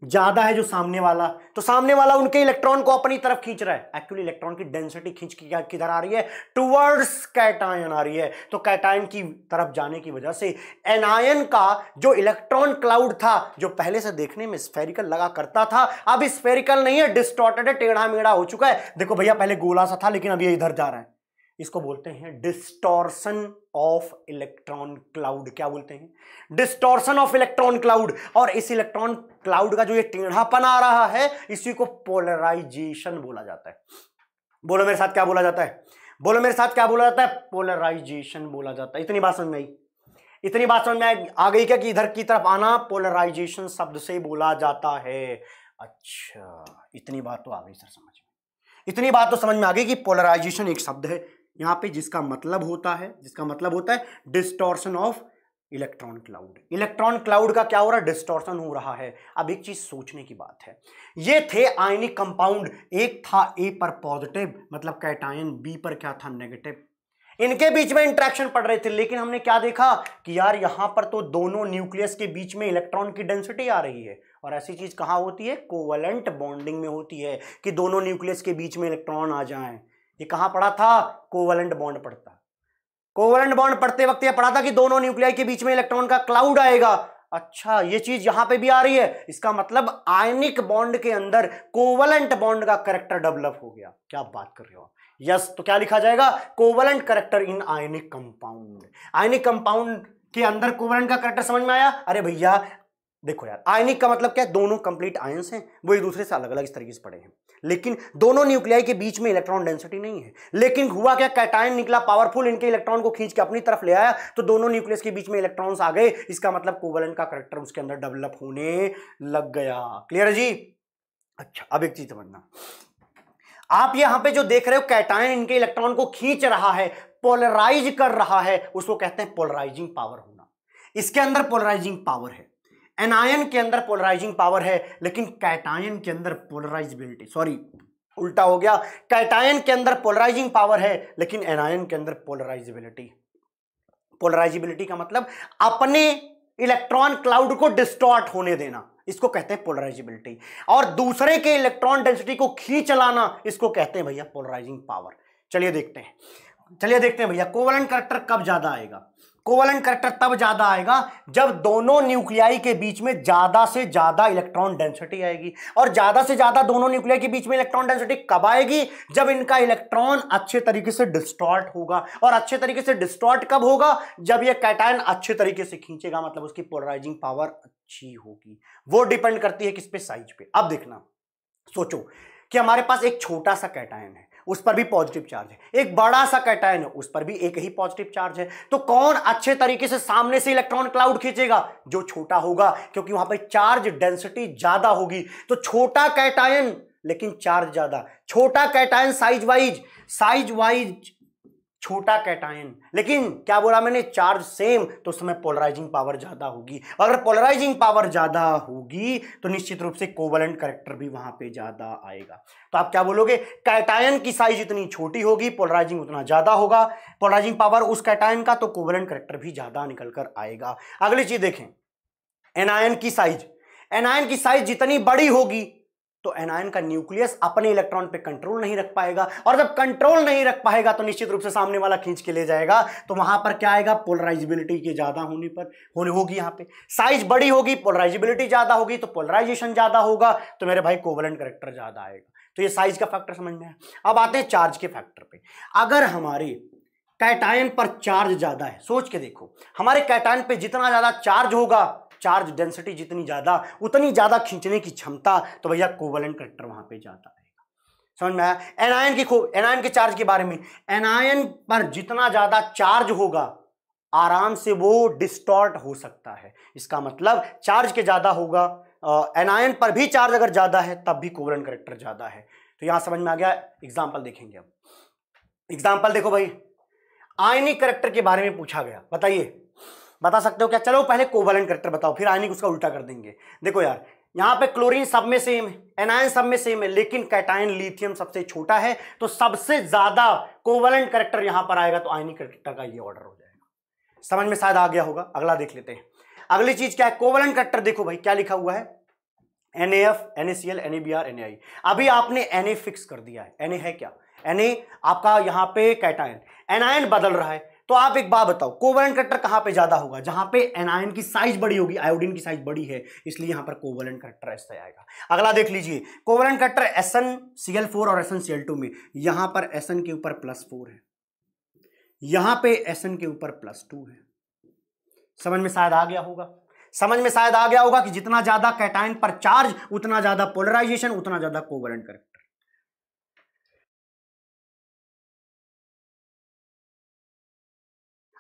ज्यादा है जो सामने वाला तो सामने वाला उनके इलेक्ट्रॉन को अपनी तरफ खींच रहा है एक्चुअली इलेक्ट्रॉन की डेंसिटी खींच की किधर आ रही है टुवर्ड्स कैटायन आ रही है तो कैटायन की तरफ जाने की वजह से एनायन का जो इलेक्ट्रॉन क्लाउड था जो पहले से देखने में स्फेरिकल लगा करता था अब स्फेरिकल नहीं है डिस्टॉर्टेड है टेढ़ा मेढ़ा हो चुका है देखो भैया पहले गोला सा था लेकिन अब ये इधर जा रहा है इसको बोलते हैं डिस्टॉर्शन ऑफ इलेक्ट्रॉन क्लाउड क्या बोलते हैं डिस्टॉर्शन ऑफ इलेक्ट्रॉन क्लाउड और इस इलेक्ट्रॉन क्लाउड का जो ये टेढ़ापन आ रहा है इसी को पोलराइजेशन बोला जाता है बोलो मेरे साथ क्या बोला जाता है बोलो मेरे साथ क्या बोला जाता है पोलराइजेशन बोला जाता है इतनी बात समझ में आई इतनी बात समझ में आ गई क्या कि इधर की तरफ आना पोलराइजेशन शब्द से बोला जाता है अच्छा इतनी बात तो आ गई सर समझ में इतनी बात तो समझ में आ गई कि पोलराइजेशन एक शब्द है यहाँ पे जिसका मतलब होता है जिसका मतलब होता है distortion of electron cloud electron cloud का क्या हो रहा है डिस्टॉर्शन हो रहा है अब एक चीज सोचने की बात है ये थे आयनिक कंपाउंड एक था ए पर पॉजिटिव मतलब कैटायन बी पर क्या था नेगेटिव इनके बीच में इंट्रैक्शन पड़ रहे थे लेकिन हमने क्या देखा कि यार यहां पर तो दोनों न्यूक्लियस के बीच में इलेक्ट्रॉन की डेंसिटी आ रही है और ऐसी चीज कहां होती है कोवलेंट बॉन्डिंग में होती है कि दोनों न्यूक्लियस के बीच में इलेक्ट्रॉन आ जाएं ये कहां पड़ा था कोवलेंट बॉन्ड पड़ता कोवलेंट बॉन्ड पढ़ते वक्त ये पढ़ा था कि दोनों न्यूक्लियाई के बीच में इलेक्ट्रॉन का क्लाउड आएगा अच्छा ये चीज यहां पे भी आ रही है इसका मतलब आयनिक बॉन्ड के अंदर कोवलेंट बॉन्ड का करेक्टर डेवलप हो गया क्या बात कर रहे हो यस तो क्या लिखा जाएगा covalent character in ionic compound ionic compound के अंदर कोवलेंट का करेक्टर समझ में आया अरे भैया देखो यार आयनिक का मतलब क्या है दोनों कंप्लीट आयंस हैं वो एक दूसरे से अलग अलग इस तरीके से पड़े हैं लेकिन दोनों न्यूक्लियाई के बीच में इलेक्ट्रॉन डेंसिटी नहीं है लेकिन हुआ क्या कैटाइन निकला पावरफुल इनके इलेक्ट्रॉन को खींच के अपनी तरफ ले आया तो दोनों न्यूक्लियस के बीच में इलेक्ट्रॉन्स आ गए इसका मतलब कोवलन का करेक्टर उसके अंदर डेवलप होने लग गया क्लियर है जी अच्छा अब एक चीज समझना आप यहां पे जो देख रहे हो कैटाइन इनके इलेक्ट्रॉन को खींच रहा है पोलराइज कर रहा है उसको कहते हैं पोलराइजिंग पावर होना इसके अंदर पोलराइजिंग पावर है एनायन के अंदर पोलराइजिंग पावर है लेकिन कैटायन के अंदर पोलराइजबिलिटी सॉरी उल्टा हो गया कैटायन के अंदर पोलराइजिंग पावर है लेकिन एनायन के अंदर पोलराइजिबिलिटी पोलराइजिबिलिटी का मतलब अपने इलेक्ट्रॉन क्लाउड को डिस्टॉर्ट होने देना इसको कहते हैं पोलराइजिबिलिटी और दूसरे के इलेक्ट्रॉन डेंसिटी को खींच लाना इसको कहते हैं भैया पोलराइजिंग पावर चलिए देखते हैं चलिए देखते हैं भैया कोवलन करेक्टर कब ज्यादा आएगा कोवलेंट करेक्टर तब ज्यादा आएगा जब दोनों न्यूक्लियाई के बीच में ज्यादा से ज्यादा इलेक्ट्रॉन डेंसिटी आएगी और ज्यादा से ज्यादा दोनों न्यूक्लियाई के बीच में इलेक्ट्रॉन डेंसिटी कब आएगी जब इनका इलेक्ट्रॉन अच्छे तरीके से डिस्टॉर्ट होगा और अच्छे तरीके से डिस्टॉर्ट कब होगा जब यह कैटायन अच्छे तरीके से खींचेगा मतलब उसकी पोलराइजिंग पावर अच्छी होगी वो डिपेंड करती है किस पे साइज पे अब देखना सोचो कि हमारे पास एक छोटा सा कैटायन है उस पर भी पॉजिटिव चार्ज है एक बड़ा सा कैटायन है उस पर भी एक ही पॉजिटिव चार्ज है तो कौन अच्छे तरीके से सामने से इलेक्ट्रॉन क्लाउड खींचेगा जो छोटा होगा क्योंकि वहां पर चार्ज डेंसिटी ज्यादा होगी तो छोटा कैटायन लेकिन चार्ज ज्यादा छोटा cation size wise size wise छोटा कैटायन लेकिन क्या बोला मैंने चार्ज सेम तो उसमें पोलराइजिंग पावर ज़्यादा होगी अगर पोलराइजिंग पावर ज़्यादा होगी तो निश्चित रूप से कोवलेंट करेक्टर भी वहां पे ज़्यादा आएगा तो आप क्या बोलोगे कैटायन की साइज इतनी छोटी होगी पोलराइजिंग उतना ज़्यादा होगा पोलराइजिंग पावर उस कैटायन का तो कोवलेंट करेक्टर भी ज़्यादा निकल कर आएगा अगली चीज़ देखें एनायन की साइज एनायन की साइज जितनी बड़ी होगी तो एनायन का न्यूक्लियस अपने इलेक्ट्रॉन पे कंट्रोल नहीं रख पाएगा और जब कंट्रोल नहीं रख पाएगा तो निश्चित रूप से सामने वाला खींच के ले जाएगा तो वहां पर क्या आएगा पोलराइजिबिलिटी के ज्यादा होने पर होने होगी यहां पे साइज बड़ी होगी पोलराइजिबिलिटी ज्यादा होगी तो पोलराइजेशन ज्यादा होगा तो मेरे भाई कोवलेंट करेक्टर ज्यादा आएगा तो ये साइज का फैक्टर समझ में है अब आते हैं चार्ज के फैक्टर पर अगर हमारी कैटायन पर चार्ज ज्यादा है सोच के देखो हमारे कैटायन पर जितना ज्यादा चार्ज होगा चार्ज डेंसिटी जितनी ज़्यादा उतनी ज़्यादा खींचने की क्षमता तो भैया कोवलेंट करेक्टर वहाँ पर जाता है समझ में आया एनायन की खूब एनायन के चार्ज के बारे में एनायन पर जितना ज़्यादा चार्ज होगा आराम से वो डिस्टॉर्ट हो सकता है इसका मतलब चार्ज के ज़्यादा होगा एनायन पर भी चार्ज अगर ज़्यादा है तब भी कोवलेंट करेक्टर ज़्यादा है तो यहाँ समझ में आ गया एग्जाम्पल देखेंगे अब एग्जाम्पल देखो भाई आयनिक करेक्टर के बारे में पूछा गया बताइए बता सकते हो क्या चलो पहले कोवलेंट करेक्टर बताओ फिर आयनिक उसका उल्टा कर देंगे देखो यार यहाँ पे क्लोरीन सब में सेम है एनायन सब में सेम है लेकिन कैटाइन लिथियम सबसे छोटा है तो सबसे ज्यादा कोवलेंट करेक्टर यहां पर आएगा तो आयनिक करेक्टर का ये ऑर्डर हो जाएगा समझ में शायद आ गया होगा अगला देख लेते हैं अगली चीज क्या है कोवलेंट करेक्टर देखो भाई क्या लिखा हुआ है N F N A C L N A B R N A I अभी आपने एन ए फिक्स कर दिया है एन ए है क्या एन ए आपका यहाँ पे कैटाइन एनायन बदल रहा है तो आप एक बात बताओ कोवलेंट करेक्टर कहां पे ज्यादा होगा जहां पे एनायन की साइज बड़ी होगी आयोडीन की साइज बड़ी है इसलिए यहां पर कोवलेंट करेक्टर ऐसा आएगा अगला देख लीजिए covalent character S N C L four और S N C L two में यहां पर एस एन के ऊपर प्लस फोर है यहां पे एन के ऊपर प्लस टू है समझ में शायद आ गया होगा समझ में शायद आ गया होगा कि जितना ज्यादा कैटाइन पर चार्ज उतना ज्यादा पोलराइजेशन उतना ज्यादा कोवलेंट करेक्टर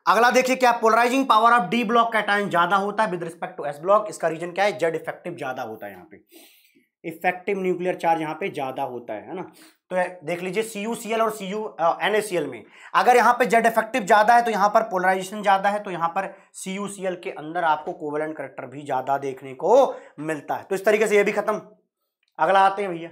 अगला देखिए क्या polarising power of D block का टाइम ज्यादा होता है with respect to S block इसका रीजन क्या है जेड इफेक्टिव ज्यादा होता है यहाँ पे इफेक्टिव न्यूक्लियर चार्ज यहाँ पे ज्यादा होता है है ना तो देख लीजिए सी यू सी एल और C U N A C L में अगर यहाँ पे जेड इफेक्टिव ज़्यादा है तो यहाँ पर पोलराइजेशन ज़्यादा है तो यहाँ पर सी यू सी एल के अंदर आपको कोवलेंट करेक्टर भी ज़्यादा देखने को मिलता है तो इस तरीके से ये भी खत्म अगला आते हैं भैया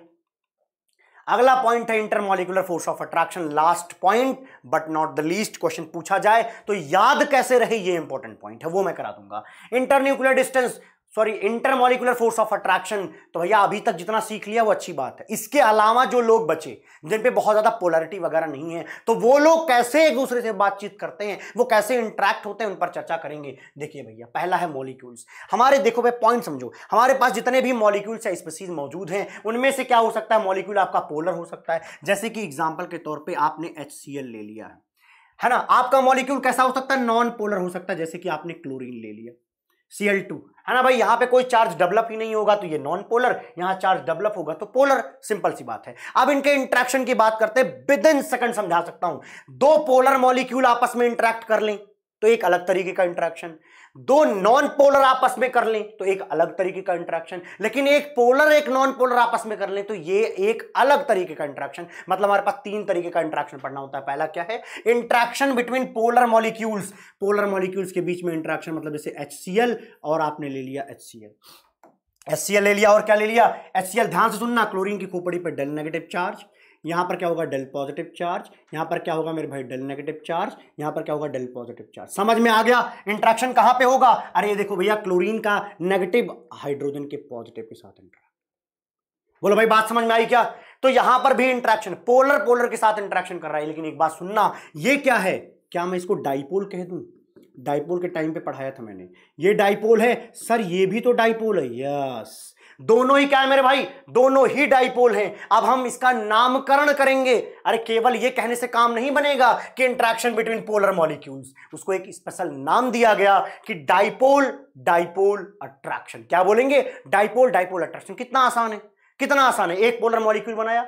अगला पॉइंट है intermolecular force of attraction last point but not the least question पूछा जाए तो याद कैसे रहे ये इंपॉर्टेंट पॉइंट है वो मैं करा दूंगा internuclear distance sorry intermolecular force of attraction तो भैया अभी तक जितना सीख लिया वो अच्छी बात है इसके अलावा जो लोग बचे जिन पे बहुत ज़्यादा पोलरिटी वगैरह नहीं है तो वो लोग कैसे एक दूसरे से बातचीत करते हैं वो कैसे इंट्रैक्ट होते हैं उन पर चर्चा करेंगे देखिए भैया पहला है मॉलिक्यूल्स हमारे देखो भाई पॉइंट समझो हमारे पास जितने भी मॉलिक्यूल्स या स्पेसीज मौजूद हैं उनमें से क्या हो सकता है मॉलिक्यूल आपका पोलर हो सकता है जैसे कि एग्जाम्पल के तौर पर आपने एच ले लिया है है ना आपका मॉलिक्यूल कैसा हो सकता है नॉन पोलर हो सकता है जैसे कि आपने क्लोरीन ले लिया Cl2 है ना भाई यहाँ पे कोई चार्ज डेवलप ही नहीं होगा तो ये नॉन पोलर यहाँ चार्ज डेवलप होगा तो पोलर सिंपल सी बात है अब इनके इंट्रैक्शन की बात करते हैं विद इन सेकंड समझा सकता हूं दो पोलर मॉलिक्यूल आपस में इंट्रैक्ट कर लें तो एक अलग तरीके का इंट्रैक्शन दो नॉन पोलर आपस में कर लें तो एक अलग तरीके का इंट्रैक्शन लेकिन एक पोलर एक नॉन पोलर आपस में कर लें तो ये एक अलग तरीके का इंट्रैक्शन मतलब हमारे पास तीन तरीके का इंट्रैक्शन पढ़ना होता है पहला क्या है interaction between polar molecules polar molecules के बीच में इंट्रैक्शन मतलब जैसे एच और आपने ले लिया एच एच ले लिया और क्या ले लिया एच ध्यान से सुनना क्लोरीन की खोपड़ी पर डेल नेगेटिव चार्ज यहाँ पर क्या होगा डेल पॉजिटिव चार्ज यहाँ पर क्या होगा मेरे भाई डेल नेगेटिव चार्ज यहाँ पर क्या होगा डेल पॉजिटिव चार्ज समझ में आ गया इंट्रैक्शन कहाँ पे होगा अरे ये देखो भैया क्लोरीन का नेगेटिव हाइड्रोजन के पॉजिटिव के साथ इंट्रैक्ट बोलो भाई बात समझ में आई क्या तो यहां पर भी इंट्रैक्शन पोलर पोलर के साथ इंट्रैक्शन कर रहा है लेकिन एक बात सुनना ये क्या है क्या मैं इसको डाइपोल कह दू डाइपोल के टाइम पे पढ़ाया था मैंने ये डाइपोल है सर ये भी तो डाइपोल है यस दोनों ही क्या है मेरे भाई दोनों ही डाइपोल हैं अब हम इसका नामकरण करेंगे अरे केवल ये कहने से काम नहीं बनेगा कि इंट्रैक्शन बिटवीन पोलर मॉलिक्यूल्स उसको एक स्पेशल नाम दिया गया कि डाइपोल डाइपोल अट्रैक्शन क्या बोलेंगे डाइपोल डाइपोल अट्रैक्शन कितना आसान है कितना आसान है एक पोलर मॉलिक्यूल बनाया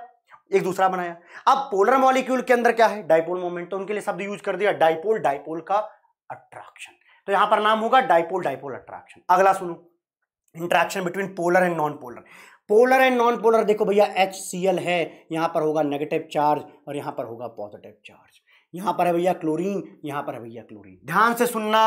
एक दूसरा बनाया अब पोलर मॉलिक्यूल के अंदर क्या है डाइपोल मोमेंट तो उनके लिए शब्द यूज कर दिया डाइपोल डाइपोल का अट्रैक्शन तो यहां पर नाम होगा डाइपोल डाइपोल अट्रैक्शन अगला सुनो interaction between polar and non polar polar and non polar देखो भैया एच सी एल है यहाँ पर होगा नेगेटिव चार्ज और यहाँ पर होगा पॉजिटिव चार्ज यहाँ पर है भैया क्लोरीन यहाँ पर है भैया क्लोरीन ध्यान से सुनना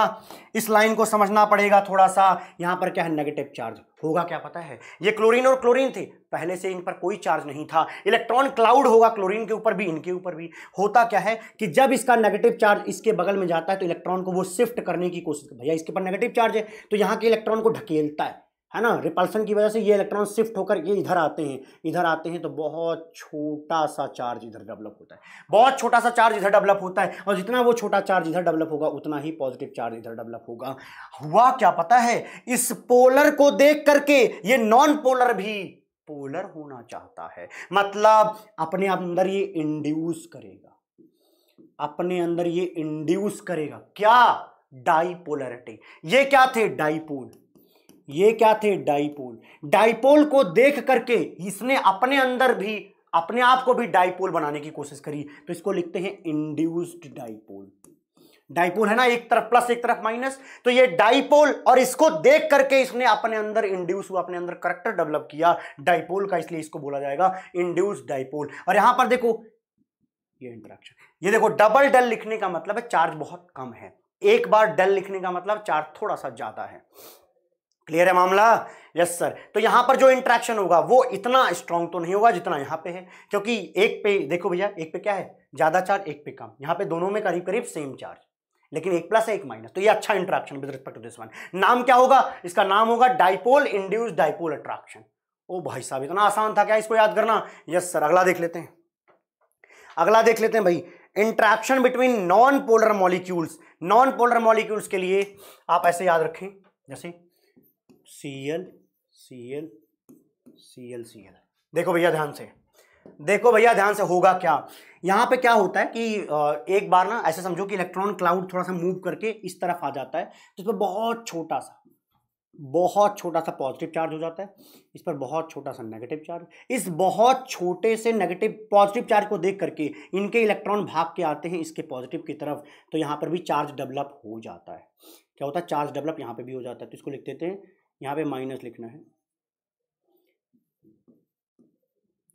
इस लाइन को समझना पड़ेगा थोड़ा सा यहाँ पर क्या है नेगेटिव चार्ज होगा क्या पता है ये क्लोरीन और क्लोरीन थे पहले से इन पर कोई चार्ज नहीं था इलेक्ट्रॉन क्लाउड होगा क्लोरीन के ऊपर भी इनके ऊपर भी होता क्या है कि जब इसका नेगेटिव चार्ज इसके बगल में जाता है तो इलेक्ट्रॉन को वो शिफ्ट करने की कोशिश भैया इसके ऊपर नेगेटिव चार्ज है तो यहाँ के इलेक्ट्रॉन को ढकेलता है है ना रिपल्सन की वजह से ये इलेक्ट्रॉन शिफ्ट होकर ये इधर आते हैं इधर आते हैं तो बहुत छोटा सा चार्ज इधर डेवलप होता है बहुत छोटा सा चार्ज इधर डेवलप होता है और जितना वो छोटा चार्ज इधर डेवलप होगा उतना ही पॉजिटिव चार्ज इधर डेवलप होगा हुआ क्या पता है इस पोलर को देख करके ये नॉन पोलर भी पोलर होना चाहता है मतलब अपने अंदर ये इंड्यूस करेगा अपने अंदर ये इंड्यूस करेगा क्या डाइपोलरिटी ये क्या थे डाइपोल ये क्या थे डाइपोल डाइपोल को देख करके इसने अपने अंदर भी अपने आप को भी डाइपोल बनाने की कोशिश करी तो इसको लिखते हैं इंड्यूस्ड डाइपोल डाइपोल है ना एक तरफ प्लस एक तरफ माइनस तो ये डाइपोल और इसको देख करके इसने अपने अंदर इंड्यूस हुआ अपने अंदर करेक्टर डेवलप किया डाइपोल का इसलिए इसको बोला जाएगा इंड्यूस डाइपोल और यहां पर देखो ये इंटरेक्शन ये देखो डबल डल लिखने का मतलब है चार्ज बहुत कम है एक बार डल लिखने का मतलब चार्ज थोड़ा सा ज्यादा है क्लियर है मामला यस सर तो यहां पर जो इंट्रैक्शन होगा वो इतना स्ट्रांग तो नहीं होगा जितना यहां पे है क्योंकि एक पे देखो भैया एक पे क्या है ज़्यादा चार्ज एक पे कम यहाँ पे दोनों में करीब करीब सेम चार्ज लेकिन एक प्लस है एक माइनस तो ये अच्छा interaction with respect to this one नाम क्या होगा इसका नाम होगा डाइपोल इंड्यूस डाइपोल अट्रैक्शन ओ भाई साहब इतना आसान था क्या इसको याद करना यस सर अगला देख लेते हैं अगला देख लेते हैं भाई interaction between non polar molecules non polar molecules के लिए आप ऐसे याद रखें जैसे C L C L C L C L देखो भैया ध्यान से देखो भैया ध्यान से होगा क्या यहाँ पे क्या होता है कि एक बार ना ऐसे समझो कि इलेक्ट्रॉन क्लाउड थोड़ा सा मूव करके इस तरफ आ जाता है तो इस पर बहुत छोटा सा बहुत छोटा सा पॉजिटिव चार्ज हो जाता है इस पर बहुत छोटा सा नेगेटिव चार्ज इस बहुत छोटे से नेगेटिव पॉजिटिव चार्ज को देख करके इनके इलेक्ट्रॉन भाग के आते हैं इसके पॉजिटिव की तरफ तो यहाँ पर भी चार्ज डेवलप हो जाता है क्या होता है चार्ज डेवलप यहाँ पर भी हो जाता है तो इसको लिख देते हैं यहाँ पे माइनस लिखना है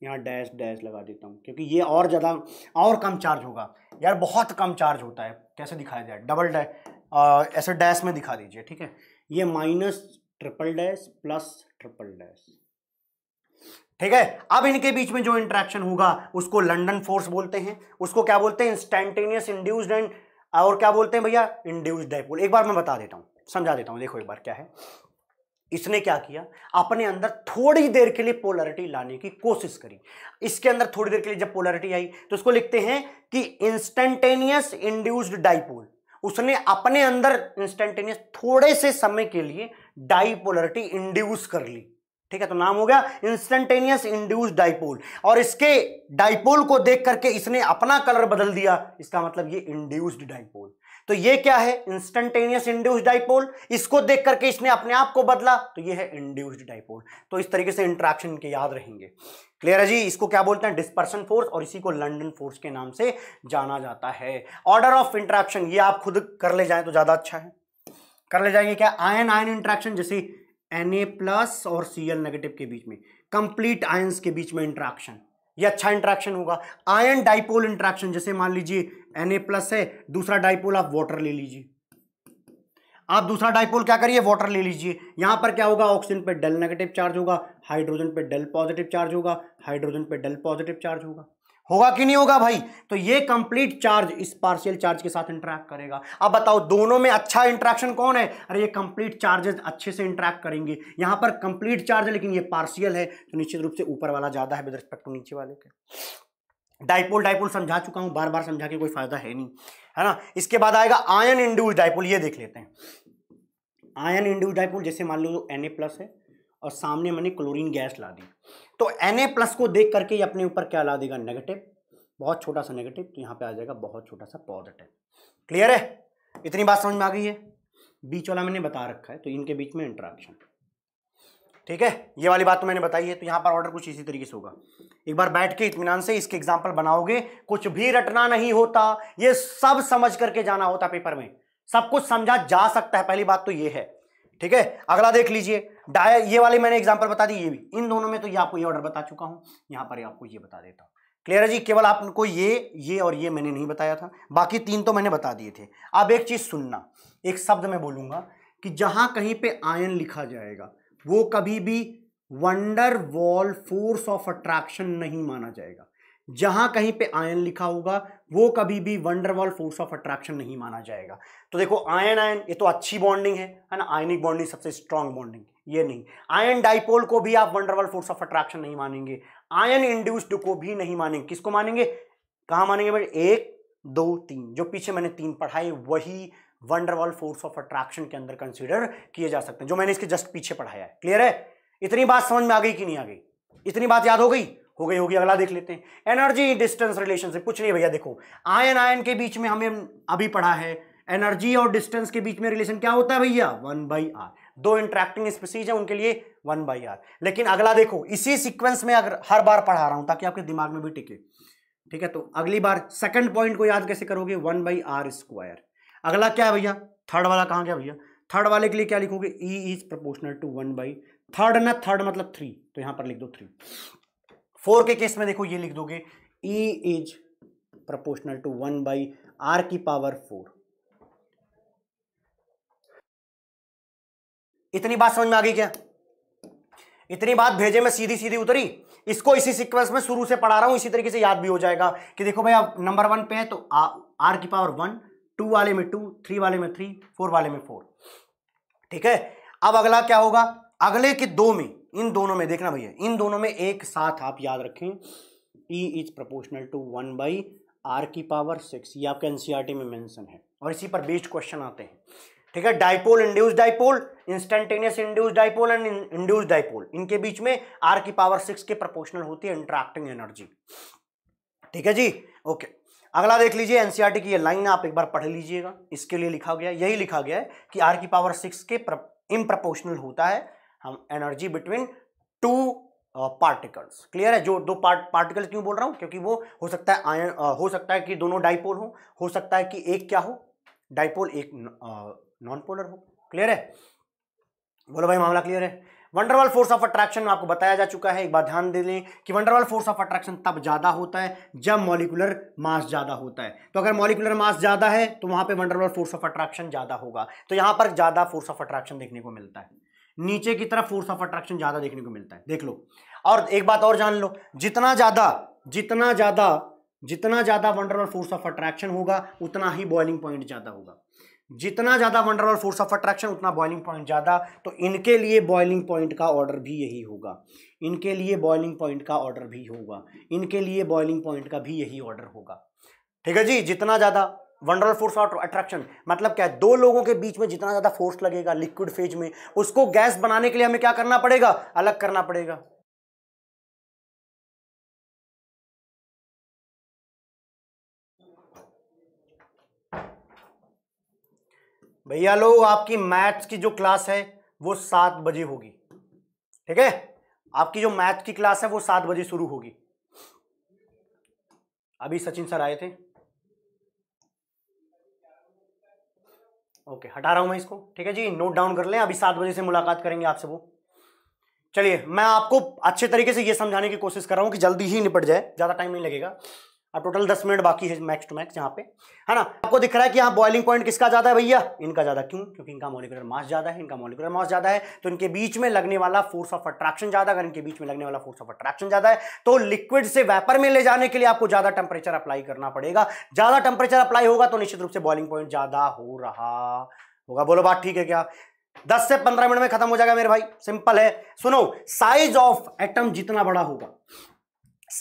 यहाँ डैश डैश लगा देता हूँ क्योंकि ये और ज़्यादा और कम चार्ज होगा यार बहुत कम चार्ज होता है कैसे दिखाया जाए डबल डैश ऐसे डैश में दिखा दीजिए ठीक है ये minus triple dash plus triple dash ठीक है अब इनके बीच में जो इंट्रैक्शन होगा उसको लंडन फोर्स बोलते हैं उसको क्या बोलते हैं इंस्टेंटेनियस इंड्यूस्ड एंड और क्या बोलते हैं भैया इंड्यूस्ड डाइपोल एक बार मैं बता देता हूँ समझा देता हूँ देखो एक बार क्या है इसने क्या किया अपने अंदर थोड़ी देर के लिए पोलरिटी लाने की कोशिश करी इसके अंदर थोड़ी देर के लिए जब पोलरिटी आई तो उसको लिखते हैं कि इंस्टेंटेनियस इंड्यूस्ड डाइपोल उसने अपने अंदर इंस्टेंटेनियस थोड़े से समय के लिए डाइपोलरिटी इंड्यूस कर ली ठीक है तो नाम हो गया इंस्टेंटेनियस इंड्यूस डाइपोल और इसके डाइपोल को देख करके इसने अपना कलर बदल दिया इसका मतलब ये इंड्यूस्ड डाइपोल तो ये क्या है इंस्टेंटेनियस इंड्यूस्ड डाइपोल इसको देख करके इसने अपने आप को बदला तो ये है इंड्यूस्ड डाइपोल तो इस तरीके से इंट्रैक्शन के याद रहेंगे क्लियर है जी इसको क्या बोलते हैं डिस्पर्सन फोर्स और इसी को लंडन फोर्स के नाम से जाना जाता है ऑर्डर ऑफ इंट्रैक्शन ये आप खुद कर ले जाए तो ज़्यादा अच्छा है कर ले जाएंगे क्या आयन आयन इंट्रैक्शन जैसे एन ए प्लस और सी एल नेगेटिव के बीच में कंप्लीट आयंस के बीच में इंट्रैक्शन ये अच्छा इंट्रैक्शन होगा आयन डाइपोल इंट्रैक्शन जैसे मान लीजिए एन प्लस है दूसरा डाइपोल आप वाटर ले लीजिए आप दूसरा डाइपोल क्या करिए वाटर ले लीजिए यहां पर क्या होगा ऑक्सीजन पे डल नेगेटिव चार्ज होगा हाइड्रोजन पे डल पॉजिटिव चार्ज होगा हाइड्रोजन पे डल पॉजिटिव चार्ज होगा होगा कि नहीं होगा भाई तो ये कंप्लीट चार्ज इस पार्शियल चार्ज के साथ इंटरेक्ट करेगा अब बताओ दोनों में अच्छा इंट्रैक्शन कौन है अरे ये कंप्लीट चार्जेस अच्छे से इंटरेक्ट करेंगे यहां पर कंप्लीट चार्ज लेकिन ये पार्शियल है तो निश्चित रूप से ऊपर वाला ज़्यादा है विद रिस्पेक्ट टू नीचे वाले के डाइपोल डाइपोल समझा चुका हूं बार बार समझा के कोई फायदा है नहीं है ना इसके बाद आएगा आयन इंड्यूज डाइपोल ये देख लेते हैं आयन इंड्यूज डाइपोल जैसे मान लो एन ए प्लस है और सामने मैंने क्लोरीन गैस ला दी तो एन ए प्लस को देख करके ये अपने ऊपर क्या ला देगा नेगेटिव बहुत छोटा सा नेगेटिव तो यहाँ पे आ जाएगा बहुत छोटा सा पॉजिटिव क्लियर है इतनी बात समझ में आ गई है बीच वाला मैंने बता रखा है तो इनके बीच में इंट्रैक्शन ठीक है ये वाली बात तो मैंने बताई है तो यहाँ पर ऑर्डर कुछ इसी तरीके से होगा एक बार बैठ के इतमान से इसके एग्जाम्पल बनाओगे कुछ भी रटना नहीं होता ये सब समझ करके जाना होता पेपर में सब कुछ समझा जा सकता है पहली बात तो ये है ठीक है अगला देख लीजिए डायर ये वाले मैंने एग्जाम्पल बता दी ये भी इन दोनों में तो ये आपको ये ऑर्डर बता चुका हूँ यहाँ पर आपको ये बता देता हूँ क्लियर है जी केवल आपको ये ये और ये मैंने नहीं बताया था बाकी तीन तो मैंने बता दिए थे अब एक चीज़ सुनना एक शब्द मैं बोलूँगा कि जहां कहीं पे आयन लिखा जाएगा वो कभी भी van der Waals force of attraction नहीं माना जाएगा जहां कहीं पे आयन लिखा होगा वो कभी भी वंडरवॉल फोर्स ऑफ अट्रैक्शन नहीं माना जाएगा तो देखो आयन आयन ये तो अच्छी बॉन्डिंग है है ना आयनिक बॉन्डिंग सबसे स्ट्रांग बॉन्डिंग ये नहीं आयन डाइपोल को भी आप वंडरवॉल फोर्स ऑफ अट्रैक्शन नहीं मानेंगे आयन इंड्यूस्ड को भी नहीं मानेंगे किसको मानेंगे कहा मानेंगे भाई एक दो तीन जो पीछे मैंने तीन पढ़ाए वही वंडरवॉल फोर्स ऑफ अट्रैक्शन के अंदर कंसिडर किए जा सकते हैं जो मैंने इसके जस्ट पीछे पढ़ाया है क्लियर है इतनी बात समझ में आ गई कि नहीं आ गई इतनी बात याद हो गई हो गई होगी अगला देख लेते हैं एनर्जी डिस्टेंस रिलेशनशिप कुछ नहीं भैया देखो आयन आयन के बीच में हमें अभी पढ़ा है एनर्जी और डिस्टेंस के बीच में रिलेशन क्या होता है भैया वन बाई आर दो इंट्रैक्टिंग स्पीसीज है उनके लिए वन बाई आर लेकिन अगला देखो इसी सीक्वेंस में अगर हर बार पढ़ा रहा हूं ताकि आपके दिमाग में भी टिके ठीक है तो अगली बार सेकंड पॉइंट को याद कैसे करोगे वन बाई आर स्क्वायर अगला क्या है भैया थर्ड वाला कहाँ गया भैया थर्ड वाले के लिए क्या लिखोगे E is proportional to one by third ना थर्ड मतलब थ्री तो यहां पर लिख दो थ्री फोर के केस में देखो ये लिख दोगे E is proportional to one by R की पावर फोर इतनी बात समझ में आ गई क्या इतनी बात भेजे में सीधी सीधी उतरी इसको इसी सीक्वेंस में शुरू से पढ़ा रहा हूं इसी तरीके से याद भी हो जाएगा कि देखो भाई आप नंबर वन पे है तो आर की पावर वन टू वाले में टू थ्री वाले में थ्री फोर वाले में फोर ठीक है अब अगला क्या होगा अगले के दो में इन दोनों में देखना भैया इन दोनों में एक साथ आप याद रखें E is proportional to one by R की पावर सिक्स ये आपके एनसीईआरटी e में मेंशन है और इसी पर बेस्ड क्वेश्चन आते हैं ठीक है dipole induce dipole instantaneous induce dipole and induce dipole इनके बीच में आर की पावर सिक्स के प्रपोर्शनल होती है इंट्रैक्टिंग एनर्जी ठीक है जी ओके अगला देख लीजिए एनसीईआरटी e की ये लाइन आप एक बार पढ़ लीजिएगा इसके लिए लिखा गया यही लिखा गया है कि आर की पावर सिक्स के इम प्रपोर्शनल होता है हम energy between two particles clear है जो दो पार्ट पार्टिकल क्यों बोल रहा हूँ क्योंकि वो हो सकता है आयन हो सकता है कि दोनों डाइपोल हो हो सकता है कि एक क्या हो डाइपोल एक नॉन पोलर हो क्लियर है बोलो भाई मामला क्लियर है वंडरवाल फोर्स ऑफ अट्रैक्शन में आपको बताया जा चुका है एक बार ध्यान दे लें कि वंडरवाल फोर्स ऑफ अट्रैक्शन तब ज़्यादा होता है जब मॉलिकुलर मास ज़्यादा होता है तो अगर मॉलिकुलर मास ज़्यादा है तो वहां पे वंडरवाल फोर्स ऑफ अट्रैक्शन ज़्यादा होगा तो यहां पर ज़्यादा फोर्स ऑफ अट्रैक्शन देखने को मिलता है नीचे की तरफ फोर्स ऑफ अट्रैक्शन ज्यादा देखने को मिलता है देख लो और एक बात और जान लो जितना ज्यादा जितना ज्यादा जितना ज्यादा वंडरवल फोर्स ऑफ अट्रैक्शन होगा उतना ही बॉइलिंग पॉइंट ज्यादा होगा जितना ज्यादा वंडरवल फोर्स ऑफ अट्रैक्शन उतना बॉइलिंग पॉइंट ज्यादा तो इनके लिए बॉइलिंग पॉइंट का ऑर्डर भी यही होगा इनके लिए बॉइलिंग पॉइंट का ऑर्डर भी होगा इनके लिए बॉइलिंग पॉइंट का भी यही ऑर्डर होगा ठीक है जी जितना ज़्यादा वंडरल फोर्स ऑफ अट्रैक्शन मतलब क्या है दो लोगों के बीच में जितना ज़्यादा फोर्स लगेगा लिक्विड फेज में उसको गैस बनाने के लिए हमें क्या करना पड़ेगा अलग करना पड़ेगा भैया लोग आपकी मैथ्स की जो क्लास है वो सात बजे होगी ठीक है आपकी जो मैथ की क्लास है वो सात बजे शुरू होगी अभी सचिन सर आए थे ओके हटा रहा हूँ मैं इसको ठीक है जी नोट डाउन कर लें अभी सात बजे से मुलाकात करेंगे आपसे वो चलिए मैं आपको अच्छे तरीके से ये समझाने की कोशिश कर रहा हूँ कि जल्दी ही निपट जाए ज़्यादा टाइम नहीं लगेगा अब टोटल दस मिनट बाकी है मैक्स टू मैक्स यहाँ पे है ना आपको दिख रहा है कि यहाँ बॉइलिंग पॉइंट किसका ज़्यादा है भैया इनका ज़्यादा क्यों क्योंकि इनका मोलिकुलर मास ज़्यादा है इनका मोलिकुलर मास ज़्यादा है तो इनके बीच में लगने वाला फोर्स ऑफ अट्रैक्शन ज़्यादा अगर इनके बीच में लगने वाला फोर्स ऑफ अट्रैक्शन ज़्यादा है तो लिक्विड से वेपर में ले जाने के लिए आपको ज़्यादा टेम्परेचर अप्लाई करना पड़ेगा ज़्यादा टेम्परेचर अप्लाई होगा तो निश्चित रूप से बॉइलिंग पॉइंट ज़्यादा हो रहा होगा बोलो बात ठीक है क्या दस से पंद्रह मिनट में खत्म हो जाएगा मेरे भाई सिंपल है सुनो साइज ऑफ एटम जितना बड़ा होगा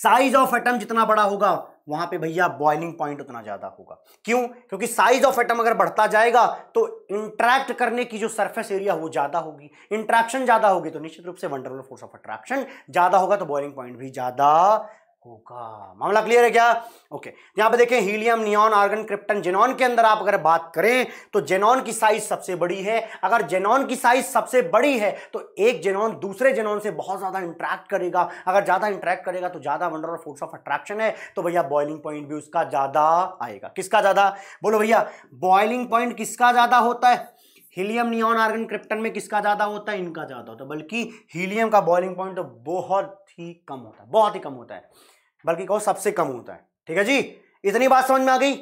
साइज ऑफ एटम जितना बड़ा होगा वहां पे भैया बॉइलिंग पॉइंट उतना ज्यादा होगा क्यों क्योंकि साइज ऑफ एटम अगर बढ़ता जाएगा तो इंट्रैक्ट करने की जो सरफेस एरिया वो ज्यादा होगी इंट्रैक्शन ज्यादा होगी तो निश्चित रूप से वंडरफुल फोर्स ऑफ अट्रैक्शन ज्यादा होगा तो बॉइलिंग पॉइंट भी ज्यादा होगा मामला क्लियर है क्या ओके यहां पे देखें helium neon argon krypton xenon के अंदर आप अगर बात करें तो जेनॉन की साइज सबसे बड़ी है अगर जेनॉन की साइज सबसे बड़ी है तो एक जेनॉन दूसरे जेनॉन से बहुत ज्यादा इंट्रैक्ट करेगा अगर ज्यादा इंट्रैक्ट करेगा तो ज्यादा वंडर और फोर्स ऑफ अट्रैक्शन है तो भैया बॉइलिंग पॉइंट भी उसका ज्यादा आएगा किसका ज्यादा बोलो भैया बॉइलिंग पॉइंट किसका ज्यादा होता है हीलियम नियॉन आर्गन क्रिप्टन में किसका ज्यादा होता है इनका ज्यादा होता है बल्कि हीलियम का बॉइलिंग पॉइंट तो बहुत ही कम होता है बहुत ही कम होता है बल्कि कहो सबसे कम होता है ठीक है जी इतनी बात समझ में आ गई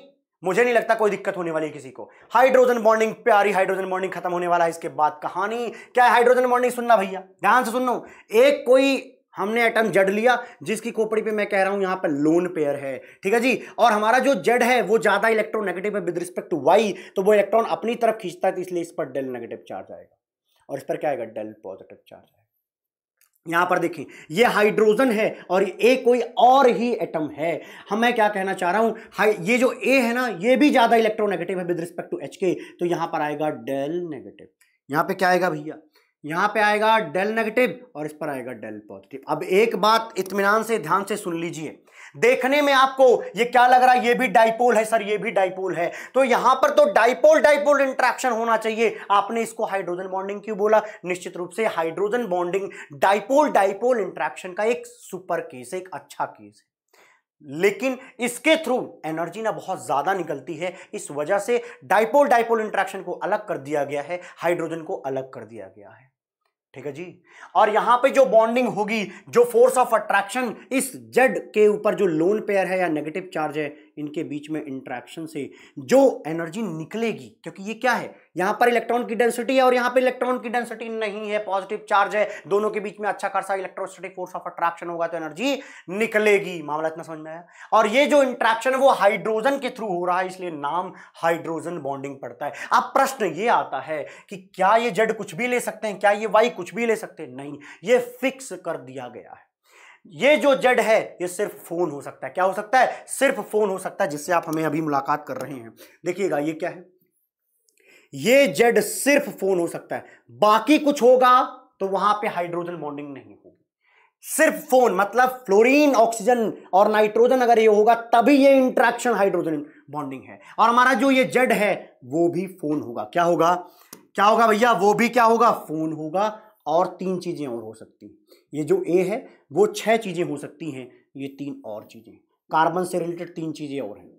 मुझे नहीं लगता कोई दिक्कत होने वाली है किसी को हाइड्रोजन बॉन्डिंग प्यारी हाइड्रोजन बॉन्डिंग खत्म होने वाला है इसके बाद कहानी क्या है हाइड्रोजन बॉन्डिंग सुनना भैया ध्यान से सुनो एक कोई हमने एटम जड़ लिया जिसकी खोपड़ी पे मैं कह रहा हूं यहां पर लोन पेयर है ठीक है जी और हमारा जो जड है वो ज्यादा इलेक्ट्रॉन नेगेटिव है विद रिस्पेक्ट टू वाई तो वो इलेक्ट्रॉन अपनी तरफ खींचता है तो इसलिए इस पर डेल नेगेटिव चार्ज आएगा और इस पर क्या आएगा डेल पॉजिटिव चार्ज आएगा यहां पर देखें ये हाइड्रोजन है और ए कोई और ही एटम है हम मैं क्या कहना चाह रहा हूं ये जो ए है ना ये भी ज्यादा इलेक्ट्रोनेगेटिव है विद रिस्पेक्ट टू एच के तो यहां पर आएगा डेल नेगेटिव यहां पे क्या आएगा भैया यहाँ पे आएगा डेल नेगेटिव और इस पर आएगा डेल पॉजिटिव अब एक बात इतमान से ध्यान से सुन लीजिए देखने में आपको ये क्या लग रहा है ये भी डाइपोल है सर ये भी डाइपोल है तो यहां पर तो डाइपोल डाइपोल इंट्रैक्शन होना चाहिए आपने इसको हाइड्रोजन बॉन्डिंग क्यों बोला निश्चित रूप से hydrogen bonding dipole dipole interaction का एक सुपर केस है एक अच्छा केस है लेकिन इसके थ्रू एनर्जी ना बहुत ज़्यादा निकलती है इस वजह से डाइपोल डाइपोल इंट्रैक्शन को अलग कर दिया गया है हाइड्रोजन को अलग कर दिया गया है ठीक है जी और यहां पे जो बॉन्डिंग होगी जो फोर्स ऑफ अट्रैक्शन इस जेड के ऊपर जो लोन पेयर है या नेगेटिव चार्ज है इनके बीच में इंट्रैक्शन से जो एनर्जी निकलेगी क्योंकि ये क्या है यहाँ पर इलेक्ट्रॉन की डेंसिटी है और यहाँ पर इलेक्ट्रॉन की डेंसिटी नहीं है पॉजिटिव चार्ज है दोनों के बीच में अच्छा खासा इलेक्ट्रोस्टेटिक फोर्स ऑफ अट्रैक्शन होगा तो एनर्जी निकलेगी मामला इतना समझ में आया और ये जो इंट्रैक्शन है वो हाइड्रोजन के थ्रू हो रहा है इसलिए नाम हाइड्रोजन बॉन्डिंग पड़ता है अब प्रश्न ये आता है कि क्या ये जेड कुछ भी ले सकते हैं क्या ये वाई कुछ भी ले सकते हैं नहीं ये फिक्स कर दिया गया है ये जो जड है ये सिर्फ फोन हो सकता है क्या हो सकता है सिर्फ फोन हो सकता है जिससे आप हमें अभी मुलाकात कर रहे हैं देखिएगा ये क्या है ये जड सिर्फ फोन हो सकता है बाकी कुछ होगा तो वहां पे हाइड्रोजन बॉन्डिंग नहीं होगी सिर्फ फोन मतलब फ्लोरीन ऑक्सीजन और नाइट्रोजन अगर ये होगा तभी ये इंट्रैक्शन हाइड्रोजन बॉन्डिंग है और हमारा जो ये जड है वो भी फोन होगा क्या होगा क्या होगा भैया वो भी क्या होगा फोन होगा और तीन चीज़ें और हो सकती हैं ये जो ए है वो छह चीज़ें हो सकती हैं ये तीन और चीज़ें कार्बन से रिलेटेड तीन चीज़ें और हैं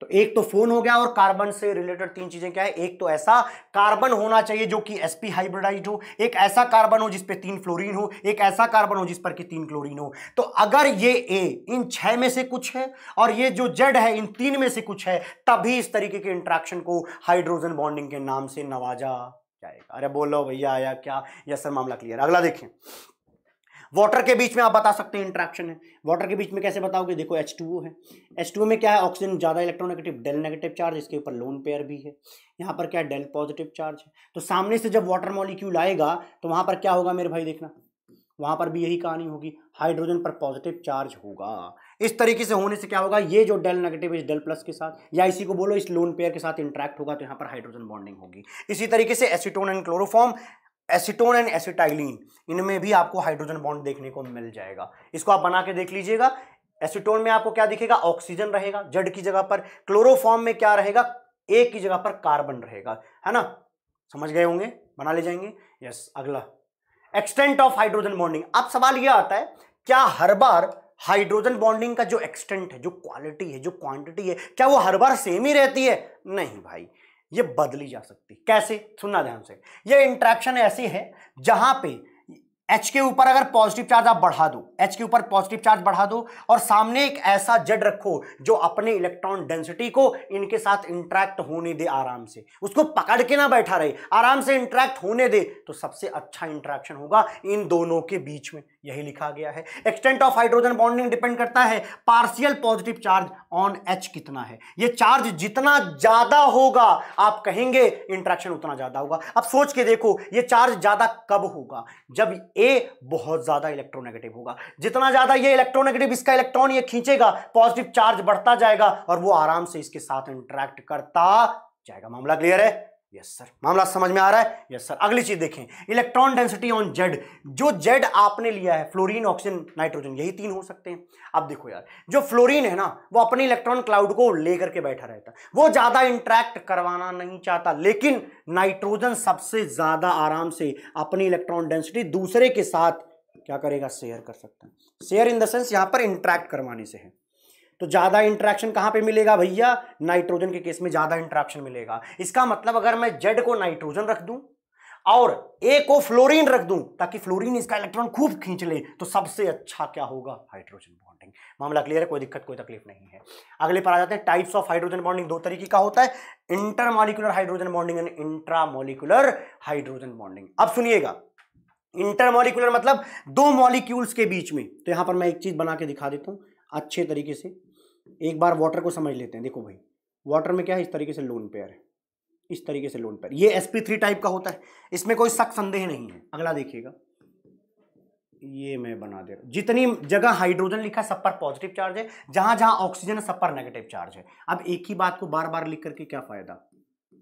तो एक तो फोन हो गया और कार्बन से रिलेटेड तीन चीजें क्या है एक तो ऐसा कार्बन होना चाहिए जो कि एसपी हाइब्रिडाइज हो एक ऐसा कार्बन हो जिसपे तीन फ्लोरीन हो एक ऐसा कार्बन हो जिस पर कि तीन क्लोरीन हो तो अगर ये ए इन छह में से कुछ है और ये जो जेड है इन तीन में से कुछ है तभी इस तरीके के इंट्रैक्शन को हाइड्रोजन बॉन्डिंग के नाम से नवाजा जाएगा अरे बोलो भैया आया क्या यस सर मामला क्लियर अगला देखें वाटर के बीच में आप बता सकते हैं इंट्रैक्शन है वाटर के बीच में कैसे बताओगे देखो एच टू ओ है एच टू ओ में क्या है ऑक्सीजन ज़्यादा इलेक्ट्रोनेगेटिव डेल नेगेटिव चार्ज इसके ऊपर लोन पेयर भी है यहाँ पर क्या है डेल पॉजिटिव चार्ज है तो सामने से जब वाटर मॉलिक्यूल आएगा तो वहाँ पर क्या होगा मेरे भाई देखना वहाँ पर भी यही कहानी होगी हाइड्रोजन पर पॉजिटिव चार्ज होगा इस तरीके से होने से क्या होगा ये जो डेल नेगेटिव इस डेल प्लस के साथ या इसी को बोलो इस लोन पेयर के साथ इंट्रैक्ट होगा तो यहाँ पर हाइड्रोजन बॉन्डिंग होगी इसी तरीके से acetone and chloroform acetone and acetylene इनमें भी आपको हाइड्रोजन बॉन्ड देखने को मिल जाएगा इसको आप बना के देख लीजिएगा एसिटोन में आपको क्या दिखेगा ऑक्सीजन रहेगा जड की जगह पर क्लोरोफॉर्म में क्या रहेगा ए की जगह पर कार्बन रहेगा है ना समझ गए होंगे बना ले जाएंगे यस अगला एक्सटेंट ऑफ हाइड्रोजन बॉन्डिंग अब सवाल यह आता है क्या हर बार हाइड्रोजन बॉन्डिंग का जो एक्सटेंट है जो क्वालिटी है जो क्वांटिटी है क्या वो हर बार सेम ही रहती है नहीं भाई ये बदली जा सकती कैसे सुनना ध्यान से ये इंट्रैक्शन ऐसी है जहां पे एच के ऊपर अगर पॉजिटिव चार्ज आप बढ़ा दो एच के ऊपर पॉजिटिव चार्ज बढ़ा दो और सामने एक ऐसा जेड रखो जो अपने इलेक्ट्रॉन डेंसिटी को इनके साथ इंट्रैक्ट होने दे आराम से उसको पकड़ के ना बैठा रहे आराम से इंट्रैक्ट होने दे तो सबसे अच्छा इंट्रैक्शन होगा इन दोनों के बीच में यही लिखा गया है extent of hydrogen bonding depend करता है partial positive charge on H कितना है ये चार्ज जितना ज़्यादा होगा आप कहेंगे इंट्रैक्शन उतना ज़्यादा होगा अब सोच के देखो ये चार्ज ज़्यादा कब होगा जब ए बहुत ज़्यादा इलेक्ट्रोनेगेटिव होगा जितना ज़्यादा ये इलेक्ट्रोनेगेटिव इसका इलेक्ट्रॉन ये खींचेगा पॉजिटिव चार्ज बढ़ता जाएगा और वो आराम से इसके साथ इंट्रैक्ट करता जाएगा मामला क्लियर है यस सर मामला समझ में आ रहा है यस सर अगली चीज देखें इलेक्ट्रॉन डेंसिटी ऑन जेड जो जेड आपने लिया है फ्लोरीन ऑक्सीजन नाइट्रोजन यही तीन हो सकते हैं अब देखो यार जो फ्लोरीन है ना वो अपने इलेक्ट्रॉन क्लाउड को लेकर के बैठा रहता वो ज्यादा इंट्रैक्ट करवाना नहीं चाहता लेकिन नाइट्रोजन सबसे ज्यादा आराम से अपनी इलेक्ट्रॉन डेंसिटी दूसरे के साथ क्या करेगा शेयर कर सकता है शेयर इन द सेंस यहां पर इंट्रैक्ट करवाने से है तो ज़्यादा इंट्रैक्शन कहाँ पे मिलेगा भैया नाइट्रोजन के केस में ज़्यादा इंट्रैक्शन मिलेगा इसका मतलब अगर मैं जेड को नाइट्रोजन रख दूं और ए को फ्लोरीन रख दूं ताकि फ्लोरीन इसका इलेक्ट्रॉन खूब खींच ले तो सबसे अच्छा क्या होगा हाइड्रोजन बॉन्डिंग मामला क्लियर है कोई दिक्कत कोई तकलीफ नहीं है अगले पर आ जाते हैं टाइप्स ऑफ हाइड्रोजन बॉन्डिंग दो तरीके का होता है intermolecular hydrogen bonding and intramolecular hydrogen bonding अब सुनिएगा इंटरमोलिकुलर मतलब दो मॉलिक्यूल्स के बीच में तो यहां पर मैं एक चीज बना के दिखा देता हूं अच्छे तरीके से एक बार वाटर को समझ लेते हैं देखो भाई वाटर में क्या है इस तरीके से लोन पेयर है इस तरीके से लोन पेयर ये एस पी थ्री टाइप का होता है इसमें कोई शक संदेह नहीं है अगला देखिएगा ये मैं बना दे रहा हूँ जितनी जगह हाइड्रोजन लिखा सब पर पॉजिटिव चार्ज है जहां जहां ऑक्सीजन है सब पर नेगेटिव चार्ज है अब एक ही बात को बार बार लिख करके क्या फायदा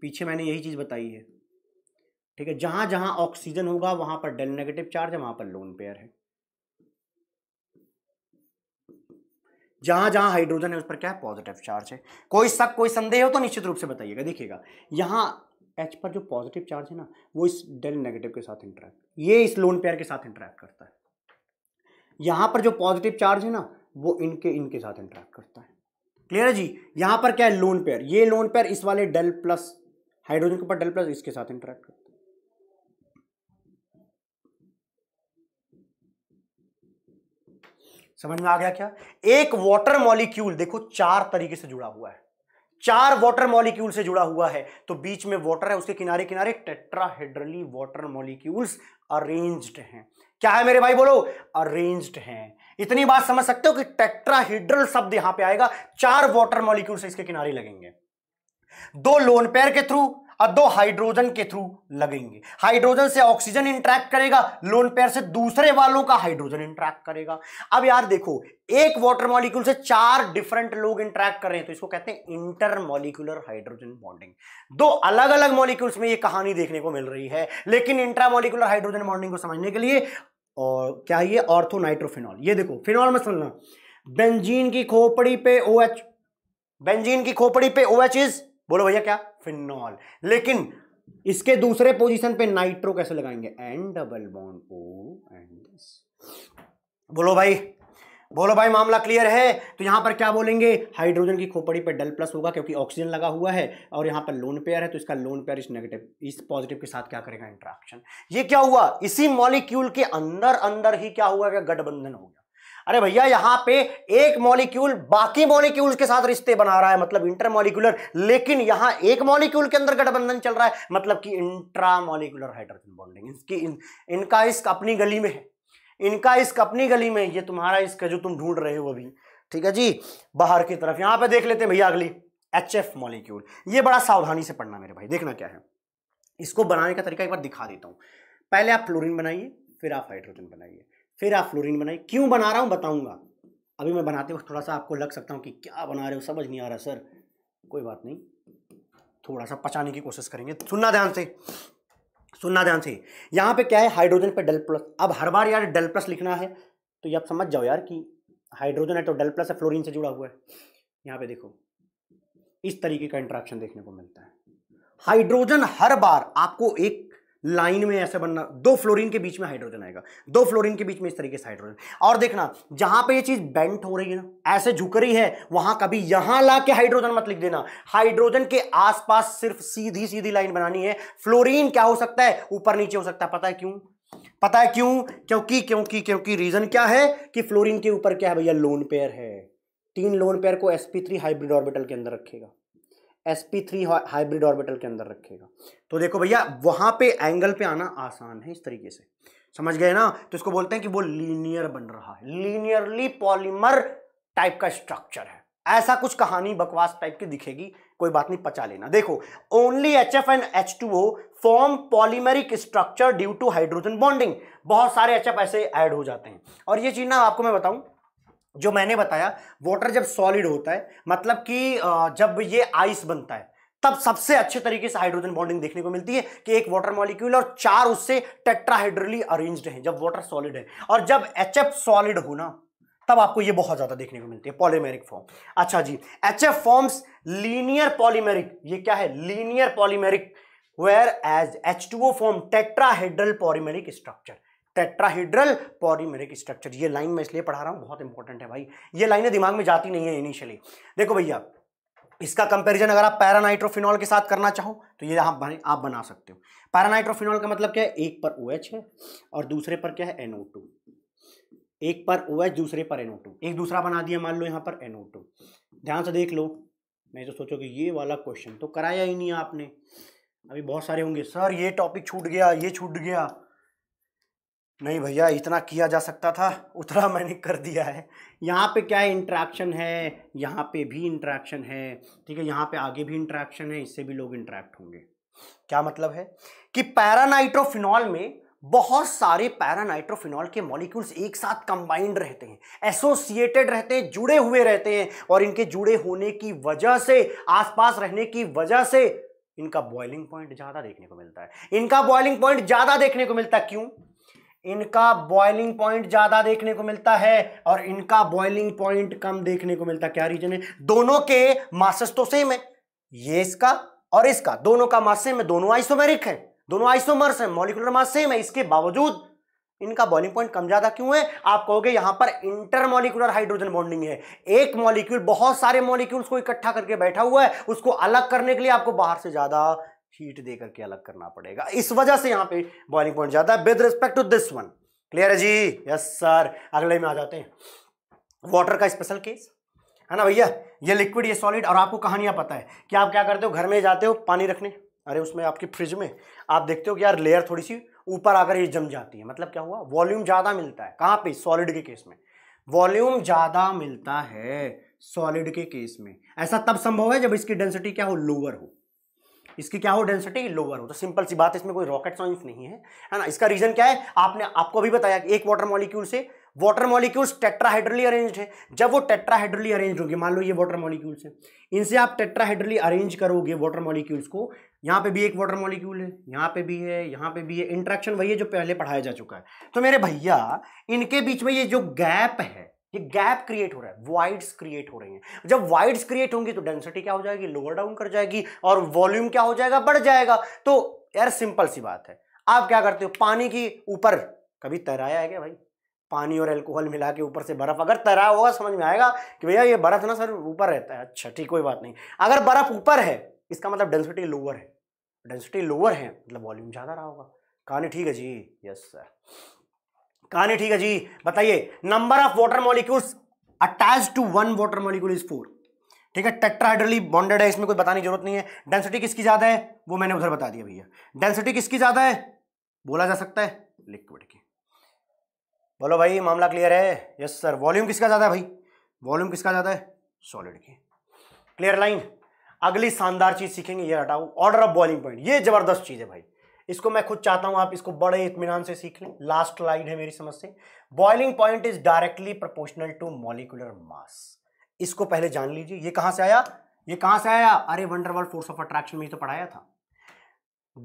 पीछे मैंने यही चीज बताई है ठीक है जहां जहां ऑक्सीजन होगा वहां पर डेल नेगेटिव चार्ज है वहां पर लोन पेयर है जहां जहां हाइड्रोजन है उस पर क्या है पॉजिटिव चार्ज है कोई शक कोई संदेह हो तो निश्चित रूप से बताइएगा देखिएगा यहाँ एच पर जो पॉजिटिव चार्ज है ना वो इस डेल नेगेटिव के साथ इंटरेक्ट ये इस लोन पेयर के साथ इंटरेक्ट करता है यहाँ पर जो पॉजिटिव चार्ज है ना वो इनके इनके साथ इंटरेक्ट करता है क्लियर है जी यहाँ पर क्या है लोन पेयर ये लोन पेयर इस वाले डेल प्लस हाइड्रोजन के ऊपर डेल प्लस इसके साथ इंटरेक्ट करता है समझ में आ गया क्या एक वाटर मॉलिक्यूल देखो चार तरीके से जुड़ा हुआ है चार वाटर मॉलिक्यूल से जुड़ा हुआ है तो बीच में वाटर है उसके किनारे किनारे टेट्राहेड्रली वाटर मॉलिक्यूल्स अरेंज्ड हैं क्या है मेरे भाई बोलो अरेंज्ड हैं इतनी बात समझ सकते हो कि टेट्राहेड्रल शब्द यहां पे आएगा चार वाटर मॉलिक्यूल्स इसके किनारे लगेंगे दो लोन पेयर के थ्रू और दो हाइड्रोजन के थ्रू लगेंगे हाइड्रोजन से ऑक्सीजन इंट्रैक्ट करेगा लोन पेयर से दूसरे वालों का हाइड्रोजन इंट्रैक्ट करेगा अब यार देखो एक वाटर मॉलिक्यूल से चार डिफरेंट लोग इंट्रैक्ट कर रहे हैं तो इसको कहते हैं इंटर मॉलिक्यूलर हाइड्रोजन बॉन्डिंग दो अलग अलग मॉलिक्यूल्स में ये कहानी देखने को मिल रही है लेकिन इंट्रा मॉलिक्यूलर हाइड्रोजन बॉन्डिंग को समझने के लिए और क्या ये ऑर्थोनाइट्रोफिनॉल ये देखो फिनॉल में सुनना बेंजीन की खोपड़ी पे ओ OH, बेंजीन की खोपड़ी पे ओ OH इज बोलो भैया क्या फिनॉल लेकिन इसके दूसरे पोजीशन पे नाइट्रो कैसे लगाएंगे N double bond O and बोलो भाई बोलो भाई मामला क्लियर है तो यहां पर क्या बोलेंगे हाइड्रोजन की खोपड़ी पर डल प्लस होगा क्योंकि ऑक्सीजन लगा हुआ है और यहां पर लोन पेयर है तो इसका लोन पेयर इस नेगेटिव इस पॉजिटिव के साथ क्या करेगा इंट्रैक्शन ये क्या हुआ इसी मॉलिक्यूल के अंदर अंदर ही क्या हुआ गठबंधन हो गया अरे भैया यहां पे एक मॉलिक्यूल बाकी मॉलिक्यूल्स के साथ रिश्ते बना रहा है मतलब इंटरमॉलिक्यूलर लेकिन यहां एक मॉलिक्यूल के अंदर गठबंधन चल रहा है मतलब कि इंट्रामोलिकुलर हाइड्रोजन बॉन्डिंग इसकी इन, इनका इश्क अपनी गली में है इनका इश्क अपनी गली में ये तुम्हारा इसका जो तुम ढूंढ रहे हो अभी ठीक है जी बाहर की तरफ यहां पर देख लेते हैं भैया अगली एच एफ मॉलिक्यूल ये बड़ा सावधानी से पढ़ना मेरे भाई देखना क्या है इसको बनाने का तरीका एक बार दिखा देता हूँ पहले आप फ्लोरिन बनाइए फिर आप हाइड्रोजन बनाइए फिर आप फ्लोरीन बनाए क्यों बना रहा हूँ बताऊँगा अभी मैं बनाते वक्त थोड़ा सा आपको लग सकता हूँ कि क्या बना रहे हो समझ नहीं आ रहा सर कोई बात नहीं थोड़ा सा पचाने की कोशिश करेंगे सुनना ध्यान से सुनना ध्यान से यहाँ पे क्या है हाइड्रोजन पे डेल प्लस अब हर बार यार डेल प्लस लिखना है तो ये आप समझ जाओ यार कि हाइड्रोजन है तो डेल प्लस है फ्लोरीन से जुड़ा हुआ है यहाँ पे देखो इस तरीके का इंट्रैक्शन देखने को मिलता है हाइड्रोजन हर बार आपको एक लाइन में ऐसे बनना दो फ्लोरीन के बीच में हाइड्रोजन आएगा दो फ्लोरीन के बीच में इस तरीके से हाइड्रोजन और देखना जहां पे ये चीज बेंट हो रही है ना ऐसे झुक रही है वहां कभी यहां ला के हाइड्रोजन मत लिख देना हाइड्रोजन के आसपास सिर्फ सीधी सीधी लाइन बनानी है फ्लोरीन क्या हो सकता है ऊपर नीचे हो सकता है पता है क्यों पता है क्यों क्योंकि क्योंकि क्योंकि रीजन क्या है कि फ्लोरीन के ऊपर क्या है भैया लोन पेयर है तीन लोन पेयर को थ्री हाइब्रिड ऑर्बिटल के अंदर रखेगा S P three hybrid orbital के अंदर रखेगा तो देखो भैया वहां पे एंगल पे आना आसान है इस तरीके से समझ गए ना तो इसको बोलते हैं कि वो लीनियर बन रहा है लीनियरली पॉलीमर टाइप का स्ट्रक्चर है ऐसा कुछ कहानी बकवास टाइप की दिखेगी कोई बात नहीं पचा लेना देखो only H F and H two O form polymeric structure due to hydrogen bonding बहुत सारे एच एफ ऐसे ऐड हो जाते हैं और ये चीज ना आपको मैं बताऊं जो मैंने बताया वाटर जब सॉलिड होता है मतलब कि जब ये आइस बनता है तब सबसे अच्छे तरीके से हाइड्रोजन बॉन्डिंग देखने को मिलती है कि एक वाटर मॉलिक्यूल और चार उससे टेट्राहाइड्रली अरेंज्ड हैं जब वाटर सॉलिड है और जब एच एफ सॉलिड हो ना तब आपको ये बहुत ज्यादा देखने को मिलती है पॉलीमेरिक फॉर्म अच्छा जी H F forms linear polymeric ये क्या है linear polymeric where two O form tetrahedral polymeric structure tetrahedral polymeric structure ये लाइन मैं इसलिए पढ़ा रहा हूँ बहुत इंपॉर्टेंट है भाई ये लाइनें दिमाग में जाती नहीं है इनिशियली देखो भैया इसका कंपैरिजन अगर आप पैरानाइट्रोफिनॉल के साथ करना चाहो तो ये आप आप बना सकते हो पैरानाइट्रोफिनॉल का मतलब क्या है एक पर ओ OH है और दूसरे पर क्या है एनओ टू एक पर ओ OH, दूसरे पर एनओ टू एक दूसरा बना दिया मान लो यहाँ पर एनओ टू ध्यान से देख लो नहीं तो सोचो कि ये वाला क्वेश्चन तो कराया ही नहीं आपने अभी बहुत सारे होंगे सर ये टॉपिक छूट गया ये छूट गया नहीं भैया इतना किया जा सकता था उतना मैंने कर दिया है यहाँ पे क्या इंट्रैक्शन है यहाँ पे भी इंट्रैक्शन है ठीक है यहाँ पे आगे भी इंट्रैक्शन है इससे भी लोग इंट्रैक्ट होंगे क्या मतलब है कि पैरानाइट्रोफिनॉल में बहुत सारे पैरानाइट्रोफिनॉल के मॉलिक्यूल्स एक साथ कंबाइंड रहते हैं एसोसिएटेड रहते हैं जुड़े हुए रहते हैं और इनके जुड़े होने की वजह से आसपास रहने की वजह से इनका बॉइलिंग पॉइंट ज़्यादा देखने को मिलता है इनका बॉइलिंग पॉइंट ज़्यादा देखने को मिलता है क्यों इनका बॉइलिंग पॉइंट ज़्यादा देखने को मिलता है और इनका बॉइलिंग पॉइंट कम देखने को मिलता है क्या रीजन है दोनों के मासस तो सेम है ये इसका और इसका दोनों का मास सेम है दोनों आइसोमेरिक है दोनों आइसोमर्स है मॉलिकुलर मास सेम है इसके बावजूद इनका बॉइलिंग पॉइंट कम ज्यादा क्यों है आप कहोगे यहां पर इंटरमोलिकुलर हाइड्रोजन बॉन्डिंग है एक मॉलिक्यूल बहुत सारे मॉलिक्यूल्स को इकट्ठा करके बैठा हुआ है उसको अलग करने के लिए आपको बाहर से ज्यादा हीट दे करके अलग करना पड़ेगा इस वजह से यहाँ पे बॉइलिंग पॉइंट जाता है with respect to this one clear है जी यस सर अगले में आ जाते हैं वाटर का स्पेशल केस है ना भैया ये लिक्विड ये सॉलिड और आपको कहानियाँ पता है कि आप क्या करते हो घर में जाते हो पानी रखने अरे उसमें आपके फ्रिज में आप देखते हो कि यार लेयर थोड़ी सी ऊपर आकर ये जम जाती है मतलब क्या हुआ वॉल्यूम ज़्यादा मिलता है कहाँ पे सॉलिड के केस में वॉल्यूम ज़्यादा मिलता है सॉलिड के केस में ऐसा तब संभव है जब इसकी डेंसिटी क्या हो लोअर हो इसकी क्या हो डेंसिटी लोअर हो तो सिंपल सी बात इसमें कोई रॉकेट साइंस नहीं है है ना इसका रीजन क्या है आपने आपको अभी बताया एक वाटर मॉलिक्यूल से वाटर मॉलिक्यूल्स टेट्राहाइड्रली अरेंज है जब वो टेट्राहाइड्रली अरेंज होंगे मान लो ये वाटर मॉलिक्यूल्स हैं इनसे आप टेट्राहाइड्रली अरेंज करोगे वाटर मॉलिक्यूल्स को यहाँ पे भी एक वाटर मॉलिक्यूल है यहाँ पे भी है यहाँ पे भी है इंट्रैक्शन वही है जो पहले पढ़ाया जा चुका है तो मेरे भैया इनके बीच में ये जो गैप है ये गैप क्रिएट हो रहा है वाइड्स क्रिएट हो रही हैं जब वाइड्स क्रिएट होंगी तो डेंसिटी क्या हो जाएगी लोअर डाउन कर जाएगी और वॉल्यूम क्या हो जाएगा बढ़ जाएगा तो यार सिंपल सी बात है आप क्या करते हो पानी के ऊपर कभी तैराया है क्या भाई पानी और एल्कोहल मिला के ऊपर से बर्फ अगर तैरा होगा समझ में आएगा कि भैया ये बर्फ ना सर ऊपर रहता है अच्छा ठीक कोई बात नहीं अगर बर्फ ऊपर है इसका मतलब डेंसिटी लोअर है डेंसिटी लोअर है मतलब वॉल्यूम ज़्यादा रहा होगा कहानी ठीक है जी यस सर कहानी ठीक है जी बताइए number of water molecules attach to one water molecule is four ठीक है टेट्राहाइड्रली बॉन्डेड है इसमें कोई बताने की जरूरत नहीं है डेंसिटी किसकी ज्यादा है वो मैंने उधर बता दिया भैया डेंसिटी किसकी ज्यादा है बोला जा सकता है लिक्विड की बोलो भाई मामला क्लियर है यस सर वॉल्यूम किसका ज्यादा है भाई वॉल्यूम किसका ज्यादा है सॉलिड की क्लियर लाइन अगली शानदार चीज सीखेंगे ये हटाओ ऑर्डर ऑफ बॉइलिंग पॉइंट ये जबरदस्त चीज है भाई इसको मैं खुद चाहता हूं आप इसको बड़े इतमान से सीख लें लास्ट लाइन है मेरी समझ से boiling point is directly proportional to molecular mass इसको पहले जान लीजिए ये कहां से आया ये कहां से आया अरे वंडरवर्ल्ड फोर्स ऑफ अट्रैक्शन में तो पढ़ाया था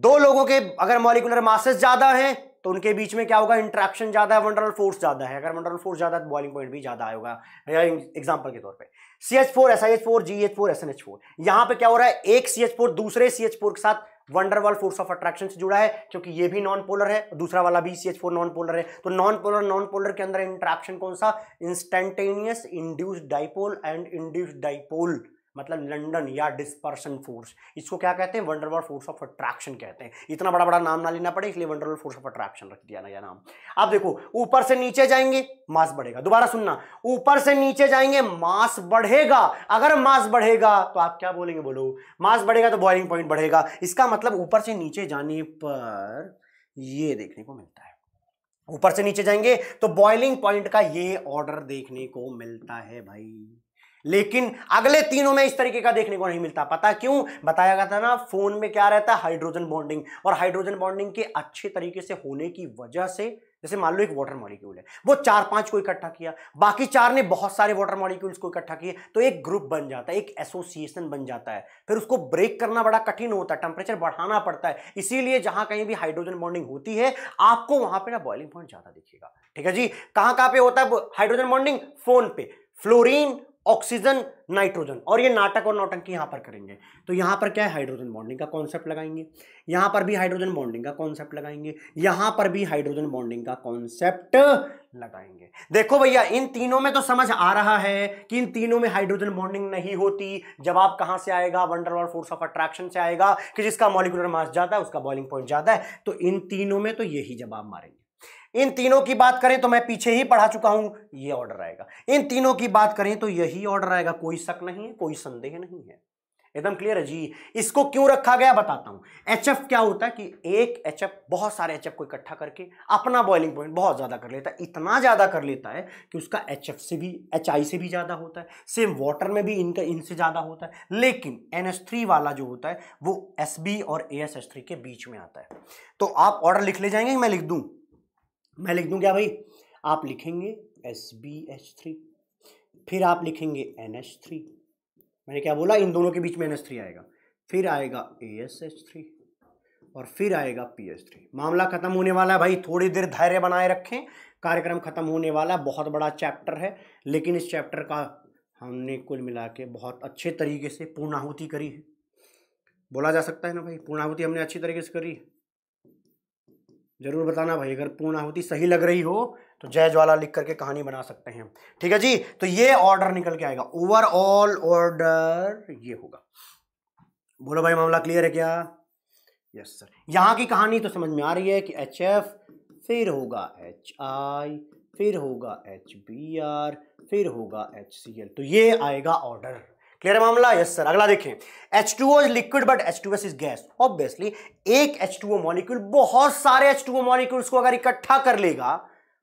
दो लोगों के अगर मॉलिकुलर मासेस ज्यादा है तो उनके बीच में क्या होगा इंट्रैक्शन ज्यादा है वंडरल फोर्स ज्यादा है अगर वंडरल फोर्स ज्यादा है तो बॉइलिंग पॉइंट भी ज्यादा आएगा एग्जाम्पल के तौर पर C H four S I H four G H four S N H four यहां पर क्या हो रहा है एक सी एच फोर दूसरे सी एच फोर के साथ वंडरवाल फोर्स ऑफ अट्रैक्शन से जुड़ा है क्योंकि ये भी नॉन पोलर है दूसरा वाला भी C H four non polar है तो नॉन पोलर नॉन पोलर के अंदर इंट्रैक्शन कौन सा instantaneous induce dipole and induce dipole मतलब लंडन या डिस्पर्सन फोर्स इसको क्या कहते हैं वंडरवॉल फोर्स ऑफ अट्रैक्शन कहते हैं इतना बड़ा बड़ा नाम ना लेना पड़े इसलिए वंडरवॉल फोर्स ऑफ अट्रैक्शन रख दिया नया नाम अब देखो ऊपर से नीचे जाएंगे मास बढ़ेगा दोबारा सुनना ऊपर से नीचे जाएंगे मास बढ़ेगा अगर मास बढ़ेगा तो आप क्या बोलेंगे बोलो मास बढ़ेगा तो बॉइलिंग पॉइंट बढ़ेगा इसका मतलब ऊपर से नीचे जाने पर यह देखने को मिलता है ऊपर से नीचे जाएंगे तो बॉइलिंग पॉइंट का ये ऑर्डर देखने को मिलता है भाई लेकिन अगले तीनों में इस तरीके का देखने को नहीं मिलता पता क्यों बताया गया था ना फोन में क्या रहता है हाइड्रोजन बॉन्डिंग और हाइड्रोजन बॉन्डिंग के अच्छे तरीके से होने की वजह से जैसे मान लो एक वाटर मॉलिक्यूल है वो चार पांच को इकट्ठा किया बाकी चार ने बहुत सारे वाटर मॉलिक्यूल्स को इकट्ठा किए तो एक ग्रुप बन जाता है एक एसोसिएशन बन जाता है फिर उसको ब्रेक करना बड़ा कठिन होता है टेम्परेचर बढ़ाना पड़ता है इसीलिए जहां कहीं भी हाइड्रोजन बॉन्डिंग होती है आपको वहां पर ना बॉइलिंग पॉइंट ज्यादा दिखेगा ठीक है जी कहां कहां पे होता है हाइड्रोजन बॉन्डिंग फोन पे फ्लोरीन ऑक्सीजन नाइट्रोजन और ये नाटक और नौटंकी यहाँ पर करेंगे तो यहाँ पर क्या है हाइड्रोजन बॉन्डिंग का कॉन्सेप्ट लगाएंगे यहाँ पर भी हाइड्रोजन बॉन्डिंग का कॉन्सेप्ट लगाएंगे यहाँ पर भी हाइड्रोजन बॉन्डिंग का कॉन्सेप्ट लगाएंगे देखो भैया इन तीनों में तो समझ आ रहा है कि इन तीनों में हाइड्रोजन बॉन्डिंग नहीं होती जवाब कहाँ से आएगा वंडरवॉल फोर्स ऑफ अट्रैक्शन से आएगा कि जिसका मॉलिकुलर मास ज़्यादा है उसका बॉइलिंग पॉइंट ज़्यादा है तो इन तीनों में तो यही जवाब मारेंगे इन तीनों की बात करें तो मैं पीछे ही पढ़ा चुका हूं ये ऑर्डर आएगा इन तीनों की बात करें तो यही ऑर्डर आएगा कोई शक नहीं है कोई संदेह नहीं है एकदम क्लियर है जी इसको क्यों रखा गया बताता हूं एच क्या होता है कि एक एच बहुत सारे एच को इकट्ठा करके अपना बॉइलिंग पॉइंट बहुत ज्यादा कर लेता है इतना ज्यादा कर लेता है कि उसका एच से भी एच से भी ज्यादा होता है सेम वाटर में भी इनका इनसे ज्यादा होता है लेकिन एन वाला जो होता है वो एस और ए के बीच में आता है तो आप ऑर्डर लिख ले जाएंगे मैं लिख दूँ मैं लिख दूँ क्या भाई आप लिखेंगे एस बी एच थ्री फिर आप लिखेंगे एन एच थ्री मैंने क्या बोला इन दोनों के बीच में एन एच थ्री आएगा फिर आएगा ए एस एच थ्री और फिर आएगा पी एच थ्री मामला खत्म होने वाला है भाई थोड़ी देर धैर्य बनाए रखें कार्यक्रम खत्म होने वाला है बहुत बड़ा चैप्टर है लेकिन इस चैप्टर का हमने कुल मिला के बहुत अच्छे तरीके से पूर्णाहुति करी है बोला जा सकता है ना भाई पूर्णाहुति हमने अच्छी तरीके से करी है ज़रूर बताना भाई अगर पूर्ण आहुति तो सही लग रही हो तो जय ज्वाला लिख करके कहानी बना सकते हैं ठीक है जी तो ये ऑर्डर निकल के आएगा ओवरऑल ऑर्डर ये होगा बोलो भाई मामला क्लियर है क्या यस सर यहाँ की कहानी तो समझ में आ रही है कि एच एफ फिर होगा एच आई फिर होगा एच बी आर फिर होगा एच सी एल तो ये आएगा ऑर्डर क्लियर मामला यस सर अगला देखें H two O is liquid but H two S is gas obviously एक एच टू ओ मॉलिक्यूल बहुत सारे एच टू ओ मॉलिक्यूल्स को अगर इकट्ठा कर लेगा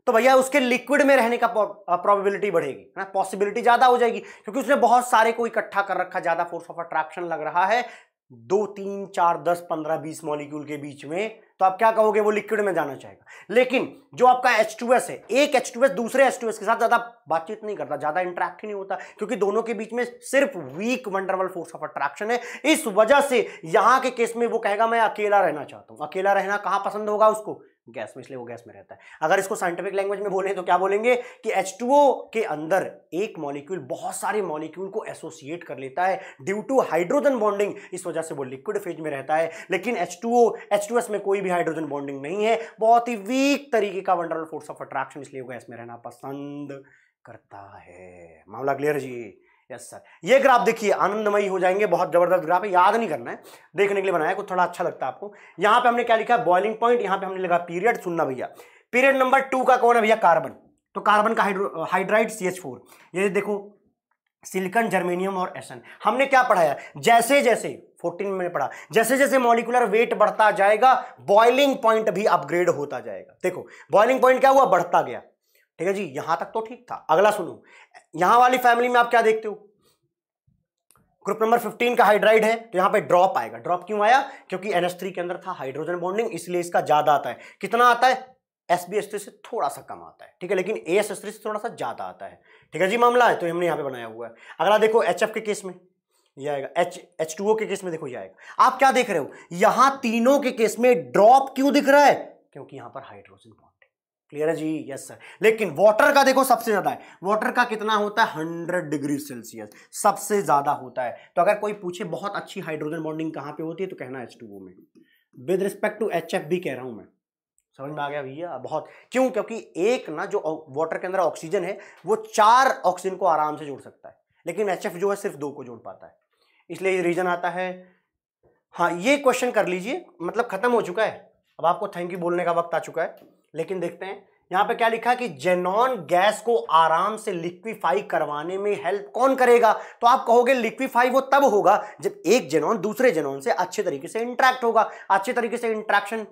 तो भैया उसके लिक्विड में रहने का प्रोबेबिलिटी बढ़ेगी है ना पॉसिबिलिटी ज्यादा हो जाएगी क्योंकि उसने बहुत सारे को इकट्ठा कर रखा ज्यादा फोर्स ऑफ अट्रैक्शन लग रहा है दो तीन चार दस पंद्रह बीस मॉलिक्यूल के बीच में तो आप क्या कहोगे वो लिक्विड में जाना चाहेगा लेकिन जो आपका एच टू एस है एक एच टू एस दूसरे एच टू एस के साथ ज्यादा बातचीत नहीं करता ज्यादा इंट्रैक्ट ही नहीं होता क्योंकि दोनों के बीच में सिर्फ weak van der Waals force of attraction है इस वजह से यहां के केस में वो कहेगा मैं अकेला रहना चाहता हूं अकेला रहना कहां पसंद होगा उसको गैस में इसलिए वो गैस में रहता है अगर इसको साइंटिफिक लैंग्वेज में बोलें तो क्या बोलेंगे कि एच के अंदर एक मॉलिक्यूल बहुत सारे मॉलिक्यूल को एसोसिएट कर लेता है ड्यू टू हाइड्रोजन बॉन्डिंग इस वजह से वो लिक्विड फेज में रहता है लेकिन एच टू में कोई भी हाइड्रोजन बॉन्डिंग नहीं है बहुत ही वीक तरीके का वंडरल फोर्स ऑफ अट्रैक्शन इसलिए वो गैस में रहना पसंद करता है मामला क्लियर जी यस सर ये ग्राफ देखिए आनंदमयी हो जाएंगे बहुत जबरदस्त ग्राफ है याद नहीं करना है देखने के लिए बनाया कुछ थोड़ा अच्छा लगता है आपको यहाँ पे हमने क्या लिखा है बॉइलिंग पॉइंट यहाँ पे हमने लिखा पीरियड सुनना भैया पीरियड नंबर टू का कौन है भैया कार्बन तो कार्बन का हाइड्राइड सी एच फोर ये देखो सिलिकन जर्मेनियम और एसन हमने क्या पढ़ाया जैसे जैसे 14 में पढ़ा जैसे जैसे मॉलिकुलर वेट बढ़ता जाएगा बॉइलिंग पॉइंट भी अपग्रेड होता जाएगा देखो बॉइलिंग पॉइंट क्या हुआ बढ़ता गया ठीक है जी यहां तक तो ठीक था अगला सुनो यहां वाली फैमिली में आप क्या देखते हो ग्रुप नंबर 15 का हाइड्राइड है तो यहां पे ड्रॉप आएगा ड्रॉप क्यों आया क्योंकि एनएस के अंदर था हाइड्रोजन बॉन्डिंग इसलिए इसका ज्यादा आता है कितना आता है एस बी से थोड़ा सा कम आता है ठीक है लेकिन ए एस से थोड़ा सा ज्यादा आता है ठीक है जी मामला है तो हमने यहां पे बनाया हुआ है अगला देखो एच के केस में यह आएगा एच एच टू ओ के केस में देखो यह आएगा आप क्या देख रहे हो यहां तीनों के केस में ड्रॉप क्यों दिख रहा है क्योंकि यहां पर हाइड्रोजन बॉन्ड क्लियर है जी यस सर लेकिन वाटर का देखो सबसे ज्यादा है वाटर का कितना होता है हंड्रेड डिग्री सेल्सियस सबसे ज्यादा होता है तो अगर कोई पूछे बहुत अच्छी हाइड्रोजन बॉन्डिंग कहाँ पे होती है तो कहना एच में विद रिस्पेक्ट टू एच भी कह रहा हूं मैं समझ में आ गया भैया बहुत क्यों क्योंकि एक ना जो वाटर के अंदर ऑक्सीजन है वो चार ऑक्सीजन को आराम से जोड़ सकता है लेकिन एच जो है सिर्फ दो को जोड़ पाता है इसलिए ये रीजन आता है हाँ ये क्वेश्चन कर लीजिए मतलब खत्म हो चुका है अब आपको थैंक यू बोलने का वक्त आ चुका है लेकिन देखते हैं यहां पे क्या लिखा कि जेनॉन गैस को आराम से लिक्विफाई करवाने में हेल्प कौन करेगा तो आप कहोगे लिक्विफाई वो तब होगा जब एक जेनॉन दूसरे जेनॉन से अच्छे तरीके से इंट्रैक्ट होगा अच्छे तरीके से इंट्रैक्शन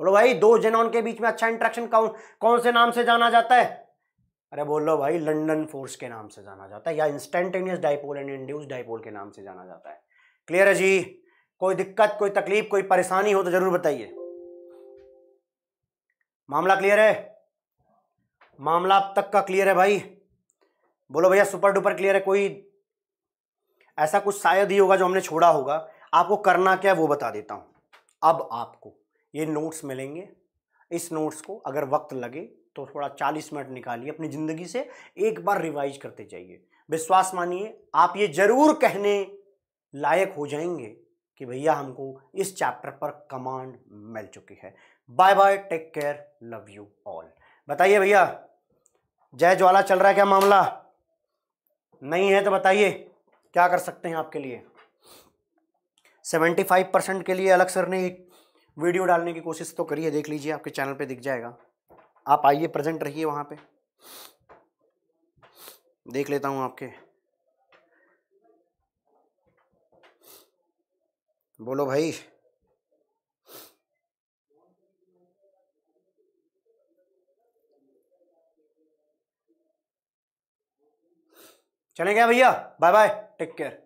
बोलो भाई दो जेनॉन के बीच में अच्छा इंट्रैक्शन कौन कौन से नाम से जाना जाता है अरे बोलो भाई लंडन फोर्स के नाम से जाना जाता है या instantaneous dipole and induce dipole के नाम से जाना जाता है क्लियर है जी कोई दिक्कत कोई तकलीफ कोई परेशानी हो तो जरूर बताइए मामला क्लियर है मामला अब तक का क्लियर है भाई बोलो भैया सुपर डुपर क्लियर है कोई ऐसा कुछ शायद ही होगा जो हमने छोड़ा होगा आपको करना क्या है वो बता देता हूँ अब आपको ये नोट्स मिलेंगे इस नोट्स को अगर वक्त लगे तो थोड़ा चालीस मिनट निकालिए अपनी ज़िंदगी से एक बार रिवाइज करते जाइए विश्वास मानिए आप ये ज़रूर कहने लायक हो जाएंगे कि भैया हमको इस चैप्टर पर कमांड मिल चुकी है bye bye take care love you all बताइए भैया जय ज्वाला चल रहा है क्या मामला नहीं है तो बताइए क्या कर सकते हैं आपके लिए सेवेंटी फाइव परसेंट के लिए अलग सर ने एक वीडियो डालने की कोशिश तो करी है देख लीजिए आपके चैनल पे दिख जाएगा आप आइए प्रेजेंट रहिए वहाँ पे देख लेता हूँ आपके बोलो भाई चले गया भैया बाय बाय टेक केयर